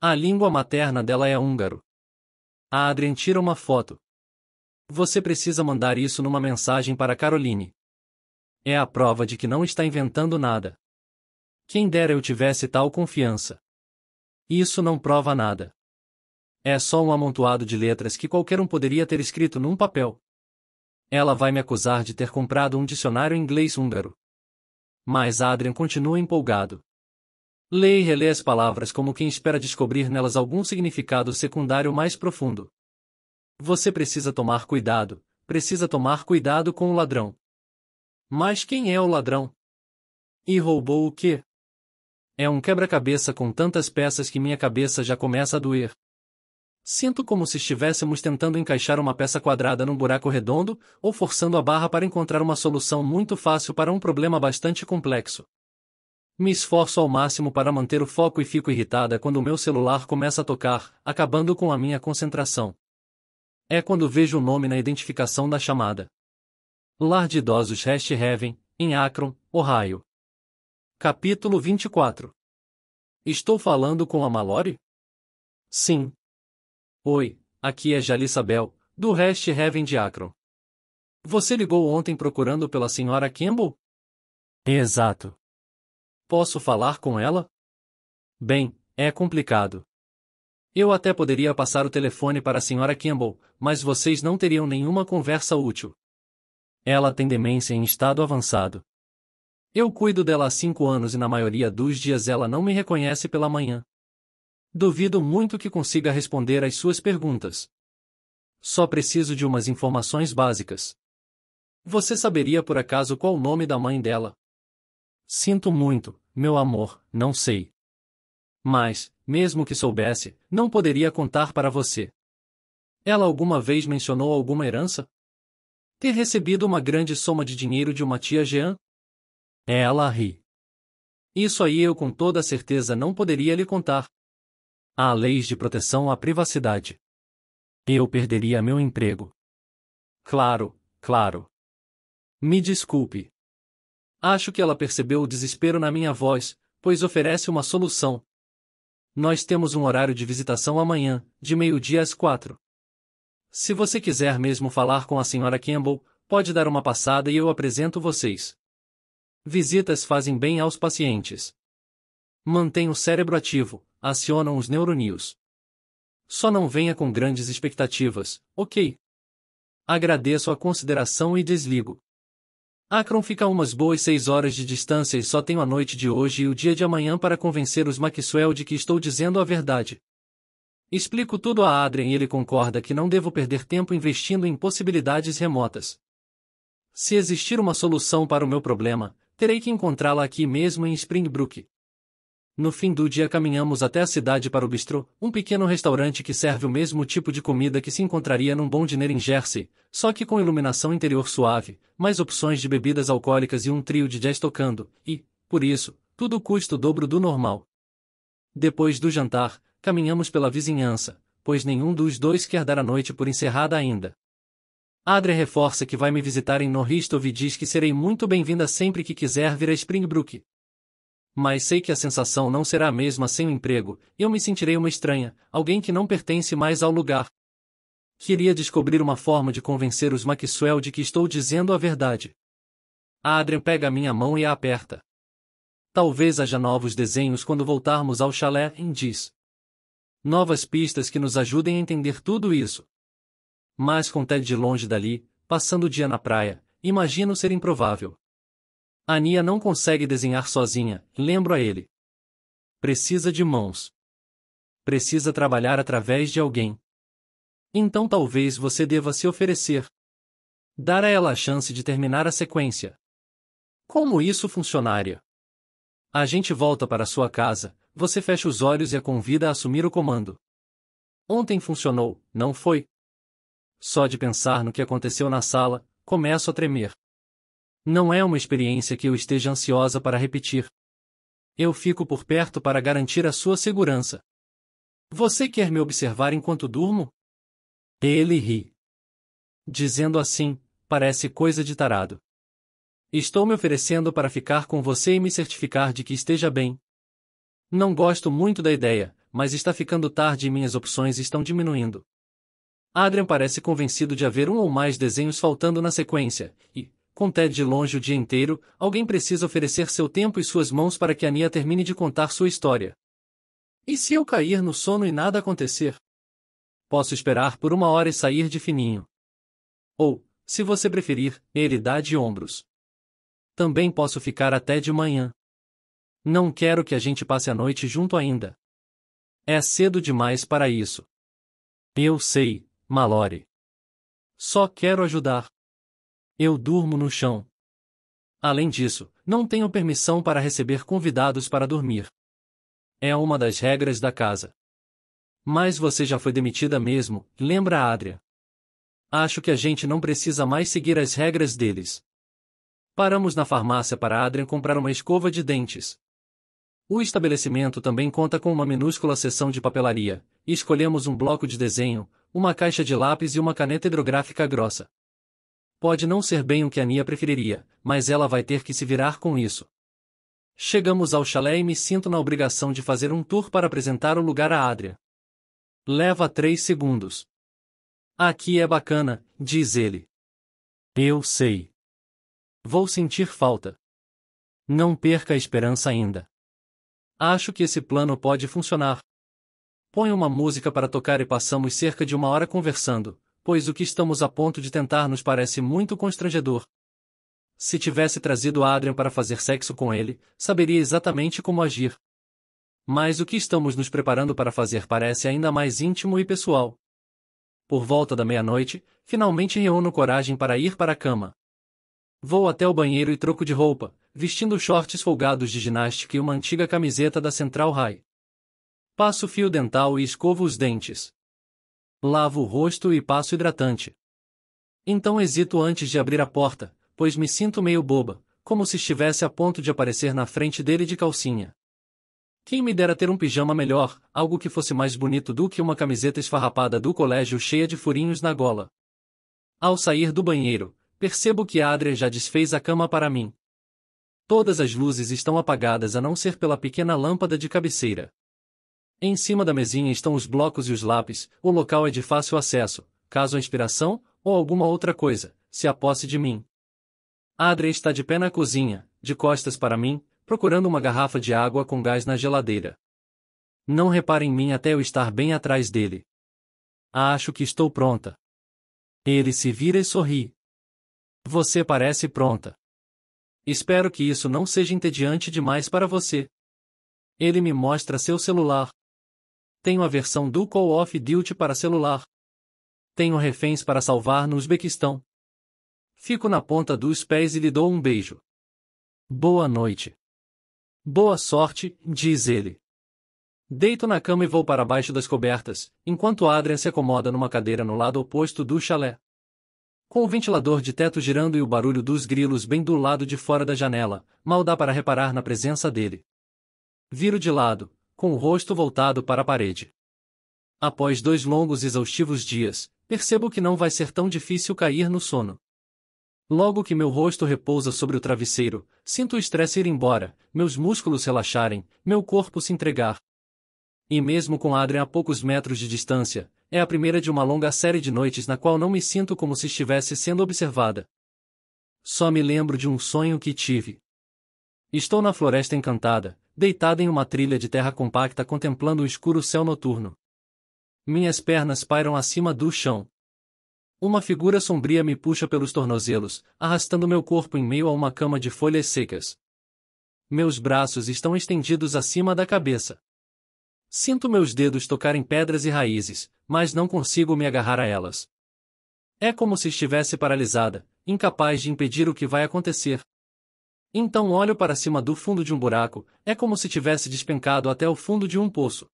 A: A língua materna dela é húngaro. A Adrian tira uma foto. Você precisa mandar isso numa mensagem para Caroline. É a prova de que não está inventando nada. Quem dera eu tivesse tal confiança. Isso não prova nada. É só um amontoado de letras que qualquer um poderia ter escrito num papel. Ela vai me acusar de ter comprado um dicionário inglês-húngaro. Mas Adrian continua empolgado. Lê e relê as palavras como quem espera descobrir nelas algum significado secundário mais profundo. Você precisa tomar cuidado, precisa tomar cuidado com o ladrão. Mas quem é o ladrão? E roubou o quê? É um quebra-cabeça com tantas peças que minha cabeça já começa a doer. Sinto como se estivéssemos tentando encaixar uma peça quadrada num buraco redondo, ou forçando a barra para encontrar uma solução muito fácil para um problema bastante complexo. Me esforço ao máximo para manter o foco e fico irritada quando o meu celular começa a tocar, acabando com a minha concentração. É quando vejo o nome na identificação da chamada. Lar de Idosos Rest Heaven, em Akron, Ohio. Capítulo 24 Estou falando com a Mallory? Sim. Oi, aqui é Jalisabel do Rest Heaven de Akron. Você ligou ontem procurando pela senhora Campbell? Exato. Posso falar com ela? Bem, é complicado. Eu até poderia passar o telefone para a senhora Campbell, mas vocês não teriam nenhuma conversa útil. Ela tem demência em estado avançado. Eu cuido dela há cinco anos e na maioria dos dias ela não me reconhece pela manhã. Duvido muito que consiga responder às suas perguntas. Só preciso de umas informações básicas. Você saberia por acaso qual o nome da mãe dela? Sinto muito, meu amor, não sei. Mas, mesmo que soubesse, não poderia contar para você. Ela alguma vez mencionou alguma herança? Ter recebido uma grande soma de dinheiro de uma tia Jean? É ela ri. Isso aí eu com toda certeza não poderia lhe contar. Há leis de proteção à privacidade. Eu perderia meu emprego. Claro, claro. Me desculpe. Acho que ela percebeu o desespero na minha voz, pois oferece uma solução. Nós temos um horário de visitação amanhã, de meio-dia às quatro. Se você quiser mesmo falar com a senhora Campbell, pode dar uma passada e eu apresento vocês. Visitas fazem bem aos pacientes. Mantém o cérebro ativo, acionam os neurônios. Só não venha com grandes expectativas, ok? Agradeço a consideração e desligo. Akron fica a umas boas seis horas de distância e só tenho a noite de hoje e o dia de amanhã para convencer os Maxwell de que estou dizendo a verdade. Explico tudo a Adrien e ele concorda que não devo perder tempo investindo em possibilidades remotas. Se existir uma solução para o meu problema, Terei que encontrá-la aqui mesmo em Springbrook. No fim do dia caminhamos até a cidade para o bistrô, um pequeno restaurante que serve o mesmo tipo de comida que se encontraria num bom dinner em Jersey, só que com iluminação interior suave, mais opções de bebidas alcoólicas e um trio de jazz tocando, e, por isso, tudo custa o dobro do normal. Depois do jantar, caminhamos pela vizinhança, pois nenhum dos dois quer dar a noite por encerrada ainda. Adrian reforça que vai me visitar em Norristov e diz que serei muito bem-vinda sempre que quiser vir a Springbrook. Mas sei que a sensação não será a mesma sem o emprego, eu me sentirei uma estranha, alguém que não pertence mais ao lugar. Queria descobrir uma forma de convencer os Maxwell de que estou dizendo a verdade. A Adrian pega minha mão e a aperta. Talvez haja novos desenhos quando voltarmos ao chalé, diz. Novas pistas que nos ajudem a entender tudo isso. Mas com Ted de longe dali, passando o dia na praia, imagino ser improvável. Ania não consegue desenhar sozinha, lembro a ele. Precisa de mãos. Precisa trabalhar através de alguém. Então talvez você deva se oferecer. Dar a ela a chance de terminar a sequência. Como isso funcionaria? A gente volta para sua casa, você fecha os olhos e a convida a assumir o comando. Ontem funcionou, não foi? Só de pensar no que aconteceu na sala, começo a tremer. Não é uma experiência que eu esteja ansiosa para repetir. Eu fico por perto para garantir a sua segurança. Você quer me observar enquanto durmo? Ele ri. Dizendo assim, parece coisa de tarado. Estou me oferecendo para ficar com você e me certificar de que esteja bem. Não gosto muito da ideia, mas está ficando tarde e minhas opções estão diminuindo. Adrian parece convencido de haver um ou mais desenhos faltando na sequência, e, com Ted de longe o dia inteiro, alguém precisa oferecer seu tempo e suas mãos para que Ania termine de contar sua história. E se eu cair no sono e nada acontecer? Posso esperar por uma hora e sair de fininho. Ou, se você preferir, ele dá de ombros. Também posso ficar até de manhã. Não quero que a gente passe a noite junto ainda. É cedo demais para isso. Eu sei, Malore, Só quero ajudar. Eu durmo no chão. Além disso, não tenho permissão para receber convidados para dormir. É uma das regras da casa. Mas você já foi demitida mesmo, lembra a Adria. Acho que a gente não precisa mais seguir as regras deles. Paramos na farmácia para Adrian comprar uma escova de dentes. O estabelecimento também conta com uma minúscula seção de papelaria. escolhemos um bloco de desenho, uma caixa de lápis e uma caneta hidrográfica grossa. Pode não ser bem o que a Nia preferiria, mas ela vai ter que se virar com isso. Chegamos ao chalé e me sinto na obrigação de fazer um tour para apresentar o lugar a Adria. Leva três segundos. Aqui é bacana, diz ele. Eu sei. Vou sentir falta. Não perca a esperança ainda. Acho que esse plano pode funcionar, Põe uma música para tocar e passamos cerca de uma hora conversando, pois o que estamos a ponto de tentar nos parece muito constrangedor. Se tivesse trazido Adrian para fazer sexo com ele, saberia exatamente como agir. Mas o que estamos nos preparando para fazer parece ainda mais íntimo e pessoal. Por volta da meia-noite, finalmente reúno coragem para ir para a cama. Vou até o banheiro e troco de roupa, vestindo shorts folgados de ginástica e uma antiga camiseta da Central High. Passo fio dental e escovo os dentes. Lavo o rosto e passo hidratante. Então hesito antes de abrir a porta, pois me sinto meio boba, como se estivesse a ponto de aparecer na frente dele de calcinha. Quem me dera ter um pijama melhor, algo que fosse mais bonito do que uma camiseta esfarrapada do colégio cheia de furinhos na gola. Ao sair do banheiro, percebo que Adria já desfez a cama para mim. Todas as luzes estão apagadas a não ser pela pequena lâmpada de cabeceira. Em cima da mesinha estão os blocos e os lápis, o local é de fácil acesso, caso a inspiração, ou alguma outra coisa, se aposse de mim. Adria está de pé na cozinha, de costas para mim, procurando uma garrafa de água com gás na geladeira. Não repare em mim até eu estar bem atrás dele. Acho que estou pronta. Ele se vira e sorri. Você parece pronta. Espero que isso não seja entediante demais para você. Ele me mostra seu celular. Tenho a versão do Call of Duty para celular. Tenho reféns para salvar no Uzbequistão. Fico na ponta dos pés e lhe dou um beijo. Boa noite. Boa sorte, diz ele. Deito na cama e vou para baixo das cobertas, enquanto Adrian se acomoda numa cadeira no lado oposto do chalé. Com o ventilador de teto girando e o barulho dos grilos bem do lado de fora da janela, mal dá para reparar na presença dele. Viro de lado, com o rosto voltado para a parede. Após dois longos e exaustivos dias, percebo que não vai ser tão difícil cair no sono. Logo que meu rosto repousa sobre o travesseiro, sinto o estresse ir embora, meus músculos relaxarem, meu corpo se entregar. E mesmo com Adrian a poucos metros de distância, é a primeira de uma longa série de noites na qual não me sinto como se estivesse sendo observada. Só me lembro de um sonho que tive. Estou na floresta encantada, deitada em uma trilha de terra compacta contemplando o escuro céu noturno. Minhas pernas pairam acima do chão. Uma figura sombria me puxa pelos tornozelos, arrastando meu corpo em meio a uma cama de folhas secas. Meus braços estão estendidos acima da cabeça. Sinto meus dedos tocarem pedras e raízes, mas não consigo me agarrar a elas. É como se estivesse paralisada, incapaz de impedir o que vai acontecer, então olho para cima do fundo de um buraco, é como se tivesse despencado até o fundo de um poço.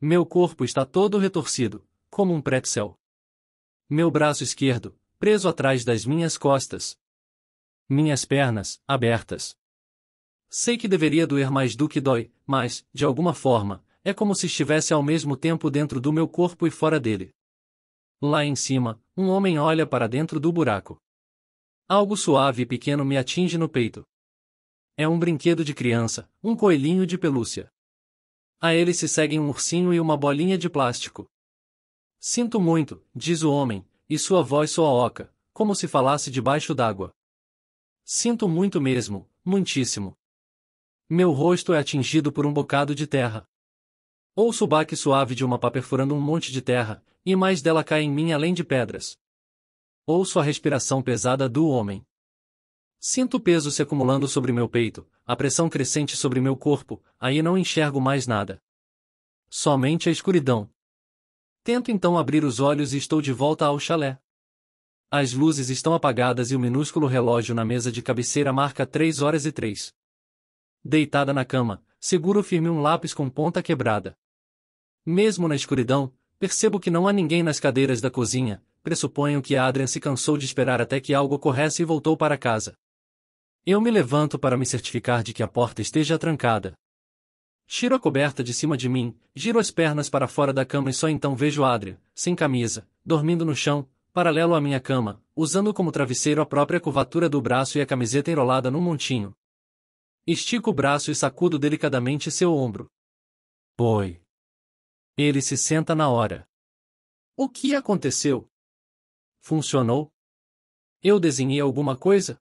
A: Meu corpo está todo retorcido, como um pretzel. Meu braço esquerdo, preso atrás das minhas costas. Minhas pernas, abertas. Sei que deveria doer mais do que dói, mas, de alguma forma, é como se estivesse ao mesmo tempo dentro do meu corpo e fora dele. Lá em cima, um homem olha para dentro do buraco. Algo suave e pequeno me atinge no peito. É um brinquedo de criança, um coelhinho de pelúcia. A ele se seguem um ursinho e uma bolinha de plástico. Sinto muito, diz o homem, e sua voz soa oca, como se falasse debaixo d'água. Sinto muito mesmo, muitíssimo. Meu rosto é atingido por um bocado de terra. Ouço o baque suave de uma pá perfurando um monte de terra, e mais dela cai em mim além de pedras. Ouço a respiração pesada do homem. Sinto o peso se acumulando sobre meu peito, a pressão crescente sobre meu corpo, aí não enxergo mais nada. Somente a escuridão. Tento então abrir os olhos e estou de volta ao chalé. As luzes estão apagadas e o minúsculo relógio na mesa de cabeceira marca três horas e três. Deitada na cama, seguro firme um lápis com ponta quebrada. Mesmo na escuridão, percebo que não há ninguém nas cadeiras da cozinha, pressuponho que Adrian se cansou de esperar até que algo ocorresse e voltou para casa. Eu me levanto para me certificar de que a porta esteja trancada. Tiro a coberta de cima de mim, giro as pernas para fora da cama e só então vejo Adrian, sem camisa, dormindo no chão, paralelo à minha cama, usando como travesseiro a própria curvatura do braço e a camiseta enrolada num montinho. Estico o braço e sacudo delicadamente seu ombro. Boi. Ele se senta na hora. O que aconteceu? Funcionou? Eu desenhei alguma coisa?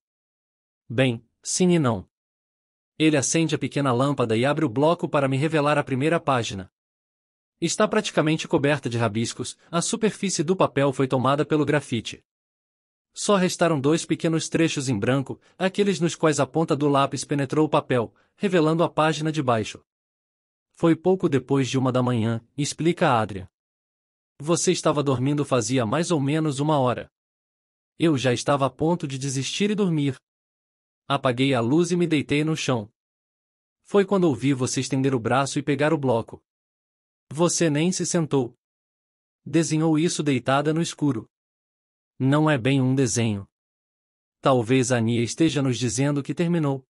A: Bem, sim e não. Ele acende a pequena lâmpada e abre o bloco para me revelar a primeira página. Está praticamente coberta de rabiscos, a superfície do papel foi tomada pelo grafite. Só restaram dois pequenos trechos em branco, aqueles nos quais a ponta do lápis penetrou o papel, revelando a página de baixo. Foi pouco depois de uma da manhã, explica Adria. Você estava dormindo fazia mais ou menos uma hora. Eu já estava a ponto de desistir e dormir. Apaguei a luz e me deitei no chão. Foi quando ouvi você estender o braço e pegar o bloco. Você nem se sentou. Desenhou isso deitada no escuro. Não é bem um desenho. Talvez a Nia esteja nos dizendo que terminou.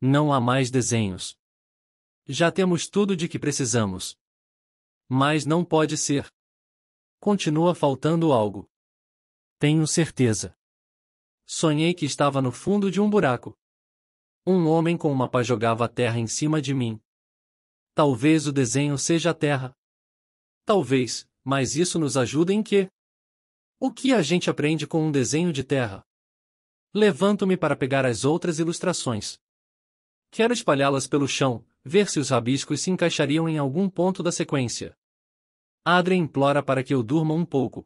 A: Não há mais desenhos. Já temos tudo de que precisamos. Mas não pode ser. Continua faltando algo. Tenho certeza. Sonhei que estava no fundo de um buraco. Um homem com uma pá jogava a terra em cima de mim. Talvez o desenho seja a terra. Talvez, mas isso nos ajuda em quê? O que a gente aprende com um desenho de terra? Levanto-me para pegar as outras ilustrações. Quero espalhá-las pelo chão, ver se os rabiscos se encaixariam em algum ponto da sequência. Adrien implora para que eu durma um pouco.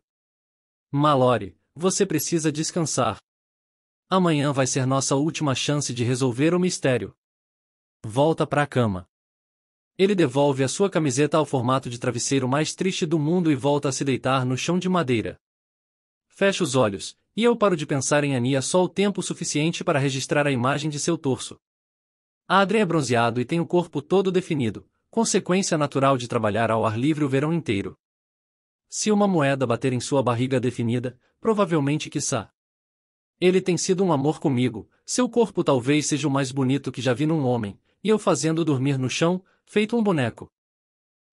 A: Malore, você precisa descansar. Amanhã vai ser nossa última chance de resolver o mistério. Volta para a cama. Ele devolve a sua camiseta ao formato de travesseiro mais triste do mundo e volta a se deitar no chão de madeira. Fecha os olhos, e eu paro de pensar em Ania só o tempo suficiente para registrar a imagem de seu torso. Adrien é bronzeado e tem o corpo todo definido, consequência natural de trabalhar ao ar livre o verão inteiro. Se uma moeda bater em sua barriga definida, provavelmente quiçá. Ele tem sido um amor comigo, seu corpo talvez seja o mais bonito que já vi num homem, e eu fazendo dormir no chão, feito um boneco.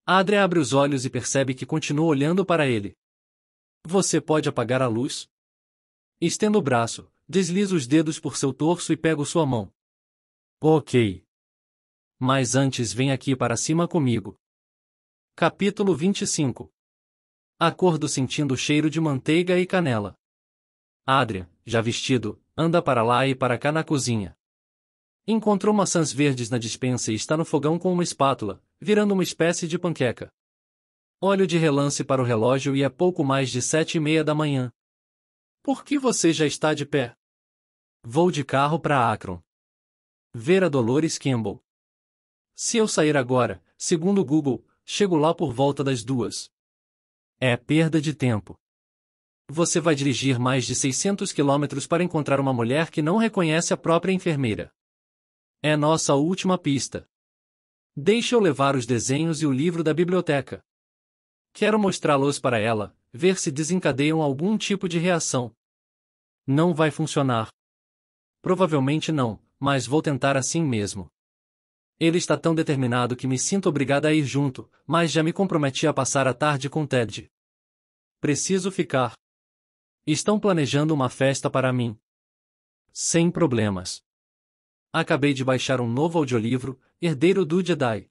A: Adria abre os olhos e percebe que continua olhando para ele. Você pode apagar a luz? Estendo o braço, deslizo os dedos por seu torso e pego sua mão. Ok mas antes vem aqui para cima comigo. Capítulo 25 Acordo sentindo o cheiro de manteiga e canela. Adria, já vestido, anda para lá e para cá na cozinha. Encontrou maçãs verdes na dispensa e está no fogão com uma espátula, virando uma espécie de panqueca. Olho de relance para o relógio e é pouco mais de sete e meia da manhã. Por que você já está de pé? Vou de carro para Akron. Ver a Dolores Kimball. Se eu sair agora, segundo o Google, chego lá por volta das duas. É perda de tempo. Você vai dirigir mais de 600 quilômetros para encontrar uma mulher que não reconhece a própria enfermeira. É nossa última pista. Deixa eu levar os desenhos e o livro da biblioteca. Quero mostrá-los para ela, ver se desencadeiam algum tipo de reação. Não vai funcionar. Provavelmente não, mas vou tentar assim mesmo. Ele está tão determinado que me sinto obrigada a ir junto, mas já me comprometi a passar a tarde com Ted. Preciso ficar. Estão planejando uma festa para mim. Sem problemas. Acabei de baixar um novo audiolivro, Herdeiro do Jedi.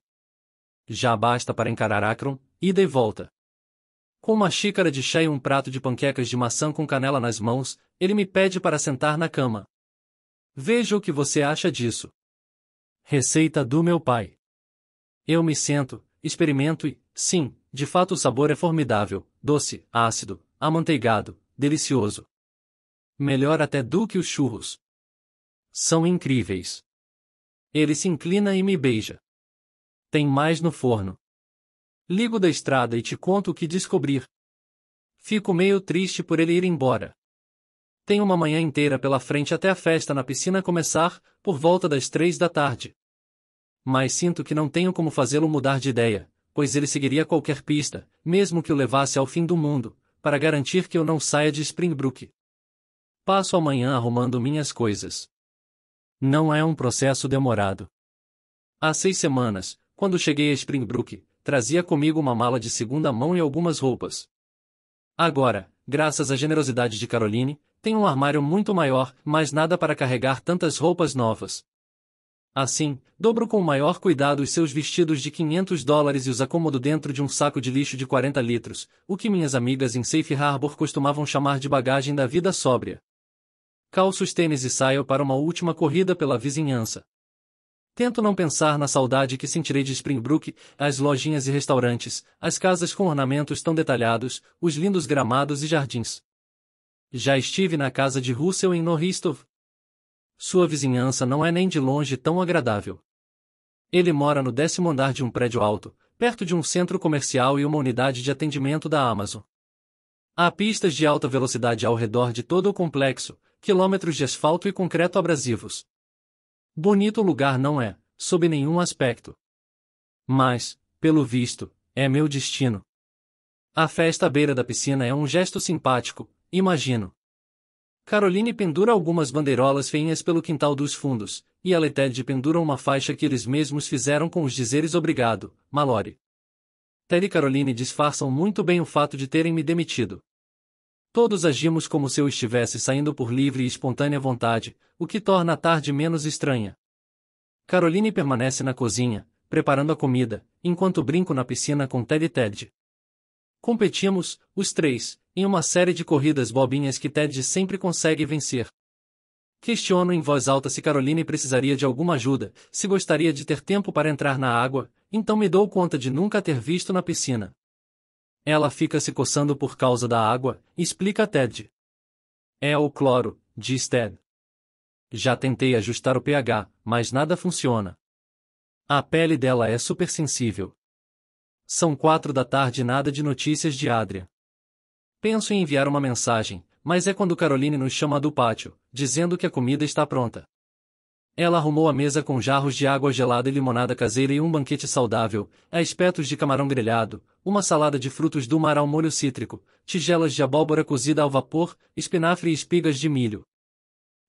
A: Já basta para encarar Akron, ida e volta. Com uma xícara de chá e um prato de panquecas de maçã com canela nas mãos, ele me pede para sentar na cama. Veja o que você acha disso. Receita do meu pai. Eu me sento, experimento e, sim, de fato o sabor é formidável, doce, ácido, amanteigado, delicioso. Melhor até do que os churros. São incríveis. Ele se inclina e me beija. Tem mais no forno. Ligo da estrada e te conto o que descobrir. Fico meio triste por ele ir embora. Tenho uma manhã inteira pela frente até a festa na piscina começar, por volta das três da tarde. Mas sinto que não tenho como fazê-lo mudar de ideia, pois ele seguiria qualquer pista, mesmo que o levasse ao fim do mundo, para garantir que eu não saia de Springbrook. Passo a manhã arrumando minhas coisas. Não é um processo demorado. Há seis semanas, quando cheguei a Springbrook, trazia comigo uma mala de segunda mão e algumas roupas. Agora, graças à generosidade de Caroline, tem um armário muito maior, mas nada para carregar tantas roupas novas. Assim, dobro com o maior cuidado os seus vestidos de 500 dólares e os acomodo dentro de um saco de lixo de 40 litros, o que minhas amigas em Safe Harbor costumavam chamar de bagagem da vida sóbria. Calço os tênis e saio para uma última corrida pela vizinhança. Tento não pensar na saudade que sentirei de Springbrook, as lojinhas e restaurantes, as casas com ornamentos tão detalhados, os lindos gramados e jardins. Já estive na casa de Russell em Norristov. Sua vizinhança não é nem de longe tão agradável. Ele mora no décimo andar de um prédio alto, perto de um centro comercial e uma unidade de atendimento da Amazon. Há pistas de alta velocidade ao redor de todo o complexo, quilômetros de asfalto e concreto abrasivos. Bonito o lugar não é, sob nenhum aspecto. Mas, pelo visto, é meu destino. A festa à beira da piscina é um gesto simpático, Imagino. Caroline pendura algumas bandeirolas feinhas pelo quintal dos fundos, e ela e Ted penduram uma faixa que eles mesmos fizeram com os dizeres obrigado, Malore. Ted e Caroline disfarçam muito bem o fato de terem me demitido. Todos agimos como se eu estivesse saindo por livre e espontânea vontade, o que torna a tarde menos estranha. Caroline permanece na cozinha, preparando a comida, enquanto brinco na piscina com Ted e Ted. Competimos, os três, em uma série de corridas bobinhas que Ted sempre consegue vencer. Questiono em voz alta se Caroline precisaria de alguma ajuda, se gostaria de ter tempo para entrar na água, então me dou conta de nunca ter visto na piscina. Ela fica se coçando por causa da água, explica Ted. É o cloro, diz Ted. Já tentei ajustar o pH, mas nada funciona. A pele dela é supersensível. São quatro da tarde e nada de notícias de Adria. Penso em enviar uma mensagem, mas é quando Caroline nos chama do pátio, dizendo que a comida está pronta. Ela arrumou a mesa com jarros de água gelada e limonada caseira e um banquete saudável, a espetos de camarão grelhado, uma salada de frutos do mar ao molho cítrico, tigelas de abóbora cozida ao vapor, espinafre e espigas de milho.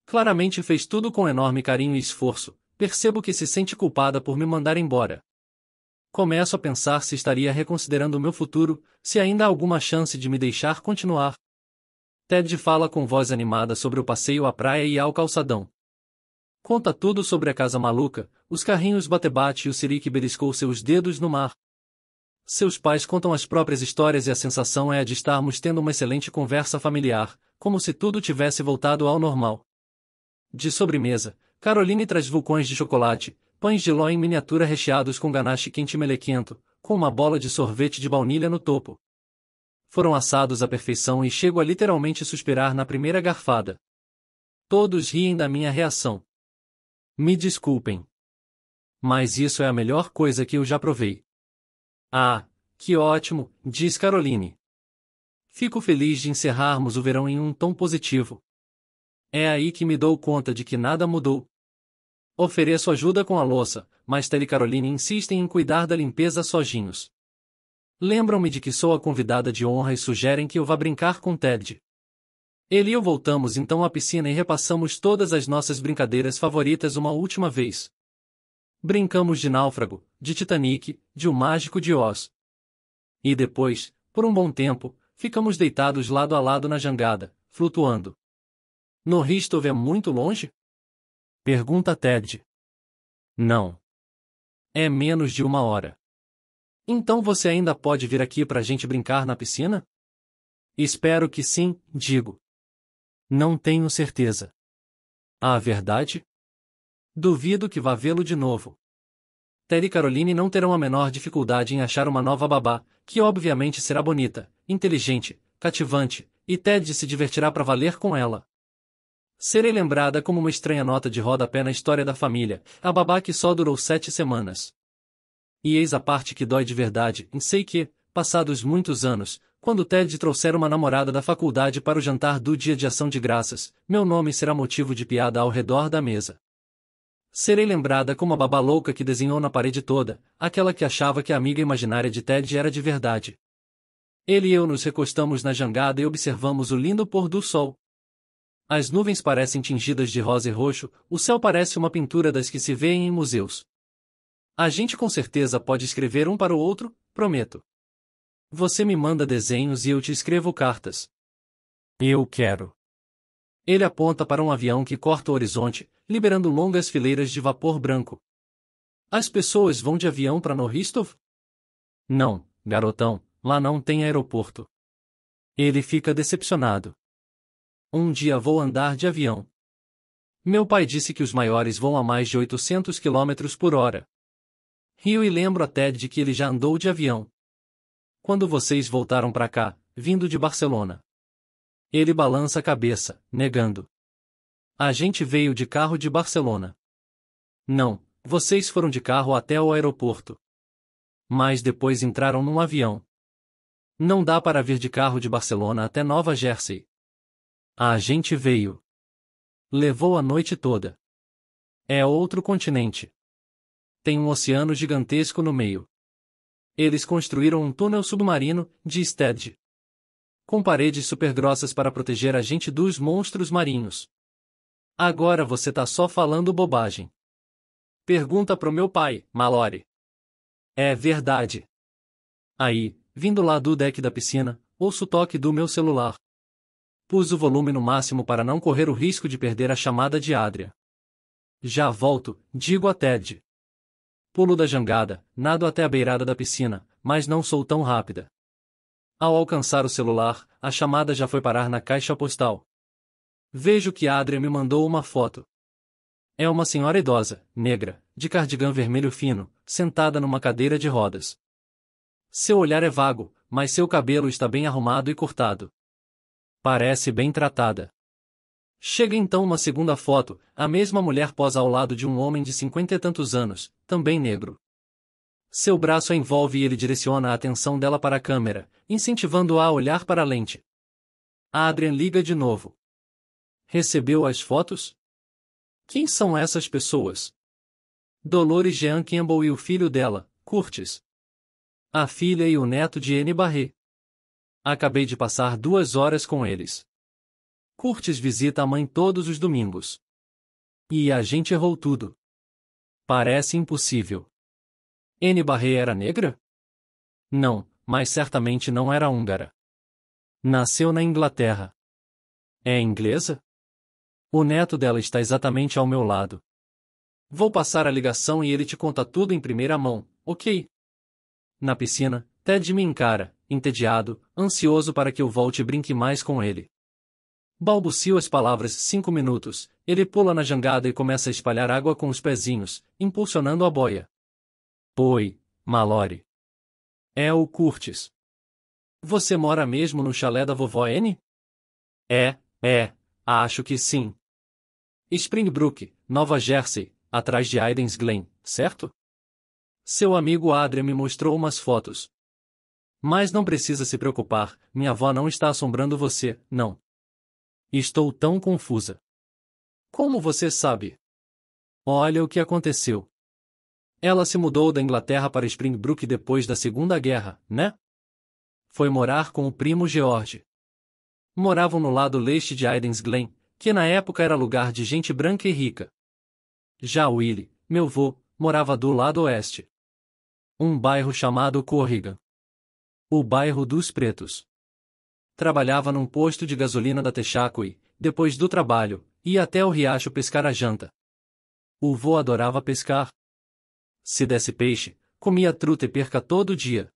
A: Claramente fez tudo com enorme carinho e esforço, percebo que se sente culpada por me mandar embora. Começo a pensar se estaria reconsiderando o meu futuro, se ainda há alguma chance de me deixar continuar. Ted fala com voz animada sobre o passeio à praia e ao calçadão. Conta tudo sobre a casa maluca, os carrinhos bate-bate e o Siri que beliscou seus dedos no mar. Seus pais contam as próprias histórias e a sensação é a de estarmos tendo uma excelente conversa familiar, como se tudo tivesse voltado ao normal. De sobremesa, Caroline traz vulcões de chocolate, Pães de ló em miniatura recheados com ganache quente melequento, com uma bola de sorvete de baunilha no topo. Foram assados à perfeição e chego a literalmente suspirar na primeira garfada. Todos riem da minha reação. Me desculpem. Mas isso é a melhor coisa que eu já provei. Ah, que ótimo, diz Caroline. Fico feliz de encerrarmos o verão em um tom positivo. É aí que me dou conta de que nada mudou, Ofereço ajuda com a louça, mas Tel e Caroline insistem em cuidar da limpeza sozinhos. Lembram-me de que sou a convidada de honra e sugerem que eu vá brincar com Ted. Ele e eu voltamos então à piscina e repassamos todas as nossas brincadeiras favoritas uma última vez. Brincamos de Náufrago, de Titanic, de O Mágico de Oz. E depois, por um bom tempo, ficamos deitados lado a lado na jangada, flutuando. No risto é muito longe? Pergunta Ted. Não. É menos de uma hora. Então você ainda pode vir aqui para a gente brincar na piscina? Espero que sim, digo. Não tenho certeza. A ah, verdade? Duvido que vá vê-lo de novo. Ted e Caroline não terão a menor dificuldade em achar uma nova babá, que obviamente será bonita, inteligente, cativante, e Ted se divertirá para valer com ela. Serei lembrada como uma estranha nota de rodapé na história da família, a babá que só durou sete semanas. E eis a parte que dói de verdade, em sei que, passados muitos anos, quando Ted trouxer uma namorada da faculdade para o jantar do dia de ação de graças, meu nome será motivo de piada ao redor da mesa. Serei lembrada como a babá louca que desenhou na parede toda, aquela que achava que a amiga imaginária de Ted era de verdade. Ele e eu nos recostamos na jangada e observamos o lindo pôr do sol. As nuvens parecem tingidas de rosa e roxo, o céu parece uma pintura das que se vêem em museus. A gente com certeza pode escrever um para o outro, prometo. Você me manda desenhos e eu te escrevo cartas. Eu quero. Ele aponta para um avião que corta o horizonte, liberando longas fileiras de vapor branco. As pessoas vão de avião para Norristov? Não, garotão, lá não tem aeroporto. Ele fica decepcionado. Um dia vou andar de avião. Meu pai disse que os maiores vão a mais de 800 km por hora. Rio e lembro até de que ele já andou de avião. Quando vocês voltaram para cá, vindo de Barcelona. Ele balança a cabeça, negando. A gente veio de carro de Barcelona. Não, vocês foram de carro até o aeroporto. Mas depois entraram num avião. Não dá para vir de carro de Barcelona até Nova Jersey. A gente veio. Levou a noite toda. É outro continente. Tem um oceano gigantesco no meio. Eles construíram um túnel submarino, de Stead. Com paredes supergrossas para proteger a gente dos monstros marinhos. Agora você tá só falando bobagem. Pergunta pro meu pai, Malore. É verdade. Aí, vindo lá do deck da piscina, ouço o toque do meu celular. Pus o volume no máximo para não correr o risco de perder a chamada de Adria. Já volto, digo a Ted. Pulo da jangada, nado até a beirada da piscina, mas não sou tão rápida. Ao alcançar o celular, a chamada já foi parar na caixa postal. Vejo que Adria me mandou uma foto. É uma senhora idosa, negra, de cardigã vermelho fino, sentada numa cadeira de rodas. Seu olhar é vago, mas seu cabelo está bem arrumado e cortado. Parece bem tratada. Chega então uma segunda foto, a mesma mulher posa ao lado de um homem de cinquenta e tantos anos, também negro. Seu braço a envolve e ele direciona a atenção dela para a câmera, incentivando-a a olhar para a lente. A Adrian liga de novo. Recebeu as fotos? Quem são essas pessoas? Dolores Jean Campbell e o filho dela, Curtis. A filha e o neto de Anne Barré. Acabei de passar duas horas com eles. Curtis visita a mãe todos os domingos. E a gente errou tudo. Parece impossível. N. Barré era negra? Não, mas certamente não era húngara. Nasceu na Inglaterra. É inglesa? O neto dela está exatamente ao meu lado. Vou passar a ligação e ele te conta tudo em primeira mão, ok? Na piscina, Ted me encara, entediado, ansioso para que eu volte e brinque mais com ele. Balbucio as palavras cinco minutos, ele pula na jangada e começa a espalhar água com os pezinhos, impulsionando a boia. Poi, Malore. É o Curtis. Você mora mesmo no chalé da vovó N? É, é, acho que sim. Springbrook, Nova Jersey, atrás de Aidens Glen, certo? Seu amigo Adria me mostrou umas fotos, mas não precisa se preocupar, minha avó não está assombrando você, não. Estou tão confusa. Como você sabe? Olha o que aconteceu. Ela se mudou da Inglaterra para Springbrook depois da Segunda Guerra, né? Foi morar com o primo George. Moravam no lado leste de Aidens Glen, que na época era lugar de gente branca e rica. Já Willie, meu vô, morava do lado oeste. Um bairro chamado Corrigan o bairro dos Pretos. Trabalhava num posto de gasolina da Texaco e, depois do trabalho, ia até o riacho pescar a janta. O vô adorava pescar. Se desse peixe, comia truta e perca todo dia.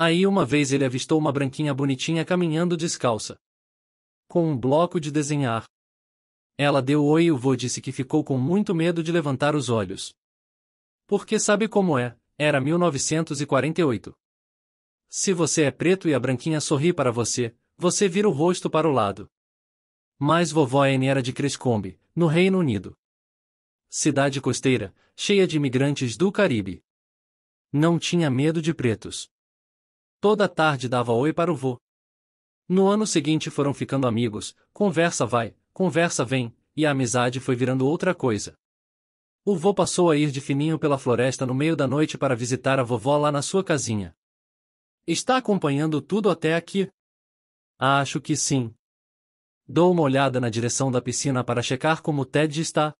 A: Aí uma vez ele avistou uma branquinha bonitinha caminhando descalça. Com um bloco de desenhar. Ela deu oi e o vô disse que ficou com muito medo de levantar os olhos. Porque sabe como é, era 1948 se você é preto e a branquinha sorri para você, você vira o rosto para o lado. Mas vovó Anne era de Crescombe, no Reino Unido. Cidade costeira, cheia de imigrantes do Caribe. Não tinha medo de pretos. Toda tarde dava oi para o vô. No ano seguinte foram ficando amigos, conversa vai, conversa vem, e a amizade foi virando outra coisa. O vô passou a ir de fininho pela floresta no meio da noite para visitar a vovó lá na sua casinha. Está acompanhando tudo até aqui? Acho que sim. Dou uma olhada na direção da piscina para checar como Ted está.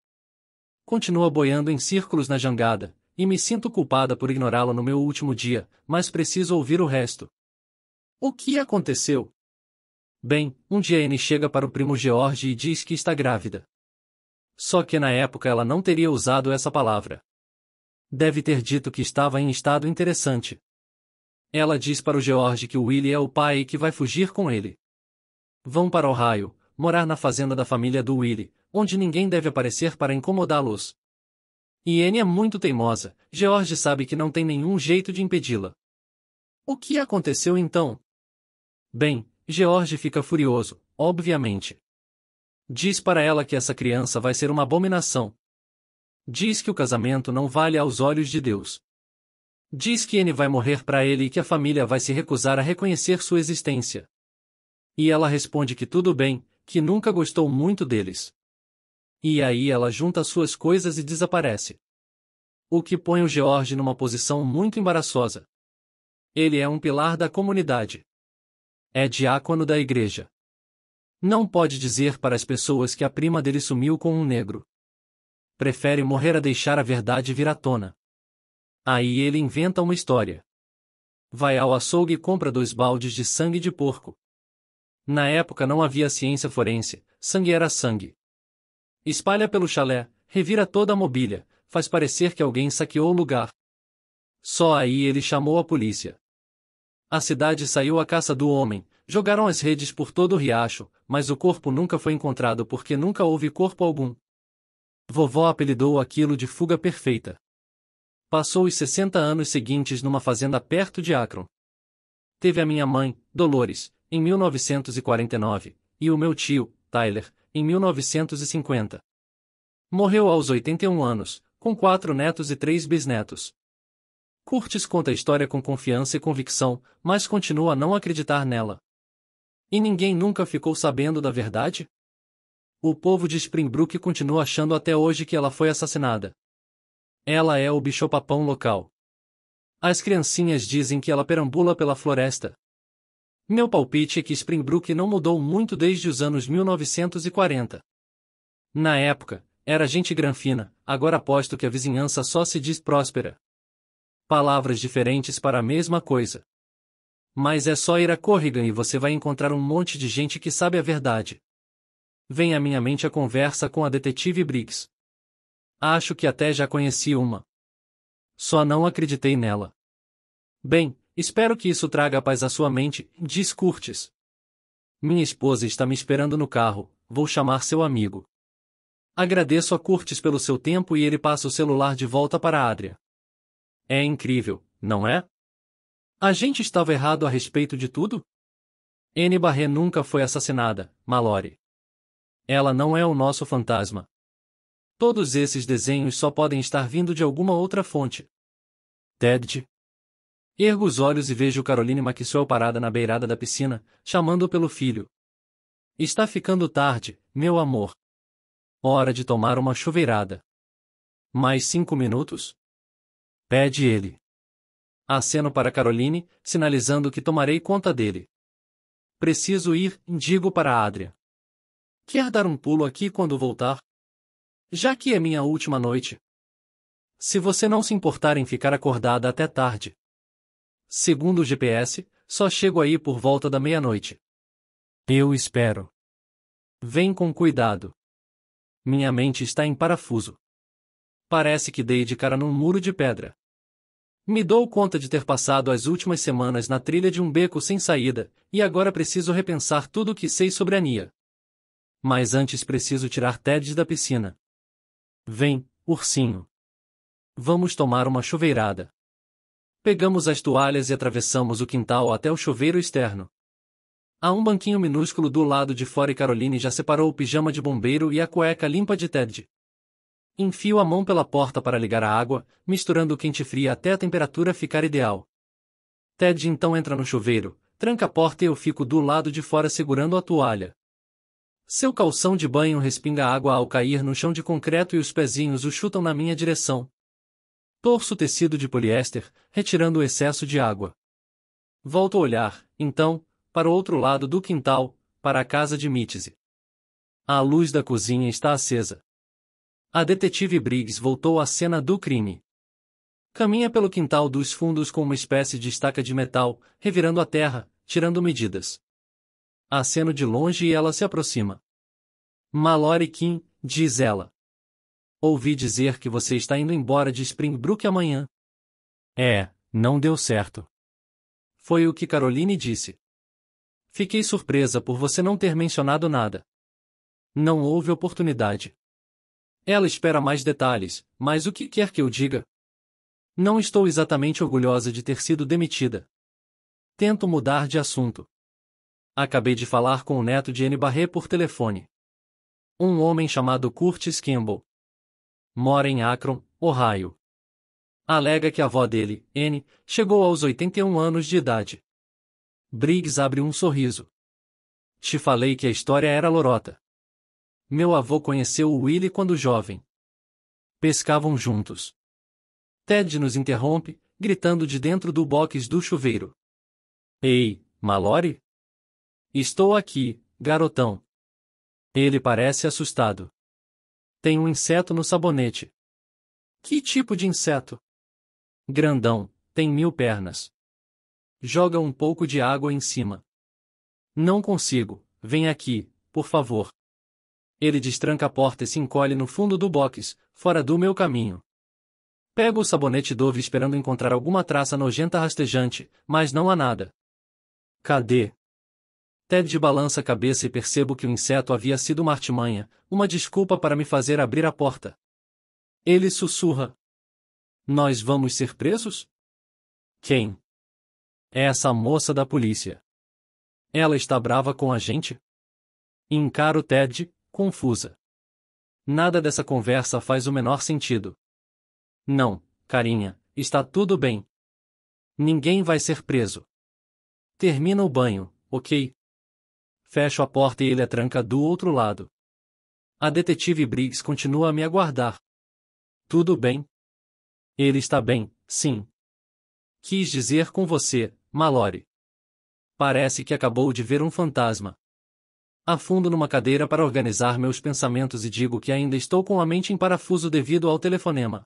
A: Continua boiando em círculos na jangada, e me sinto culpada por ignorá-la no meu último dia, mas preciso ouvir o resto. O que aconteceu? Bem, um dia Anne chega para o primo George e diz que está grávida. Só que na época ela não teria usado essa palavra. Deve ter dito que estava em estado interessante. Ela diz para o George que o Willie é o pai e que vai fugir com ele. Vão para Ohio, morar na fazenda da família do Willie, onde ninguém deve aparecer para incomodá-los. Anne é muito teimosa, George sabe que não tem nenhum jeito de impedi-la. O que aconteceu então? Bem, George fica furioso, obviamente. Diz para ela que essa criança vai ser uma abominação. Diz que o casamento não vale aos olhos de Deus. Diz que N vai morrer para ele e que a família vai se recusar a reconhecer sua existência. E ela responde que tudo bem, que nunca gostou muito deles. E aí ela junta suas coisas e desaparece. O que põe o George numa posição muito embaraçosa. Ele é um pilar da comunidade. É diácono da igreja. Não pode dizer para as pessoas que a prima dele sumiu com um negro. Prefere morrer a deixar a verdade vir à tona. Aí ele inventa uma história. Vai ao açougue e compra dois baldes de sangue de porco. Na época não havia ciência forense, sangue era sangue. Espalha pelo chalé, revira toda a mobília, faz parecer que alguém saqueou o lugar. Só aí ele chamou a polícia. A cidade saiu à caça do homem, jogaram as redes por todo o riacho, mas o corpo nunca foi encontrado porque nunca houve corpo algum. Vovó apelidou aquilo de fuga perfeita. Passou os 60 anos seguintes numa fazenda perto de Akron. Teve a minha mãe, Dolores, em 1949, e o meu tio, Tyler, em 1950. Morreu aos 81 anos, com quatro netos e três bisnetos. Curtis conta a história com confiança e convicção, mas continua a não acreditar nela. E ninguém nunca ficou sabendo da verdade? O povo de Springbrook continua achando até hoje que ela foi assassinada. Ela é o bicho-papão local. As criancinhas dizem que ela perambula pela floresta. Meu palpite é que Springbrook não mudou muito desde os anos 1940. Na época, era gente granfina, agora aposto que a vizinhança só se diz próspera. Palavras diferentes para a mesma coisa. Mas é só ir a Corrigan e você vai encontrar um monte de gente que sabe a verdade. Vem à minha mente a conversa com a detetive Briggs. Acho que até já conheci uma. Só não acreditei nela. Bem, espero que isso traga paz à sua mente, diz Curtis. Minha esposa está me esperando no carro, vou chamar seu amigo. Agradeço a Curtis pelo seu tempo e ele passa o celular de volta para Adria. É incrível, não é? A gente estava errado a respeito de tudo? N. Barré nunca foi assassinada, Mallory. Ela não é o nosso fantasma. Todos esses desenhos só podem estar vindo de alguma outra fonte. Ted. Ergo os olhos e vejo Caroline Maxwell parada na beirada da piscina, chamando pelo filho. Está ficando tarde, meu amor. Hora de tomar uma chuveirada. Mais cinco minutos? Pede ele. Aceno para Caroline, sinalizando que tomarei conta dele. Preciso ir, digo para Adria. Quer dar um pulo aqui quando voltar? Já que é minha última noite. Se você não se importar em ficar acordada até tarde. Segundo o GPS, só chego aí por volta da meia-noite. Eu espero. Vem com cuidado. Minha mente está em parafuso. Parece que dei de cara num muro de pedra. Me dou conta de ter passado as últimas semanas na trilha de um beco sem saída, e agora preciso repensar tudo o que sei sobre a Nia. Mas antes preciso tirar Ted da piscina. Vem, ursinho. Vamos tomar uma chuveirada. Pegamos as toalhas e atravessamos o quintal até o chuveiro externo. Há um banquinho minúsculo do lado de fora e Caroline já separou o pijama de bombeiro e a cueca limpa de Ted. Enfio a mão pela porta para ligar a água, misturando o quente e frio até a temperatura ficar ideal. Ted então entra no chuveiro, tranca a porta e eu fico do lado de fora segurando a toalha. Seu calção de banho respinga água ao cair no chão de concreto e os pezinhos o chutam na minha direção. Torço o tecido de poliéster, retirando o excesso de água. Volto a olhar, então, para o outro lado do quintal, para a casa de Mítise. A luz da cozinha está acesa. A detetive Briggs voltou à cena do crime. Caminha pelo quintal dos fundos com uma espécie de estaca de metal, revirando a terra, tirando medidas aceno de longe e ela se aproxima. Mallory Kim, diz ela. Ouvi dizer que você está indo embora de Springbrook amanhã. É, não deu certo. Foi o que Caroline disse. Fiquei surpresa por você não ter mencionado nada. Não houve oportunidade. Ela espera mais detalhes, mas o que quer que eu diga? Não estou exatamente orgulhosa de ter sido demitida. Tento mudar de assunto. Acabei de falar com o neto de N. Barret por telefone. Um homem chamado Curtis Kimball. Mora em Akron, Ohio. Alega que a avó dele, N, chegou aos 81 anos de idade. Briggs abre um sorriso. Te falei que a história era lorota. Meu avô conheceu o Willie quando jovem. Pescavam juntos. Ted nos interrompe, gritando de dentro do box do chuveiro. Ei, Malory? Estou aqui, garotão. Ele parece assustado. Tem um inseto no sabonete. Que tipo de inseto? Grandão, tem mil pernas. Joga um pouco de água em cima. Não consigo, vem aqui, por favor. Ele destranca a porta e se encolhe no fundo do box, fora do meu caminho. Pego o sabonete Dove esperando encontrar alguma traça nojenta rastejante, mas não há nada. Cadê? Ted balança a cabeça e percebo que o inseto havia sido uma artimanha, uma desculpa para me fazer abrir a porta. Ele sussurra. Nós vamos ser presos? Quem? É essa moça da polícia. Ela está brava com a gente? Encaro Ted, confusa. Nada dessa conversa faz o menor sentido. Não, carinha, está tudo bem. Ninguém vai ser preso. Termina o banho, ok? Fecho a porta e ele a tranca do outro lado. A detetive Briggs continua a me aguardar. Tudo bem? Ele está bem, sim. Quis dizer com você, Mallory. Parece que acabou de ver um fantasma. Afundo numa cadeira para organizar meus pensamentos e digo que ainda estou com a mente em parafuso devido ao telefonema.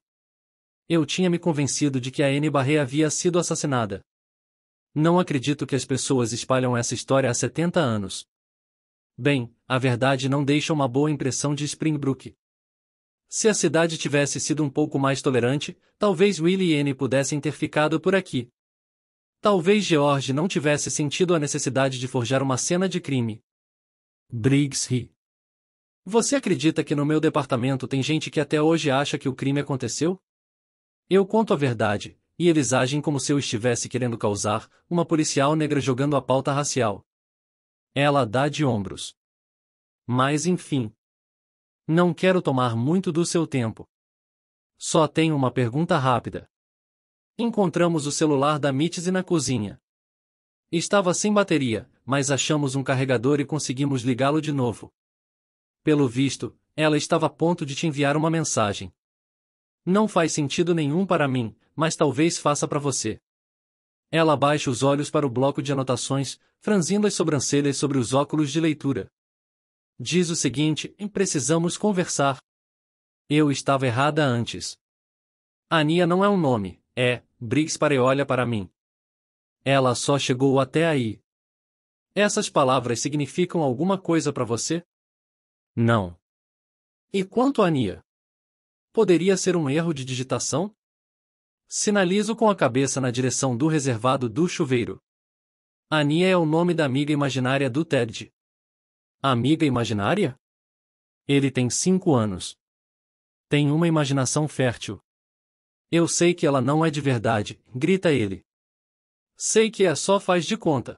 A: Eu tinha me convencido de que a Anne Barré havia sido assassinada. Não acredito que as pessoas espalham essa história há 70 anos. Bem, a verdade não deixa uma boa impressão de Springbrook. Se a cidade tivesse sido um pouco mais tolerante, talvez Willie e Anne pudessem ter ficado por aqui. Talvez George não tivesse sentido a necessidade de forjar uma cena de crime. Briggs ri. Você acredita que no meu departamento tem gente que até hoje acha que o crime aconteceu? Eu conto a verdade, e eles agem como se eu estivesse querendo causar, uma policial negra jogando a pauta racial. Ela dá de ombros. Mas enfim. Não quero tomar muito do seu tempo. Só tenho uma pergunta rápida. Encontramos o celular da Mitzi na cozinha. Estava sem bateria, mas achamos um carregador e conseguimos ligá-lo de novo. Pelo visto, ela estava a ponto de te enviar uma mensagem. Não faz sentido nenhum para mim, mas talvez faça para você. Ela abaixa os olhos para o bloco de anotações, franzindo as sobrancelhas sobre os óculos de leitura. Diz o seguinte: precisamos conversar. Eu estava errada antes. Ania não é um nome, é, Briggs e olha para mim. Ela só chegou até aí. Essas palavras significam alguma coisa para você? Não. E quanto a Ania? Poderia ser um erro de digitação? Sinalizo com a cabeça na direção do reservado do chuveiro. Ania é o nome da amiga imaginária do Ted. Amiga imaginária? Ele tem cinco anos. Tem uma imaginação fértil. Eu sei que ela não é de verdade, grita ele. Sei que é só faz de conta.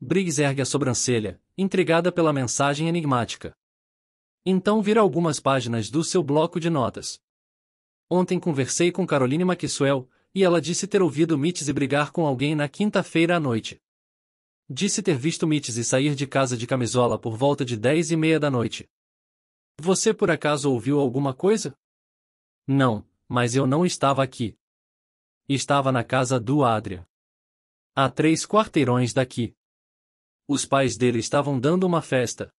A: Briggs ergue a sobrancelha, intrigada pela mensagem enigmática. Então vira algumas páginas do seu bloco de notas. Ontem conversei com Caroline Maxwell, e ela disse ter ouvido Mitz brigar com alguém na quinta-feira à noite. Disse ter visto Mitz e sair de casa de camisola por volta de dez e meia da noite. Você por acaso ouviu alguma coisa? Não, mas eu não estava aqui. Estava na casa do Adria. Há três quarteirões daqui. Os pais dele estavam dando uma festa.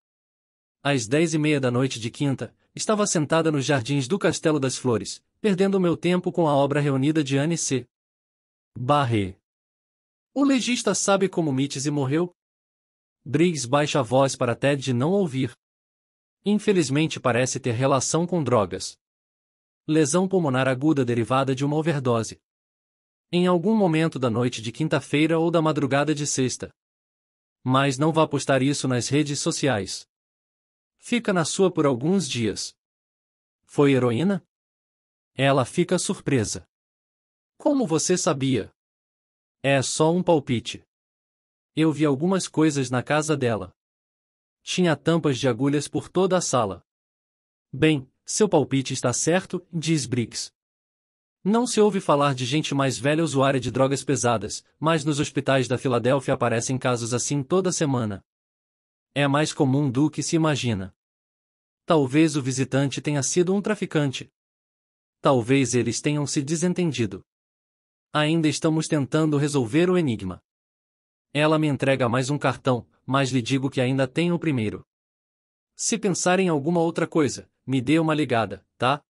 A: Às dez e meia da noite de quinta, Estava sentada nos jardins do Castelo das Flores, perdendo meu tempo com a obra reunida de Anne C. Barre. O legista sabe como Mitzi morreu? Briggs baixa a voz para Ted de não ouvir. Infelizmente parece ter relação com drogas. Lesão pulmonar aguda derivada de uma overdose. Em algum momento da noite de quinta-feira ou da madrugada de sexta. Mas não vá postar isso nas redes sociais. Fica na sua por alguns dias. Foi heroína? Ela fica surpresa. Como você sabia? É só um palpite. Eu vi algumas coisas na casa dela. Tinha tampas de agulhas por toda a sala. Bem, seu palpite está certo, diz Briggs. Não se ouve falar de gente mais velha usuária de drogas pesadas, mas nos hospitais da Filadélfia aparecem casos assim toda semana. É mais comum do que se imagina. Talvez o visitante tenha sido um traficante. Talvez eles tenham se desentendido. Ainda estamos tentando resolver o enigma. Ela me entrega mais um cartão, mas lhe digo que ainda tenho o primeiro. Se pensar em alguma outra coisa, me dê uma ligada, tá?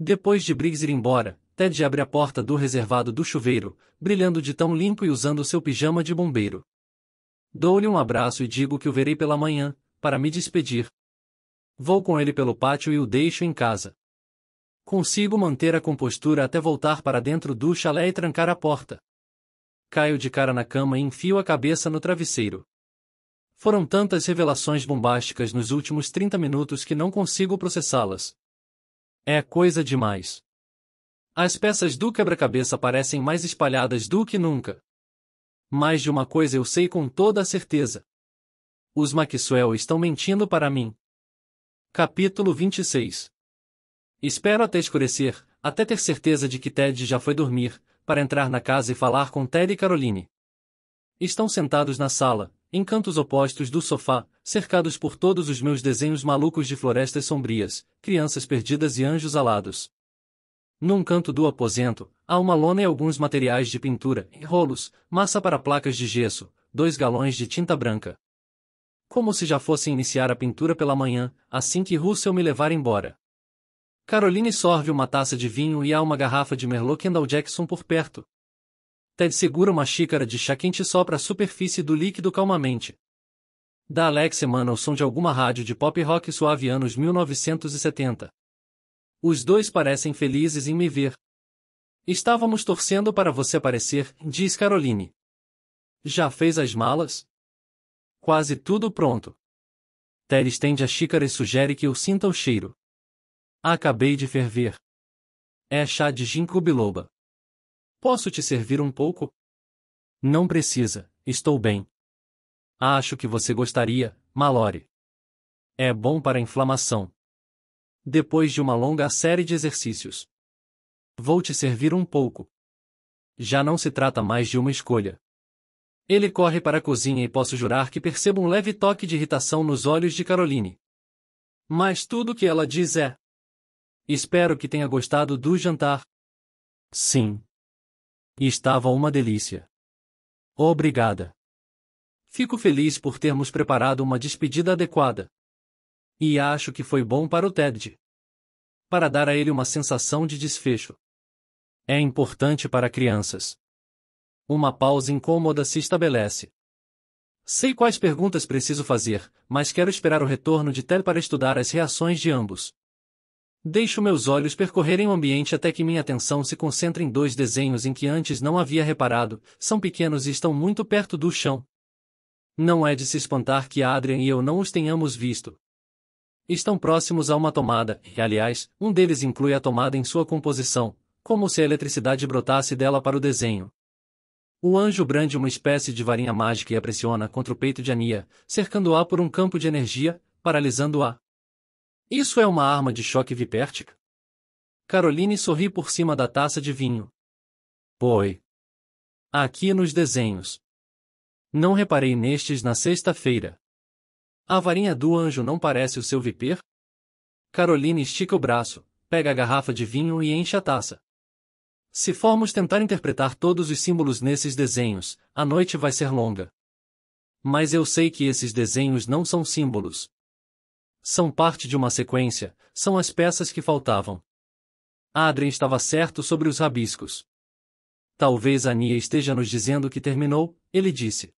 A: Depois de Briggs ir embora, Ted abre a porta do reservado do chuveiro, brilhando de tão limpo e usando seu pijama de bombeiro. Dou-lhe um abraço e digo que o verei pela manhã, para me despedir, Vou com ele pelo pátio e o deixo em casa. Consigo manter a compostura até voltar para dentro do chalé e trancar a porta. Caio de cara na cama e enfio a cabeça no travesseiro. Foram tantas revelações bombásticas nos últimos 30 minutos que não consigo processá-las. É coisa demais. As peças do quebra-cabeça parecem mais espalhadas do que nunca. Mais de uma coisa eu sei com toda a certeza. Os Maxwell estão mentindo para mim. Capítulo 26 Espero até escurecer, até ter certeza de que Ted já foi dormir, para entrar na casa e falar com Ted e Caroline. Estão sentados na sala, em cantos opostos do sofá, cercados por todos os meus desenhos malucos de florestas sombrias, crianças perdidas e anjos alados. Num canto do aposento, há uma lona e alguns materiais de pintura, rolos, massa para placas de gesso, dois galões de tinta branca como se já fosse iniciar a pintura pela manhã, assim que Russell me levar embora. Caroline sorve uma taça de vinho e há uma garrafa de Merlot Kendall Jackson por perto. Ted segura uma xícara de chá quente e sopra a superfície do líquido calmamente. Da Alex emana o som de alguma rádio de pop rock suave anos 1970. Os dois parecem felizes em me ver. Estávamos torcendo para você aparecer, diz Caroline. Já fez as malas? Quase tudo pronto. Ter estende a xícara e sugere que eu sinta o cheiro. Acabei de ferver. É chá de ginkgo biloba. Posso te servir um pouco? Não precisa, estou bem. Acho que você gostaria, Malore. É bom para a inflamação. Depois de uma longa série de exercícios. Vou te servir um pouco. Já não se trata mais de uma escolha. Ele corre para a cozinha e posso jurar que percebo um leve toque de irritação nos olhos de Caroline. Mas tudo o que ela diz é: Espero que tenha gostado do jantar. Sim. Estava uma delícia. Obrigada. Fico feliz por termos preparado uma despedida adequada. E acho que foi bom para o Ted. Para dar a ele uma sensação de desfecho. É importante para crianças. Uma pausa incômoda se estabelece. Sei quais perguntas preciso fazer, mas quero esperar o retorno de Tel para estudar as reações de ambos. Deixo meus olhos percorrerem o ambiente até que minha atenção se concentre em dois desenhos em que antes não havia reparado, são pequenos e estão muito perto do chão. Não é de se espantar que Adrian e eu não os tenhamos visto. Estão próximos a uma tomada, e aliás, um deles inclui a tomada em sua composição, como se a eletricidade brotasse dela para o desenho. O anjo brande uma espécie de varinha mágica e a pressiona contra o peito de Ania, cercando-a por um campo de energia, paralisando-a. Isso é uma arma de choque vipértica? Caroline sorri por cima da taça de vinho. Poi. Aqui nos desenhos. Não reparei nestes na sexta-feira. A varinha do anjo não parece o seu viper? Caroline estica o braço, pega a garrafa de vinho e enche a taça. Se formos tentar interpretar todos os símbolos nesses desenhos, a noite vai ser longa. Mas eu sei que esses desenhos não são símbolos. São parte de uma sequência, são as peças que faltavam. Adrien estava certo sobre os rabiscos. Talvez Ania esteja nos dizendo que terminou, ele disse.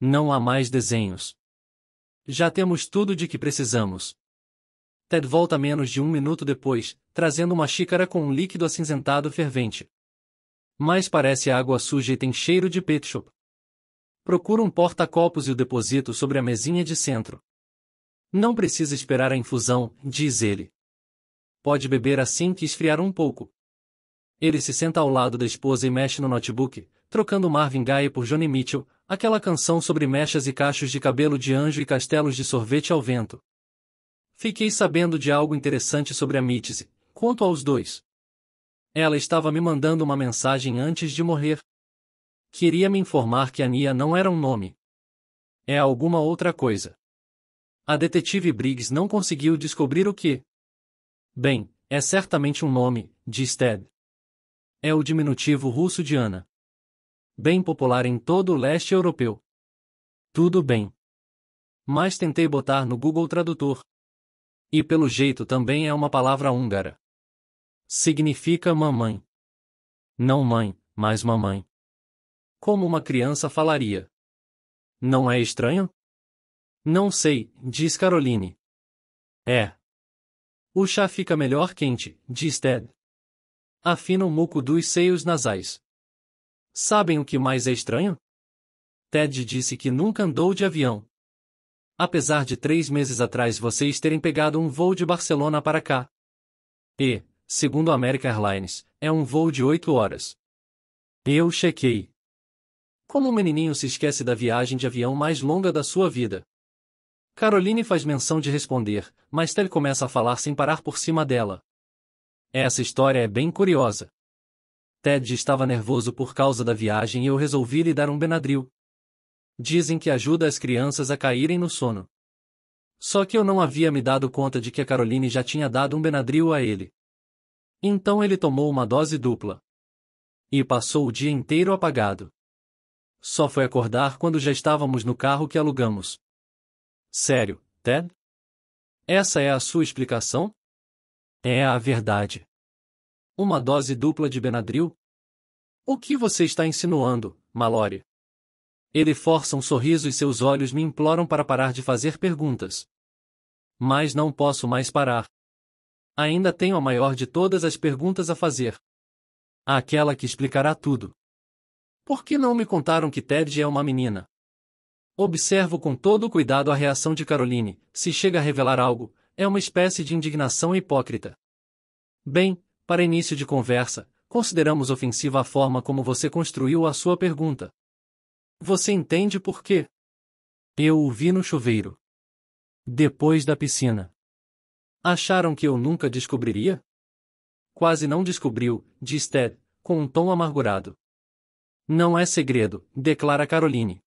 A: Não há mais desenhos. Já temos tudo de que precisamos. Ted volta menos de um minuto depois, trazendo uma xícara com um líquido acinzentado fervente. Mas parece água suja e tem cheiro de pet shop. Procura um porta-copos e o deposito sobre a mesinha de centro. Não precisa esperar a infusão, diz ele. Pode beber assim que esfriar um pouco. Ele se senta ao lado da esposa e mexe no notebook, trocando Marvin Gaye por Johnny Mitchell, aquela canção sobre mechas e cachos de cabelo de anjo e castelos de sorvete ao vento. Fiquei sabendo de algo interessante sobre a Mítise, quanto aos dois. Ela estava me mandando uma mensagem antes de morrer. Queria me informar que Ania não era um nome. É alguma outra coisa. A detetive Briggs não conseguiu descobrir o que. Bem, é certamente um nome, diz Ted. É o diminutivo russo de Ana. Bem popular em todo o leste europeu. Tudo bem. Mas tentei botar no Google Tradutor. E pelo jeito também é uma palavra húngara. Significa mamãe. Não mãe, mas mamãe. Como uma criança falaria. Não é estranho? Não sei, diz Caroline. É. O chá fica melhor quente, diz Ted. Afina o muco dos seios nasais. Sabem o que mais é estranho? Ted disse que nunca andou de avião. Apesar de três meses atrás vocês terem pegado um voo de Barcelona para cá. E, segundo a American Airlines, é um voo de 8 horas. Eu chequei. Como o menininho se esquece da viagem de avião mais longa da sua vida? Caroline faz menção de responder, mas Tel começa a falar sem parar por cima dela. Essa história é bem curiosa. Ted estava nervoso por causa da viagem e eu resolvi lhe dar um Benadryl. Dizem que ajuda as crianças a caírem no sono. Só que eu não havia me dado conta de que a Caroline já tinha dado um Benadryl a ele. Então ele tomou uma dose dupla. E passou o dia inteiro apagado. Só foi acordar quando já estávamos no carro que alugamos. Sério, Ted? Essa é a sua explicação? É a verdade. Uma dose dupla de Benadryl? O que você está insinuando, Mallory? Ele força um sorriso e seus olhos me imploram para parar de fazer perguntas. Mas não posso mais parar. Ainda tenho a maior de todas as perguntas a fazer. Aquela que explicará tudo. Por que não me contaram que Ted é uma menina? Observo com todo cuidado a reação de Caroline, se chega a revelar algo, é uma espécie de indignação hipócrita. Bem, para início de conversa, consideramos ofensiva a forma como você construiu a sua pergunta. Você entende por quê? Eu o vi no chuveiro. Depois da piscina. Acharam que eu nunca descobriria? Quase não descobriu, diz Ted, com um tom amargurado. Não é segredo, declara Caroline.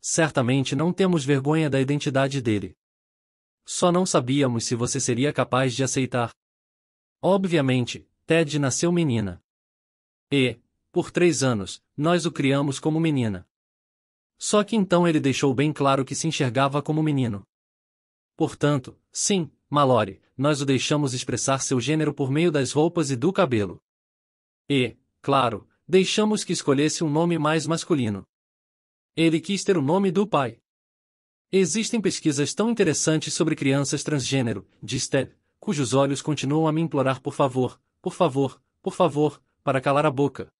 A: Certamente não temos vergonha da identidade dele. Só não sabíamos se você seria capaz de aceitar. Obviamente, Ted nasceu menina. E, por três anos, nós o criamos como menina. Só que então ele deixou bem claro que se enxergava como menino. Portanto, sim, Malore, nós o deixamos expressar seu gênero por meio das roupas e do cabelo. E, claro, deixamos que escolhesse um nome mais masculino. Ele quis ter o nome do pai. Existem pesquisas tão interessantes sobre crianças transgênero, diz Ted, cujos olhos continuam a me implorar por favor, por favor, por favor, para calar a boca.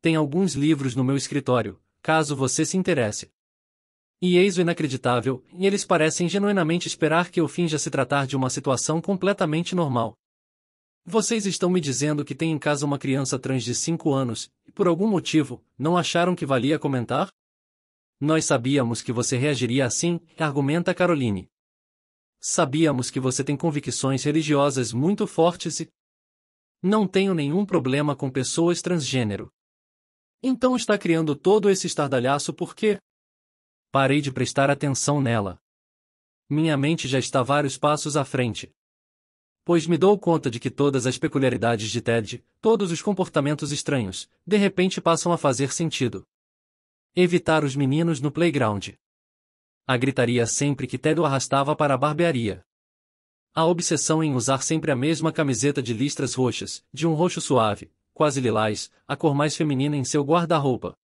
A: Tem alguns livros no meu escritório, caso você se interesse. E eis o inacreditável, e eles parecem genuinamente esperar que eu finja se tratar de uma situação completamente normal. Vocês estão me dizendo que tem em casa uma criança trans de 5 anos, e por algum motivo, não acharam que valia comentar? Nós sabíamos que você reagiria assim, argumenta Caroline. Sabíamos que você tem convicções religiosas muito fortes e. Não tenho nenhum problema com pessoas transgênero. Então está criando todo esse estardalhaço por quê? Parei de prestar atenção nela. Minha mente já está vários passos à frente. Pois me dou conta de que todas as peculiaridades de Ted, todos os comportamentos estranhos, de repente passam a fazer sentido. Evitar os meninos no playground. A gritaria sempre que Ted o arrastava para a barbearia. A obsessão em usar sempre a mesma camiseta de listras roxas, de um roxo suave, quase lilás, a cor mais feminina em seu guarda-roupa.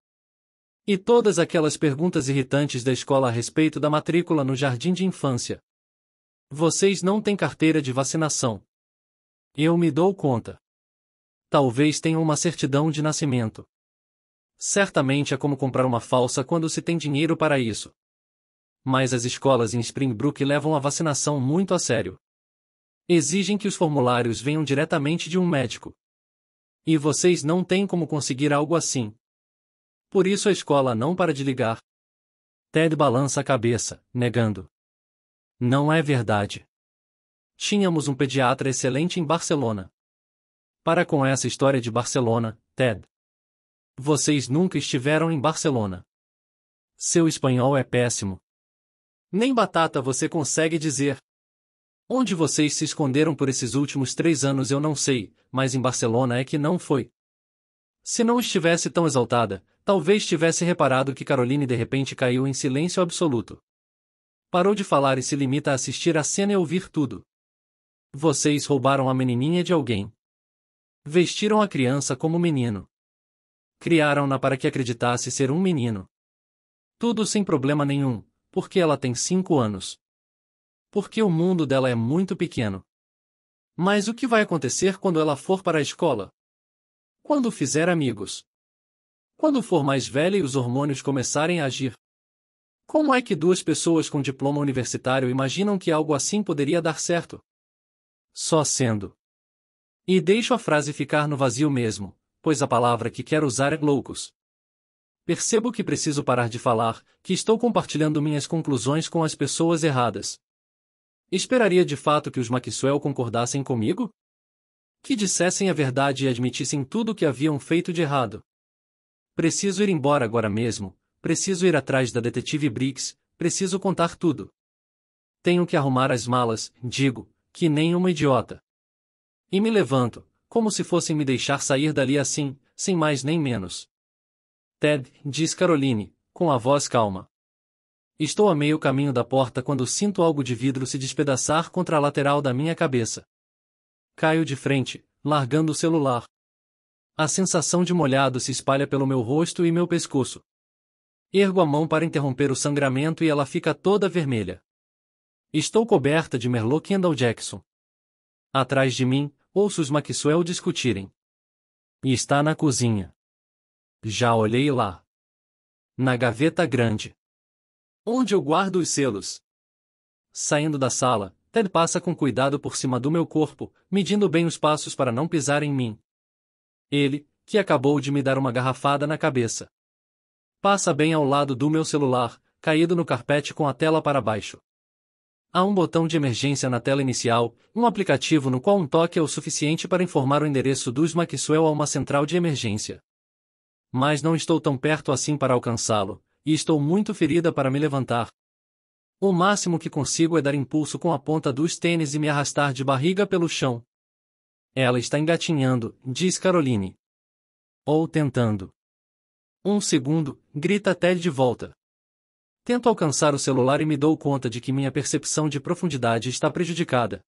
A: E todas aquelas perguntas irritantes da escola a respeito da matrícula no jardim de infância. Vocês não têm carteira de vacinação. Eu me dou conta. Talvez tenham uma certidão de nascimento. Certamente é como comprar uma falsa quando se tem dinheiro para isso. Mas as escolas em Springbrook levam a vacinação muito a sério. Exigem que os formulários venham diretamente de um médico. E vocês não têm como conseguir algo assim. Por isso a escola não para de ligar. Ted balança a cabeça, negando. Não é verdade. Tínhamos um pediatra excelente em Barcelona. Para com essa história de Barcelona, Ted. Vocês nunca estiveram em Barcelona. Seu espanhol é péssimo. Nem batata você consegue dizer. Onde vocês se esconderam por esses últimos três anos eu não sei, mas em Barcelona é que não foi. Se não estivesse tão exaltada, talvez tivesse reparado que Caroline de repente caiu em silêncio absoluto. Parou de falar e se limita a assistir a cena e ouvir tudo. Vocês roubaram a menininha de alguém. Vestiram a criança como menino. Criaram-na para que acreditasse ser um menino. Tudo sem problema nenhum, porque ela tem cinco anos. Porque o mundo dela é muito pequeno. Mas o que vai acontecer quando ela for para a escola? Quando fizer amigos. Quando for mais velha e os hormônios começarem a agir. Como é que duas pessoas com diploma universitário imaginam que algo assim poderia dar certo? Só sendo. E deixo a frase ficar no vazio mesmo, pois a palavra que quero usar é loucos. Percebo que preciso parar de falar, que estou compartilhando minhas conclusões com as pessoas erradas. Esperaria de fato que os Maxwell concordassem comigo? que dissessem a verdade e admitissem tudo o que haviam feito de errado. Preciso ir embora agora mesmo, preciso ir atrás da detetive Briggs, preciso contar tudo. Tenho que arrumar as malas, digo, que nem uma idiota. E me levanto, como se fossem me deixar sair dali assim, sem mais nem menos. Ted, diz Caroline, com a voz calma. Estou a meio caminho da porta quando sinto algo de vidro se despedaçar contra a lateral da minha cabeça. Caio de frente, largando o celular. A sensação de molhado se espalha pelo meu rosto e meu pescoço. Ergo a mão para interromper o sangramento e ela fica toda vermelha. Estou coberta de Merlot Kendall Jackson. Atrás de mim, ouço os Maxwell discutirem. E está na cozinha. Já olhei lá. Na gaveta grande. Onde eu guardo os selos. Saindo da sala, Ted passa com cuidado por cima do meu corpo, medindo bem os passos para não pisar em mim. Ele, que acabou de me dar uma garrafada na cabeça. Passa bem ao lado do meu celular, caído no carpete com a tela para baixo. Há um botão de emergência na tela inicial, um aplicativo no qual um toque é o suficiente para informar o endereço dos Maxwell a uma central de emergência. Mas não estou tão perto assim para alcançá-lo, e estou muito ferida para me levantar, o máximo que consigo é dar impulso com a ponta dos tênis e me arrastar de barriga pelo chão. Ela está engatinhando, diz Caroline. Ou tentando. Um segundo, grita Ted de volta. Tento alcançar o celular e me dou conta de que minha percepção de profundidade está prejudicada.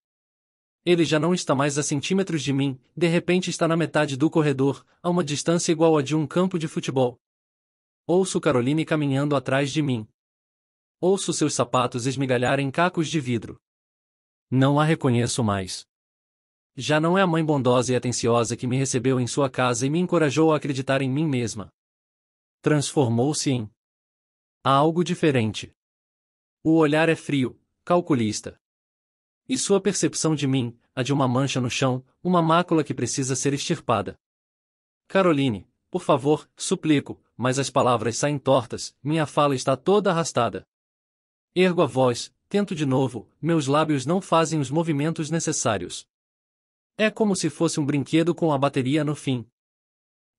A: Ele já não está mais a centímetros de mim, de repente está na metade do corredor, a uma distância igual a de um campo de futebol. Ouço Caroline caminhando atrás de mim. Ouço seus sapatos esmigalharem cacos de vidro. Não a reconheço mais. Já não é a mãe bondosa e atenciosa que me recebeu em sua casa e me encorajou a acreditar em mim mesma. Transformou-se em Há algo diferente. O olhar é frio, calculista. E sua percepção de mim, a de uma mancha no chão, uma mácula que precisa ser extirpada. Caroline, por favor, suplico, mas as palavras saem tortas, minha fala está toda arrastada. Ergo a voz, tento de novo, meus lábios não fazem os movimentos necessários. É como se fosse um brinquedo com a bateria no fim.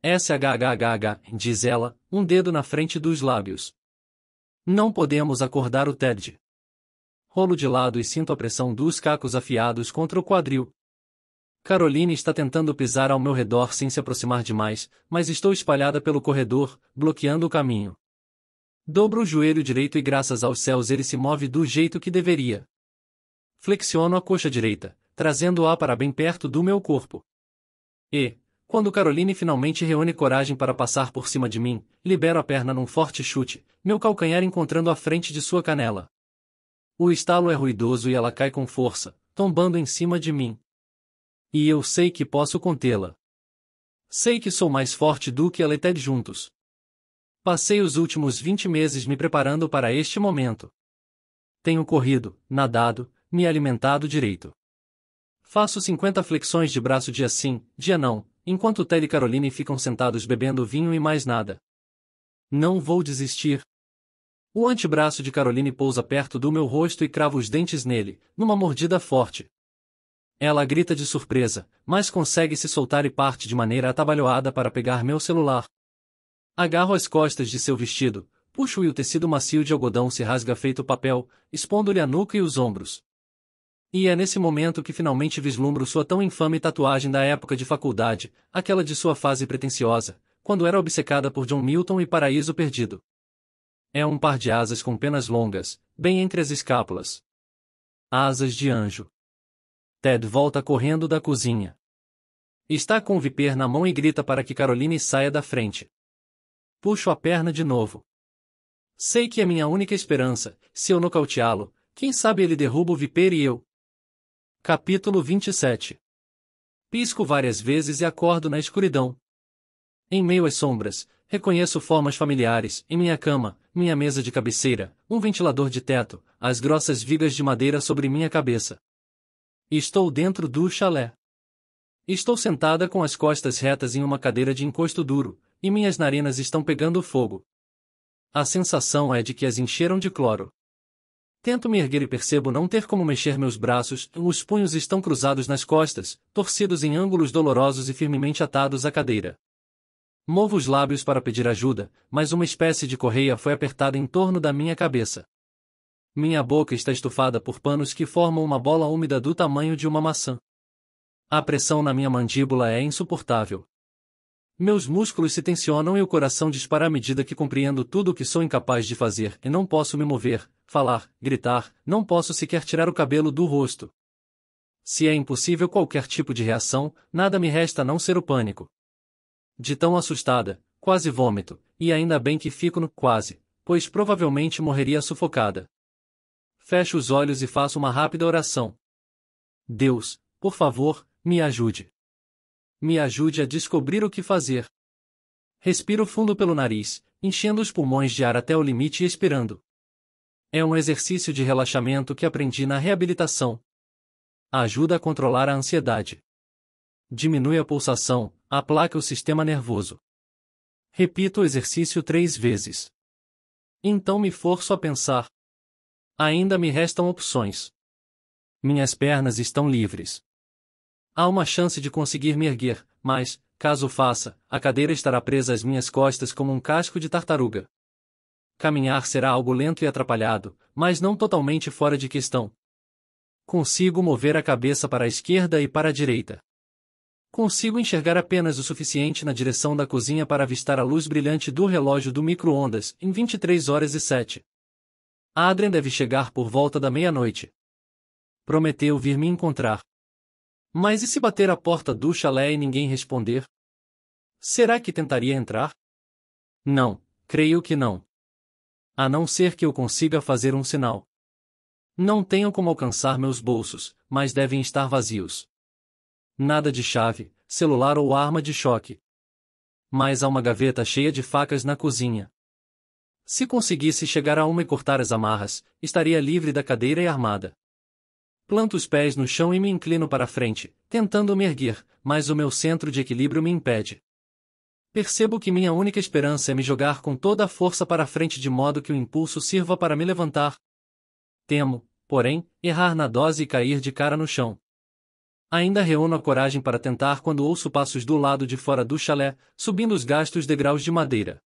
A: SHHHH, diz ela, um dedo na frente dos lábios. Não podemos acordar o Ted. Rolo de lado e sinto a pressão dos cacos afiados contra o quadril. Caroline está tentando pisar ao meu redor sem se aproximar demais, mas estou espalhada pelo corredor, bloqueando o caminho. Dobro o joelho direito e graças aos céus ele se move do jeito que deveria. Flexiono a coxa direita, trazendo-a para bem perto do meu corpo. E, quando Caroline finalmente reúne coragem para passar por cima de mim, libero a perna num forte chute, meu calcanhar encontrando a frente de sua canela. O estalo é ruidoso e ela cai com força, tombando em cima de mim. E eu sei que posso contê-la. Sei que sou mais forte do que ela e Ted juntos. Passei os últimos 20 meses me preparando para este momento. Tenho corrido, nadado, me alimentado direito. Faço 50 flexões de braço dia sim, dia não, enquanto Ted e Caroline ficam sentados bebendo vinho e mais nada. Não vou desistir. O antebraço de Caroline pousa perto do meu rosto e cravo os dentes nele, numa mordida forte. Ela grita de surpresa, mas consegue se soltar e parte de maneira atabalhoada para pegar meu celular. Agarro as costas de seu vestido, puxo e o tecido macio de algodão se rasga feito papel, expondo-lhe a nuca e os ombros. E é nesse momento que finalmente vislumbro sua tão infame tatuagem da época de faculdade, aquela de sua fase pretensiosa, quando era obcecada por John Milton e Paraíso Perdido. É um par de asas com penas longas, bem entre as escápulas. Asas de anjo. Ted volta correndo da cozinha. Está com o viper na mão e grita para que Caroline saia da frente. Puxo a perna de novo. Sei que é minha única esperança, se eu nocauteá-lo, quem sabe ele derruba o viper e eu. Capítulo 27 Pisco várias vezes e acordo na escuridão. Em meio às sombras, reconheço formas familiares, em minha cama, minha mesa de cabeceira, um ventilador de teto, as grossas vigas de madeira sobre minha cabeça. Estou dentro do chalé. Estou sentada com as costas retas em uma cadeira de encosto duro, e minhas narinas estão pegando fogo. A sensação é de que as encheram de cloro. Tento me erguer e percebo não ter como mexer meus braços, os punhos estão cruzados nas costas, torcidos em ângulos dolorosos e firmemente atados à cadeira. Movo os lábios para pedir ajuda, mas uma espécie de correia foi apertada em torno da minha cabeça. Minha boca está estufada por panos que formam uma bola úmida do tamanho de uma maçã. A pressão na minha mandíbula é insuportável. Meus músculos se tensionam e o coração dispara à medida que compreendo tudo o que sou incapaz de fazer e não posso me mover, falar, gritar, não posso sequer tirar o cabelo do rosto. Se é impossível qualquer tipo de reação, nada me resta a não ser o pânico. De tão assustada, quase vômito, e ainda bem que fico no quase, pois provavelmente morreria sufocada. Fecho os olhos e faço uma rápida oração. Deus, por favor, me ajude. Me ajude a descobrir o que fazer. Respiro fundo pelo nariz, enchendo os pulmões de ar até o limite e expirando. É um exercício de relaxamento que aprendi na reabilitação. Ajuda a controlar a ansiedade. Diminui a pulsação, aplaca o sistema nervoso. Repito o exercício três vezes. Então me forço a pensar. Ainda me restam opções. Minhas pernas estão livres. Há uma chance de conseguir me erguer, mas, caso faça, a cadeira estará presa às minhas costas como um casco de tartaruga. Caminhar será algo lento e atrapalhado, mas não totalmente fora de questão. Consigo mover a cabeça para a esquerda e para a direita. Consigo enxergar apenas o suficiente na direção da cozinha para avistar a luz brilhante do relógio do micro-ondas em 23 horas e 7. Adrian deve chegar por volta da meia-noite. Prometeu vir me encontrar. Mas e se bater a porta do chalé e ninguém responder? Será que tentaria entrar? Não, creio que não. A não ser que eu consiga fazer um sinal. Não tenho como alcançar meus bolsos, mas devem estar vazios. Nada de chave, celular ou arma de choque. Mas há uma gaveta cheia de facas na cozinha. Se conseguisse chegar a uma e cortar as amarras, estaria livre da cadeira e armada. Planto os pés no chão e me inclino para frente, tentando me erguer, mas o meu centro de equilíbrio me impede. Percebo que minha única esperança é me jogar com toda a força para frente de modo que o impulso sirva para me levantar. Temo, porém, errar na dose e cair de cara no chão. Ainda reúno a coragem para tentar quando ouço passos do lado de fora do chalé, subindo os gastos degraus de madeira.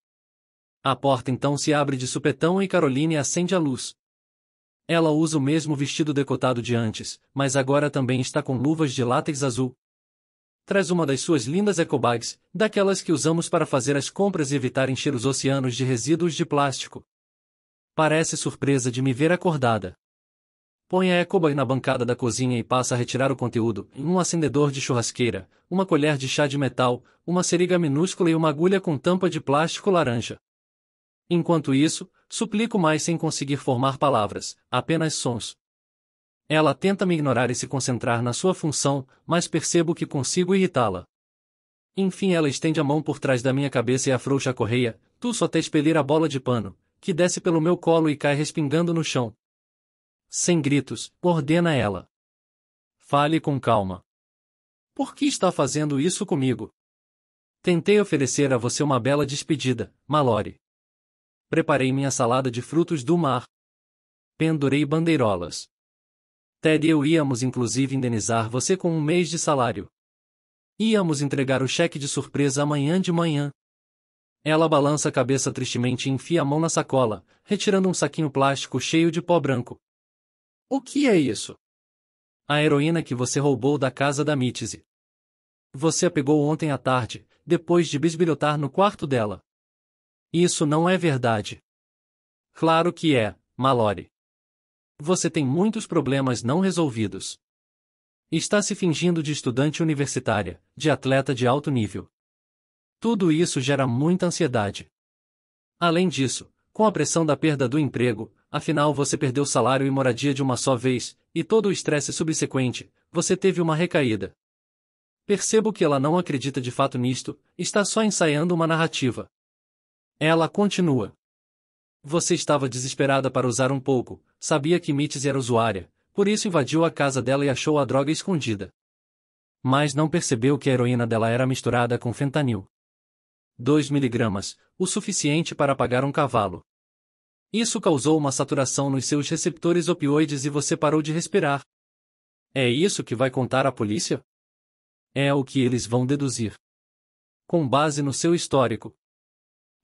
A: A porta então se abre de supetão e Caroline acende a luz, ela usa o mesmo vestido decotado de antes, mas agora também está com luvas de látex azul. Traz uma das suas lindas ecobags, daquelas que usamos para fazer as compras e evitar encher os oceanos de resíduos de plástico. Parece surpresa de me ver acordada. Põe a ecobag na bancada da cozinha e passa a retirar o conteúdo, um acendedor de churrasqueira, uma colher de chá de metal, uma seriga minúscula e uma agulha com tampa de plástico laranja. Enquanto isso, Suplico mais sem conseguir formar palavras, apenas sons. Ela tenta me ignorar e se concentrar na sua função, mas percebo que consigo irritá-la. Enfim, ela estende a mão por trás da minha cabeça e afrouxa a correia, tu só até expelir a bola de pano, que desce pelo meu colo e cai respingando no chão. Sem gritos, ordena ela. Fale com calma. Por que está fazendo isso comigo? Tentei oferecer a você uma bela despedida, Malore. Preparei minha salada de frutos do mar. Pendurei bandeirolas. Ted e eu íamos inclusive indenizar você com um mês de salário. Íamos entregar o cheque de surpresa amanhã de manhã. Ela balança a cabeça tristemente e enfia a mão na sacola, retirando um saquinho plástico cheio de pó branco. O que é isso? A heroína que você roubou da casa da Mítise. Você a pegou ontem à tarde, depois de bisbilhotar no quarto dela. Isso não é verdade. Claro que é, Mallory. Você tem muitos problemas não resolvidos. Está se fingindo de estudante universitária, de atleta de alto nível. Tudo isso gera muita ansiedade. Além disso, com a pressão da perda do emprego, afinal você perdeu salário e moradia de uma só vez, e todo o estresse subsequente, você teve uma recaída. Percebo que ela não acredita de fato nisto, está só ensaiando uma narrativa. Ela continua. Você estava desesperada para usar um pouco, sabia que Mitz era usuária, por isso invadiu a casa dela e achou a droga escondida. Mas não percebeu que a heroína dela era misturada com fentanil. 2 miligramas, o suficiente para apagar um cavalo. Isso causou uma saturação nos seus receptores opioides e você parou de respirar. É isso que vai contar à polícia? É o que eles vão deduzir. Com base no seu histórico,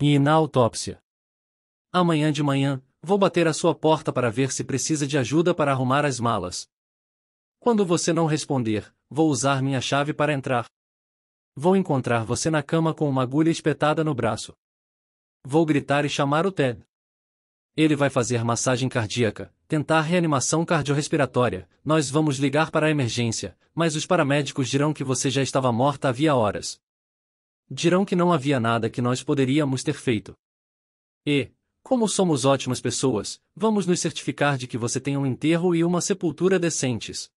A: e na autópsia. Amanhã de manhã, vou bater à sua porta para ver se precisa de ajuda para arrumar as malas. Quando você não responder, vou usar minha chave para entrar. Vou encontrar você na cama com uma agulha espetada no braço. Vou gritar e chamar o Ted. Ele vai fazer massagem cardíaca, tentar reanimação cardiorrespiratória. Nós vamos ligar para a emergência, mas os paramédicos dirão que você já estava morta havia horas dirão que não havia nada que nós poderíamos ter feito. E, como somos ótimas pessoas, vamos nos certificar de que você tenha um enterro e uma sepultura decentes.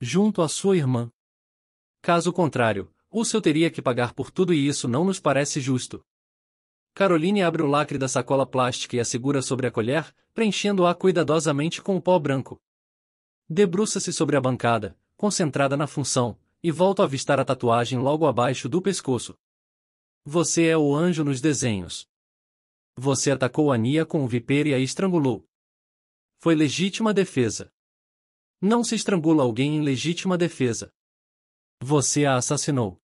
A: Junto à sua irmã. Caso contrário, o seu teria que pagar por tudo e isso não nos parece justo. Caroline abre o lacre da sacola plástica e a segura sobre a colher, preenchendo-a cuidadosamente com o pó branco. Debruça-se sobre a bancada, concentrada na função, e volto a avistar a tatuagem logo abaixo do pescoço. Você é o anjo nos desenhos. Você atacou a Nia com o viper e a estrangulou. Foi legítima defesa. Não se estrangula alguém em legítima defesa. Você a assassinou.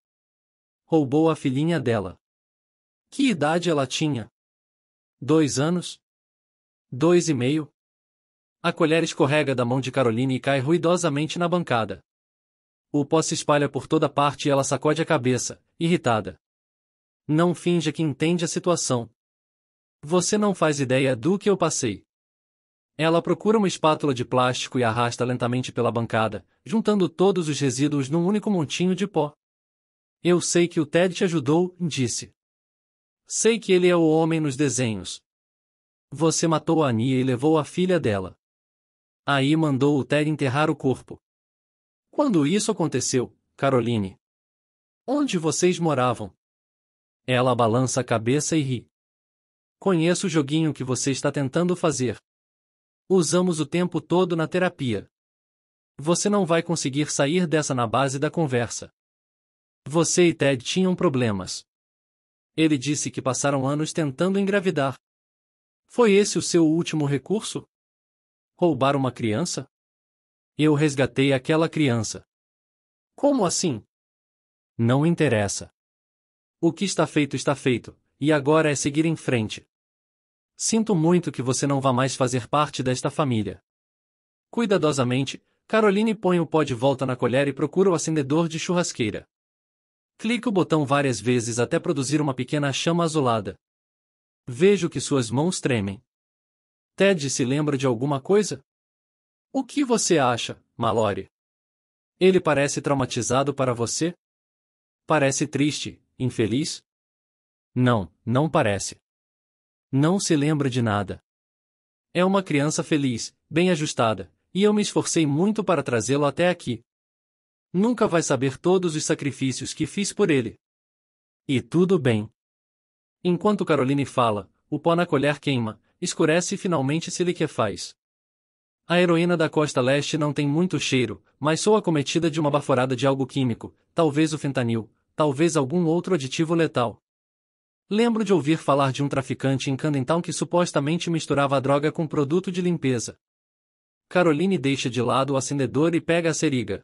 A: Roubou a filhinha dela. Que idade ela tinha? Dois anos? Dois e meio? A colher escorrega da mão de Caroline e cai ruidosamente na bancada. O pó se espalha por toda parte e ela sacode a cabeça, irritada. Não finja que entende a situação. Você não faz ideia do que eu passei. Ela procura uma espátula de plástico e arrasta lentamente pela bancada, juntando todos os resíduos num único montinho de pó. Eu sei que o Ted te ajudou, disse. Sei que ele é o homem nos desenhos. Você matou a Ania e levou a filha dela. Aí mandou o Ted enterrar o corpo. Quando isso aconteceu, Caroline? Onde vocês moravam? Ela balança a cabeça e ri. Conheço o joguinho que você está tentando fazer. Usamos o tempo todo na terapia. Você não vai conseguir sair dessa na base da conversa. Você e Ted tinham problemas. Ele disse que passaram anos tentando engravidar. Foi esse o seu último recurso? Roubar uma criança? Eu resgatei aquela criança. Como assim? Não interessa. O que está feito está feito, e agora é seguir em frente. Sinto muito que você não vá mais fazer parte desta família. Cuidadosamente, Caroline põe o pó de volta na colher e procura o acendedor de churrasqueira. Clique o botão várias vezes até produzir uma pequena chama azulada. Vejo que suas mãos tremem. Ted se lembra de alguma coisa? O que você acha, Mallory? Ele parece traumatizado para você? Parece triste, infeliz? Não, não parece. Não se lembra de nada. É uma criança feliz, bem ajustada, e eu me esforcei muito para trazê-lo até aqui. Nunca vai saber todos os sacrifícios que fiz por ele. E tudo bem. Enquanto Caroline fala, o pó na colher queima, escurece e finalmente se liquefaz. A heroína da costa leste não tem muito cheiro, mas sou acometida de uma baforada de algo químico, talvez o fentanil, talvez algum outro aditivo letal. Lembro de ouvir falar de um traficante em Candentown que supostamente misturava a droga com produto de limpeza. Caroline deixa de lado o acendedor e pega a seriga.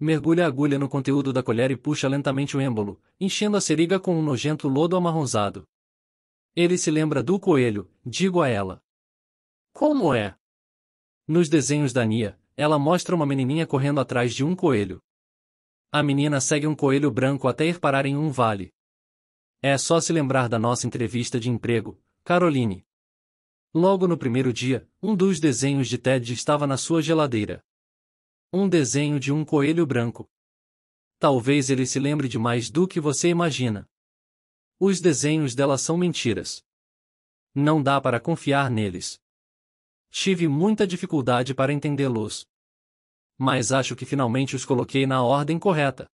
A: Mergulha a agulha no conteúdo da colher e puxa lentamente o êmbolo, enchendo a seriga com um nojento lodo amarronzado. Ele se lembra do coelho, digo a ela. Como é? Nos desenhos da Nia, ela mostra uma menininha correndo atrás de um coelho. A menina segue um coelho branco até ir parar em um vale. É só se lembrar da nossa entrevista de emprego, Caroline. Logo no primeiro dia, um dos desenhos de Ted estava na sua geladeira. Um desenho de um coelho branco. Talvez ele se lembre de mais do que você imagina. Os desenhos dela são mentiras. Não dá para confiar neles. Tive muita dificuldade para entendê-los. Mas acho que finalmente os coloquei na ordem correta.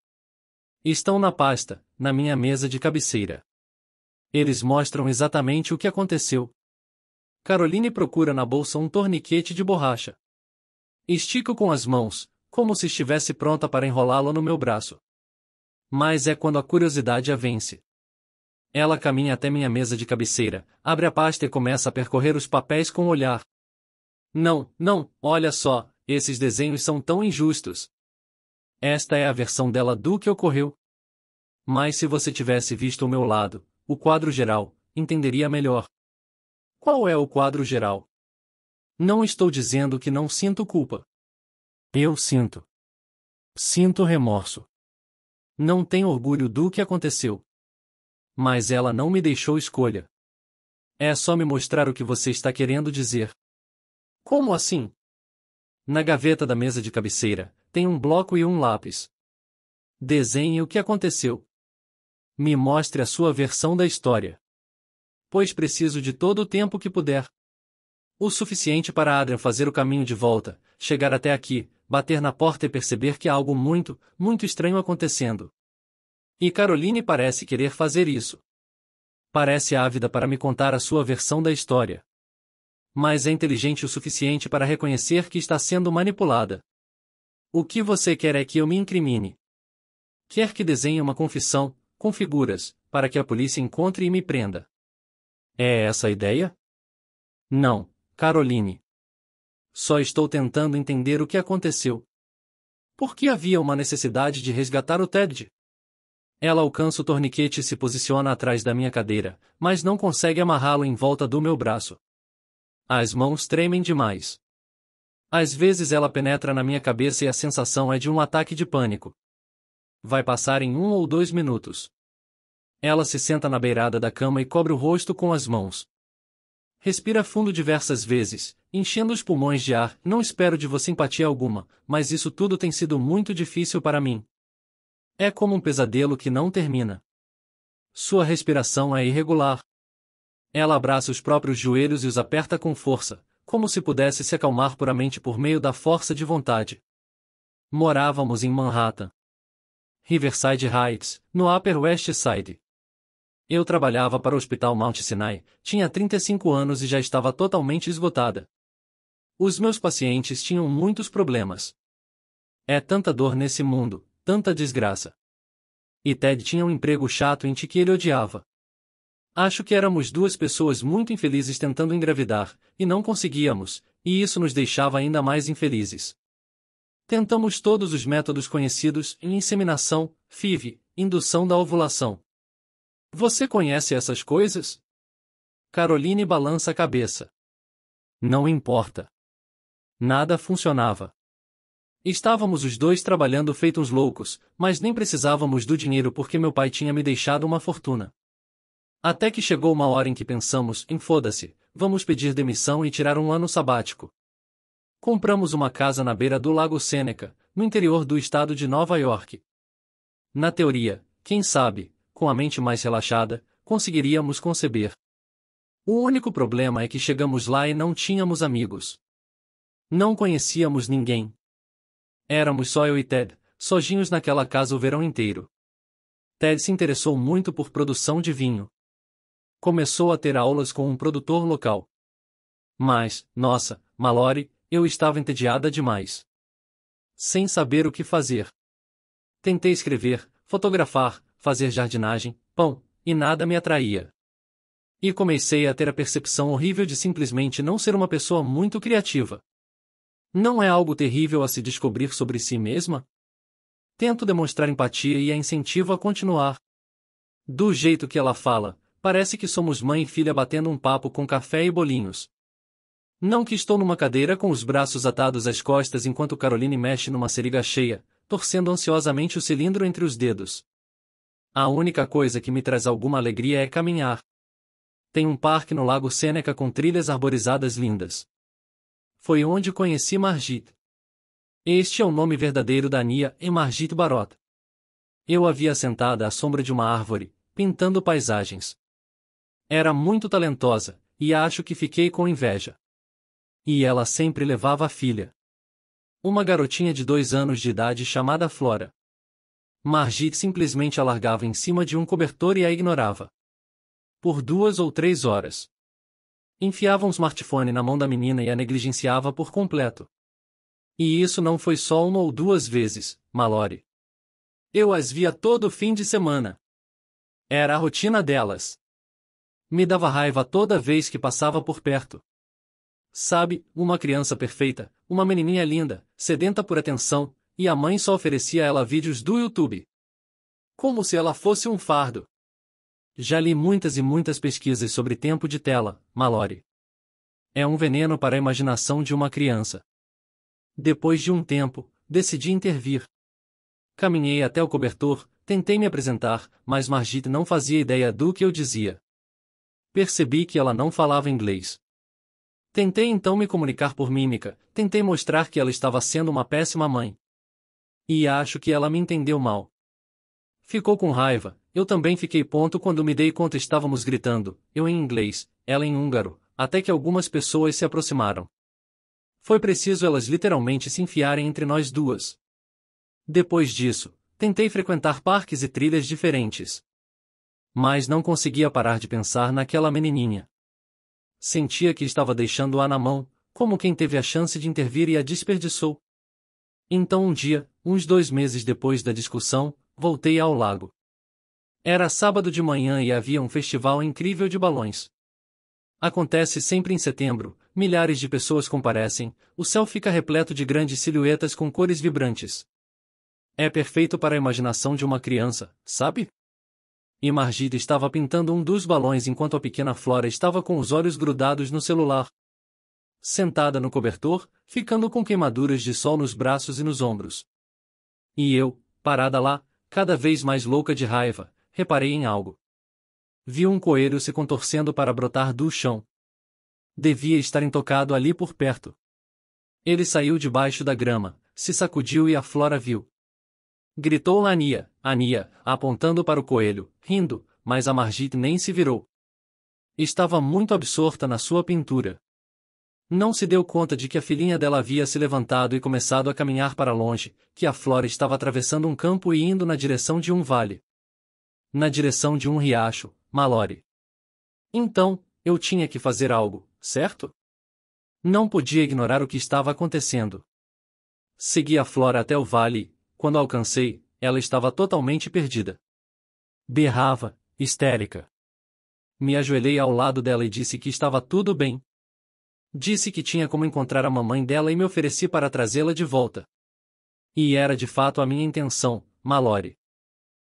A: Estão na pasta, na minha mesa de cabeceira. Eles mostram exatamente o que aconteceu. Caroline procura na bolsa um torniquete de borracha. Estico com as mãos, como se estivesse pronta para enrolá-lo no meu braço. Mas é quando a curiosidade a vence. Ela caminha até minha mesa de cabeceira, abre a pasta e começa a percorrer os papéis com o olhar, não, não, olha só, esses desenhos são tão injustos. Esta é a versão dela do que ocorreu. Mas se você tivesse visto o meu lado, o quadro geral, entenderia melhor. Qual é o quadro geral? Não estou dizendo que não sinto culpa. Eu sinto. Sinto remorso. Não tenho orgulho do que aconteceu. Mas ela não me deixou escolha. É só me mostrar o que você está querendo dizer. Como assim? Na gaveta da mesa de cabeceira, tem um bloco e um lápis. Desenhe o que aconteceu. Me mostre a sua versão da história. Pois preciso de todo o tempo que puder. O suficiente para Adrian fazer o caminho de volta, chegar até aqui, bater na porta e perceber que há algo muito, muito estranho acontecendo. E Caroline parece querer fazer isso. Parece ávida para me contar a sua versão da história mas é inteligente o suficiente para reconhecer que está sendo manipulada. O que você quer é que eu me incrimine. Quer que desenhe uma confissão, com figuras, para que a polícia encontre e me prenda. É essa a ideia? Não, Caroline. Só estou tentando entender o que aconteceu. Por que havia uma necessidade de resgatar o Ted? Ela alcança o torniquete e se posiciona atrás da minha cadeira, mas não consegue amarrá-lo em volta do meu braço. As mãos tremem demais. Às vezes ela penetra na minha cabeça e a sensação é de um ataque de pânico. Vai passar em um ou dois minutos. Ela se senta na beirada da cama e cobre o rosto com as mãos. Respira fundo diversas vezes, enchendo os pulmões de ar. Não espero de você empatia alguma, mas isso tudo tem sido muito difícil para mim. É como um pesadelo que não termina. Sua respiração é irregular, ela abraça os próprios joelhos e os aperta com força, como se pudesse se acalmar puramente por meio da força de vontade. Morávamos em Manhattan. Riverside Heights, no Upper West Side. Eu trabalhava para o Hospital Mount Sinai, tinha 35 anos e já estava totalmente esgotada. Os meus pacientes tinham muitos problemas. É tanta dor nesse mundo, tanta desgraça. E Ted tinha um emprego chato em que ele odiava. Acho que éramos duas pessoas muito infelizes tentando engravidar, e não conseguíamos, e isso nos deixava ainda mais infelizes. Tentamos todos os métodos conhecidos em inseminação, FIV, indução da ovulação. Você conhece essas coisas? Caroline balança a cabeça. Não importa. Nada funcionava. Estávamos os dois trabalhando feito uns loucos, mas nem precisávamos do dinheiro porque meu pai tinha me deixado uma fortuna. Até que chegou uma hora em que pensamos, em foda-se, vamos pedir demissão e tirar um ano sabático. Compramos uma casa na beira do Lago Sêneca, no interior do estado de Nova York. Na teoria, quem sabe, com a mente mais relaxada, conseguiríamos conceber. O único problema é que chegamos lá e não tínhamos amigos. Não conhecíamos ninguém. Éramos só eu e Ted, sozinhos naquela casa o verão inteiro. Ted se interessou muito por produção de vinho começou a ter aulas com um produtor local. Mas, nossa, Mallory, eu estava entediada demais. Sem saber o que fazer. Tentei escrever, fotografar, fazer jardinagem, pão, e nada me atraía. E comecei a ter a percepção horrível de simplesmente não ser uma pessoa muito criativa. Não é algo terrível a se descobrir sobre si mesma? Tento demonstrar empatia e a incentivo a continuar. Do jeito que ela fala, Parece que somos mãe e filha batendo um papo com café e bolinhos. Não que estou numa cadeira com os braços atados às costas enquanto Caroline mexe numa seriga cheia, torcendo ansiosamente o cilindro entre os dedos. A única coisa que me traz alguma alegria é caminhar. Tem um parque no Lago Sêneca com trilhas arborizadas lindas. Foi onde conheci Margit. Este é o nome verdadeiro da Ania e Margit Barota. Eu a via sentada à sombra de uma árvore, pintando paisagens. Era muito talentosa, e acho que fiquei com inveja. E ela sempre levava a filha. Uma garotinha de dois anos de idade chamada Flora. Margit simplesmente a largava em cima de um cobertor e a ignorava. Por duas ou três horas. Enfiava um smartphone na mão da menina e a negligenciava por completo. E isso não foi só uma ou duas vezes, Mallory. Eu as via todo fim de semana. Era a rotina delas. Me dava raiva toda vez que passava por perto. Sabe, uma criança perfeita, uma menininha linda, sedenta por atenção, e a mãe só oferecia a ela vídeos do YouTube. Como se ela fosse um fardo. Já li muitas e muitas pesquisas sobre tempo de tela, Mallory. É um veneno para a imaginação de uma criança. Depois de um tempo, decidi intervir. Caminhei até o cobertor, tentei me apresentar, mas Margit não fazia ideia do que eu dizia percebi que ela não falava inglês. Tentei então me comunicar por mímica, tentei mostrar que ela estava sendo uma péssima mãe. E acho que ela me entendeu mal. Ficou com raiva, eu também fiquei ponto quando me dei conta estávamos gritando, eu em inglês, ela em húngaro, até que algumas pessoas se aproximaram. Foi preciso elas literalmente se enfiarem entre nós duas. Depois disso, tentei frequentar parques e trilhas diferentes. Mas não conseguia parar de pensar naquela menininha. Sentia que estava deixando-a na mão, como quem teve a chance de intervir e a desperdiçou. Então um dia, uns dois meses depois da discussão, voltei ao lago. Era sábado de manhã e havia um festival incrível de balões. Acontece sempre em setembro, milhares de pessoas comparecem, o céu fica repleto de grandes silhuetas com cores vibrantes. É perfeito para a imaginação de uma criança, sabe? E Margida estava pintando um dos balões enquanto a pequena Flora estava com os olhos grudados no celular. Sentada no cobertor, ficando com queimaduras de sol nos braços e nos ombros. E eu, parada lá, cada vez mais louca de raiva, reparei em algo. Vi um coelho se contorcendo para brotar do chão. Devia estar intocado ali por perto. Ele saiu debaixo da grama, se sacudiu e a Flora viu. Gritou Lania, Ania, apontando para o coelho, rindo, mas a Margit nem se virou. Estava muito absorta na sua pintura. Não se deu conta de que a filhinha dela havia se levantado e começado a caminhar para longe, que a Flora estava atravessando um campo e indo na direção de um vale. Na direção de um riacho, Malore. Então, eu tinha que fazer algo, certo? Não podia ignorar o que estava acontecendo. Segui a Flora até o vale, quando alcancei, ela estava totalmente perdida. Berrava, histérica. Me ajoelhei ao lado dela e disse que estava tudo bem. Disse que tinha como encontrar a mamãe dela e me ofereci para trazê-la de volta. E era de fato a minha intenção, Malore.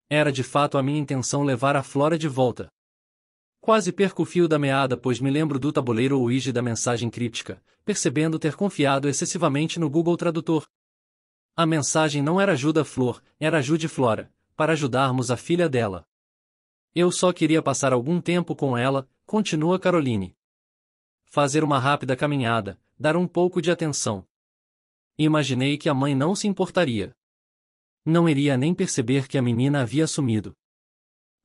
A: Era de fato a minha intenção levar a Flora de volta. Quase perco o fio da meada, pois me lembro do tabuleiro Ouija da mensagem críptica, percebendo ter confiado excessivamente no Google Tradutor, a mensagem não era ajuda Flor, era ajude Flora, para ajudarmos a filha dela. Eu só queria passar algum tempo com ela, continua Caroline. Fazer uma rápida caminhada, dar um pouco de atenção. Imaginei que a mãe não se importaria. Não iria nem perceber que a menina havia sumido.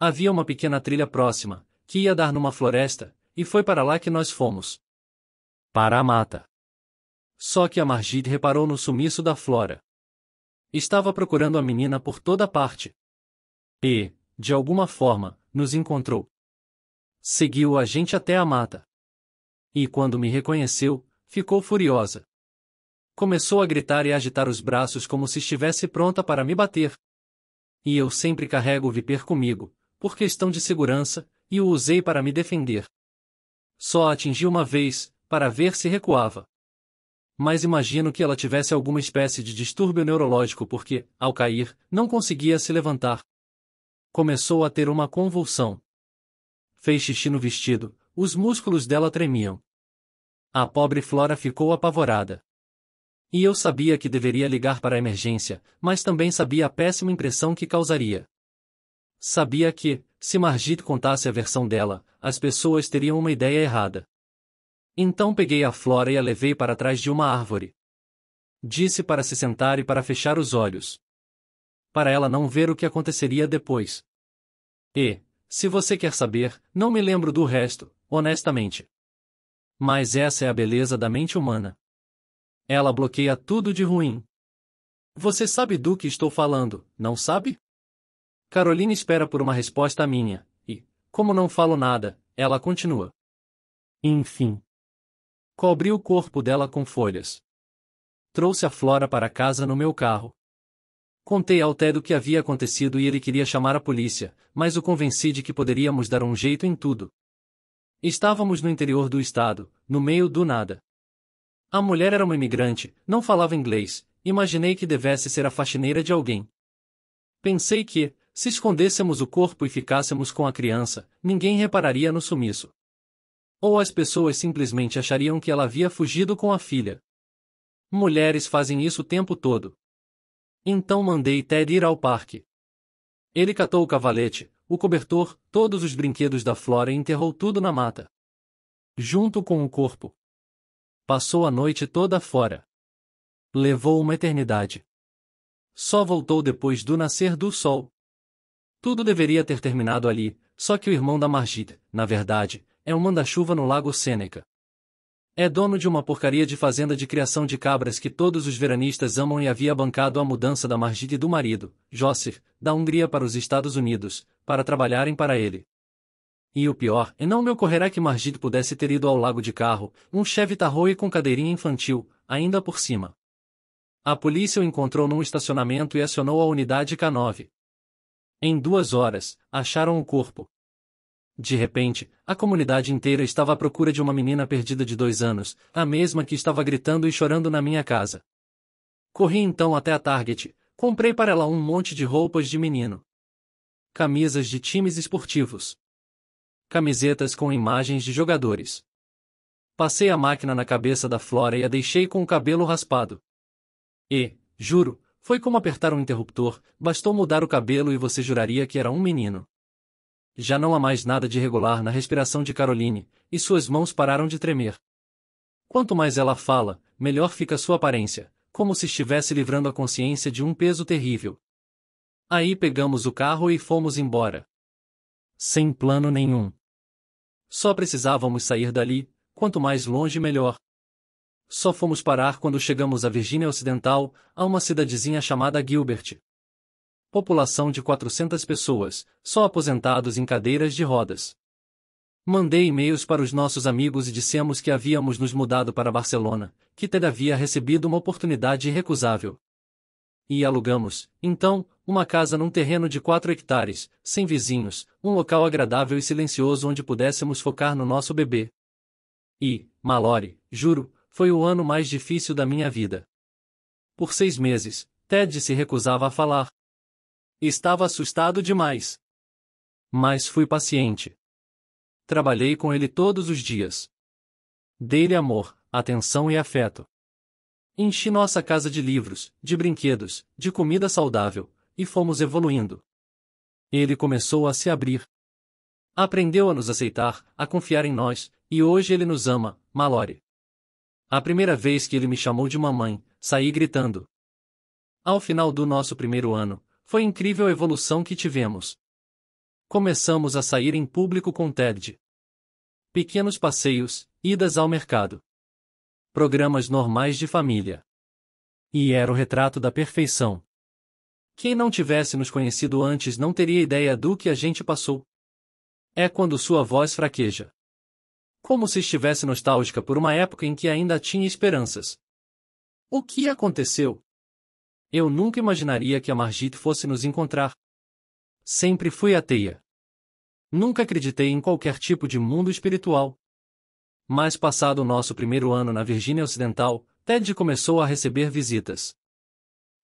A: Havia uma pequena trilha próxima, que ia dar numa floresta, e foi para lá que nós fomos. Para a mata. Só que a Margit reparou no sumiço da Flora. Estava procurando a menina por toda parte. E, de alguma forma, nos encontrou. Seguiu a gente até a mata. E quando me reconheceu, ficou furiosa. Começou a gritar e agitar os braços como se estivesse pronta para me bater. E eu sempre carrego o viper comigo, por questão de segurança, e o usei para me defender. Só a atingi uma vez, para ver se recuava mas imagino que ela tivesse alguma espécie de distúrbio neurológico porque, ao cair, não conseguia se levantar. Começou a ter uma convulsão. Fez xixi no vestido, os músculos dela tremiam. A pobre Flora ficou apavorada. E eu sabia que deveria ligar para a emergência, mas também sabia a péssima impressão que causaria. Sabia que, se Margit contasse a versão dela, as pessoas teriam uma ideia errada. Então peguei a flora e a levei para trás de uma árvore. Disse para se sentar e para fechar os olhos. Para ela não ver o que aconteceria depois. E, se você quer saber, não me lembro do resto, honestamente. Mas essa é a beleza da mente humana. Ela bloqueia tudo de ruim. Você sabe do que estou falando, não sabe? Carolina espera por uma resposta minha, e, como não falo nada, ela continua. Enfim. Cobri o corpo dela com folhas. Trouxe a Flora para casa no meu carro. Contei ao Ted o que havia acontecido e ele queria chamar a polícia, mas o convenci de que poderíamos dar um jeito em tudo. Estávamos no interior do estado, no meio do nada. A mulher era uma imigrante, não falava inglês, imaginei que devesse ser a faxineira de alguém. Pensei que, se escondêssemos o corpo e ficássemos com a criança, ninguém repararia no sumiço. Ou as pessoas simplesmente achariam que ela havia fugido com a filha. Mulheres fazem isso o tempo todo. Então mandei Ted ir ao parque. Ele catou o cavalete, o cobertor, todos os brinquedos da Flora e enterrou tudo na mata. Junto com o corpo. Passou a noite toda fora. Levou uma eternidade. Só voltou depois do nascer do sol. Tudo deveria ter terminado ali, só que o irmão da Margit, na verdade, é um manda-chuva no Lago Sêneca. É dono de uma porcaria de fazenda de criação de cabras que todos os veranistas amam e havia bancado a mudança da Margit e do marido, Jossir, da Hungria para os Estados Unidos, para trabalharem para ele. E o pior, e não me ocorrerá que Margit pudesse ter ido ao lago de carro, um chefe e com cadeirinha infantil, ainda por cima. A polícia o encontrou num estacionamento e acionou a unidade K9. Em duas horas, acharam o corpo. De repente, a comunidade inteira estava à procura de uma menina perdida de dois anos, a mesma que estava gritando e chorando na minha casa. Corri então até a Target, comprei para ela um monte de roupas de menino. Camisas de times esportivos. Camisetas com imagens de jogadores. Passei a máquina na cabeça da Flora e a deixei com o cabelo raspado. E, juro, foi como apertar um interruptor, bastou mudar o cabelo e você juraria que era um menino. Já não há mais nada de regular na respiração de Caroline, e suas mãos pararam de tremer. Quanto mais ela fala, melhor fica sua aparência, como se estivesse livrando a consciência de um peso terrível. Aí pegamos o carro e fomos embora. Sem plano nenhum. Só precisávamos sair dali, quanto mais longe melhor. Só fomos parar quando chegamos à Virgínia Ocidental, a uma cidadezinha chamada Gilbert população de 400 pessoas, só aposentados em cadeiras de rodas. Mandei e-mails para os nossos amigos e dissemos que havíamos nos mudado para Barcelona, que Ted havia recebido uma oportunidade irrecusável. E alugamos, então, uma casa num terreno de 4 hectares, sem vizinhos, um local agradável e silencioso onde pudéssemos focar no nosso bebê. E, Malore, juro, foi o ano mais difícil da minha vida. Por seis meses, Ted se recusava a falar, Estava assustado demais. Mas fui paciente. Trabalhei com ele todos os dias. Dei-lhe amor, atenção e afeto. Enchi nossa casa de livros, de brinquedos, de comida saudável, e fomos evoluindo. Ele começou a se abrir. Aprendeu a nos aceitar, a confiar em nós, e hoje ele nos ama, Malore. A primeira vez que ele me chamou de mamãe, saí gritando. Ao final do nosso primeiro ano, foi incrível a evolução que tivemos. Começamos a sair em público com TED. Pequenos passeios, idas ao mercado. Programas normais de família. E era o retrato da perfeição. Quem não tivesse nos conhecido antes não teria ideia do que a gente passou. É quando sua voz fraqueja. Como se estivesse nostálgica por uma época em que ainda tinha esperanças. O que aconteceu? Eu nunca imaginaria que a Margit fosse nos encontrar. Sempre fui ateia. Nunca acreditei em qualquer tipo de mundo espiritual. Mas passado o nosso primeiro ano na Virgínia Ocidental, Ted começou a receber visitas.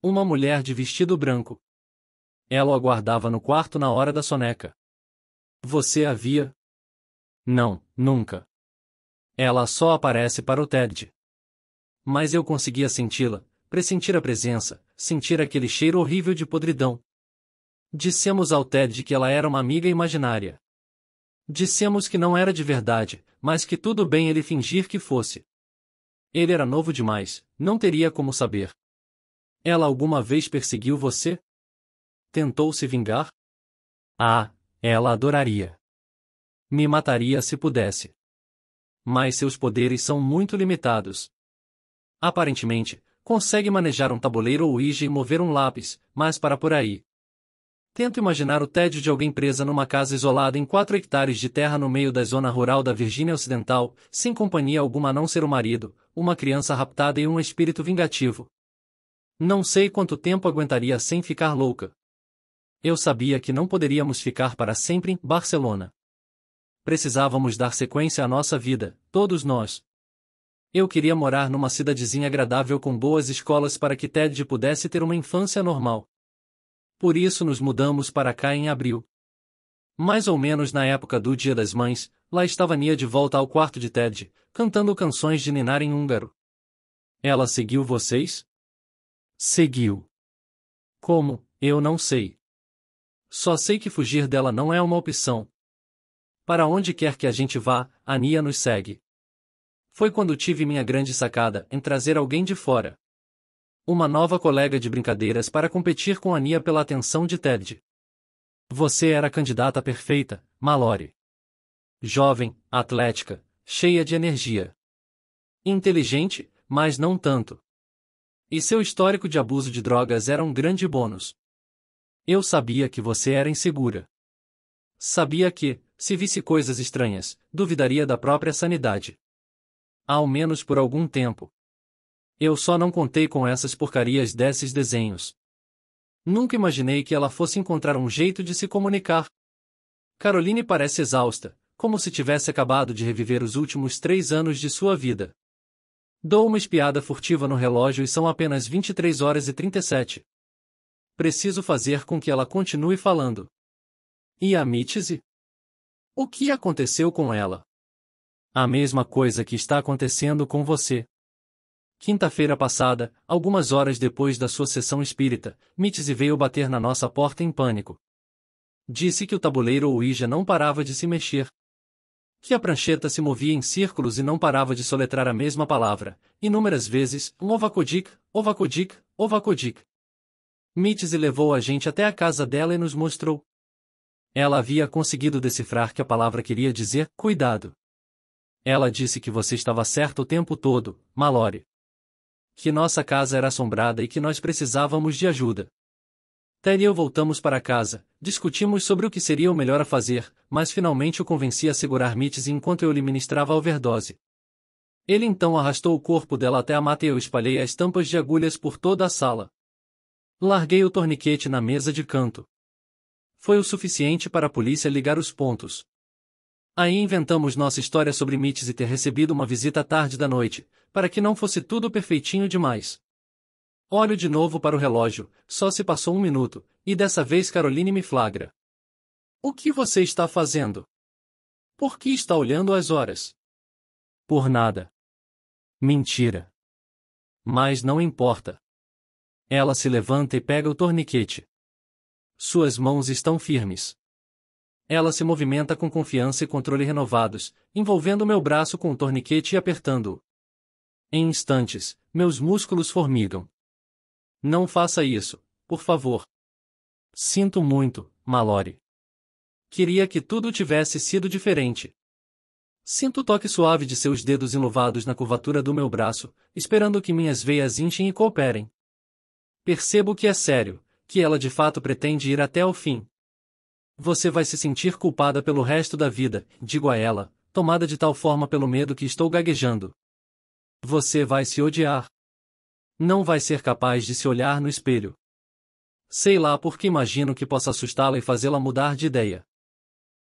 A: Uma mulher de vestido branco. Ela o aguardava no quarto na hora da soneca. Você a via? Não, nunca. Ela só aparece para o Ted. Mas eu conseguia senti-la, pressentir a presença, sentir aquele cheiro horrível de podridão. Dissemos ao Ted que ela era uma amiga imaginária. Dissemos que não era de verdade, mas que tudo bem ele fingir que fosse. Ele era novo demais, não teria como saber. Ela alguma vez perseguiu você? Tentou se vingar? Ah, ela adoraria. Me mataria se pudesse. Mas seus poderes são muito limitados. Aparentemente, consegue manejar um tabuleiro ou Ouija e mover um lápis, mas para por aí. Tento imaginar o tédio de alguém presa numa casa isolada em 4 hectares de terra no meio da zona rural da Virgínia Ocidental, sem companhia alguma a não ser o marido, uma criança raptada e um espírito vingativo. Não sei quanto tempo aguentaria sem ficar louca. Eu sabia que não poderíamos ficar para sempre em Barcelona. Precisávamos dar sequência à nossa vida, todos nós. Eu queria morar numa cidadezinha agradável com boas escolas para que Ted pudesse ter uma infância normal. Por isso nos mudamos para cá em abril. Mais ou menos na época do Dia das Mães, lá estava Nia de volta ao quarto de Ted, cantando canções de Ninar em húngaro. Ela seguiu vocês? Seguiu. Como, eu não sei. Só sei que fugir dela não é uma opção. Para onde quer que a gente vá, a Nia nos segue. Foi quando tive minha grande sacada em trazer alguém de fora. Uma nova colega de brincadeiras para competir com a Nia pela atenção de Ted. Você era a candidata perfeita, Mallory. Jovem, atlética, cheia de energia. Inteligente, mas não tanto. E seu histórico de abuso de drogas era um grande bônus. Eu sabia que você era insegura. Sabia que, se visse coisas estranhas, duvidaria da própria sanidade. Ao menos por algum tempo. Eu só não contei com essas porcarias desses desenhos. Nunca imaginei que ela fosse encontrar um jeito de se comunicar. Caroline parece exausta, como se tivesse acabado de reviver os últimos três anos de sua vida. Dou uma espiada furtiva no relógio e são apenas 23 horas e 37. Preciso fazer com que ela continue falando. E a Mitzi? O que aconteceu com ela? A mesma coisa que está acontecendo com você. Quinta-feira passada, algumas horas depois da sua sessão espírita, Mitzi veio bater na nossa porta em pânico. Disse que o tabuleiro Ouija não parava de se mexer. Que a prancheta se movia em círculos e não parava de soletrar a mesma palavra, inúmeras vezes, um Ovacodic, Ovacodic. ovacodik. Mitzi levou a gente até a casa dela e nos mostrou. Ela havia conseguido decifrar que a palavra queria dizer cuidado. Ela disse que você estava certo o tempo todo, Mallory. Que nossa casa era assombrada e que nós precisávamos de ajuda. Ted e eu voltamos para casa, discutimos sobre o que seria o melhor a fazer, mas finalmente o convenci a segurar Mites enquanto eu lhe ministrava a overdose. Ele então arrastou o corpo dela até a mata e eu espalhei as tampas de agulhas por toda a sala. Larguei o torniquete na mesa de canto. Foi o suficiente para a polícia ligar os pontos. Aí inventamos nossa história sobre mites e ter recebido uma visita à tarde da noite, para que não fosse tudo perfeitinho demais. Olho de novo para o relógio, só se passou um minuto, e dessa vez Caroline me flagra. O que você está fazendo? Por que está olhando as horas? Por nada. Mentira. Mas não importa. Ela se levanta e pega o torniquete. Suas mãos estão firmes. Ela se movimenta com confiança e controle renovados, envolvendo meu braço com um torniquete e apertando-o. Em instantes, meus músculos formigam. Não faça isso, por favor. Sinto muito, Mallory. Queria que tudo tivesse sido diferente. Sinto o toque suave de seus dedos enluvados na curvatura do meu braço, esperando que minhas veias inchem e cooperem. Percebo que é sério, que ela de fato pretende ir até o fim. Você vai se sentir culpada pelo resto da vida, digo a ela, tomada de tal forma pelo medo que estou gaguejando. Você vai se odiar. Não vai ser capaz de se olhar no espelho. Sei lá porque imagino que possa assustá-la e fazê-la mudar de ideia.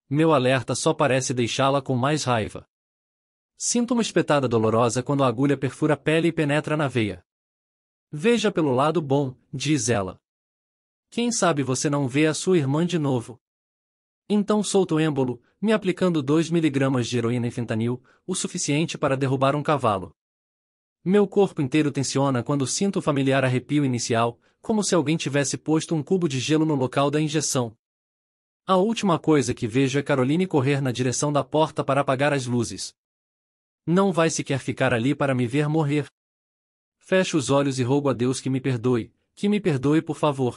A: Meu alerta só parece deixá-la com mais raiva. Sinto uma espetada dolorosa quando a agulha perfura a pele e penetra na veia. Veja pelo lado bom, diz ela. Quem sabe você não vê a sua irmã de novo? Então solto o êmbolo, me aplicando 2 mg de heroína e fentanil, o suficiente para derrubar um cavalo. Meu corpo inteiro tensiona quando sinto o familiar arrepio inicial, como se alguém tivesse posto um cubo de gelo no local da injeção. A última coisa que vejo é Caroline correr na direção da porta para apagar as luzes. Não vai sequer ficar ali para me ver morrer. Fecho os olhos e rogo a Deus que me perdoe, que me perdoe por favor.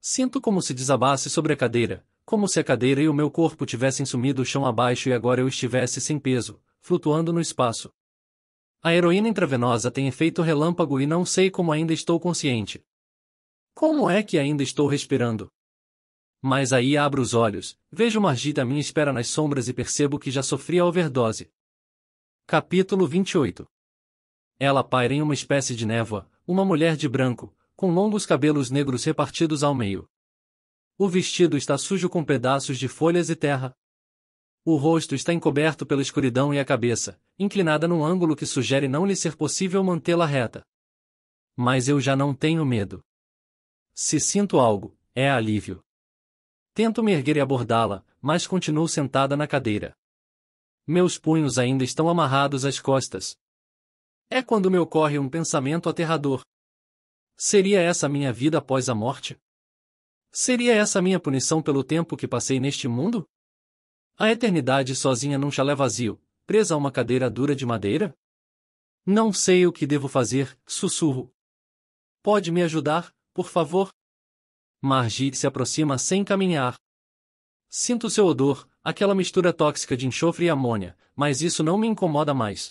A: Sinto como se desabasse sobre a cadeira, como se a cadeira e o meu corpo tivessem sumido chão abaixo e agora eu estivesse sem peso, flutuando no espaço. A heroína intravenosa tem efeito relâmpago e não sei como ainda estou consciente. Como é que ainda estou respirando? Mas aí abro os olhos, vejo Margita à minha espera nas sombras e percebo que já sofri a overdose. Capítulo 28 Ela paira em uma espécie de névoa, uma mulher de branco, com longos cabelos negros repartidos ao meio. O vestido está sujo com pedaços de folhas e terra. O rosto está encoberto pela escuridão e a cabeça, inclinada num ângulo que sugere não lhe ser possível mantê-la reta. Mas eu já não tenho medo. Se sinto algo, é alívio. Tento me erguer e abordá-la, mas continuo sentada na cadeira. Meus punhos ainda estão amarrados às costas. É quando me ocorre um pensamento aterrador. Seria essa minha vida após a morte? Seria essa minha punição pelo tempo que passei neste mundo? A eternidade sozinha num chalé vazio, presa a uma cadeira dura de madeira? Não sei o que devo fazer, sussurro. Pode me ajudar, por favor? Margie se aproxima sem caminhar. Sinto seu odor, aquela mistura tóxica de enxofre e amônia, mas isso não me incomoda mais.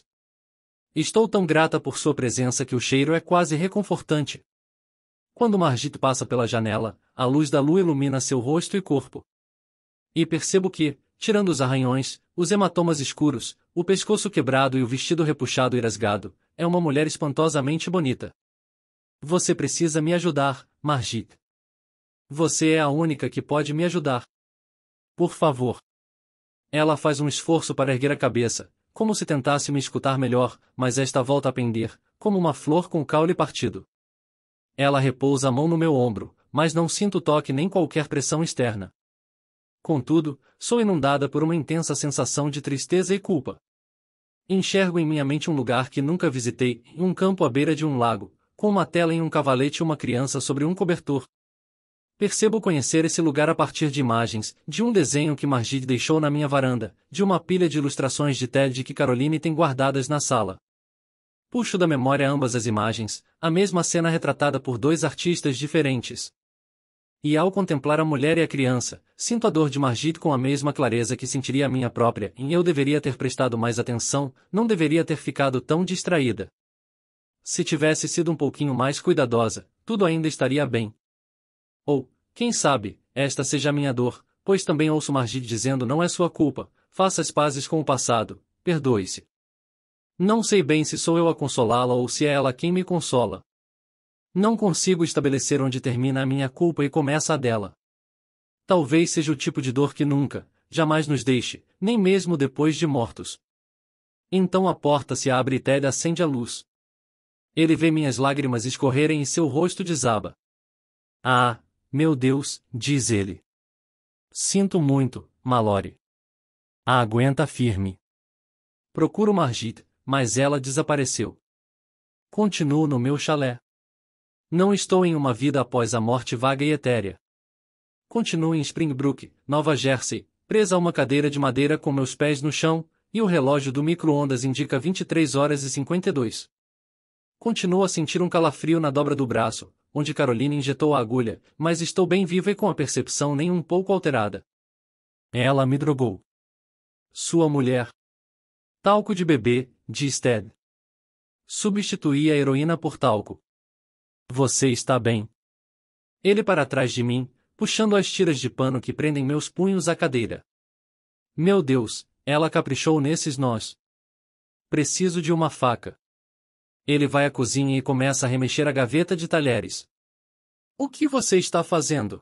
A: Estou tão grata por sua presença que o cheiro é quase reconfortante. Quando Margit passa pela janela, a luz da lua ilumina seu rosto e corpo. E percebo que, tirando os arranhões, os hematomas escuros, o pescoço quebrado e o vestido repuxado e rasgado, é uma mulher espantosamente bonita. Você precisa me ajudar, Margit. Você é a única que pode me ajudar. Por favor. Ela faz um esforço para erguer a cabeça, como se tentasse me escutar melhor, mas esta volta a pender, como uma flor com o caule partido. Ela repousa a mão no meu ombro, mas não sinto toque nem qualquer pressão externa. Contudo, sou inundada por uma intensa sensação de tristeza e culpa. Enxergo em minha mente um lugar que nunca visitei, um campo à beira de um lago, com uma tela em um cavalete e uma criança sobre um cobertor. Percebo conhecer esse lugar a partir de imagens, de um desenho que Margit deixou na minha varanda, de uma pilha de ilustrações de Ted que Caroline tem guardadas na sala. Puxo da memória ambas as imagens, a mesma cena retratada por dois artistas diferentes. E ao contemplar a mulher e a criança, sinto a dor de Margit com a mesma clareza que sentiria a minha própria, e eu deveria ter prestado mais atenção, não deveria ter ficado tão distraída. Se tivesse sido um pouquinho mais cuidadosa, tudo ainda estaria bem. Ou, quem sabe, esta seja a minha dor, pois também ouço Margit dizendo não é sua culpa, faça as pazes com o passado, perdoe-se. Não sei bem se sou eu a consolá-la ou se é ela quem me consola. Não consigo estabelecer onde termina a minha culpa e começa a dela. Talvez seja o tipo de dor que nunca, jamais nos deixe, nem mesmo depois de mortos. Então a porta se abre e Ted acende a luz. Ele vê minhas lágrimas escorrerem e seu rosto desaba. Ah, meu Deus, diz ele. Sinto muito, Malore. Ah, aguenta firme. Procuro Margit, mas ela desapareceu. Continuo no meu chalé. Não estou em uma vida após a morte vaga e etérea. Continuo em Springbrook, Nova Jersey, presa a uma cadeira de madeira com meus pés no chão, e o relógio do micro-ondas indica 23 horas e 52. Continuo a sentir um calafrio na dobra do braço, onde Carolina injetou a agulha, mas estou bem viva e com a percepção nem um pouco alterada. Ela me drogou. Sua mulher. Talco de bebê, diz Ted. Substituí a heroína por talco. Você está bem? Ele para trás de mim, puxando as tiras de pano que prendem meus punhos à cadeira. Meu Deus, ela caprichou nesses nós. Preciso de uma faca. Ele vai à cozinha e começa a remexer a gaveta de talheres. O que você está fazendo?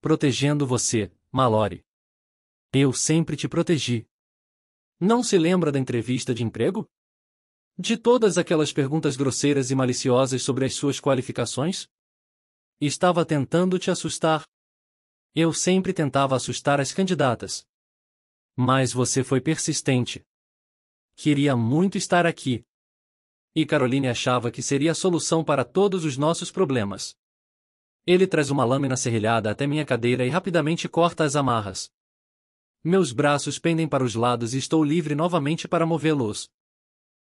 A: Protegendo você, Mallory. Eu sempre te protegi. Não se lembra da entrevista de emprego? De todas aquelas perguntas grosseiras e maliciosas sobre as suas qualificações? Estava tentando te assustar. Eu sempre tentava assustar as candidatas. Mas você foi persistente. Queria muito estar aqui. E Caroline achava que seria a solução para todos os nossos problemas. Ele traz uma lâmina serrilhada até minha cadeira e rapidamente corta as amarras. Meus braços pendem para os lados e estou livre novamente para movê-los.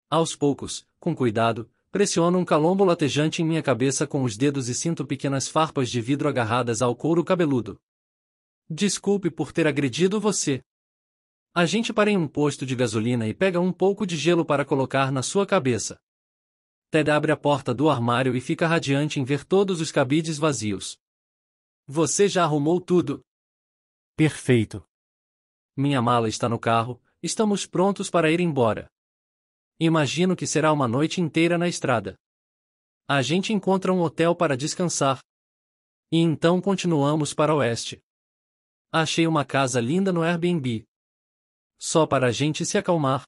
A: Aos poucos, com cuidado, pressiono um calombo latejante em minha cabeça com os dedos e sinto pequenas farpas de vidro agarradas ao couro cabeludo. Desculpe por ter agredido você. A gente para em um posto de gasolina e pega um pouco de gelo para colocar na sua cabeça. Ted abre a porta do armário e fica radiante em ver todos os cabides vazios. Você já arrumou tudo? Perfeito. Minha mala está no carro, estamos prontos para ir embora. Imagino que será uma noite inteira na estrada. A gente encontra um hotel para descansar. E então continuamos para o oeste. Achei uma casa linda no Airbnb. Só para a gente se acalmar.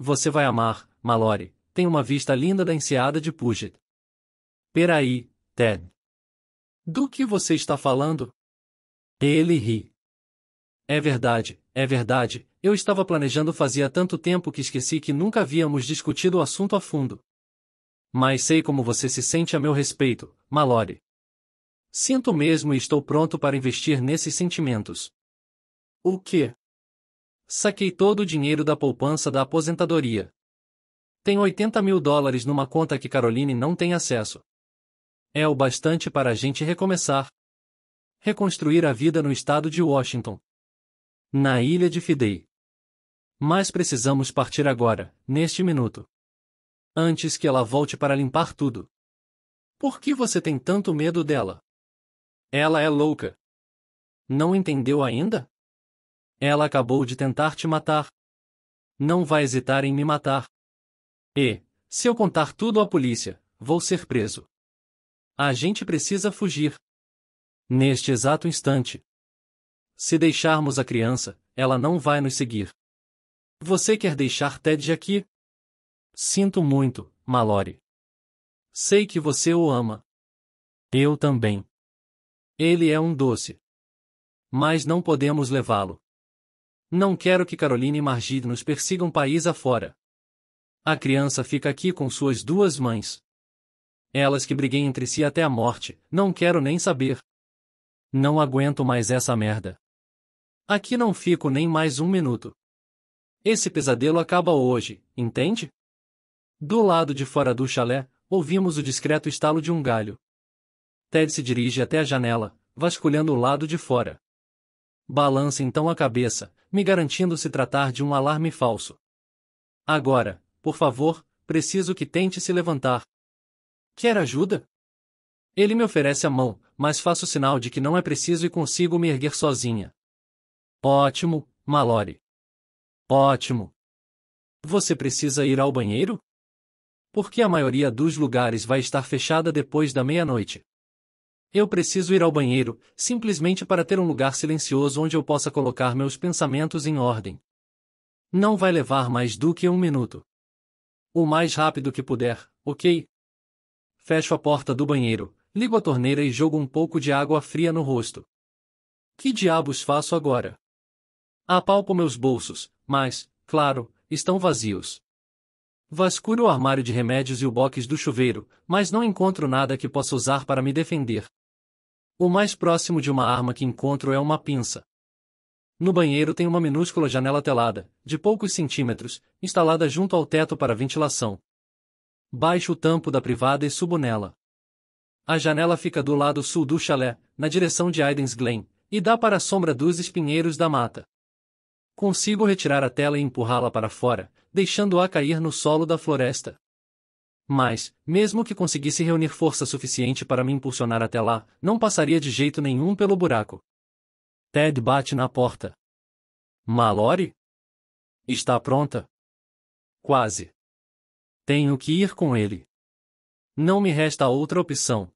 A: Você vai amar, Mallory, tem uma vista linda da enseada de Puget. Peraí, Ted. Do que você está falando? Ele ri. É verdade, é verdade, eu estava planejando fazia tanto tempo que esqueci que nunca havíamos discutido o assunto a fundo. Mas sei como você se sente a meu respeito, Mallory. Sinto mesmo e estou pronto para investir nesses sentimentos. O quê? Saquei todo o dinheiro da poupança da aposentadoria. Tem 80 mil dólares numa conta que Caroline não tem acesso. É o bastante para a gente recomeçar. Reconstruir a vida no estado de Washington na ilha de Fidei. Mas precisamos partir agora, neste minuto. Antes que ela volte para limpar tudo. Por que você tem tanto medo dela? Ela é louca. Não entendeu ainda? Ela acabou de tentar te matar. Não vai hesitar em me matar. E, se eu contar tudo à polícia, vou ser preso. A gente precisa fugir. Neste exato instante, se deixarmos a criança, ela não vai nos seguir. Você quer deixar Ted aqui? Sinto muito, Mallory. Sei que você o ama. Eu também. Ele é um doce. Mas não podemos levá-lo. Não quero que Caroline e Margid nos persigam país afora. A criança fica aqui com suas duas mães. Elas que briguem entre si até a morte, não quero nem saber. Não aguento mais essa merda. Aqui não fico nem mais um minuto. Esse pesadelo acaba hoje, entende? Do lado de fora do chalé, ouvimos o discreto estalo de um galho. Ted se dirige até a janela, vasculhando o lado de fora. Balança então a cabeça, me garantindo se tratar de um alarme falso. Agora, por favor, preciso que tente se levantar. Quer ajuda? Ele me oferece a mão, mas faço sinal de que não é preciso e consigo me erguer sozinha. Ótimo, Mallory. Ótimo. Você precisa ir ao banheiro? Porque a maioria dos lugares vai estar fechada depois da meia-noite. Eu preciso ir ao banheiro, simplesmente para ter um lugar silencioso onde eu possa colocar meus pensamentos em ordem. Não vai levar mais do que um minuto. O mais rápido que puder, ok? Fecho a porta do banheiro, ligo a torneira e jogo um pouco de água fria no rosto. Que diabos faço agora? Apalpo meus bolsos, mas, claro, estão vazios. Vasculho o armário de remédios e o box do chuveiro, mas não encontro nada que possa usar para me defender. O mais próximo de uma arma que encontro é uma pinça. No banheiro tem uma minúscula janela telada, de poucos centímetros, instalada junto ao teto para ventilação. Baixo o tampo da privada e subo nela. A janela fica do lado sul do chalé, na direção de Aidens Glen, e dá para a sombra dos espinheiros da mata. Consigo retirar a tela e empurrá-la para fora, deixando-a cair no solo da floresta. Mas, mesmo que conseguisse reunir força suficiente para me impulsionar até lá, não passaria de jeito nenhum pelo buraco. Ted bate na porta. Mallory? Está pronta? Quase. Tenho que ir com ele. Não me resta outra opção.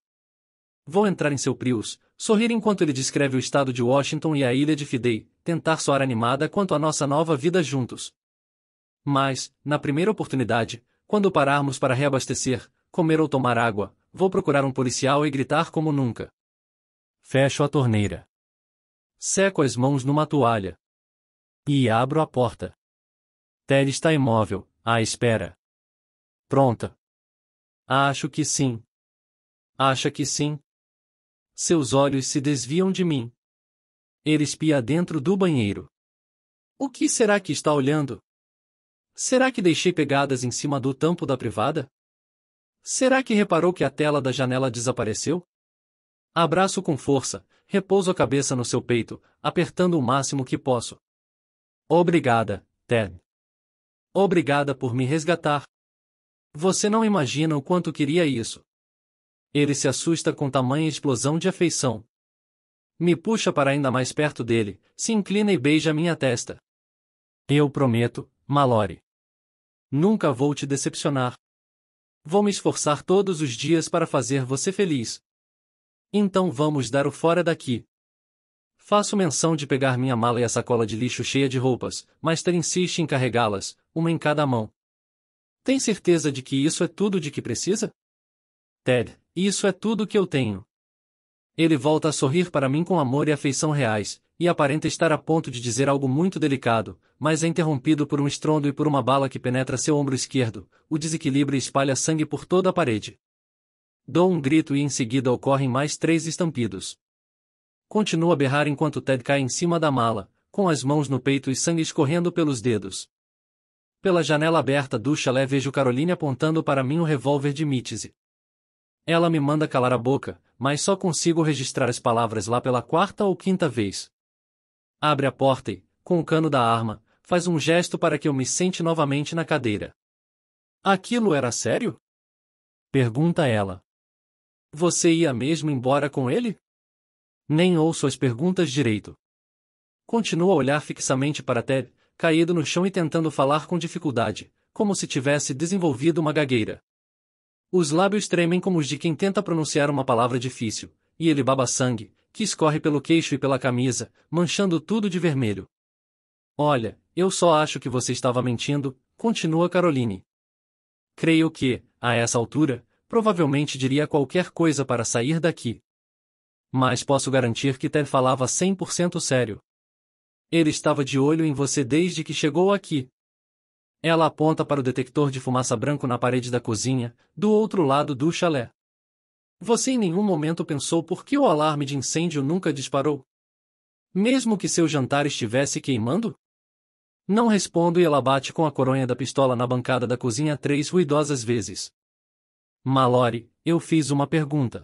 A: Vou entrar em seu Prius, sorrir enquanto ele descreve o estado de Washington e a ilha de Fidei, tentar soar animada quanto à nossa nova vida juntos. Mas, na primeira oportunidade, quando pararmos para reabastecer, comer ou tomar água, vou procurar um policial e gritar como nunca. Fecho a torneira. Seco as mãos numa toalha. E abro a porta. Ted está imóvel, à espera. Pronta. Acho que sim. Acha que sim? seus olhos se desviam de mim. Ele espia dentro do banheiro. O que será que está olhando? Será que deixei pegadas em cima do tampo da privada? Será que reparou que a tela da janela desapareceu? Abraço com força, repouso a cabeça no seu peito, apertando o máximo que posso. Obrigada, Ted. Obrigada por me resgatar. Você não imagina o quanto queria isso. Ele se assusta com tamanha explosão de afeição. Me puxa para ainda mais perto dele, se inclina e beija minha testa. Eu prometo, Mallory. Nunca vou te decepcionar. Vou me esforçar todos os dias para fazer você feliz. Então vamos dar o fora daqui. Faço menção de pegar minha mala e a sacola de lixo cheia de roupas, mas Ter insiste em carregá-las, uma em cada mão. Tem certeza de que isso é tudo de que precisa? Ted, isso é tudo que eu tenho. Ele volta a sorrir para mim com amor e afeição reais, e aparenta estar a ponto de dizer algo muito delicado, mas é interrompido por um estrondo e por uma bala que penetra seu ombro esquerdo, o desequilibra e espalha sangue por toda a parede. Dou um grito e em seguida ocorrem mais três estampidos. Continua a berrar enquanto Ted cai em cima da mala, com as mãos no peito e sangue escorrendo pelos dedos. Pela janela aberta do chalé vejo Caroline apontando para mim o revólver de Mítese. Ela me manda calar a boca, mas só consigo registrar as palavras lá pela quarta ou quinta vez. Abre a porta e, com o cano da arma, faz um gesto para que eu me sente novamente na cadeira. Aquilo era sério? Pergunta ela. Você ia mesmo embora com ele? Nem ouço as perguntas direito. Continua a olhar fixamente para Ted, caído no chão e tentando falar com dificuldade, como se tivesse desenvolvido uma gagueira. Os lábios tremem como os de quem tenta pronunciar uma palavra difícil, e ele baba sangue, que escorre pelo queixo e pela camisa, manchando tudo de vermelho. Olha, eu só acho que você estava mentindo, continua Caroline. Creio que, a essa altura, provavelmente diria qualquer coisa para sair daqui. Mas posso garantir que Ted falava 100% sério. Ele estava de olho em você desde que chegou aqui, ela aponta para o detector de fumaça branco na parede da cozinha, do outro lado do chalé. Você em nenhum momento pensou por que o alarme de incêndio nunca disparou? Mesmo que seu jantar estivesse queimando? Não respondo e ela bate com a coronha da pistola na bancada da cozinha três ruidosas vezes. Malore, eu fiz uma pergunta.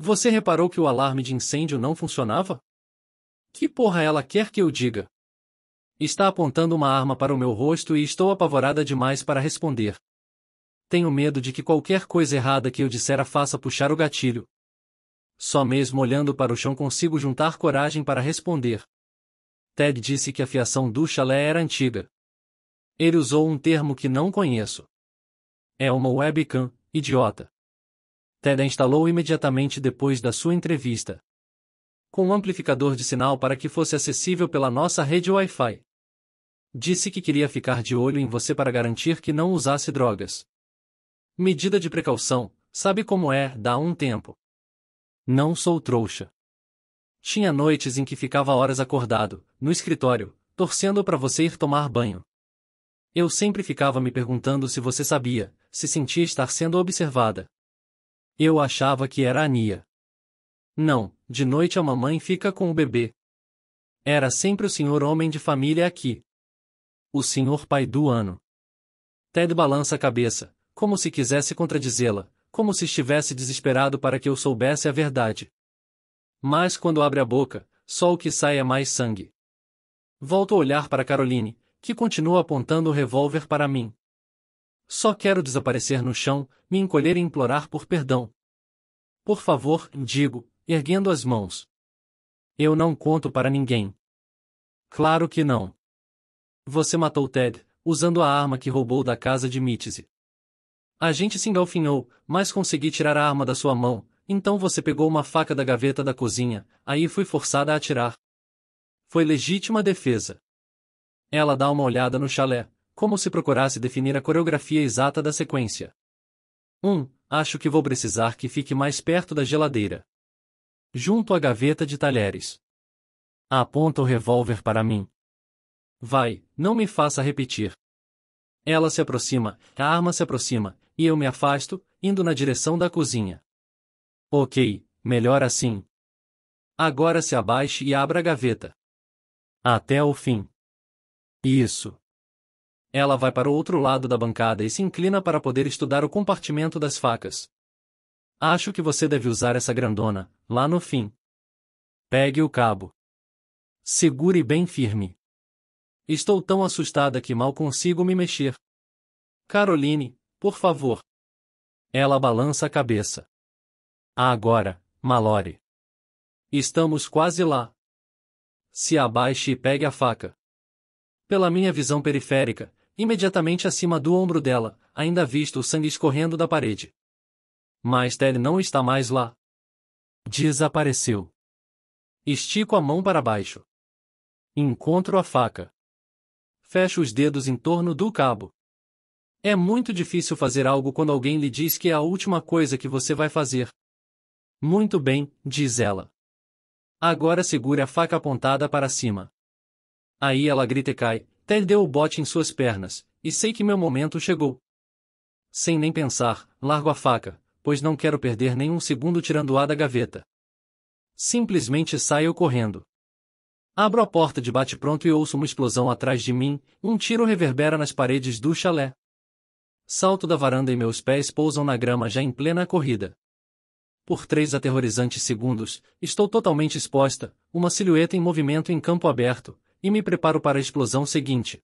A: Você reparou que o alarme de incêndio não funcionava? Que porra ela quer que eu diga? Está apontando uma arma para o meu rosto e estou apavorada demais para responder. Tenho medo de que qualquer coisa errada que eu disser a faça puxar o gatilho. Só mesmo olhando para o chão consigo juntar coragem para responder. Ted disse que a fiação do chalé era antiga. Ele usou um termo que não conheço. É uma webcam, idiota. Ted a instalou imediatamente depois da sua entrevista. Com um amplificador de sinal para que fosse acessível pela nossa rede Wi-Fi. Disse que queria ficar de olho em você para garantir que não usasse drogas. Medida de precaução, sabe como é, dá um tempo. Não sou trouxa. Tinha noites em que ficava horas acordado, no escritório, torcendo para você ir tomar banho. Eu sempre ficava me perguntando se você sabia, se sentia estar sendo observada. Eu achava que era a Nia. Não, de noite a mamãe fica com o bebê. Era sempre o senhor homem de família aqui o senhor Pai do ano. Ted balança a cabeça, como se quisesse contradizê-la, como se estivesse desesperado para que eu soubesse a verdade. Mas quando abre a boca, só o que sai é mais sangue. Volto a olhar para Caroline, que continua apontando o revólver para mim. Só quero desaparecer no chão, me encolher e implorar por perdão. Por favor, digo, erguendo as mãos. Eu não conto para ninguém. Claro que não. Você matou Ted, usando a arma que roubou da casa de Mitzi. A gente se engalfinhou, mas consegui tirar a arma da sua mão, então você pegou uma faca da gaveta da cozinha, aí fui forçada a atirar. Foi legítima defesa. Ela dá uma olhada no chalé, como se procurasse definir a coreografia exata da sequência. 1. Um, acho que vou precisar que fique mais perto da geladeira. Junto à gaveta de talheres. Aponta o revólver para mim, Vai, não me faça repetir. Ela se aproxima, a arma se aproxima, e eu me afasto, indo na direção da cozinha. Ok, melhor assim. Agora se abaixe e abra a gaveta. Até o fim. Isso. Ela vai para o outro lado da bancada e se inclina para poder estudar o compartimento das facas. Acho que você deve usar essa grandona, lá no fim. Pegue o cabo. Segure bem firme. Estou tão assustada que mal consigo me mexer. Caroline, por favor. Ela balança a cabeça. Ah, agora, Malore. Estamos quase lá. Se abaixe e pegue a faca. Pela minha visão periférica, imediatamente acima do ombro dela, ainda visto o sangue escorrendo da parede. Mas Tel não está mais lá. Desapareceu. Estico a mão para baixo. Encontro a faca fecha os dedos em torno do cabo. É muito difícil fazer algo quando alguém lhe diz que é a última coisa que você vai fazer. Muito bem, diz ela. Agora segure a faca apontada para cima. Aí ela grita e cai, Ted deu o bote em suas pernas, e sei que meu momento chegou. Sem nem pensar, largo a faca, pois não quero perder nenhum segundo tirando-a da gaveta. Simplesmente saio correndo. Abro a porta de bate-pronto e ouço uma explosão atrás de mim, um tiro reverbera nas paredes do chalé. Salto da varanda e meus pés pousam na grama já em plena corrida. Por três aterrorizantes segundos, estou totalmente exposta, uma silhueta em movimento em campo aberto, e me preparo para a explosão seguinte.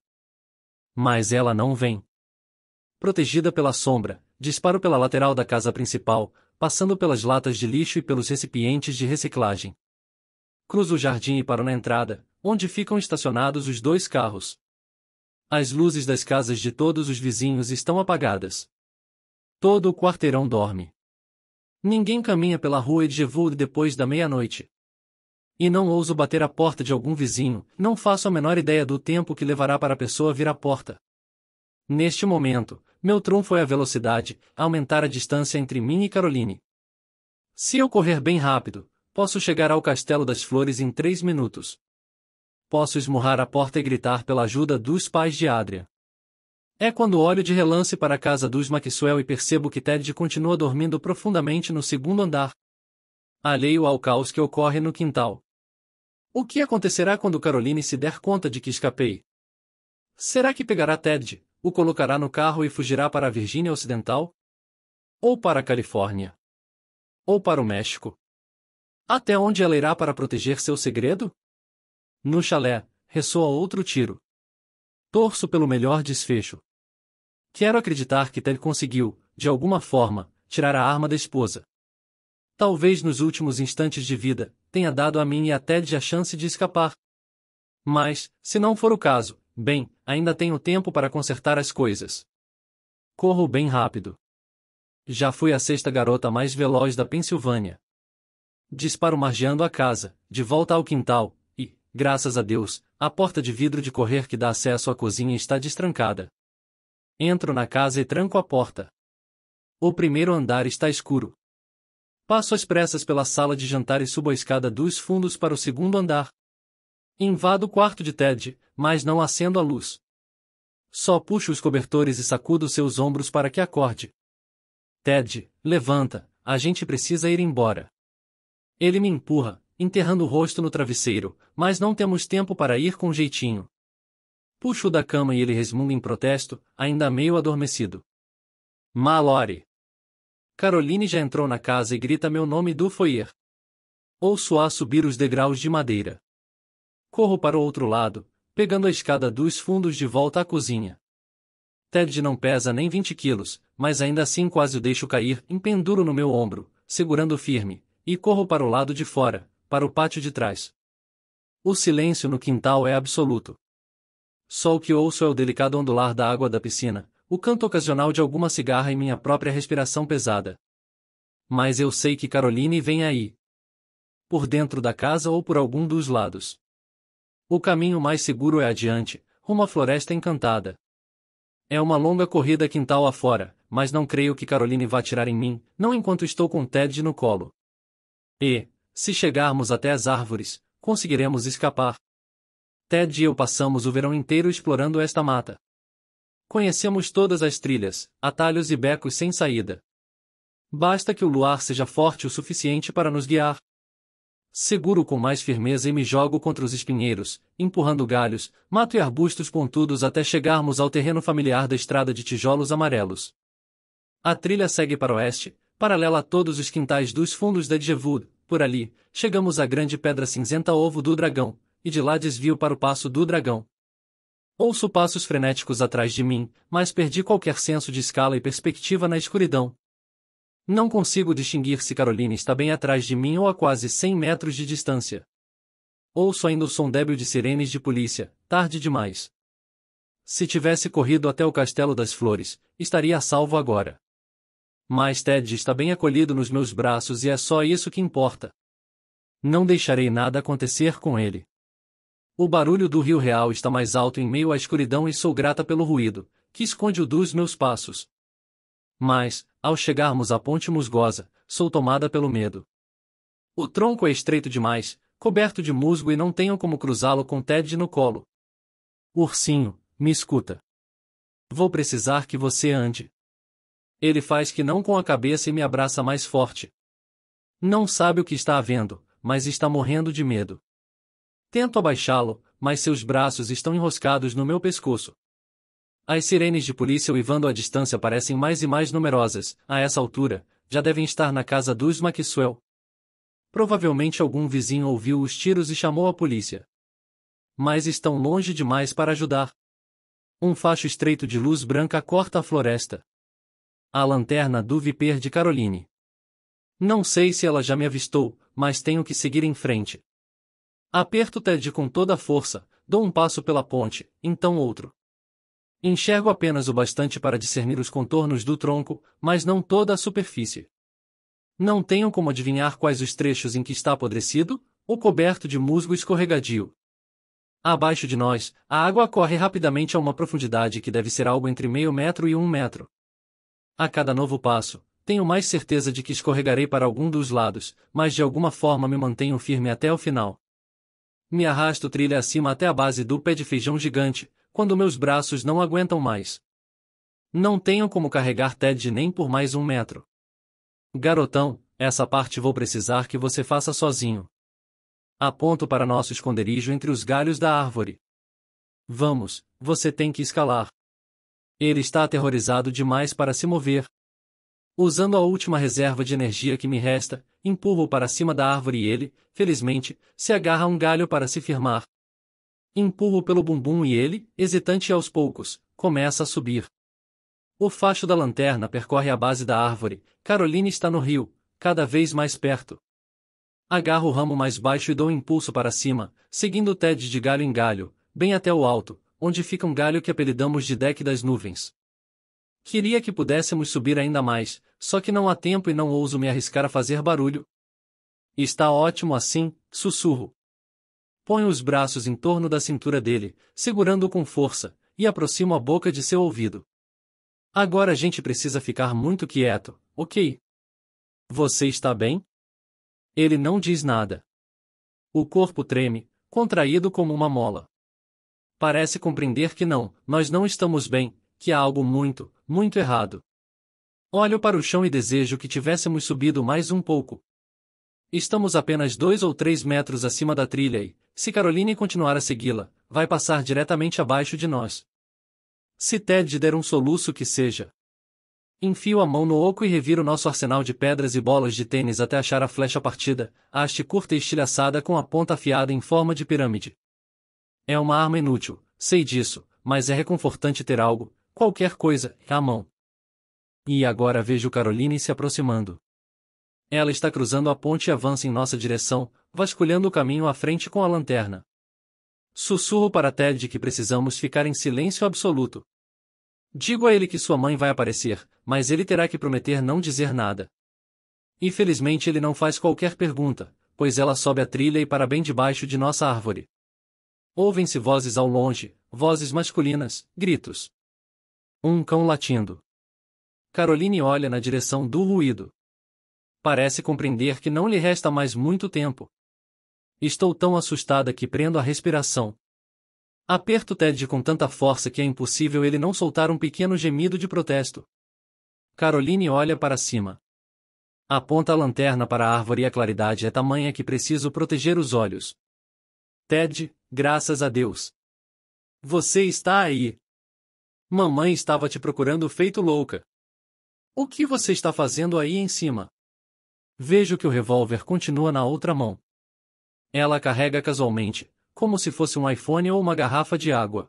A: Mas ela não vem. Protegida pela sombra, disparo pela lateral da casa principal, passando pelas latas de lixo e pelos recipientes de reciclagem cruzo o jardim e paro na entrada, onde ficam estacionados os dois carros. As luzes das casas de todos os vizinhos estão apagadas. Todo o quarteirão dorme. Ninguém caminha pela rua Jevoud depois da meia-noite. E não ouso bater a porta de algum vizinho, não faço a menor ideia do tempo que levará para a pessoa vir à porta. Neste momento, meu trunfo é a velocidade, aumentar a distância entre mim e Caroline. Se eu correr bem rápido, Posso chegar ao Castelo das Flores em três minutos. Posso esmurrar a porta e gritar pela ajuda dos pais de Adria. É quando olho de relance para a casa dos Maxwell e percebo que Ted continua dormindo profundamente no segundo andar. Alheio ao caos que ocorre no quintal. O que acontecerá quando Caroline se der conta de que escapei? Será que pegará Ted, o colocará no carro e fugirá para a Virgínia Ocidental? Ou para a Califórnia? Ou para o México? Até onde ela irá para proteger seu segredo? No chalé, ressoa outro tiro. Torço pelo melhor desfecho. Quero acreditar que Ted conseguiu, de alguma forma, tirar a arma da esposa. Talvez nos últimos instantes de vida, tenha dado a mim e a Ted a chance de escapar. Mas, se não for o caso, bem, ainda tenho tempo para consertar as coisas. Corro bem rápido. Já fui a sexta garota mais veloz da Pensilvânia. Disparo margeando a casa, de volta ao quintal, e, graças a Deus, a porta de vidro de correr que dá acesso à cozinha está destrancada. Entro na casa e tranco a porta. O primeiro andar está escuro. Passo às pressas pela sala de jantar e subo a escada dos fundos para o segundo andar. Invado o quarto de Ted, mas não acendo a luz. Só puxo os cobertores e sacudo seus ombros para que acorde. Ted, levanta, a gente precisa ir embora. Ele me empurra, enterrando o rosto no travesseiro, mas não temos tempo para ir com jeitinho. Puxo da cama e ele resmunga em protesto, ainda meio adormecido. Malore! Caroline já entrou na casa e grita meu nome do foyer. Ouço-a subir os degraus de madeira. Corro para o outro lado, pegando a escada dos fundos de volta à cozinha. Ted não pesa nem 20 quilos, mas ainda assim quase o deixo cair, empenduro no meu ombro, segurando firme, e corro para o lado de fora, para o pátio de trás. O silêncio no quintal é absoluto. Só o que ouço é o delicado ondular da água da piscina, o canto ocasional de alguma cigarra e minha própria respiração pesada. Mas eu sei que Caroline vem aí. Por dentro da casa ou por algum dos lados. O caminho mais seguro é adiante, rumo à floresta encantada. É uma longa corrida quintal afora, mas não creio que Caroline vá tirar em mim, não enquanto estou com Ted no colo. E, se chegarmos até as árvores, conseguiremos escapar. Ted e eu passamos o verão inteiro explorando esta mata. Conhecemos todas as trilhas, atalhos e becos sem saída. Basta que o luar seja forte o suficiente para nos guiar. Seguro com mais firmeza e me jogo contra os espinheiros, empurrando galhos, mato e arbustos pontudos até chegarmos ao terreno familiar da estrada de tijolos amarelos. A trilha segue para oeste, paralela a todos os quintais dos fundos da Djevud, por ali, chegamos à grande pedra cinzenta ovo do dragão, e de lá desvio para o passo do dragão. Ouço passos frenéticos atrás de mim, mas perdi qualquer senso de escala e perspectiva na escuridão. Não consigo distinguir se Caroline está bem atrás de mim ou a quase 100 metros de distância. Ouço ainda o som débil de sirenes de polícia, tarde demais. Se tivesse corrido até o Castelo das Flores, estaria a salvo agora mas Ted está bem acolhido nos meus braços e é só isso que importa. Não deixarei nada acontecer com ele. O barulho do Rio Real está mais alto em meio à escuridão e sou grata pelo ruído, que esconde o dos meus passos. Mas, ao chegarmos à ponte musgosa, sou tomada pelo medo. O tronco é estreito demais, coberto de musgo e não tenho como cruzá-lo com Ted no colo. Ursinho, me escuta. Vou precisar que você ande. Ele faz que não com a cabeça e me abraça mais forte. Não sabe o que está havendo, mas está morrendo de medo. Tento abaixá-lo, mas seus braços estão enroscados no meu pescoço. As sirenes de polícia uivando à distância parecem mais e mais numerosas, a essa altura, já devem estar na casa dos Maxwell. Provavelmente algum vizinho ouviu os tiros e chamou a polícia. Mas estão longe demais para ajudar. Um facho estreito de luz branca corta a floresta a lanterna do Viper de Caroline. Não sei se ela já me avistou, mas tenho que seguir em frente. Aperto Ted com toda a força, dou um passo pela ponte, então outro. Enxergo apenas o bastante para discernir os contornos do tronco, mas não toda a superfície. Não tenho como adivinhar quais os trechos em que está apodrecido, ou coberto de musgo escorregadio. Abaixo de nós, a água corre rapidamente a uma profundidade que deve ser algo entre meio metro e um metro. A cada novo passo, tenho mais certeza de que escorregarei para algum dos lados, mas de alguma forma me mantenho firme até o final. Me arrasto trilha acima até a base do pé de feijão gigante, quando meus braços não aguentam mais. Não tenho como carregar Ted nem por mais um metro. Garotão, essa parte vou precisar que você faça sozinho. Aponto para nosso esconderijo entre os galhos da árvore. Vamos, você tem que escalar. Ele está aterrorizado demais para se mover. Usando a última reserva de energia que me resta, empurro para cima da árvore e ele, felizmente, se agarra a um galho para se firmar. Empurro pelo bumbum e ele, hesitante aos poucos, começa a subir. O facho da lanterna percorre a base da árvore. Caroline está no rio, cada vez mais perto. Agarro o ramo mais baixo e dou um impulso para cima, seguindo Ted de galho em galho, bem até o alto, onde fica um galho que apelidamos de deck das nuvens. Queria que pudéssemos subir ainda mais, só que não há tempo e não ouso me arriscar a fazer barulho. Está ótimo assim, sussurro. Ponho os braços em torno da cintura dele, segurando-o com força, e aproximo a boca de seu ouvido. Agora a gente precisa ficar muito quieto, ok? Você está bem? Ele não diz nada. O corpo treme, contraído como uma mola parece compreender que não, nós não estamos bem, que há algo muito, muito errado. Olho para o chão e desejo que tivéssemos subido mais um pouco. Estamos apenas dois ou três metros acima da trilha e, se Caroline continuar a segui-la, vai passar diretamente abaixo de nós. Se Ted der um soluço que seja. Enfio a mão no oco e reviro nosso arsenal de pedras e bolas de tênis até achar a flecha partida, haste curta e estilhaçada com a ponta afiada em forma de pirâmide. É uma arma inútil, sei disso, mas é reconfortante ter algo, qualquer coisa, à mão. E agora vejo Caroline se aproximando. Ela está cruzando a ponte e avança em nossa direção, vasculhando o caminho à frente com a lanterna. Sussurro para Ted que precisamos ficar em silêncio absoluto. Digo a ele que sua mãe vai aparecer, mas ele terá que prometer não dizer nada. Infelizmente ele não faz qualquer pergunta, pois ela sobe a trilha e para bem debaixo de nossa árvore. Ouvem-se vozes ao longe, vozes masculinas, gritos. Um cão latindo. Caroline olha na direção do ruído. Parece compreender que não lhe resta mais muito tempo. Estou tão assustada que prendo a respiração. Aperto Ted com tanta força que é impossível ele não soltar um pequeno gemido de protesto. Caroline olha para cima. Aponta a lanterna para a árvore e a claridade é tamanha que preciso proteger os olhos. Ted, Graças a Deus. Você está aí. Mamãe estava te procurando feito louca. O que você está fazendo aí em cima? Vejo que o revólver continua na outra mão. Ela carrega casualmente, como se fosse um iPhone ou uma garrafa de água.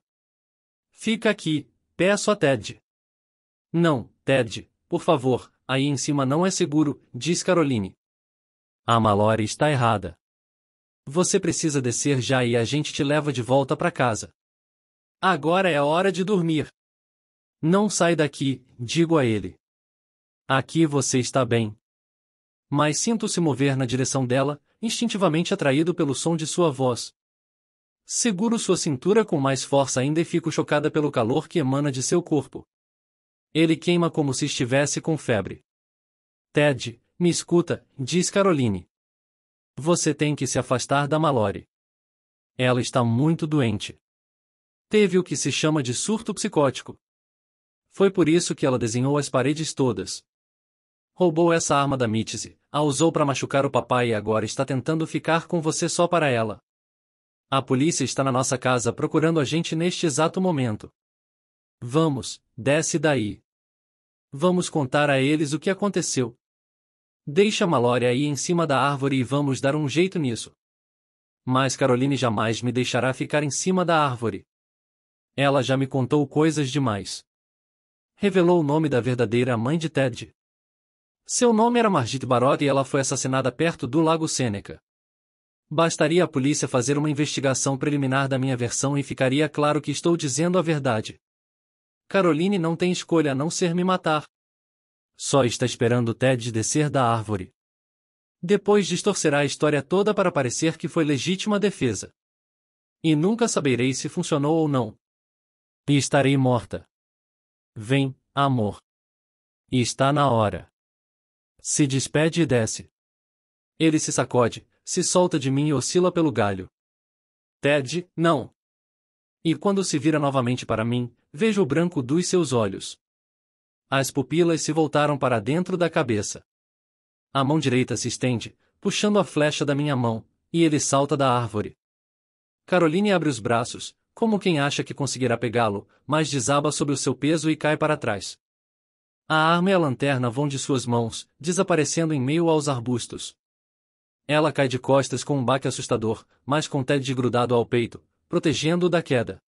A: Fica aqui, peço a Ted. Não, Ted, por favor, aí em cima não é seguro, diz Caroline. A Mallory está errada. Você precisa descer já e a gente te leva de volta para casa. Agora é a hora de dormir. Não sai daqui, digo a ele. Aqui você está bem. Mas sinto-se mover na direção dela, instintivamente atraído pelo som de sua voz. Seguro sua cintura com mais força ainda e fico chocada pelo calor que emana de seu corpo. Ele queima como se estivesse com febre. Ted, me escuta, diz Caroline. Você tem que se afastar da Malore. Ela está muito doente. Teve o que se chama de surto psicótico. Foi por isso que ela desenhou as paredes todas. Roubou essa arma da Mitzi, a usou para machucar o papai e agora está tentando ficar com você só para ela. A polícia está na nossa casa procurando a gente neste exato momento. Vamos, desce daí. Vamos contar a eles o que aconteceu. Deixa Mallory aí em cima da árvore e vamos dar um jeito nisso. Mas Caroline jamais me deixará ficar em cima da árvore. Ela já me contou coisas demais. Revelou o nome da verdadeira mãe de Ted. Seu nome era Margit Barot e ela foi assassinada perto do Lago Sêneca. Bastaria a polícia fazer uma investigação preliminar da minha versão e ficaria claro que estou dizendo a verdade. Caroline não tem escolha a não ser me matar. Só está esperando Ted descer da árvore. Depois distorcerá a história toda para parecer que foi legítima defesa. E nunca saberei se funcionou ou não. E estarei morta. Vem, amor. E está na hora. Se despede e desce. Ele se sacode, se solta de mim e oscila pelo galho. Ted, não. E quando se vira novamente para mim, vejo o branco dos seus olhos. As pupilas se voltaram para dentro da cabeça. A mão direita se estende, puxando a flecha da minha mão, e ele salta da árvore. Caroline abre os braços, como quem acha que conseguirá pegá-lo, mas desaba sob o seu peso e cai para trás. A arma e a lanterna vão de suas mãos, desaparecendo em meio aos arbustos. Ela cai de costas com um baque assustador, mas com Ted grudado ao peito, protegendo-o da queda.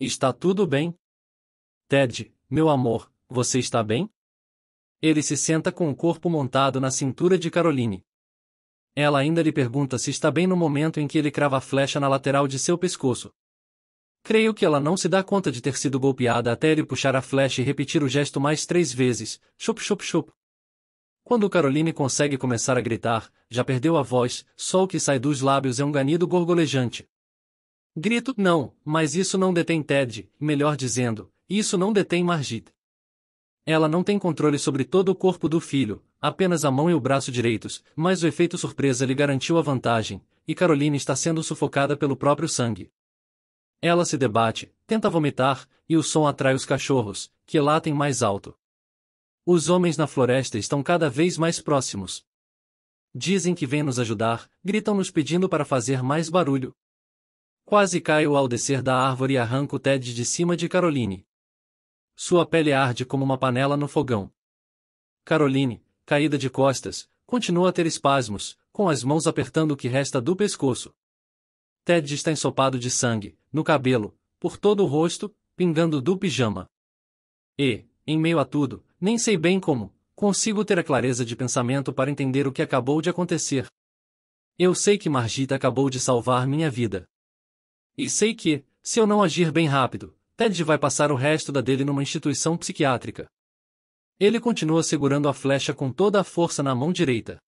A: Está tudo bem? Ted, meu amor, você está bem? Ele se senta com o corpo montado na cintura de Caroline. Ela ainda lhe pergunta se está bem no momento em que ele crava a flecha na lateral de seu pescoço. Creio que ela não se dá conta de ter sido golpeada até ele puxar a flecha e repetir o gesto mais três vezes: chup, chup, chup. Quando Caroline consegue começar a gritar, já perdeu a voz, só o que sai dos lábios é um ganido gorgolejante. Grito, não, mas isso não detém Ted, melhor dizendo, isso não detém Margit. Ela não tem controle sobre todo o corpo do filho, apenas a mão e o braço direitos, mas o efeito surpresa lhe garantiu a vantagem, e Caroline está sendo sufocada pelo próprio sangue. Ela se debate, tenta vomitar, e o som atrai os cachorros, que latem mais alto. Os homens na floresta estão cada vez mais próximos. Dizem que vêm nos ajudar, gritam nos pedindo para fazer mais barulho. Quase caio ao descer da árvore e arranco Ted de cima de Caroline. Sua pele arde como uma panela no fogão. Caroline, caída de costas, continua a ter espasmos, com as mãos apertando o que resta do pescoço. Ted está ensopado de sangue, no cabelo, por todo o rosto, pingando do pijama. E, em meio a tudo, nem sei bem como, consigo ter a clareza de pensamento para entender o que acabou de acontecer. Eu sei que Margita acabou de salvar minha vida. E sei que, se eu não agir bem rápido, Ted vai passar o resto da dele numa instituição psiquiátrica. Ele continua segurando a flecha com toda a força na mão direita.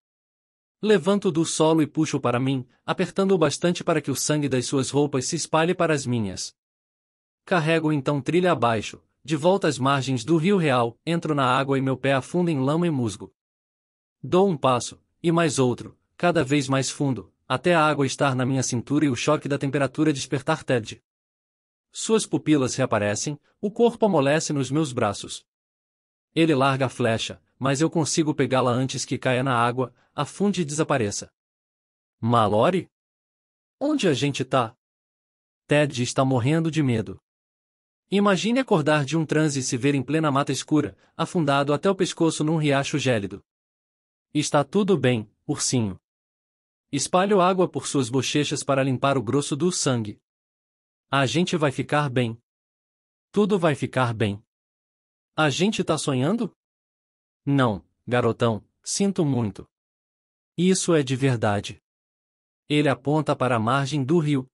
A: Levanto do solo e puxo para mim, apertando-o bastante para que o sangue das suas roupas se espalhe para as minhas. Carrego então trilha abaixo, de volta às margens do rio real, entro na água e meu pé afunda em lama e musgo. Dou um passo, e mais outro, cada vez mais fundo, até a água estar na minha cintura e o choque da temperatura despertar Ted suas pupilas reaparecem, o corpo amolece nos meus braços. Ele larga a flecha, mas eu consigo pegá-la antes que caia na água, afunde e desapareça. Mallory? Onde a gente tá? Ted está morrendo de medo. Imagine acordar de um transe e se ver em plena mata escura, afundado até o pescoço num riacho gélido. Está tudo bem, ursinho. Espalho água por suas bochechas para limpar o grosso do sangue. A gente vai ficar bem. Tudo vai ficar bem. A gente tá sonhando? Não, garotão, sinto muito. Isso é de verdade. Ele aponta para a margem do rio.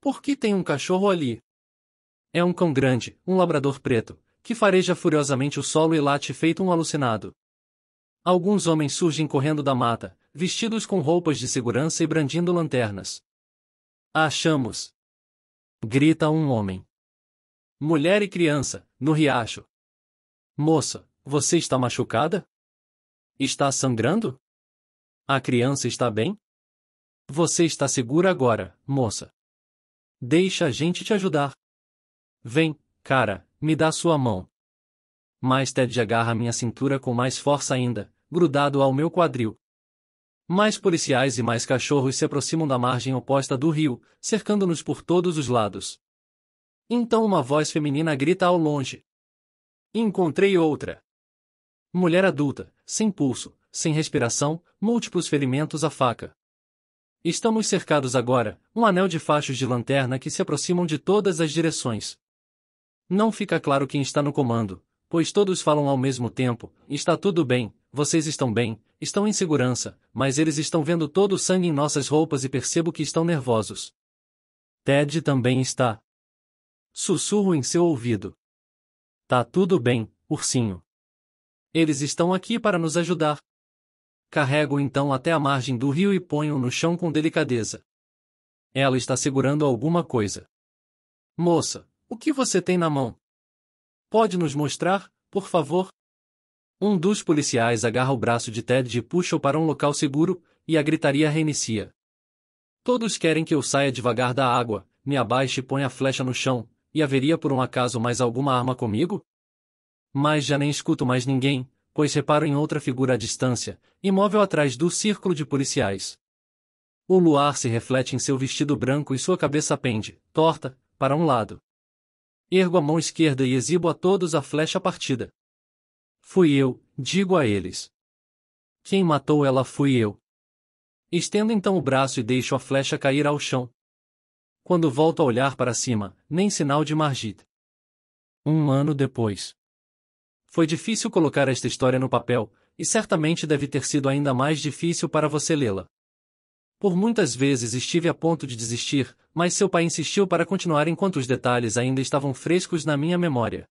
A: Por que tem um cachorro ali? É um cão grande, um labrador preto, que fareja furiosamente o solo e late feito um alucinado. Alguns homens surgem correndo da mata, vestidos com roupas de segurança e brandindo lanternas. achamos! Grita um homem. Mulher e criança, no riacho. Moça, você está machucada? Está sangrando? A criança está bem? Você está segura agora, moça. Deixa a gente te ajudar. Vem, cara, me dá sua mão. Mas Ted agarra minha cintura com mais força ainda, grudado ao meu quadril. Mais policiais e mais cachorros se aproximam da margem oposta do rio, cercando-nos por todos os lados. Então uma voz feminina grita ao longe. Encontrei outra. Mulher adulta, sem pulso, sem respiração, múltiplos ferimentos à faca. Estamos cercados agora, um anel de fachos de lanterna que se aproximam de todas as direções. Não fica claro quem está no comando, pois todos falam ao mesmo tempo, está tudo bem, vocês estão bem, estão em segurança, mas eles estão vendo todo o sangue em nossas roupas e percebo que estão nervosos. Ted também está. Sussurro em seu ouvido. Tá tudo bem, ursinho. Eles estão aqui para nos ajudar. Carrego então até a margem do rio e ponho no chão com delicadeza. Ela está segurando alguma coisa. Moça, o que você tem na mão? Pode nos mostrar, por favor? Um dos policiais agarra o braço de Ted e puxa-o para um local seguro, e a gritaria reinicia. Todos querem que eu saia devagar da água, me abaixe e ponha a flecha no chão, e haveria por um acaso mais alguma arma comigo? Mas já nem escuto mais ninguém, pois reparo em outra figura à distância, imóvel atrás do círculo de policiais. O luar se reflete em seu vestido branco e sua cabeça pende, torta, para um lado. Ergo a mão esquerda e exibo a todos a flecha partida. Fui eu, digo a eles. Quem matou ela fui eu. Estendo então o braço e deixo a flecha cair ao chão. Quando volto a olhar para cima, nem sinal de Margit. Um ano depois. Foi difícil colocar esta história no papel, e certamente deve ter sido ainda mais difícil para você lê-la. Por muitas vezes estive a ponto de desistir, mas seu pai insistiu para continuar enquanto os detalhes ainda estavam frescos na minha memória.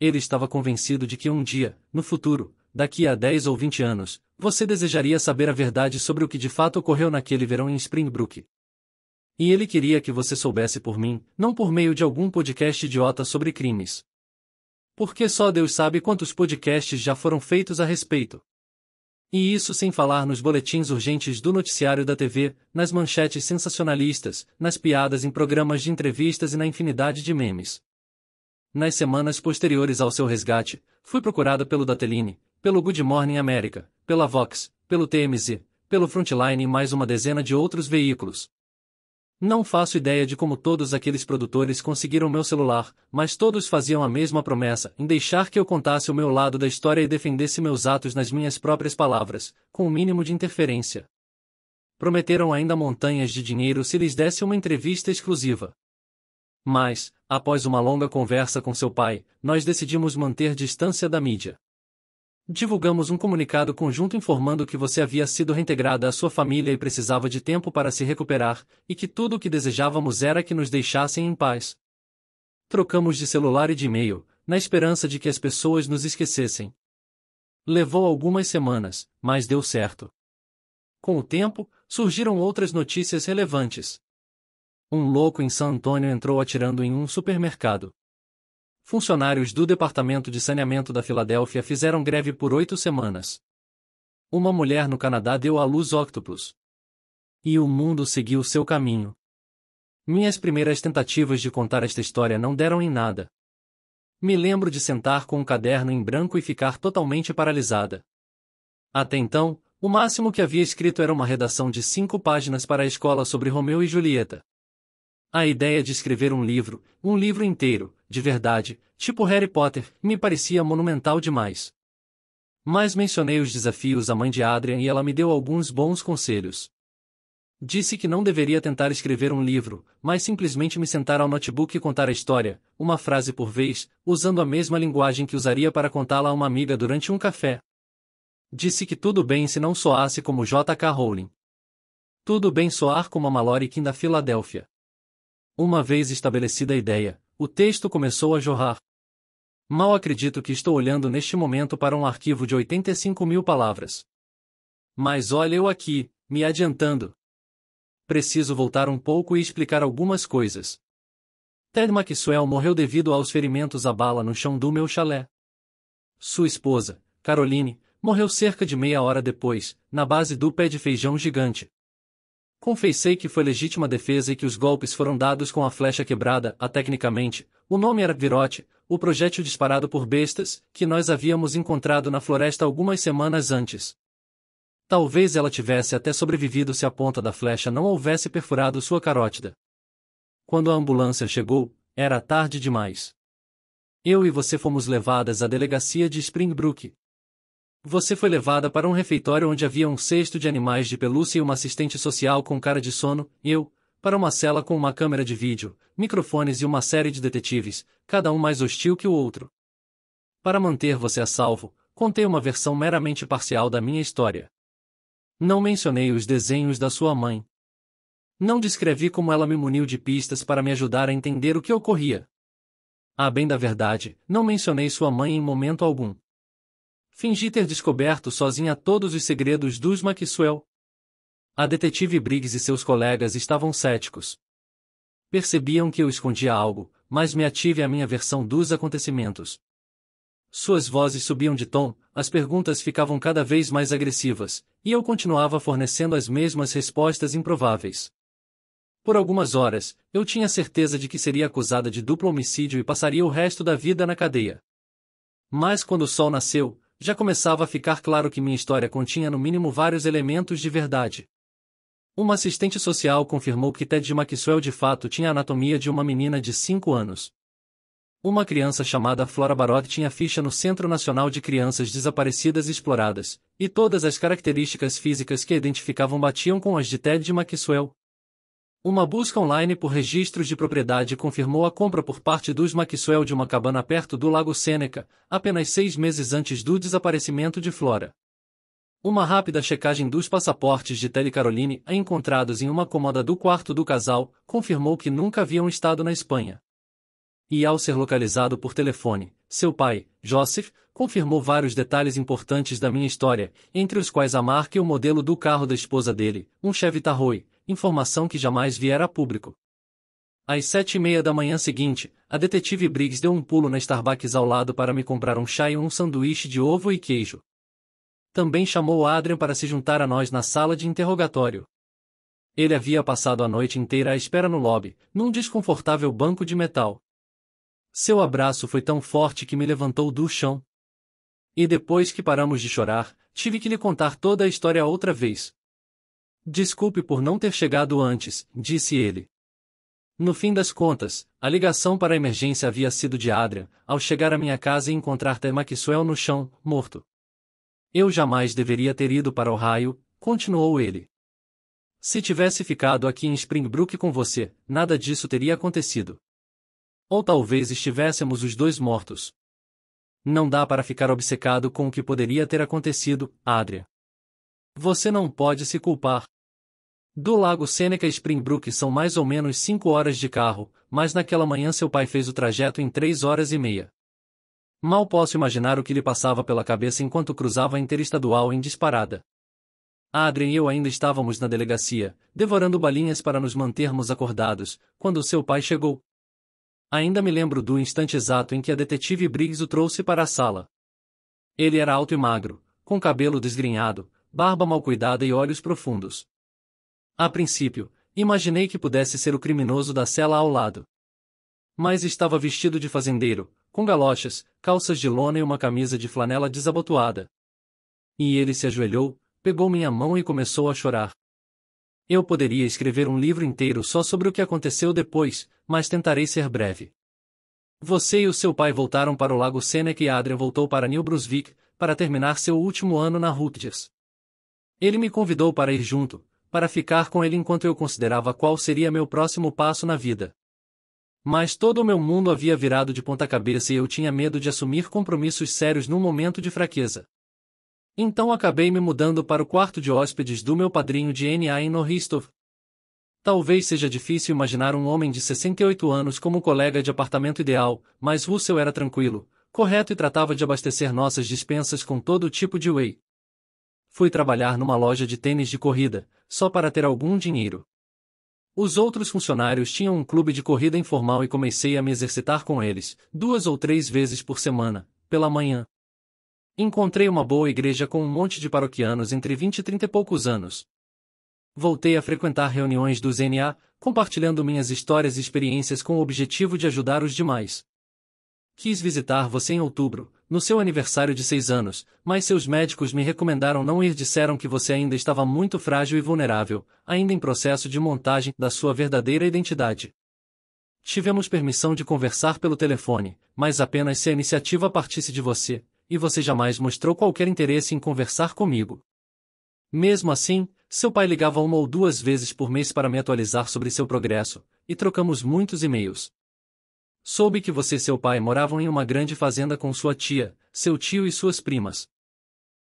A: Ele estava convencido de que um dia, no futuro, daqui a 10 ou 20 anos, você desejaria saber a verdade sobre o que de fato ocorreu naquele verão em Springbrook. E ele queria que você soubesse por mim, não por meio de algum podcast idiota sobre crimes. Porque só Deus sabe quantos podcasts já foram feitos a respeito. E isso sem falar nos boletins urgentes do noticiário da TV, nas manchetes sensacionalistas, nas piadas em programas de entrevistas e na infinidade de memes. Nas semanas posteriores ao seu resgate, fui procurada pelo Dateline, pelo Good Morning America, pela Vox, pelo TMZ, pelo Frontline e mais uma dezena de outros veículos. Não faço ideia de como todos aqueles produtores conseguiram meu celular, mas todos faziam a mesma promessa em deixar que eu contasse o meu lado da história e defendesse meus atos nas minhas próprias palavras, com o mínimo de interferência. Prometeram ainda montanhas de dinheiro se lhes desse uma entrevista exclusiva. Mas, após uma longa conversa com seu pai, nós decidimos manter distância da mídia. Divulgamos um comunicado conjunto informando que você havia sido reintegrada à sua família e precisava de tempo para se recuperar, e que tudo o que desejávamos era que nos deixassem em paz. Trocamos de celular e de e-mail, na esperança de que as pessoas nos esquecessem. Levou algumas semanas, mas deu certo. Com o tempo, surgiram outras notícias relevantes. Um louco em San Antônio entrou atirando em um supermercado. Funcionários do Departamento de Saneamento da Filadélfia fizeram greve por oito semanas. Uma mulher no Canadá deu à luz octopus. E o mundo seguiu seu caminho. Minhas primeiras tentativas de contar esta história não deram em nada. Me lembro de sentar com um caderno em branco e ficar totalmente paralisada. Até então, o máximo que havia escrito era uma redação de cinco páginas para a escola sobre Romeu e Julieta. A ideia de escrever um livro, um livro inteiro, de verdade, tipo Harry Potter, me parecia monumental demais. Mas mencionei os desafios à mãe de Adrian e ela me deu alguns bons conselhos. Disse que não deveria tentar escrever um livro, mas simplesmente me sentar ao notebook e contar a história, uma frase por vez, usando a mesma linguagem que usaria para contá-la a uma amiga durante um café. Disse que tudo bem se não soasse como J.K. Rowling. Tudo bem soar como a Mallory King da Filadélfia. Uma vez estabelecida a ideia, o texto começou a jorrar. Mal acredito que estou olhando neste momento para um arquivo de 85 mil palavras. Mas olha eu aqui, me adiantando. Preciso voltar um pouco e explicar algumas coisas. Ted Maxwell morreu devido aos ferimentos à bala no chão do meu chalé. Sua esposa, Caroline, morreu cerca de meia hora depois, na base do pé de feijão gigante. Confessei que foi legítima defesa e que os golpes foram dados com a flecha quebrada, a tecnicamente, o nome era virote, o projétil disparado por bestas, que nós havíamos encontrado na floresta algumas semanas antes. Talvez ela tivesse até sobrevivido se a ponta da flecha não houvesse perfurado sua carótida. Quando a ambulância chegou, era tarde demais. Eu e você fomos levadas à delegacia de Springbrook, você foi levada para um refeitório onde havia um cesto de animais de pelúcia e uma assistente social com cara de sono, eu, para uma cela com uma câmera de vídeo, microfones e uma série de detetives, cada um mais hostil que o outro. Para manter você a salvo, contei uma versão meramente parcial da minha história. Não mencionei os desenhos da sua mãe. Não descrevi como ela me muniu de pistas para me ajudar a entender o que ocorria. A ah, bem da verdade, não mencionei sua mãe em momento algum. Fingi ter descoberto sozinha todos os segredos dos Maxwell. A detetive Briggs e seus colegas estavam céticos. Percebiam que eu escondia algo, mas me ative à minha versão dos acontecimentos. Suas vozes subiam de tom, as perguntas ficavam cada vez mais agressivas, e eu continuava fornecendo as mesmas respostas improváveis. Por algumas horas, eu tinha certeza de que seria acusada de duplo homicídio e passaria o resto da vida na cadeia. Mas quando o sol nasceu, já começava a ficar claro que minha história continha no mínimo vários elementos de verdade. Uma assistente social confirmou que Ted Maxwell de fato tinha a anatomia de uma menina de 5 anos. Uma criança chamada Flora Barot tinha ficha no Centro Nacional de Crianças Desaparecidas e Exploradas, e todas as características físicas que a identificavam batiam com as de Ted Maxwell, uma busca online por registros de propriedade confirmou a compra por parte dos Maxwell de uma cabana perto do Lago Seneca, apenas seis meses antes do desaparecimento de Flora. Uma rápida checagem dos passaportes de Tele Caroline encontrados em uma cômoda do quarto do casal confirmou que nunca haviam estado na Espanha. E ao ser localizado por telefone, seu pai, Joseph, confirmou vários detalhes importantes da minha história, entre os quais a marca e o modelo do carro da esposa dele, um Chevy Tahoe, informação que jamais viera a público. Às sete e meia da manhã seguinte, a detetive Briggs deu um pulo na Starbucks ao lado para me comprar um chá e um sanduíche de ovo e queijo. Também chamou Adrian para se juntar a nós na sala de interrogatório. Ele havia passado a noite inteira à espera no lobby, num desconfortável banco de metal. Seu abraço foi tão forte que me levantou do chão. E depois que paramos de chorar, tive que lhe contar toda a história outra vez. Desculpe por não ter chegado antes, disse ele. No fim das contas, a ligação para a emergência havia sido de Adrian, ao chegar à minha casa e encontrar Temaxwell no chão, morto. Eu jamais deveria ter ido para o raio, continuou ele. Se tivesse ficado aqui em Springbrook com você, nada disso teria acontecido. Ou talvez estivéssemos os dois mortos. Não dá para ficar obcecado com o que poderia ter acontecido, Adria. Você não pode se culpar. Do Lago Sêneca e Springbrook são mais ou menos cinco horas de carro, mas naquela manhã seu pai fez o trajeto em três horas e meia. Mal posso imaginar o que lhe passava pela cabeça enquanto cruzava a interestadual em disparada. Adrien e eu ainda estávamos na delegacia, devorando balinhas para nos mantermos acordados, quando seu pai chegou. Ainda me lembro do instante exato em que a detetive Briggs o trouxe para a sala. Ele era alto e magro, com cabelo desgrenhado, barba mal cuidada e olhos profundos. A princípio, imaginei que pudesse ser o criminoso da cela ao lado. Mas estava vestido de fazendeiro, com galochas, calças de lona e uma camisa de flanela desabotoada. E ele se ajoelhou, pegou minha mão e começou a chorar. Eu poderia escrever um livro inteiro só sobre o que aconteceu depois, mas tentarei ser breve. Você e o seu pai voltaram para o Lago Seneca e Adrian voltou para New Brunswick, para terminar seu último ano na Rutgers. Ele me convidou para ir junto, para ficar com ele enquanto eu considerava qual seria meu próximo passo na vida. Mas todo o meu mundo havia virado de ponta cabeça e eu tinha medo de assumir compromissos sérios num momento de fraqueza. Então acabei me mudando para o quarto de hóspedes do meu padrinho de N.A. em Norristov. Talvez seja difícil imaginar um homem de 68 anos como colega de apartamento ideal, mas Russell era tranquilo, correto e tratava de abastecer nossas dispensas com todo tipo de whey. Fui trabalhar numa loja de tênis de corrida, só para ter algum dinheiro. Os outros funcionários tinham um clube de corrida informal e comecei a me exercitar com eles, duas ou três vezes por semana, pela manhã. Encontrei uma boa igreja com um monte de paroquianos entre 20 e 30 e poucos anos. Voltei a frequentar reuniões do ZNA, compartilhando minhas histórias e experiências com o objetivo de ajudar os demais. Quis visitar você em outubro, no seu aniversário de seis anos, mas seus médicos me recomendaram não ir. Disseram que você ainda estava muito frágil e vulnerável, ainda em processo de montagem da sua verdadeira identidade. Tivemos permissão de conversar pelo telefone, mas apenas se a iniciativa partisse de você, e você jamais mostrou qualquer interesse em conversar comigo. Mesmo assim, seu pai ligava uma ou duas vezes por mês para me atualizar sobre seu progresso, e trocamos muitos e-mails. Soube que você e seu pai moravam em uma grande fazenda com sua tia, seu tio e suas primas.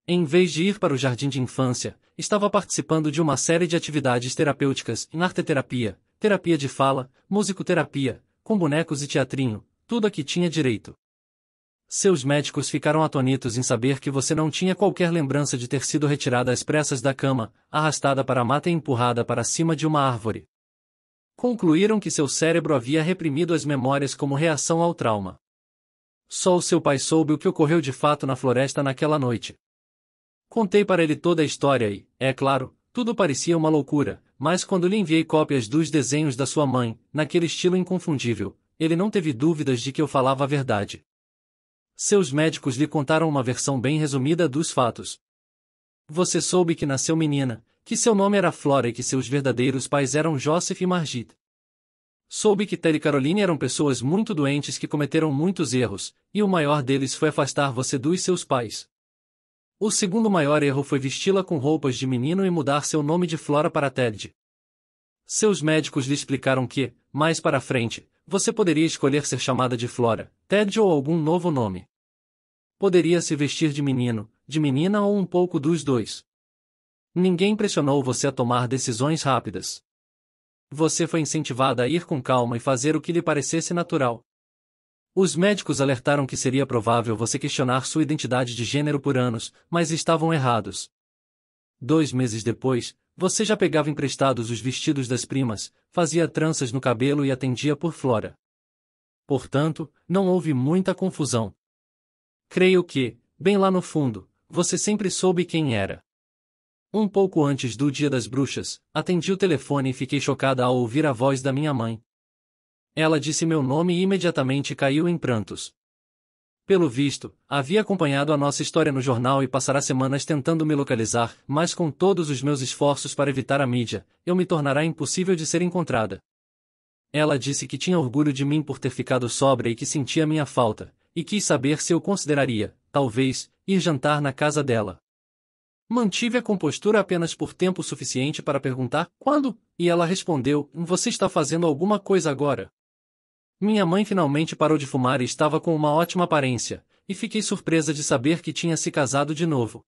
A: Em vez de ir para o jardim de infância, estava participando de uma série de atividades terapêuticas em arteterapia, terapia de fala, musicoterapia, com bonecos e teatrinho, tudo a que tinha direito. Seus médicos ficaram atonitos em saber que você não tinha qualquer lembrança de ter sido retirada às pressas da cama, arrastada para a mata e empurrada para cima de uma árvore concluíram que seu cérebro havia reprimido as memórias como reação ao trauma. Só o seu pai soube o que ocorreu de fato na floresta naquela noite. Contei para ele toda a história e, é claro, tudo parecia uma loucura, mas quando lhe enviei cópias dos desenhos da sua mãe, naquele estilo inconfundível, ele não teve dúvidas de que eu falava a verdade. Seus médicos lhe contaram uma versão bem resumida dos fatos. Você soube que nasceu menina, que seu nome era Flora e que seus verdadeiros pais eram Joseph e Margit. Soube que Ted e Caroline eram pessoas muito doentes que cometeram muitos erros, e o maior deles foi afastar você dos seus pais. O segundo maior erro foi vesti-la com roupas de menino e mudar seu nome de Flora para Ted. Seus médicos lhe explicaram que, mais para frente, você poderia escolher ser chamada de Flora, Ted ou algum novo nome. Poderia se vestir de menino, de menina ou um pouco dos dois. Ninguém pressionou você a tomar decisões rápidas. Você foi incentivada a ir com calma e fazer o que lhe parecesse natural. Os médicos alertaram que seria provável você questionar sua identidade de gênero por anos, mas estavam errados. Dois meses depois, você já pegava emprestados os vestidos das primas, fazia tranças no cabelo e atendia por Flora. Portanto, não houve muita confusão. Creio que, bem lá no fundo, você sempre soube quem era. Um pouco antes do Dia das Bruxas, atendi o telefone e fiquei chocada ao ouvir a voz da minha mãe. Ela disse meu nome e imediatamente caiu em prantos. Pelo visto, havia acompanhado a nossa história no jornal e passará semanas tentando me localizar, mas com todos os meus esforços para evitar a mídia, eu me tornará impossível de ser encontrada. Ela disse que tinha orgulho de mim por ter ficado sobra e que sentia minha falta, e quis saber se eu consideraria, talvez, ir jantar na casa dela. Mantive a compostura apenas por tempo suficiente para perguntar quando, e ela respondeu: Você está fazendo alguma coisa agora? Minha mãe finalmente parou de fumar e estava com uma ótima aparência, e fiquei surpresa de saber que tinha se casado de novo.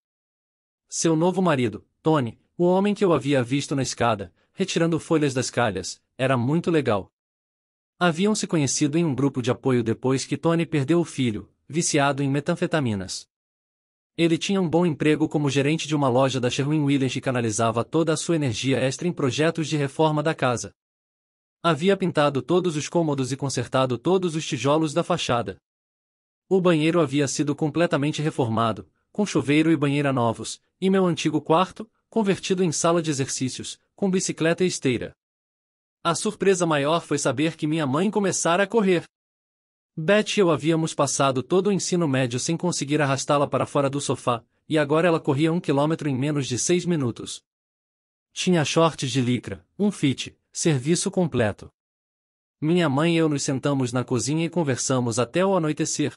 A: Seu novo marido, Tony, o homem que eu havia visto na escada, retirando folhas das calhas, era muito legal. Haviam se conhecido em um grupo de apoio depois que Tony perdeu o filho, viciado em metanfetaminas. Ele tinha um bom emprego como gerente de uma loja da Sherwin Williams e canalizava toda a sua energia extra em projetos de reforma da casa. Havia pintado todos os cômodos e consertado todos os tijolos da fachada. O banheiro havia sido completamente reformado, com chuveiro e banheira novos, e meu antigo quarto, convertido em sala de exercícios, com bicicleta e esteira. A surpresa maior foi saber que minha mãe começara a correr. Beth e eu havíamos passado todo o ensino médio sem conseguir arrastá-la para fora do sofá, e agora ela corria um quilômetro em menos de seis minutos. Tinha shorts de licra, um fit, serviço completo. Minha mãe e eu nos sentamos na cozinha e conversamos até o anoitecer.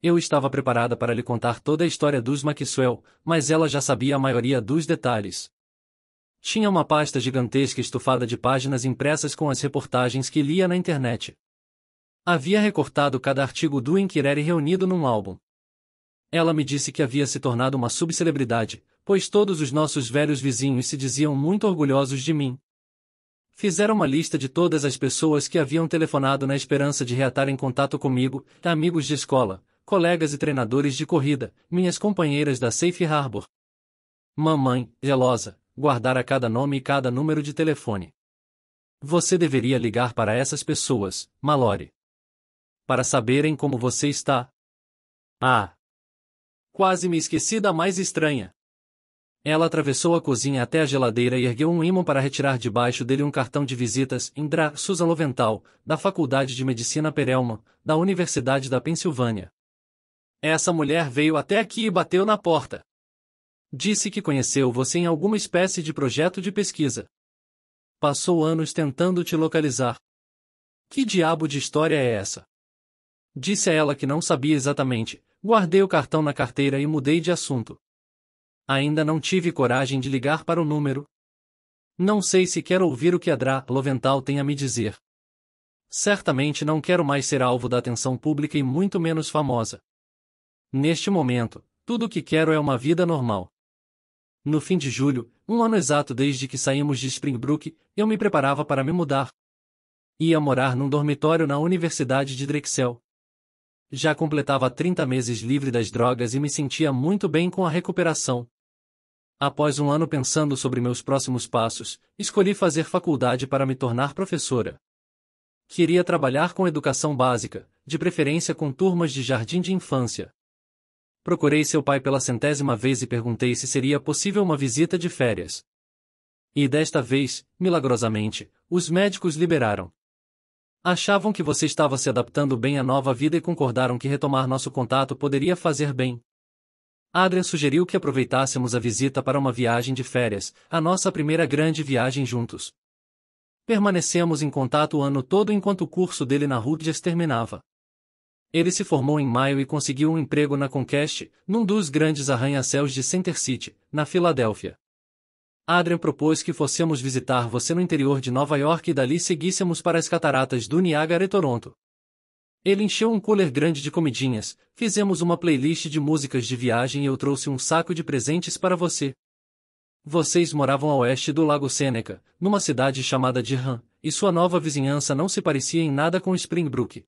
A: Eu estava preparada para lhe contar toda a história dos Maxwell, mas ela já sabia a maioria dos detalhes. Tinha uma pasta gigantesca estufada de páginas impressas com as reportagens que lia na internet. Havia recortado cada artigo do Inquirer e reunido num álbum. Ela me disse que havia se tornado uma subcelebridade, pois todos os nossos velhos vizinhos se diziam muito orgulhosos de mim. Fizeram uma lista de todas as pessoas que haviam telefonado na esperança de reatar em contato comigo, amigos de escola, colegas e treinadores de corrida, minhas companheiras da Safe Harbor. Mamãe, gelosa, guardara cada nome e cada número de telefone. Você deveria ligar para essas pessoas, Malore para saberem como você está. Ah! Quase me esqueci da mais estranha. Ela atravessou a cozinha até a geladeira e ergueu um ímã para retirar debaixo dele um cartão de visitas Indra Susan Lovental, da Faculdade de Medicina Perelman, da Universidade da Pensilvânia. Essa mulher veio até aqui e bateu na porta. Disse que conheceu você em alguma espécie de projeto de pesquisa. Passou anos tentando te localizar. Que diabo de história é essa? Disse a ela que não sabia exatamente, guardei o cartão na carteira e mudei de assunto. Ainda não tive coragem de ligar para o número. Não sei se quero ouvir o que a Dra. Lovental tem a me dizer. Certamente não quero mais ser alvo da atenção pública e muito menos famosa. Neste momento, tudo o que quero é uma vida normal. No fim de julho, um ano exato desde que saímos de Springbrook, eu me preparava para me mudar. Ia morar num dormitório na Universidade de Drexel. Já completava 30 meses livre das drogas e me sentia muito bem com a recuperação. Após um ano pensando sobre meus próximos passos, escolhi fazer faculdade para me tornar professora. Queria trabalhar com educação básica, de preferência com turmas de jardim de infância. Procurei seu pai pela centésima vez e perguntei se seria possível uma visita de férias. E desta vez, milagrosamente, os médicos liberaram. Achavam que você estava se adaptando bem à nova vida e concordaram que retomar nosso contato poderia fazer bem. Adrian sugeriu que aproveitássemos a visita para uma viagem de férias, a nossa primeira grande viagem juntos. Permanecemos em contato o ano todo enquanto o curso dele na Rutgers terminava. Ele se formou em maio e conseguiu um emprego na Conquest, num dos grandes arranha-céus de Center City, na Filadélfia. Adrian propôs que fossemos visitar você no interior de Nova York e dali seguíssemos para as cataratas do Niágara e Toronto. Ele encheu um cooler grande de comidinhas, fizemos uma playlist de músicas de viagem e eu trouxe um saco de presentes para você. Vocês moravam a oeste do Lago Seneca, numa cidade chamada de Durham, e sua nova vizinhança não se parecia em nada com Springbrook.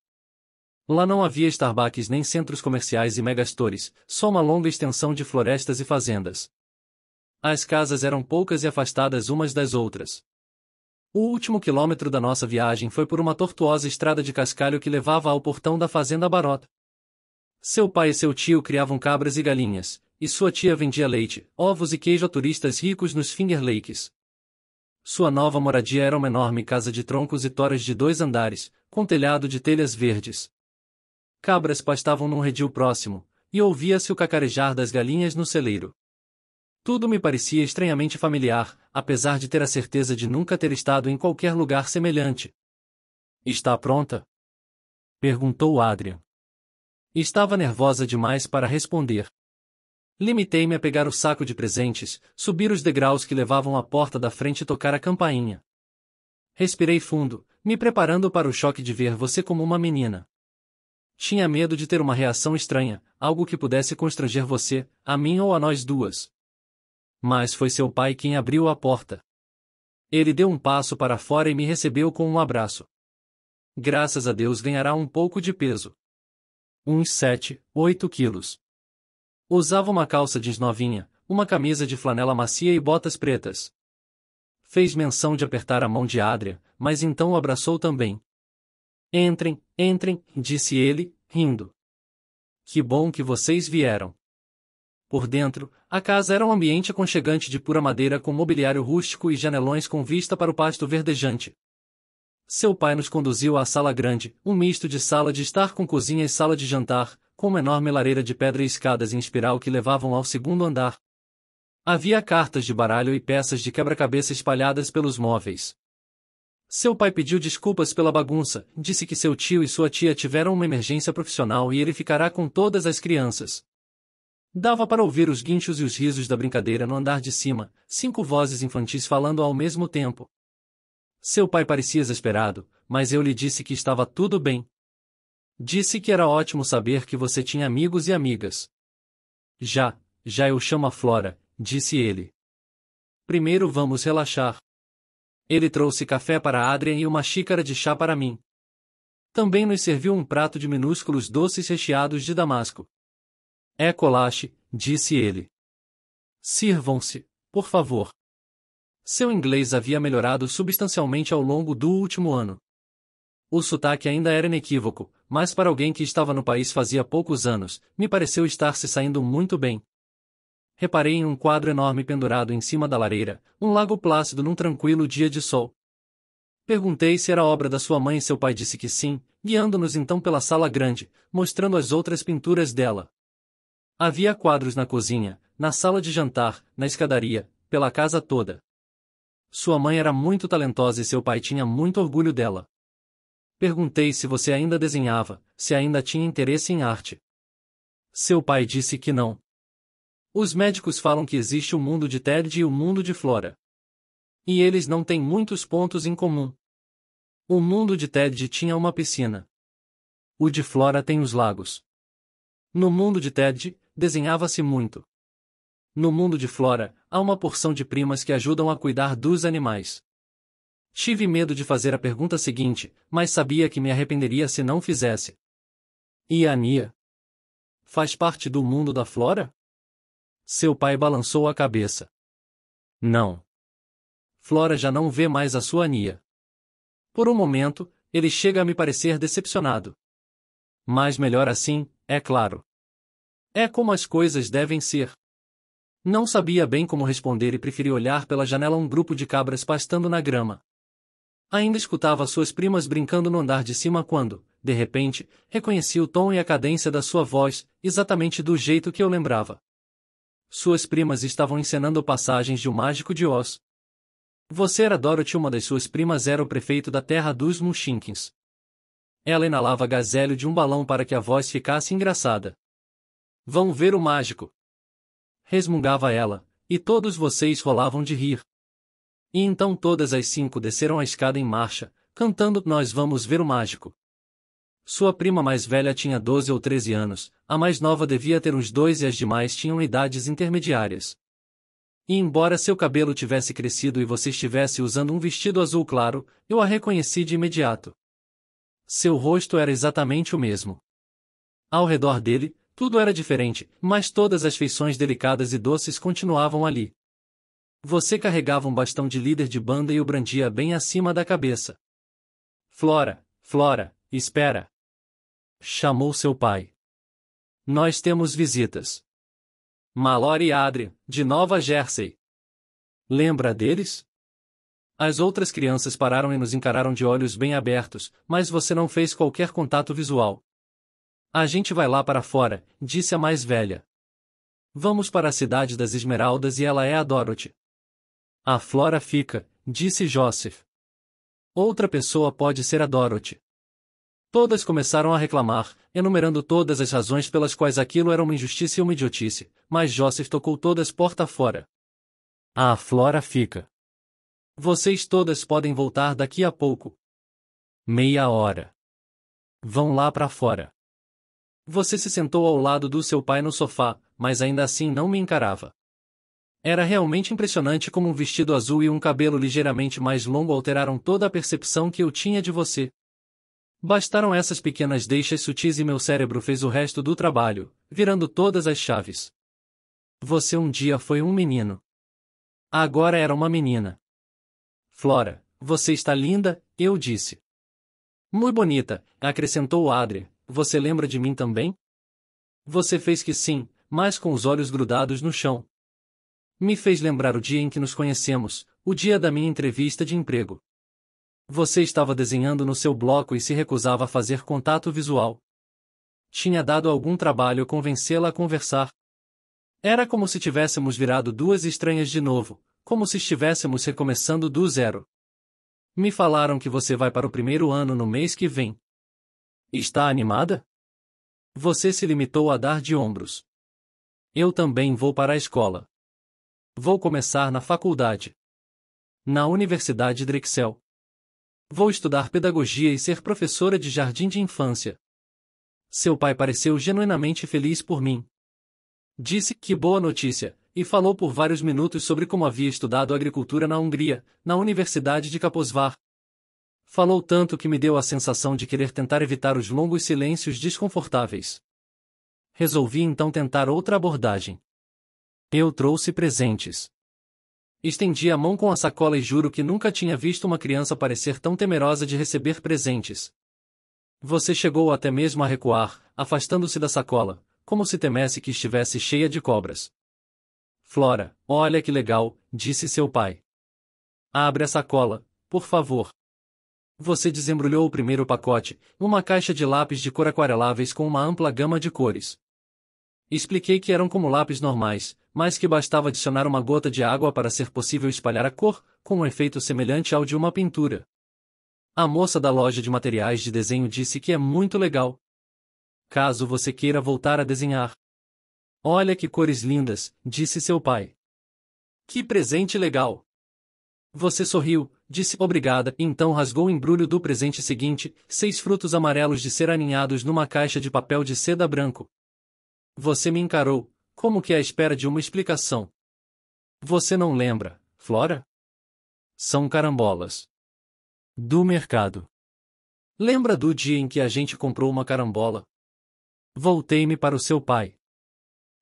A: Lá não havia Starbucks nem centros comerciais e megastores, só uma longa extensão de florestas e fazendas. As casas eram poucas e afastadas umas das outras. O último quilômetro da nossa viagem foi por uma tortuosa estrada de cascalho que levava ao portão da fazenda Barota. Seu pai e seu tio criavam cabras e galinhas, e sua tia vendia leite, ovos e queijo a turistas ricos nos Finger Lakes. Sua nova moradia era uma enorme casa de troncos e toras de dois andares, com telhado de telhas verdes. Cabras pastavam num redil próximo, e ouvia-se o cacarejar das galinhas no celeiro. Tudo me parecia estranhamente familiar, apesar de ter a certeza de nunca ter estado em qualquer lugar semelhante. Está pronta? Perguntou Adrian. Estava nervosa demais para responder. Limitei-me a pegar o saco de presentes, subir os degraus que levavam à porta da frente e tocar a campainha. Respirei fundo, me preparando para o choque de ver você como uma menina. Tinha medo de ter uma reação estranha, algo que pudesse constranger você, a mim ou a nós duas. Mas foi seu pai quem abriu a porta. Ele deu um passo para fora e me recebeu com um abraço. Graças a Deus ganhará um pouco de peso. Uns 7, 8 quilos. Usava uma calça jeans novinha, uma camisa de flanela macia e botas pretas. Fez menção de apertar a mão de Adria, mas então o abraçou também. Entrem, entrem, disse ele, rindo. Que bom que vocês vieram. Por dentro, a casa era um ambiente aconchegante de pura madeira com mobiliário rústico e janelões com vista para o pasto verdejante. Seu pai nos conduziu à sala grande, um misto de sala de estar com cozinha e sala de jantar, com uma enorme lareira de pedra e escadas em espiral que levavam ao segundo andar. Havia cartas de baralho e peças de quebra-cabeça espalhadas pelos móveis. Seu pai pediu desculpas pela bagunça, disse que seu tio e sua tia tiveram uma emergência profissional e ele ficará com todas as crianças. Dava para ouvir os guinchos e os risos da brincadeira no andar de cima, cinco vozes infantis falando ao mesmo tempo. Seu pai parecia exasperado, mas eu lhe disse que estava tudo bem. Disse que era ótimo saber que você tinha amigos e amigas. Já, já eu chamo a Flora, disse ele. Primeiro vamos relaxar. Ele trouxe café para Adrian e uma xícara de chá para mim. Também nos serviu um prato de minúsculos doces recheados de damasco. É colache, disse ele. Sirvam-se, por favor. Seu inglês havia melhorado substancialmente ao longo do último ano. O sotaque ainda era inequívoco, mas para alguém que estava no país fazia poucos anos, me pareceu estar se saindo muito bem. Reparei em um quadro enorme pendurado em cima da lareira, um lago plácido num tranquilo dia de sol. Perguntei se era obra da sua mãe e seu pai disse que sim, guiando-nos então pela sala grande, mostrando as outras pinturas dela. Havia quadros na cozinha, na sala de jantar, na escadaria, pela casa toda. Sua mãe era muito talentosa e seu pai tinha muito orgulho dela. Perguntei se você ainda desenhava, se ainda tinha interesse em arte. Seu pai disse que não. Os médicos falam que existe o mundo de Ted e o mundo de Flora. E eles não têm muitos pontos em comum. O mundo de Ted tinha uma piscina. O de Flora tem os lagos. No mundo de Ted, desenhava-se muito. No mundo de Flora, há uma porção de primas que ajudam a cuidar dos animais. Tive medo de fazer a pergunta seguinte, mas sabia que me arrependeria se não fizesse. E a Ania? Faz parte do mundo da Flora? Seu pai balançou a cabeça. Não. Flora já não vê mais a sua Ania. Por um momento, ele chega a me parecer decepcionado. Mas melhor assim, é claro. É como as coisas devem ser. Não sabia bem como responder e preferi olhar pela janela um grupo de cabras pastando na grama. Ainda escutava suas primas brincando no andar de cima quando, de repente, reconheci o tom e a cadência da sua voz, exatamente do jeito que eu lembrava. Suas primas estavam encenando passagens de O Mágico de Oz. Você era Dorothy, uma das suas primas era o prefeito da terra dos Munchinkins. Ela inalava gazélio de um balão para que a voz ficasse engraçada. Vão ver o mágico! Resmungava ela, e todos vocês rolavam de rir. E então todas as cinco desceram a escada em marcha, cantando Nós vamos ver o mágico. Sua prima mais velha tinha 12 ou 13 anos, a mais nova devia ter uns dois e as demais tinham idades intermediárias. E embora seu cabelo tivesse crescido e você estivesse usando um vestido azul claro, eu a reconheci de imediato. Seu rosto era exatamente o mesmo. Ao redor dele, tudo era diferente, mas todas as feições delicadas e doces continuavam ali. Você carregava um bastão de líder de banda e o brandia bem acima da cabeça. Flora, Flora, espera! Chamou seu pai. Nós temos visitas. Mallory e Adri, de Nova Jersey. Lembra deles? As outras crianças pararam e nos encararam de olhos bem abertos, mas você não fez qualquer contato visual. A gente vai lá para fora, disse a mais velha. Vamos para a cidade das Esmeraldas e ela é a Dorothy. A Flora fica, disse Joseph. Outra pessoa pode ser a Dorothy. Todas começaram a reclamar, enumerando todas as razões pelas quais aquilo era uma injustiça e uma idiotice, mas Joseph tocou todas porta fora. A Flora fica. Vocês todas podem voltar daqui a pouco. Meia hora. Vão lá para fora. Você se sentou ao lado do seu pai no sofá, mas ainda assim não me encarava. Era realmente impressionante como um vestido azul e um cabelo ligeiramente mais longo alteraram toda a percepção que eu tinha de você. Bastaram essas pequenas deixas sutis e meu cérebro fez o resto do trabalho, virando todas as chaves. Você um dia foi um menino. Agora era uma menina. Flora, você está linda, eu disse. Muito bonita, acrescentou Adria, você lembra de mim também? Você fez que sim, mas com os olhos grudados no chão. Me fez lembrar o dia em que nos conhecemos, o dia da minha entrevista de emprego. Você estava desenhando no seu bloco e se recusava a fazer contato visual. Tinha dado algum trabalho convencê-la a conversar. Era como se tivéssemos virado duas estranhas de novo, como se estivéssemos recomeçando do zero. Me falaram que você vai para o primeiro ano no mês que vem. Está animada? Você se limitou a dar de ombros. Eu também vou para a escola. Vou começar na faculdade. Na Universidade Drexel. Vou estudar pedagogia e ser professora de jardim de infância. Seu pai pareceu genuinamente feliz por mim. Disse que boa notícia, e falou por vários minutos sobre como havia estudado agricultura na Hungria, na Universidade de Kaposvar, Falou tanto que me deu a sensação de querer tentar evitar os longos silêncios desconfortáveis. Resolvi então tentar outra abordagem. Eu trouxe presentes. Estendi a mão com a sacola e juro que nunca tinha visto uma criança parecer tão temerosa de receber presentes. Você chegou até mesmo a recuar, afastando-se da sacola, como se temesse que estivesse cheia de cobras. Flora, olha que legal, disse seu pai. Abre a sacola, por favor. Você desembrulhou o primeiro pacote, uma caixa de lápis de cor aquareláveis com uma ampla gama de cores. Expliquei que eram como lápis normais, mas que bastava adicionar uma gota de água para ser possível espalhar a cor, com um efeito semelhante ao de uma pintura. A moça da loja de materiais de desenho disse que é muito legal. Caso você queira voltar a desenhar. Olha que cores lindas, disse seu pai. Que presente legal! Você sorriu, disse obrigada então rasgou o embrulho do presente seguinte, seis frutos amarelos de cera aninhados numa caixa de papel de seda branco. Você me encarou, como que à espera de uma explicação. Você não lembra, Flora? São carambolas. Do mercado. Lembra do dia em que a gente comprou uma carambola? Voltei-me para o seu pai.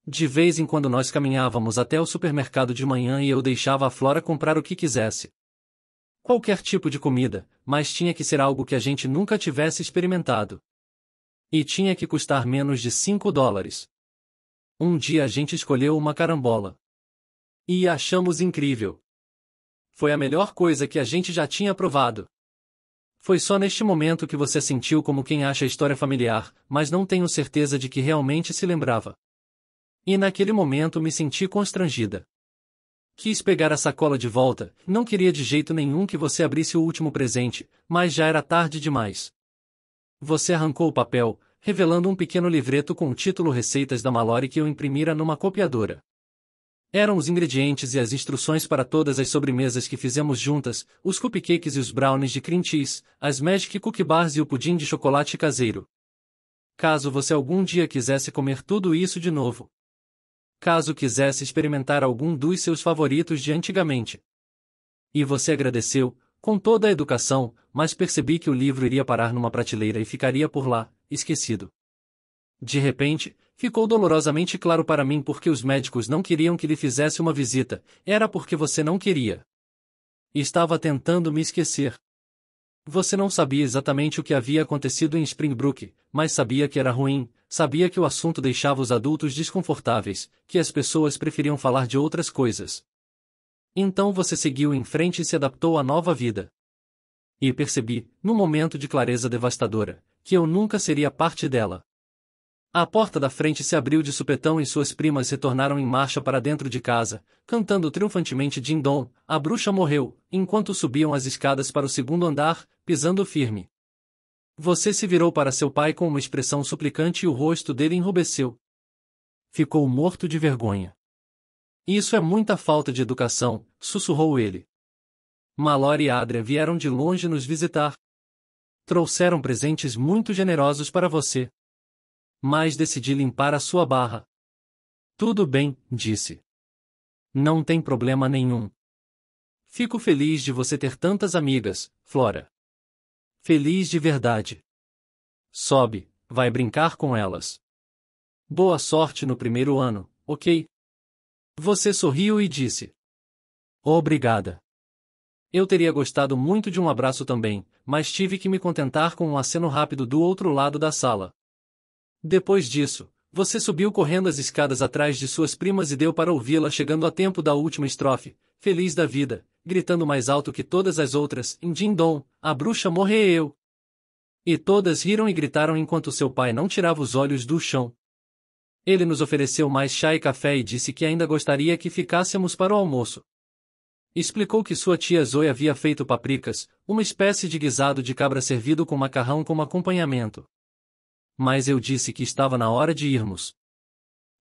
A: De vez em quando nós caminhávamos até o supermercado de manhã e eu deixava a Flora comprar o que quisesse qualquer tipo de comida, mas tinha que ser algo que a gente nunca tivesse experimentado. E tinha que custar menos de 5 dólares. Um dia a gente escolheu uma carambola. E achamos incrível. Foi a melhor coisa que a gente já tinha provado. Foi só neste momento que você sentiu como quem acha a história familiar, mas não tenho certeza de que realmente se lembrava. E naquele momento me senti constrangida. Quis pegar a sacola de volta, não queria de jeito nenhum que você abrisse o último presente, mas já era tarde demais. Você arrancou o papel, revelando um pequeno livreto com o título Receitas da Mallory que eu imprimira numa copiadora. Eram os ingredientes e as instruções para todas as sobremesas que fizemos juntas, os cupcakes e os brownies de cream cheese, as magic cookie bars e o pudim de chocolate caseiro. Caso você algum dia quisesse comer tudo isso de novo, caso quisesse experimentar algum dos seus favoritos de antigamente. E você agradeceu, com toda a educação, mas percebi que o livro iria parar numa prateleira e ficaria por lá, esquecido. De repente, ficou dolorosamente claro para mim porque os médicos não queriam que lhe fizesse uma visita, era porque você não queria. Estava tentando me esquecer. Você não sabia exatamente o que havia acontecido em Springbrook, mas sabia que era ruim, sabia que o assunto deixava os adultos desconfortáveis, que as pessoas preferiam falar de outras coisas. Então você seguiu em frente e se adaptou à nova vida. E percebi, num momento de clareza devastadora, que eu nunca seria parte dela. A porta da frente se abriu de supetão e suas primas retornaram em marcha para dentro de casa, cantando triunfantemente Dindon, a bruxa morreu, enquanto subiam as escadas para o segundo andar, pisando firme. Você se virou para seu pai com uma expressão suplicante e o rosto dele enrubesceu. Ficou morto de vergonha. Isso é muita falta de educação, sussurrou ele. Malor e Adria vieram de longe nos visitar. Trouxeram presentes muito generosos para você. Mas decidi limpar a sua barra. Tudo bem, disse. Não tem problema nenhum. Fico feliz de você ter tantas amigas, Flora. Feliz de verdade. Sobe, vai brincar com elas. Boa sorte no primeiro ano, ok? Você sorriu e disse: Obrigada. Eu teria gostado muito de um abraço também, mas tive que me contentar com um aceno rápido do outro lado da sala. Depois disso, você subiu correndo as escadas atrás de suas primas e deu para ouvi-la chegando a tempo da última estrofe, feliz da vida, gritando mais alto que todas as outras, Indindom, a bruxa morreu! E todas riram e gritaram enquanto seu pai não tirava os olhos do chão. Ele nos ofereceu mais chá e café e disse que ainda gostaria que ficássemos para o almoço. Explicou que sua tia Zoe havia feito papricas, uma espécie de guisado de cabra servido com macarrão como acompanhamento. Mas eu disse que estava na hora de irmos.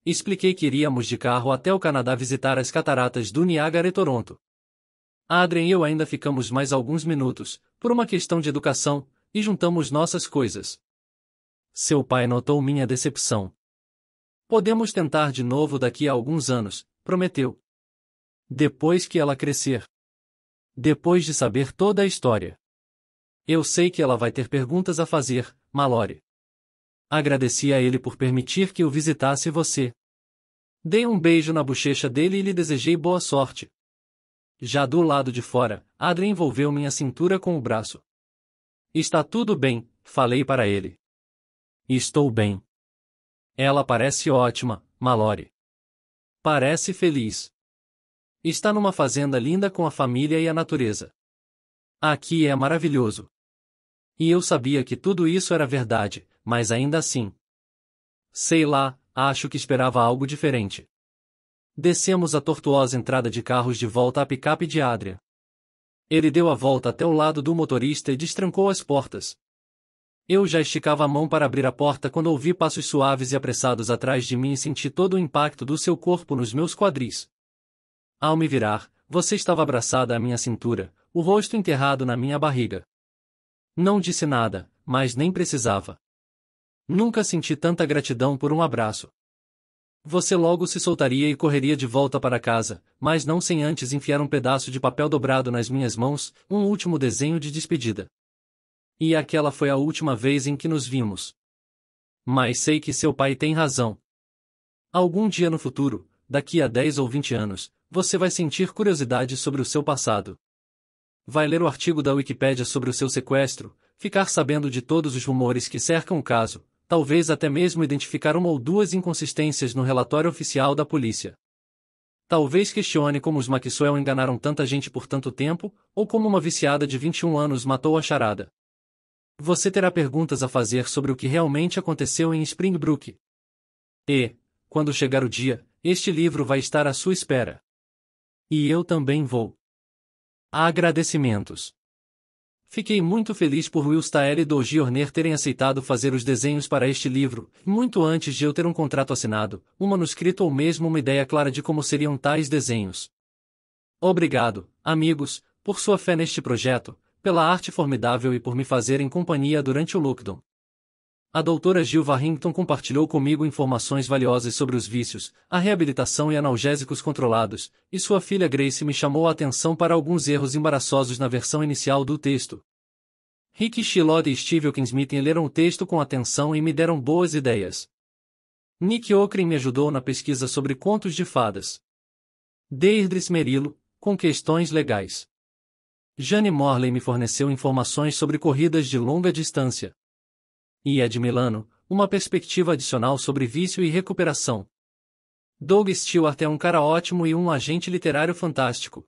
A: Expliquei que iríamos de carro até o Canadá visitar as cataratas do Niágara e Toronto. Adrien e eu ainda ficamos mais alguns minutos, por uma questão de educação, e juntamos nossas coisas. Seu pai notou minha decepção. Podemos tentar de novo daqui a alguns anos, prometeu. Depois que ela crescer. Depois de saber toda a história. Eu sei que ela vai ter perguntas a fazer, Malore. Agradeci a ele por permitir que eu visitasse você. Dei um beijo na bochecha dele e lhe desejei boa sorte. Já do lado de fora, Adrien envolveu minha cintura com o braço. Está tudo bem, falei para ele. Estou bem. Ela parece ótima, Mallory. Parece feliz. Está numa fazenda linda com a família e a natureza. Aqui é maravilhoso. E eu sabia que tudo isso era verdade, mas ainda assim. Sei lá, acho que esperava algo diferente. Descemos a tortuosa entrada de carros de volta à picape de Adria. Ele deu a volta até o lado do motorista e destrancou as portas. Eu já esticava a mão para abrir a porta quando ouvi passos suaves e apressados atrás de mim e senti todo o impacto do seu corpo nos meus quadris. Ao me virar, você estava abraçada à minha cintura, o rosto enterrado na minha barriga. Não disse nada, mas nem precisava. Nunca senti tanta gratidão por um abraço. Você logo se soltaria e correria de volta para casa, mas não sem antes enfiar um pedaço de papel dobrado nas minhas mãos, um último desenho de despedida. E aquela foi a última vez em que nos vimos. Mas sei que seu pai tem razão. Algum dia no futuro, daqui a 10 ou 20 anos, você vai sentir curiosidade sobre o seu passado. Vai ler o artigo da Wikipédia sobre o seu sequestro, ficar sabendo de todos os rumores que cercam o caso, talvez até mesmo identificar uma ou duas inconsistências no relatório oficial da polícia. Talvez questione como os Maxwell enganaram tanta gente por tanto tempo, ou como uma viciada de 21 anos matou a charada. Você terá perguntas a fazer sobre o que realmente aconteceu em Springbrook. E, quando chegar o dia, este livro vai estar à sua espera. E eu também vou. Agradecimentos. Fiquei muito feliz por Will Staer e Doji Orner terem aceitado fazer os desenhos para este livro, muito antes de eu ter um contrato assinado, um manuscrito ou mesmo uma ideia clara de como seriam tais desenhos. Obrigado, amigos, por sua fé neste projeto, pela arte formidável e por me fazerem companhia durante o lockdown. A doutora Gil Warrington compartilhou comigo informações valiosas sobre os vícios, a reabilitação e analgésicos controlados, e sua filha Grace me chamou a atenção para alguns erros embaraçosos na versão inicial do texto. Rick Shilod e Steve Okinsmith leram o texto com atenção e me deram boas ideias. Nick Okren me ajudou na pesquisa sobre contos de fadas. Deirdre Merilo, com questões legais. Jane Morley me forneceu informações sobre corridas de longa distância e é Ed Milano, uma perspectiva adicional sobre vício e recuperação. Doug Stewart é um cara ótimo e um agente literário fantástico.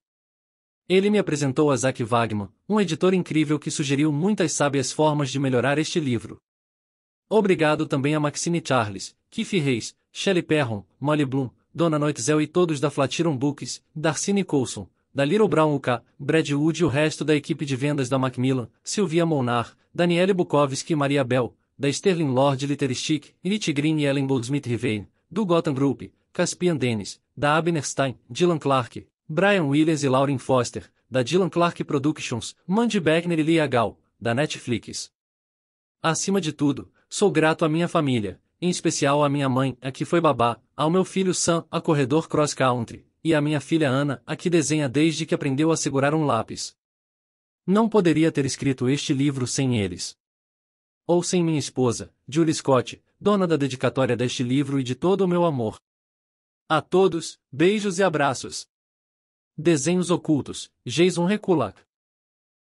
A: Ele me apresentou a Zack Wagman, um editor incrível que sugeriu muitas sábias formas de melhorar este livro. Obrigado também a Maxine Charles, Kiffy Reis, Shelley Perron, Molly Bloom, Dona Noitzel e todos da Flatiron Books, Darcine Nicholson, da Little Brown UK, Brad Wood e o resto da equipe de vendas da Macmillan, Silvia Monar, Daniele Bukowski e Maria Bell, da Sterling Lord Litterstick, Nit Green e Ellen Goldsmith Rivain, do Gotham Group, Caspian Dennis, da Abnerstein, Dylan Clark, Brian Williams e Lauren Foster, da Dylan Clark Productions, Mandy Beckner e Lia Gal, da Netflix. Acima de tudo, sou grato à minha família, em especial à minha mãe, a que foi babá, ao meu filho Sam, a corredor cross country, e à minha filha Ana, a que desenha desde que aprendeu a segurar um lápis. Não poderia ter escrito este livro sem eles. Ou sem minha esposa, Julie Scott, dona da dedicatória deste livro e de todo o meu amor. A todos, beijos e abraços. Desenhos Ocultos, Jason Reculac.